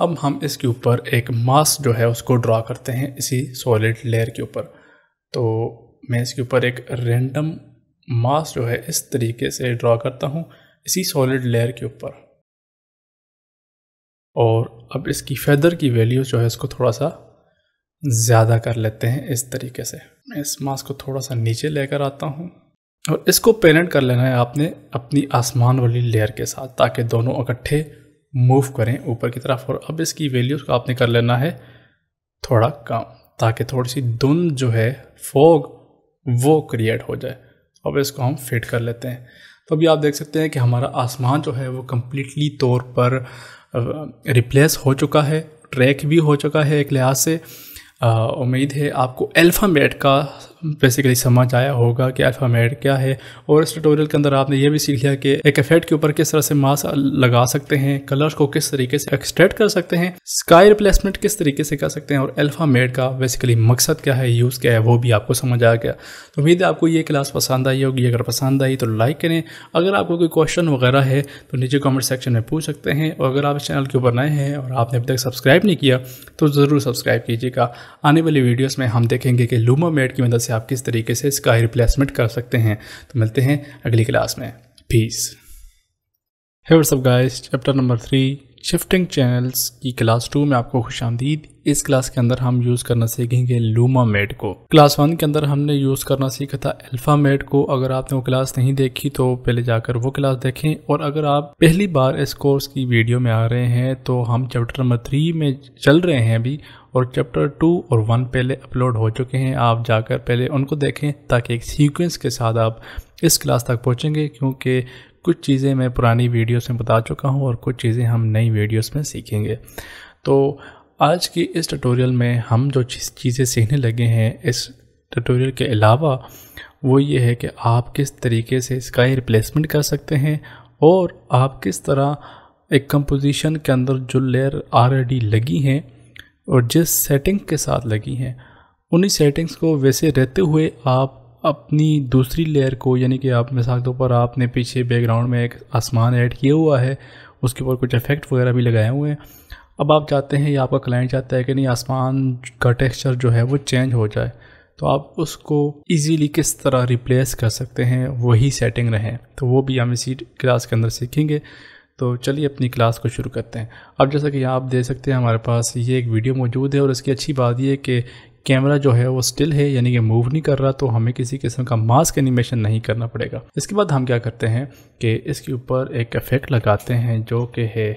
[SPEAKER 1] अब हम इसके ऊपर एक मास्क जो है उसको ड्रा करते हैं इसी सॉलिड लेयर के ऊपर तो मैं इसके ऊपर एक रेंडम मास्क जो है इस तरीके से ड्रा करता हूँ इसी सॉलिड लेयर के ऊपर और अब इसकी फेदर की वैल्यू जो है इसको थोड़ा सा ज़्यादा कर लेते हैं इस तरीके से मैं इस मास्क को थोड़ा सा नीचे लेकर आता हूँ और इसको पेरेंट कर लेना है आपने अपनी आसमान वाली लेयर के साथ ताकि दोनों इकट्ठे मूव करें ऊपर की तरफ और अब इसकी वैल्यूज़ को आपने कर लेना है थोड़ा कम ताकि थोड़ी सी धुंध जो है फोग वो क्रिएट हो जाए अब इसको हम फिट कर लेते हैं तो अभी आप देख सकते हैं कि हमारा आसमान जो है वो कम्प्लीटली तौर पर रिप्लेस हो चुका है ट्रैक भी हो चुका है एक लिहाज से उम्मीद है आपको अल्फ़ाबेट का बेसिकली समझ आया होगा कि अल्फ़ामेड क्या है और इस ट्यूटोरियल के अंदर आपने ये भी सीख लिया कि एक इफेक्ट के ऊपर किस तरह से मास्क लगा सकते हैं कलर्स को किस तरीके से एक्सट्रैक्ट कर सकते हैं स्काई रिप्लेसमेंट किस तरीके से कर सकते हैं और अल्फ़ामेड का बेसिकली मकसद क्या है यूज़ क्या है वो भी आपको समझ आ गया तो उम्मीद है आपको ये क्लास पसंद आई होगी अगर पसंद आई तो लाइक करें अगर आपको कोई क्वेश्चन वगैरह है तो नीचे कॉमेंट सेक्शन में पूछ सकते हैं और अगर आप इस चैनल के ऊपर नए हैं और आपने अभी तक सब्सक्राइब नहीं किया तो ज़रूर सब्सक्राइब कीजिएगा आने वाली वीडियोज़ में हम देखेंगे कि लूमा मेड की मदद से आप किस तरीके से इसका रिप्लेसमेंट कर सकते हैं तो मिलते हैं अगली क्लास में पीस है सब guys chapter number three shifting channels की क्लास टू में आपको खुश आमदीद इस क्लास के अंदर हम यूज़ करना सीखेंगे लूमा मेड को क्लास वन के अंदर हमने यूज़ करना सीखा था अल्फ़ा मेड को अगर आपने वो क्लास नहीं देखी तो पहले जाकर वो क्लास देखें और अगर आप पहली बार इस कोर्स की वीडियो में आ रहे हैं तो हम चैप्टर नंबर थ्री में चल रहे हैं अभी और चैप्टर टू और वन पहले अपलोड हो चुके हैं आप जाकर पहले उनको देखें ताकि एक सीक्वेंस के साथ आप इस क्लास तक पहुँचेंगे क्योंकि कुछ चीज़ें मैं पुरानी वीडियोस में बता चुका हूँ और कुछ चीज़ें हम नई वीडियोस में सीखेंगे तो आज की इस ट्यूटोरियल में हम जो चीज़ें सीखने लगे हैं इस ट्यूटोरियल के अलावा वो ये है कि आप किस तरीके से इसका रिप्लेसमेंट कर सकते हैं और आप किस तरह एक कंपोजिशन के अंदर जो लेयर आर लगी हैं और जिस सेटिंग के साथ लगी हैं उन्हीं सेटिंग्स को वैसे रहते हुए आप अपनी दूसरी लेयर को यानी कि आप मिसाल के तो ऊपर आपने पीछे बैकग्राउंड में एक आसमान ऐड किया हुआ है उसके ऊपर कुछ इफेक्ट वगैरह भी लगाए हुए हैं अब आप चाहते हैं या आपका क्लाइंट चाहता है कि नहीं आसमान का टेक्सचर जो है वो चेंज हो जाए तो आप उसको इजीली किस तरह रिप्लेस कर सकते हैं वही सेटिंग रहें तो वो भी हम इसी क्लास के अंदर सीखेंगे तो चलिए अपनी क्लास को शुरू करते हैं अब जैसा कि आप देख सकते हैं हमारे पास ये एक वीडियो मौजूद है और इसकी अच्छी बात यह कि कैमरा जो है वो स्टिल है यानी कि मूव नहीं कर रहा तो हमें किसी किस्म का मास्क एनिमेशन नहीं करना पड़ेगा इसके बाद हम क्या करते हैं कि इसके ऊपर एक इफेक्ट लगाते हैं जो कि है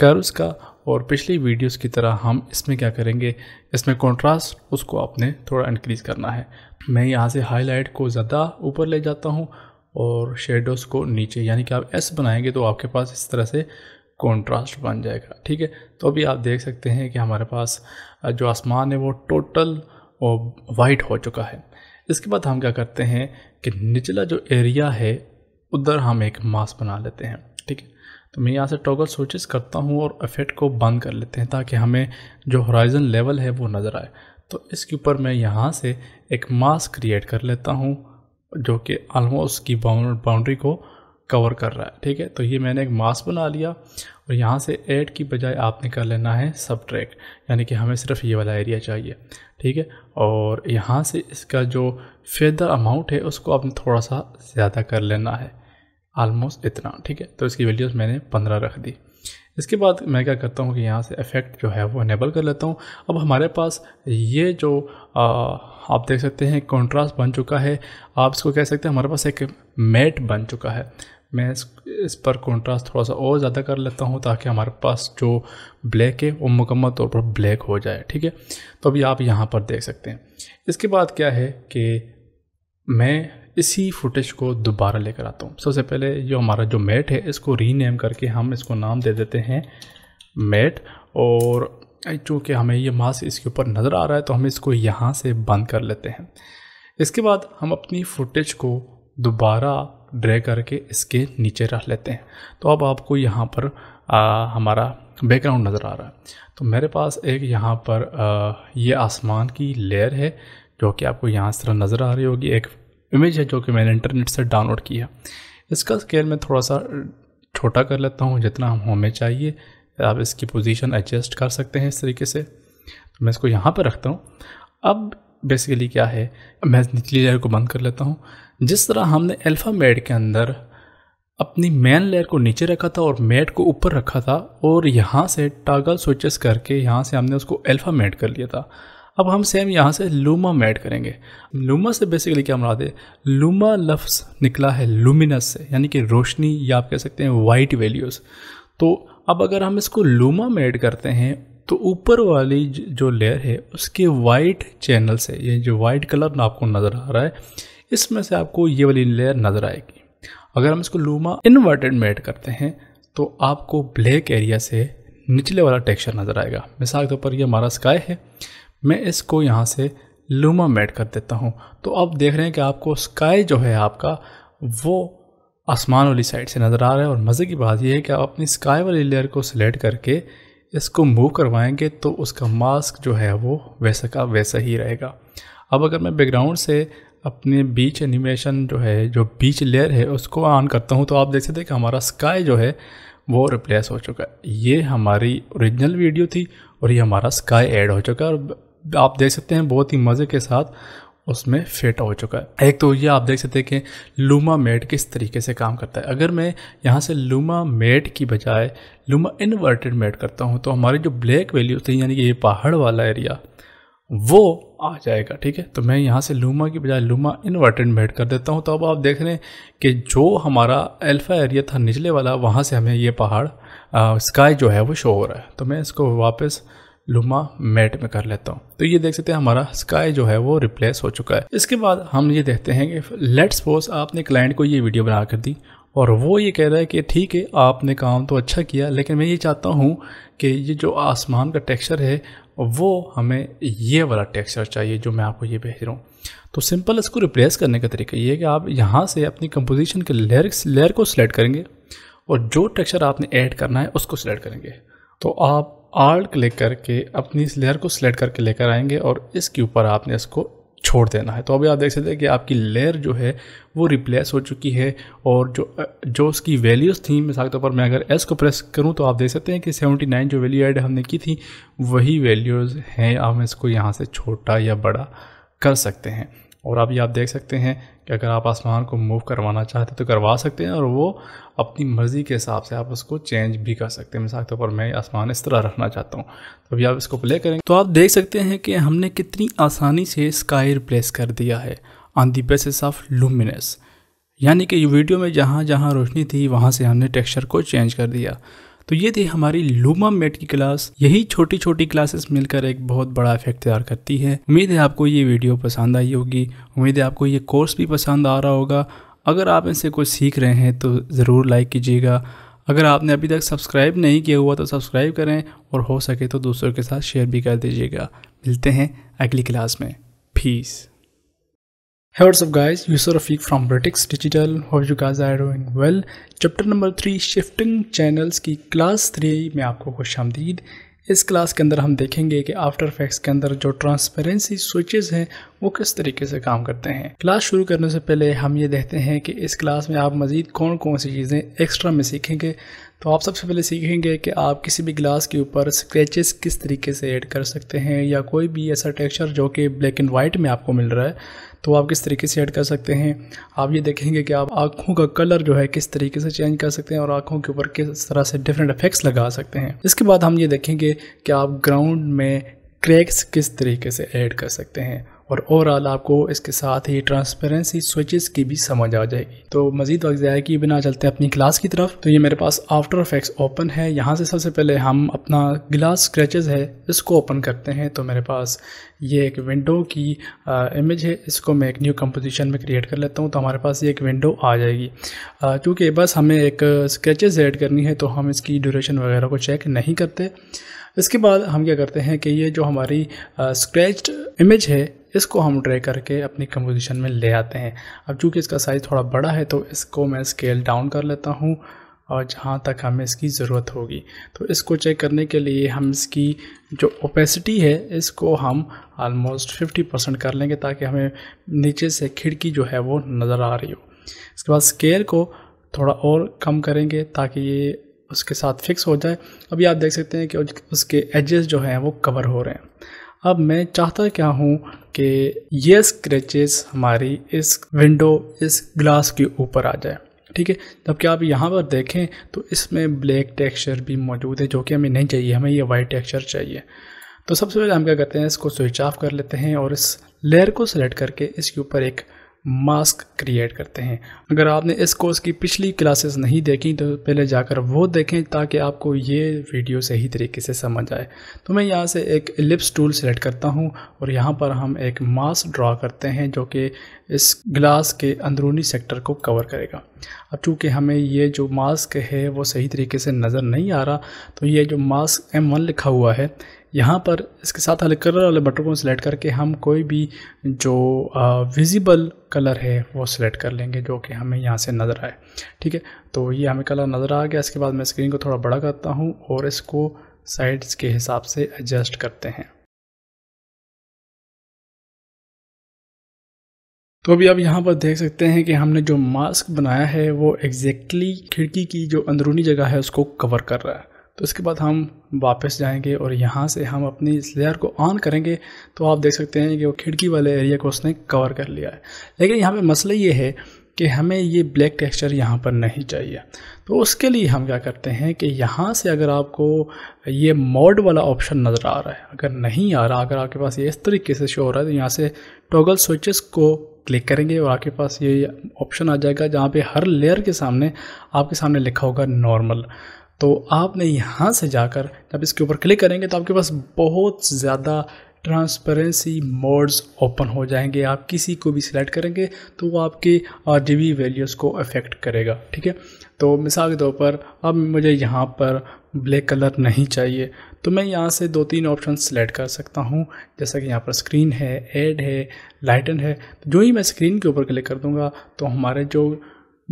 [SPEAKER 1] कर्व्स का और पिछली वीडियोस की तरह हम इसमें क्या करेंगे इसमें कंट्रास्ट उसको आपने थोड़ा इंक्रीज़ करना है मैं यहाँ से हाईलाइट को ज़्यादा ऊपर ले जाता हूँ और शेडोज़ को नीचे यानी कि आप एस बनाएंगे तो आपके पास इस तरह से कंट्रास्ट बन जाएगा ठीक है तो अभी आप देख सकते हैं कि हमारे पास जो आसमान है वो टोटल वाइट हो चुका है इसके बाद हम क्या करते हैं कि निचला जो एरिया है उधर हम एक मास्क बना लेते हैं ठीक है तो मैं यहाँ से टॉगल स्विचेस करता हूँ और इफेक्ट को बंद कर लेते हैं ताकि हमें जो हॉराइजन लेवल है वो नज़र आए तो इसके ऊपर मैं यहाँ से एक मास्क क्रिएट कर लेता हूँ जो कि ऑलमोस्ट की बाउंड्री को कवर कर रहा है ठीक है तो ये मैंने एक मास्क बना लिया तो यहाँ से ऐड की बजाय आपने कर लेना है सब यानी कि हमें सिर्फ ये वाला एरिया चाहिए ठीक है और यहाँ से इसका जो फेदर अमाउंट है उसको आपने थोड़ा सा ज़्यादा कर लेना है आलमोस्ट इतना ठीक है तो इसकी वैल्यूज़ मैंने पंद्रह रख दी इसके बाद मैं क्या करता हूँ कि यहाँ से इफ़ेक्ट जो है वो इनेबल कर लेता हूँ अब हमारे पास ये जो आ, आप देख सकते हैं कॉन्ट्रास्ट बन चुका है आप इसको कह सकते हैं हमारे पास एक मैट बन चुका है मैं इस, इस पर कॉन्ट्रास्ट थोड़ा सा और ज़्यादा कर लेता हूँ ताकि हमारे पास जो ब्लैक है वो मुकम्मल तौर पर ब्लैक हो जाए ठीक है तो अभी आप यहाँ पर देख सकते हैं इसके बाद क्या है कि मैं इसी फुटेज को दोबारा लेकर आता हूँ सबसे पहले जो हमारा जो मेट है इसको रीनेम करके हम इसको नाम दे देते हैं मेट और चूँकि हमें ये मास्क इसके ऊपर नज़र आ रहा है तो हम इसको यहाँ से बंद कर लेते हैं इसके बाद हम अपनी फुटेज को दोबारा ड्रे करके इसके नीचे रख लेते हैं तो अब आपको यहाँ पर आ, हमारा बैकग्राउंड नज़र आ रहा है तो मेरे पास एक यहाँ पर आ, ये आसमान की लेयर है जो कि आपको यहाँ इस तरह नज़र आ रही होगी एक इमेज है जो कि मैंने इंटरनेट से डाउनलोड किया इसका स्केल मैं थोड़ा सा छोटा कर लेता हूँ जितना हम हमें चाहिए आप इसकी पोजीशन एडजस्ट कर सकते हैं इस तरीके से तो मैं इसको यहाँ पर रखता हूँ अब बेसिकली क्या है मैं निचली लेयर को बंद कर लेता हूँ जिस तरह हमने अल्फ़ा मेड के अंदर अपनी मेन लेयर को नीचे रखा था और मेड को ऊपर रखा था और यहाँ से टागल स्विचेस करके यहाँ से हमने उसको अल्फ़ा मेड कर लिया था अब हम सेम यहाँ से लूमा मेड करेंगे लूमा से बेसिकली क्या मुराद है लूमा लफ्स निकला है लूमिनस से यानी कि रोशनी या आप कह सकते हैं वाइट वैल्यूज़ तो अब अगर हम इसको लूमा मेड करते हैं तो ऊपर वाली जो लेयर है उसके वाइट चैनल से ये जो वाइट कलर ना आपको नज़र आ रहा है इसमें से आपको ये वाली लेयर नज़र आएगी अगर हम इसको लूमा इन्वर्टेड में ऐड करते हैं तो आपको ब्लैक एरिया से निचले वाला टेक्सचर नज़र आएगा मिसाल के तौर पर ये हमारा स्काई है मैं इसको यहाँ से लूमा में कर देता हूँ तो अब देख रहे हैं कि आपको स्काई जो है आपका वो आसमान वाली साइड से नज़र आ रहा है और मज़े की बात यह है कि आप अपनी स्काई वाली लेयर को सिलेक्ट करके इसको मूव करवाएंगे तो उसका मास्क जो है वो वैसा का वैसा ही रहेगा अब अगर मैं बैकग्राउंड से अपने बीच एनिमेशन जो है जो बीच लेयर है उसको ऑन करता हूँ तो आप देख सकते हैं कि हमारा स्काई जो है वो रिप्लेस हो चुका है ये हमारी ओरिजिनल वीडियो थी और ये हमारा स्काई ऐड हो चुका है और आप देख सकते हैं बहुत ही मज़े के साथ उसमें फिट हो चुका है एक तो ये आप देख सकते हैं कि लूमा मेट किस तरीके से काम करता है अगर मैं यहाँ से लूमा मेट की बजाय लूमा इन्वर्टेड मेट करता हूँ तो हमारी जो ब्लैक वैल्यू थी यानी कि ये पहाड़ वाला एरिया वो आ जाएगा ठीक है तो मैं यहाँ से लूमा की बजाय लूमा इन्वर्टेड मेट कर देता हूँ तो अब आप देख रहे हैं कि जो हमारा एल्फा एरिया था निचले वाला वहाँ से हमें ये पहाड़ स्काई जो है वो शो हो रहा है तो मैं इसको वापस लुमा मेट में कर लेता हूँ तो ये देख सकते हैं हमारा स्काई जो है वो रिप्लेस हो चुका है इसके बाद हम ये देखते हैं कि लेट सपोज आपने क्लाइंट को ये वीडियो बना कर दी और वो ये कह रहा है कि ठीक है आपने काम तो अच्छा किया लेकिन मैं ये चाहता हूँ कि ये जो आसमान का टेक्सचर है वो हमें ये वाला टेक्सचर चाहिए जो मैं आपको ये भेज रहा हूँ तो सिंपल इसको रिप्लेस करने का तरीका ये है कि आप यहाँ से अपनी कंपोजिशन के लेयर लेयर को सिलेक्ट करेंगे और जो टेक्सचर आपने ऐड करना है उसको सिलेक्ट करेंगे तो आप आर्ट क्लिक करके अपनी इस लेयर को सिलेक्ट करके लेकर आएंगे और इसके ऊपर आपने इसको छोड़ देना है तो अभी आप देख सकते हैं कि आपकी लेयर जो है वो रिप्लेस हो चुकी है और जो जो उसकी वैल्यूज़ थी मिसाल के तौर पर मैं अगर एस को प्रेस करूं तो आप देख सकते हैं कि 79 जो वैल्यू ऐड हमने की थी वही वैल्यूज़ हैं हम इसको यहाँ से छोटा या बड़ा कर सकते हैं और अभी आप देख सकते हैं कि अगर आप आसमान को मूव करवाना चाहते तो करवा सकते हैं और वो अपनी मर्ज़ी के हिसाब से आप उसको चेंज भी कर सकते हैं मिसाल के तौर पर मैं आसमान इस तरह रखना चाहता हूँ तो अभी आप इसको प्ले करें तो आप देख सकते हैं कि हमने कितनी आसानी से स्काई रिप्लेस कर दिया है on the basis of luminous यानी कि वीडियो में जहाँ जहाँ रोशनी थी वहाँ से हमने टेक्स्चर को चेंज कर दिया तो ये थी हमारी लूमा मेट की क्लास यही छोटी छोटी क्लासेस मिलकर एक बहुत बड़ा इफेक्ट तैयार करती है उम्मीद है आपको ये वीडियो पसंद आई होगी उम्मीद है आपको ये कोर्स भी पसंद आ रहा होगा अगर आप इनसे कुछ सीख रहे हैं तो ज़रूर लाइक कीजिएगा अगर आपने अभी तक सब्सक्राइब नहीं किया हुआ तो सब्सक्राइब करें और हो सके तो दूसरों के साथ शेयर भी कर दीजिएगा मिलते हैं अगली क्लास में fees Hey what's up guys, user Rafiq from Vertex Digital. Hope you guys are doing well. Chapter number three shifting channels की क्लास थ्री में आपको खुश आमदीद इस क्लास के अंदर हम देखेंगे कि आफ्टर इफेक्ट्स के अंदर जो ट्रांसपेरेंसी स्विचेस हैं वो किस तरीके से काम करते हैं क्लास शुरू करने से पहले हम ये देखते हैं कि इस क्लास में आप मज़ीद कौन कौन सी चीज़ें एक्स्ट्रा में सीखेंगे तो आप सबसे पहले सीखेंगे कि आप किसी भी ग्लास के ऊपर स्क्रैचेस किस तरीके से ऐड कर सकते हैं या कोई भी ऐसा टेक्सचर जो कि ब्लैक एंड वाइट में आपको मिल रहा है तो आप किस तरीके से ऐड कर सकते हैं आप ये देखेंगे कि आप आँखों का कलर जो है किस तरीके से चेंज कर सकते हैं और आँखों के ऊपर किस तरह से डिफरेंट इफेक्ट्स लगा सकते हैं इसके बाद हम ये देखेंगे कि आप ग्राउंड में क्रैक्स किस तरीके से ऐड कर सकते हैं और ओवरऑल आपको इसके साथ ही ट्रांसपेरेंसी स्विचेस की भी समझ आ जाएगी तो मजीद वक्त जाए कि बिना चलते अपनी क्लास की तरफ तो ये मेरे पास आफ्टर इफेक्ट्स ओपन है यहाँ से सबसे पहले हम अपना ग्लास स्क्रैचेज है इसको ओपन करते हैं तो मेरे पास ये एक विंडो की आ, इमेज है इसको मैं एक न्यू कंपोजिशन में क्रिएट कर लेता हूँ तो हमारे पास ये एक विंडो आ जाएगी क्योंकि बस हमें एक स्क्रेचेज़ एड करनी है तो हम इसकी ड्यूरेशन वगैरह को चेक नहीं करते इसके बाद हम क्या करते हैं कि ये जो हमारी स्क्रैच्ड इमेज है इसको हम ड्रे करके अपनी कंपोजिशन में ले आते हैं अब चूँकि इसका साइज़ थोड़ा बड़ा है तो इसको मैं स्केल डाउन कर लेता हूँ और जहाँ तक हमें इसकी ज़रूरत होगी तो इसको चेक करने के लिए हम इसकी जो ओपेसिटी है इसको हम आलमोस्ट 50 परसेंट कर लेंगे ताकि हमें नीचे से खिड़की जो है वो नज़र आ रही हो इसके बाद स्केल को थोड़ा और कम करेंगे ताकि ये उसके साथ फिक्स हो जाए अभी आप देख सकते हैं कि उसके एजेस जो हैं वो कवर हो रहे हैं अब मैं चाहता क्या हूँ कि ये स्क्रेचेस हमारी इस विंडो इस ग्लास के ऊपर आ जाए ठीक है जबकि आप यहाँ पर देखें तो इसमें ब्लैक टेक्सचर भी मौजूद है जो कि हमें नहीं चाहिए हमें ये वाइट टेक्सचर चाहिए तो सबसे पहले हम क्या करते हैं इसको स्विच ऑफ कर लेते हैं और इस लेयर को सेलेक्ट करके इसके ऊपर एक मास्क क्रिएट करते हैं अगर आपने इस कोर्स की पिछली क्लासेस नहीं देखी तो पहले जाकर वो देखें ताकि आपको ये वीडियो सही तरीके से समझ आए तो मैं यहाँ से एक लिप्स टूल सेलेक्ट करता हूँ और यहाँ पर हम एक मास्क ड्रा करते हैं जो कि इस ग्लास के अंदरूनी सेक्टर को कवर करेगा अब चूँकि हमें ये जो मास्क है वो सही तरीके से नज़र नहीं आ रहा तो ये जो मास्क एम लिखा हुआ है यहाँ पर इसके साथ हल्के कलर वाले बटन को सिलेक्ट करके हम कोई भी जो विजिबल कलर है वो सिलेक्ट कर लेंगे जो कि हमें यहाँ से नज़र आए ठीक है तो ये हमें कलर नज़र आ गया इसके बाद मैं स्क्रीन को थोड़ा बड़ा करता
[SPEAKER 2] हूँ और इसको साइड्स के हिसाब से एडजस्ट करते हैं तो अभी आप यहाँ पर देख सकते हैं कि हमने
[SPEAKER 1] जो मास्क बनाया है वो एग्जैक्टली exactly खिड़की की जो अंदरूनी जगह है उसको कवर कर रहा है तो उसके बाद हम वापस जाएंगे और यहाँ से हम अपनी इस लेयर को ऑन करेंगे तो आप देख सकते हैं कि वो खिड़की वाले एरिया को उसने कवर कर लिया है लेकिन यहाँ पे मसला ये है कि हमें ये ब्लैक टेक्सचर यहाँ पर नहीं चाहिए तो उसके लिए हम क्या करते हैं कि यहाँ से अगर आपको ये मोड वाला ऑप्शन नज़र आ रहा है अगर नहीं आ रहा अगर आपके पास ये इस तरीके से शो हो रहा है तो यहाँ से टॉगल स्विचेस को क्लिक करेंगे और आपके पास ये ऑप्शन आ जाएगा जहाँ पे हर लेयर के सामने आपके सामने लिखा होगा नॉर्मल तो आपने यहाँ से जाकर जब इसके ऊपर क्लिक करेंगे तो आपके पास बहुत ज़्यादा ट्रांसपेरेंसी मोड्स ओपन हो जाएंगे आप किसी को भी सिलेक्ट करेंगे तो वो आपके आर वैल्यूज़ को अफेक्ट करेगा ठीक है तो मिसाल के तौर पर अब मुझे यहाँ पर ब्लैक कलर नहीं चाहिए तो मैं यहाँ से दो तीन ऑप्शन सेलेक्ट कर सकता हूँ जैसा कि यहाँ पर स्क्रीन है एड है लाइटन है तो जो ही मैं स्क्रीन के ऊपर क्लिक कर दूँगा तो हमारे जो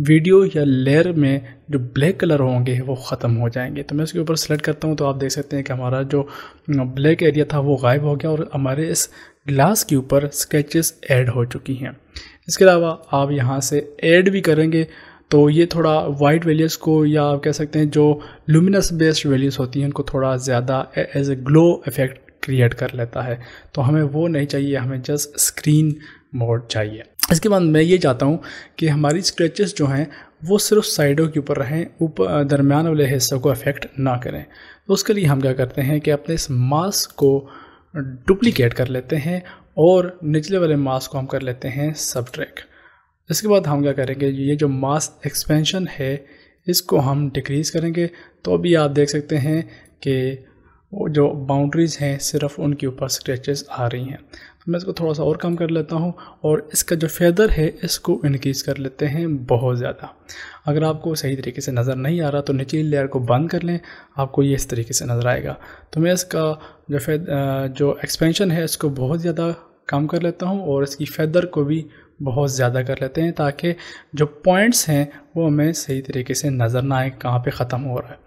[SPEAKER 1] वीडियो या लेयर में जो ब्लैक कलर होंगे वो ख़त्म हो जाएंगे तो मैं इसके ऊपर सेलेक्ट करता हूँ तो आप देख सकते हैं कि हमारा जो ब्लैक एरिया था वो गायब हो गया और हमारे इस ग्लास के ऊपर स्केचेस ऐड हो चुकी हैं इसके अलावा आप यहाँ से ऐड भी करेंगे तो ये थोड़ा वाइट वैल्यूज़ को या आप कह सकते हैं जो लुमिनस बेस्ड वैल्यूज़ होती हैं उनको थोड़ा ज़्यादा as a glow effect create कर लेता है तो हमें वो नहीं चाहिए हमें जस्ट स्क्रीन मोड चाहिए इसके बाद मैं ये चाहता हूँ कि हमारी स्क्रैचेस जो हैं वो सिर्फ साइडों के ऊपर रहें ऊपर दरमियान वाले हिस्सों को अफेक्ट ना करें तो उसके लिए हम क्या करते हैं कि अपने इस मास्क को डुप्लीकेट कर लेते हैं और निचले वाले मास्क को हम कर लेते हैं ट्रैक इसके बाद हम क्या करेंगे ये जो मास्क एक्सपेंशन है इसको हम डिक्रीज़ करेंगे तो अभी आप देख सकते हैं कि जो बाउंड्रीज़ हैं सिर्फ उनके ऊपर स्क्रैचेस आ रही हैं मैं इसको थोड़ा सा और कम कर लेता हूँ और इसका जो फेदर है इसको इनक्रीज़ कर लेते हैं बहुत ज़्यादा अगर आपको सही तरीके से नज़र नहीं आ रहा तो निचली लेयर को बंद कर लें आपको ये इस तरीके से नज़र आएगा तो मैं इसका जो फेद जो एक्सपेंशन है इसको बहुत ज़्यादा कम कर लेता हूँ और इसकी फेदर को भी बहुत ज़्यादा कर लेते हैं ताकि जो पॉइंट्स हैं वो हमें सही तरीके से नज़र ना आए कहाँ पर ख़त्म हो रहा है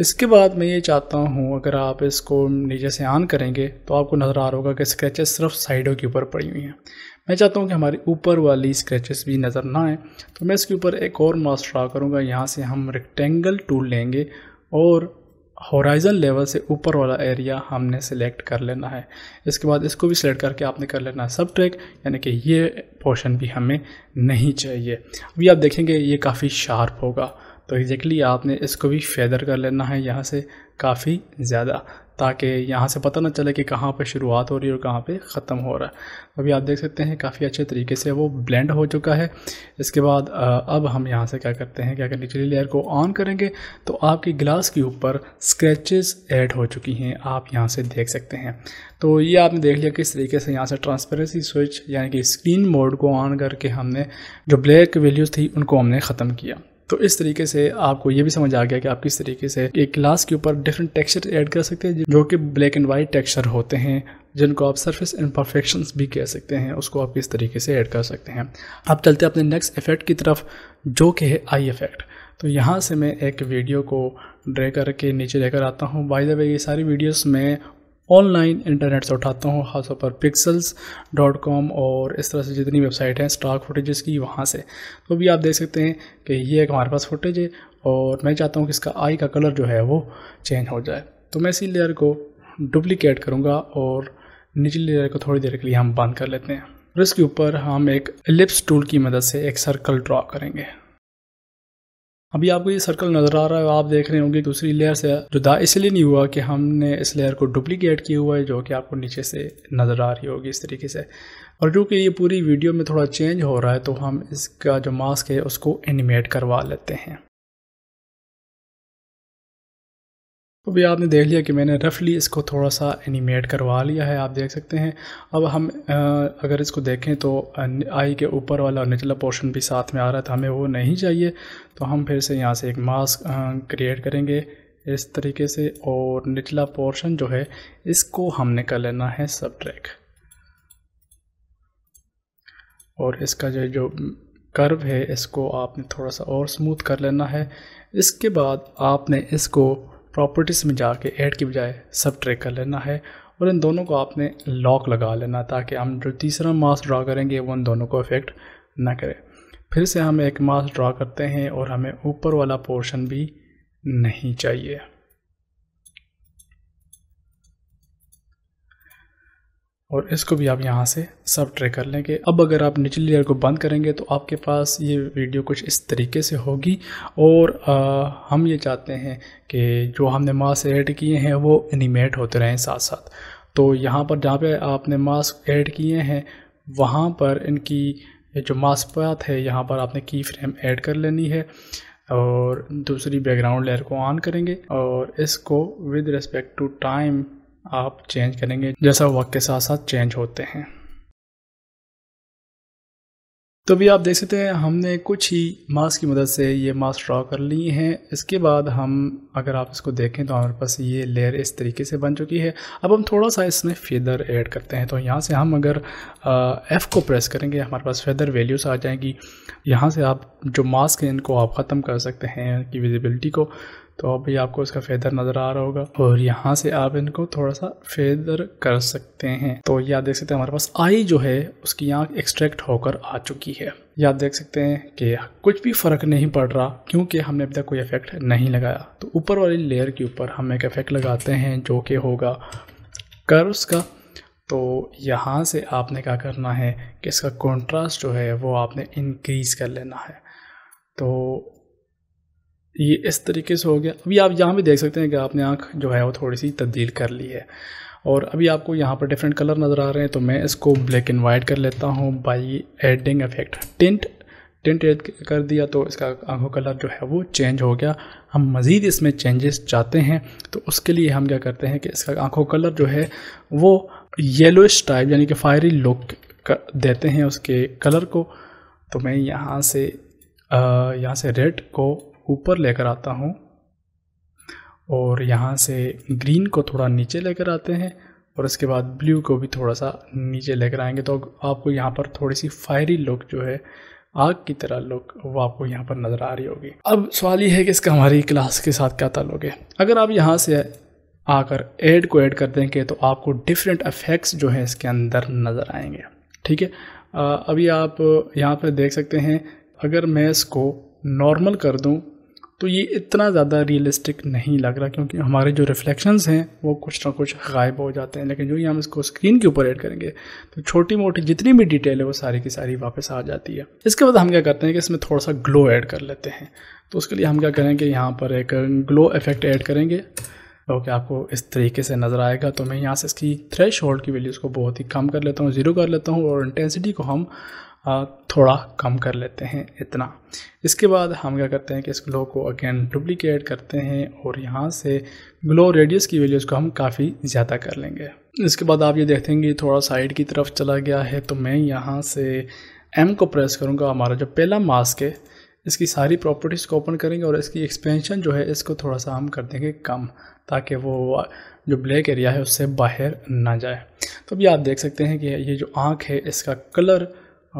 [SPEAKER 1] इसके बाद मैं ये चाहता हूँ अगर आप इसको नीचे से ऑन करेंगे तो आपको नज़र आ रहा होगा कि स्क्रैचेस सिर्फ साइडों के ऊपर पड़ी हुई हैं मैं चाहता हूँ कि हमारी ऊपर वाली स्क्रैचेस भी नज़र ना आए तो मैं इसके ऊपर एक और मास्क ड्रा करूँगा यहाँ से हम रेक्टेंगल टूल लेंगे और हॉराइज़न लेवल से ऊपर वाला एरिया हमने सेलेक्ट कर लेना है इसके बाद इसको भी सिलेक्ट करके आपने कर लेना है सब ट्रैक यानी कि ये पोर्शन भी हमें नहीं चाहिए अभी आप देखेंगे ये काफ़ी शार्प होगा तो एग्जैक्टली आपने इसको भी फेदर कर लेना है यहाँ से काफ़ी ज़्यादा ताकि यहाँ से पता ना चले कि कहाँ पर शुरुआत हो रही है और कहाँ पे ख़त्म हो रहा है अभी आप देख सकते हैं काफ़ी अच्छे तरीके से वो ब्लेंड हो चुका है इसके बाद अब हम यहाँ से क्या करते हैं कि अगर निचली लेयर को ऑन करेंगे तो आपकी गिलास के ऊपर स्क्रैचेस ऐड हो चुकी हैं आप यहाँ से देख सकते हैं तो ये आपने देख लिया किस तरीके से यहाँ से ट्रांसपेरेंसी स्विच यानी कि स्क्रीन मोड को ऑन करके हमने जो ब्लैक वैल्यूज़ थी उनको हमने ख़त्म किया तो इस तरीके से आपको ये भी समझ आ गया कि आप किस तरीके से एक ग्लास के ऊपर डिफरेंट टेक्सचर ऐड कर सकते हैं जो कि ब्लैक एंड वाइट टेक्सचर होते हैं जिनको आप सरफेस इम्परफेक्शन भी कह सकते हैं उसको आप किस तरीके से ऐड कर सकते हैं आप चलते अपने नेक्स्ट इफेक्ट की तरफ जो कि है आई इफेक्ट तो यहाँ से मैं एक वीडियो को ड्रे करके नीचे लेकर आता हूँ बाय द वे ये सारी वीडियोस मैं ऑनलाइन इंटरनेट से उठाता हूँ खासतौर पर पिक्सल्स डॉट कॉम और इस तरह से जितनी वेबसाइट हैं स्टॉक फुटेजेस की वहाँ से तो भी आप देख सकते हैं कि ये एक हमारे पास फुटेज है और मैं चाहता हूँ कि इसका आई का कलर जो है वो चेंज हो जाए तो मैं इसी लेयर को डुप्लिकेट करूँगा और निचली लेयर को थोड़ी देर के लिए हम बंद कर लेते हैं और इसके ऊपर हम एक लिप्स टूल की मदद से एक सर्कल ड्रा करेंगे अभी आपको ये सर्कल नज़र आ रहा है आप देख रहे होंगे दूसरी लेयर से जुदा इसलिए नहीं हुआ कि हमने इस लेयर को डुप्लीकेट किया हुआ है जो कि आपको नीचे से नज़र आ रही होगी इस तरीके से और जो कि ये पूरी वीडियो में थोड़ा चेंज हो रहा है तो हम इसका जो मास्क
[SPEAKER 2] है उसको एनिमेट करवा लेते हैं तो भी आपने देख लिया कि मैंने रफली इसको थोड़ा सा एनिमेट करवा लिया है आप देख सकते हैं
[SPEAKER 1] अब हम अगर इसको देखें तो आई के ऊपर वाला और निचला पोर्शन भी साथ में आ रहा था हमें वो नहीं चाहिए तो हम फिर से यहाँ से एक मास्क क्रिएट करेंगे इस तरीके से और निचला पोर्शन जो है इसको हमने कर लेना है सब ट्रैक और इसका जो जो कर्व है इसको आपने थोड़ा सा और स्मूथ कर लेना है इसके बाद आपने इसको प्रॉपर्टीज़ में जाके ऐड की बजाय सब ट्रैक कर लेना है और इन दोनों को आपने लॉक लगा लेना ताकि हम जो तीसरा मास्क ड्रा करेंगे वो इन दोनों को अफेक्ट ना करें फिर से हम एक मास्क ड्रा करते हैं और हमें ऊपर वाला पोर्शन भी नहीं चाहिए और इसको भी आप यहाँ से सब ट्रे कर लेंगे अब अगर आप निचली लेयर को बंद करेंगे तो आपके पास ये वीडियो कुछ इस तरीके से होगी और आ, हम ये चाहते हैं कि जो हमने मास्क ऐड किए हैं वो एनिमेट होते रहें साथ साथ तो यहाँ पर जहाँ पे आपने मास्क ऐड किए हैं वहाँ पर इनकी जो मास्क पात है यहाँ पर आपने की फ्रेम ऐड कर लेनी है और दूसरी बैकग्राउंड लेयर को ऑन करेंगे और इसको विद रिस्पेक्ट टू टाइम आप चेंज करेंगे जैसा वक्त के साथ साथ चेंज होते हैं तो भी आप देख सकते हैं हमने कुछ ही मास्क की मदद से ये मास्क ड्रा कर लिए हैं इसके बाद हम अगर आप इसको देखें तो हमारे पास ये लेयर इस तरीके से बन चुकी है अब हम थोड़ा सा इसमें फेदर ऐड करते हैं तो यहाँ से हम अगर एफ़ को प्रेस करेंगे हमारे पास फेदर वैल्यूस आ जाएंगी यहाँ से आप जो मास्क हैं इनको आप ख़त्म कर सकते हैं इनकी विजिबिलिटी को तो अभी आपको इसका फेदर नज़र आ रहा होगा और यहाँ से आप इनको थोड़ा सा फेदर कर सकते हैं तो यह देख सकते हैं हमारे पास आई जो है उसकी आँख एक्सट्रैक्ट होकर आ चुकी है या देख सकते हैं कि कुछ भी फ़र्क नहीं पड़ रहा क्योंकि हमने अभी तक कोई इफेक्ट नहीं लगाया तो ऊपर वाली लेयर के ऊपर हम एक इफेक्ट लगाते हैं जो कि होगा कर्व्स का तो यहाँ से आपने क्या करना है कि इसका कॉन्ट्रास्ट जो है वो आपने इंक्रीज़ कर लेना है तो ये इस तरीके से हो गया अभी आप यहाँ भी देख सकते हैं कि आपने आँख जो है वो थोड़ी सी तब्दील कर ली है और अभी आपको यहाँ पर डिफरेंट कलर नज़र आ रहे हैं तो मैं इसको ब्लैक एंड वाइट कर लेता हूँ by adding effect tint tint add कर दिया तो इसका आँखों कलर जो है वो चेंज हो गया हम मज़ीद इसमें चेंजेस चाहते हैं तो उसके लिए हम क्या करते हैं कि इसका आँखों कलर जो है वो येलोइश टाइप यानी कि फायरी लुक देते हैं उसके कलर को तो मैं यहाँ से यहाँ से रेड को ऊपर लेकर आता हूँ और यहाँ से ग्रीन को थोड़ा नीचे लेकर आते हैं और इसके बाद ब्लू को भी थोड़ा सा नीचे लेकर आएंगे तो आपको यहाँ पर थोड़ी सी फायरी लुक जो है आग की तरह लुक वो आपको यहाँ पर नज़र आ रही होगी अब सवाल ये है कि इसका हमारी क्लास के साथ क्या ताल्लुक है अगर आप यहाँ से आकर एड को ऐड कर देंगे तो आपको डिफरेंट अफेक्ट्स जो हैं इसके अंदर नज़र आएंगे ठीक है अभी आप यहाँ पर देख सकते हैं अगर मैं इसको नॉर्मल कर दूँ तो ये इतना ज़्यादा रियलिस्टिक नहीं लग रहा क्योंकि हमारे जो रिफ्लेक्शंस हैं वो कुछ ना कुछ गायब हो जाते हैं लेकिन जो ही हम इसको स्क्रीन के ऊपर एड करेंगे तो छोटी मोटी जितनी भी डिटेल है वो सारी की सारी वापस आ जाती है इसके बाद हम क्या करते हैं कि इसमें थोड़ा सा ग्लो ऐड कर लेते हैं तो उसके लिए हम क्या करेंगे यहाँ पर एक ग्लो इफेक्ट ऐड करेंगे जो कि आपको इस तरीके से नज़र आएगा तो मैं यहाँ से इसकी थ्रेश होल्ड की वैल्यूज़ को बहुत ही कम कर लेता हूँ ज़ीरो कर लेता हूँ और इंटेंसिटी को हम थोड़ा कम कर लेते हैं इतना इसके बाद हम क्या करते हैं कि इस ग्लो को अगेन डुप्लीकेट करते हैं और यहाँ से ग्लो रेडियस की वैल्यूज़ को हम काफ़ी ज़्यादा कर लेंगे इसके बाद आप ये देखेंगे थोड़ा साइड की तरफ चला गया है तो मैं यहाँ से एम को प्रेस करूँगा हमारा जो पहला मास्क है इसकी सारी प्रॉपर्टीज़ को ओपन करेंगे और इसकी एक्सपेंशन जो है इसको थोड़ा सा हम कर देंगे कम ताकि वो जो ब्लैक एरिया है उससे बाहर ना जाए तो अभी आप देख सकते हैं कि ये जो आँख है इसका कलर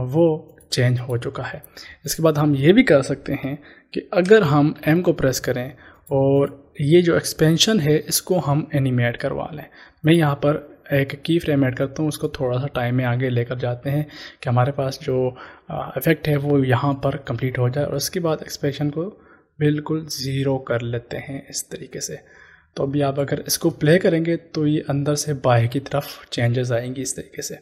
[SPEAKER 1] वो चेंज हो चुका है इसके बाद हम ये भी कर सकते हैं कि अगर हम एम को प्रेस करें और ये जो एक्सपेंशन है इसको हम एनिमेट करवा लें मैं यहाँ पर एक की फ्रेम ऐड करता हूँ उसको थोड़ा सा टाइम में आगे लेकर जाते हैं कि हमारे पास जो इफ़ेक्ट है वो यहाँ पर कंप्लीट हो जाए और उसके बाद एक्सपेंशन को बिल्कुल ज़ीरो कर लेते हैं इस तरीके से तो अभी आप अगर इसको प्ले करेंगे तो ये अंदर से बाहर की तरफ चेंजेस आएंगी इस तरीके से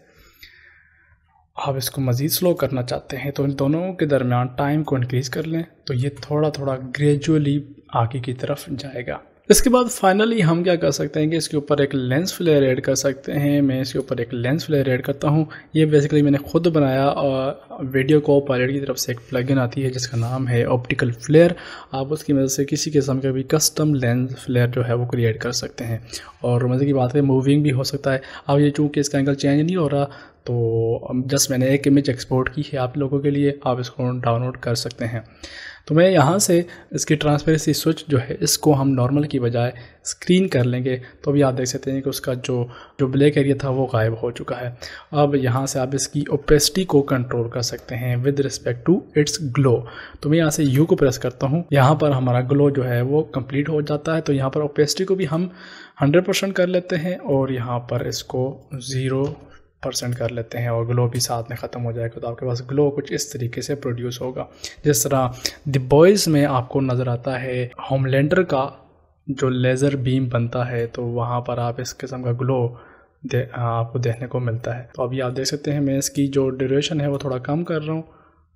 [SPEAKER 1] आप इसको मज़ीद स्लो करना चाहते हैं तो इन दोनों के दरमियान टाइम को इनक्रीज़ कर लें तो ये थोड़ा थोड़ा ग्रेजुअली आगे की तरफ जाएगा इसके बाद फाइनली हम क्या कर सकते हैं कि इसके ऊपर एक लेंस फ्लेयर ऐड कर सकते हैं मैं इसके ऊपर एक लेंस फ्लेयर ऐड करता हूँ ये बेसिकली मैंने खुद बनाया और वीडियो को पायलट की तरफ से एक प्लगइन आती है जिसका नाम है ऑप्टिकल फ्लेयर आप उसकी मदद से किसी किस्म का भी कस्टम लेंस फ्लेयर जो है वो क्रिएट कर सकते हैं और मज़े की बात है मूविंग भी हो सकता है अब ये चूँकि इसका एंगल चेंज नहीं हो रहा तो जस्ट मैंने एक इमेज एक्सपोर्ट की है आप लोगों के लिए आप इसको डाउनलोड कर सकते हैं तो मैं यहाँ से इसकी ट्रांसपेरेंसी स्विच जो है इसको हम नॉर्मल की बजाय स्क्रीन कर लेंगे तो अभी आप देख सकते हैं कि उसका जो जो ब्लैक एरिया था वो गायब हो चुका है अब यहाँ से आप इसकी ओपेसिटी को कंट्रोल कर सकते हैं with respect to its glow तो मैं यहाँ से यू को प्रेस करता हूँ यहाँ पर हमारा ग्लो जो है वो कम्प्लीट हो जाता है तो यहाँ पर ओपेसिटी को भी हम परसेंट कर लेते हैं और यहाँ पर इसको ज़ीरो परसेंट कर लेते हैं और ग्लो भी साथ में ख़त्म हो जाएगा तो आपके पास ग्लो कुछ इस तरीके से प्रोड्यूस होगा जिस तरह द बॉयज़ में आपको नज़र आता है होमलैंडर का जो लेज़र बीम बनता है तो वहाँ पर आप इस किस्म का ग्लो दे, आपको देखने को मिलता है तो अभी आप देख सकते हैं मैं इसकी जो ड्यूरेशन है वो थोड़ा कम कर रहा हूँ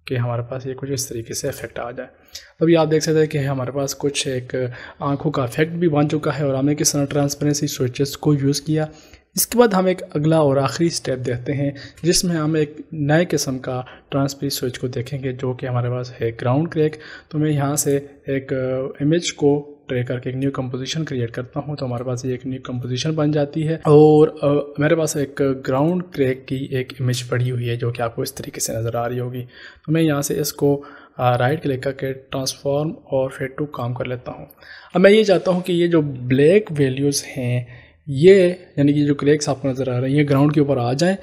[SPEAKER 1] कि हमारे पास ये कुछ इस तरीके से इफेक्ट आ जाए तो अभी आप देख सकते हैं कि हमारे पास कुछ एक आंखों का इफेक्ट भी बन चुका है और हमने किस तरह ट्रांसपेरेंसी स्विचेस को यूज़ किया इसके बाद हम एक अगला और आखिरी स्टेप देखते हैं जिसमें हम एक नए किस्म का ट्रांसपी स्विच को देखेंगे जो कि हमारे पास है ग्राउंड क्रैक तो मैं यहाँ से एक इमेज uh, को ट्रे करके एक न्यू कंपोजिशन क्रिएट करता हूँ तो हमारे पास ये एक न्यू कंपोजिशन बन जाती है और आ, uh, मेरे पास एक ग्राउंड क्रैक की एक इमेज पड़ी हुई है जो कि आपको इस तरीके से नज़र आ रही होगी तो मैं यहाँ से इसको राइट uh, क्लिक करके ट्रांसफॉर्म और फेड टू काम कर लेता हूँ अब मैं ये चाहता हूँ कि ये जो ब्लैक वैल्यूज़ हैं ये यानी कि जो क्रेक्स आपको नज़र आ रहे हैं ये ग्राउंड के ऊपर आ जाएं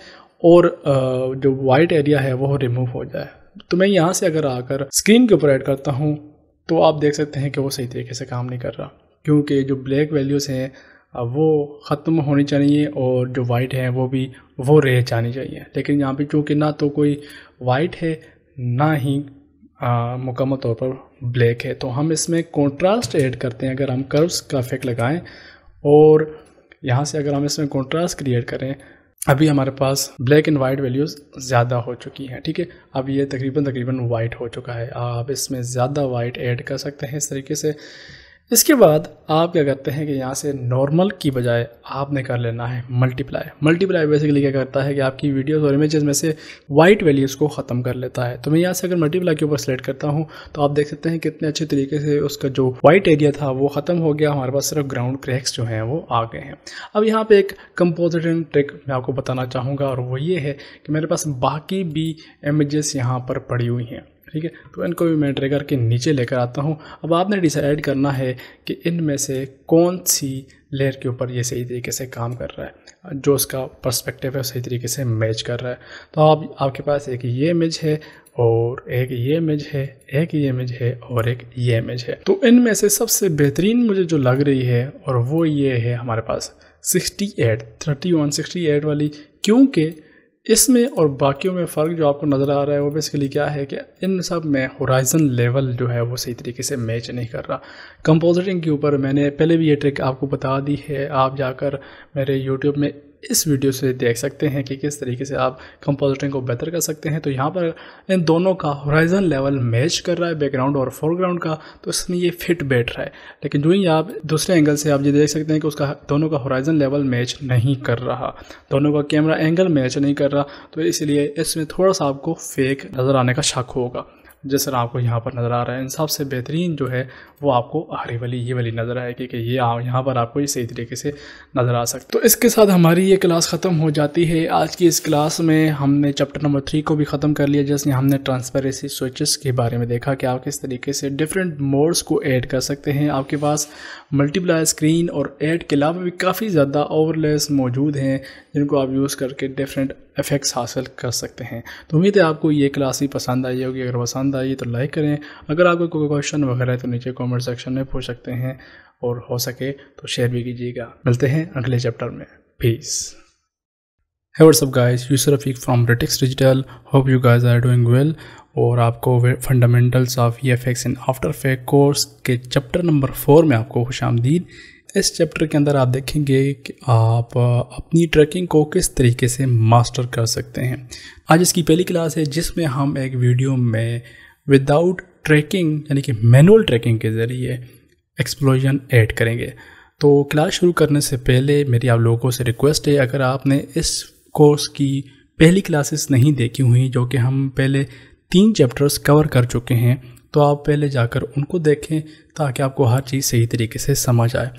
[SPEAKER 1] और जो वाइट एरिया है वो रिमूव हो जाए तो मैं यहाँ से अगर आकर स्क्रीन के ऊपर ऐड करता हूँ तो आप देख सकते हैं कि वो सही तरीके से काम नहीं कर रहा क्योंकि जो ब्लैक वैल्यूज़ हैं वो ख़त्म होनी चाहिए और जो वाइट हैं वो भी वो रह जानी चाहिए लेकिन यहाँ पर चूँकि ना तो कोई वाइट है ना ही मुकम्मल तौर पर ब्लैक है तो हम इसमें कॉन्ट्रास्ट ऐड करते हैं अगर हम कर्व्स का इफेक्ट लगाएं और यहाँ से अगर हम इसमें कॉन्ट्रास्ट क्रिएट करें अभी हमारे पास ब्लैक एंड वाइट वैल्यूज़ ज़्यादा हो चुकी हैं ठीक है अब ये तकरीबन तकरीबन वाइट हो चुका है आप इसमें ज़्यादा वाइट ऐड कर सकते हैं इस तरीके से इसके बाद आप क्या करते हैं कि यहाँ से नॉर्मल की बजाय आपने कर लेना है मल्टीप्लाई मल्टीप्लाई बेसिकली क्या करता है कि आपकी वीडियोस और इमेजेस में से वाइट वैल्यूज़ को ख़त्म कर लेता है तो मैं यहाँ से अगर मल्टीप्लाई के ऊपर सेलेक्ट करता हूँ तो आप देख सकते हैं कितने अच्छे तरीके से उसका जो वाइट एरिया था वो ख़त्म हो गया हमारे पास सिर्फ ग्राउंड क्रैक्स जो हैं वो आ गए हैं अब यहाँ पर एक कंपोजिटिंग ट्रिक मैं आपको बताना चाहूँगा और वो ये है कि मेरे पास बाकी भी इमेजेस यहाँ पर पड़ी हुई हैं ठीक है तो इनको भी मैं ट्रिगर के नीचे लेकर आता हूँ अब आपने डिसाइड करना है कि इनमें से कौन सी लेयर के ऊपर ये सही तरीके से काम कर रहा है जो उसका पर्सपेक्टिव है सही तरीके से मैच कर रहा है तो आप आपके पास एक ये इमेज है और एक ये इमेज है एक ये इमेज है और एक ये इमेज है तो इनमें से सबसे बेहतरीन मुझे जो लग रही है और वो ये है हमारे पास 68 थर्टी वन सिक्सटी एट वाली क्योंकि इसमें और बाकियों में फ़र्क जो आपको नज़र आ रहा है वो बेसिकली क्या है कि इन सब में होराइजन लेवल जो है वो सही तरीके से मैच नहीं कर रहा कंपोजिटिंग के ऊपर मैंने पहले भी ये ट्रिक आपको बता दी है आप जाकर मेरे यूट्यूब में इस वीडियो से देख सकते हैं कि किस तरीके से आप कंपोजिटिंग को बेहतर कर सकते हैं तो यहाँ पर इन दोनों का होराइजन लेवल मैच कर रहा है बैकग्राउंड और फोरग्राउंड का तो इसमें ये फिट बैठ रहा है लेकिन जो ही आप दूसरे एंगल से आप ये देख सकते हैं कि उसका दोनों का होराइजन लेवल मैच नहीं कर रहा दोनों का कैमरा एंगल मैच नहीं कर रहा तो इसलिए इसमें थोड़ा सा आपको फेक नज़र आने का शक होगा तरह आपको यहाँ पर नज़र आ रहा है इन सबसे बेहतरीन जो है वो आपको हरी वाली ये वाली नज़र आएगी क्योंकि ये आप यहाँ पर आपको ये सही तरीके से नज़र आ सकता तो इसके साथ हमारी ये क्लास ख़त्म हो जाती है आज की इस क्लास में हमने चैप्टर नंबर थ्री को भी ख़त्म कर लिया जिसने हमने ट्रांसपेरेंसी स्विचेस के बारे में देखा कि आप किस तरीके से डिफरेंट मोड्स को ऐड कर सकते हैं आपके पास मल्टीप्लाई स्क्रीन और ऐड के अलावा भी काफ़ी ज़्यादा ओवरलेस मौजूद हैं जिनको आप यूज़ करके डिफरेंट इफ़ेक्ट्स हासिल कर सकते हैं तो उम्मीद है आपको ये क्लास ही पसंद आई होगी अगर पसंद आई तो लाइक करें अगर आपको कोई क्वेश्चन वगैरह है तो नीचे कमेंट सेक्शन में पूछ सकते हैं और हो सके तो शेयर भी कीजिएगा मिलते हैं अगले चैप्टर में पीस है what's up Yasir Rafiq from Ritix digital hope you guys are doing well और आपको fundamentals of E F X and After fake course के चैप्टर नंबर फोर में आपको खुश आमदीद इस चैप्टर के अंदर आप देखेंगे कि आप अपनी ट्रैकिंग को किस तरीके से मास्टर कर सकते हैं आज इसकी पहली क्लास है जिसमें हम एक वीडियो में विदाउट ट्रैकिंग यानी कि मैनुअल ट्रैकिंग के ज़रिए एक्सप्लोजन ऐड करेंगे तो क्लास शुरू करने से पहले मेरी आप लोगों से रिक्वेस्ट है अगर आपने इस कोर्स की पहली क्लासेस नहीं देखी हुई जो कि हम पहले तीन चैप्टर्स कवर कर चुके हैं तो आप पहले जाकर उनको देखें ताकि आपको हर चीज़ सही तरीके से समझ आए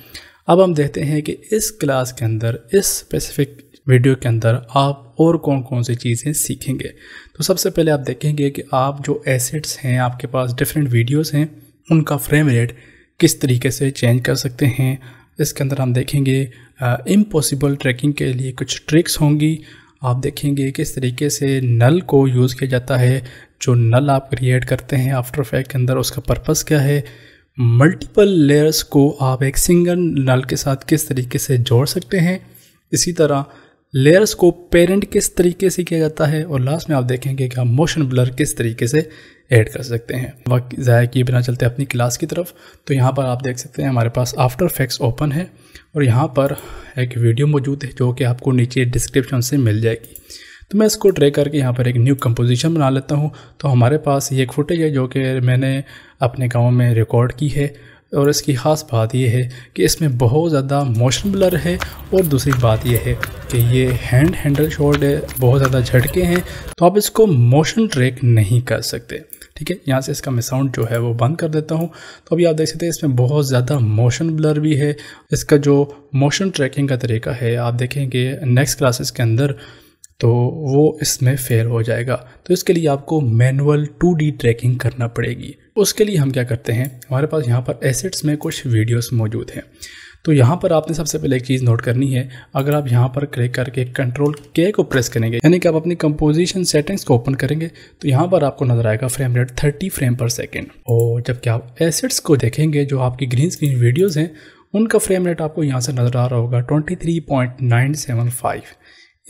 [SPEAKER 1] अब हम देखते हैं कि इस क्लास के अंदर इस स्पेसिफिक वीडियो के अंदर आप और कौन कौन सी चीज़ें सीखेंगे तो सबसे पहले आप देखेंगे कि आप जो एसेट्स हैं आपके पास डिफरेंट वीडियोस हैं उनका फ्रेम रेट किस तरीके से चेंज कर सकते हैं इसके अंदर हम देखेंगे इम्पॉसिबल ट्रैकिंग के लिए कुछ ट्रिक्स होंगी आप देखेंगे किस तरीके से नल को यूज़ किया जाता है जो नल आप क्रिएट करते हैं आफ्टर फैक्ट के अंदर उसका पर्पज़ क्या है मल्टीपल लेयर्स को आप एक सिंगल नल के साथ किस तरीके से जोड़ सकते हैं इसी तरह लेयर्स को पेरेंट किस तरीके से किया जाता है और लास्ट में आप देखेंगे कि आप मोशन ब्लर किस तरीके से ऐड कर सकते हैं वक्त ज़ाया किए बिना चलते अपनी क्लास की तरफ तो यहाँ पर आप देख सकते हैं हमारे पास आफ्टर फैक्स ओपन है और यहाँ पर एक वीडियो मौजूद है जो कि आपको नीचे डिस्क्रिप्शन से मिल जाएगी तो मैं इसको ट्रे करके यहाँ पर एक न्यू कंपोजिशन बना लेता हूँ तो हमारे पास ये एक फुटेज है जो कि मैंने अपने गाँव में रिकॉर्ड की है और इसकी ख़ास बात यह है कि इसमें बहुत ज़्यादा मोशन ब्लर है और दूसरी बात यह है कि ये हैंड हैंडल शॉट है बहुत ज़्यादा झटके हैं तो आप इसको मोशन ट्रैक नहीं कर सकते ठीक है यहाँ से इसका मैं साउंड जो है वो बंद कर देता हूँ तो अभी आप देख सकते हैं इसमें बहुत ज़्यादा मोशन ब्लर भी है इसका जो मोशन ट्रैकिंग का तरीका है आप देखेंगे नेक्स्ट क्लासेस के अंदर तो वो इसमें फेल हो जाएगा तो इसके लिए आपको मैनुअल 2D ट्रैकिंग करना पड़ेगी उसके लिए हम क्या करते हैं हमारे पास यहाँ पर एसेट्स में कुछ वीडियोस मौजूद हैं तो यहाँ पर आपने सबसे पहले एक चीज़ नोट करनी है अगर आप यहाँ पर क्लिक करके कंट्रोल के को प्रेस करेंगे यानी कि आप अपनी कंपोजिशन सेटिंग्स को ओपन करेंगे तो यहाँ पर आपको नजर आएगा frame rate thirty frame per second और जबकि आप एसेट्स को देखेंगे जो आपकी ग्रीन स्क्रीन वीडियोज़ हैं उनका फ्रेम रेट आपको यहाँ से नज़र आ रहा होगा ट्वेंटी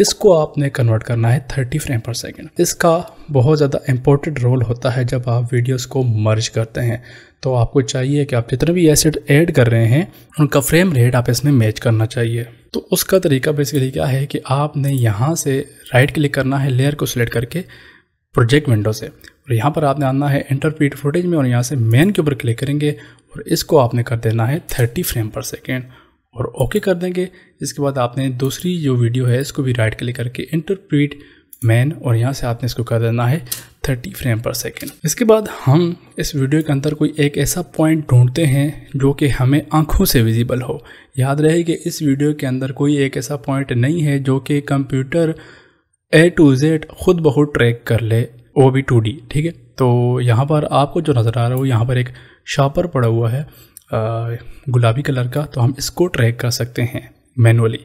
[SPEAKER 1] इसको आपने कन्वर्ट करना है 30 फ्रेम पर सेकेंड इसका बहुत ज़्यादा इम्पोर्टेंट रोल होता है जब आप वीडियोस को मर्ज करते हैं तो आपको चाहिए कि आप जितने भी एसिड ऐड कर रहे हैं उनका फ्रेम रेट आप इसमें मैच करना चाहिए तो उसका तरीका बेसिकली क्या है कि आपने यहाँ से राइट क्लिक करना है लेयर को सिलेक्ट करके प्रोजेक्ट विंडो से और यहाँ पर आपने आना है इंटरपीट फुटेज में और यहाँ से मेन के ऊपर क्लिक करेंगे और इसको आपने कर देना है थर्टी फ्रेम पर सेकेंड और ओके कर देंगे इसके बाद आपने दूसरी जो वीडियो है इसको भी राइट क्लिक करके इंटरप्रीट मैन और यहाँ से आपने इसको कर देना है 30 फ्रेम पर सेकेंड इसके बाद हम इस वीडियो के अंदर कोई एक ऐसा पॉइंट ढूंढते हैं जो कि हमें आंखों से विजिबल हो याद रहे कि इस वीडियो के अंदर कोई एक ऐसा पॉइंट नहीं है जो कि कंप्यूटर ए टू जेड खुद बहुत ट्रैक कर ले वो भी टू ठीक है तो यहाँ पर आपको जो नज़र आ रहा हो यहाँ पर एक शापर पड़ा हुआ है गुलाबी कलर का तो हम इसको ट्रैक कर सकते हैं मैनुअली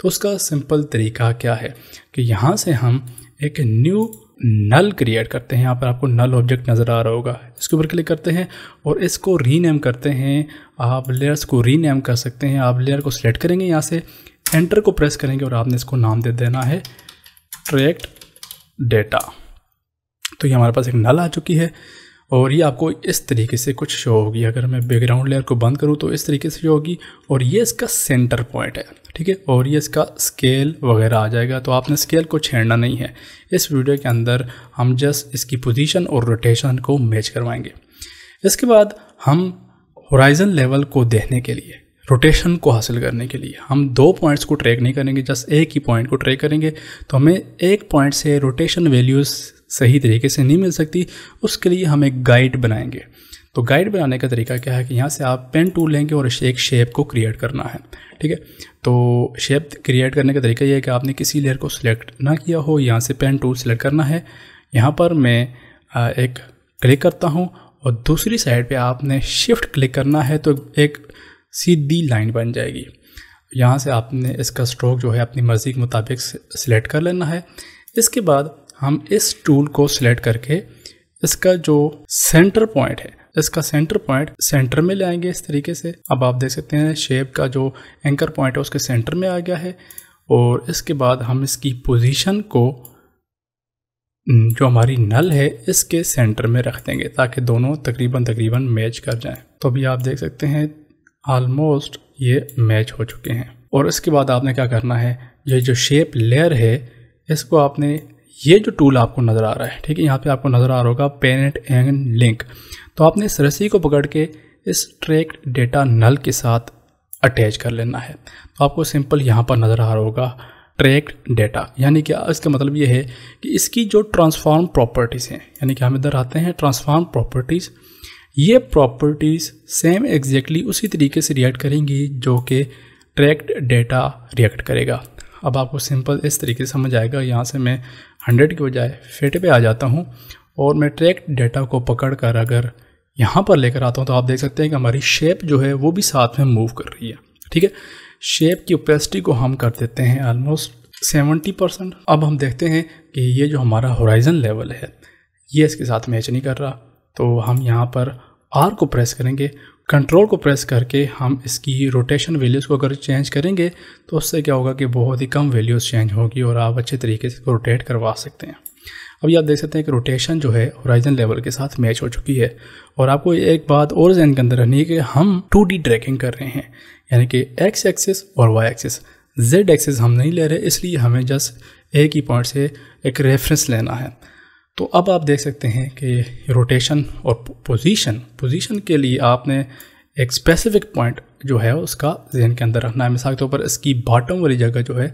[SPEAKER 1] तो उसका सिंपल तरीका क्या है कि यहाँ से हम एक न्यू नल क्रिएट करते हैं यहाँ पर आपको नल ऑब्जेक्ट नज़र आ रहा होगा इसके ऊपर क्लिक करते हैं और इसको रीनेम करते हैं आप लेयर्स को रीनेम कर सकते हैं आप लेयर को सिलेक्ट करेंगे यहाँ से एंटर को प्रेस करेंगे और आपने इसको नाम दे देना है ट्रैक्ट डेटा तो ये हमारे पास एक नल आ चुकी है और ये आपको इस तरीके से कुछ शो होगी अगर मैं बैकग्राउंड लेयर को बंद करूँ तो इस तरीके से शो होगी और ये इसका सेंटर पॉइंट है ठीक है और ये इसका स्केल वगैरह आ जाएगा तो आपने स्केल को छेड़ना नहीं है इस वीडियो के अंदर हम जस्ट इसकी पोजीशन और रोटेशन को मैच करवाएंगे इसके बाद हम होराइजन लेवल को देखने के लिए रोटेशन को हासिल करने के लिए हम दो पॉइंट्स को ट्रैक नहीं करेंगे जस्ट एक ही पॉइंट को ट्रैक करेंगे तो हमें एक पॉइंट से रोटेशन वैल्यूज़ सही तरीके से नहीं मिल सकती उसके लिए हम एक गाइड बनाएंगे तो गाइड बनाने का तरीका क्या है कि यहाँ से आप पेन टूल लेंगे और एक शेप को क्रिएट करना है ठीक है तो शेप क्रिएट करने का तरीका यह है कि आपने किसी लेयर को सिलेक्ट ना किया हो यहाँ से पेन टूल सेलेक्ट करना है यहाँ पर मैं एक क्लिक करता हूँ और दूसरी साइड पे आपने शिफ्ट क्लिक करना है तो एक सीधी लाइन बन जाएगी यहाँ से आपने इसका स्ट्रोक जो है अपनी मर्ज़ी के मुताबिक सिलेक्ट कर लेना है इसके बाद हम इस टूल को सिलेक्ट करके इसका जो सेंटर पॉइंट है इसका सेंटर पॉइंट सेंटर में ले आएंगे इस तरीके से अब आप देख सकते हैं शेप का जो एंकर पॉइंट है उसके सेंटर में आ गया है और इसके बाद हम इसकी पोजीशन को हम्म, जो हमारी नल है इसके सेंटर में रख देंगे ताकि दोनों तकरीबन तकरीबन मैच कर जाएं तो अभी आप देख सकते हैं आलमोस्ट ये मैच हो चुके हैं और इसके बाद आपने क्या करना है ये जो शेप लेयर है इसको आपने ये जो टूल आपको नज़र आ रहा है ठीक है यहाँ पे आपको नज़र आ रहा होगा पेनेट एंड लिंक तो आपने इस रस्सी को पकड़ के इस ट्रैक डेटा नल के साथ अटैच कर लेना है तो आपको सिंपल यहाँ पर नज़र आ रहा होगा ट्रैक डेटा यानी कि इसका मतलब ये है कि इसकी जो ट्रांसफॉर्म प्रॉपर्टीज़ हैं यानी कि हम इधर आते हैं ट्रांसफॉर्म प्रॉपर्टीज़ ये प्रॉपर्टीज़ सेम एग्जैक्टली उसी तरीके से रिएक्ट करेंगी जो कि ट्रैक्ड डेटा रिएक्ट करेगा अब आपको सिंपल इस तरीके से समझ आएगा यहाँ से मैं हंड्रेड के बजाय फिट पे आ जाता हूँ और मैं ट्रैक डेटा को पकड़ कर अगर यहाँ पर लेकर आता हूँ तो आप देख सकते हैं कि हमारी शेप जो है वो भी साथ में मूव कर रही है ठीक है शेप की ओपेसिटी को हम कर देते हैं ऑलमोस्ट सेवेंटी परसेंट अब हम देखते हैं कि ये जो हमारा होराइजन लेवल है ये इसके साथ मैच नहीं कर रहा तो हम यहाँ पर आर को प्रेस करेंगे कंट्रोल को प्रेस करके हम इसकी रोटेशन वैल्यूज़ को अगर चेंज करेंगे तो उससे क्या होगा कि बहुत ही कम वैल्यूज़ चेंज होगी और आप अच्छे तरीके से रोटेट करवा सकते हैं अभी आप देख सकते हैं कि रोटेशन जो है होराइजन लेवल के साथ मैच हो चुकी है और आपको एक बात और जहन के अंदर रखनी है कि हम टू डी ट्रैकिंग कर रहे हैं यानी कि एक्स एक्सिस और वाई एक्सिस जेड एक्सिस हम नहीं ले रहे इसलिए हमें जस्ट एक ही पॉइंट से एक रेफरेंस लेना है तो अब आप देख सकते हैं कि रोटेशन और पोजीशन पोजीशन के लिए आपने एक स्पेसिफिक पॉइंट जो है उसका जहन के अंदर रखना है मिसाल के तौर पर इसकी बॉटम वाली जगह जो है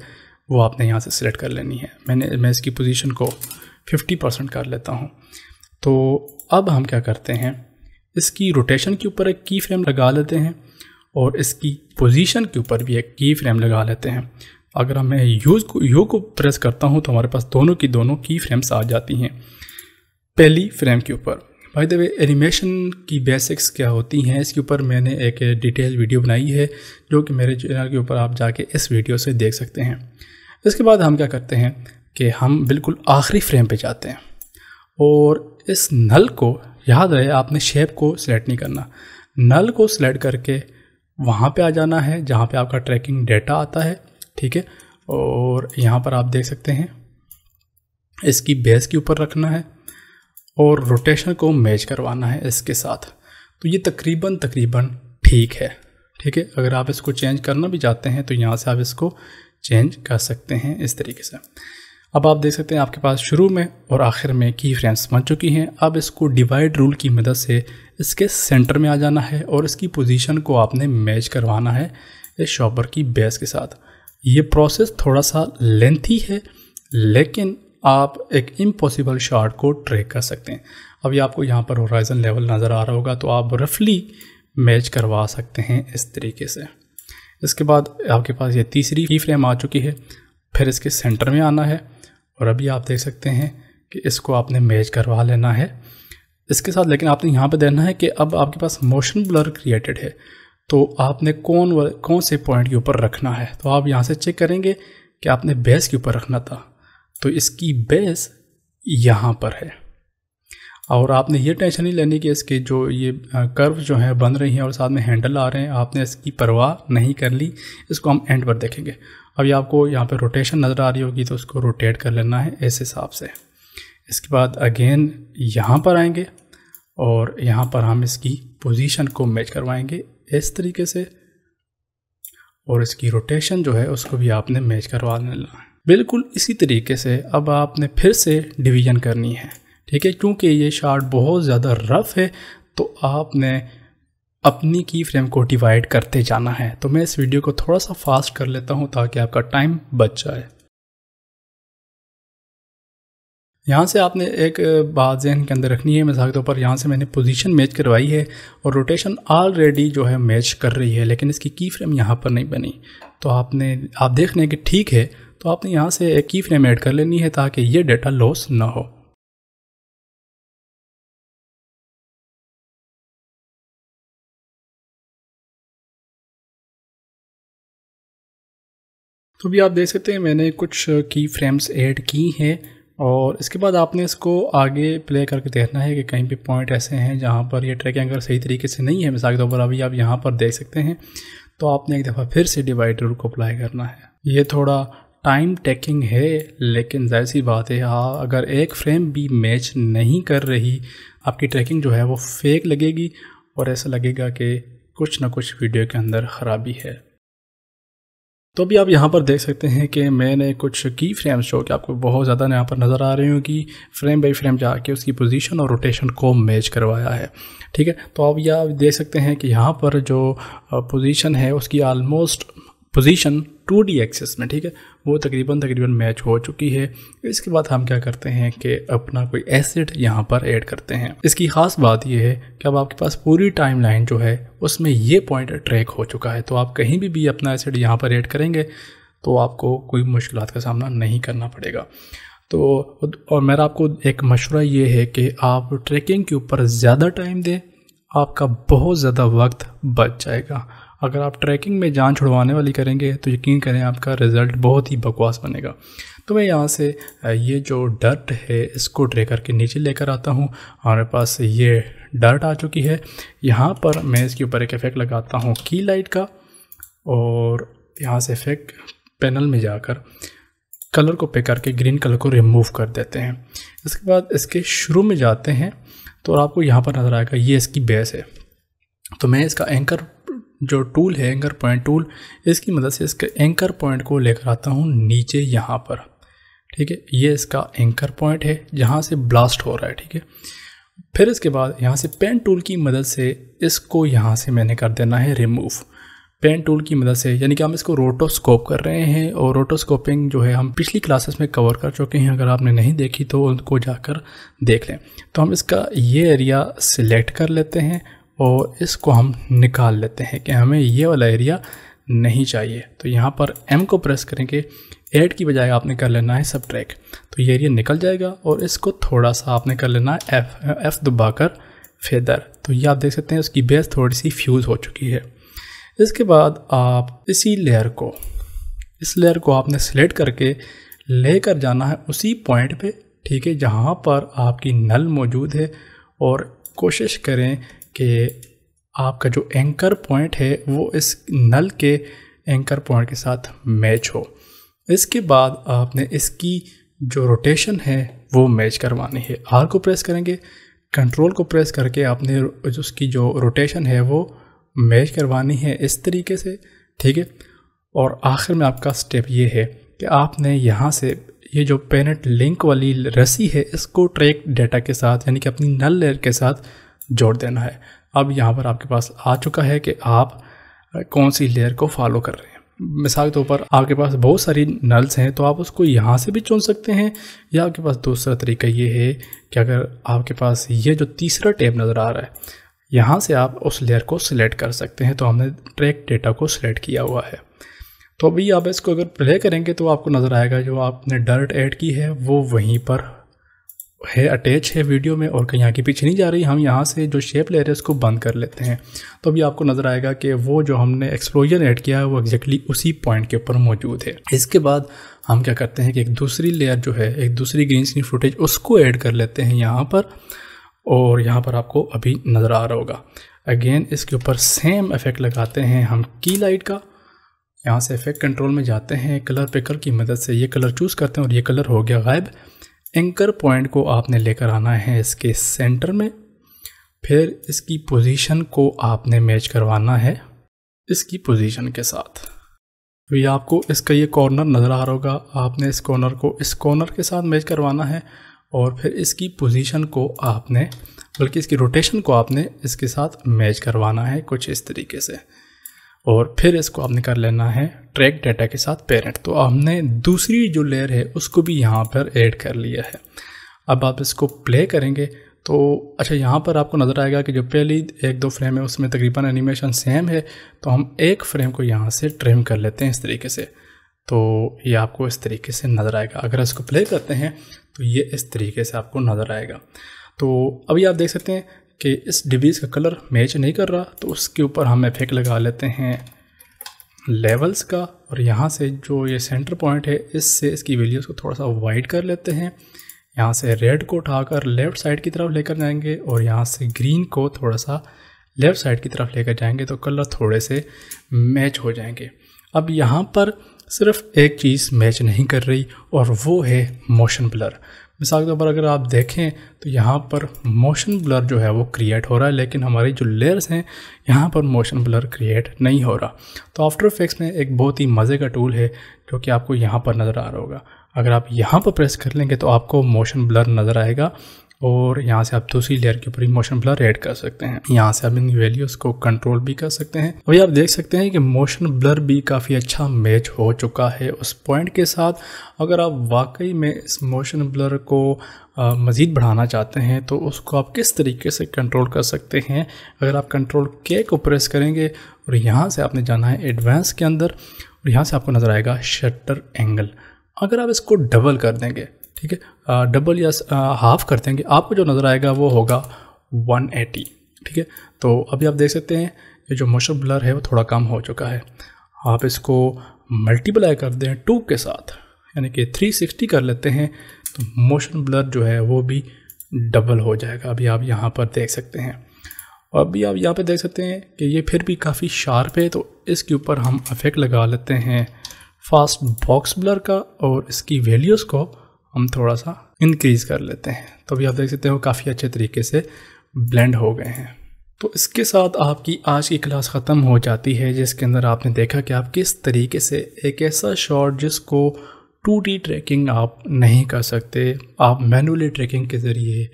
[SPEAKER 1] वो आपने यहाँ से सिलेक्ट कर लेनी है मैंने मैं इसकी पोजीशन को 50 परसेंट कर लेता हूँ तो अब हम क्या करते हैं इसकी रोटेशन के ऊपर एक की फ्रेम लगा लेते हैं और इसकी पोजीशन के ऊपर भी एक की फ्रेम लगा लेते हैं अगर मैं यूज को यो को प्रेस करता हूँ तो हमारे पास दोनों की दोनों की फ्रेम्स आ जाती हैं पहली फ्रेम के ऊपर भाई देवे एनिमेशन की बेसिक्स क्या होती हैं इसके ऊपर मैंने एक डिटेल वीडियो बनाई है जो कि मेरे चैनल के ऊपर आप जाके इस वीडियो से देख सकते हैं इसके बाद हम क्या करते हैं कि हम बिल्कुल आखिरी फ्रेम पे जाते हैं और इस नल को याद रहे आपने शेप को सिलेक्ट नहीं करना नल को सिलेक्ट करके वहाँ पर आ जाना है जहाँ पर आपका ट्रैकिंग डेटा आता है ठीक है और यहाँ पर आप देख सकते हैं इसकी बेस के ऊपर रखना है और रोटेशन को मैच करवाना है इसके साथ तो ये तकरीबन तकरीबन ठीक है ठीक है अगर आप इसको चेंज करना भी चाहते हैं तो यहाँ से आप इसको चेंज कर सकते हैं इस तरीके से अब आप देख सकते हैं आपके पास शुरू में और आखिर में की फ्रेम्स बन चुकी हैं अब इसको डिवाइड रूल की मदद से इसके सेंटर में आ जाना है और इसकी पोजीशन को आपने मैच करवाना है इस शॉपर की बेस के साथ ये प्रोसेस थोड़ा सा लेंथी है लेकिन आप एक इम्पॉसिबल शार्ट को ट्रैक कर सकते हैं अभी आपको यहाँ पर होराइजन लेवल नज़र आ रहा होगा तो आप रफली मैच करवा सकते हैं इस तरीके से इसके बाद आपके पास ये तीसरी की फ्रेम आ चुकी है फिर इसके सेंटर में आना है और अभी आप देख सकते हैं कि इसको आपने मैच करवा लेना है इसके साथ लेकिन आपने यहाँ पर देखना है कि अब आपके पास मोशन ब्लर क्रिएटेड है तो आपने कौन कौन से पॉइंट के ऊपर रखना है तो आप यहाँ से चेक करेंगे कि आपने बेस के ऊपर रखना था तो इसकी बेस यहाँ पर है और आपने ये टेंशन नहीं लेनी कि इसके जो ये कर्व जो हैं बन रही हैं और साथ में हैंडल आ रहे हैं आपने इसकी परवाह नहीं कर ली इसको हम एंड पर देखेंगे अभी आपको यहाँ पर रोटेशन नज़र आ रही होगी तो उसको रोटेट कर लेना है इस हिसाब से इसके बाद अगेन यहाँ पर आएंगे और यहाँ पर हम इसकी पोजीशन को मैच करवाएंगे इस तरीके से और इसकी रोटेशन जो है उसको भी आपने मैच करवा लेना बिल्कुल इसी तरीके से अब आपने फिर से डिवीजन करनी है ठीक है क्योंकि ये शार्ट बहुत ज़्यादा रफ है तो आपने अपनी की फ्रेम को डिवाइड करते जाना है तो मैं इस वीडियो को थोड़ा सा फास्ट कर लेता हूँ ताकि आपका टाइम बच जाए यहाँ से आपने एक बात जहन के अंदर रखनी है मिसाल के तौर पर यहाँ से मैंने पोजीशन मैच करवाई है और रोटेशन ऑलरेडी जो है मैच कर रही है लेकिन इसकी की फ्रेम यहाँ पर नहीं बनी
[SPEAKER 2] तो आपने आप देख लें कि ठीक है तो आपने यहाँ से एक की फ्रेम ऐड कर लेनी है ताकि ये डेटा लॉस ना हो तो भी आप देख सकते हैं मैंने कुछ की फ्रेम्स ऐड की हैं
[SPEAKER 1] और इसके बाद आपने इसको आगे प्ले करके देखना है कि कहीं पे पॉइंट ऐसे हैं जहाँ पर ये ट्रैकिंग अगर सही तरीके से नहीं है मिसाल के तौर पर अभी आप यहाँ पर देख सकते हैं तो आपने एक दफ़ा फिर से डिवाइड रूल को अप्लाई करना है ये थोड़ा टाइम टेकिंग है लेकिन जाहिर सी बात है हाँ अगर एक फ्रेम भी मैच नहीं कर रही आपकी ट्रैकिंग जो है वो फेक लगेगी और ऐसा लगेगा कि कुछ ना कुछ वीडियो के अंदर ख़राबी है तो अभी आप यहाँ पर देख सकते हैं कि मैंने कुछ की फ्रेम्स शो कि आपको बहुत ज़्यादा यहाँ पर नज़र आ रही होगी फ्रेम बाई फ्रेम जाके उसकी पोजीशन और रोटेशन को मैच करवाया है ठीक है तो आप यह देख सकते हैं कि यहाँ पर जो पोजीशन है उसकी almost position two D axis में ठीक है वो तकरीबन तकरीबन मैच हो चुकी है इसके बाद हम क्या करते हैं कि अपना कोई एसेट यहाँ पर ऐड करते हैं इसकी ख़ास बात यह है कि अब आपके पास पूरी टाइमलाइन जो है उसमें ये पॉइंट ट्रैक हो चुका है तो आप कहीं भी, भी अपना एसेट यहाँ पर ऐड करेंगे तो आपको कोई मुश्किल का सामना नहीं करना पड़ेगा तो और मेरा आपको एक मशवरा ये है कि आप ट्रैकिंग के ऊपर ज़्यादा टाइम दें आपका बहुत ज़्यादा वक्त बच जाएगा अगर आप ट्रैकिंग में जान छुड़वाने वाली करेंगे तो यकीन करें आपका रिज़ल्ट बहुत ही बकवास बनेगा तो मैं यहाँ से ये जो डर्ट है इसको ड्रेकर के नीचे लेकर आता हूँ हमारे पास ये डर्ट आ चुकी है यहाँ पर मैं इसके ऊपर एक इफ़ेक्ट लगाता हूँ की लाइट का और यहाँ से इफ़ेक्ट पैनल में जाकर कलर को पे करके ग्रीन कलर को रिमूव कर देते हैं इसके बाद इसके शुरू में जाते हैं तो आपको यहाँ पर नज़र आएगा ये इसकी बेस है तो मैं इसका एंकर जो टूल है एंकर पॉइंट टूल इसकी मदद से इसके एंकर पॉइंट को लेकर आता हूँ नीचे यहाँ पर ठीक है ये इसका एंकर पॉइंट है जहाँ से ब्लास्ट हो रहा है ठीक है फिर इसके बाद यहाँ से पेन टूल की मदद से इसको यहाँ से मैंने कर देना है रिमूव पेन टूल की मदद से यानी कि हम इसको रोटोस्कोप कर रहे हैं और रोटोस्कोपिंग जो है हम पिछली क्लासेस में कवर कर चुके हैं अगर आपने नहीं देखी तो उनको जाकर देख लें तो हम इसका ये एरिया सिलेक्ट कर लेते हैं और इसको हम निकाल लेते हैं कि हमें ये वाला एरिया नहीं चाहिए तो यहाँ पर एम को प्रेस करेंगे ऐड की बजाय आपने कर लेना है सब ट्रैक तो ये एरिया निकल जाएगा और इसको थोड़ा सा आपने कर लेना है एफ एफ दबाकर फेदर तो ये आप देख सकते हैं उसकी बेस थोड़ी सी फ्यूज़ हो चुकी है इसके बाद आप इसी लेयर को इस लेयर को आपने सिलेक्ट करके लेकर जाना है उसी पॉइंट पे ठीक है जहाँ पर आपकी नल मौजूद है और कोशिश करें कि आपका जो एंकर पॉइंट है वो इस नल के एंकर पॉइंट के साथ मैच हो इसके बाद आपने इसकी जो रोटेशन है वो मैच करवानी है आर को प्रेस करेंगे कंट्रोल को प्रेस करके आपने उसकी जो रोटेशन है वो मैच करवानी है इस तरीके से ठीक है और आखिर में आपका स्टेप ये है कि आपने यहाँ से ये जो पेनेट लिंक वाली रस्सी है इसको ट्रैक डाटा के साथ यानी कि अपनी नल लेयर के साथ जोड़ देना है अब यहाँ पर आपके पास आ चुका है कि आप कौन सी लेयर को फॉलो कर रहे हैं मिसाल के तौर पर आपके पास बहुत सारी नल्स हैं तो आप उसको यहाँ से भी चुन सकते हैं या आपके पास दूसरा तरीका ये है कि अगर आपके पास ये जो तीसरा टैब नज़र आ रहा है यहाँ से आप उस लेयर को सिलेक्ट कर सकते हैं तो हमने ट्रैक डेटा को सिलेक्ट किया हुआ है तो अभी आप इसको अगर प्ले करेंगे तो आपको नज़र आएगा जो आपने डर्ट ऐड की है वो वहीं पर है अटैच है वीडियो में और कहीं यहाँ के पीछे नहीं जा रही हम यहाँ से जो शेप ले रहे हैं उसको बंद कर लेते हैं तो अभी आपको नज़र आएगा कि वो जो हमने एक्सप्लोजन ऐड किया है वो एग्जैक्टली उसी पॉइंट के ऊपर मौजूद है इसके बाद हम क्या करते हैं कि एक दूसरी लेयर जो है एक दूसरी ग्रीन स्क्रीन फुटेज उसको ऐड कर लेते हैं यहाँ पर और यहाँ पर आपको अभी नज़र आ रहा होगा अगेन इसके ऊपर सेम इफेक्ट लगाते हैं हम की लाइट का यहाँ से इफेक्ट कंट्रोल में जाते हैं कलर पिकर की मदद से ये कलर चूज़ करते हैं और ये कलर हो गया गायब एंकर पॉइंट को आपने लेकर आना है इसके सेंटर में फिर इसकी पोजीशन को आपने मैच करवाना है इसकी पोजीशन के साथ अभी तो आपको इसका ये कॉर्नर नज़र आ रहा होगा आपने इस कॉर्नर को इस कॉर्नर के साथ मैच करवाना है और फिर इसकी पोजीशन को आपने बल्कि इसकी रोटेशन को आपने इसके साथ मैच करवाना है कुछ इस तरीके से और फिर इसको आपने कर लेना है ट्रैक डाटा के साथ पेरेंट तो हमने दूसरी जो लेयर है उसको भी यहाँ पर ऐड कर लिया है अब आप इसको प्ले करेंगे तो अच्छा यहाँ पर आपको नज़र आएगा कि जो पहली एक दो फ्रेम है उसमें तकरीबन एनिमेशन सेम है तो हम एक फ्रेम को यहाँ से ट्रिम कर लेते हैं इस तरीके से तो ये आपको इस तरीके से नज़र आएगा अगर इसको प्ले करते हैं तो ये इस तरीके से आपको नज़र आएगा तो अभी आप देख सकते हैं कि इस डिवीज़ का कलर मैच नहीं कर रहा तो उसके ऊपर हम इफेक्ट लगा लेते हैं लेवल्स का और यहाँ से जो ये सेंटर पॉइंट है इससे इसकी वैल्यूज़ को थोड़ा सा वाइड कर लेते हैं यहाँ से रेड को उठाकर लेफ़्ट साइड की तरफ लेकर जाएंगे और यहाँ से ग्रीन को थोड़ा सा लेफ़्ट साइड की तरफ लेकर जाएंगे तो कलर थोड़े से मैच हो जाएंगे अब यहाँ पर सिर्फ एक चीज़ मैच नहीं कर रही और वो है मोशन ब्लर मिसाल के तौर पर अगर आप देखें तो यहाँ पर मोशन ब्लर जो है वो क्रिएट हो रहा है लेकिन हमारी जो लेयर्स हैं यहाँ पर मोशन ब्लर क्रिएट नहीं हो रहा तो आफ्टर इफेक्ट्स में एक बहुत ही मज़े का टूल है जो कि आपको यहाँ पर नज़र आ रहा होगा अगर आप यहाँ पर प्रेस कर लेंगे तो आपको मोशन ब्लर नज़र आएगा और यहाँ से आप दूसरी लेयर के ऊपर मोशन ब्लर ऐड कर सकते हैं यहाँ से आप इन वैल्यूज को कंट्रोल भी कर सकते हैं वही आप देख सकते हैं कि मोशन ब्लर भी काफ़ी अच्छा मैच हो चुका है उस पॉइंट के साथ अगर आप वाकई में इस मोशन ब्लर को मज़ीद बढ़ाना चाहते हैं तो उसको आप किस तरीके से कंट्रोल कर सकते हैं अगर आप कंट्रोल के को प्रेस करेंगे और यहाँ से आपने जाना है एडवांस के अंदर और यहाँ से आपको नज़र आएगा शटर एंगल अगर आप इसको डबल कर देंगे ठीक है डबल या हाफ कर देंगे आपको जो नज़र आएगा वो होगा 180 ठीक है तो अभी आप देख सकते हैं ये जो मोशन ब्लर है वो थोड़ा कम हो चुका है आप इसको मल्टीप्लाई कर दें टू के साथ यानी कि 360 कर लेते हैं तो मोशन ब्लर जो है वो भी डबल हो जाएगा अभी आप यहाँ पर देख सकते हैं और अभी आप यहाँ पर देख सकते हैं कि ये फिर भी काफ़ी शार्प है तो इसके ऊपर हम इफेक्ट लगा लेते हैं फास्ट बॉक्स ब्लर का और इसकी वैल्यूज़ को हम थोड़ा सा इंक्रीज कर लेते हैं तो अभी आप देख सकते हो काफ़ी अच्छे तरीके से ब्लेंड हो गए हैं तो इसके साथ आपकी आज की क्लास ख़त्म हो जाती है जिसके अंदर आपने देखा कि आप किस तरीके से एक ऐसा शॉट जिसको टू डी ट्रैकिंग आप नहीं कर सकते आप मैनुअली ट्रैकिंग के ज़रिए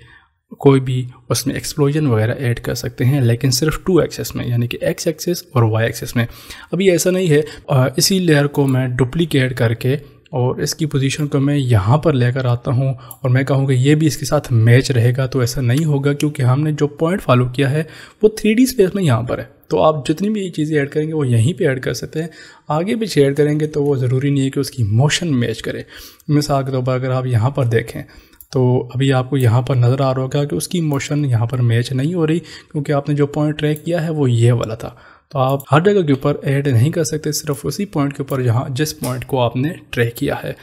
[SPEAKER 1] कोई भी उसमें एक्सप्लोजन वगैरह ऐड कर सकते हैं लेकिन सिर्फ टू एक्सेस में यानी कि एक्स एक्सेस और वाई एक्सेस में अभी ऐसा नहीं है इसी लेयर को मैं डुप्लीकेट करके और इसकी पोजीशन को मैं यहाँ पर लेकर आता हूँ और मैं कहूँगा ये भी इसके साथ मैच रहेगा तो ऐसा नहीं होगा क्योंकि हमने जो पॉइंट फॉलो किया है वो थ्री स्पेस में यहाँ पर है तो आप जितनी भी ये चीज़ें ऐड करेंगे वो यहीं पे ऐड कर सकते हैं आगे पीछे ऐड करेंगे तो वो ज़रूरी नहीं है कि उसकी मोशन मैच करे मिसाल के तौर पर अगर आप यहाँ पर देखें तो अभी आपको यहाँ पर नज़र आ रहा होगा कि उसकी मोशन यहाँ पर मैच नहीं हो रही क्योंकि आपने जो पॉइंट ट्रैक किया है वो ये वाला था तो आप हर जगह के ऊपर ऐड नहीं कर सकते सिर्फ उसी पॉइंट के ऊपर जहाँ जिस पॉइंट को आपने ट्रे किया है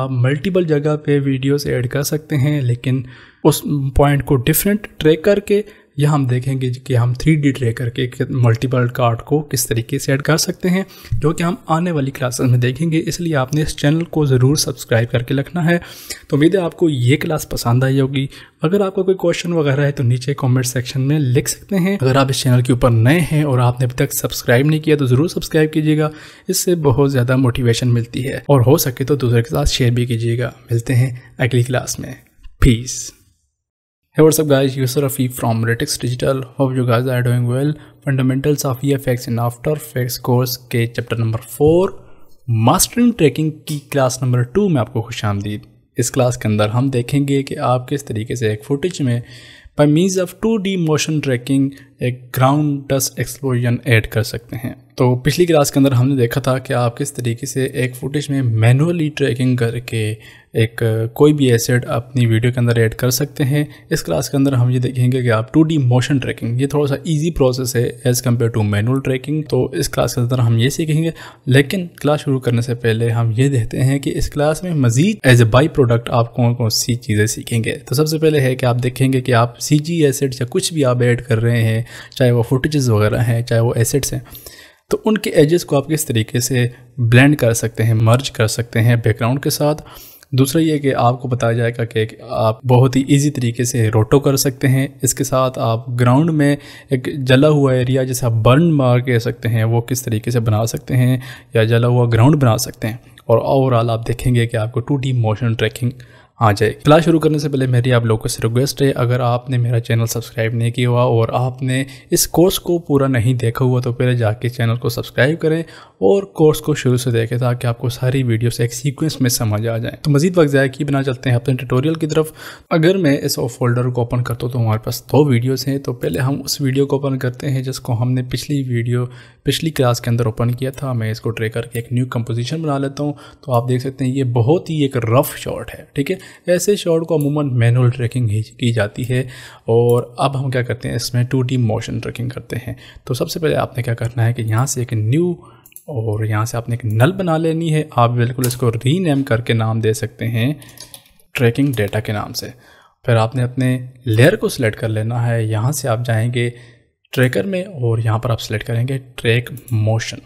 [SPEAKER 1] आप मल्टीपल जगह पे वीडियोस ऐड कर सकते हैं लेकिन उस पॉइंट को डिफरेंट ट्रैक करके यह हम देखेंगे कि हम थ्री डी ट्रे करके मल्टीपल कार्ड को किस तरीके से ऐड कर सकते हैं जो कि हम आने वाली क्लासेस में देखेंगे इसलिए आपने इस चैनल को ज़रूर सब्सक्राइब करके रखना है तो उम्मीद है आपको ये क्लास पसंद आई होगी अगर आपका कोई क्वेश्चन वगैरह है तो नीचे कॉमेंट सेक्शन में लिख सकते हैं अगर आप इस चैनल के ऊपर नए हैं और आपने अभी तक सब्सक्राइब नहीं किया तो ज़रूर सब्सक्राइब कीजिएगा इससे बहुत ज़्यादा मोटिवेशन मिलती है और हो सके तो दूसरे के साथ शेयर भी कीजिएगा मिलते हैं अगली क्लास में peace Hey what's up guys, you are Rafi from Retix Digital. Hope you guys are doing well. Fundamentals of VFX in After Effects course ke chapter number 4 Mastering Tracking ki class number 2 mein aapko खुश आमदीद इस class के अंदर हम देखेंगे कि आप किस तरीके से एक फुटेज में by means of two D motion एक ग्राउंड डस्ट एक्सप्लोजन ऐड कर सकते हैं तो पिछली क्लास के अंदर हमने देखा था कि आप किस तरीके से एक फुटेज में मैनुअली ट्रैकिंग करके एक कोई भी एसेट अपनी वीडियो के अंदर ऐड कर सकते हैं इस क्लास के अंदर हम ये देखेंगे कि आप 2D मोशन ट्रैकिंग ये थोड़ा सा इजी प्रोसेस है as compare to manual tracking तो इस क्लास के अंदर हम ये सीखेंगे लेकिन क्लास शुरू करने से पहले हम ये देखते हैं कि इस क्लास में मजीद एज ए बाई प्रोडक्ट आप कौन कौन सी चीज़ें सीखेंगे तो सबसे पहले है कि आप देखेंगे कि आप सी जी या कुछ भी आप ऐड कर रहे हैं चाहे वो फुटेज वगैरह हैं चाहे वो एसेट्स हैं तो उनके एजेस को आप किस तरीके से ब्लेंड कर सकते हैं मर्ज कर सकते हैं बैकग्राउंड के साथ दूसरा ये कि आपको बताया जाएगा कि आप बहुत ही इजी तरीके से रोटो कर सकते हैं इसके साथ आप ग्राउंड में एक जला हुआ एरिया जैसे आप बर्न मार कह सकते हैं वो किस तरीके से बना सकते हैं या जला हुआ ग्राउंड बना सकते हैं और ओवरऑल आप देखेंगे कि आपको टू डी मोशन ट्रैकिंग आ जाएगी क्लास शुरू करने से पहले मेरी आप लोगों से रिक्वेस्ट है अगर आपने मेरा चैनल सब्सक्राइब नहीं किया हुआ और आपने इस कोर्स को पूरा नहीं देखा हुआ तो पहले जाके चैनल को सब्सक्राइब करें और कोर्स को शुरू से देखें ताकि आपको सारी वीडियोस एक सीक्वेंस में समझ आ जाए तो मजीद वक्त ज़्यादा की बना चलते हैं अपने ट्यूटोरियल की तरफ अगर मैं इस फोल्डर को ओपन करता हूँ तो हमारे पास दो वीडियोज़ हैं तो पहले हम उस वीडियो को ओपन करते हैं जिसको हमने पिछली वीडियो पिछली क्लास के अंदर ओपन किया था मैं इसको ट्रे करके एक न्यू कम्पोजिशन बना लेता हूँ तो आप देख सकते हैं ये बहुत ही एक रफ़ शॉट है ठीक है ऐसे शॉट को अमूमन मैनुअल ट्रैकिंग ही की जाती है और अब हम क्या करते हैं इसमें टू डी मोशन ट्रैकिंग करते हैं तो सबसे पहले आपने क्या करना है कि यहाँ से एक न्यू और यहाँ से आपने एक नल बना लेनी है आप बिल्कुल इसको रीनेम करके नाम दे सकते हैं ट्रैकिंग डेटा के नाम से फिर आपने अपने लेयर को सिलेक्ट कर लेना है यहाँ से आप जाएंगे ट्रैकर में और यहाँ पर आप सिलेक्ट करेंगे ट्रैक मोशन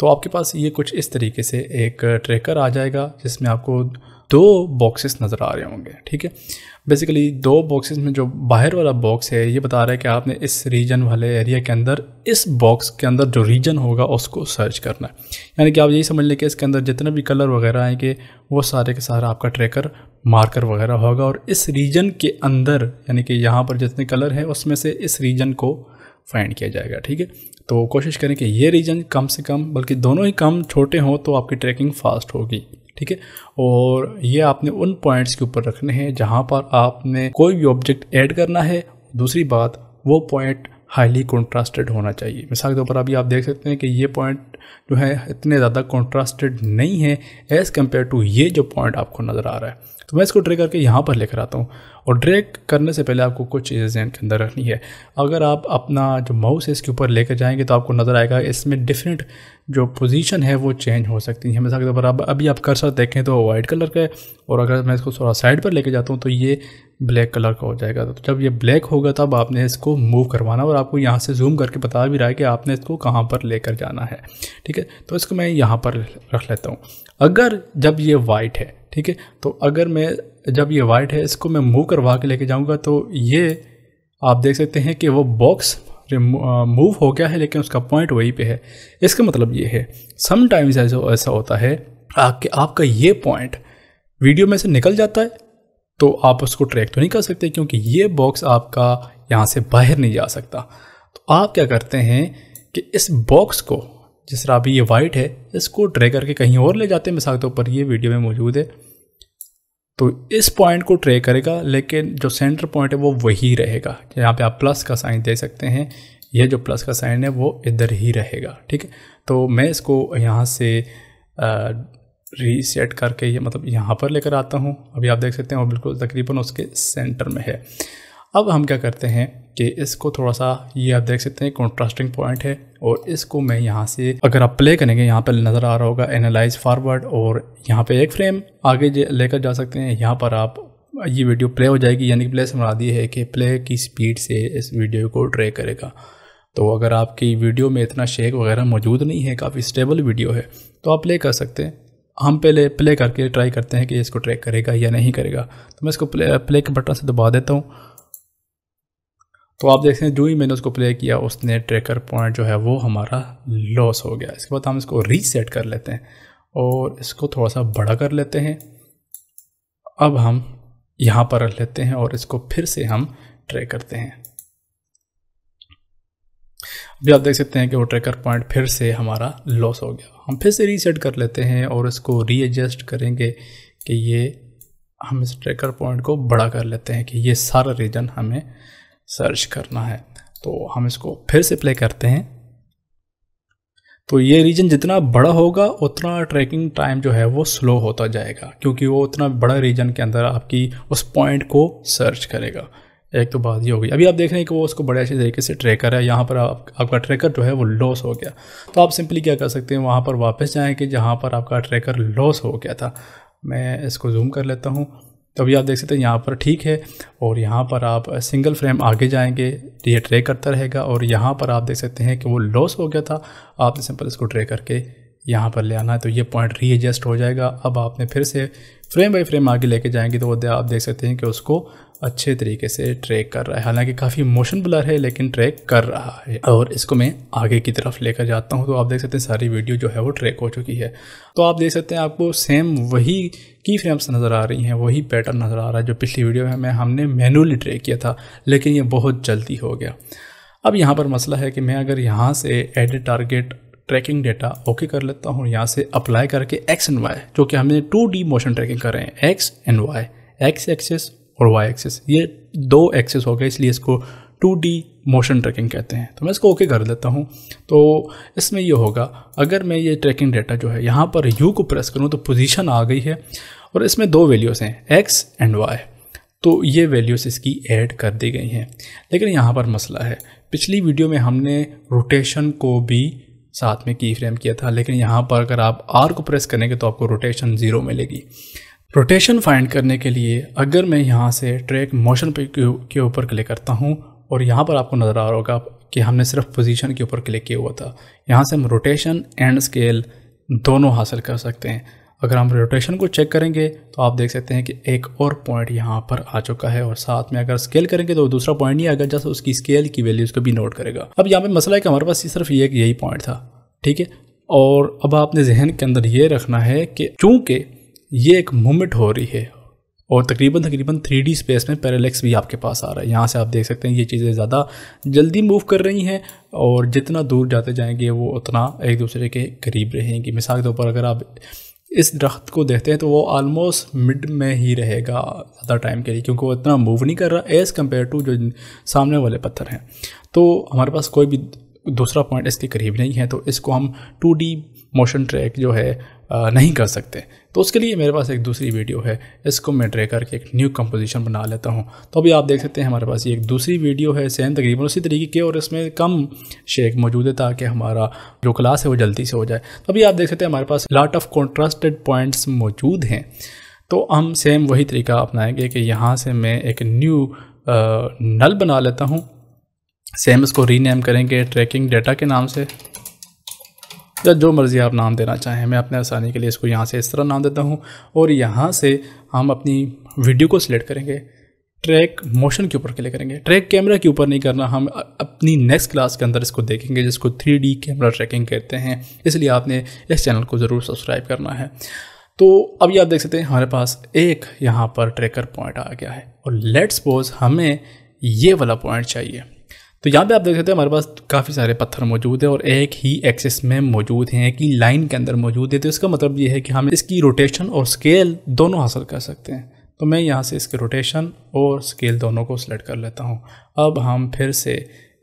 [SPEAKER 1] तो आपके पास ये कुछ इस तरीके से एक ट्रैकर आ जाएगा जिसमें आपको दो बॉक्सेस नज़र आ रहे होंगे ठीक है बेसिकली दो बॉक्सेस में जो बाहर वाला बॉक्स है ये बता रहा है कि आपने इस रीजन वाले एरिया के अंदर इस बॉक्स के अंदर जो रीजन होगा उसको सर्च करना है यानी कि आप यही समझ लें कि इसके अंदर जितने भी कलर वगैरह हैं कि वो सारे के सारा आपका ट्रैकर मार्कर वगैरह होगा और इस रीजन के अंदर यानी कि यहाँ पर जितने कलर हैं उसमें से इस रीजन को फाइंड किया जाएगा ठीक है तो कोशिश करें कि ये रीजन कम से कम बल्कि दोनों ही कम छोटे हों तो आपकी ट्रैकिंग फास्ट होगी ठीक है और ये आपने उन पॉइंट्स के ऊपर रखने हैं जहाँ पर आपने कोई भी ऑब्जेक्ट ऐड करना है दूसरी बात वो पॉइंट हाईली कॉन्ट्रास्टेड होना चाहिए मिसाल के तौर पर अभी आप देख सकते हैं कि ये पॉइंट जो है इतने ज़्यादा कॉन्ट्रास्टेड नहीं है एज़ कम्पेयर टू ये जो पॉइंट आपको नज़र आ रहा है तो मैं इसको ड्रे करके यहाँ पर लेकर आता हूँ और ड्रे करने से पहले आपको कुछ चीज़ें जहन के अंदर रखनी है अगर आप अपना जो माउस है इसके ऊपर लेकर जाएंगे तो आपको नज़र आएगा इसमें डिफरेंट जो पोजीशन है वो चेंज हो सकती है मिसाल के तौर पर अभी आप कर्सर देखें तो वाइट कलर का है और अगर मैं इसको थोड़ा साइड पर लेके जाता हूँ तो ये ब्लैक कलर का हो जाएगा तो जब ये ब्लैक होगा तब आपने इसको मूव करवाना और आपको यहाँ से जूम करके बता भी रहा है कि आपने इसको कहाँ पर लेकर जाना है ठीक है तो इसको मैं यहाँ पर रख लेता हूँ अगर जब ये वाइट है ठीक है तो अगर मैं जब ये वाइट है इसको मैं मूव करवा के लेके जाऊँगा तो ये आप देख सकते हैं कि वो बॉक्स मूव हो गया है लेकिन उसका पॉइंट वहीं पे है इसका मतलब ये है समटाइम्स ऐसा ऐसा होता है कि आपका ये पॉइंट वीडियो में से निकल जाता है तो आप उसको ट्रैक तो नहीं कर सकते क्योंकि ये बॉक्स आपका यहाँ से बाहर नहीं जा सकता तो आप क्या करते हैं कि इस बॉक्स को जिस तरह अभी ये वाइट है इसको ट्रे करके कहीं और ले जाते हैं मिसाल के तौर पर ये वीडियो में मौजूद है तो इस पॉइंट को ट्रे करेगा लेकिन जो सेंटर पॉइंट है वो वही रहेगा यहाँ पे आप प्लस का साइन दे सकते हैं ये जो प्लस का साइन है वो इधर ही रहेगा ठीक है तो मैं इसको यहाँ से रीसेट करके ये मतलब यहाँ पर लेकर आता हूँ अभी आप देख सकते हैं और बिल्कुल तकरीबन उसके सेंटर में है अब हम क्या करते हैं कि इसको थोड़ा सा ये आप देख सकते हैं कॉन्ट्रास्टिंग पॉइंट है और इसको मैं यहाँ से अगर आप प्ले करेंगे यहाँ पर नज़र आ रहा होगा एनालाइज फारवर्ड और यहाँ पे एक फ्रेम आगे लेकर जा सकते हैं यहाँ पर आप ये वीडियो प्ले हो जाएगी यानी कि प्ले समझा दी है कि प्ले की स्पीड से इस वीडियो को ट्रे करेगा तो अगर आपकी वीडियो में इतना शेक वगैरह मौजूद नहीं है काफ़ी स्टेबल वीडियो है तो आप प्ले कर सकते हैं हम पहले प्ले करके ट्राई करते हैं कि इसको ट्रैक करेगा या नहीं करेगा तो मैं इसको प्ले प्ले के बटन से दबा देता हूँ तो आप देखते हैं जो ही मैंने उसको प्ले किया उसने ट्रैकर पॉइंट जो है वो हमारा लॉस हो गया इसके बाद हम इसको रीसेट कर लेते हैं और इसको थोड़ा सा बड़ा कर लेते हैं अब हम यहाँ पर रख लेते हैं और इसको फिर से हम ट्रे करते हैं अभी आप देख सकते हैं कि वो ट्रैकर पॉइंट फिर से हमारा लॉस हो गया हम फिर से रीसेट कर लेते हैं और इसको रीएडजस्ट करेंगे कि ये हम इस ट्रैकर पॉइंट को बड़ा कर लेते हैं कि ये सारा रीजन हमें सर्च करना है तो हम इसको फिर से प्ले करते हैं तो ये रीजन जितना बड़ा होगा उतना ट्रैकिंग टाइम जो है वो स्लो होता जाएगा क्योंकि वो उतना बड़ा रीजन के अंदर आपकी उस पॉइंट को सर्च करेगा एक तो बात ये हो गई अभी आप देख रहे हैं कि वो उसको बड़े अच्छे तरीके से ट्रैकर है यहाँ पर आप, आपका ट्रैकर जो है वो लॉस हो गया तो आप सिंपली क्या कर सकते हैं वहाँ पर वापस जाएँ कि जहाँ पर आपका ट्रैकर लॉस हो गया था मैं इसको जूम कर लेता हूँ तो अभी आप देख सकते हैं यहाँ पर ठीक है और यहाँ पर आप सिंगल फ्रेम आगे जाएंगे ये ट्रे करता रहेगा और यहाँ पर आप देख सकते हैं कि वो लॉस हो गया था आपने सिंपल इसको ट्रे करके यहाँ पर ले आना है तो ये पॉइंट रीएडजस्ट हो जाएगा अब आपने फिर से फ्रेम बाई फ्रेम आगे लेके जाएंगे तो वो आप देख सकते हैं कि उसको अच्छे तरीके से ट्रैक कर रहा है हालांकि काफ़ी मोशन ब्लर है लेकिन ट्रैक कर रहा है और इसको मैं आगे की तरफ लेकर जाता हूँ तो आप देख सकते हैं सारी वीडियो जो है वो ट्रैक हो चुकी है तो आप देख सकते हैं आपको सेम वही की फ्रेम्स नज़र आ रही हैं वही पैटर्न नज़र आ रहा है जो पिछली वीडियो में हमने मैनुअली ट्रैक किया था लेकिन ये बहुत जल्दी हो गया अब यहाँ पर मसला है कि मैं अगर यहाँ से edit target tracking data okay कर लेता हूँ यहाँ से अप्लाई करके एक्स एंड वाई जो कि हमने टू डी मोशन ट्रैकिंग कर रहे हैं X and Y X axis और वाई एक्सेस ये दो एक्सेस हो गए इसलिए इसको टू डी मोशन ट्रैकिंग कहते हैं तो मैं इसको ओके कर देता हूँ तो इसमें ये होगा अगर मैं ये ट्रैकिंग डेटा जो है यहाँ पर यू को प्रेस करूँ तो पोजिशन आ गई है और इसमें दो वैल्यूज़ हैं एक्स एंड वाई तो ये वैल्यूज़ इसकी ऐड कर दी गई हैं लेकिन यहाँ पर मसला है पिछली वीडियो में हमने रोटेशन को भी साथ में की फ्रेम किया था लेकिन यहाँ पर अगर आप आर को प्रेस करेंगे तो आपको रोटेशन ज़ीरो मिलेगी रोटेशन फाइंड करने के लिए अगर मैं यहाँ से ट्रैक मोशन पे के ऊपर क्लिक करता हूँ और यहाँ पर आपको नज़र आ रहा होगा कि हमने सिर्फ पोजीशन के ऊपर क्लिक किया हुआ था यहाँ से हम रोटेशन एंड स्केल दोनों हासिल कर सकते हैं अगर हम रोटेशन को चेक करेंगे तो आप देख सकते हैं कि एक और पॉइंट यहाँ पर आ चुका है और साथ में अगर स्केल करेंगे तो दूसरा पॉइंट नहीं आएगा जैसे उसकी स्केल की वैल्यूज़ को भी नोट करेगा अब यहाँ पे मसला है कि हमारे पास सिर्फ ये यही पॉइंट था ठीक है और अब आपने जहन के अंदर ये रखना है कि चूँकि ये एक मोमेंट हो रही है और तकरीबन तकरीबन थ्री स्पेस में पैरेलेक्स भी आपके पास आ रहा है यहाँ से आप देख सकते हैं ये चीज़ें ज़्यादा जल्दी मूव कर रही हैं और जितना दूर जाते जाएंगे वो उतना एक दूसरे के करीब रहेंगी मिसाल के तौर पर अगर आप इस दरख्त को देखते हैं तो वो आलमोस्ट मिड में ही रहेगा ज़्यादा टाइम के लिए क्योंकि वो इतना मूव नहीं कर रहा एज़ कम्पेयर टू जो सामने वाले पत्थर हैं तो हमारे पास कोई भी दूसरा पॉइंट इसके करीब नहीं है तो इसको हम टू मोशन ट्रैक जो है नहीं कर सकते तो उसके लिए मेरे पास एक दूसरी वीडियो है इसको मैं ड्रे करके एक न्यू कंपोजिशन बना लेता हूँ तो अभी आप देख सकते हैं हमारे पास ये एक दूसरी वीडियो है सेम तकरीबन उसी तरीके की और इसमें कम शेक मौजूद है ताकि हमारा जो क्लास है वो जल्दी से हो जाए तो अभी आप देख सकते हैं हमारे पास लाट ऑफ कॉन्ट्रास्टेड पॉइंट्स मौजूद हैं तो हम सेम वही तरीका अपनाएंगे कि यहाँ से मैं एक न्यू नल बना लेता हूँ सेम इसको रीनेम करेंगे ट्रैकिंग डेटा के नाम से या जो मर्ज़ी आप नाम देना चाहें मैं अपने आसानी के लिए इसको यहाँ से इस तरह नाम देता हूँ और यहाँ से हम अपनी वीडियो को सिलेक्ट करेंगे ट्रैक मोशन के ऊपर क्लिक करेंगे ट्रैक कैमरा के ऊपर नहीं करना हम अपनी नेक्स्ट क्लास के अंदर इसको देखेंगे जिसको थ्री कैमरा ट्रैकिंग कहते हैं इसलिए आपने इस चैनल को ज़रूर सब्सक्राइब करना है तो अभी आप देख सकते हैं हमारे पास एक यहाँ पर ट्रैकर पॉइंट आ गया है और लेट्स पोज हमें ये वाला पॉइंट चाहिए तो यहाँ पे आप देख सकते हैं हमारे पास काफ़ी सारे पत्थर मौजूद है और एक ही एक्सिस में मौजूद हैं एक ही लाइन के अंदर मौजूद है तो इसका मतलब ये है कि हम इसकी रोटेशन और स्केल दोनों हासिल कर सकते हैं तो मैं यहाँ से इसके रोटेशन और स्केल दोनों को सिलेक्ट कर लेता हूँ अब हम फिर से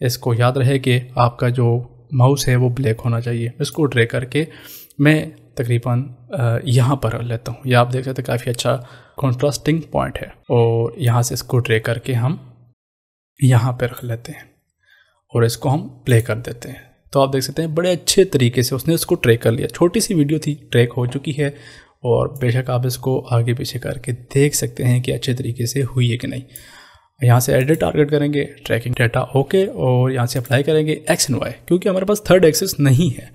[SPEAKER 1] इसको याद रहे कि आपका जो माउस है वो ब्लैक होना चाहिए इसको ड्रे करके मैं तकरीबन यहाँ पर लेता हूँ या आप देख सकते काफ़ी अच्छा कॉन्ट्रास्टिंग पॉइंट है और यहाँ से इसको ड्रे करके हम यहाँ पर रख लेते हैं और इसको हम प्ले कर देते हैं तो आप देख सकते हैं बड़े अच्छे तरीके से उसने उसको ट्रैक कर लिया छोटी सी वीडियो थी ट्रैक हो चुकी है और बेशक आप इसको आगे पीछे करके देख सकते हैं कि अच्छे तरीके से हुई है कि नहीं यहाँ से एडिट टारगेट करेंगे ट्रैकिंग डाटा ओके और यहाँ से अप्लाई करेंगे एक्स एंड वाई क्योंकि हमारे पास थर्ड एक्सेस नहीं है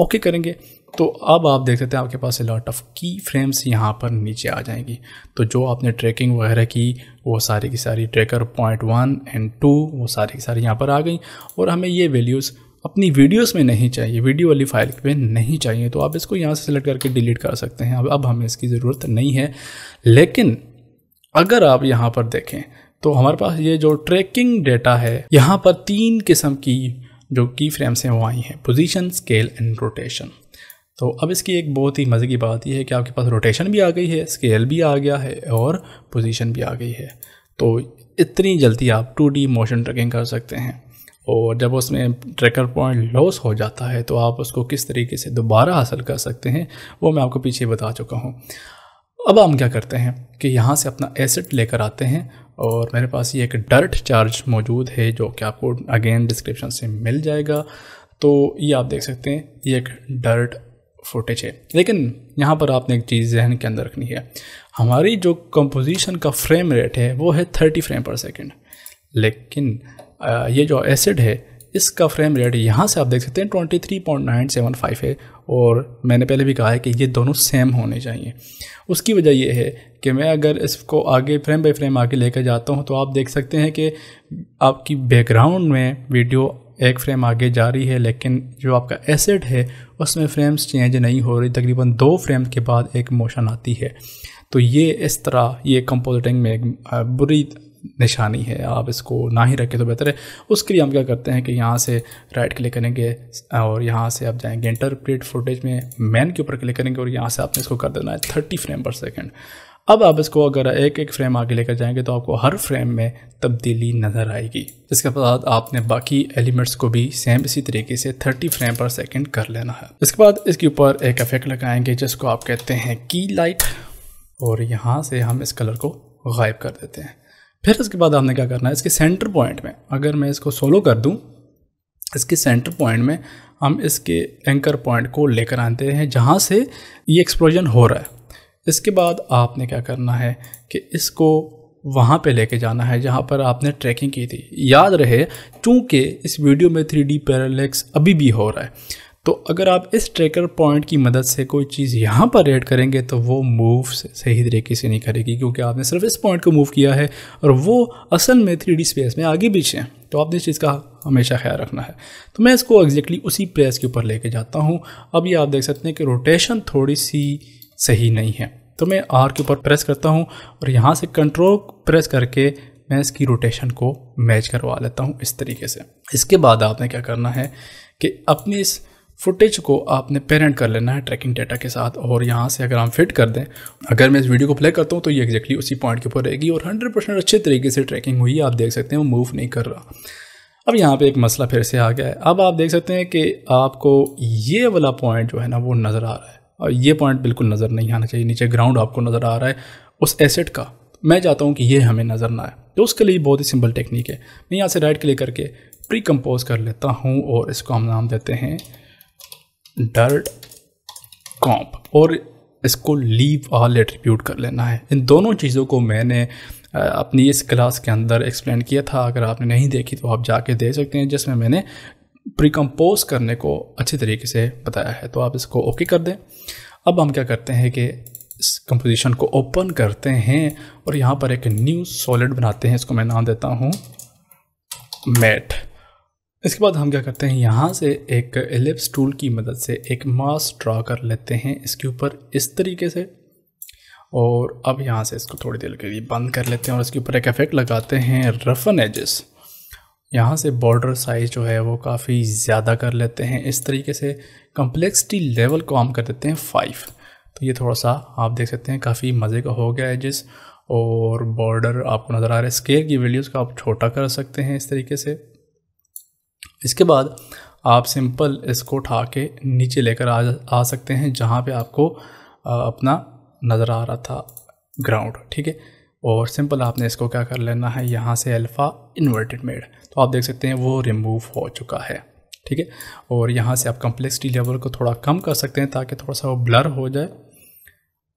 [SPEAKER 1] ओके करेंगे तो अब आप देख सकते हैं आपके पास लॉट ऑफ की फ्रेम्स यहाँ पर नीचे आ जाएंगी तो जो आपने ट्रैकिंग वगैरह की वो सारी की सारी tracker point one and two वो सारी की सारी यहाँ पर आ गई और हमें ये वैल्यूज़ अपनी वीडियोस में नहीं चाहिए वीडियो वाली फाइल में नहीं चाहिए तो आप इसको यहाँ से सेलेक्ट करके डिलीट कर सकते हैं अब अब हमें इसकी ज़रूरत नहीं है लेकिन अगर आप यहाँ पर देखें तो हमारे पास ये जो ट्रैकिंग डेटा है यहाँ पर तीन किस्म की जो की फ्रेम्स हैं वो आई हैं पोजीशन स्केल एंड रोटेशन तो अब इसकी एक बहुत ही मज़े की बात यह है कि आपके पास रोटेशन भी आ गई है स्केल भी आ गया है और पोजीशन भी आ गई है तो इतनी जल्दी आप टू डी मोशन ट्रैकिंग कर सकते हैं और जब उसमें ट्रैकर पॉइंट लॉस हो जाता है तो आप उसको किस तरीके से दोबारा हासिल कर सकते हैं वो मैं आपको पीछे बता चुका हूँ अब हम क्या करते हैं कि यहाँ से अपना एसेट लेकर आते हैं और मेरे पास ये एक डर्ट चार्ज मौजूद है जो कि आपको अगेन डिस्क्रिप्शन से मिल जाएगा तो ये आप देख सकते हैं ये एक डर्ट फुटेज है लेकिन यहाँ पर आपने एक चीज़ जहन के अंदर रखनी है हमारी जो कंपोजिशन का फ्रेम रेट है वो है थर्टी फ्रेम पर सेकेंड लेकिन ये जो एसिड है इसका फ्रेम रेट यहाँ से आप देख सकते हैं twenty three point nine seven five है और मैंने पहले भी कहा है कि ये दोनों सेम होने चाहिए उसकी वजह यह है कि मैं अगर इसको आगे फ्रेम बाई फ्रेम आगे लेकर जाता हूँ तो आप देख सकते हैं कि आपकी बैकग्राउंड में वीडियो एक फ्रेम आगे जा रही है लेकिन जो आपका एसेट है उसमें फ्रेम्स चेंज नहीं हो रही तकरीबन दो फ्रेम के बाद एक मोशन आती है तो ये इस तरह ये कंपोजिटिंग में एक बुरी निशानी है आप इसको ना ही रखें तो बेहतर है उसके लिए हम क्या करते हैं कि यहाँ से राइट क्लिक करेंगे और यहाँ से आप जाएंगे इंटरप्रेट फुटेज में मैन के ऊपर क्लिक करेंगे और यहाँ से आपने इसको कर देना है थर्टी फ्रेम पर सेकेंड अब आप इसको अगर एक एक फ्रेम आगे लेकर जाएंगे तो आपको हर फ्रेम में तब्दीली नज़र आएगी इसके बाद आपने बाकी एलिमेंट्स को भी सेम इसी तरीके से 30 फ्रेम पर सेकंड कर लेना है इसके बाद इसके ऊपर एक इफेक्ट लगाएंगे जिसको आप कहते हैं की लाइट और यहाँ से हम इस कलर को गायब कर देते हैं फिर इसके बाद आपने क्या करना है इसके सेंटर पॉइंट में अगर मैं इसको सोलो कर दूँ इसके सेंटर पॉइंट में हम इसके एंकर पॉइंट को लेकर आते हैं जहाँ से ये एक्सप्लोजन हो रहा है इसके बाद आपने क्या करना है कि इसको वहाँ पे लेके जाना है जहाँ पर आपने ट्रैकिंग की थी याद रहे चूँकि इस वीडियो में थ्री डी पैरालेक्स अभी भी हो रहा है तो अगर आप इस ट्रैकर पॉइंट की मदद से कोई चीज़ यहाँ पर रेड करेंगे तो वो मूव सही तरीके से नहीं करेगी क्योंकि आपने सिर्फ इस पॉइंट को मूव किया है और वो असल में थ्री स्पेस में आगे पीछे हैं तो आपने इस चीज़ का हमेशा ख्याल रखना है तो मैं इसको एग्जैक्टली उसी प्लेस के ऊपर लेके जाता हूँ अब ये आप देख सकते हैं कि रोटेशन थोड़ी सी सही नहीं है तो मैं आर के ऊपर प्रेस करता हूँ और यहाँ से कंट्रोल प्रेस करके मैं इसकी रोटेशन को मैच करवा लेता हूँ इस तरीके से इसके बाद आपने क्या करना है कि अपनी इस फुटेज को आपने पेरेंट कर लेना है ट्रैकिंग डाटा के साथ और यहाँ से अगर हम फिट कर दें अगर मैं इस वीडियो को प्ले करता हूँ तो ये एग्जैक्टली उसी पॉइंट के ऊपर रहेगी और 100 परसेंट अच्छे तरीके से ट्रैकिंग हुई है आप देख सकते हैं वो मूव नहीं कर रहा अब यहाँ पे एक मसला फिर से आ गया है अब आप देख सकते हैं कि आपको ये वाला पॉइंट जो है ना वो नज़र आ रहा है ये पॉइंट बिल्कुल नज़र नहीं आना चाहिए नीचे ग्राउंड आपको नज़र आ रहा है उस एसेट का मैं चाहता हूँ कि ये हमें नज़र ना आए तो उसके लिए बहुत ही सिंपल टेक्निक है मैं यहाँ से राइट क्लिक करके प्री कंपोज कर लेता हूँ और इसको हम नाम देते हैं डर्ट कॉम्प और इसको लीव ऑल एट्रीब्यूट कर लेना है इन दोनों चीज़ों को मैंने अपनी इस क्लास के अंदर एक्सप्लेन किया था अगर आपने नहीं देखी तो आप जाके दे सकते हैं जिसमें मैंने प्रिकम्पोज करने को अच्छी तरीके से बताया है तो आप इसको ओके कर दें अब हम क्या करते हैं कि इस कंपोजिशन को ओपन करते हैं और यहाँ पर एक न्यू सॉलिड बनाते हैं इसको मैं नाम देता हूँ मैट इसके बाद हम क्या करते हैं यहाँ से एक एलिप्स टूल की मदद से एक मास ड्रा कर लेते हैं इसके ऊपर इस तरीके से और अब यहाँ से इसको थोड़ी देर के लिए बंद कर लेते हैं और इसके ऊपर एक इफेक्ट लगाते हैं रफन एजेस यहाँ से बॉर्डर साइज़ जो है वो काफ़ी ज़्यादा कर लेते हैं इस तरीके से कम्प्लेक्सिटी लेवल को हम कर देते हैं फाइव तो ये थोड़ा सा आप देख सकते हैं काफ़ी मज़े का हो गया है जिस और बॉर्डर आपको नज़र आ रहा है स्केल की वैल्यूज़ का आप छोटा कर सकते हैं इस तरीके से इसके बाद आप सिंपल इसको उठा के नीचे लेकर आ आ सकते हैं जहाँ पे आपको अपना नज़र आ रहा था ग्राउंड ठीक है और सिंपल आपने इसको क्या कर लेना है यहाँ से अल्फ़ा इन्वर्टेड मेड तो आप देख सकते हैं वो रिमूव हो चुका है ठीक है और यहाँ से आप कम्प्लेक्सिटी लेवल को थोड़ा कम कर सकते हैं ताकि थोड़ा सा वो ब्लर हो जाए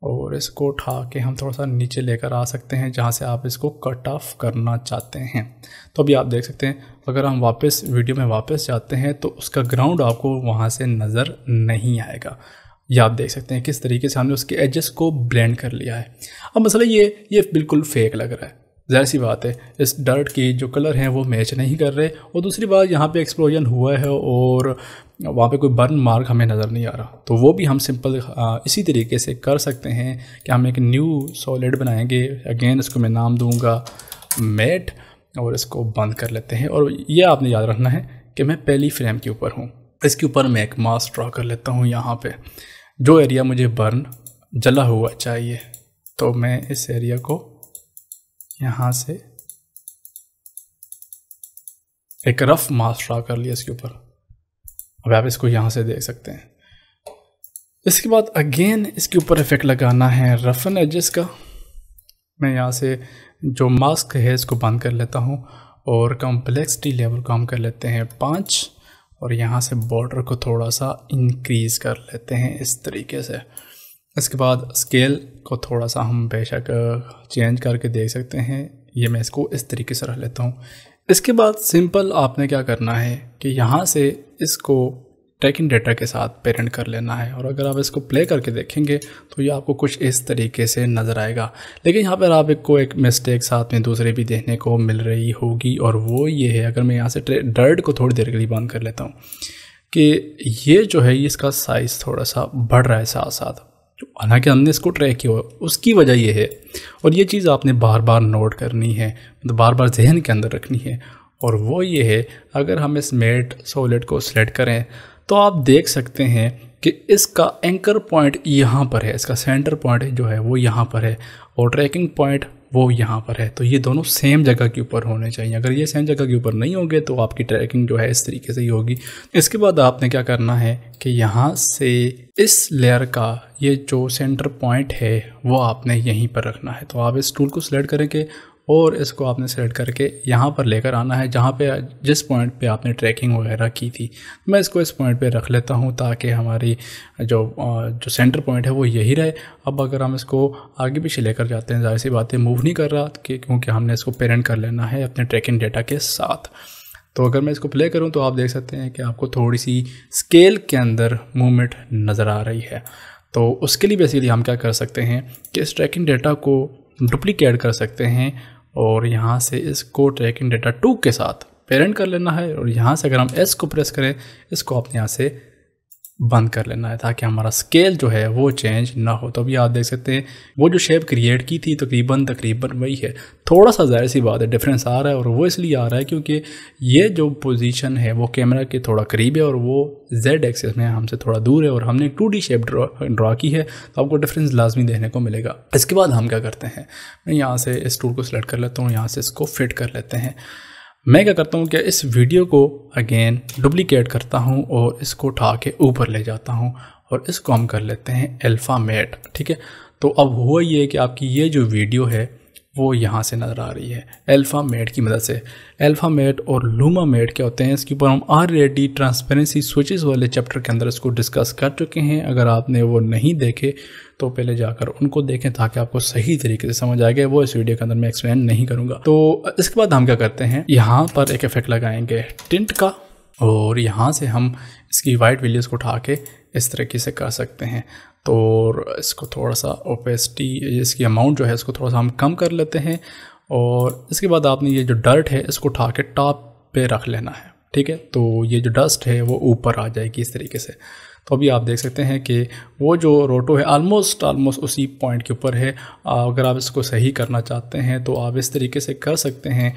[SPEAKER 1] और इसको उठा के हम थोड़ा सा नीचे लेकर आ सकते हैं जहाँ से आप इसको कट ऑफ करना चाहते हैं तो अभी आप देख सकते हैं अगर हम वापस वीडियो में वापस जाते हैं तो उसका ग्राउंड आपको वहाँ से नज़र नहीं आएगा ये आप देख सकते हैं किस तरीके से हमने उसके एजेस को ब्लेंड कर लिया है अब मसला ये ये बिल्कुल फेक लग रहा है ज़ाहिर सी बात है इस डर्ट की जो कलर हैं वो मैच नहीं कर रहे और दूसरी बात यहाँ पे एक्सप्लोजन हुआ है और वहाँ पे कोई बर्न मार्क हमें नज़र नहीं आ रहा तो वो भी हम सिंपल इसी तरीके से कर सकते हैं कि हम एक न्यू सॉलिड बनाएंगे अगेन इसको मैं नाम दूँगा मेट और इसको बंद कर लेते हैं और ये आपने याद रखना है कि मैं पहली फ्रेम के ऊपर हूँ इसके ऊपर मैं एक मास्क ड्रा कर लेता हूँ यहाँ पर जो एरिया मुझे बर्न जला हुआ चाहिए तो मैं इस एरिया को यहाँ से एक रफ मास्क ड्रा कर लिया इसके ऊपर अब आप इसको यहाँ से देख सकते हैं इसके बाद अगेन इसके ऊपर इफेक्ट लगाना है रफन एजेस का मैं यहाँ से जो मास्क है इसको बंद कर लेता हूँ और कॉम्प्लेक्सिटी लेवल काम कर लेते हैं पाँच और यहाँ से बॉर्डर को थोड़ा सा इंक्रीज कर लेते हैं इस तरीके से इसके बाद स्केल को थोड़ा सा हम बेशक चेंज करके देख सकते हैं ये मैं इसको इस तरीके से रख लेता हूँ इसके बाद सिंपल आपने क्या करना है कि यहाँ से इसको ट्रैकिंग डेटा के साथ पेरेंट कर लेना है और अगर आप इसको प्ले करके देखेंगे तो ये आपको कुछ इस तरीके से नज़र आएगा लेकिन यहाँ पर आपको एक मिस्टेक साथ में दूसरे भी देखने को मिल रही होगी और वो ये है अगर मैं यहाँ से डर्ड को थोड़ी देर के लिए बंद कर लेता हूँ कि ये जो है इसका साइज़ थोड़ा सा बढ़ रहा है साथ साथ तो हालांकि हमने इसको ट्रैक किया हुआ उसकी वजह यह है और ये चीज़ आपने बार बार नोट करनी है मतलब बार बार जहन के अंदर रखनी है और वो ये है अगर हम इस मेट सोलेट को सिलेक्ट करें तो आप देख सकते हैं कि इसका एंकर पॉइंट यहाँ पर है इसका सेंटर पॉइंट जो है वो यहाँ पर है और ट्रैकिंग पॉइंट वो यहाँ पर है तो ये दोनों सेम जगह के ऊपर होने चाहिए अगर ये सेम जगह के ऊपर नहीं होंगे तो आपकी ट्रैकिंग जो है इस तरीके से ही होगी इसके बाद आपने क्या करना है कि यहाँ से इस लेयर का ये जो सेंटर पॉइंट है वो आपने यहीं पर रखना है तो आप इस टूल को सिलेक्ट करेंगे और इसको आपने सेलेक्ट करके यहाँ पर लेकर आना है जहाँ पे जिस पॉइंट पे आपने ट्रैकिंग वगैरह की थी तो मैं इसको इस पॉइंट पे रख लेता हूँ ताकि हमारी जो जो सेंटर पॉइंट है वो यही रहे अब अगर हम इसको आगे पीछे लेकर जाते हैं जाहिर सी बातें मूव नहीं कर रहा क्योंकि हमने इसको पेरेंट कर लेना है अपने ट्रैकिंग डेटा के साथ तो अगर मैं इसको प्ले करूँ तो आप देख सकते हैं कि आपको थोड़ी सी स्केल के अंदर मूवमेंट नज़र आ रही है तो उसके लिए बेसिकली हम क्या कर सकते हैं कि इस ट्रैकिंग डेटा को डुप्लीकेट कर सकते हैं और यहाँ से इसको ट्रैकिंग डेटा टू के साथ पेरेंट कर लेना है और यहाँ से अगर हम एस को प्रेस करें इसको आप यहाँ से बंद कर लेना है ताकि हमारा स्केल जो है वो चेंज ना हो तो अभी आप देख सकते हैं वो जो शेप क्रिएट की थी तकरीबन तकरीबन वही है थोड़ा सा ज़ाहिर सी बात है डिफरेंस आ रहा है और वो इसलिए आ रहा है क्योंकि ये जो पोजीशन है वो कैमरा के थोड़ा करीब है और वो जेड एक्सेस में हमसे थोड़ा दूर है और हमने टू डी शेप ड्रा की है तो आपको डिफरेंस लाजमी देखने को मिलेगा इसके बाद हम क्या करते हैं मैं यहाँ से इस टूल को सिलेक्ट कर लेता हूँ यहाँ से इसको फिट कर लेते हैं मैं क्या करता हूँ कि इस वीडियो को अगेन डुप्लीकेट करता हूँ और इसको उठा के ऊपर ले जाता हूँ और इसको हम कर लेते हैं अल्फ़ा मेट ठीक है तो अब हुआ ये कि आपकी ये जो वीडियो है वो यहाँ से नज़र आ रही है अल्फ़ा मेट की मदद से अल्फ़ा मेट और लूमा मेट क्या होते हैं इसके ऊपर हम आर रेडी ट्रांसपेरेंसी स्विचेस वाले चैप्टर के अंदर इसको डिस्कस कर चुके हैं अगर आपने वो नहीं देखे तो पहले जाकर उनको देखें ताकि आपको सही तरीके से समझ आ गया वो इस वीडियो के अंदर मैं एक्सप्लेन नहीं करूँगा तो इसके बाद हम क्या करते हैं यहाँ पर एक इफेक्ट लगाएंगे टिंट का और यहाँ से हम इसकी वाइट वैल्यूज़ को उठा के इस तरीके से कर सकते हैं तो इसको थोड़ा सा ओपेसिटी इसकी अमाउंट जो है इसको थोड़ा सा हम कम कर लेते हैं और इसके बाद आपने ये जो डर्ट है इसको उठा के टॉप पे रख लेना है ठीक है तो ये जो डस्ट है वो ऊपर आ जाएगी इस तरीके से तो अभी आप देख सकते हैं कि वो जो रोटो है आलमोस्ट आलमोस्ट उसी पॉइंट के ऊपर है अगर आप इसको सही करना चाहते हैं तो आप इस तरीके से कर सकते हैं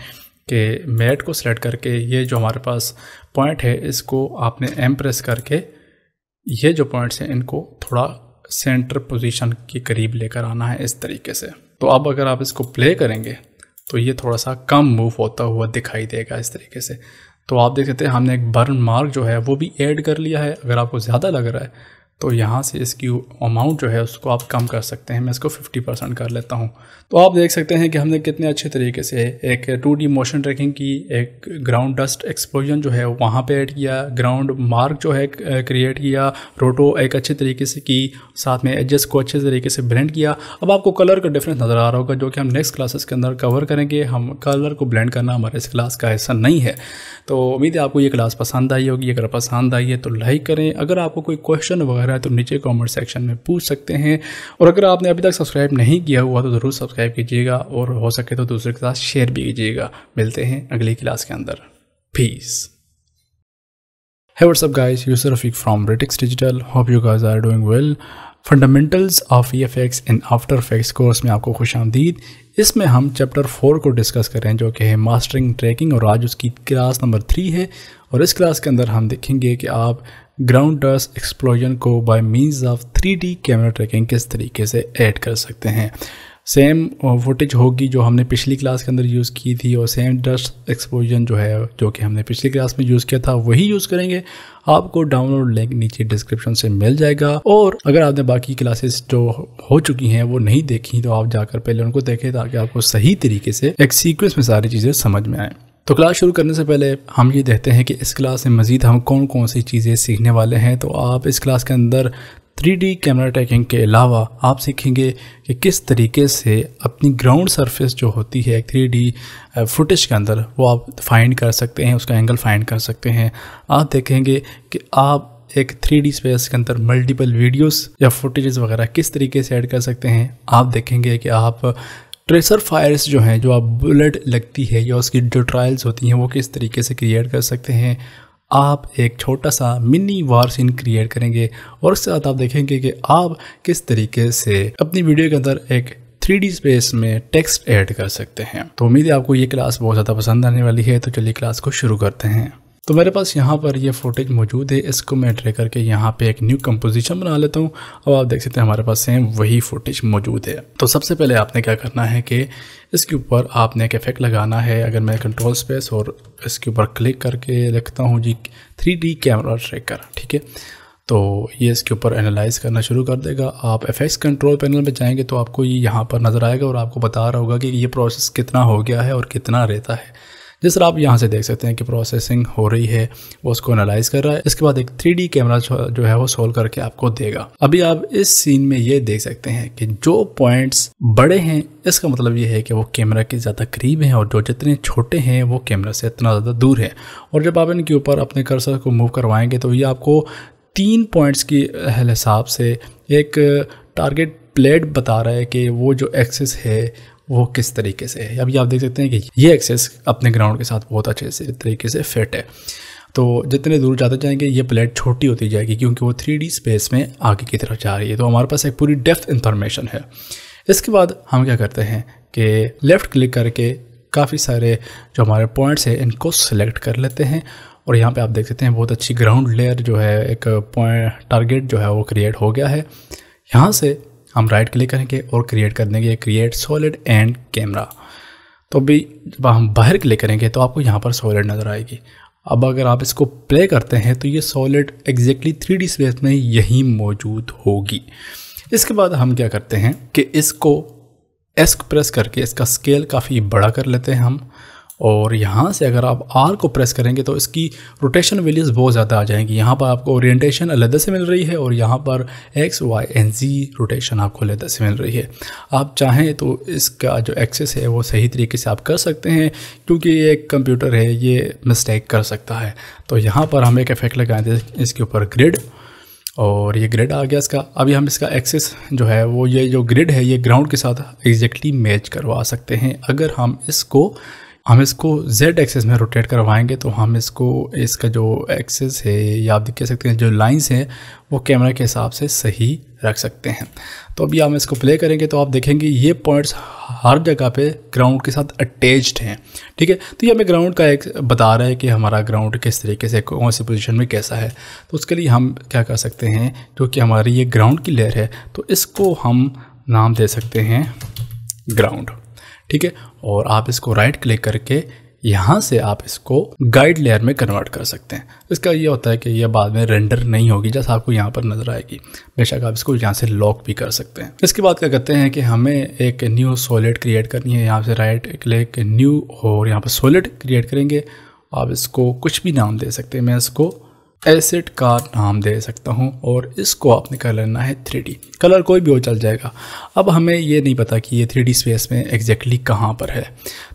[SPEAKER 1] कि मैट को सिलेक्ट करके ये जो हमारे पास पॉइंट है इसको आपने एम प्रेस करके ये जो पॉइंट्स हैं इनको थोड़ा सेंटर पोजीशन के करीब लेकर आना है इस तरीके से तो अब अगर आप इसको प्ले करेंगे तो ये थोड़ा सा कम मूव होता हुआ दिखाई देगा इस तरीके से तो आप देख सकते हैं हमने एक बर्न मार्क जो है वो भी ऐड कर लिया है अगर आपको ज़्यादा लग रहा है तो यहाँ से इसकी अमाउंट जो है उसको आप कम कर सकते हैं मैं इसको 50 परसेंट कर लेता हूँ तो आप देख सकते हैं कि हमने कितने अच्छे तरीके से एक 2D मोशन ट्रैकिंग की एक ग्राउंड डस्ट एक्सपोजन जो है वहाँ पे ऐड किया ग्राउंड मार्क जो है क्रिएट किया रोटो एक अच्छे तरीके से की साथ में एडजस्ट को अच्छे तरीके से ब्लेंड किया अब आपको कलर का डिफरेंस नज़र आ रहा होगा जो कि हम नेक्स्ट क्लासेस के अंदर कवर करेंगे हम कलर को ब्लेंड करना हमारे इस क्लास का हिस्सा नहीं है तो उम्मीद है आपको ये क्लास पसंद आई होगी अगर पसंद आई है तो लाइक करें अगर आपको कोई क्वेश्चन वगैरह रहा है तो नीचे कमेंट सेक्शन में पूछ सकते हैं और अगर आपने अभी तक सब्सक्राइब नहीं किया हुआ तो ज़रूर सब्सक्राइब कीजिएगा और हो सके तो दूसरे के साथ शेयर भी कीजिएगा मिलते हैं अगली क्लास के अंदर Peace. है what's up, guys? User Rafiq from Ritix digital Hope you guys are doing well fundamentals of E F X and after effects course में आपको खुश आमदीद इसमें हम चैप्टर फोर को डिस्कस कर रहे हैं जो कि है मास्टरिंग ट्रैकिंग और आज उसकी क्लास नंबर थ्री है और इस क्लास के अंदर हम देखेंगे कि आप ग्राउंड डस्ट एक्सप्लोजन को by means of three D camera tracking किस तरीके से ऐड कर सकते हैं सेम फुटेज uh, होगी जो हमने पिछली क्लास के अंदर यूज़ की थी और सेम डस्ट एक्सप्लोजन जो है जो कि हमने पिछली क्लास में यूज़ किया था वही यूज़ करेंगे आपको डाउनलोड लिंक नीचे डिस्क्रिप्शन से मिल जाएगा और अगर आपने बाकी क्लासेस जो हो चुकी हैं वो नहीं देखी तो आप जाकर पहले उनको देखें ताकि आपको सही तरीके से एक सीक्वेंस में सारी चीज़ें समझ में आएँ तो क्लास शुरू करने से पहले हम ये देखते हैं कि इस क्लास में मज़ीद हम कौन कौन सी चीज़ें सीखने वाले हैं तो आप इस क्लास के अंदर 3D कैमरा ट्रैकिंग के अलावा आप सीखेंगे कि किस तरीके से अपनी ग्राउंड सरफेस जो होती है 3D फुटेज के अंदर वो आप फाइंड कर सकते हैं उसका एंगल फाइंड कर सकते हैं आप देखेंगे कि आप एक थ्री डी स्पेस के अंदर मल्टीपल वीडियोस या फुटेज वगैरह किस तरीके से ऐड कर सकते हैं आप देखेंगे कि आप ट्रेसर फायर्स जो हैं जो आप बुलेट लगती है या उसकी जो ट्रायल्स होती हैं वो किस तरीके से क्रिएट कर सकते हैं आप एक छोटा सा मिनी वार सीन क्रिएट करेंगे और उसके साथ आप देखेंगे कि आप किस तरीके से अपनी वीडियो के अंदर एक थ्री स्पेस में टेक्स्ट ऐड कर सकते हैं तो उम्मीद है आपको ये क्लास बहुत ज़्यादा पसंद आने वाली है तो चलिए क्लास को शुरू करते हैं तो मेरे पास यहाँ पर ये फोटेज मौजूद है इसको मैं ट्रे करके यहाँ पे एक न्यू कंपोजिशन बना लेता हूँ अब आप देख सकते हैं हमारे पास सेम वही फ़ोटेज मौजूद है तो सबसे पहले आपने क्या करना है कि इसके ऊपर आपने एक इफेक्ट लगाना है अगर मैं कंट्रोल स्पेस और इसके ऊपर क्लिक करके लिखता हूँ जी थ्री कैमरा ट्रेकर ठीक है तो ये इसके ऊपर एनालाइज करना शुरू कर देगा आप एफएक्स कंट्रोल पैनल में जाएंगे तो आपको ये यहाँ पर नज़र आएगा और आपको बता रहा होगा कि ये प्रोसेस कितना हो गया है और कितना रहता है जिस तरह आप यहाँ से देख सकते हैं कि प्रोसेसिंग हो रही है वो उसको एनालाइज कर रहा है इसके बाद एक थ्री कैमरा जो है वो सोल्व करके आपको देगा अभी आप इस सीन में ये देख सकते हैं कि जो पॉइंट्स बड़े हैं इसका मतलब ये है कि वो कैमरा के ज़्यादा करीब हैं और जो जितने छोटे हैं वो कैमरा से इतना ज़्यादा दूर है और जब आप इनके ऊपर अपने कर्सर को मूव करवाएंगे तो ये आपको तीन पॉइंट्स के हिसाब से एक टारगेट प्लेट बता रहा है कि वो जो एक्सेस है वो किस तरीके से है अभी आप देख सकते हैं कि ये एक्सेस अपने ग्राउंड के साथ बहुत अच्छे से तरीके से फिट है तो जितने दूर जाते जाएंगे ये प्लेट छोटी होती जाएगी क्योंकि वो थ्री स्पेस में आगे की तरफ जा रही है तो हमारे पास एक पूरी डेप्थ इंफॉर्मेशन है इसके बाद हम क्या करते हैं कि लेफ़्ट क्लिक करके काफ़ी सारे जो हमारे पॉइंट्स हैं इनको सिलेक्ट कर लेते हैं और यहाँ पे आप देख सकते हैं बहुत अच्छी ग्राउंड लेयर जो है एक पॉइंट टारगेट जो है वो क्रिएट हो गया है यहाँ से हम राइट क्लिक करेंगे और क्रिएट कर देंगे क्रिएट सॉलिड एंड कैमरा तो अभी जब हम बाहर क्लिक करेंगे तो आपको यहाँ पर सॉलिड नज़र आएगी अब अगर आप इसको प्ले करते हैं तो ये solid exactly three D space में यहीं मौजूद होगी इसके बाद हम क्या करते हैं कि इसको एस्क प्रेस करके इसका स्केल काफ़ी बड़ा कर लेते हैं हम और यहाँ से अगर आप आर को प्रेस करेंगे तो इसकी रोटेशन वैल्यूज़ बहुत ज़्यादा आ जाएंगी यहाँ पर आपको ओरिएंटेशन अलहदा से मिल रही है और यहाँ पर X Y and Z rotation आपको अलहदा से मिल रही है आप चाहें तो इसका जो एक्सेस है वो सही तरीके से आप कर सकते हैं क्योंकि ये एक कंप्यूटर है ये मिस्टेक कर सकता है तो यहाँ पर हम एक इफेक्ट लगाए थे इसके ऊपर ग्रिड और ये ग्रिड आ गया इसका अभी हम इसका एक्सेस जो है वो ये जो ग्रिड है ये ग्राउंड के साथ एग्जैक्टली मैच करवा सकते हैं अगर हम इसको हम इसको z एक्सेस में रोटेट करवाएंगे तो हम इसको इसका जो एक्सेस है या आप कह सकते हैं जो लाइंस हैं वो कैमरा के हिसाब से सही रख सकते हैं तो अभी हम इसको प्ले करेंगे तो आप देखेंगे ये पॉइंट्स हर जगह पे ग्राउंड के साथ अटैच्ड हैं ठीक है तो ये हमें ग्राउंड का एक बता रहा है कि हमारा ग्राउंड किस तरीके से कौन सी पोजीशन में कैसा है तो उसके लिए हम क्या कर सकते हैं जो कि हमारी ये ग्राउंड की लेयर है तो इसको हम नाम दे सकते हैं ग्राउंड ठीक है और आप इसको राइट क्लिक करके यहाँ से आप इसको गाइड लेयर में कन्वर्ट कर सकते हैं इसका ये होता है कि यह बाद में रेंडर नहीं होगी जैसा आपको यहाँ पर नज़र आएगी बेशक आप इसको यहाँ से लॉक भी कर सकते हैं इसके बाद क्या कहते हैं कि हमें एक न्यू सॉलिड क्रिएट करनी है यहाँ से राइट क्लिक न्यू और यहाँ पर सॉलिड क्रिएट करेंगे आप इसको कुछ भी नाम दे सकते हैं मैं इसको एसेट का नाम दे सकता हूँ और इसको आपने कर लेना है थ्री कलर कोई भी हो चल जाएगा अब हमें ये नहीं पता कि ये थ्री स्पेस में एग्जैक्टली कहाँ पर है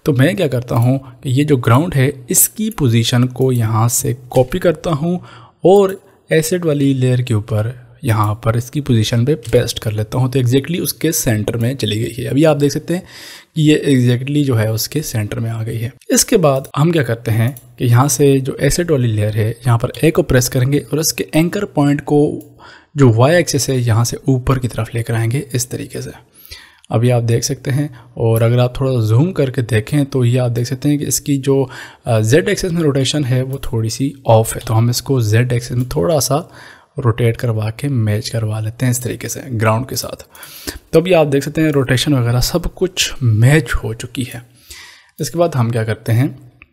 [SPEAKER 1] तो मैं क्या करता हूँ कि ये जो ग्राउंड है इसकी पोजीशन को यहाँ से कॉपी करता हूँ और एसेट वाली लेयर के ऊपर यहाँ पर इसकी पोजीशन पे पेस्ट कर लेता हूँ तो एग्जैक्टली उसके सेंटर में चली गई है अभी आप देख सकते हैं कि ये एग्जैक्टली जो है उसके सेंटर में आ गई है इसके बाद हम क्या करते हैं कि यहाँ से जो एसेट वाली लेयर है यहाँ पर ए को प्रेस करेंगे और इसके एंकर पॉइंट को जो वाई एक्सेस है यहाँ से ऊपर की तरफ लेकर आएंगे इस तरीके से अभी आप देख सकते हैं और अगर आप थोड़ा जूम करके देखें तो ये आप देख सकते हैं कि इसकी जो जेड uh, एक्सेस में रोटेशन है वो थोड़ी सी ऑफ है तो हम इसको जेड एक्सेस में थोड़ा सा रोटेट करवा के मैच करवा लेते हैं इस तरीके से ग्राउंड के साथ तो अभी आप देख सकते हैं रोटेशन वगैरह सब कुछ मैच हो चुकी है इसके बाद हम क्या करते हैं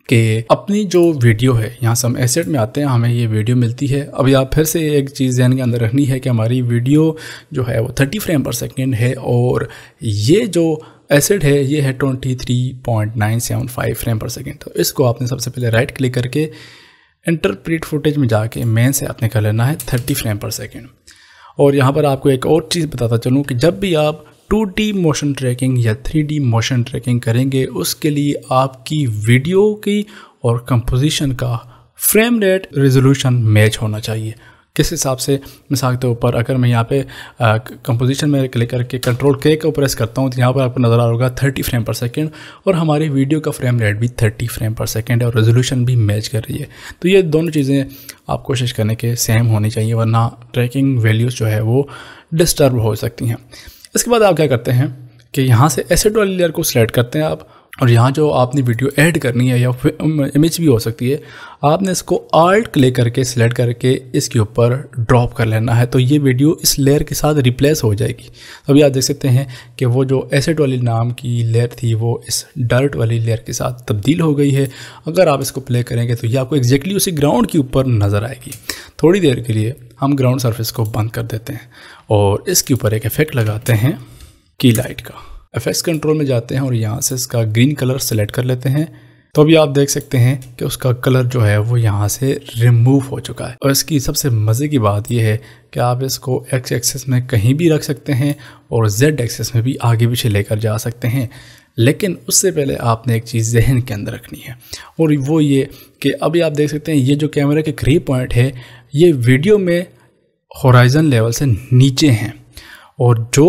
[SPEAKER 1] कि अपनी जो वीडियो है यहाँ से हम एसेट में आते हैं हमें ये वीडियो मिलती है अभी आप फिर से एक चीज़ ध्यान के अंदर रखनी है कि हमारी वीडियो जो है वो 30 फ्रेम पर सेकेंड है और ये जो एसेट है ये है 23.975 फ्रेम पर सेकेंड तो इसको आपने सबसे पहले राइट क्लिक करके इंटरप्रेट फुटेज में जाके मैन से आपने कर लेना है थर्टी फ्रेम पर सेकेंड और यहाँ पर आपको एक और चीज़ बताता चलूँ कि जब भी आप 2D मोशन ट्रैकिंग या 3D मोशन ट्रैकिंग करेंगे उसके लिए आपकी वीडियो की और कंपोजिशन का फ्रेम रेट रेजोल्यूशन मैच होना चाहिए किस हिसाब से मिसाल के ऊपर अगर मैं यहाँ पे कंपोजिशन में क्लिक करके कंट्रोल के को प्रेस करता हूँ तो यहाँ पर आपको नज़र आ रहा होगा थर्टी फ्रेम पर सेकेंड और हमारी वीडियो का फ्रेम रेट भी थर्टी फ्रेम पर सेकेंड है और रेजोल्यूशन भी मैच कर रही है तो ये दोनों चीज़ें आप कोशिश करने के सेम होनी चाहिए वरना ट्रैकिंग वैल्यूज़ जो है वो डिस्टर्ब हो सकती हैं इसके बाद आप क्या करते हैं कि यहाँ से एसेट वाली लेयर को सिलेक्ट करते हैं आप और यहाँ जो आपने वीडियो ऐड करनी है या इमेज भी हो सकती है आपने इसको आर्ट क्ले करके सिलेक्ट करके इसके ऊपर ड्रॉप कर लेना है तो ये वीडियो इस लेयर के साथ रिप्लेस हो जाएगी तो अभी आप देख सकते हैं कि वो जो एसेट वाली नाम की लेयर थी वो इस डर्ट वाली लेयर के साथ तब्दील हो गई है अगर आप इसको प्ले करेंगे तो ये आपको एग्जैक्टली उसी ग्राउंड के ऊपर नज़र आएगी थोड़ी देर के लिए हम ग्राउंड सर्फिस को बंद कर देते हैं और इसके ऊपर एक इफ़ेक्ट लगाते हैं की लाइट का एफेक्स कंट्रोल में जाते हैं और यहाँ से इसका ग्रीन कलर सेलेक्ट कर लेते हैं तो अभी आप देख सकते हैं कि उसका कलर जो है वो यहाँ से रिमूव हो चुका है और इसकी सबसे मज़े की बात यह है कि आप इसको एक्स एक्सेस में कहीं भी रख सकते हैं और जेड एक्सेस में भी आगे पीछे लेकर जा सकते हैं लेकिन उससे पहले आपने एक चीज़ जहन के अंदर रखनी है और वो ये कि अभी आप देख सकते हैं ये जो कैमरा के क्री पॉइंट है ये वीडियो में होराइज़न लेवल से नीचे हैं और जो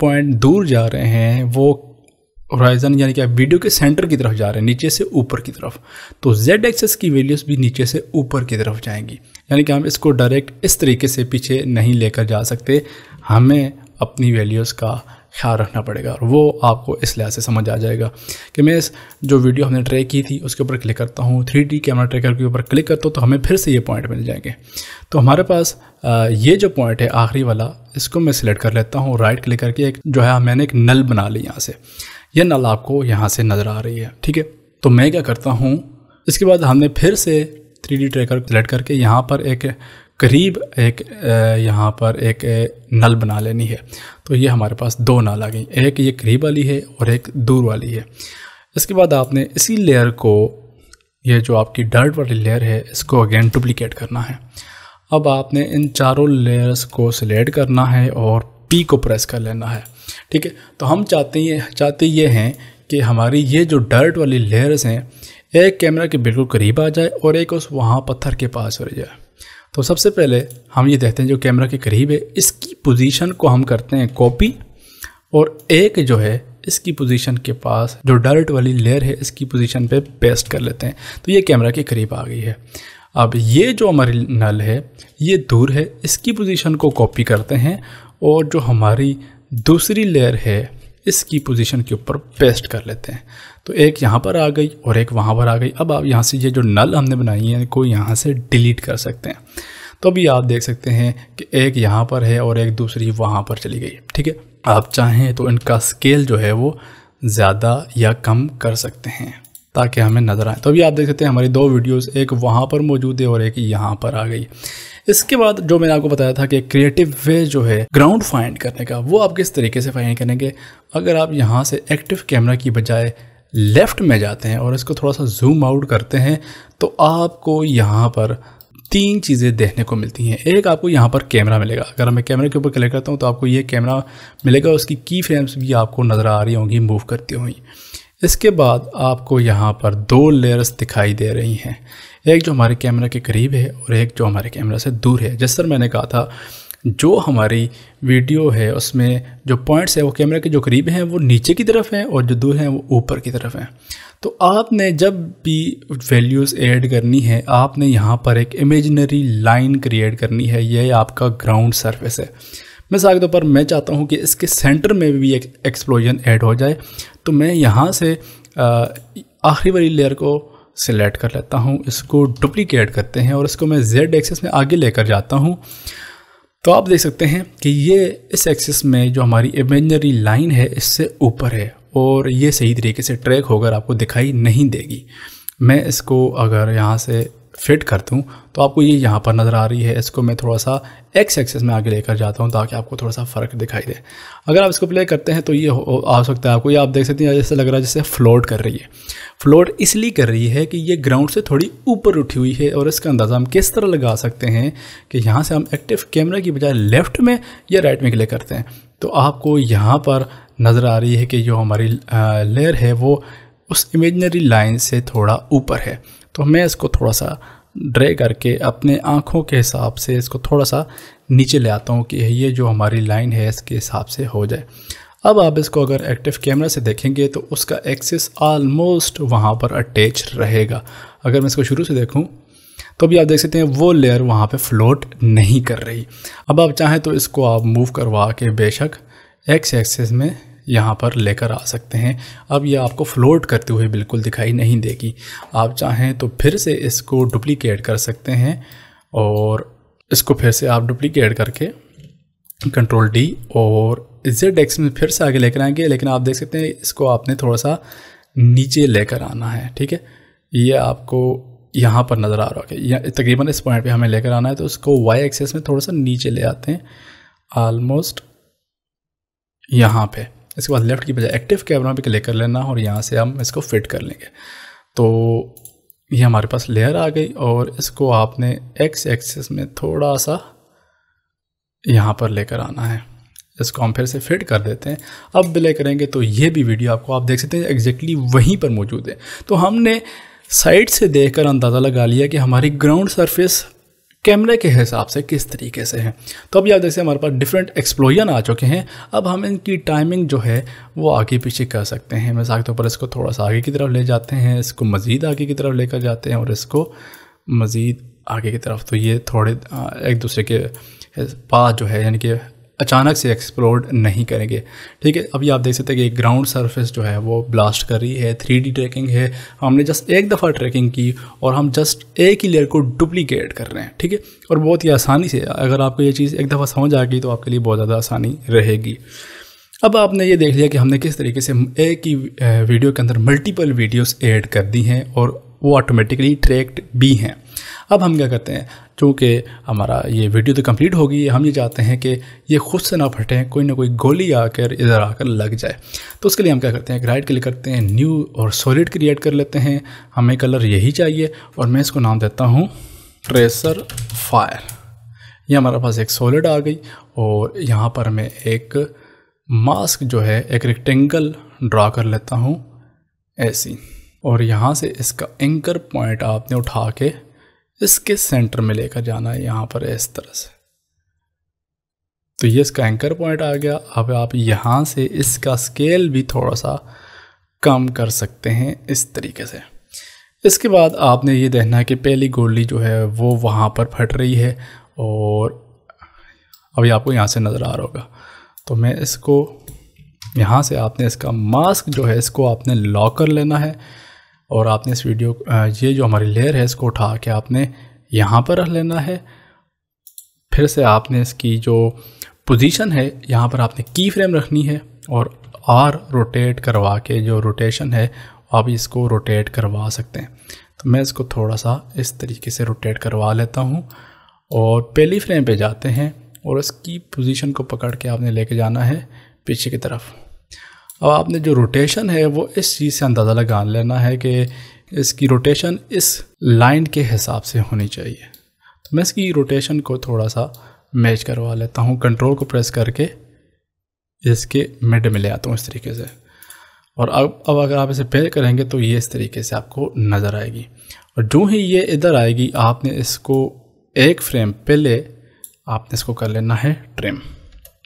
[SPEAKER 1] पॉइंट दूर जा रहे हैं वो होराइजन यानी कि वीडियो के सेंटर की तरफ जा रहे हैं नीचे से ऊपर की तरफ तो जेड एक्सेस की वैल्यूज़ भी नीचे से ऊपर की तरफ जाएंगी यानी कि हम इसको डायरेक्ट इस तरीके से पीछे नहीं लेकर जा सकते हमें अपनी वैल्यूज़ का ख्याल रखना पड़ेगा और वो आपको इस लिहाज से समझ आ जाएगा कि मैं इस जो वीडियो हमने ट्रैक की थी उसके ऊपर क्लिक करता हूँ थ्री डी कैमरा ट्रैकर के ऊपर क्लिक करता हूँ तो हमें फिर से ये पॉइंट मिल जाएंगे तो हमारे पास ये जो पॉइंट है आखिरी वाला इसको मैं सिलेक्ट कर लेता हूँ राइट क्लिक करके एक जो है मैंने एक नल बना ली यहाँ से यह नल आपको यहाँ से नज़र आ रही है ठीक है तो मैं क्या करता हूँ इसके बाद हमने फिर से थ्री ट्रेकर सिलेक्ट करके यहाँ पर एक करीब एक यहाँ पर एक नल बना लेनी है तो ये हमारे पास दो नल आ गई एक ये करीब वाली है और एक दूर वाली है इसके बाद आपने इसी लेयर को ये जो आपकी डर्ट वाली लेयर है इसको अगेन डुप्लीकेट करना है अब आपने इन चारों लेयर्स को सिलेक्ट करना है और पी को प्रेस कर लेना है ठीक है तो हम चाहते हैं चाहते ये हैं कि हमारी ये जो डर्ट वाली लेयर्स हैं एक कैमरा के बिल्कुल करीब आ जाए और एक उस वहाँ पत्थर के पास हो जाए तो सबसे पहले हम ये देखते हैं जो कैमरा के करीब है इसकी पोजीशन को हम करते हैं कॉपी और एक जो है इसकी पोजीशन के पास जो डर्ट वाली लेयर है इसकी पोजीशन पे पेस्ट कर लेते हैं तो ये कैमरा के करीब आ गई है अब ये जो हमारी नल है ये दूर है इसकी पोजीशन को कॉपी करते हैं और जो हमारी दूसरी लेयर है इसकी पोजीशन के ऊपर पेस्ट कर लेते हैं तो एक यहाँ पर आ गई और एक वहाँ पर आ गई अब आप यहाँ से ये जो नल हमने बनाई है इनको यहाँ से डिलीट कर सकते हैं तो अभी आप देख सकते हैं कि एक यहाँ पर है और एक दूसरी वहाँ पर चली गई ठीक है आप चाहें तो इनका स्केल जो है वो ज़्यादा या कम कर सकते हैं ताकि हमें नज़र आए तो अभी आप देख सकते हैं हमारी दो वीडियोस एक वहाँ पर मौजूद है और एक यहाँ पर आ गई इसके बाद जो मैंने आपको बताया था कि क्रिएटिव वे जो है ग्राउंड फाइंड करने का वो आप किस तरीके से फाइंड करेंगे अगर आप यहाँ से एक्टिव कैमरा की बजाय लेफ़्ट में जाते हैं और इसको थोड़ा सा जूम आउट करते हैं तो आपको यहाँ पर तीन चीज़ें देखने को मिलती हैं एक आपको यहाँ पर कैमरा मिलेगा अगर मैं कैमरे के ऊपर क्लिक करता हूँ तो आपको ये कैमरा मिलेगा उसकी की फ्रेम्स भी आपको नज़र आ रही होंगी मूव करती हुई इसके बाद आपको यहाँ पर दो लेयर्स दिखाई दे रही हैं एक जो हमारे कैमरा के करीब है और एक जो हमारे कैमरा से दूर है जिस तरह मैंने कहा था जो हमारी वीडियो है उसमें जो पॉइंट्स है वो कैमरा के जो करीब हैं वो नीचे की तरफ हैं और जो दूर हैं वो ऊपर की तरफ हैं तो आपने जब भी वैल्यूज़ ऐड करनी है आपने यहाँ पर एक इमेजनरी लाइन क्रिएट करनी है यह आपका ग्राउंड सरफेस है मिसाल के तौर पर मैं चाहता हूँ कि इसके सेंटर में भी एक एक्सप्लोजन ऐड हो जाए तो मैं यहाँ से आखिरी वाली लेयर को सिलेक्ट कर लेता हूँ इसको डुप्लीकेट करते हैं और इसको मैं जेड एक्सेस में आगे लेकर जाता हूँ तो आप देख सकते हैं कि ये इस एक्सेस में जो हमारी इमेजनरी लाइन है इससे ऊपर है और ये सही तरीके से ट्रैक होकर आपको दिखाई नहीं देगी मैं इसको अगर यहाँ से फिट करता हूँ तो आपको ये यहाँ पर नज़र आ रही है इसको मैं थोड़ा सा एक्स एक्सेस में आगे लेकर जाता हूँ ताकि आपको थोड़ा सा फ़र्क दिखाई दे अगर आप इसको प्ले करते हैं तो ये आ सकता है आपको ये आप देख सकते हैं जैसे लग रहा है जैसे फ्लोट कर रही है फ्लोट इसलिए कर रही है कि ये ग्राउंड से थोड़ी ऊपर उठी हुई है और इसका अंदाज़ा हम किस तरह लगा सकते हैं कि यहाँ से हम एक्टिव कैमरा की बजाय लेफ़्ट में या राइट में क्ले करते हैं तो आपको यहाँ पर नज़र आ रही है कि जो हमारी लेयर है वो उस इमेजनरी लाइन से थोड़ा ऊपर है तो मैं इसको थोड़ा सा ड्रे करके अपने आँखों के हिसाब से इसको थोड़ा सा नीचे ले आता हूँ कि ये जो हमारी लाइन है इसके हिसाब से हो जाए अब आप इसको अगर एक्टिव कैमरा से देखेंगे तो उसका एक्सेस आलमोस्ट वहाँ पर अटैच रहेगा अगर मैं इसको शुरू से देखूँ तो भी आप देख सकते हैं वो लेयर वहाँ पे फ्लोट नहीं कर रही अब आप चाहें तो इसको आप मूव करवा के बेशक एक्स एक्सेस में यहाँ पर लेकर आ सकते हैं अब ये आपको फ्लोट करते हुए बिल्कुल दिखाई नहीं देगी आप चाहें तो फिर से इसको डुप्लीकेट कर सकते हैं और इसको फिर से आप डुप्लीकेट करके कंट्रोल डी और जेड एक्स में फिर से आगे लेकर आएंगे लेकिन आप देख सकते हैं इसको आपने थोड़ा सा नीचे लेकर आना है ठीक है ये आपको यहाँ पर नज़र आ रहा है या तकरीबन इस पॉइंट पे हमें लेकर आना है तो उसको वाई एक्सेस में थोड़ा सा नीचे ले आते हैं आलमोस्ट यहाँ पे इसके बाद लेफ़्ट की बजाय एक्टिव कैमरा भी क्लिक कर लेना और यहाँ से हम इसको फिट कर लेंगे तो ये हमारे पास लेयर आ गई और इसको आपने एक्स एक्सेस में थोड़ा सा यहाँ पर लेकर आना है इसको हम फिर से फिट कर देते हैं अब बिले करेंगे तो ये भी वीडियो आपको आप देख सकते हैं एग्जैक्टली वहीं पर मौजूद है तो हमने साइड से देखकर अंदाज़ा लगा लिया कि हमारी ग्राउंड सरफेस कैमरे के हिसाब से किस तरीके से हैं तो अब आप जैसे हमारे पास डिफरेंट एक्सप्लोजन आ चुके हैं अब हम इनकी टाइमिंग जो है वो आगे पीछे कर सकते हैं मिसाल के तौर पर इसको थोड़ा सा आगे की तरफ ले जाते हैं इसको मज़ीद आगे की तरफ लेकर जाते हैं और इसको मज़ीद आगे की तरफ तो ये थोड़े एक दूसरे के पास जो है यानी कि अचानक से एक्सप्लोर नहीं करेंगे ठीक है अभी आप देख सकते हैं कि एक ग्राउंड सरफेस जो है वो ब्लास्ट कर रही है थ्री डी ट्रैकिंग है हमने जस्ट एक दफ़ा ट्रैकिंग की और हम जस्ट एक ही लेयर को डुप्लीकेट कर रहे हैं ठीक है और बहुत ही आसानी से अगर आपको ये चीज़ एक दफ़ा समझ आ गई तो आपके लिए बहुत ज़्यादा आसानी रहेगी अब आपने ये देख लिया कि हमने किस तरीके से एक ही वीडियो के अंदर मल्टीपल वीडियोस ऐड कर दी हैं और वो ऑटोमेटिकली ट्रैक्ड भी हैं अब हम क्या करते हैं चूँकि हमारा ये वीडियो तो कंप्लीट होगी हम ये चाहते हैं कि ये खुद से ना फटें कोई ना कोई गोली आकर इधर आकर लग जाए तो उसके लिए हम क्या करते हैं राइट क्लिक करते हैं न्यू और सॉलिड क्रिएट कर लेते हैं हमें कलर यही चाहिए और मैं इसको नाम देता हूँ ट्रेसर फायर ये हमारे पास एक सॉलिड आ गई और यहाँ पर मैं एक मास्क जो है एक रेक्टेंगल ड्रा कर लेता हूँ ऐसी और यहाँ से इसका एंकर पॉइंट आपने उठा के इसके सेंटर में लेकर जाना है यहाँ पर इस तरह से तो ये इसका एंकर पॉइंट आ गया अब आप यहाँ से इसका स्केल भी थोड़ा सा कम कर सकते हैं इस तरीके से इसके बाद आपने ये देखना है कि पहली गोली जो है वो वहाँ पर फट रही है और अभी आपको यहाँ से नज़र आ रहा होगा तो मैं इसको यहाँ से आपने इसका मास्क जो है इसको आपने लॉक कर लेना है और आपने इस वीडियो ये जो हमारी लेयर है इसको उठा के आपने यहाँ पर रख लेना है फिर से आपने इसकी जो पोजीशन है यहाँ पर आपने की फ्रेम रखनी है और आर रोटेट करवा के जो रोटेशन है आप इसको रोटेट करवा सकते हैं तो मैं इसको थोड़ा सा इस तरीके से रोटेट करवा लेता हूँ और पहली फ्रेम पे जाते हैं और इसकी पोजीशन को पकड़ के आपने लेके जाना है पीछे की तरफ अब आपने जो रोटेशन है वो इस चीज़ से अंदाज़ा लगा लेना है कि इसकी रोटेशन इस लाइन के हिसाब से होनी चाहिए तो मैं इसकी रोटेशन को थोड़ा सा मैच करवा लेता हूँ कंट्रोल को प्रेस करके इसके मिड में ले आता हूँ इस तरीके से और अब अब अगर आप इसे पेयर करेंगे तो ये इस तरीके से आपको नज़र आएगी और जो ही ये इधर आएगी आपने इसको एक फ्रेम पहले आपने इसको कर लेना है ट्रिम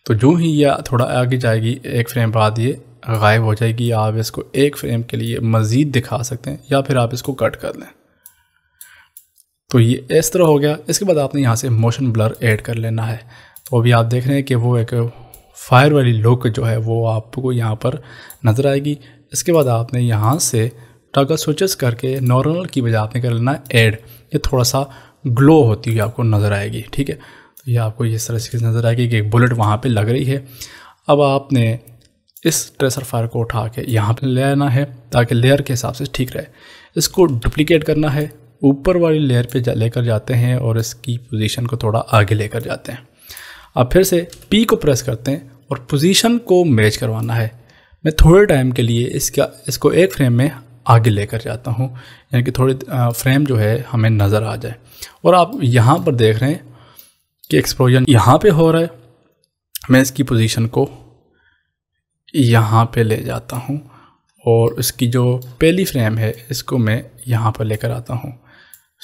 [SPEAKER 1] तो जो ही यह थोड़ा आगे जाएगी एक फ्रेम बाद ये गायब हो जाएगी आप इसको एक फ्रेम के लिए मज़ीद दिखा सकते हैं या फिर आप इसको कट कर लें तो ये इस तरह हो गया इसके बाद आपने यहाँ से मोशन ब्लर ऐड कर लेना है तो अभी आप देख रहे हैं कि वो एक फायर वाली लुक जो है वो आपको यहाँ पर नज़र आएगी इसके बाद आपने यहाँ से टगल स्विचेस करके नॉर्मल की बजाय आपने कर लेना ऐड ये थोड़ा सा ग्लो होती हुई आपको नज़र आएगी ठीक है तो ये आपको इस तरह से नज़र आएगी कि एक बुलेट वहाँ पर लग रही है अब आपने इस ट्रेसर फायर को उठा के यहाँ पर ले आना है ताकि लेयर के हिसाब से ठीक रहे इसको डुप्लीकेट करना है ऊपर वाली लेयर पे जा लेकर जाते हैं और इसकी पोजीशन को थोड़ा आगे लेकर जाते हैं अब फिर से पी को प्रेस करते हैं और पोजीशन को मैच करवाना है मैं थोड़े टाइम के लिए इसका इसको एक फ्रेम में आगे लेकर जाता हूँ यानी कि थोड़ी फ्रेम जो है हमें नज़र आ जाए और आप यहाँ पर देख रहे हैं कि एक्सप्लोजन यहाँ पर हो रहा है मैं इसकी पोजीशन को यहाँ पे ले जाता हूँ और इसकी जो पहली फ्रेम है इसको मैं यहाँ पर लेकर आता हूँ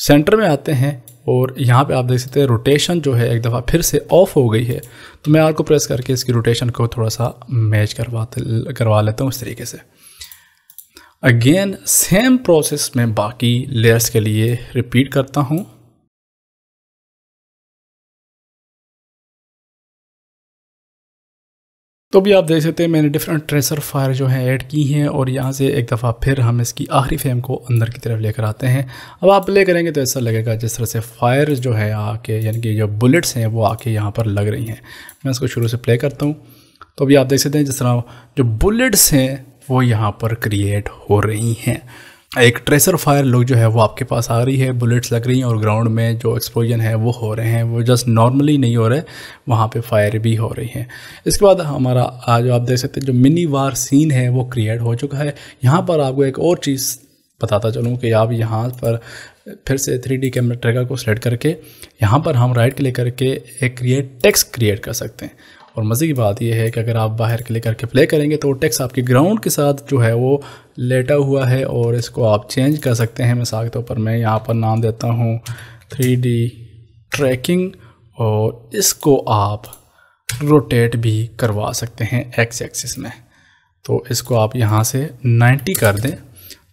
[SPEAKER 1] सेंटर में आते हैं और यहाँ पे आप देख सकते हैं रोटेशन जो है एक दफ़ा फिर से ऑफ हो गई है तो मैं आर को प्रेस करके इसकी रोटेशन को थोड़ा सा मैच करवा करवा लेता हूँ इस तरीके से अगेन सेम प्रोसेस
[SPEAKER 2] में बाकी लेयर्स के लिए रिपीट करता हूँ तो भी आप देख सकते हैं मैंने डिफरेंट ट्रेसर फायर जो हैं ऐड की हैं और यहाँ से एक दफ़ा फिर हम इसकी आखिरी फ्रेम को अंदर
[SPEAKER 1] की तरफ लेकर आते हैं अब आप प्ले करेंगे तो ऐसा लगेगा जिस तरह से फायर जो है आके यानी कि जो बुलेट्स हैं वो आके यहाँ पर लग रही हैं मैं इसको शुरू से प्ले करता हूँ तो अभी आप देख सकते हैं जिस तरह जो बुलेट्स हैं वो यहाँ पर क्रिएट हो रही हैं एक ट्रेसर फायर लोग जो है वो आपके पास आ रही है बुलेट्स लग रही हैं और ग्राउंड में जो एक्सपोजन है वो हो रहे हैं वो जस्ट नॉर्मली नहीं हो रहे वहाँ पे फायर भी हो रही है इसके बाद हमारा आज आप देख सकते हैं जो मिनी वार सीन है वो क्रिएट हो चुका है यहाँ पर आपको एक और चीज़ बताता चलूँ कि आप यहाँ पर फिर से थ्री डी कैमरा ट्रेगर को सेलेक्ट करके यहाँ पर हम राइट क्लिक करके एक क्रिएट टेक्स्ट क्रिएट कर सकते हैं और मज़े की बात यह है कि अगर आप बाहर के करके प्ले करेंगे तो टैक्स आपके ग्राउंड के साथ जो है वो लेटा हुआ है और इसको आप चेंज कर सकते हैं मिसाल के तौर पर मैं यहाँ पर नाम देता हूँ थ्री ट्रैकिंग और इसको आप रोटेट भी करवा सकते हैं एक्स एक्सिस में तो इसको आप यहाँ से 90 कर दें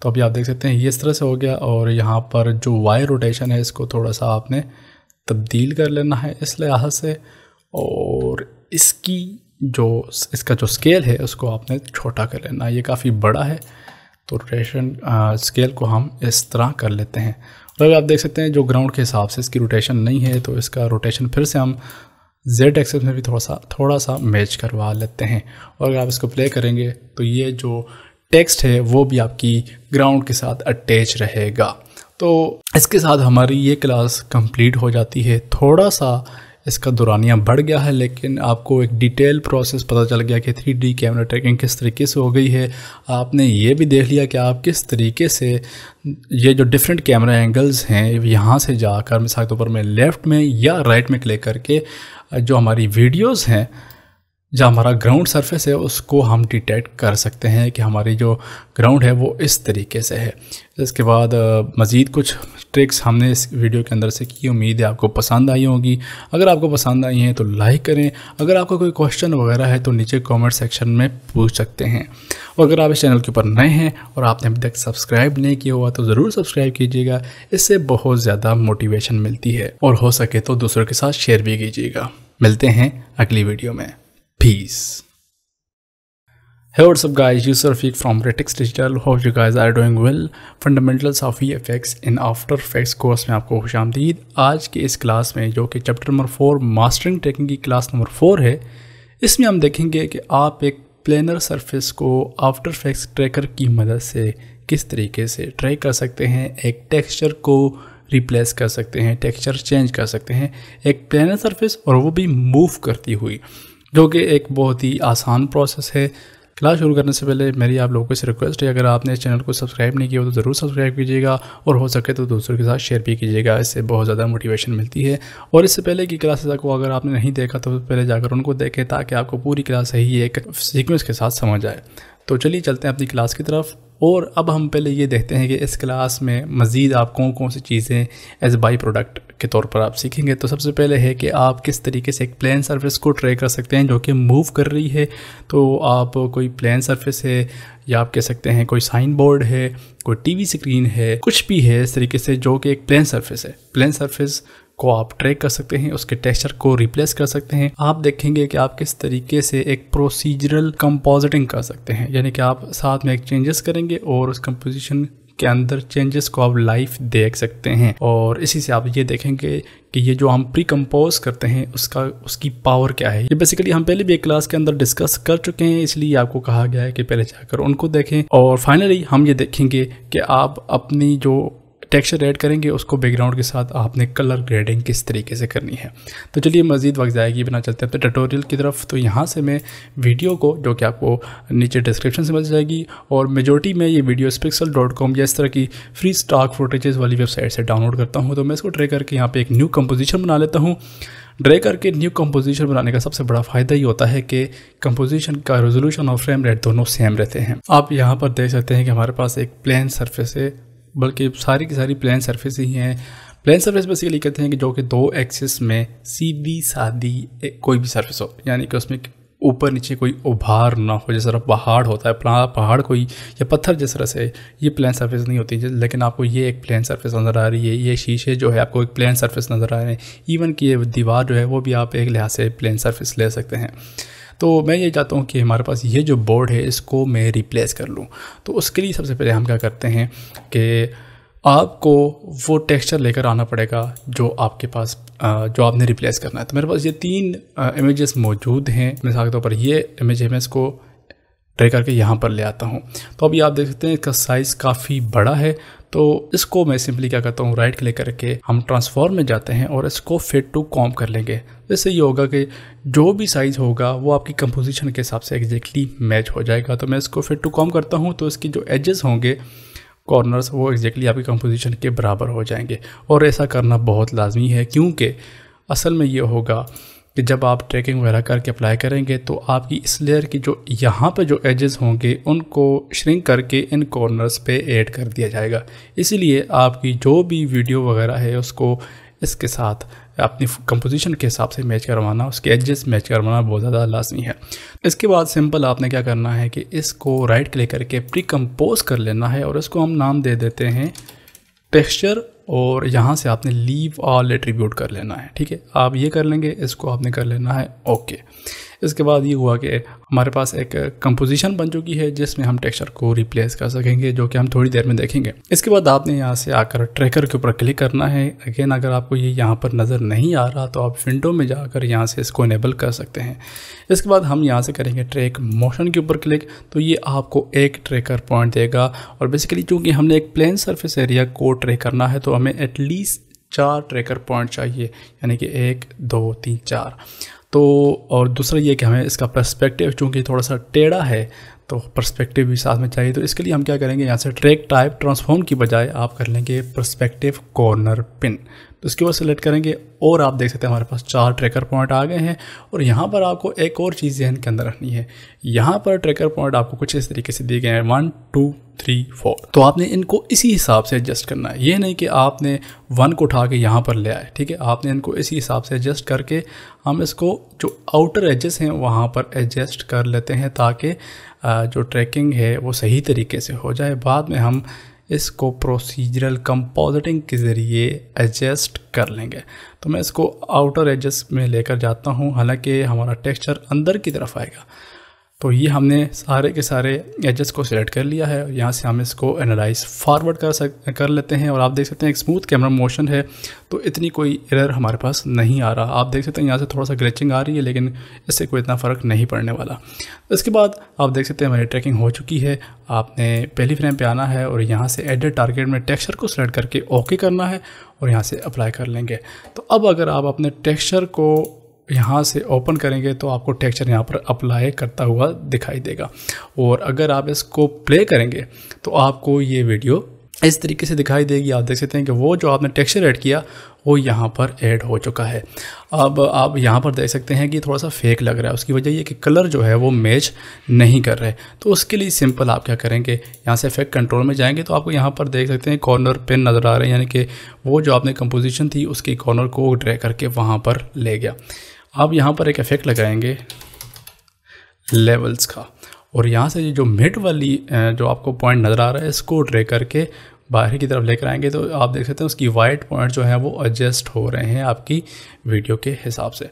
[SPEAKER 1] तो अभी आप देख सकते हैं ये इस तरह से हो गया और यहाँ पर जो वायर रोटेशन है इसको थोड़ा सा आपने तब्दील कर लेना है इस लिहाज से और इसकी जो इसका जो स्केल है उसको आपने छोटा कर लेना ये काफ़ी बड़ा है तो रोटेशन स्केल को हम इस तरह कर लेते हैं और अगर आप देख सकते हैं जो ग्राउंड के हिसाब से इसकी रोटेशन नहीं है तो इसका रोटेशन फिर से हम जेड एक्सेस में भी थोड़ा सा थोड़ा सा मैच करवा लेते हैं और अगर आप इसको प्ले करेंगे तो ये जो टेक्स्ट है वो भी आपकी ग्राउंड के साथ अटैच रहेगा तो इसके साथ हमारी ये क्लास कंप्लीट हो जाती है थोड़ा सा इसका दुरानिया बढ़ गया है लेकिन आपको एक डिटेल प्रोसेस पता चल गया कि थ्री डी कैमरा ट्रैकिंग किस तरीके से हो गई है आपने ये भी देख लिया कि आप किस तरीके से ये जो डिफरेंट कैमरा एंगल्स हैं यहाँ से जाकर मिसाल के तौर पर मैं लेफ़्ट में या राइट में क्लिक करके जो हमारी वीडियोज़ हैं जो हमारा ग्राउंड सरफेस है उसको हम डिटेक्ट कर सकते हैं कि हमारी जो ग्राउंड है वो इस तरीके से है इसके बाद मज़ीद कुछ ट्रिक्स हमने इस वीडियो के अंदर से की उम्मीद है आपको पसंद आई होगी अगर आपको पसंद आई हैं तो लाइक करें अगर आपका कोई क्वेश्चन वगैरह है तो नीचे कमेंट सेक्शन में पूछ सकते हैं और अगर आप इस चैनल के ऊपर नए हैं और आपने अभी तक सब्सक्राइब नहीं किया हुआ तो ज़रूर सब्सक्राइब कीजिएगा इससे बहुत ज़्यादा मोटिवेशन मिलती है और हो सके तो दूसरों के साथ शेयर भी कीजिएगा मिलते हैं अगली वीडियो में Peace. Hey what's up guys, user Rafiq from Retix Digital. Hope you guys are doing well. Fundamentals of VFX e in After Effects course में आपको खुश आमदीद आज के इस क्लास में जो कि chapter number four mastering tracking की क्लास नंबर फोर है इसमें हम देखेंगे कि आप एक प्लेनर सरफेस को आफ्टर इफेक्ट्स ट्रैकर की मदद से किस तरीके से ट्रैक कर सकते हैं एक टेक्सचर को रिप्लेस कर सकते हैं टेक्सचर चेंज कर सकते हैं एक प्लेनर सरफेस और वो भी मूव करती हुई जो कि एक बहुत ही आसान प्रोसेस है क्लास शुरू करने से पहले मेरी आप लोगों से रिक्वेस्ट है अगर आपने इस चैनल को सब्सक्राइब नहीं किया हो तो ज़रूर सब्सक्राइब कीजिएगा और हो सके तो दूसरों के साथ शेयर भी कीजिएगा इससे बहुत ज़्यादा मोटिवेशन मिलती है और इससे पहले की क्लासेस को अगर आपने नहीं देखा तो पहले जाकर उनको देखें ताकि आपको पूरी क्लास सही एक सीक्वेंस के साथ समझ आए तो चलिए चलते हैं अपनी क्लास की तरफ और अब हम पहले ये देखते हैं कि इस क्लास में मज़ीद आप कौन कौन सी चीज़ें एज बाई प्रोडक्ट के तौर पर आप सीखेंगे तो सबसे पहले है कि आप किस तरीके से एक प्लान सर्विस को ट्रे कर सकते हैं जो कि मूव कर रही है तो आप कोई प्लान सर्विस है या आप कह सकते हैं कोई साइन बोर्ड है कोई टीवी स्क्रीन है कुछ भी है इस तरीके से जो कि एक प्लान सर्विस है प्लान सर्विस को आप ट्रैक कर सकते हैं उसके टेक्सचर को रिप्लेस कर सकते हैं आप देखेंगे कि आप किस तरीके से एक प्रोसीजरल कंपोजिटिंग कर सकते हैं यानी कि आप साथ में एक चेंजेस करेंगे और उस कंपोजिशन के अंदर चेंजेस को आप लाइफ देख सकते हैं और इसी से आप ये देखेंगे कि ये जो हम प्री कंपोज करते हैं उसका उसकी पावर क्या है ये बेसिकली हम पहले भी एक क्लास के अंदर डिस्कस कर चुके हैं इसलिए आपको कहा गया है कि पहले जाकर उनको देखें और फाइनली हम ये देखेंगे कि आप अपनी जो टेक्सचर ऐड करेंगे उसको बैकग्राउंड के साथ आपने कलर ग्रेडिंग किस तरीके से करनी है तो चलिए मज़ीद वक्त जाएगी बिना चलते हैं तो टटोरियल की तरफ तो यहाँ से मैं वीडियो को जो कि आपको नीचे डिस्क्रिप्शन से मिल जाएगी और मेजोरिटी में ये वीडियो स्पिक्सल डॉट कॉम या इस तरह की फ्री स्टॉक फोटेजेस वाली वेबसाइट से डाउनलोड करता हूँ तो मैं इसको ट्रे करके यहाँ पर एक न्यू कम्पोजिशन बना लेता हूँ ड्रे करके न्यू कंपोजिशन बनाने का सबसे बड़ा फ़ायदा ये होता है कि कंपोजिशन का रेजोल्यूशन और फ्रेम रेट दोनों सेम रहते हैं आप यहाँ पर देख सकते हैं कि हमारे पास एक प्लेन सरफेस है बल्कि सारी की सारी प्लान सरफेस ही हैं प्लान सर्फेस बेसिकली कहते हैं कि जो कि दो एक्सिस में सीधी सादी कोई भी सर्फेस हो यानी कि उसमें ऊपर नीचे कोई उभार ना हो जिस तरह पहाड़ होता है पहाड़ कोई या पत्थर जिस तरह से ये प्लान सरफेस नहीं होती लेकिन आपको ये एक प्लान सरफेस नज़र आ रही है ये शीशे जो है आपको एक प्लान सरफेस नज़र आ रहे हैं इवन कि ये दीवार जो है वो भी आप एक लिहाज से प्लान सरफेस ले सकते हैं तो मैं ये चाहता हूँ कि हमारे पास ये जो बोर्ड है इसको मैं रिप्लेस कर लूँ तो उसके लिए सबसे पहले हम क्या करते हैं कि आपको वो टेक्सचर लेकर आना पड़ेगा जो आपके पास जो आपने रिप्लेस करना है तो मेरे पास ये तीन इमेजेस मौजूद हैं मिसाल के तौर पर ये इमेज है मैं इसको ट्रे करके यहाँ पर ले आता हूँ तो अभी आप देख सकते हैं इसका साइज़ काफ़ी बड़ा है तो इसको मैं सिंपली क्या करता हूँ राइट क्लिक करके हम ट्रांसफॉर्म में जाते हैं और इसको फिट टू कॉम कर लेंगे वैसे ये होगा कि जो भी साइज़ होगा वो आपकी कंपोजिशन के हिसाब से एग्जैक्टली मैच हो जाएगा तो मैं इसको फिर टू कॉम करता हूँ तो इसकी जो एजेस होंगे कॉर्नर्स वो एग्जैक्टली आपकी कंपोजिशन के बराबर हो जाएंगे और ऐसा करना बहुत लाजमी है क्योंकि असल में ये होगा कि जब आप ट्रैकिंग वगैरह करके अप्लाई करेंगे तो आपकी इस लेयर की जो यहाँ पर जो एजेस होंगे उनको श्रिंक करके इन कॉर्नर्स पे ऐड कर दिया जाएगा इसीलिए आपकी जो भी वीडियो वगैरह है उसको इसके साथ अपनी कंपोजिशन के हिसाब से मैच करवाना उसके एडजस्ट मैच करवाना बहुत ज़्यादा लाजमी है इसके बाद सिंपल आपने क्या करना है कि इसको राइट क्लिक करके प्री कम्पोज कर लेना है और इसको हम नाम दे देते हैं टेक्स्चर और यहाँ से आपने लीव ऑल एट्रीब्यूट कर लेना है ठीक है आप ये कर लेंगे इसको आपने कर लेना है ओके इसके बाद ये हुआ कि हमारे पास एक कंपोजिशन बन चुकी है जिसमें हम टेक्सचर को रिप्लेस कर सकेंगे जो कि हम थोड़ी देर में देखेंगे इसके बाद आपने यहाँ से आकर ट्रैकर के ऊपर क्लिक करना है अगेन अगर आपको ये यहाँ पर नज़र नहीं आ रहा तो आप विंडो में जाकर यहाँ से इसको इनेबल कर सकते हैं इसके बाद हम यहाँ से करेंगे ट्रैक मोशन के ऊपर क्लिक तो ये आपको एक ट्रैकर पॉइंट देगा और बेसिकली चूँकि हमने एक प्लेन सर्फिस एरिया को ट्रेक करना है तो हमें एटलीस्ट चार ट्रैकर पॉइंट चाहिए यानी कि एक दो तीन चार तो और दूसरा ये कि हमें इसका पर्सपेक्टिव चूँकि थोड़ा सा टेढ़ा है तो पर्सपेक्टिव भी साथ में चाहिए तो इसके लिए हम क्या करेंगे यहाँ से ट्रैक टाइप ट्रांसफॉर्म की बजाय आप कर लेंगे पर्सपेक्टिव कॉर्नर पिन तो इसके बाद सेलेक्ट करेंगे और आप देख सकते हैं हमारे पास चार ट्रैकर पॉइंट आ गए हैं और यहाँ पर आपको एक और चीज़ जहन के अंदर रखनी है यहाँ पर ट्रैकर पॉइंट आपको कुछ इस तरीके से दिए गए हैं वन टू थ्री फोर तो आपने इनको इसी हिसाब से एडजस्ट करना है ये नहीं कि आपने वन को उठा के यहाँ पर ले आए ठीक है आपने इनको इसी हिसाब से एडजस्ट करके हम इसको जो आउटर एजेस हैं वहाँ पर एडजस्ट कर लेते हैं ताकि जो ट्रैकिंग है वो सही तरीके से हो जाए बाद में हम इसको प्रोसीजरल कंपोजिटिंग के ज़रिए एडजस्ट कर लेंगे तो मैं इसको आउटर एडजस्ट में लेकर जाता हूँ हालांकि हमारा टेक्सचर अंदर की तरफ आएगा तो ये हमने सारे के सारे एजेस को सिलेक्ट कर लिया है यहाँ से हम इसको एनालाइज फारवर्ड कर सक कर लेते हैं और आप देख सकते हैं एक स्मूथ कैमरा मोशन है तो इतनी कोई एरर हमारे पास नहीं आ रहा आप देख सकते हैं यहाँ से थोड़ा सा ग्लिचिंग आ रही है लेकिन इससे कोई इतना फ़र्क नहीं पड़ने वाला इसके बाद आप देख सकते हैं हमारी ट्रैकिंग हो चुकी है आपने पहली फ्रेम पर आना है और यहाँ से एडिट टारगेट में टेक्स्चर को सिलेक्ट करके ओके करना है और यहाँ से अप्लाई कर लेंगे तो अब अगर आप अपने टेक्स्चर को यहाँ से ओपन करेंगे तो आपको टेक्सचर यहाँ पर अप्लाई करता हुआ दिखाई देगा और अगर आप इसको प्ले करेंगे तो आपको ये वीडियो इस तरीके से दिखाई देगी आप देख सकते हैं कि वो जो आपने टेक्सचर ऐड किया वो यहाँ पर ऐड हो चुका है अब आप यहाँ पर देख सकते हैं कि थोड़ा सा फेक लग रहा है उसकी वजह ये कि कलर जो है वो मैच नहीं कर रहे तो उसके लिए सिंपल आप क्या करेंगे यहाँ से फेक कंट्रोल में जाएंगे तो आपको यहाँ पर देख सकते हैं कॉर्नर पेन नज़र आ रहे हैं यानी कि वो जो आपने कंपोजिशन थी उसकी कॉर्नर को ड्रे करके वहाँ पर ले गया अब यहाँ पर एक इफ़ेक्ट लगाएंगे लेवल्स का और यहाँ से जो मिड वाली जो आपको पॉइंट नज़र आ रहा है इसको ड्रे करके बाहर की तरफ लेकर आएंगे तो आप देख सकते हैं उसकी वाइट पॉइंट जो है वो एडजस्ट हो रहे हैं आपकी वीडियो के हिसाब से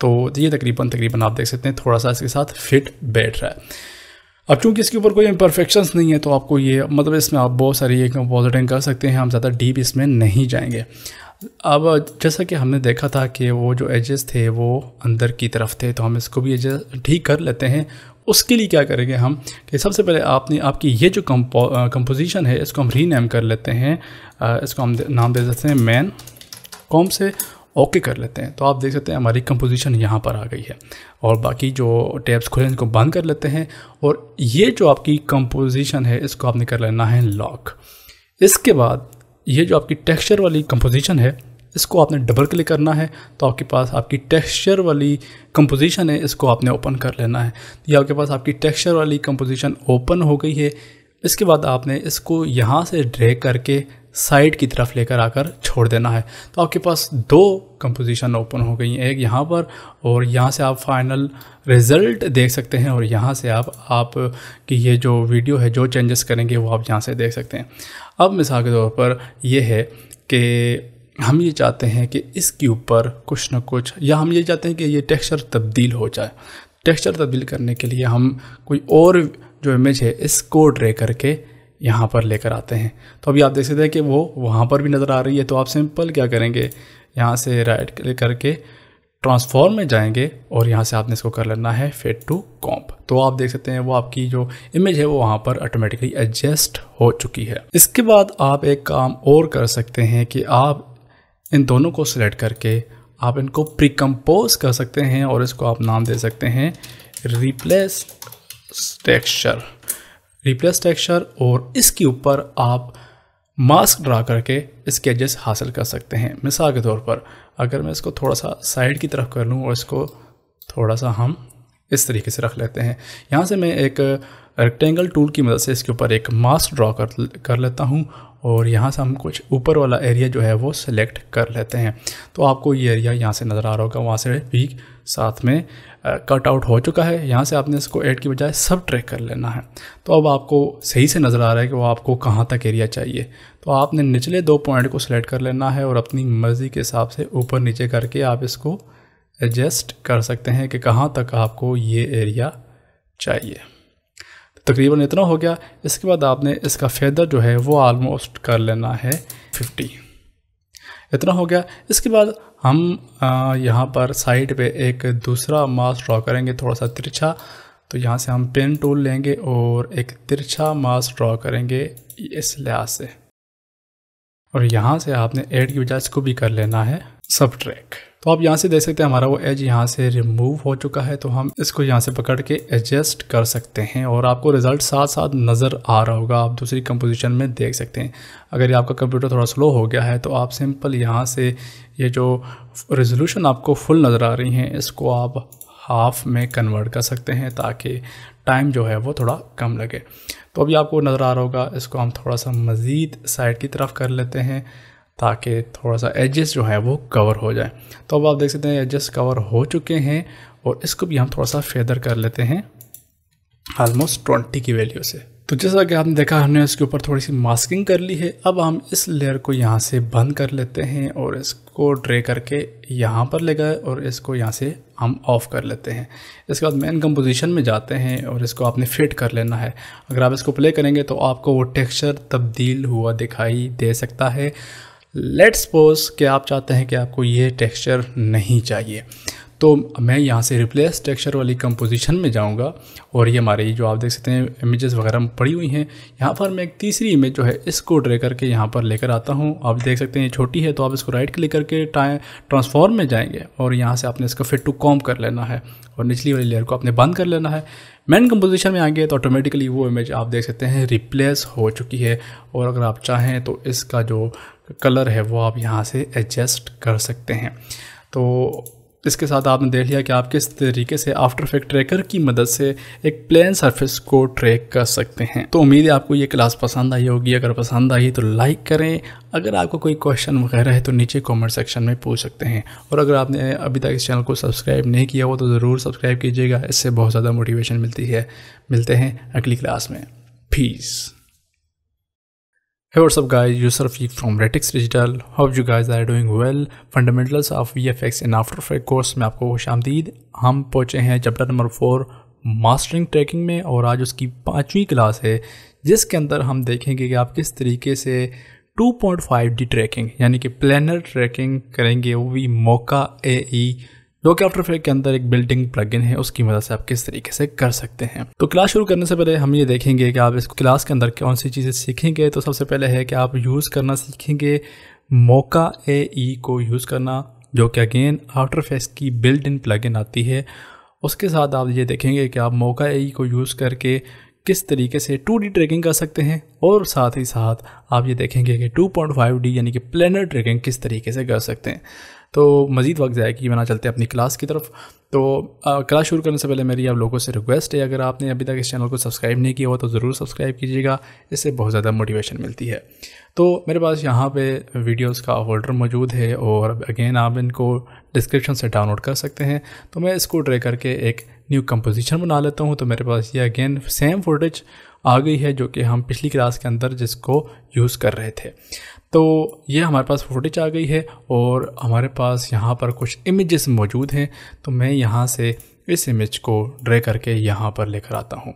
[SPEAKER 1] तो ये तकरीबन तकरीबन आप देख सकते हैं थोड़ा सा इसके साथ फिट बैठ रहा है अब चूंकि इसके ऊपर कोई इम्परफेक्शन नहीं है तो आपको ये मतलब इसमें आप बहुत सारी कंपोजिटिंग कर सकते हैं हम ज़्यादा डीप इसमें नहीं जाएंगे अब जैसा कि हमने देखा था कि वो जो एजेस थे वो अंदर की तरफ थे तो हम इसको भी एजेस ठीक कर लेते हैं उसके लिए क्या करेंगे हम कि सबसे पहले आपने आपकी ये जो कंपोजिशन है इसको हम रीनेम कर लेते हैं इसको हम नाम दे देते हैं मैन कॉम से ओके कर लेते हैं तो आप देख सकते हैं हमारी कंपोजिशन यहाँ पर आ गई है और बाकी जो टैब्स खुले हैं इनको बंद कर लेते हैं और ये जो आपकी कंपोजिशन है इसको आपने कर लेना है लॉक इसके बाद ये जो आपकी टेक्सचर वाली कंपोजिशन है इसको आपने डबल क्लिक करना है तो आपके पास आपकी टेक्सचर वाली कंपोजिशन है इसको आपने ओपन कर लेना है ये आपके पास आपकी टेक्सचर वाली कंपोजिशन ओपन हो गई है इसके बाद आपने इसको यहाँ से ड्रैग करके साइड की तरफ लेकर आकर छोड़ देना है तो आपके पास दो कंपोजिशन ओपन हो गई एक यहाँ पर और यहाँ से आप फाइनल रिज़ल्ट देख सकते हैं और यहाँ से आप आप की ये जो वीडियो है जो चेंजेस करेंगे वो आप यहाँ से देख सकते हैं अब मिसाल के तौर पर यह है कि हम ये चाहते हैं कि इसके ऊपर कुछ ना कुछ या हम ये चाहते हैं कि ये टेक्स्चर तब्दील हो जाए टेक्स्चर तब्दील करने के लिए हम कोई और जो इमेज है इसको ड्रे करके यहाँ पर लेकर आते हैं तो अभी आप देख सकते हैं कि वो वहाँ पर भी नज़र आ रही है तो आप सिंपल क्या करेंगे यहाँ से राइट क्लिक करके ट्रांसफॉर्म में जाएंगे और यहाँ से आपने इसको कर लेना है फेड टू कॉम्प तो आप देख सकते हैं वो आपकी जो इमेज है वो वहाँ पर ऑटोमेटिकली एडजस्ट हो चुकी है इसके बाद आप एक काम और कर सकते हैं कि आप इन दोनों को सिलेक्ट करके आप इनको प्रिकम्पोज कर सकते हैं और इसको आप नाम दे सकते हैं रिप्लेस टेक्सचर रिप्लेस टेक्सचर और इसके ऊपर आप मास्क ड्रा करके स्केचेस हासिल कर सकते हैं मिसाल के तौर पर अगर मैं इसको थोड़ा सा साइड की तरफ कर लूँ और इसको थोड़ा सा हम इस तरीके से रख लेते हैं यहाँ से मैं एक रेक्टेंगल टूल की मदद से इसके ऊपर एक मास्क ड्रा कर कर लेता हूँ और यहाँ से हम कुछ ऊपर वाला एरिया जो है वो सिलेक्ट कर लेते हैं तो आपको ये एरिया यहाँ से नज़र आ रहा होगा वहाँ से वीक साथ में कट आउट हो चुका है यहाँ से आपने इसको ऐड की बजाय सब ट्रैक कर लेना है तो अब आपको सही से नज़र आ रहा है कि वो आपको कहाँ तक एरिया चाहिए तो आपने निचले दो पॉइंट को सिलेक्ट कर लेना है और अपनी मर्ज़ी के हिसाब से ऊपर नीचे करके आप इसको एडजस्ट कर सकते हैं कि कहाँ तक आपको ये एरिया चाहिए तकरीबन इतना हो गया इसके बाद आपने इसका फेदर जो है वो आलमोस्ट कर लेना है फिफ्टी इतना हो गया इसके बाद हम यहाँ पर साइड पे एक दूसरा मास ड्रॉ करेंगे थोड़ा सा तिरछा तो यहाँ से हम पेन टूल लेंगे और एक तिरछा मास ड्रॉ करेंगे इस लिहाज से और यहाँ से आपने एड की बजाय इसको भी कर लेना है सब ट्रैक तो आप यहाँ से देख सकते हैं हमारा वो एज यहाँ से रिमूव हो चुका है तो हम इसको यहाँ से पकड़ के एडजस्ट कर सकते हैं और आपको रिजल्ट साथ साथ नज़र आ रहा होगा आप दूसरी कंपोजिशन में देख सकते हैं अगर ये आपका कंप्यूटर थोड़ा स्लो हो गया है तो आप सिंपल यहाँ से ये जो रेजोल्यूशन आपको फुल नज़र आ रही हैं इसको आप हाफ़ में कन्वर्ट कर सकते हैं ताकि टाइम जो है वो थोड़ा कम लगे तो अभी आपको नज़र आ रहा होगा इसको हम थोड़ा सा मज़ीद साइड की तरफ कर लेते हैं ताकि थोड़ा सा एजेस जो है वो कवर हो जाए तो अब आप देख सकते हैं एजेस कवर हो चुके हैं और इसको भी हम थोड़ा सा फेदर कर लेते हैं आलमोस्ट ट्वेंटी की वैल्यू से तो जैसा कि आपने देखा हमने इसके ऊपर थोड़ी सी मास्किंग कर ली है अब हम इस लेयर को यहाँ से बंद कर लेते हैं और इसको ड्रे करके यहाँ पर ले गए और इसको यहाँ से हम ऑफ़ कर लेते हैं इसके बाद मेन कंपोजिशन में जाते हैं और इसको आपने फिट कर लेना है अगर आप इसको प्ले करेंगे तो आपको वो टेक्स्चर तब्दील हुआ दिखाई दे सकता है लेट सपोज कि आप चाहते हैं कि आपको ये टेक्सचर नहीं चाहिए तो मैं यहाँ से रिप्लेस टेक्सचर वाली कंपोजिशन में जाऊँगा और ये हमारी जो आप देख सकते हैं इमेजेस वगैरह में पड़ी हुई हैं यहाँ पर मैं एक तीसरी इमेज जो है इसको ड्रे करके यहाँ पर लेकर आता हूँ आप देख सकते हैं ये छोटी है तो आप इसको राइट क्लिक करके ट्रांसफॉर्म में जाएंगे और यहाँ से आपने इसका फिट टू कॉम कर लेना है और निचली वाली लेयर को आपने बंद कर लेना है मेन कंपोजिशन में आएंगे तो ऑटोमेटिकली वो इमेज आप देख सकते हैं रिप्लेस हो चुकी है और अगर आप चाहें तो इसका जो कलर है वो आप यहाँ से एडजस्ट कर सकते हैं तो इसके साथ आपने देख लिया कि आप किस तरीके से आफ्टर इफेक्ट ट्रैकर की मदद से एक प्लेन सरफेस को ट्रैक कर सकते हैं तो उम्मीद है आपको ये क्लास पसंद आई होगी अगर पसंद आई तो लाइक करें अगर आपको कोई क्वेश्चन वगैरह है तो नीचे कमेंट सेक्शन में पूछ सकते हैं और अगर आपने अभी तक इस चैनल को सब्सक्राइब नहीं किया हो तो ज़रूर सब्सक्राइब कीजिएगा इससे बहुत ज़्यादा मोटिवेशन मिलती है मिलते हैं अगली क्लास में fees Hey what's up guys, user Rafiq from Retix Digital. Hope you guys are doing well. Fundamentals of VFX in After Effects course में आपको खुश आमदीद हम पहुँचे हैं chapter number four mastering tracking में और आज उसकी पाँचवीं क्लास है जिसके अंदर हम देखेंगे कि आप किस तरीके से 2.5D ट्रैकिंग यानी कि प्लानर ट्रैकिंग करेंगे वो भी मौका ए ई e जो कि आफ्टर फेक के अंदर एक बिल्डिंग प्लग है उसकी मदद से आप किस तरीके से कर सकते हैं तो क्लास शुरू करने से पहले हम ये देखेंगे कि आप इस क्लास के अंदर कौन सी चीज़ें सीखेंगे तो सबसे पहले है कि आप यूज़ करना सीखेंगे मौका ए ई को यूज़ करना जो कि अगेन आफ्टर फेस की बिल्ड इन प्लगइन आती है उसके साथ आप ये देखेंगे कि आप मौका ए e को यूज़ करके किस तरीके से 2D ट्रैकिंग कर सकते हैं और साथ ही साथ आप ये देखेंगे कि 2.5D यानी कि प्लानर ट्रैकिंग किस तरीके से कर सकते हैं तो मज़ीद वक्त जाए कि बना चलते हैं अपनी क्लास की तरफ तो क्लास शुरू करने से पहले मेरी आप लोगों से रिक्वेस्ट है अगर आपने अभी तक इस चैनल को सब्सक्राइब नहीं किया हो तो ज़रूर सब्सक्राइब कीजिएगा इससे बहुत ज़्यादा मोटिवेशन मिलती है तो मेरे पास यहाँ पे वीडियोस का होल्डर मौजूद है और अगेन आप इनको डिस्क्रिप्शन से डाउनलोड कर सकते हैं तो मैं इसको ड्रे करके एक न्यू कंपोजिशन बना लेता हूँ तो मेरे पास ये अगेन सेम फुटेज आ गई है जो कि हम पिछली क्लास के अंदर जिसको यूज़ कर रहे थे तो ये हमारे पास फुटेज आ गई है और हमारे पास यहाँ पर कुछ इमेजेस मौजूद हैं तो मैं यहाँ से इस इमेज को ड्रे करके यहाँ पर लेकर आता हूँ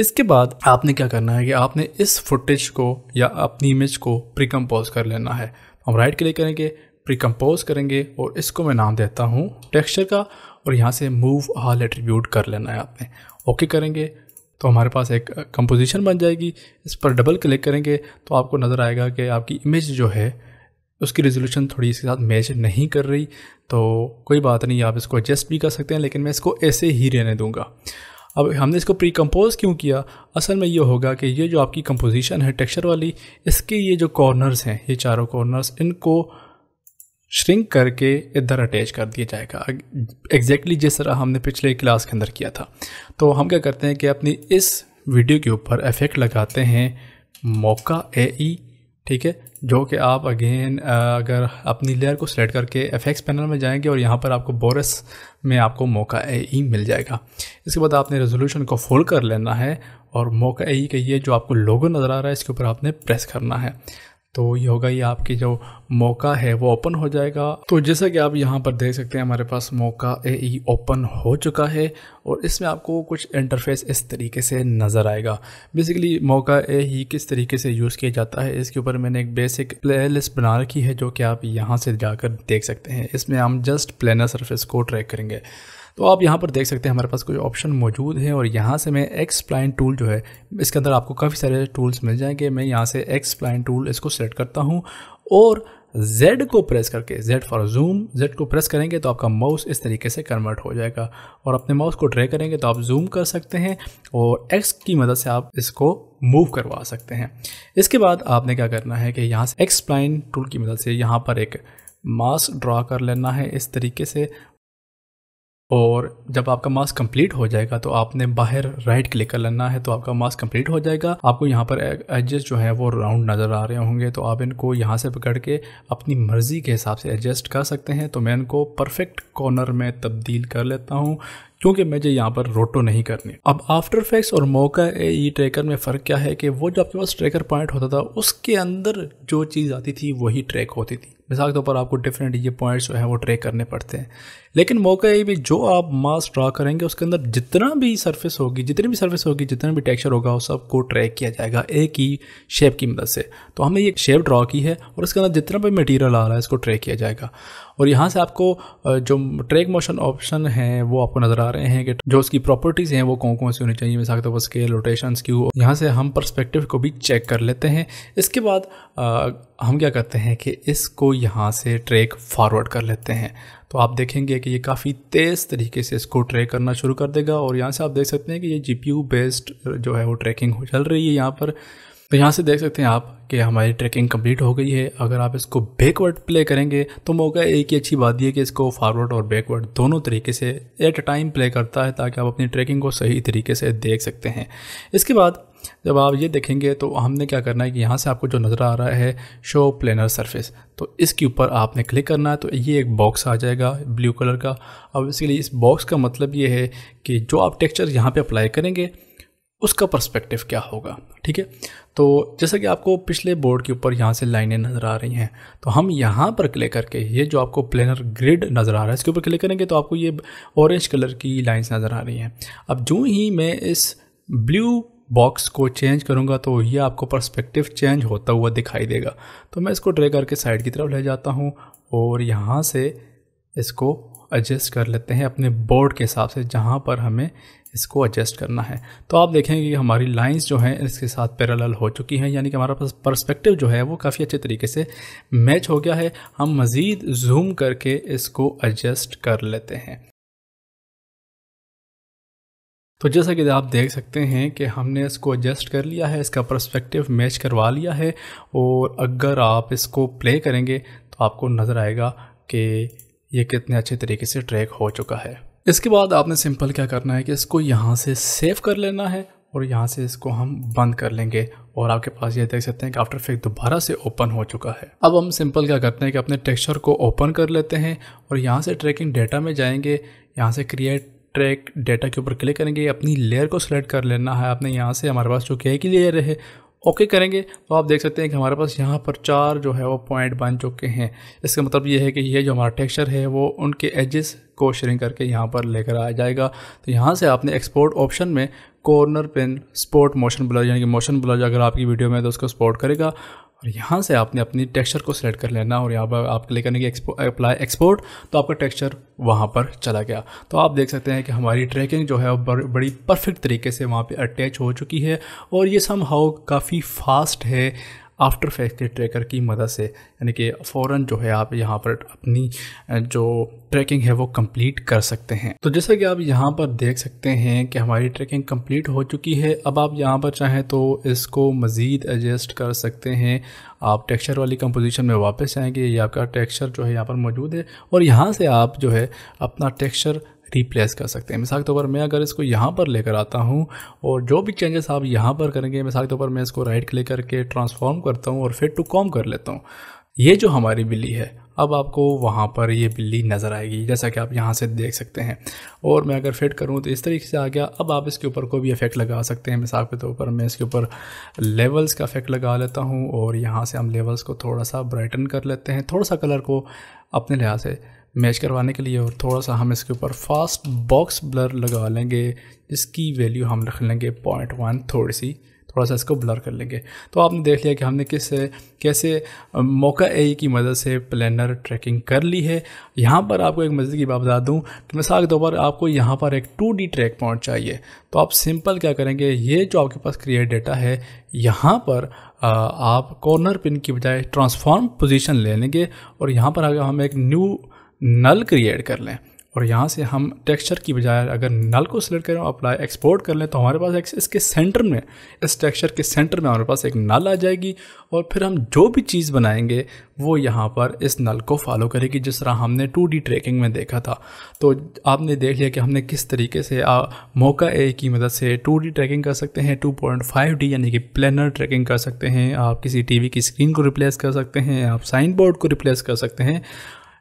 [SPEAKER 1] इसके बाद आपने क्या करना है कि आपने इस फुटेज को या अपनी इमेज को प्रिकम्पोज कर लेना है हम राइट क्लिक करेंगे प्रिकम्पोज करेंगे और इसको मैं नाम देता हूँ टेक्स्चर का और यहाँ से मूव हाल एट्रीब्यूट कर लेना है आपने ओके करेंगे तो हमारे पास एक कंपोजिशन बन जाएगी इस पर डबल क्लिक करेंगे तो आपको नज़र आएगा कि आपकी इमेज जो है उसकी रेजोल्यूशन थोड़ी इसके साथ मैच नहीं कर रही तो कोई बात नहीं आप इसको एडजस्ट भी कर सकते हैं लेकिन मैं इसको ऐसे ही रहने दूंगा अब हमने इसको प्री कम्पोज़ क्यों किया असल में ये होगा कि ये जो आपकी कंपोजिशन है टेक्सचर वाली इसके ये जो कॉर्नर्स हैं ये चारों कॉर्नर्स इनको श्रिंक करके इधर अटैच कर दिया जाएगा एग्जैक्टली exactly जिस तरह हमने पिछले क्लास के अंदर किया था तो हम क्या करते हैं कि अपनी इस वीडियो के ऊपर इफेक्ट लगाते हैं मौका ए ई e, ठीक है जो कि आप अगेन अगर अपनी लेयर को सिलेक्ट करके एफेक्स पैनल में जाएंगे और यहाँ पर आपको बोरस में आपको मौका ए ई e मिल जाएगा इसके बाद आपने रेजोल्यूशन को फुल कर लेना है और मौका ए ई का ये जो आपको लोगो नज़र आ रहा है इसके ऊपर आपने प्रेस करना है तो ये होगा ये आपकी जो मौका है वो ओपन हो जाएगा तो जैसा कि आप यहाँ पर देख सकते हैं हमारे पास मौका ए ई e ओपन हो चुका है और इसमें आपको कुछ इंटरफेस इस तरीके से नज़र आएगा बेसिकली मौका ए ही e किस तरीके से यूज़ किया जाता है इसके ऊपर मैंने एक बेसिक प्ले लिस्ट बना रखी है जो कि आप यहाँ से जाकर देख सकते हैं इसमें हम जस्ट प्लानर सर्फेस को ट्रैक करेंगे तो आप यहाँ पर देख सकते हैं हमारे पास कोई ऑप्शन मौजूद है और यहाँ से मैं एक्स प्लाइन टूल जो है इसके अंदर आपको काफ़ी सारे टूल्स मिल जाएंगे मैं यहाँ से एक्स प्लाइन टूल इसको सेलेक्ट करता हूँ और Z को प्रेस करके Z फॉर जूम Z को प्रेस करेंगे तो आपका माउस इस तरीके से कन्वर्ट हो जाएगा और अपने माउस को ड्रे करेंगे तो आप जूम कर सकते हैं और X की मदद से आप इसको मूव करवा सकते हैं इसके बाद आपने क्या करना है कि यहाँ से एक्सप्लाइन टूल की मदद से यहाँ पर एक मास ड्रा कर लेना है इस तरीके से और जब आपका मास्क कंप्लीट हो जाएगा तो आपने बाहर राइट क्लिक कर लेना है तो आपका मास्क कंप्लीट हो जाएगा आपको यहाँ पर एडजस्ट जो है वो राउंड नज़र आ रहे होंगे तो आप इनको यहाँ से पकड़ के अपनी मर्ज़ी के हिसाब से एडजस्ट कर सकते हैं तो मैं इनको परफेक्ट कॉर्नर में तब्दील कर लेता हूँ क्योंकि मुझे यहाँ पर रोटो नहीं करनी अब आफ्टर फैक्स और मौका ई ट्रैकर में फ़र्क क्या है कि वो जो आपके पास ट्रैकर पॉइंट होता था उसके अंदर जो चीज़ आती थी वही ट्रैक होती थी मिसाल के तौर पर आपको डिफरेंट ये पॉइंट्स जो है वो ट्रैक करने पड़ते हैं लेकिन मौका ये भी जो आप मास ड्रा करेंगे उसके अंदर जितना भी सरफेस होगी जितनी भी सरफेस होगी जितना भी टेक्सचर होगा उस सबको ट्रैक किया जाएगा एक ही शेप की मदद से तो हमने ये शेप ड्रा की है और इसके अंदर जितना भी मटीरियल आ रहा है इसको ट्रैक किया जाएगा और यहाँ से आपको जो ट्रैक मोशन ऑप्शन हैं वो आपको नज़र आ रहे हैं कि जो उसकी प्रॉपर्टीज़ हैं वो कौन कौन सी होनी चाहिए मिसाल के तौर पर स्केल रोटेशन क्यू यहाँ से हम परस्पेक्टिव को भी चेक कर लेते हैं इसके बाद आ, हम क्या करते हैं कि इसको यहाँ से ट्रैक फॉरवर्ड कर लेते हैं तो आप देखेंगे कि ये काफ़ी तेज़ तरीके से इसको ट्रैक करना शुरू कर देगा और यहाँ से आप देख सकते हैं कि ये जी बेस्ड जो है वो ट्रैकिंग चल रही है यहाँ पर तो यहाँ से देख सकते हैं आप कि हमारी ट्रैकिंग कंप्लीट हो गई है अगर आप इसको बैकवर्ड प्ले करेंगे तो मौका एक ही अच्छी बात यह कि इसको फॉरवर्ड और बैकवर्ड दोनों तरीके से एट अ टाइम प्ले करता है ताकि आप अपनी ट्रैकिंग को सही तरीके से देख सकते हैं इसके बाद जब आप ये देखेंगे तो हमने क्या करना है कि यहाँ से आपको जो नज़र आ रहा है शो प्लेनर सरफेस तो इसके ऊपर आपने क्लिक करना है तो ये एक बॉक्स आ जाएगा ब्लू कलर का अब इसके लिए इस बॉक्स का मतलब ये है कि जो आप टेक्स्चर यहाँ पर अप्लाई करेंगे उसका पर्सपेक्टिव क्या होगा ठीक है तो जैसा कि आपको पिछले बोर्ड के ऊपर यहाँ से लाइनें नज़र आ रही हैं तो हम यहाँ पर क्लिक करके ये जो आपको प्लेनर ग्रिड नज़र आ रहा है इसके ऊपर क्लिक करेंगे तो आपको ये ऑरेंज कलर की लाइन्स नज़र आ रही हैं अब जो ही मैं इस ब्लू बॉक्स को चेंज करूँगा तो ये आपको परस्पेक्टिव चेंज होता हुआ दिखाई देगा तो मैं इसको ड्रे करके साइड की तरफ ले जाता हूँ और यहाँ से इसको एडजस्ट कर लेते हैं अपने बोर्ड के हिसाब से जहाँ पर हमें इसको एडजस्ट करना है तो आप देखेंगे कि हमारी लाइंस जो हैं इसके साथ पैरेलल हो चुकी हैं यानी कि हमारा पास पर्सपेक्टिव जो है वो काफ़ी अच्छे तरीके से मैच हो गया है हम मज़ीद जूम करके इसको एडजस्ट कर लेते हैं तो जैसा कि आप देख सकते हैं कि हमने इसको एडजस्ट कर लिया है इसका पर्सपेक्टिव मैच करवा लिया है और अगर आप इसको प्ले करेंगे तो आपको नज़र आएगा कि ये कितने अच्छे तरीके से ट्रैक हो चुका है इसके बाद आपने सिंपल क्या करना है कि इसको यहाँ से सेव कर लेना है और यहाँ से इसको हम बंद कर लेंगे और आपके पास ये देख सकते हैं कि आफ्टर फेक दोबारा से ओपन हो चुका है अब हम सिंपल क्या करते हैं कि अपने टेक्सचर को ओपन कर लेते हैं और यहाँ से ट्रैकिंग डेटा में जाएंगे यहाँ से क्रिएट ट्रैक डेटा के ऊपर क्लिक करेंगे अपनी लेयर को सिलेक्ट कर लेना है आपने यहाँ से हमारे पास जो केक की लेयर है ओके करेंगे तो आप देख सकते हैं कि हमारे पास यहाँ पर चार जो है वो पॉइंट बन चुके हैं इसका मतलब ये है कि ये जो हमारा टेक्सचर है वो उनके एजेस को शेयरिंग करके यहाँ पर लेकर आ जाएगा तो यहाँ से आपने एक्सपोर्ट ऑप्शन में corner pin support motion blur यानी कि मोशन ब्लर अगर आपकी वीडियो में तो उसको सपोर्ट करेगा और यहाँ से आपने अपनी टेक्सचर को सिलेक्ट कर लेना और यहाँ पर आप क्लिक की अप्लाई एक्सपोर्ट तो आपका टेक्सचर वहाँ पर चला गया तो आप देख सकते हैं कि हमारी ट्रैकिंग जो है वो बड़ी परफेक्ट तरीके से वहाँ पर अटैच हो चुकी है और ये सम हाउ काफ़ी फास्ट है आफ्टर फैक्ट के ट्रैकर की मदद से यानी कि फ़ौर जो है आप यहाँ पर अपनी जो ट्रैकिंग है वो कंप्लीट कर सकते हैं तो जैसा कि आप यहाँ पर देख सकते हैं कि हमारी ट्रैकिंग कंप्लीट हो चुकी है अब आप यहाँ पर चाहें तो इसको मज़ीद एडजस्ट कर सकते हैं आप टेक्सचर वाली कंपोजिशन में वापस आएंगे ये आपका टेक्सचर जो है यहाँ पर मौजूद है और यहाँ से आप जो है अपना टेक्सचर रिप्लेस कर सकते हैं मिसाल के तौर पर मैं अगर इसको यहाँ पर लेकर आता हूँ और जो भी चेंजेस आप यहाँ पर करेंगे मिसाल के तौर पर मैं इसको राइट क्लिक करके ट्रांसफॉर्म करता हूँ और फिर टू कॉम कर लेता हूँ ये जो हमारी बिल्ली है अब आपको वहाँ पर ये बिल्ली नज़र आएगी जैसा कि आप यहाँ से देख सकते हैं और मैं अगर फिट करूँ तो इस तरीके से आ गया अब आप इसके ऊपर कोई भी इफेक्ट लगा सकते हैं मिसाल के तौर पर मैं इसके ऊपर लेवल्स का इफेक्ट लगा लेता हूँ और यहाँ से हम लेवल्स को थोड़ा सा ब्राइटन कर लेते हैं थोड़ा सा कलर को अपने लिहाज से मैच करवाने के लिए और थोड़ा सा हम इसके ऊपर फास्ट बॉक्स ब्लर लगा लेंगे जिसकी वैल्यू हम रख लेंगे पॉइंट वन थोड़ी सी थोड़ा सा इसको ब्लर कर लेंगे तो आपने देख लिया कि हमने किस कैसे मौका ए की मदद से प्लानर ट्रैकिंग कर ली है यहाँ पर आपको एक मज़े की बात बता दूँ कि मिसाल के तौर पर आपको यहाँ पर एक टू डी ट्रैक पॉइंट चाहिए तो आप सिंपल क्या करेंगे ये जो आपके पास क्रिएट डेटा है यहाँ पर आप कॉर्नर पिन की बजाय ट्रांसफॉर्म पोजिशन ले लेंगे और यहाँ पर अगर हम एक न्यू नल क्रिएट कर लें और यहाँ से हम टेक्सचर की बजाय अगर नल को सिलेक्ट करें अप्लाई एक्सपोर्ट कर लें तो हमारे पास एक इसके सेंटर में इस टेक्सचर के सेंटर में हमारे पास एक नल आ जाएगी और फिर हम जो भी चीज़ बनाएंगे वो यहाँ पर इस नल को फॉलो करेगी जिस तरह हमने टू डी ट्रैकिंग में देखा था तो आपने देख लिया कि हमने किस तरीके से आ, मौका ए की मदद से टू डी ट्रैकिंग कर सकते हैं टू पॉइंट फाइव डी यानी कि प्लानर ट्रैकिंग कर सकते हैं आप किसी टी वी की स्क्रीन को रिप्लेस कर सकते हैं आप साइन बोर्ड को रिप्लेस कर सकते हैं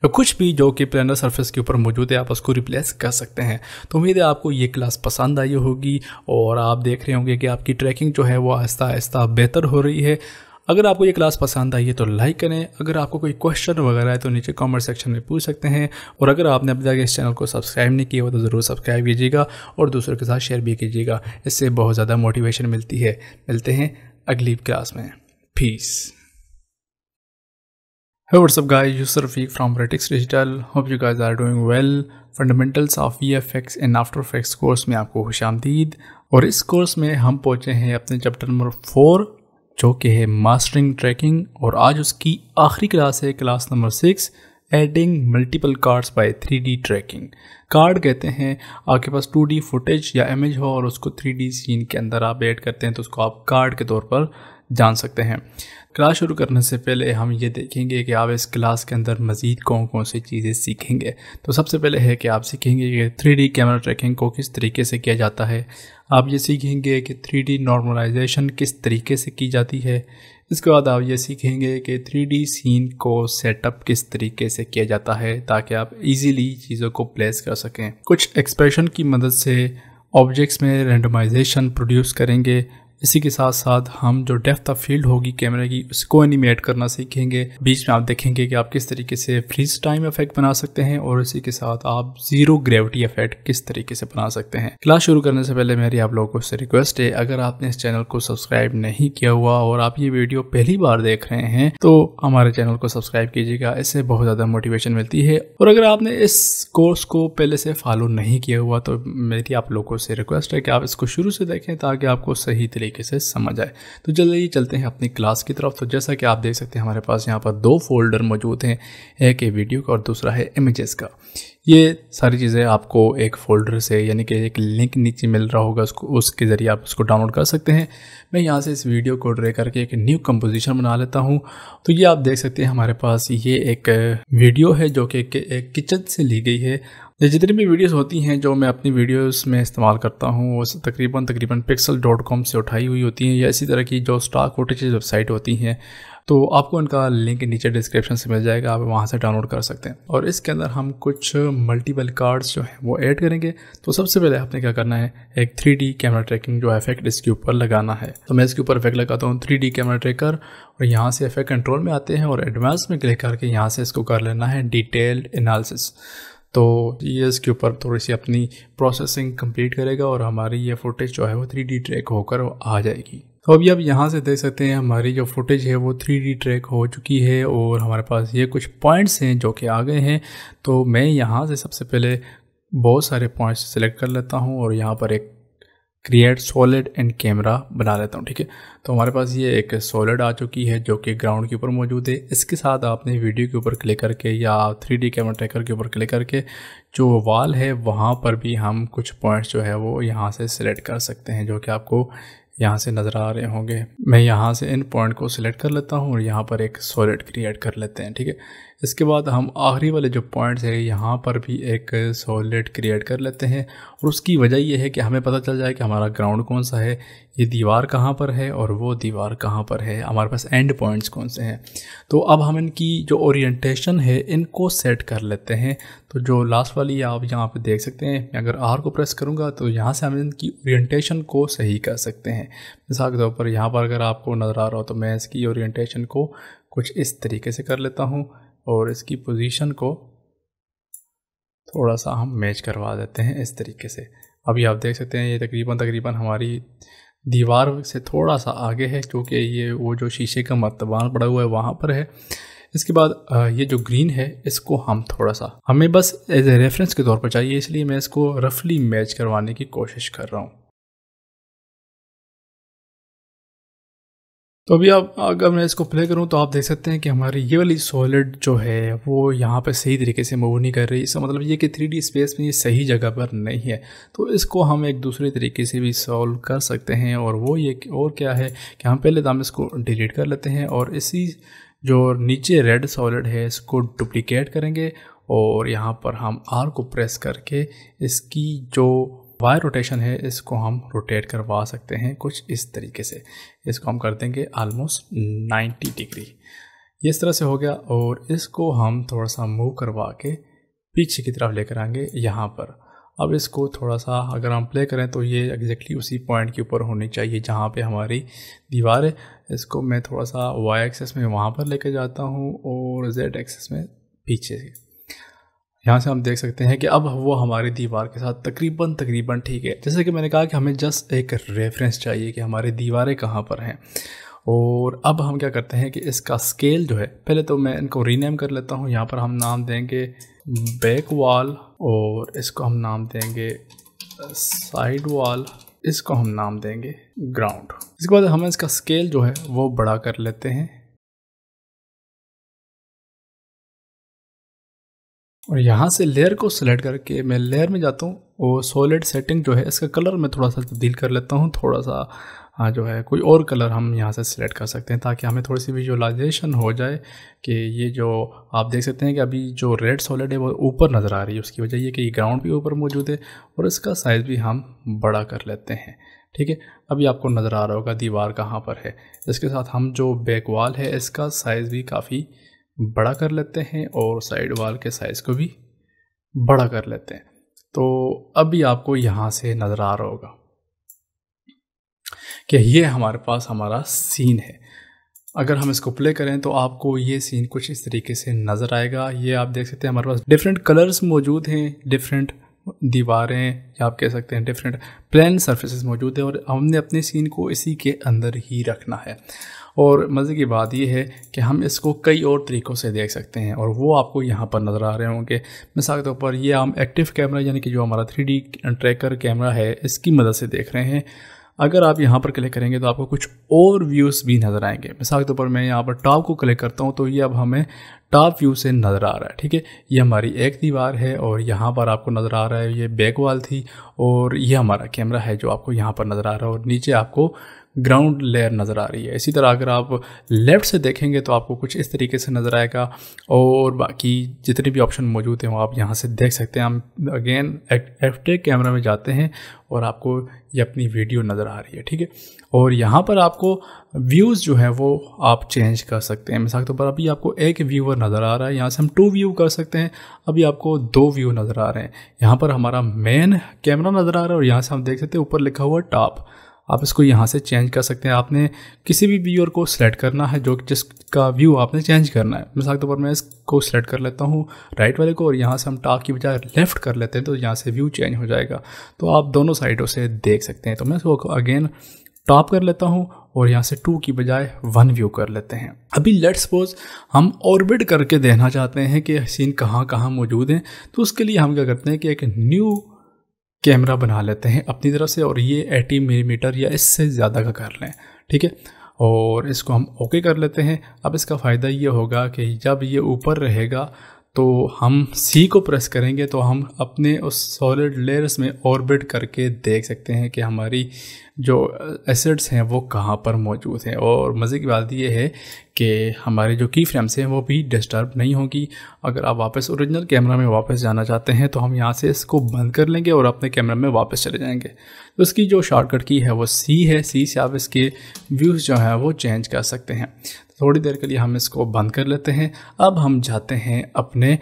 [SPEAKER 1] कुछ भी जो कि प्लानर सरफेस के ऊपर मौजूद है आप उसको रिप्लेस कर सकते हैं तो उम्मीद है आपको ये क्लास पसंद आई होगी और आप देख रहे होंगे कि आपकी ट्रैकिंग जो है वो आहिस्ता आहिस्ता बेहतर हो रही है अगर आपको ये क्लास पसंद आई है तो लाइक करें अगर आपको कोई क्वेश्चन वगैरह है तो नीचे कमेंट सेक्शन में पूछ सकते हैं और अगर आपने अभी तक इस चैनल को सब्सक्राइब नहीं किया हो तो ज़रूर सब्सक्राइब कीजिएगा और दूसरों के साथ शेयर भी कीजिएगा इससे बहुत ज़्यादा मोटिवेशन मिलती है मिलते हैं अगली क्लास में fees Hey what's up guys, this is Rafiq from Retix Digital. Hope you guys are doing well. Fundamentals of V F X and after effects course में आपको खुश आमदीद और इस कोर्स में हम पहुँचे हैं अपने चैप्टर नंबर फोर जो कि है मास्टरिंग ट्रैकिंग और आज उसकी आखिरी क्लास है class number six adding multiple cards by three D tracking card कहते हैं आपके पास टू डी फुटेज या इमेज हो और उसको थ्री डी सीन के अंदर आप एड करते हैं तो उसको आप कार्ड के तौर पर जान सकते हैं क्लास शुरू करने से पहले हम ये देखेंगे कि आप इस क्लास के अंदर मज़ीद कौन कौन सी चीज़ें सीखेंगे तो सबसे पहले है कि आप सीखेंगे कि थ्री कैमरा ट्रैकिंग को किस तरीके से किया जाता है आप ये सीखेंगे कि थ्री नॉर्मलाइजेशन किस तरीके से की जाती है इसके बाद आप ये सीखेंगे कि थ्री सीन को सेटअप किस तरीके से किया जाता है ताकि आप इजीली चीज़ों को प्लेस कर सकें कुछ एक्सप्रेशन की मदद से ऑब्जेक्ट्स में रेंडमाइजेशन प्रोड्यूस करेंगे इसी के साथ साथ हम जो डेफ्थ ऑफ फील्ड होगी कैमरे की उसको एनिमेट करना सीखेंगे बीच में आप देखेंगे कि आप किस तरीके से फ्रीज टाइम इफेक्ट बना सकते हैं और इसी के साथ आप जीरो ग्रेविटी इफेक्ट किस तरीके से बना सकते हैं क्लास शुरू करने से पहले मेरी आप लोगों से रिक्वेस्ट है अगर आपने इस चैनल को सब्सक्राइब नहीं किया हुआ और आप ये वीडियो पहली बार देख रहे हैं तो हमारे चैनल को सब्सक्राइब कीजिएगा इससे बहुत ज़्यादा मोटिवेशन मिलती है और अगर आपने इस कोर्स को पहले से फॉलो नहीं किया हुआ तो मेरी आप लोगों से रिक्वेस्ट है कि आप इसको शुरू से देखें ताकि आपको सही तरीके तरीके से समझ आए तो चलिए चलते हैं अपनी क्लास की तरफ तो जैसा कि आप देख सकते हैं हमारे पास यहाँ पर दो फोल्डर मौजूद हैं एक है वीडियो का और दूसरा है इमेजेस का ये सारी चीज़ें आपको एक फ़ोल्डर से यानी कि एक लिंक नीचे मिल रहा होगा उसको उसके ज़रिए आप उसको डाउनलोड कर सकते हैं मैं यहाँ से इस वीडियो को ड्रे करके एक न्यू कंपोजिशन बना लेता हूँ तो ये आप देख सकते हैं हमारे पास ये एक वीडियो है जो कि एक, एक किचन से ली गई है ये जितनी भी वीडियोस होती हैं जो मैं अपनी वीडियोस में इस्तेमाल करता हूँ वो तकरीबन तकरीबन पिक्सल डॉट कॉम से उठाई हुई होती हैं या इसी तरह की जो स्टॉक वोटेज वेबसाइट होती हैं तो आपको इनका लिंक नीचे डिस्क्रिप्शन से मिल जाएगा आप वहाँ से डाउनलोड कर सकते हैं और इसके अंदर हम कुछ मल्टीपल कार्ड्स जो हैं वो ऐड करेंगे तो सबसे पहले आपने क्या करना है एक थ्री कैमरा ट्रैकिंग जो इफेक्ट इसके ऊपर लगाना है तो मैं इसके ऊपर इफेक्ट लगाता हूँ थ्री कैमरा ट्रैकर और यहाँ से इफेक्ट कंट्रोल में आते हैं और एडवांस में क्लिक करके यहाँ से इसको कर लेना है डिटेल्ड एनालिसिस तो ये इसके ऊपर थोड़ी सी अपनी प्रोसेसिंग कंप्लीट करेगा और हमारी ये फुटेज जो है वो थ्री डी ट्रैक होकर आ जाएगी तो अभी आप यहाँ से देख सकते हैं हमारी जो फुटेज है वो थ्री डी ट्रैक हो चुकी है और हमारे पास ये कुछ पॉइंट्स हैं जो कि आ गए हैं तो मैं यहाँ से सबसे पहले बहुत सारे पॉइंट्स सेलेक्ट कर लेता हूँ और यहाँ पर एक क्रिएट सॉलिड एंड कैमरा बना लेता हूँ ठीक है तो हमारे पास ये एक सॉलिड आ चुकी है जो कि ग्राउंड के ऊपर मौजूद है इसके साथ आपने वीडियो के ऊपर क्लिक करके या थ्री डी कैमरा ट्रैकर के ऊपर क्लिक करके जो वॉल है वहाँ पर भी हम कुछ पॉइंट्स जो है वो यहाँ से सिलेक्ट कर सकते हैं जो कि आपको यहाँ से नज़र आ रहे होंगे मैं यहाँ से इन पॉइंट को सिलेक्ट कर लेता हूँ और यहाँ पर एक सॉलिड क्रिएट कर लेते हैं ठीक है इसके बाद हम आखिरी वाले जो पॉइंट्स है यहाँ पर भी एक सॉलिड क्रिएट कर लेते हैं और उसकी वजह यह है कि हमें पता चल जाए कि हमारा ग्राउंड कौन सा है ये दीवार कहाँ पर है और वो दीवार कहाँ पर है हमारे पास एंड पॉइंट्स कौन से हैं तो अब हम इनकी जो ओरिएंटेशन है इनको सेट कर लेते हैं तो जो लास्ट वाली आप यहाँ पर देख सकते हैं मैं अगर आर को प्रेस करूँगा तो यहाँ से हम इनकी ओरिएंटेशन को सही कर सकते हैं मिसाल के तौर पर यहाँ पर अगर आपको नज़र आ रहा हो तो मैं इसकी ओरिएंटेशन को कुछ इस तरीके से कर लेता हूँ और इसकी पोजीशन को थोड़ा सा हम मैच करवा देते हैं इस तरीके से अभी आप देख सकते हैं ये तकरीबन तकरीबन हमारी दीवार से थोड़ा सा आगे है क्योंकि ये वो जो शीशे का मतबान पड़ा हुआ है वहाँ पर है इसके बाद ये जो ग्रीन है इसको हम थोड़ा सा हमें बस एज ए रेफरेंस के तौर पर चाहिए इसलिए
[SPEAKER 2] मैं इसको रफली मैच करवाने की कोशिश कर रहा हूँ तो अभी आप अगर मैं इसको प्ले करूं तो आप देख सकते हैं कि हमारी ये वाली
[SPEAKER 1] सॉलिड जो है वो यहाँ पर सही तरीके से मूव नहीं कर रही इसका मतलब ये कि थ्री स्पेस में ये सही जगह पर नहीं है तो इसको हम एक दूसरे तरीके से भी सॉल्व कर सकते हैं और वो ये और क्या है कि हम पहले तो हम इसको डिलीट कर लेते हैं और इसी जो नीचे रेड सॉलिड है इसको डुप्लिकेट करेंगे और यहाँ पर हम आर को प्रेस करके इसकी जो वायर रोटेशन है इसको हम रोटेट करवा सकते हैं कुछ इस तरीके से इसको हम कर देंगे आलमोस्ट 90 डिग्री इस तरह से हो गया और इसको हम थोड़ा सा मूव करवा के पीछे की तरफ लेकर आएंगे यहाँ पर अब इसको थोड़ा सा अगर हम प्ले करें तो ये एग्जैक्टली उसी पॉइंट के ऊपर होनी चाहिए जहाँ पे हमारी दीवार है इसको मैं थोड़ा सा वाई एक्सेस में वहाँ पर लेकर जाता हूँ और जेड एक्सेस में पीछे यहाँ से हम देख सकते हैं कि अब वो हमारी दीवार के साथ तकरीबन तकरीबन ठीक है जैसे कि मैंने कहा कि हमें जस्ट एक रेफरेंस चाहिए कि हमारी दीवारें कहाँ पर हैं और अब हम क्या करते हैं कि इसका स्केल जो है पहले तो मैं इनको रीनेम कर लेता हूँ यहाँ पर हम नाम देंगे बैक वॉल और इसको हम नाम देंगे साइड वॉल इसको हम नाम देंगे ग्राउंड
[SPEAKER 2] इसके बाद हम इसका स्केल जो है वो बड़ा कर लेते हैं और यहाँ से लेयर को सिलेक्ट करके मैं लेयर में
[SPEAKER 1] जाता हूँ और सॉलिड सेटिंग जो है इसका कलर में थोड़ा सा तब्दील कर लेता हूँ थोड़ा सा हाँ जो है कोई और कलर हम यहाँ से सिलेक्ट कर सकते हैं ताकि हमें थोड़ी सी विजुअलाइजेशन हो जाए कि ये जो आप देख सकते हैं कि अभी जो रेड सॉलिड है वो ऊपर नज़र आ रही है उसकी वजह ये कि ये ग्राउंड भी ऊपर मौजूद है और इसका साइज़ भी हम बड़ा कर लेते हैं ठीक है अभी आपको नज़र आ रहा होगा दीवार कहाँ पर है इसके साथ हम जो बैक वॉल है इसका साइज़ भी काफ़ी बड़ा कर लेते हैं और साइड वाल के साइज़ को भी बड़ा कर लेते हैं तो अभी आपको यहाँ से नज़र आ रहा होगा कि ये हमारे पास हमारा सीन है अगर हम इसको प्ले करें तो आपको ये सीन कुछ इस तरीके से नज़र आएगा ये आप देख सकते हैं हमारे पास डिफरेंट कलर्स मौजूद हैं डिफरेंट दीवारें या आप कह सकते हैं डिफरेंट प्लान सर्फेसिस मौजूद है और हमने अपने सीन को इसी के अंदर ही रखना है और मज़े की बात यह है कि हम इसको कई और तरीक़ों से देख सकते हैं और वो आपको यहाँ पर नज़र आ रहे होंगे मिसाल के तौर पर यह हम एक्टिव कैमरा यानी कि जो हमारा थ्री ट्रैकर कैमरा है इसकी मदद से देख रहे हैं अगर आप यहाँ पर क्लिक करेंगे तो आपको कुछ और व्यूज़ भी नज़र आएंगे मिसाल के तौर पर मैं यहाँ पर टॉप को क्लिक करता हूँ तो ये अब हमें टॉप व्यू से नज़र आ रहा है ठीक है ये हमारी एक दीवार है और यहाँ पर आपको नज़र आ रहा है ये बैक वाल थी और ये हमारा कैमरा है जो आपको यहाँ पर नज़र आ रहा है और नीचे आपको ग्राउंड लेयर नज़र आ रही है इसी तरह अगर आप लेफ़्ट से देखेंगे तो आपको कुछ इस तरीके से नज़र आएगा और बाकी जितने भी ऑप्शन मौजूद हैं वो आप यहाँ से देख सकते हैं हम अगेन एफ टे कैमरा में जाते हैं और आपको ये अपनी वीडियो नज़र आ रही है ठीक है और यहाँ पर आपको व्यूज़ जो है वो आप चेंज कर सकते हैं मिसाल के तौर पर अभी आपको एक व्यूअर नज़र आ रहा है यहाँ से हम टू व्यू कर सकते हैं अभी आपको दो व्यू नज़र आ रहे हैं यहाँ पर हमारा मेन कैमरा नज़र आ रहा है और यहाँ से हम देख सकते हैं ऊपर लिखा हुआ टॉप आप इसको यहाँ से चेंज कर सकते हैं आपने किसी भी व्यूअर को सिलेक्ट करना है जो जिसका व्यू आपने चेंज करना है मिसाल के तौर पर मैं इसको सिलेक्ट कर लेता हूँ राइट वाले को और यहाँ से हम टॉप की बजाय लेफ़्ट कर लेते हैं तो यहाँ से व्यू चेंज हो जाएगा तो आप दोनों साइडों से देख सकते हैं तो मैं इसको अगेन टॉप कर लेता हूँ और यहाँ से टू की बजाय वन व्यू कर लेते हैं अभी लेट सपोज हम ऑर्बिट करके देखना चाहते हैं कि सीन कहाँ कहाँ मौजूद हैं तो उसके लिए हम क्या करते हैं कि एक न्यू कैमरा बना लेते हैं अपनी तरफ से और ये एटी मिलीमीटर या इससे ज़्यादा का कर लें ठीक है और इसको हम ओके कर लेते हैं अब इसका फ़ायदा ये होगा कि जब ये ऊपर रहेगा तो हम सी को प्रेस करेंगे तो हम अपने उस सॉलिड लेयर्स में ऑर्बिट करके देख सकते हैं कि हमारी जो एसिड्स हैं वो कहाँ पर मौजूद हैं और मज़े की बात यह है कि हमारे जो की फ्रेम्स हैं वो भी डिस्टर्ब नहीं होगी अगर आप वापस ओरिजिनल कैमरा में वापस जाना चाहते हैं तो हम यहाँ से इसको बंद कर लेंगे और अपने कैमरा में वापस चले जाएंगे तो उसकी जो शॉर्टकट की है वो सी है सी से आप इसके व्यूज़ जो हैं वो चेंज कर सकते हैं थोड़ी देर के लिए हम इसको बंद कर लेते हैं अब हम जाते हैं अपने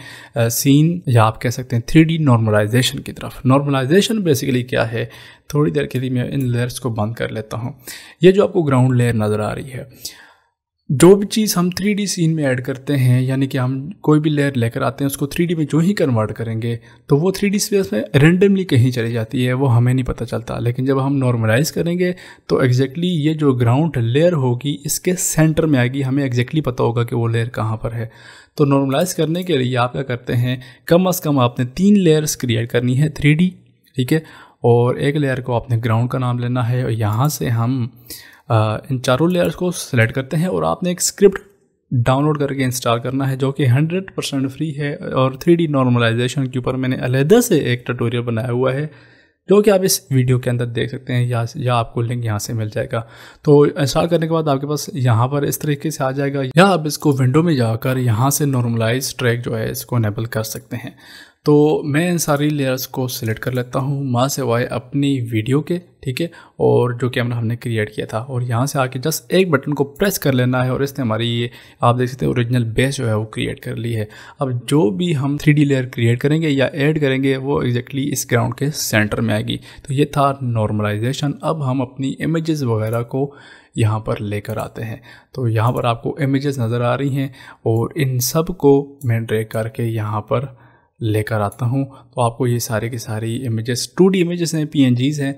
[SPEAKER 1] सीन या आप कह सकते हैं थ्री डी नॉर्मलाइजेशन की तरफ नॉर्मलाइजेशन बेसिकली क्या है थोड़ी देर के लिए मैं इन लेयर्स को बंद कर लेता हूँ ये जो आपको ग्राउंड लेयर नज़र आ रही है जो भी चीज़ हम थ्री सीन में ऐड करते हैं यानी कि हम कोई भी लेयर लेकर आते हैं उसको थ्री में जो ही कन्वर्ट करेंगे तो वो थ्री स्पेस में रेंडमली कहीं चली जाती है वो हमें नहीं पता चलता लेकिन जब हम नॉर्मलाइज करेंगे तो एग्जैक्टली exactly ये जो ग्राउंड लेयर होगी इसके सेंटर में आएगी हमें एग्जैक्टली exactly पता होगा कि वो लेयर कहाँ पर है तो नॉर्मलाइज करने के लिए आप क्या करते हैं कम अज़ कम आपने तीन लेयर्स क्रिएट करनी है थ्री ठीक है और एक लेयर को आपने ग्राउंड का नाम लेना है और यहाँ से हम इन चारों लेयर्स को सिलेक्ट करते हैं और आपने एक स्क्रिप्ट डाउनलोड करके इंस्टॉल करना है जो कि 100 परसेंट फ्री है और 3D नॉर्मलाइजेशन के ऊपर मैंने अलहदा से एक ट्यूटोरियल बनाया हुआ है जो कि आप इस वीडियो के अंदर देख सकते हैं या या आपको लिंक यहाँ से मिल जाएगा तो इंस्टॉल करने के बाद आपके पास यहाँ पर इस तरीके से आ जाएगा या आप इसको विंडो में जाकर यहाँ से नॉर्मलाइज ट्रैक जो है इसको इनेबल कर सकते हैं तो मैं इन सारी लेयर्स को सिलेक्ट कर लेता हूँ माँ से वाई अपनी वीडियो के ठीक है और जो कैमरा हमने क्रिएट किया था और यहाँ से आके जस्ट एक बटन को प्रेस कर लेना है और इसने हमारी ये आप देख सकते हैं ओरिजिनल बेस जो है वो क्रिएट कर ली है अब जो भी हम थ्री लेयर क्रिएट करेंगे या ऐड करेंगे वो एग्जैक्टली इस ग्राउंड के सेंटर में आएगी तो ये था नॉर्मलाइजेशन अब हम अपनी इमेज़ वगैरह को यहाँ पर लेकर आते हैं तो यहाँ पर आपको इमेज़ नज़र आ रही हैं और इन सब को मैं ड्रे करके यहाँ पर लेकर आता हूँ तो आपको ये सारे के सारी इमेजेस टू डी इमेजेस हैं पी हैं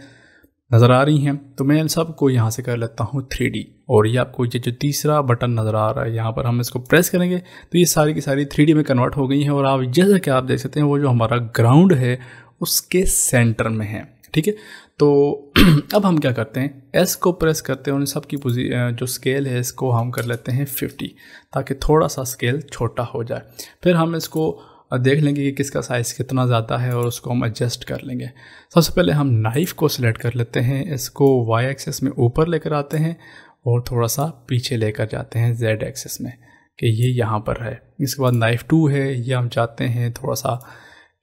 [SPEAKER 1] नज़र आ रही हैं तो मैं इन को यहाँ से कर लेता हूँ थ्री और ये आपको ये जो तीसरा बटन नज़र आ रहा है यहाँ पर हम इसको प्रेस करेंगे तो ये सारी की सारी थ्री में कन्वर्ट हो गई हैं और आप जैसा कि आप देख सकते हैं वो जो हमारा ग्राउंड है उसके सेंटर में है ठीक है तो अब हम क्या करते हैं एस को प्रेस करते हैं उन सब की जो स्केल है इसको हम कर लेते हैं 50 ताकि थोड़ा सा स्केल छोटा हो जाए फिर हम इसको और देख लेंगे कि किसका साइज़ कितना ज़्यादा है और उसको हम एडजस्ट कर लेंगे सबसे पहले हम नाइफ़ को सिलेक्ट कर लेते हैं इसको वाई एक्सेस में ऊपर लेकर आते हैं और थोड़ा सा पीछे लेकर जाते हैं जेड एक्सेस में कि ये यहाँ पर है इसके बाद नाइफ़ टू है ये हम चाहते हैं थोड़ा सा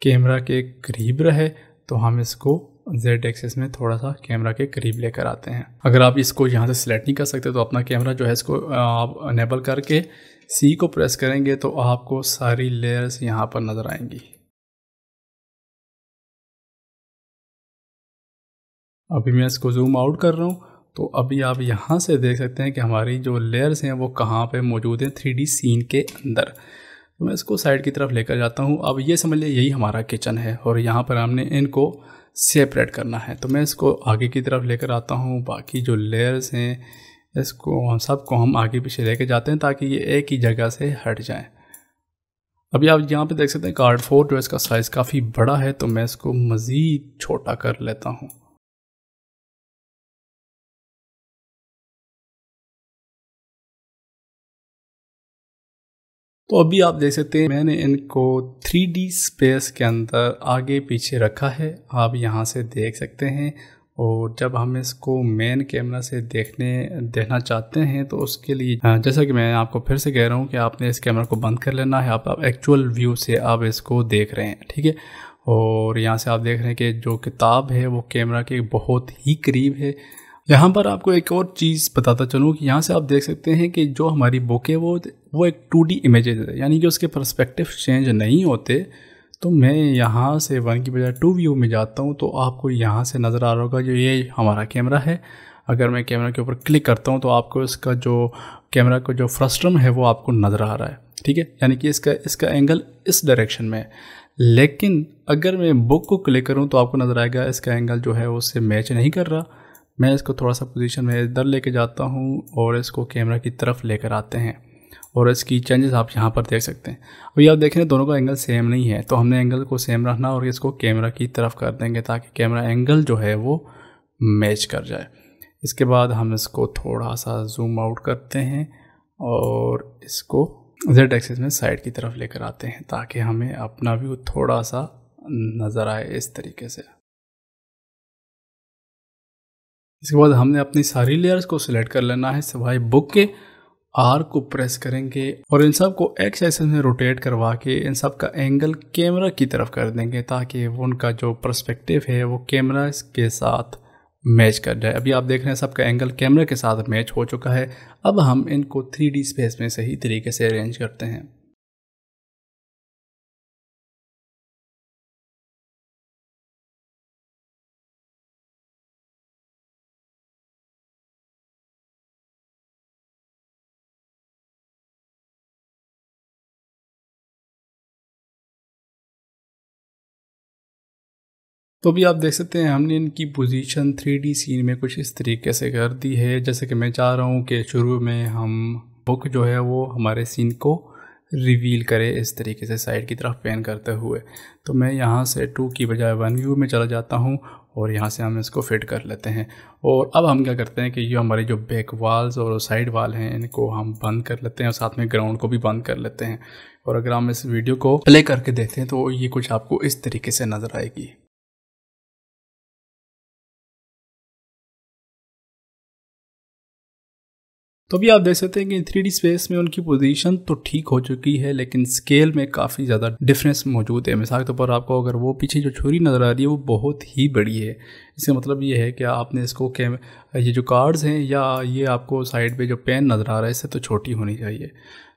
[SPEAKER 1] कैमरा के करीब रहे तो हम इसको जेड एक्सेस में थोड़ा सा कैमरा के करीब लेकर आते हैं अगर आप इसको यहाँ से सिलेक्ट नहीं कर सकते तो अपना कैमरा जो है इसको आप अनेबल करके सी को प्रेस करेंगे तो
[SPEAKER 2] आपको सारी लेयर्स यहाँ पर नज़र आएंगी अभी मैं इसको जूम आउट कर रहा हूँ तो अभी आप
[SPEAKER 1] यहाँ से देख सकते हैं कि हमारी जो लेयर्स हैं वो कहाँ पे मौजूद हैं थ्री सीन के अंदर तो मैं इसको साइड की तरफ लेकर जाता हूँ अब ये समझ लिया यही हमारा किचन है और यहाँ पर हमने इनको सेपरेट करना है तो मैं इसको आगे की तरफ लेकर आता हूँ बाकी जो लेयर्स हैं इसको सबको हम आगे पीछे लेके जाते हैं ताकि ये एक ही जगह से हट जाएं
[SPEAKER 2] अभी आप यहाँ पे देख सकते हैं कार्ड फोर जो इसका साइज़ काफ़ी बड़ा है तो मैं इसको मज़ीद छोटा कर लेता हूँ तो अभी आप देख सकते हैं मैंने इनको 3D स्पेस के अंदर आगे पीछे रखा है
[SPEAKER 1] आप यहाँ से देख सकते हैं और जब हम इसको मेन कैमरा से देखने देखना चाहते हैं तो उसके लिए हाँ, जैसा कि मैं आपको फिर से कह रहा हूँ कि आपने इस कैमरा को बंद कर लेना है आप, आप एक्चुअल व्यू से आप इसको देख रहे हैं ठीक है और यहाँ से आप देख रहे हैं कि जो किताब है वो कैमरा के बहुत ही करीब है यहाँ पर आपको एक और चीज़ बताता चलूँ कि यहाँ से आप देख सकते हैं कि जो हमारी बुक है वो वो एक टू डी इमेजेज है यानी कि उसके परस्पेक्टिव चेंज नहीं होते तो मैं यहाँ से वन की बजाय टू व्यू में जाता हूँ तो आपको यहाँ से नज़र आ रहा होगा जो ये हमारा कैमरा है अगर मैं कैमरा के ऊपर क्लिक करता हूँ तो आपको इसका जो कैमरा का जो फ्रस्ट्रम है वो आपको नज़र आ रहा है ठीक है यानी कि इसका इसका एंगल इस डायरेक्शन में है लेकिन अगर मैं बुक को क्लिक करूँ तो आपको नज़र आएगा इसका एंगल जो है उससे मैच नहीं कर रहा मैं इसको थोड़ा सा पोजीशन में इधर लेके जाता हूँ और इसको कैमरा की तरफ लेकर आते हैं और इसकी चेंजेस आप यहाँ पर देख सकते हैं अभी आप देख रहे हैं दोनों का एंगल सेम नहीं है तो हमने एंगल को सेम रखना और इसको कैमरा की तरफ कर देंगे ताकि कैमरा एंगल जो है वो मैच कर जाए इसके बाद हम इसको थोड़ा सा जूम आउट करते हैं और इसको जेड एक्सेस में साइड
[SPEAKER 2] की तरफ लेकर आते हैं ताकि हमें अपना व्यू थोड़ा सा नज़र आए इस तरीके से इसके बाद हमने अपनी सारी लेयर्स को सिलेक्ट कर लेना है सिवाय बुक के आर को प्रेस करेंगे और इन सब को एक्स एक्सेस में
[SPEAKER 1] रोटेट करवा के इन सब का एंगल कैमरा की तरफ कर देंगे ताकि उनका जो प्रस्पेक्टिव है वो कैमरा के साथ मैच कर जाए अभी आप देख रहे हैं सबका एंगल कैमरा के साथ
[SPEAKER 2] मैच हो चुका है अब हम इनको थ्री स्पेस में सही तरीके से अरेंज करते हैं तो भी आप देख सकते हैं हमने इनकी पोजीशन 3D सीन में कुछ इस तरीके से कर दी है जैसे कि
[SPEAKER 1] मैं चाह रहा हूँ कि शुरू में हम बुक जो है वो हमारे सीन को रिवील करे इस तरीके से साइड की तरफ पेन करते हुए तो मैं यहाँ से टू की बजाय वन व्यू में चला जाता हूँ और यहाँ से हम इसको फिट कर लेते हैं और अब हम क्या करते हैं कि ये हमारे जो बैक वॉल्स और साइड वाल हैं इनको हम बंद कर लेते हैं और साथ में ग्राउंड को भी बंद कर लेते हैं
[SPEAKER 2] और अगर हम इस वीडियो को प्ले करके देखते हैं तो ये कुछ आपको इस तरीके से नज़र आएगी तो भी आप देख सकते हैं कि थ्री स्पेस में उनकी पोजीशन तो ठीक हो चुकी है लेकिन
[SPEAKER 1] स्केल में काफ़ी ज़्यादा डिफरेंस मौजूद है मिसाल के तौर तो पर आपको अगर वो पीछे जो छुरी नज़र आ रही है वो बहुत ही बड़ी है इसका मतलब ये है कि आपने इसको कैम ये जो कार्ड्स हैं या ये आपको साइड पे जो पेन नज़र आ रहा है इससे तो छोटी होनी चाहिए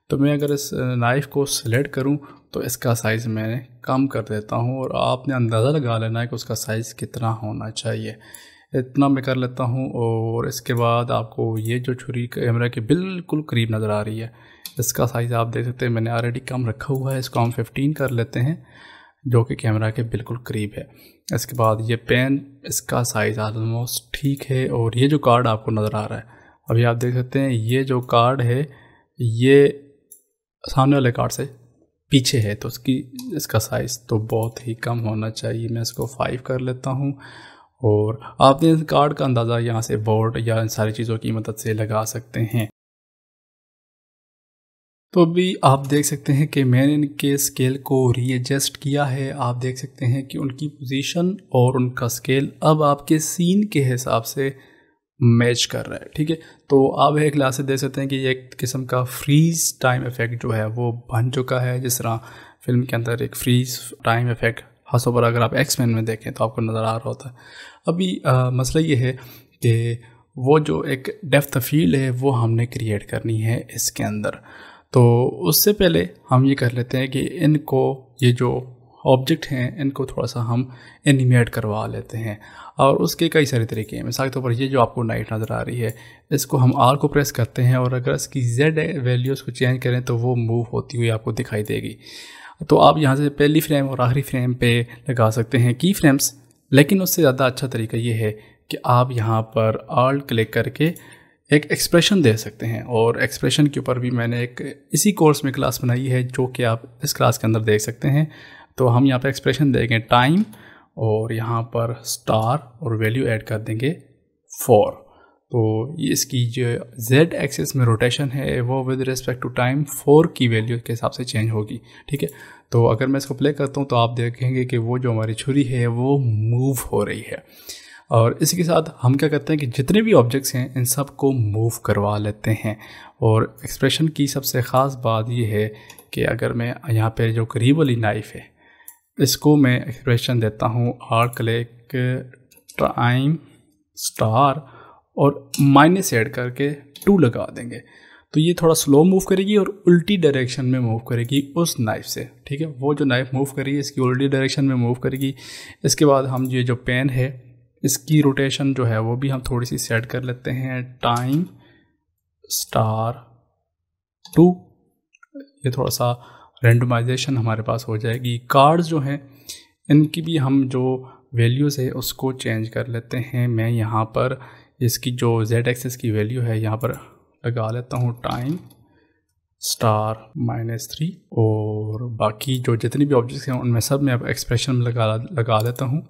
[SPEAKER 1] तो मैं अगर इस नाइफ़ को सिलेक्ट करूँ तो इसका साइज़ मैंने कम कर देता हूँ और आपने अंदाज़ा लगा लेना है कि उसका साइज़ कितना होना चाहिए इतना मैं कर लेता हूँ और इसके बाद आपको ये जो छुरी कैमरा के बिल्कुल करीब नज़र आ रही है इसका साइज़ आप देख सकते हैं मैंने ऑलरेडी कम रखा हुआ है इसको हम फिफ्टीन कर लेते हैं जो कि कैमरा के बिल्कुल करीब है इसके बाद ये पेन इसका साइज़ आलमोस्ट ठीक है और ये जो कार्ड आपको नज़र आ रहा है अभी आप देख सकते हैं ये जो कार्ड है ये सामने वाले कार्ड से पीछे है तो उसकी इसका साइज़ तो बहुत ही कम होना चाहिए मैं इसको फाइव कर लेता हूँ और आपने इस कार्ड का अंदाज़ा यहाँ से बोर्ड या इन सारी चीज़ों की मदद से लगा सकते हैं तो अभी आप देख सकते हैं कि मैंने इनके स्केल को रीएडजस्ट किया है आप देख सकते हैं कि उनकी पोजीशन और उनका स्केल अब आपके सीन के हिसाब से मैच कर रहा है ठीक है तो आप एक लिहाज से देख सकते हैं कि एक किस्म का फ्रीज टाइम इफेक्ट जो है वो बन चुका है जिस तरह फिल्म के अंदर एक फ्रीज टाइम इफेक्ट खासतौर पर अगर आप एक्समैन में देखें तो आपको नज़र आ रहा होता है अभी आ, मसला ये है कि वो जो एक डेफ्थ फील्ड है वो हमने क्रिएट करनी है इसके अंदर तो उससे पहले हम ये कर लेते हैं कि इनको ये जो ऑब्जेक्ट हैं इनको थोड़ा सा हम एनिमेट करवा लेते हैं और उसके कई सारे तरीके हैं मिसाल के तौर पर ये जो आपको नाइट नज़र आ रही है इसको हम आर को प्रेस करते हैं और अगर इसकी जेड वैल्यूज़ को चेंज करें तो वो मूव होती हुई आपको दिखाई देगी तो आप यहाँ से पहली फ्रेम और आखिरी फ्रेम पे लगा सकते हैं की फ्रेम्स लेकिन उससे ज़्यादा अच्छा तरीका ये है कि आप यहाँ पर आल क्लिक करके एक एक्सप्रेशन दे सकते हैं और एक्सप्रेशन के ऊपर भी मैंने एक इसी कोर्स में क्लास बनाई है जो कि आप इस क्लास के अंदर देख सकते हैं तो हम यहाँ पर एक्सप्रेशन देंगे टाइम और यहाँ पर स्टार और वैल्यू ऐड कर देंगे फोर तो इसकी जो जेड एक्सेस में रोटेशन है वो with respect to time four की वैल्यू के हिसाब से चेंज होगी ठीक है तो अगर मैं इसको प्ले करता हूँ तो आप देखेंगे कि वो जो हमारी छुरी है वो मूव हो रही है और इसी के साथ हम क्या करते हैं कि जितने भी ऑब्जेक्ट्स हैं इन सब को मूव करवा लेते हैं और एक्सप्रेशन की सबसे ख़ास बात यह है कि अगर मैं यहाँ पर जो करीब वाली नाइफ़ है इसको मैं एक्सप्रेशन देता हूँ आर क्लिक टाइम स्टार और माइनस ऐड करके टू लगा देंगे तो ये थोड़ा स्लो मूव करेगी और उल्टी डायरेक्शन में मूव करेगी उस नाइफ से ठीक है वो जो नाइफ मूव करेगी इसकी उल्टी डायरेक्शन में मूव करेगी इसके बाद हम ये जो पेन है इसकी रोटेशन जो है वो भी हम थोड़ी सी सेट कर लेते हैं टाइम स्टार टू ये थोड़ा सा रेंडमाइजेशन हमारे पास हो जाएगी कार्ड्स जो हैं इनकी भी हम जो वैल्यूज़ है उसको चेंज कर लेते हैं मैं यहाँ पर इसकी जो जेड एक्सेस की वैल्यू है यहाँ पर लगा लेता हूँ टाइम स्टार माइनस थ्री और बाकी जो जितनी भी ऑब्जेक्ट्स हैं उनमें सब मैं अब एक्सप्रेशन में लगा लगा लेता हूँ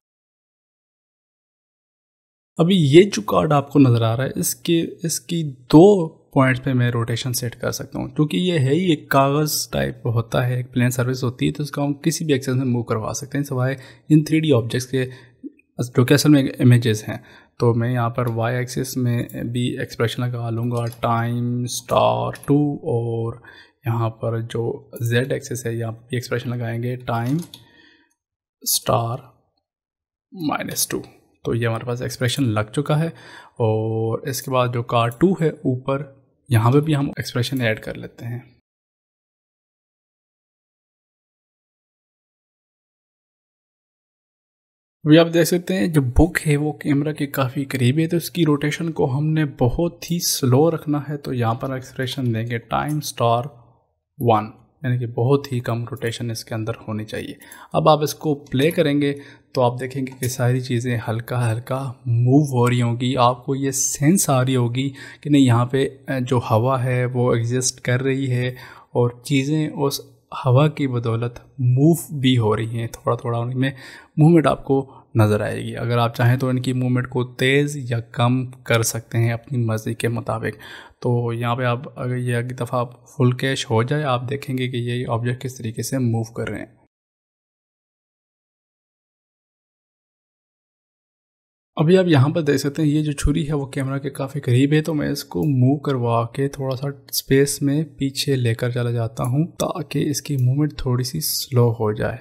[SPEAKER 1] अभी ये जो कार्ड आपको नज़र आ रहा है इसके इसकी दो पॉइंट्स पे मैं रोटेशन सेट कर सकता हूँ क्योंकि ये है ही एक कागज़ टाइप होता है एक प्लेन सर्विस होती है तो उसका हम किसी भी एक्सेस में मूव करवा सकते हैं सवाए इन थ्री ऑब्जेक्ट्स के जो कि असल में इमेजेस हैं तो मैं यहाँ पर y एक्सिस में भी एक्सप्रेशन लगा लूँगा टाइम स्टार टू और यहाँ पर जो z एक्सिस है यहाँ पर भी एक्सप्रेशन लगाएंगे टाइम स्टार माइनस टू तो ये हमारे पास एक्सप्रेशन लग चुका है और इसके बाद जो कार टू है
[SPEAKER 2] ऊपर यहाँ पे भी हम एक्सप्रेशन ऐड कर लेते हैं अभी आप देख सकते हैं जो बुक है वो कैमरा के काफ़ी करीब है तो इसकी रोटेशन को हमने बहुत ही स्लो
[SPEAKER 1] रखना है तो यहाँ पर एक्सप्रेशन देंगे टाइम स्टार वन यानी कि बहुत ही कम रोटेशन इसके अंदर होनी चाहिए अब आप इसको प्ले करेंगे तो आप देखेंगे कि सारी चीज़ें हल्का हल्का मूव हो रही होंगी आपको ये सेंस आ रही होगी कि नहीं यहाँ पे जो हवा है वो एग्जिस्ट कर रही है और चीज़ें उस हवा की बदौलत मूव भी हो रही हैं थोड़ा थोड़ा उनमें मूवमेंट आपको नज़र आएगी अगर आप चाहें तो इनकी मूवमेंट को तेज़ या कम कर सकते हैं अपनी मर्ज़ी के मुताबिक
[SPEAKER 2] तो यहाँ पे आप अगर ये अगली दफ़ा आप फुल कैश हो जाए आप देखेंगे कि ये ऑब्जेक्ट किस तरीके से मूव कर रहे हैं अभी आप यहाँ पर देख सकते हैं ये जो छुरी है वो कैमरा के काफ़ी करीब है तो मैं इसको
[SPEAKER 1] मूव करवा के थोड़ा सा स्पेस में पीछे लेकर चला जाता हूँ ताकि इसकी मूवमेंट थोड़ी सी स्लो हो जाए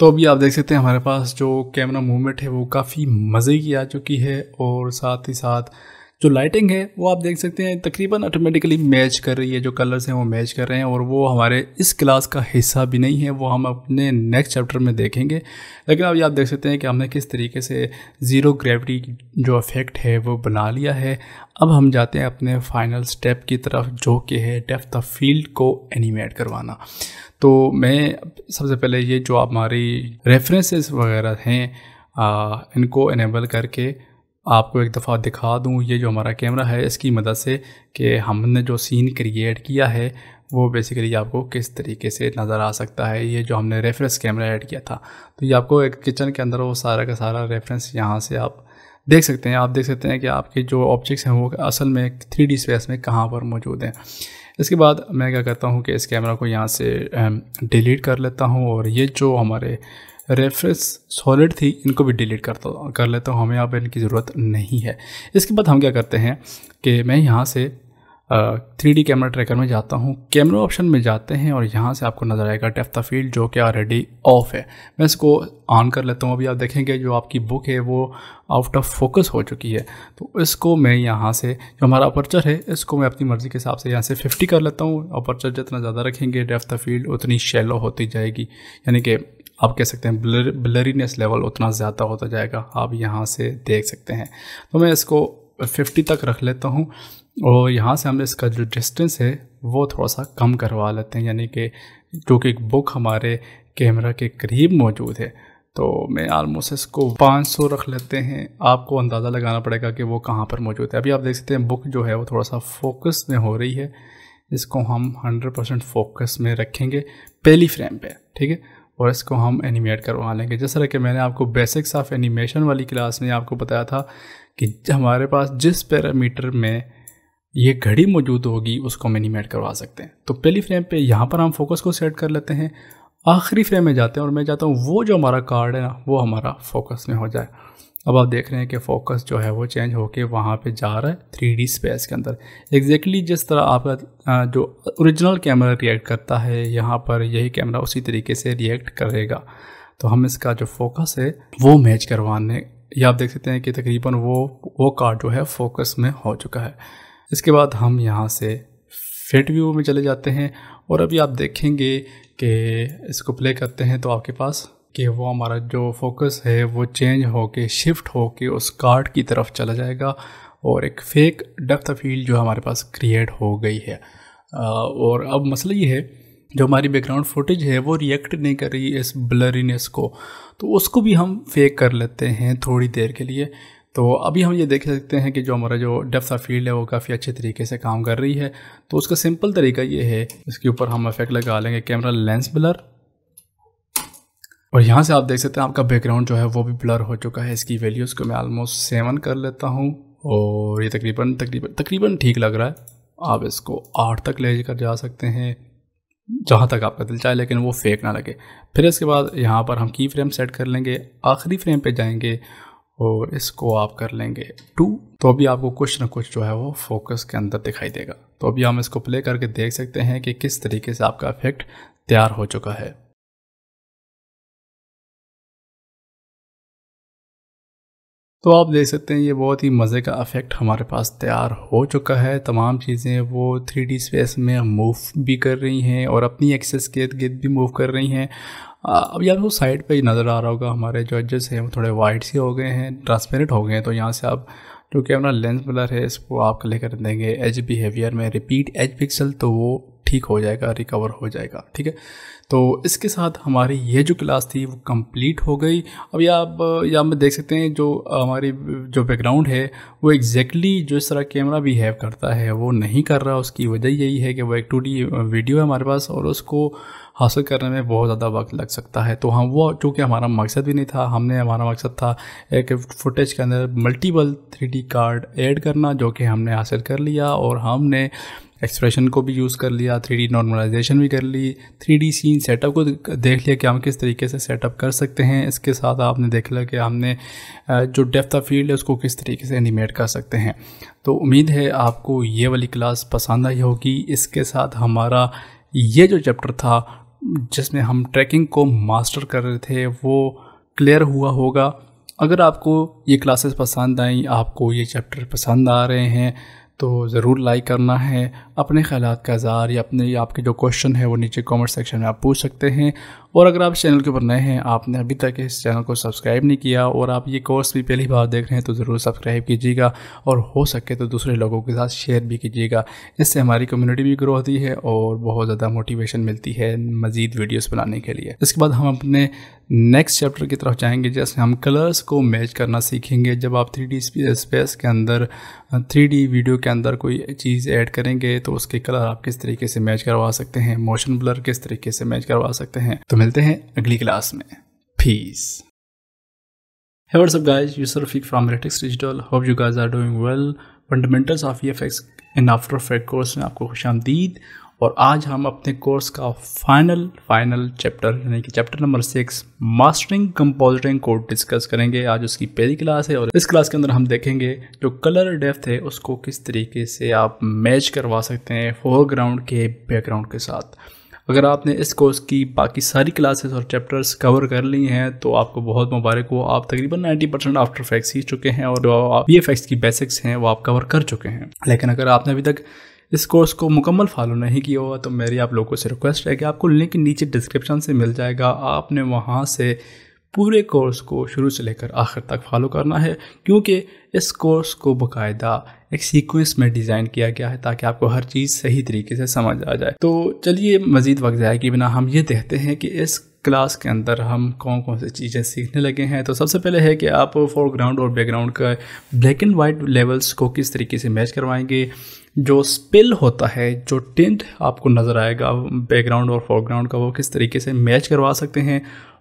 [SPEAKER 1] तो अभी आप देख सकते हैं हमारे पास जो कैमरा मूवमेंट है वो काफ़ी मज़े की आ चुकी है और साथ ही साथ जो लाइटिंग है वो आप देख सकते हैं तकरीबन ऑटोमेटिकली मैच कर रही है जो कलर्स हैं वो मैच कर रहे हैं और वो हमारे इस क्लास का हिस्सा भी नहीं है वो हम अपने नेक्स्ट चैप्टर में देखेंगे लेकिन अब आप देख सकते हैं कि हमने किस तरीके से ज़ीरो ग्रेविटी जो अफेक्ट है वो बना लिया है अब हम जाते हैं अपने फाइनल स्टेप की तरफ जो कि है डेफ्थ ऑफ फील्ड को एनिमेट करवाना तो मैं सबसे पहले ये जो हमारी रेफरेंसेस वगैरह हैं आ, इनको इनेबल करके आपको एक दफ़ा दिखा दूँ ये जो हमारा कैमरा है इसकी मदद से कि हमने जो सीन क्रिएट किया है वो बेसिकली आपको किस तरीके से नज़र आ सकता है ये जो हमने रेफरेंस कैमरा ऐड किया था तो ये आपको एक किचन के अंदर वो सारा का सारा रेफरेंस यहाँ से आप देख सकते हैं आप देख सकते हैं कि आपके जो ऑब्जेक्ट्स हैं वो असल में थ्री डी स्पेस में कहाँ पर मौजूद हैं इसके बाद मैं क्या करता हूँ कि इस कैमरा को यहाँ से डिलीट कर लेता हूँ और ये जो हमारे रेफरेंस सॉलिड थी इनको भी डिलीट करता कर लेता हूँ हमें यहाँ पर इनकी ज़रूरत नहीं है इसके बाद हम क्या करते हैं कि मैं यहाँ से थ्री डी कैमरा ट्रैकर में जाता हूँ कैमरा ऑप्शन में जाते हैं और यहाँ से आपको नज़र आएगा टेफ्ता फील्ड जो कि ऑलरेडी ऑफ है मैं इसको ऑन कर लेता हूँ अभी आप देखेंगे जो आपकी बुक है वो आउट ऑफ फोकस हो चुकी है तो इसको मैं यहाँ से जो हमारा अपर्चर है इसको मैं अपनी मर्ज़ी के हिसाब से यहाँ से फिफ्टी कर लेता हूँ अपर्चर जितना ज़्यादा रखेंगे डेफ्ता फील्ड उतनी शेलो होती जाएगी यानी कि आप कह सकते हैं ब्लर ब्लरीनेस लेवल उतना ज़्यादा होता जाएगा आप यहाँ से देख सकते हैं तो मैं इसको 50 तक रख लेता हूँ और यहाँ से हम इसका जो डिस्टेंस है वो थोड़ा सा कम करवा लेते हैं यानी कि जो कि बुक हमारे कैमरा के करीब मौजूद है तो मैं आलमोस्ट इसको 500 रख लेते हैं आपको अंदाज़ा लगाना पड़ेगा कि वो कहाँ पर मौजूद है अभी आप देख सकते हैं बुक जो है वो थोड़ा सा फोकस में हो रही है इसको हम 100% फोकस में रखेंगे पहली फ्रेम पे ठीक है और इसको हम एनिमेट करवा लेंगे जिस तरह के मैंने आपको बेसिक्स ऑफ एनिमेशन वाली क्लास में आपको बताया था कि हमारे पास जिस पैरामीटर में ये घड़ी मौजूद होगी उसको हम एनिमेट करवा सकते हैं तो पहली फ्रेम पे यहाँ पर हम फोकस को सेट कर लेते हैं आखिरी फ्रेम में जाते हैं और मैं चाहता हूँ वो जो हमारा कार्ड है ना वो हमारा फोकस में हो जाए अब आप देख रहे हैं कि फोकस जो है वो चेंज होके वहाँ पे जा रहा है थ्री स्पेस के अंदर एग्जैक्टली exactly जिस तरह आपका जो ओरिजिनल कैमरा रिएक्ट करता है यहाँ पर यही कैमरा उसी तरीके से रिएक्ट करेगा तो हम इसका जो फोकस है वो मैच करवाने या आप देख सकते हैं कि तकरीबन वो वो कार्ड जो है फोकस में हो चुका है इसके बाद हम यहाँ से फिट व्यू में चले जाते हैं और अभी आप देखेंगे कि इसको प्ले करते हैं तो आपके पास कि वो हमारा जो फोकस है वो चेंज हो के शिफ्ट हो के उस कार्ड की तरफ चला जाएगा और एक फेक डेप्थ फील्ड जो हमारे पास क्रिएट हो गई है और अब मसला ये है जो हमारी बैकग्राउंड फुटेज है वो रिएक्ट नहीं कर रही इस ब्लरीनेस को तो उसको भी हम फेक कर लेते हैं थोड़ी देर के लिए तो अभी हम ये देख सकते हैं कि जो हमारा जो डेप्थ ऑफ फील्ड है वो काफ़ी अच्छे तरीके से काम कर रही है तो उसका सिंपल तरीका ये है इसके ऊपर हम इफेक्ट लगा लेंगे कैमरा लेंस ब्लर और यहाँ से आप देख सकते हैं आपका बैकग्राउंड जो है वो भी ब्लर हो चुका है इसकी वैल्यूज़ को मैं आलमोस्ट सेवन कर लेता हूँ और ये तकरीबन तकरीबन तकरीबन ठीक लग रहा है आप इसको आठ तक ले कर जा सकते हैं जहाँ तक आपका दिल चाहे लेकिन वो फेक ना लगे फिर इसके बाद यहाँ पर हम की फ्रेम सेट कर लेंगे आखिरी फ्रेम पे जाएंगे और इसको आप कर लेंगे टू तो अभी आपको कुछ ना कुछ जो है वो फोकस के अंदर दिखाई देगा तो अभी हम इसको प्ले करके देख सकते हैं कि किस तरीके
[SPEAKER 2] से आपका इफेक्ट तैयार हो चुका है तो आप देख सकते हैं ये बहुत ही मज़े का इफ़ेक्ट हमारे
[SPEAKER 1] पास तैयार हो चुका है तमाम चीज़ें वो थ्री डी स्पेस में मूव भी कर रही हैं और अपनी एक्सेस के गिर्द भी मूव कर रही हैं अब यार वो साइड पे ही नज़र आ रहा होगा हमारे जो एडजस्ट हैं वो थोड़े वाइट से हो गए हैं ट्रांसपेरेंट हो गए हैं तो यहाँ से आप जो कि अपना लेंस मिलर है इसको आप क्ले कर देंगे एज बिहेवियर में रिपीट एज पिक्सल तो वो ठीक हो जाएगा रिकवर हो जाएगा ठीक है तो इसके साथ हमारी ये जो क्लास थी वो कंप्लीट हो गई अब या आप या हम देख सकते हैं जो हमारी जो बैकग्राउंड है वो एग्जैक्टली exactly जो इस तरह कैमरा बिहेव करता है वो नहीं कर रहा उसकी वजह यही है कि वो एक टू वीडियो है हमारे पास और उसको हासिल करने में बहुत ज़्यादा वक्त लग सकता है तो हम वो चूँकि हमारा मकसद भी नहीं था हमने हमारा मकसद था एक फुटेज के अंदर मल्टीपल थ्री कार्ड ऐड करना जो कि हमने हासिल कर लिया और हमने एक्सप्रेशन को भी यूज़ कर लिया थ्री नॉर्मलाइजेशन भी कर ली थ्री सीन सेटअप को देख लिया कि हम किस तरीके से सेटअप कर सकते हैं इसके साथ आपने देख लिया कि हमने जो डेप्थ ऑफ फील्ड है उसको किस तरीके से एनिमेट कर सकते हैं तो उम्मीद है आपको ये वाली क्लास पसंद आई होगी इसके साथ हमारा ये जो चैप्टर था जिसमें हम ट्रैकिंग को मास्टर कर रहे थे वो क्लियर हुआ होगा अगर आपको ये क्लासेस पसंद आई आपको ये चैप्टर पसंद आ रहे हैं तो ज़रूर लाइक करना है अपने ख्याल का इज़हार या अपने या आपके जो क्वेश्चन है वो नीचे कमेंट सेक्शन में आप पूछ सकते हैं और अगर आप चैनल के ऊपर नए हैं आपने अभी तक इस चैनल को सब्सक्राइब नहीं किया और आप ये कोर्स भी पहली बार देख रहे हैं तो ज़रूर सब्सक्राइब कीजिएगा और हो सके तो दूसरे लोगों के साथ शेयर भी कीजिएगा इससे हमारी कम्युनिटी भी ग्रो होती है और बहुत ज़्यादा मोटिवेशन मिलती है मज़ीद वीडियोज़ बनाने के लिए इसके बाद हम अपने नेक्स्ट चैप्टर की तरफ जाएंगे जैसे हम कलर्स को मैच करना सीखेंगे जब आप थ्री डी स्पेस के अंदर थ्री डी वीडियो के अंदर कोई चीज़ ऐड करेंगे तो उसके कलर आप किस तरीके से मैच करवा सकते हैं मोशन ब्लर किस तरीके से मैच करवा सकते हैं तो मिलते हैं अगली क्लास में fees Hey what's up guys, you're Rafik from Analytics Digital. Hope you guys are doing well. Fundamentals of EFX in After Effects course में आपको खुश आमदीद और आज हम अपने कोर्स का फाइनल फाइनल चैप्टर यानी कि chapter number six mastering compositing कोड डिस्कस करेंगे आज उसकी पहली क्लास है और इस क्लास के अंदर हम देखेंगे जो कलर डेप्थ है उसको किस तरीके से आप मैच करवा सकते हैं फोरग्राउंड के बैकग्राउंड के साथ अगर आपने इस कोर्स की बाकी सारी क्लासेस और चैप्टर्स कवर कर ली हैं तो आपको बहुत मुबारक हो आप तकरीबन 90 परसेंट आफ्टर फैक्स सीख चुके हैं और आप ये फैक्स की बेसिक्स हैं वो आप कवर कर चुके हैं लेकिन अगर आपने अभी तक इस कोर्स को मुकम्मल फॉलो नहीं किया हुआ तो मेरी आप लोगों से रिक्वेस्ट है कि आपको लिंक नीचे डिस्क्रिप्शन से मिल जाएगा आपने वहाँ से पूरे कोर्स को शुरू से लेकर आखिर तक फॉलो करना है क्योंकि इस कोर्स को बकायदा एक सीक्वेंस में डिज़ाइन किया गया है ताकि आपको हर चीज़ सही तरीके से समझ आ जाए तो चलिए मज़ीद वक्त जाए कि बिना हम ये देखते हैं कि इस क्लास के अंदर हम कौन कौन सी चीज़ें सीखने लगे हैं तो सबसे पहले है कि आप फोरग्राउंड और बैकग्राउंड का ब्लैक एंड वाइट लेवल्स को किस तरीके से मैच करवाएंगे जो स्पिल होता है जो टिंट आपको नज़र आएगा बैकग्राउंड और फोरग्राउंड का वो किस तरीके से मैच करवा सकते हैं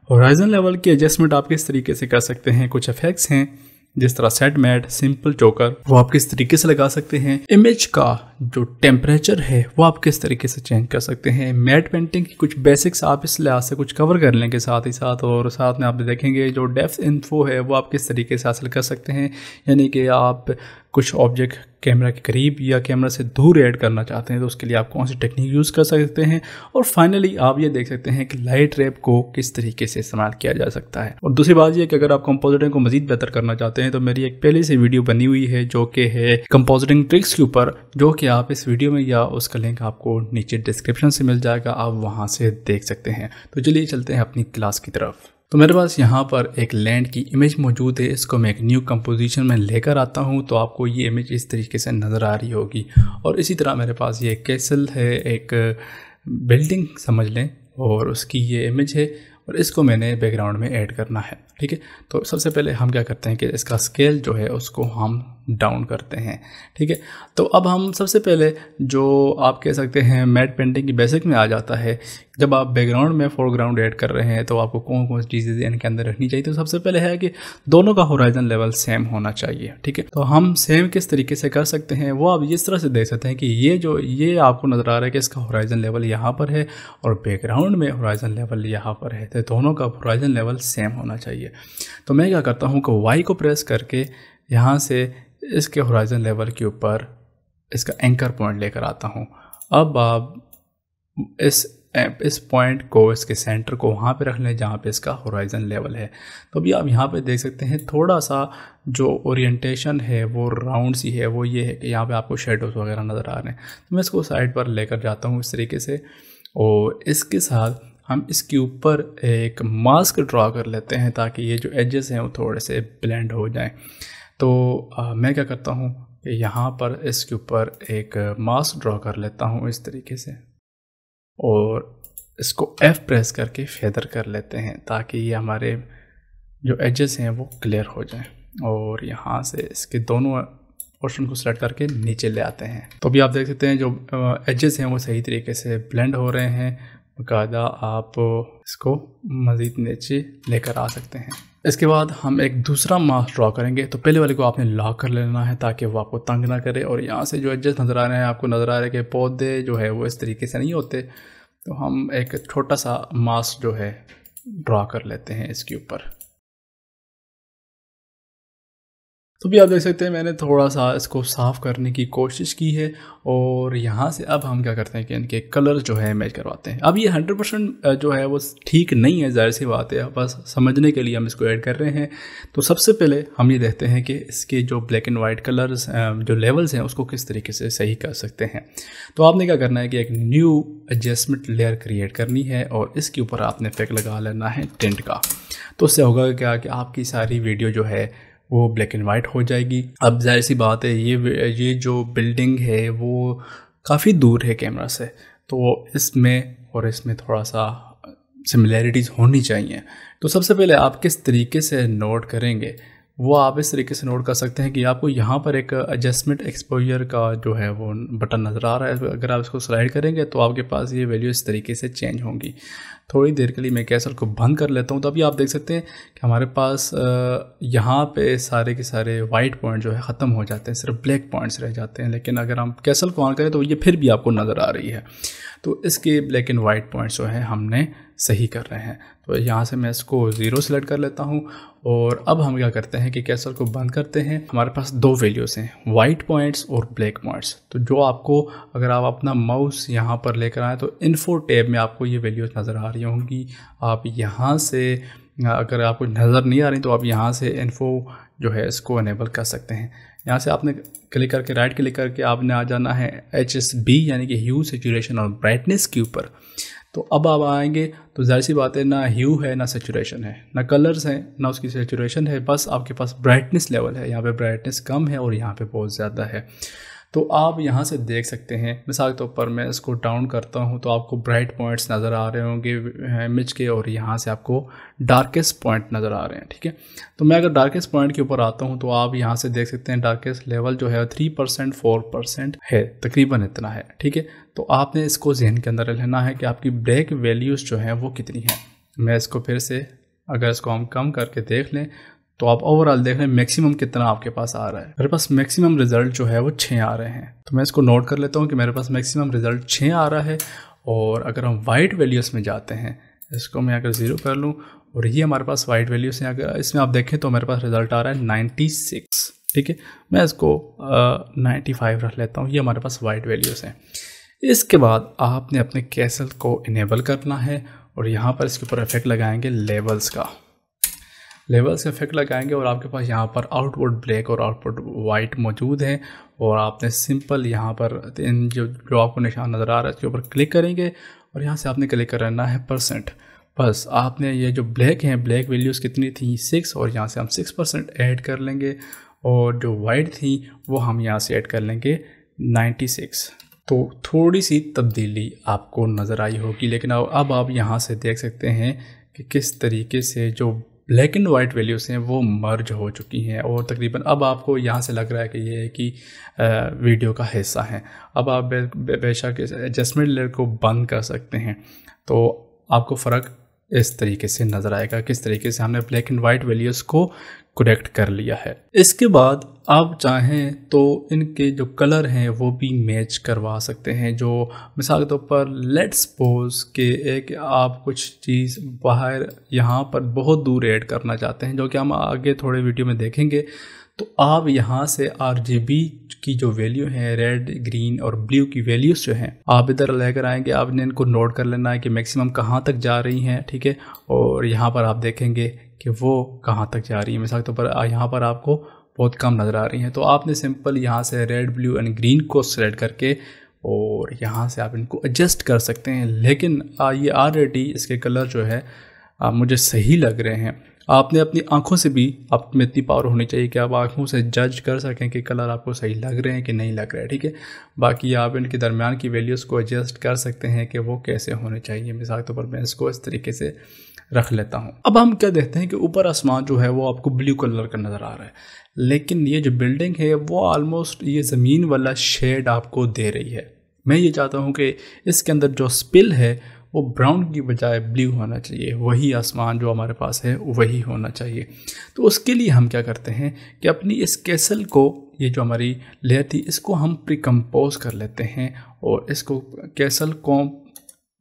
[SPEAKER 1] होराइजन लेवल की एडजस्टमेंट आप किस तरीके से कर सकते हैं कुछ अफेक्ट्स हैं जिस तरह सेट मैट सिंपल चोकर वो आप किस तरीके से लगा सकते हैं इमेज का जो टेम्परेचर है वो आप किस तरीके से चेंज कर सकते हैं मैट पेंटिंग की कुछ बेसिक्स आप इस लिहाज से कुछ कवर कर लेंगे साथ ही साथ और साथ में आप देखेंगे जो डेफ इन्फो है वो आप किस तरीके से हासिल कर सकते हैं यानी कि आप कुछ ऑब्जेक्ट कैमरा के करीब या कैमरा से दूर ऐड करना चाहते हैं तो उसके लिए आप कौन सी टेक्निक यूज़ कर सकते हैं और फाइनली आप ये देख सकते हैं कि लाइट रैप को किस तरीके से इस्तेमाल किया जा सकता है और दूसरी बात यह कि अगर आप कंपोजिटिंग को मजीद बेहतर करना चाहते हैं तो मेरी एक पहले से वीडियो बनी हुई है जो कि है कंपोजिटिंग ट्रिक्स के ऊपर जो कि आप इस वीडियो में या उसका लिंक आपको नीचे डिस्क्रिप्शन से मिल जाएगा आप वहाँ से देख सकते हैं तो चलिए चलते हैं अपनी क्लास की तरफ तो मेरे पास यहाँ पर एक लैंड की इमेज मौजूद है इसको मैं एक न्यू कंपोजिशन में लेकर आता हूँ तो आपको ये इमेज इस तरीके से नज़र आ रही होगी और इसी तरह मेरे पास ये कैसल है एक बिल्डिंग समझ लें और उसकी ये इमेज है और इसको मैंने बैकग्राउंड में ऐड करना है ठीक है तो सबसे पहले हम क्या करते हैं कि इसका स्केल जो है उसको हम डाउन करते हैं ठीक है तो अब हम सबसे पहले जो आप कह सकते हैं मैट पेंटिंग की बेसिक में आ जाता है जब आप बैकग्राउंड में फोरग्राउंड ऐड कर रहे हैं तो आपको कौन कौन सी चीज़ें इनके अंदर रखनी चाहिए तो सबसे पहले है कि दोनों का होराइजन लेवल सेम होना चाहिए ठीक है तो हम सेम किस तरीके से कर सकते हैं वो आप इस तरह से देख सकते हैं कि ये जो ये आपको नज़र आ रहा है कि इसका होराइजन लेवल यहाँ पर है और बैकग्राउंड में होराइजन लेवल यहाँ पर है तो दोनों का होराइजन लेवल सेम होना चाहिए तो मैं क्या करता हूँ कि वाई को प्रेस करके यहाँ से इसके होराइज़न लेवल के ऊपर इसका एंकर पॉइंट लेकर आता हूँ अब आप इस इस पॉइंट को इसके सेंटर को वहाँ पे रख लें जहाँ पे इसका होराइज़न लेवल है तो अभी आप यहाँ पे देख सकते हैं थोड़ा सा जो ओरिएंटेशन है वो राउंड सी है वो ये है कि यहाँ पे आपको शेडोज़ वगैरह नज़र आ रहे हैं तो मैं इसको साइड पर लेकर जाता हूँ इस तरीके से और इसके साथ हम इसके ऊपर एक मास्क ड्रा कर लेते हैं ताकि ये जो एजेस हैं वो थोड़े से ब्लेंड हो जाएँ तो आ, मैं क्या करता हूँ यहाँ पर इसके ऊपर एक मास्क ड्रॉ कर लेता हूँ इस तरीके से और इसको एफ़ प्रेस करके फेदर कर लेते हैं ताकि ये हमारे जो एजेस हैं वो क्लियर हो जाएं और यहाँ से इसके दोनों पोर्शन को सेलेक्ट करके नीचे ले आते हैं तो अभी आप देख सकते हैं जो एजेस हैं वो सही तरीके से ब्लेंड हो रहे हैं बाकायदा आप इसको मज़ीद नीचे लेकर आ सकते हैं इसके बाद हम एक दूसरा मास्क ड्रॉ करेंगे तो पहले वाले को आपने लॉक कर लेना है ताकि वो आपको तंग ना करे और यहाँ से जो एडजस्ट नज़र आ रहे हैं आपको नज़र आ रहे हैं कि पौधे जो है वो इस तरीके से नहीं होते तो हम एक छोटा सा मास्क जो है ड्रा कर लेते हैं इसके ऊपर तो भी आप देख सकते हैं मैंने थोड़ा सा इसको साफ़ करने की कोशिश की है और यहाँ से अब हम क्या करते हैं कि इनके कलर जो है मैच करवाते हैं अब ये 100 परसेंट जो है वो ठीक नहीं है ज़ाहिर सी बात है बस समझने के लिए हम इसको ऐड कर रहे हैं तो सबसे पहले हम ये देखते हैं कि इसके जो ब्लैक एंड वाइट कलर्स जो लेवल्स हैं उसको किस तरीके से सही कर सकते हैं तो आपने क्या करना है कि एक न्यू एडजस्टमेंट लेयर क्रिएट करनी है और इसके ऊपर आपने फेक लगा लेना है टेंट का तो उससे होगा क्या कि आपकी सारी वीडियो जो है वो ब्लैक एंड वाइट हो जाएगी अब जाहिर सी बात है ये ये जो बिल्डिंग है वो काफ़ी दूर है कैमरा से तो इसमें और इसमें थोड़ा सा सिमिलैरिटीज़ होनी चाहिए तो सबसे पहले आप किस तरीके से नोट करेंगे वो आप इस तरीके से नोट कर सकते हैं कि आपको यहाँ पर एक एडजस्टमेंट एक्सपोजर का जो है वो बटन नज़र आ रहा है अगर आप इसको स्लाइड करेंगे तो आपके पास ये वैल्यू इस तरीके से चेंज होंगी थोड़ी देर के लिए मैं कैसल को बंद कर लेता हूँ तो अभी आप देख सकते हैं कि हमारे पास यहाँ पे सारे के सारे वाइट पॉइंट जो है ख़त्म हो जाते हैं सिर्फ ब्लैक पॉइंट्स रह जाते हैं लेकिन अगर हम कैसल को ऑन करें तो ये फिर भी आपको नज़र आ रही है तो इसके ब्लैक एंड वाइट पॉइंट्स जो हैं हमने सही कर रहे हैं तो यहाँ से मैं इसको ज़ीरो सेलेक्ट कर लेता हूँ और अब हम क्या करते हैं कि कैसर को बंद करते हैं हमारे पास दो वैल्यूज़ हैं वाइट पॉइंट्स और ब्लैक पॉइंट्स तो जो आपको अगर आप अपना माउस यहाँ पर लेकर आएँ तो इन्फो टैब में आपको ये वैल्यूज़ नज़र आ रही होंगी आप यहाँ से अगर आपको नज़र नहीं आ रही तो आप यहाँ से इन्फो जो है इसको इनेबल कर सकते हैं यहाँ से आपने क्लिक करके राइट क्लिक करके आपने आ जाना है एच एस बी यानी कि ह्यू सेचुरेशन और ब्राइटनेस के ऊपर तो अब आप आएंगे तो जाहिर सी बात है ना ह्यू है ना सेचुरेशन है ना कलर्स हैं ना उसकी सेचुरेशन है बस आपके पास ब्राइटनेस लेवल है यहाँ पे ब्राइटनेस कम है और यहाँ पे बहुत ज़्यादा है तो आप यहाँ से देख सकते हैं मिसाल के तौर पर मैं इसको डाउन करता हूँ तो आपको ब्राइट पॉइंट्स नज़र आ रहे होंगे मिच के और यहाँ से आपको डार्केस्ट पॉइंट नज़र आ रहे हैं ठीक है तो मैं अगर डार्केस्ट पॉइंट के ऊपर आता हूँ तो आप यहाँ से देख सकते हैं डार्केस्ट लेवल जो है थ्री परसेंट फोर परसेंट है तकरीबन इतना है ठीक है तो आपने इसको जहन के अंदर लेना है कि आपकी ब्रेक वैल्यूज़ जो हैं वो कितनी हैं मैं इसको फिर से अगर इसको हम कम करके देख लें तो आप ओवरऑल देख रहे हैं मैक्सिमम कितना आपके पास आ रहा है मेरे पास मैक्सिमम रिजल्ट जो है वो छः आ रहे हैं तो मैं इसको नोट कर लेता हूँ कि मेरे पास मैक्सिमम रिजल्ट छः आ रहा है और अगर हम वाइट वैल्यूज़ में जाते हैं इसको मैं अगर ज़ीरो कर लूँ और ये हमारे पास वाइट वैल्यूज़ हैं अगर इसमें आप देखें तो मेरे पास रिजल्ट आ रहा है नाइन्टी सिक्स ठीक है मैं इसको नाइन्टी फाइव रख लेता हूँ ये हमारे पास वाइट वैल्यूज़ हैं इसके बाद आपने अपने कैसल को इनेबल करना है और यहाँ पर इसके ऊपर इफेक्ट लगाएंगे लेवल्स का लेवल्स इफेक्ट लगाएंगे और आपके पास यहाँ पर आउटपुट ब्लैक और आउटपुट वाइट मौजूद हैं और आपने सिंपल यहाँ पर इन जो जो आपको निशान नज़र आ रहा है उसके ऊपर क्लिक करेंगे और यहाँ से आपने क्लिक करना है परसेंट बस आपने ये जो ब्लैक हैं ब्लैक वैल्यूज़ कितनी थी सिक्स और यहाँ से हम सिक्स परसेंट ऐड कर लेंगे और जो वाइट थी वो हम यहाँ से ऐड कर लेंगे नाइन्टी सिक्स तो थोड़ी सी तब्दीली आपको नज़र आई होगी लेकिन अब आप यहाँ से देख सकते हैं कि किस तरीके से जो ब्लैक एंड वाइट वैल्यूज़ हैं वो मर्ज हो चुकी हैं और तकरीबन अब आपको यहाँ से लग रहा है कि ये है कि वीडियो का हिस्सा है अब आप बेशक एडजस्टमेंट लेयर को बंद कर सकते हैं तो आपको फ़र्क इस तरीके से नज़र आएगा किस तरीके से हमने ब्लैक एंड वाइट वैल्यूज़ को करेक्ट कर लिया है इसके बाद आप चाहें तो इनके जो कलर हैं वो भी मैच करवा सकते हैं जो मिसाल के तौर तो पर लेट्स सपोज के एक आप कुछ चीज़ बाहर यहाँ पर बहुत दूर ऐड करना चाहते हैं जो कि हम आगे थोड़े वीडियो में देखेंगे तो आप यहाँ से आर की जो वैल्यू है रेड ग्रीन और ब्लू की वैल्यूज़ जो हैं आप इधर लेकर आएंगे आपने इनको नोट कर लेना है कि मैक्सिमम कहाँ तक जा रही हैं ठीक है और यहाँ पर आप देखेंगे कि वो कहाँ तक जा रही है मिसाल के तौर पर यहाँ पर आपको बहुत कम नज़र आ रही हैं तो आपने सिंपल यहाँ से रेड ब्लू एंड ग्रीन को सेलेक्ट करके और यहाँ से आप इनको एडजस्ट कर सकते हैं लेकिन ये ऑलरेडी इसके कलर जो है मुझे सही लग रहे हैं आपने अपनी आंखों से भी आप में इतनी पावर होनी चाहिए कि आप आंखों से जज कर सकें कि कलर आपको सही लग रहे हैं कि नहीं लग रहा है ठीक है बाकी आप इनके दरमियान की वैल्यूज़ को एडजस्ट कर सकते हैं कि वो कैसे होने चाहिए मिसाल के तौर पर मैं इसको इस तरीके से रख लेता हूँ अब हम क्या देखते हैं कि ऊपर आसमान जो है वो आपको ब्लू कलर का नज़र आ रहा है लेकिन ये जो बिल्डिंग है वो ऑलमोस्ट ये ज़मीन वाला शेड आपको दे रही है मैं ये चाहता हूँ कि इसके अंदर जो स्पिल है वो ब्राउन की बजाय ब्लू होना चाहिए वही आसमान जो हमारे पास है वही होना चाहिए तो उसके लिए हम क्या करते हैं कि अपनी इस कैसल को ये जो हमारी लेयर थी इसको हम प्रिकम्पोज कर लेते हैं और इसको कैसल कॉम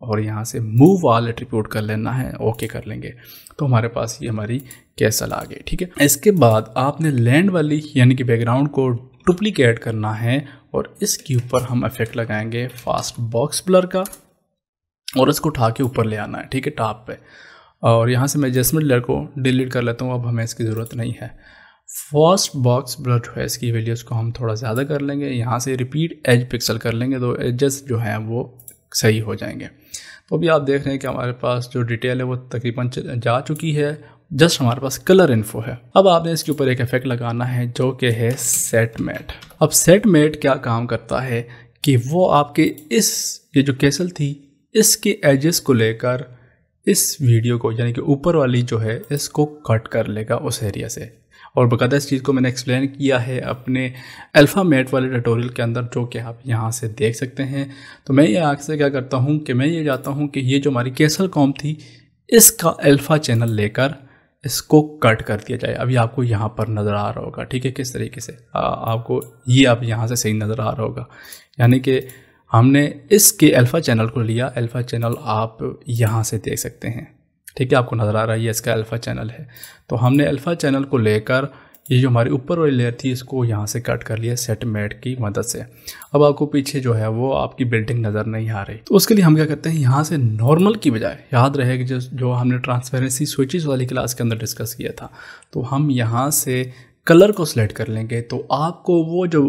[SPEAKER 1] और यहाँ से मूव वाल एट्रीब्यूट कर लेना है ओके कर लेंगे तो हमारे पास ये हमारी कैसल आ गई ठीक है इसके बाद आपने लैंड वाली यानी कि बैकग्राउंड को डुप्लीकेट करना है और इसके ऊपर हम इफेक्ट लगाएंगे फास्ट बॉक्स ब्लर का और इसको उठा के ऊपर ले आना है ठीक है टॉप पे और यहाँ से मैं एडजस्टमेंट लेयर को डिलीट कर लेता हूँ अब हमें इसकी ज़रूरत नहीं है फर्स्ट बॉक्स ब्लड है इसकी वैल्यूज़ को हम थोड़ा ज़्यादा कर लेंगे यहाँ से रिपीट एज पिक्सल कर लेंगे तो एडजस्ट जो है वो सही हो जाएंगे तो अभी आप देख रहे हैं कि हमारे पास जो डिटेल है वो तकरीबन जा चुकी है जस्ट हमारे पास कलर इन्फो है अब आपने इसके ऊपर एक इफेक्ट लगाना है जो कि है सेट मेट अब सेट मेट क्या काम करता है कि वो आपके इस ये जो कैसल थी इसके एजेस को लेकर इस वीडियो को यानी कि ऊपर वाली जो है इसको कट कर लेगा उस एरिया से और बकायदा इस चीज़ को मैंने एक्सप्लेन किया है अपने अल्फ़ा मेट वाले ट्यूटोरियल के अंदर जो कि आप यहाँ से देख सकते हैं तो मैं ये आग से क्या करता हूँ कि मैं ये जाता हूँ कि ये जो हमारी केसल कॉम थी इसका अल्फ़ा चैनल लेकर इसको कट कर दिया जाए अभी आपको यहाँ पर नज़र आ रहा होगा ठीक है किस तरीके से आ, आपको ये आप यहाँ से सही नज़र आ रहा होगा यानी कि हमने इसके अल्फ़ा चैनल को लिया अल्फ़ा चैनल आप यहाँ से देख सकते हैं ठीक है आपको नज़र आ रहा है ये इसका अल्फ़ा चैनल है तो हमने अल्फ़ा चैनल को लेकर ये जो हमारी ऊपर वाली लेयर थी इसको यहाँ से कट कर लिया सेट मेट की मदद से अब आपको पीछे जो है वो आपकी बिल्डिंग नज़र नहीं आ रही तो उसके लिए हम क्या करते हैं यहाँ से नॉर्मल की बजाय याद रहे कि जो हमने ट्रांसपेरेंसी स्विचेस वाली क्लास के अंदर डिस्कस किया था तो हम यहाँ से कलर को सिलेक्ट कर लेंगे तो आपको वो जो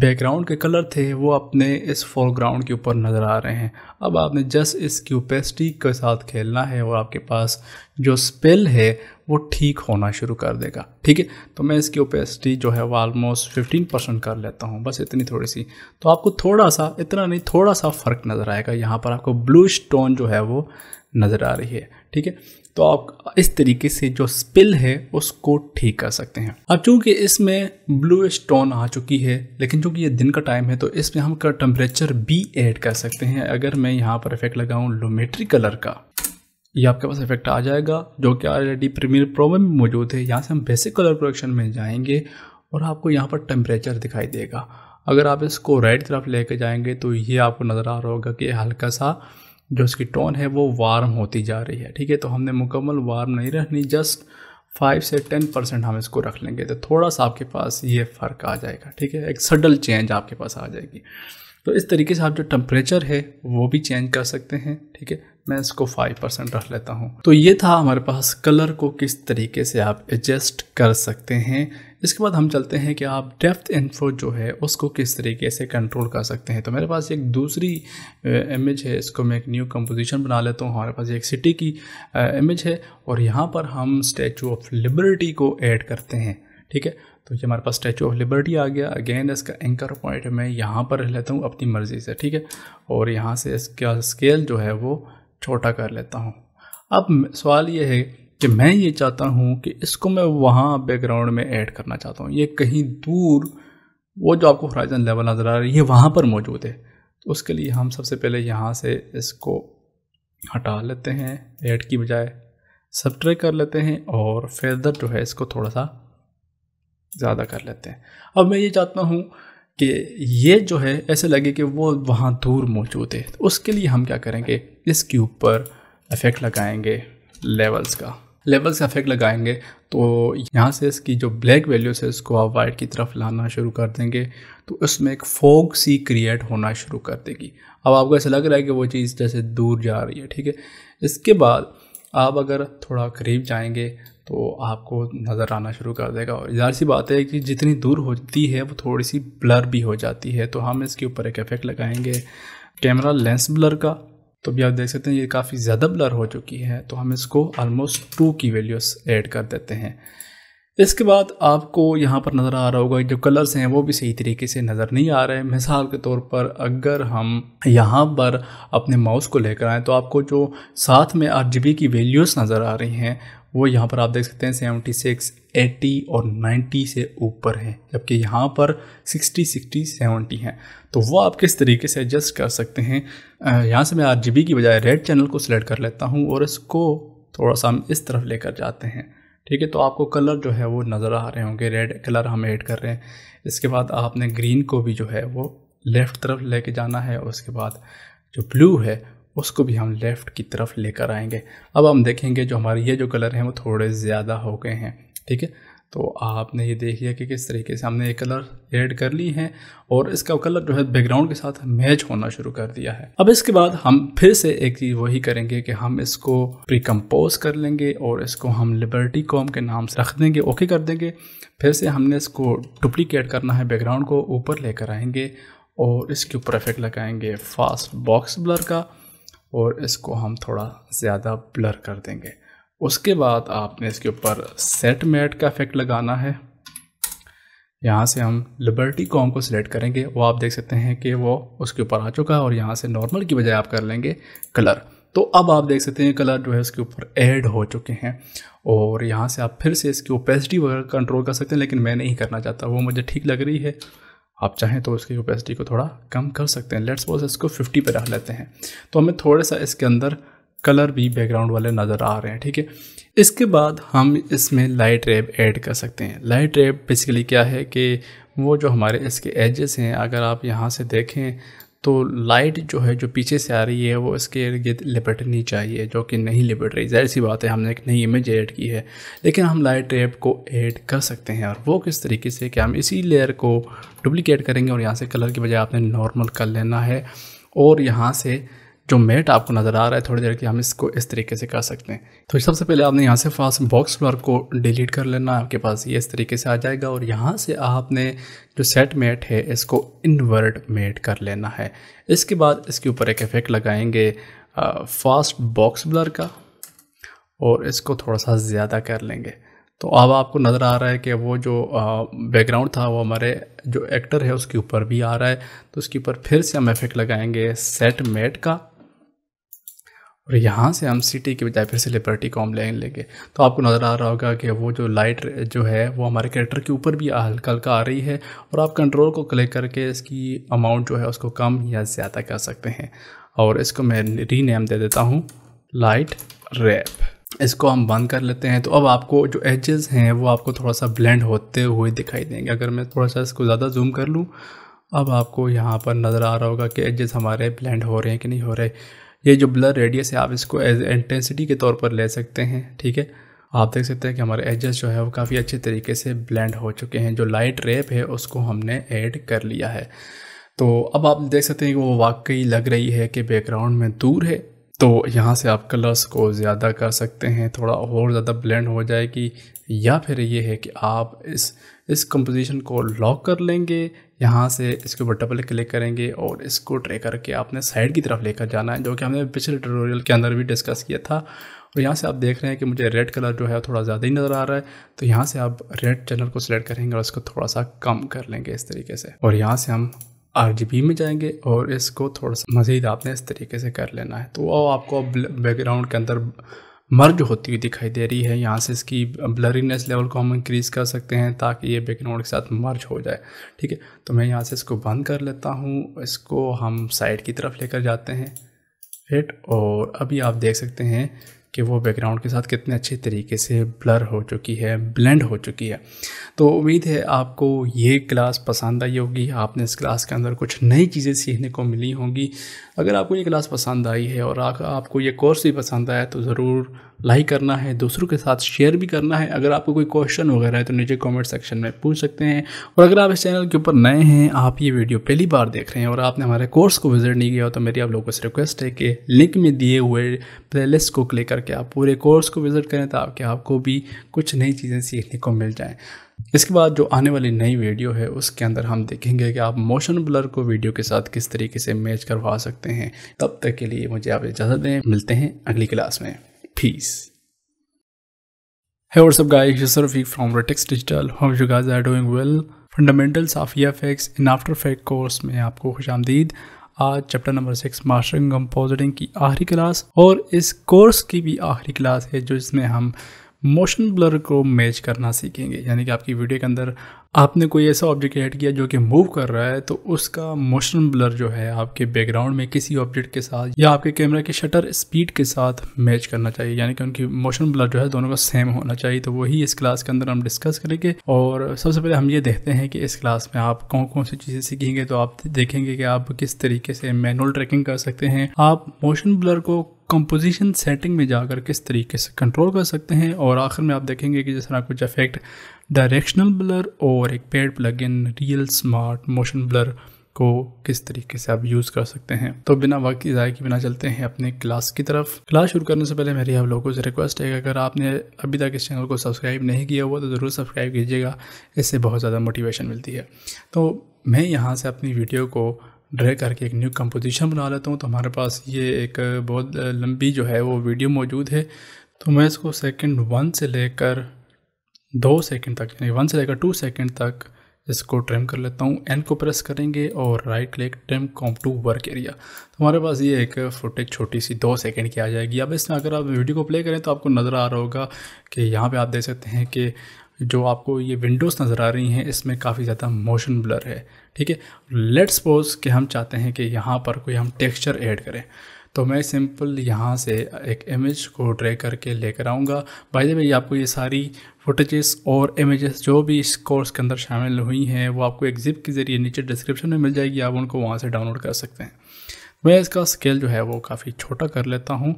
[SPEAKER 1] बैकग्राउंड के कलर थे वो अपने इस फोरग्राउंड के ऊपर नज़र आ रहे हैं अब आपने जस्ट इस क्यूपेस्टी के साथ खेलना है और आपके पास जो स्पेल है वो ठीक होना शुरू कर देगा ठीक है तो मैं इसकी ओपेसिटी जो है वो आलमोस्ट फिफ्टीन परसेंट कर लेता हूँ बस इतनी थोड़ी सी तो आपको थोड़ा सा इतना नहीं थोड़ा सा फ़र्क नज़र आएगा यहाँ पर आपको ब्लू स्टोन जो है वो नज़र आ रही है ठीक है तो आप इस तरीके से जो स्पिल है उसको ठीक कर सकते हैं अब चूंकि इसमें ब्लू स्टोन आ चुकी है लेकिन चूंकि ये दिन का टाइम है तो इसमें हम टेम्परेचर भी ऐड कर सकते हैं अगर मैं यहाँ पर इफेक्ट लगाऊँ लोमेट्री कलर का ये आपके पास इफेक्ट आ जाएगा जो कि ऑलरेडी प्रीमियर प्रो में मौजूद है यहाँ से हम बेसिक कलर प्रोडक्शन में जाएंगे और आपको यहाँ पर टेम्परेचर दिखाई देगा अगर आप इसको राइट तरफ लेके जाएंगे तो ये आपको नज़र आ रहा होगा कि हल्का सा जो उसकी टोन है वो वार्म होती जा रही है ठीक है तो हमने मुकम्मल वार्म नहीं रखनी जस्ट फाइव से टेन परसेंट हम इसको रख लेंगे तो थोड़ा सा आपके पास ये फ़र्क आ जाएगा ठीक है एक सडल चेंज आपके पास आ जाएगी तो इस तरीके से आप जो टम्परेचर है वो भी चेंज कर सकते हैं ठीक है मैं इसको फाइव परसेंट रख लेता हूँ तो ये था हमारे पास कलर को किस तरीके से आप एडजस्ट कर सकते हैं इसके बाद हम चलते हैं कि आप डेफ्थ इन्फो जो है उसको किस तरीके से कंट्रोल कर सकते हैं तो मेरे पास एक दूसरी इमेज है इसको मैं एक न्यू कंपोजिशन बना लेता हूँ हमारे पास एक सिटी की इमेज है और यहाँ पर हम स्टैचू ऑफ लिबर्टी को ऐड करते हैं ठीक है तो ये हमारे पास स्टैचू ऑफ लिबर्टी आ गया अगेन इसका एंकर पॉइंट मैं यहाँ पर रह लेता हूँ अपनी मर्ज़ी से ठीक है और यहाँ से इसका स्केल जो है वो छोटा कर लेता हूँ अब सवाल ये है कि मैं ये चाहता हूँ कि इसको मैं वहाँ बैकग्राउंड में ऐड करना चाहता हूँ ये कहीं दूर वो जो आपको हराइजन लेवल नज़र आ रही है ये वहाँ पर मौजूद है तो उसके लिए हम सबसे पहले यहाँ से इसको हटा लेते हैं ऐड की बजाय सब्ट्रैक कर लेते हैं और फर्दर जो है इसको थोड़ा सा ज़्यादा कर लेते हैं अब मैं ये चाहता हूँ कि ये जो है ऐसे लगे कि वो वहाँ दूर मौजूद है तो उसके लिए हम क्या करेंगे इसके ऊपर इफ़ेक्ट लगाएंगे लेवल्स का लेवल्स का इफेक्ट लगाएंगे तो यहाँ से इसकी जो ब्लैक वैल्यूज है इसको आप वाइट की तरफ लाना शुरू कर देंगे तो उसमें एक फोग सी क्रिएट होना शुरू कर देगी अब आपको ऐसा लग रहा है कि वो चीज़ जैसे दूर जा रही है ठीक है इसके बाद आप अगर थोड़ा करीब जाएंगे तो आपको नज़र आना शुरू कर देगा और ज़ाहिर सी बात है कि जितनी दूर होती है वो थोड़ी सी ब्लर भी हो जाती है तो हम इसके ऊपर एक इफ़ेक्ट लगाएंगे कैमरा लेंस ब्लर का तो भी आप देख सकते हैं ये काफ़ी ज़्यादा ब्लर हो चुकी है तो हम इसको ऑलमोस्ट टू की वैल्यूस ऐड कर देते हैं इसके बाद आपको यहाँ पर नज़र आ रहा होगा जो कलर्स हैं वो भी सही तरीके से नज़र नहीं आ रहे मिसाल के तौर पर अगर हम यहाँ पर अपने माउस को लेकर आएँ तो आपको जो साथ में आर की वैल्यूज़ नज़र आ रही हैं वो यहाँ पर आप देख सकते हैं सेवेंटी सिक्स एट्टी और नाइन्टी से ऊपर है जबकि यहाँ पर सिक्सटी सिक्सटी सेवेंटी हैं तो वो आप किस तरीके से एडजस्ट कर सकते हैं यहाँ से मैं आर की बजाय रेड चैनल को सिलेक्ट कर लेता हूँ और इसको थोड़ा सा हम इस तरफ लेकर जाते हैं ठीक है तो आपको कलर जो है वो नज़र आ रहे होंगे रेड कलर हम ऐड कर रहे हैं इसके बाद आपने ग्रीन को भी जो है वो लेफ़्ट तरफ लेके जाना है और उसके बाद जो ब्लू है उसको भी हम लेफ़्ट की तरफ लेकर आएंगे अब हम देखेंगे जो हमारे ये जो कलर हैं वो थोड़े ज़्यादा हो गए हैं ठीक है तो आपने ये देख लिया कि किस तरीके से हमने ये कलर ऐड कर ली है और इसका कलर जो है बैकग्राउंड के साथ मैच होना शुरू कर दिया है अब इसके बाद हम फिर से एक चीज़ वही करेंगे कि हम इसको प्रीकम्पोज कर लेंगे और इसको हम लिबर्टी कॉम के नाम से रख देंगे ओके कर देंगे फिर से हमने इसको डुप्लीकेट करना है बैकग्राउंड को ऊपर लेकर आएंगे और इसके ऊपर इफेक्ट लगाएंगे फास्ट बॉक्स ब्लर का और इसको हम थोड़ा ज़्यादा ब्लर कर देंगे उसके बाद आपने इसके ऊपर सेट मैट का इफेक्ट लगाना है यहाँ से हम लिबर्टी कॉम को सिलेक्ट करेंगे वो आप देख सकते हैं कि वो उसके ऊपर आ चुका है और यहाँ से नॉर्मल की बजाय आप कर लेंगे कलर तो अब आप देख सकते हैं कलर जो है उसके ऊपर ऐड हो चुके हैं और यहाँ से आप फिर से इसकी ओपेसिटी वगैरह कंट्रोल कर सकते हैं लेकिन मैं नहीं करना चाहता वो मुझे ठीक लग रही है आप चाहें तो उसकी कैपेसिटी को थोड़ा कम कर सकते हैं लेट्स सपोज इसको 50 पे रख लेते हैं तो हमें थोड़ा सा इसके अंदर कलर भी बैकग्राउंड वाले नज़र आ रहे हैं ठीक है इसके बाद हम इसमें लाइट रेप ऐड कर सकते हैं लाइट रेप बेसिकली क्या है कि वो जो हमारे इसके एजेस हैं अगर आप यहाँ से देखें तो लाइट जो है जो पीछे से आ रही है वो इसके इर्द गिर्द लिपटनी चाहिए जो कि नहीं लिपट रही जाहिर सी बात है हमने एक नई इमेज ऐड की है लेकिन हम लाइट रेप को ऐड कर सकते हैं और वो किस तरीके से कि हम इसी लेयर को डुप्लिकेट करेंगे और यहाँ से कलर की बजाय आपने नॉर्मल कर लेना है और यहाँ से जो मेट आपको नज़र आ रहा है थोड़ी देर के हम इसको इस तरीके से कर सकते हैं तो सबसे पहले आपने यहाँ से फास्ट बॉक्स फ्लोर को डिलीट कर लेना आपके पास ये इस तरीके से आ जाएगा और यहाँ से आपने जो सेट मेट है इसको इन्वर्ट मेट कर लेना है इसके बाद इसके ऊपर एक इफेक्ट लगाएंगे फास्ट बॉक्स ब्लर का और इसको थोड़ा सा ज़्यादा कर लेंगे तो अब आपको नज़र आ रहा है कि वो जो बैकग्राउंड था वो हमारे जो एक्टर है उसके ऊपर भी आ रहा है तो उसके ऊपर फिर से हम इफेक्ट लगाएंगे सेट मेट का और यहाँ से हम सिटी के बजाय फिर से लिबर्टी को हम लेंगे लेंगे तो आपको नज़र आ रहा होगा कि वो जो लाइट जो है वो हमारे कैरेक्टर के ऊपर भी हल्का हल्का आ रही है और आप कंट्रोल को क्लिक करके इसकी अमाउंट जो है उसको कम या ज़्यादा कर सकते हैं और इसको मैं रीनेम दे देता हूँ लाइट रैप इसको हम बंद कर लेते हैं तो अब आपको जो एजेस हैं वो आपको थोड़ा सा ब्लेंड होते हुए दिखाई देंगे अगर मैं थोड़ा सा इसको ज़्यादा जूम कर लूँ अब आपको यहाँ पर नज़र आ रहा होगा कि एजेस हमारे ब्लेंड हो रहे हैं कि नहीं हो रहे ये जो ब्लर रेडियस है आप इसको एज इंटेंसिटी के तौर पर ले सकते हैं ठीक है आप देख सकते हैं कि हमारे एजेस जो है वो काफ़ी अच्छे तरीके से ब्लेंड हो चुके हैं जो लाइट रेप है उसको हमने ऐड कर लिया है तो अब आप देख सकते हैं कि वो वाकई लग रही है कि बैकग्राउंड में दूर है तो यहाँ से आप कलर्स को ज़्यादा कर सकते हैं थोड़ा और ज़्यादा ब्लेंड हो जाएगी या फिर ये है कि आप इस इस कंपोजिशन को लॉक कर लेंगे यहाँ से इसके ऊपर डबल क्लिक करेंगे और इसको ट्रे करके आपने साइड की तरफ लेकर जाना है जो कि हमने पिछले ट्यूटोरियल के अंदर भी डिस्कस किया था और यहाँ से आप देख रहे हैं कि मुझे रेड कलर जो है थोड़ा ज़्यादा ही नज़र आ रहा है तो यहाँ से आप रेड चैनल को सिलेक्ट करेंगे और इसको थोड़ा सा कम कर लेंगे इस तरीके से और यहाँ से हम आर में जाएंगे और इसको थोड़ा सा मज़ीद आपने इस तरीके से कर लेना है तो वो आपको बैकग्राउंड के अंदर मर्ज होती हुई दिखाई दे रही है यहाँ से इसकी ब्लरीनेस लेवल को हम इंक्रीज़ कर सकते हैं ताकि ये बैकग्राउंड के साथ मर्ज हो जाए ठीक है तो मैं यहाँ से इसको बंद कर लेता हूँ इसको हम साइड की तरफ लेकर जाते हैं फिट और अभी आप देख सकते हैं कि वो बैकग्राउंड के साथ कितने अच्छे तरीके से ब्लर हो चुकी है ब्लेंड हो चुकी है तो उम्मीद है आपको ये क्लास पसंद आई होगी आपने इस क्लास के अंदर कुछ नई चीज़ें सीखने को मिली होंगी अगर आपको ये क्लास पसंद आई है और आपको ये कोर्स भी पसंद आया तो ज़रूर लाइक करना है दूसरों के साथ शेयर भी करना है अगर आपको कोई क्वेश्चन वगैरह है तो नीचे कमेंट सेक्शन में पूछ सकते हैं और अगर आप इस चैनल के ऊपर नए हैं आप ये वीडियो पहली बार देख रहे हैं और आपने हमारे कोर्स को विजिट नहीं किया हो तो मेरी आप लोगों से रिक्वेस्ट है कि लिंक में दिए हुए प्लेलिस्ट को क्लिक करके आप पूरे कोर्स को विज़िट करें ताकि आपको भी कुछ नई चीज़ें सीखने को मिल जाएँ इसके बाद जो आने वाली नई वीडियो है उसके अंदर हम देखेंगे कि आप मोशन ब्लर को वीडियो के साथ किस तरीके से मैच करवा सकते हैं तब तक के लिए मुझे आप इजाज़त दें मिलते हैं अगली क्लास में फीस है और सब गायफी it's Rafiq digital Retex Digital. Hope you guys are fundamentals of E F X in after fake course में आपको खुश आमदीद आज chapter number six mastering compositing की आखिरी क्लास और इस कोर्स की भी आखिरी क्लास है जो इसमें हम मोशन ब्लर को मैच करना सीखेंगे यानी कि आपकी वीडियो के अंदर आपने कोई ऐसा ऑब्जेक्ट ऐड किया जो कि मूव कर रहा है तो उसका मोशन ब्लर जो है आपके बैकग्राउंड में किसी ऑब्जेक्ट के साथ या आपके कैमरा के शटर स्पीड के साथ मैच करना चाहिए यानी कि उनकी मोशन ब्लर जो है दोनों का सेम होना चाहिए तो वही इस क्लास के अंदर हम डिस्कस करेंगे और सबसे पहले हम ये देखते हैं कि इस क्लास में आप कौन कौन सी चीज़ें सीखेंगे तो आप देखेंगे कि आप किस तरीके से मैनुअल ट्रैकिंग कर सकते हैं आप मोशन ब्लर को कंपोजिशन सेटिंग में जाकर किस तरीके से कंट्रोल कर सकते हैं और आखिर में आप देखेंगे कि जिस तरह कुछ अफेक्ट डायरेक्शनल ब्लर और एक paid plugin real smart motion blur को किस तरीके से आप यूज़ कर सकते हैं तो बिना वक्त की जाए के बिना चलते हैं अपने क्लास की तरफ क्लास शुरू करने से पहले मेरी आप लोगों से रिक्वेस्ट है अगर आपने अभी तक इस चैनल को सब्सक्राइब नहीं किया हुआ तो ज़रूर सब्सक्राइब कीजिएगा इससे बहुत ज़्यादा मोटिवेशन मिलती है तो मैं यहाँ से अपनी वीडियो को ड्रे करके एक न्यू कंपोजिशन बना लेता हूँ तो हमारे पास ये एक बहुत लंबी जो है वो वीडियो मौजूद है तो मैं इसको सेकंड वन से लेकर दो सेकंड तक यानी वन से लेकर टू सेकंड तक इसको ट्रिम कर लेता हूँ एन को प्रेस करेंगे और right click trim comp to work area तो हमारे पास ये एक फुटेज छोटी सी दो सेकंड की आ जाएगी अब इसमें अगर आप वीडियो को प्ले करें तो आपको नज़र आ रहा होगा कि यहाँ पे आप देख सकते हैं कि जो आपको ये विंडोज़ नज़र आ रही हैं इसमें काफ़ी ज़्यादा मोशन ब्लर है ठीक है लेट सपोज कि हम चाहते हैं कि यहाँ पर कोई हम टेक्स्चर ऐड करें तो मैं सिंपल यहाँ से एक इमेज को ड्रे करके लेकर आऊँगा बाय द वे आपको ये सारी फुटेजेस और इमेजेस जो भी इस कोर्स के अंदर शामिल हुई हैं वो आपको एक जिप के ज़रिए नीचे डिस्क्रिप्शन में मिल जाएगी आप उनको वहाँ से डाउनलोड कर सकते हैं मैं इसका स्केल जो है वो काफ़ी छोटा कर लेता हूँ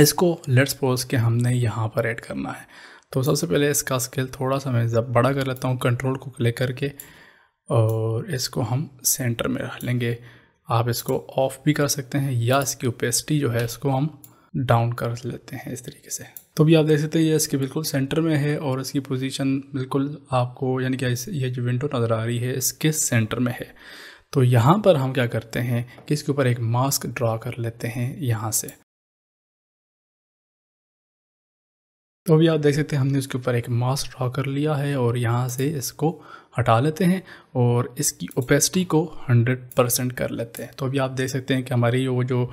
[SPEAKER 1] इसको लेट्स पोज के हमने यहाँ पर ऐड करना है तो सबसे पहले इसका स्केल थोड़ा सा मैं जब बड़ा कर लेता हूँ कंट्रोल को क्लिक करके और इसको हम सेंटर में रख लेंगे आप इसको ऑफ भी कर सकते हैं या इसकी ओपेसिटी जो है इसको हम डाउन कर लेते हैं इस तरीके से तो भी आप देख सकते हैं ये इसके बिल्कुल सेंटर में है और इसकी पोजीशन बिल्कुल आपको यानी कि ये जो विंडो नज़र आ रही है इसके सेंटर में है तो यहाँ पर हम क्या करते हैं कि इसके ऊपर एक मास्क ड्रा कर लेते हैं यहाँ से तो अभी आप देख सकते हैं हमने उसके ऊपर एक मास्क ड्रा कर लिया है और यहाँ से इसको हटा लेते हैं और इसकी ओपेसिटी को 100 परसेंट कर लेते हैं तो अभी आप देख सकते हैं कि हमारी वो जो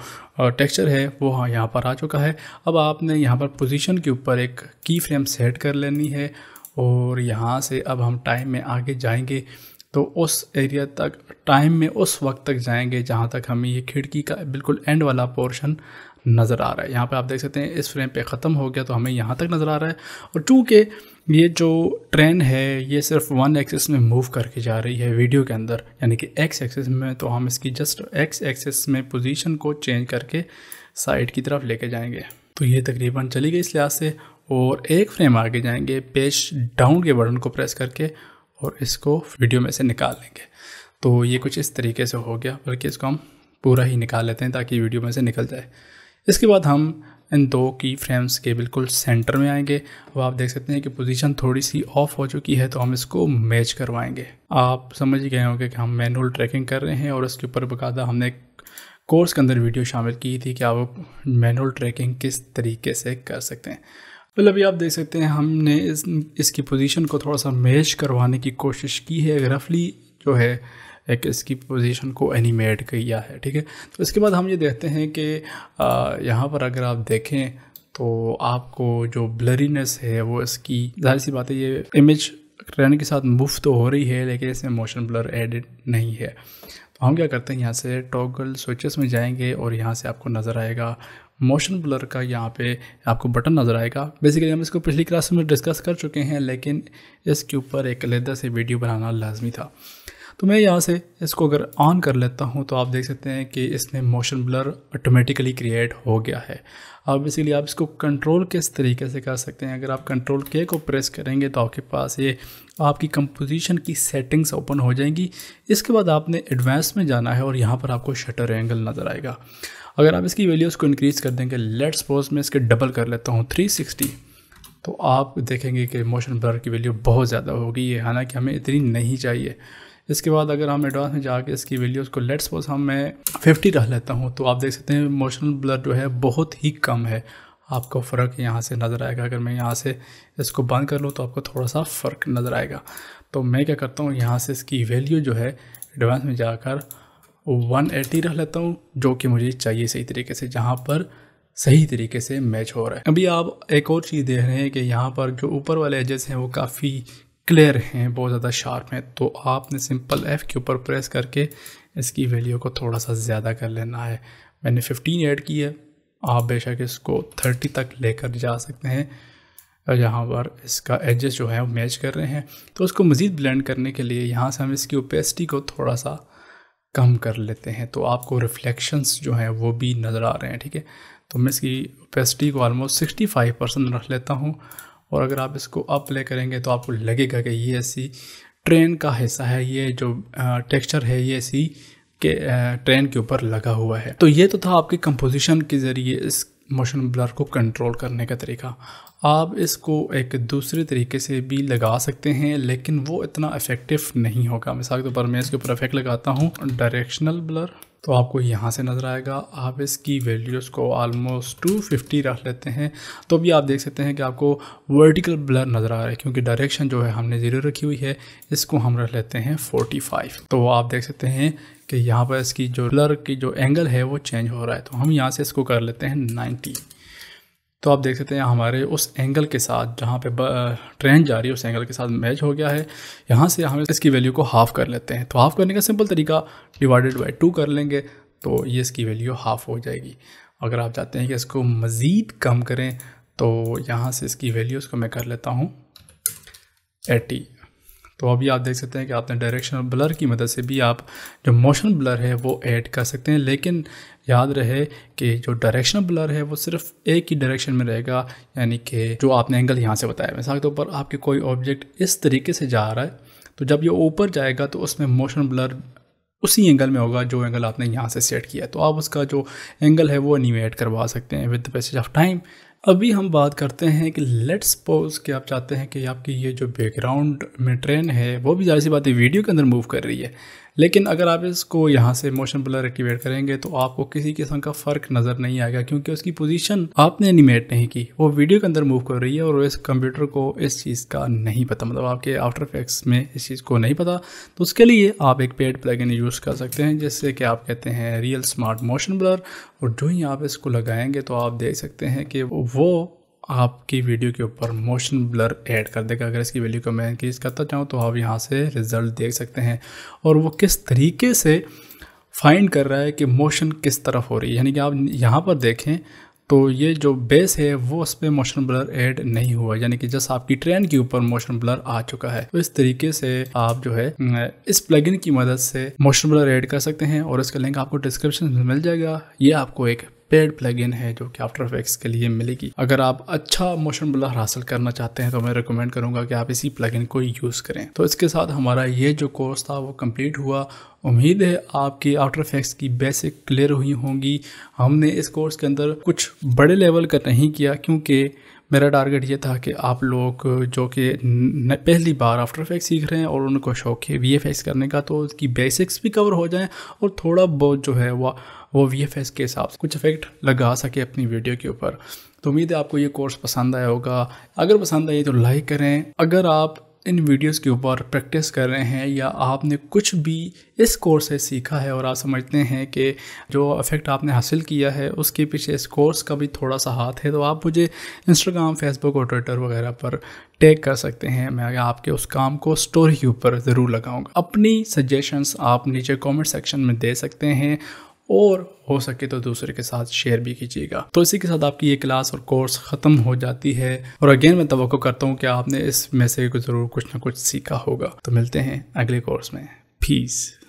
[SPEAKER 1] टेक्सचर है वो हाँ यहाँ पर आ चुका है अब आपने यहाँ पर पोजीशन के ऊपर एक की फ्रेम सेट कर लेनी है और यहाँ से अब हम टाइम में आगे जाएंगे तो उस एरिया तक टाइम में उस वक्त तक जाएंगे जहाँ तक हमें ये खिड़की का बिल्कुल एंड वाला पोर्शन नज़र आ रहा है यहाँ पर आप देख सकते हैं इस फ्रेम पर ख़त्म हो गया तो हमें यहाँ तक नज़र आ रहा है और चूँकि ये जो ट्रेन है ये सिर्फ वन एक्सेस में मूव करके जा रही है वीडियो के अंदर यानी कि एक्स एक्सेस में तो हम इसकी जस्ट एक्स एक्सेस में पोजीशन को चेंज करके साइड की तरफ लेके जाएंगे तो ये तकरीबन चली गई इस लिहाज से और एक फ्रेम आगे जाएंगे पेज डाउन के बटन को प्रेस करके और इसको वीडियो में से निकाल लेंगे तो ये कुछ इस तरीके से हो गया बल्कि इसको हम पूरा ही निकाल लेते हैं ताकि वीडियो में से निकल जाए इसके बाद हम इन दो की फ्रेम्स के बिल्कुल सेंटर में आएंगे अब आप देख सकते हैं कि पोजीशन थोड़ी सी ऑफ हो चुकी है तो हम इसको मैच करवाएंगे आप समझ गए होंगे कि हम मैनुअल ट्रैकिंग कर रहे हैं और उसके ऊपर बकायदा हमने कोर्स के अंदर वीडियो शामिल की थी कि आप मैनुअल ट्रैकिंग किस तरीके से कर सकते हैं बिल अभी आप देख सकते हैं हमने इस इसकी पोजीशन को थोड़ा सा मैच करवाने की कोशिश की है रफली जो है एक इसकी पोजीशन को एनिमेट किया है ठीक है तो इसके बाद हम ये देखते हैं कि यहाँ पर अगर आप देखें तो आपको जो ब्लरीनेस है वो इसकी जाहिर सी बात है ये इमेज रहने के साथ मुफ्त तो हो रही है लेकिन इसमें मोशन ब्लर एडिट नहीं है तो हम क्या करते हैं यहाँ से टॉगल स्विचेस में जाएंगे और यहाँ से आपको नज़र आएगा मोशन ब्लर का यहाँ पे आपको बटन नज़र आएगा बेसिकली हम इसको पिछली क्लास में डिस्कस कर चुके हैं लेकिन इसके ऊपर एक अलहदा से वीडियो बनाना लाजमी था तो मैं यहाँ से इसको अगर ऑन कर लेता हूँ तो आप देख सकते हैं कि इसमें मोशन ब्लर ऑटोमेटिकली क्रिएट हो गया है अब इसीलिए आप इसको कंट्रोल किस तरीके से कर सकते हैं अगर आप कंट्रोल के को प्रेस करेंगे तो आपके पास ये आपकी कंपोजिशन की सेटिंग्स ओपन हो जाएंगी इसके बाद आपने एडवांस में जाना है और यहाँ पर आपको शटर एंगल नज़र आएगा अगर आप इसकी वैल्यूज़ को इंक्रीज़ कर देंगे लेट्स सपोज मैं इसके डबल कर लेता हूँ थ्री तो आप देखेंगे कि मोशन ब्लर की वैल्यू बहुत ज़्यादा होगी ये है हालांकि हमें इतनी नहीं चाहिए इसके बाद अगर हम एडवांस में जाके इसकी वैल्यूज़ को लेट्स सपोज हम मैं फिफ्टी रख लेता हूँ तो आप देख सकते हैं इमोशनल ब्लर जो है बहुत ही कम है आपको फ़र्क यहाँ से नज़र आएगा अगर मैं यहाँ से इसको बंद कर लूँ तो आपको थोड़ा सा फ़र्क नज़र आएगा तो मैं क्या करता हूँ यहाँ से इसकी वैल्यू जो है एडवांस में जाकर 180 रख लेता हूँ जो कि मुझे चाहिए सही तरीके से जहाँ पर सही तरीके से मैच हो रहा है अभी आप एक और चीज़ देख रहे हैं कि यहाँ पर जो ऊपर वाले एजेस हैं वो काफ़ी क्लियर हैं बहुत ज़्यादा शार्प हैं तो आपने सिंपल एफ़ के ऊपर प्रेस करके इसकी वैल्यू को थोड़ा सा ज़्यादा कर लेना है मैंने 15 ऐड की है आप बेशक इसको 30 तक लेकर जा सकते हैं जहाँ पर इसका एडजस्ट जो है वो मैच कर रहे हैं तो उसको मज़ीद ब्लेंड करने के लिए यहाँ से हम इसकी ओपेसिटी को थोड़ा सा कम कर लेते हैं तो आपको रिफ्लेक्शंस जो हैं वो भी नज़र आ रहे हैं ठीक है तो मैं इसकी ओपेसिटी को आलमोस्ट 65 परसेंट रख लेता हूँ और अगर आप इसको अप ले करेंगे तो आपको लगेगा कि ये ऐसी ट्रेन का हिस्सा है ये जो टेक्सचर है ये ऐसी के ट्रेन के ऊपर लगा हुआ है तो ये तो था आपके कंपोजिशन के ज़रिए इस मोशन ब्लर को कंट्रोल करने का तरीका आप इसको एक दूसरे तरीके से भी लगा सकते हैं लेकिन वो इतना इफ़ेक्टिव नहीं होगा मिसाल के तौर पर मैं इसके ऊपर इफेक्ट लगाता हूँ डायरेक्शनल ब्लर तो आपको यहाँ से नज़र आएगा आप इसकी वैल्यूज़ को आलमोस्ट 250 रख लेते हैं तो भी आप देख सकते हैं कि आपको वर्टिकल ब्लर नज़र आ रहा है क्योंकि डायरेक्शन जो है हमने ज़ीरो रखी हुई है इसको हम रख लेते हैं 45 तो आप देख सकते हैं कि यहाँ पर इसकी जो ब्लर की जो एंगल है वो चेंज हो रहा है तो हम यहाँ से इसको कर लेते हैं नाइन्टी तो आप देख सकते हैं हमारे उस एंगल के साथ जहाँ पे ट्रेन जा रही है उस एंगल के साथ मैच हो गया है यहाँ से हम इसकी वैल्यू को हाफ़ कर लेते हैं तो हाफ़ करने का सिंपल तरीका डिवाइडेड बाई टू कर लेंगे तो ये इसकी वैल्यू हाफ़ हो जाएगी अगर आप चाहते हैं कि इसको मज़ीद कम करें तो यहाँ से इसकी वैल्यू उसको मैं कर लेता हूँ एटी e। तो अभी आप देख सकते हैं कि आपने डायरेक्शनल ब्लर की मदद से भी आप जो मोशन ब्लर है वो ऐड कर सकते हैं लेकिन याद रहे कि जो डायरेक्शनल ब्लर है वो सिर्फ एक ही डायरेक्शन में रहेगा यानी कि जो आपने एंगल यहाँ से बताया मिसाल के तौर पर आपके कोई ऑब्जेक्ट इस तरीके से जा रहा है तो जब ये ऊपर जाएगा तो उसमें मोशन ब्लर उसी एंगल में होगा जो एंगल आपने यहाँ से सेट किया तो आप उसका जो एंगल है वो एनिमेट करवा सकते हैं with the passage of time अभी हम बात करते हैं कि लेट्स सपोज कि आप चाहते हैं कि आपकी ये जो बैकग्राउंड में ट्रेन है वो भी ज़ाहिर सी बात है वीडियो के अंदर मूव कर रही है लेकिन अगर आप इसको यहाँ से मोशन ब्लर एक्टिवेट करेंगे तो आपको किसी किस्म का फ़र्क नज़र नहीं आएगा क्योंकि उसकी पोजीशन आपने एनिमेट नहीं की वो वीडियो के अंदर मूव कर रही है और इस कंप्यूटर को इस चीज़ का नहीं पता मतलब आपके आफ्टर इफेक्ट्स में इस चीज़ को नहीं पता तो उसके लिए आप एक पेड प्लगइन यूज़ कर सकते हैं जिससे कि आप कहते हैं रियल स्मार्ट मोशन ब्लर और जो ही आप इसको लगाएंगे तो आप देख सकते हैं कि वो आपकी वीडियो के ऊपर मोशन ब्लर ऐड कर देगा अगर इसकी वैल्यू को मैं इंक्रीज़ करता चाहूँ तो आप यहाँ से रिज़ल्ट देख सकते हैं और वो किस तरीके से फाइंड कर रहा है कि मोशन किस तरफ हो रही है यानी कि आप यहाँ पर देखें तो ये जो बेस है वो उस पर मोशन ब्लर ऐड नहीं हुआ यानी कि जस्ट आपकी ट्रेन के ऊपर मोशन ब्लर आ चुका है तो इस तरीके से आप जो है इस प्लगइन की मदद से मोशन ब्लर ऐड कर सकते हैं और इसका लिंक आपको डिस्क्रिप्शन में मिल जाएगा ये आपको एक पेड प्लगइन है जो कि आफ्टर इफेक्ट्स के लिए मिलेगी अगर आप अच्छा मोशन ब्लर हासिल करना चाहते हैं तो मैं रिकमेंड करूंगा कि आप इसी प्लगइन को यूज़ करें तो इसके साथ हमारा ये जो कोर्स था वो कंप्लीट हुआ उम्मीद है आपकी आफ्टर इफेक्ट्स की बेसिक क्लियर हुई होंगी हमने इस कोर्स के अंदर कुछ बड़े लेवल का नहीं किया क्योंकि मेरा टारगेट ये था कि आप लोग जो कि पहली बार आफ्टर इफेक्ट सीख रहे हैं और उनको शौक है वी करने का तो उसकी बेसिक्स भी कवर हो जाएं और थोड़ा बहुत जो है वह वो वी के हिसाब से कुछ इफेक्ट लगा सके अपनी वीडियो के ऊपर तो उम्मीद है आपको ये कोर्स पसंद आया होगा अगर पसंद आई तो लाइक करें अगर आप इन वीडियोस के ऊपर प्रैक्टिस कर रहे हैं या आपने कुछ भी इस कोर्स से सीखा है और आप समझते हैं कि जो इफ़ेक्ट आपने हासिल किया है उसके पीछे इस कोर्स का भी थोड़ा सा हाथ है तो आप मुझे इंस्टाग्राम फेसबुक और ट्विटर वगैरह पर टैग कर सकते हैं मैं आपके उस काम को स्टोरी के ऊपर ज़रूर लगाऊंगा अपनी सजेशंस आप नीचे कमेंट सेक्शन में दे सकते हैं और हो सके तो दूसरे के साथ शेयर भी कीजिएगा तो इसी के साथ आपकी ये क्लास और कोर्स ख़त्म हो जाती है और अगेन मैं तो करता हूँ कि आपने इस मैसेज को ज़रूर कुछ ना कुछ सीखा होगा तो मिलते हैं अगले कोर्स में फीस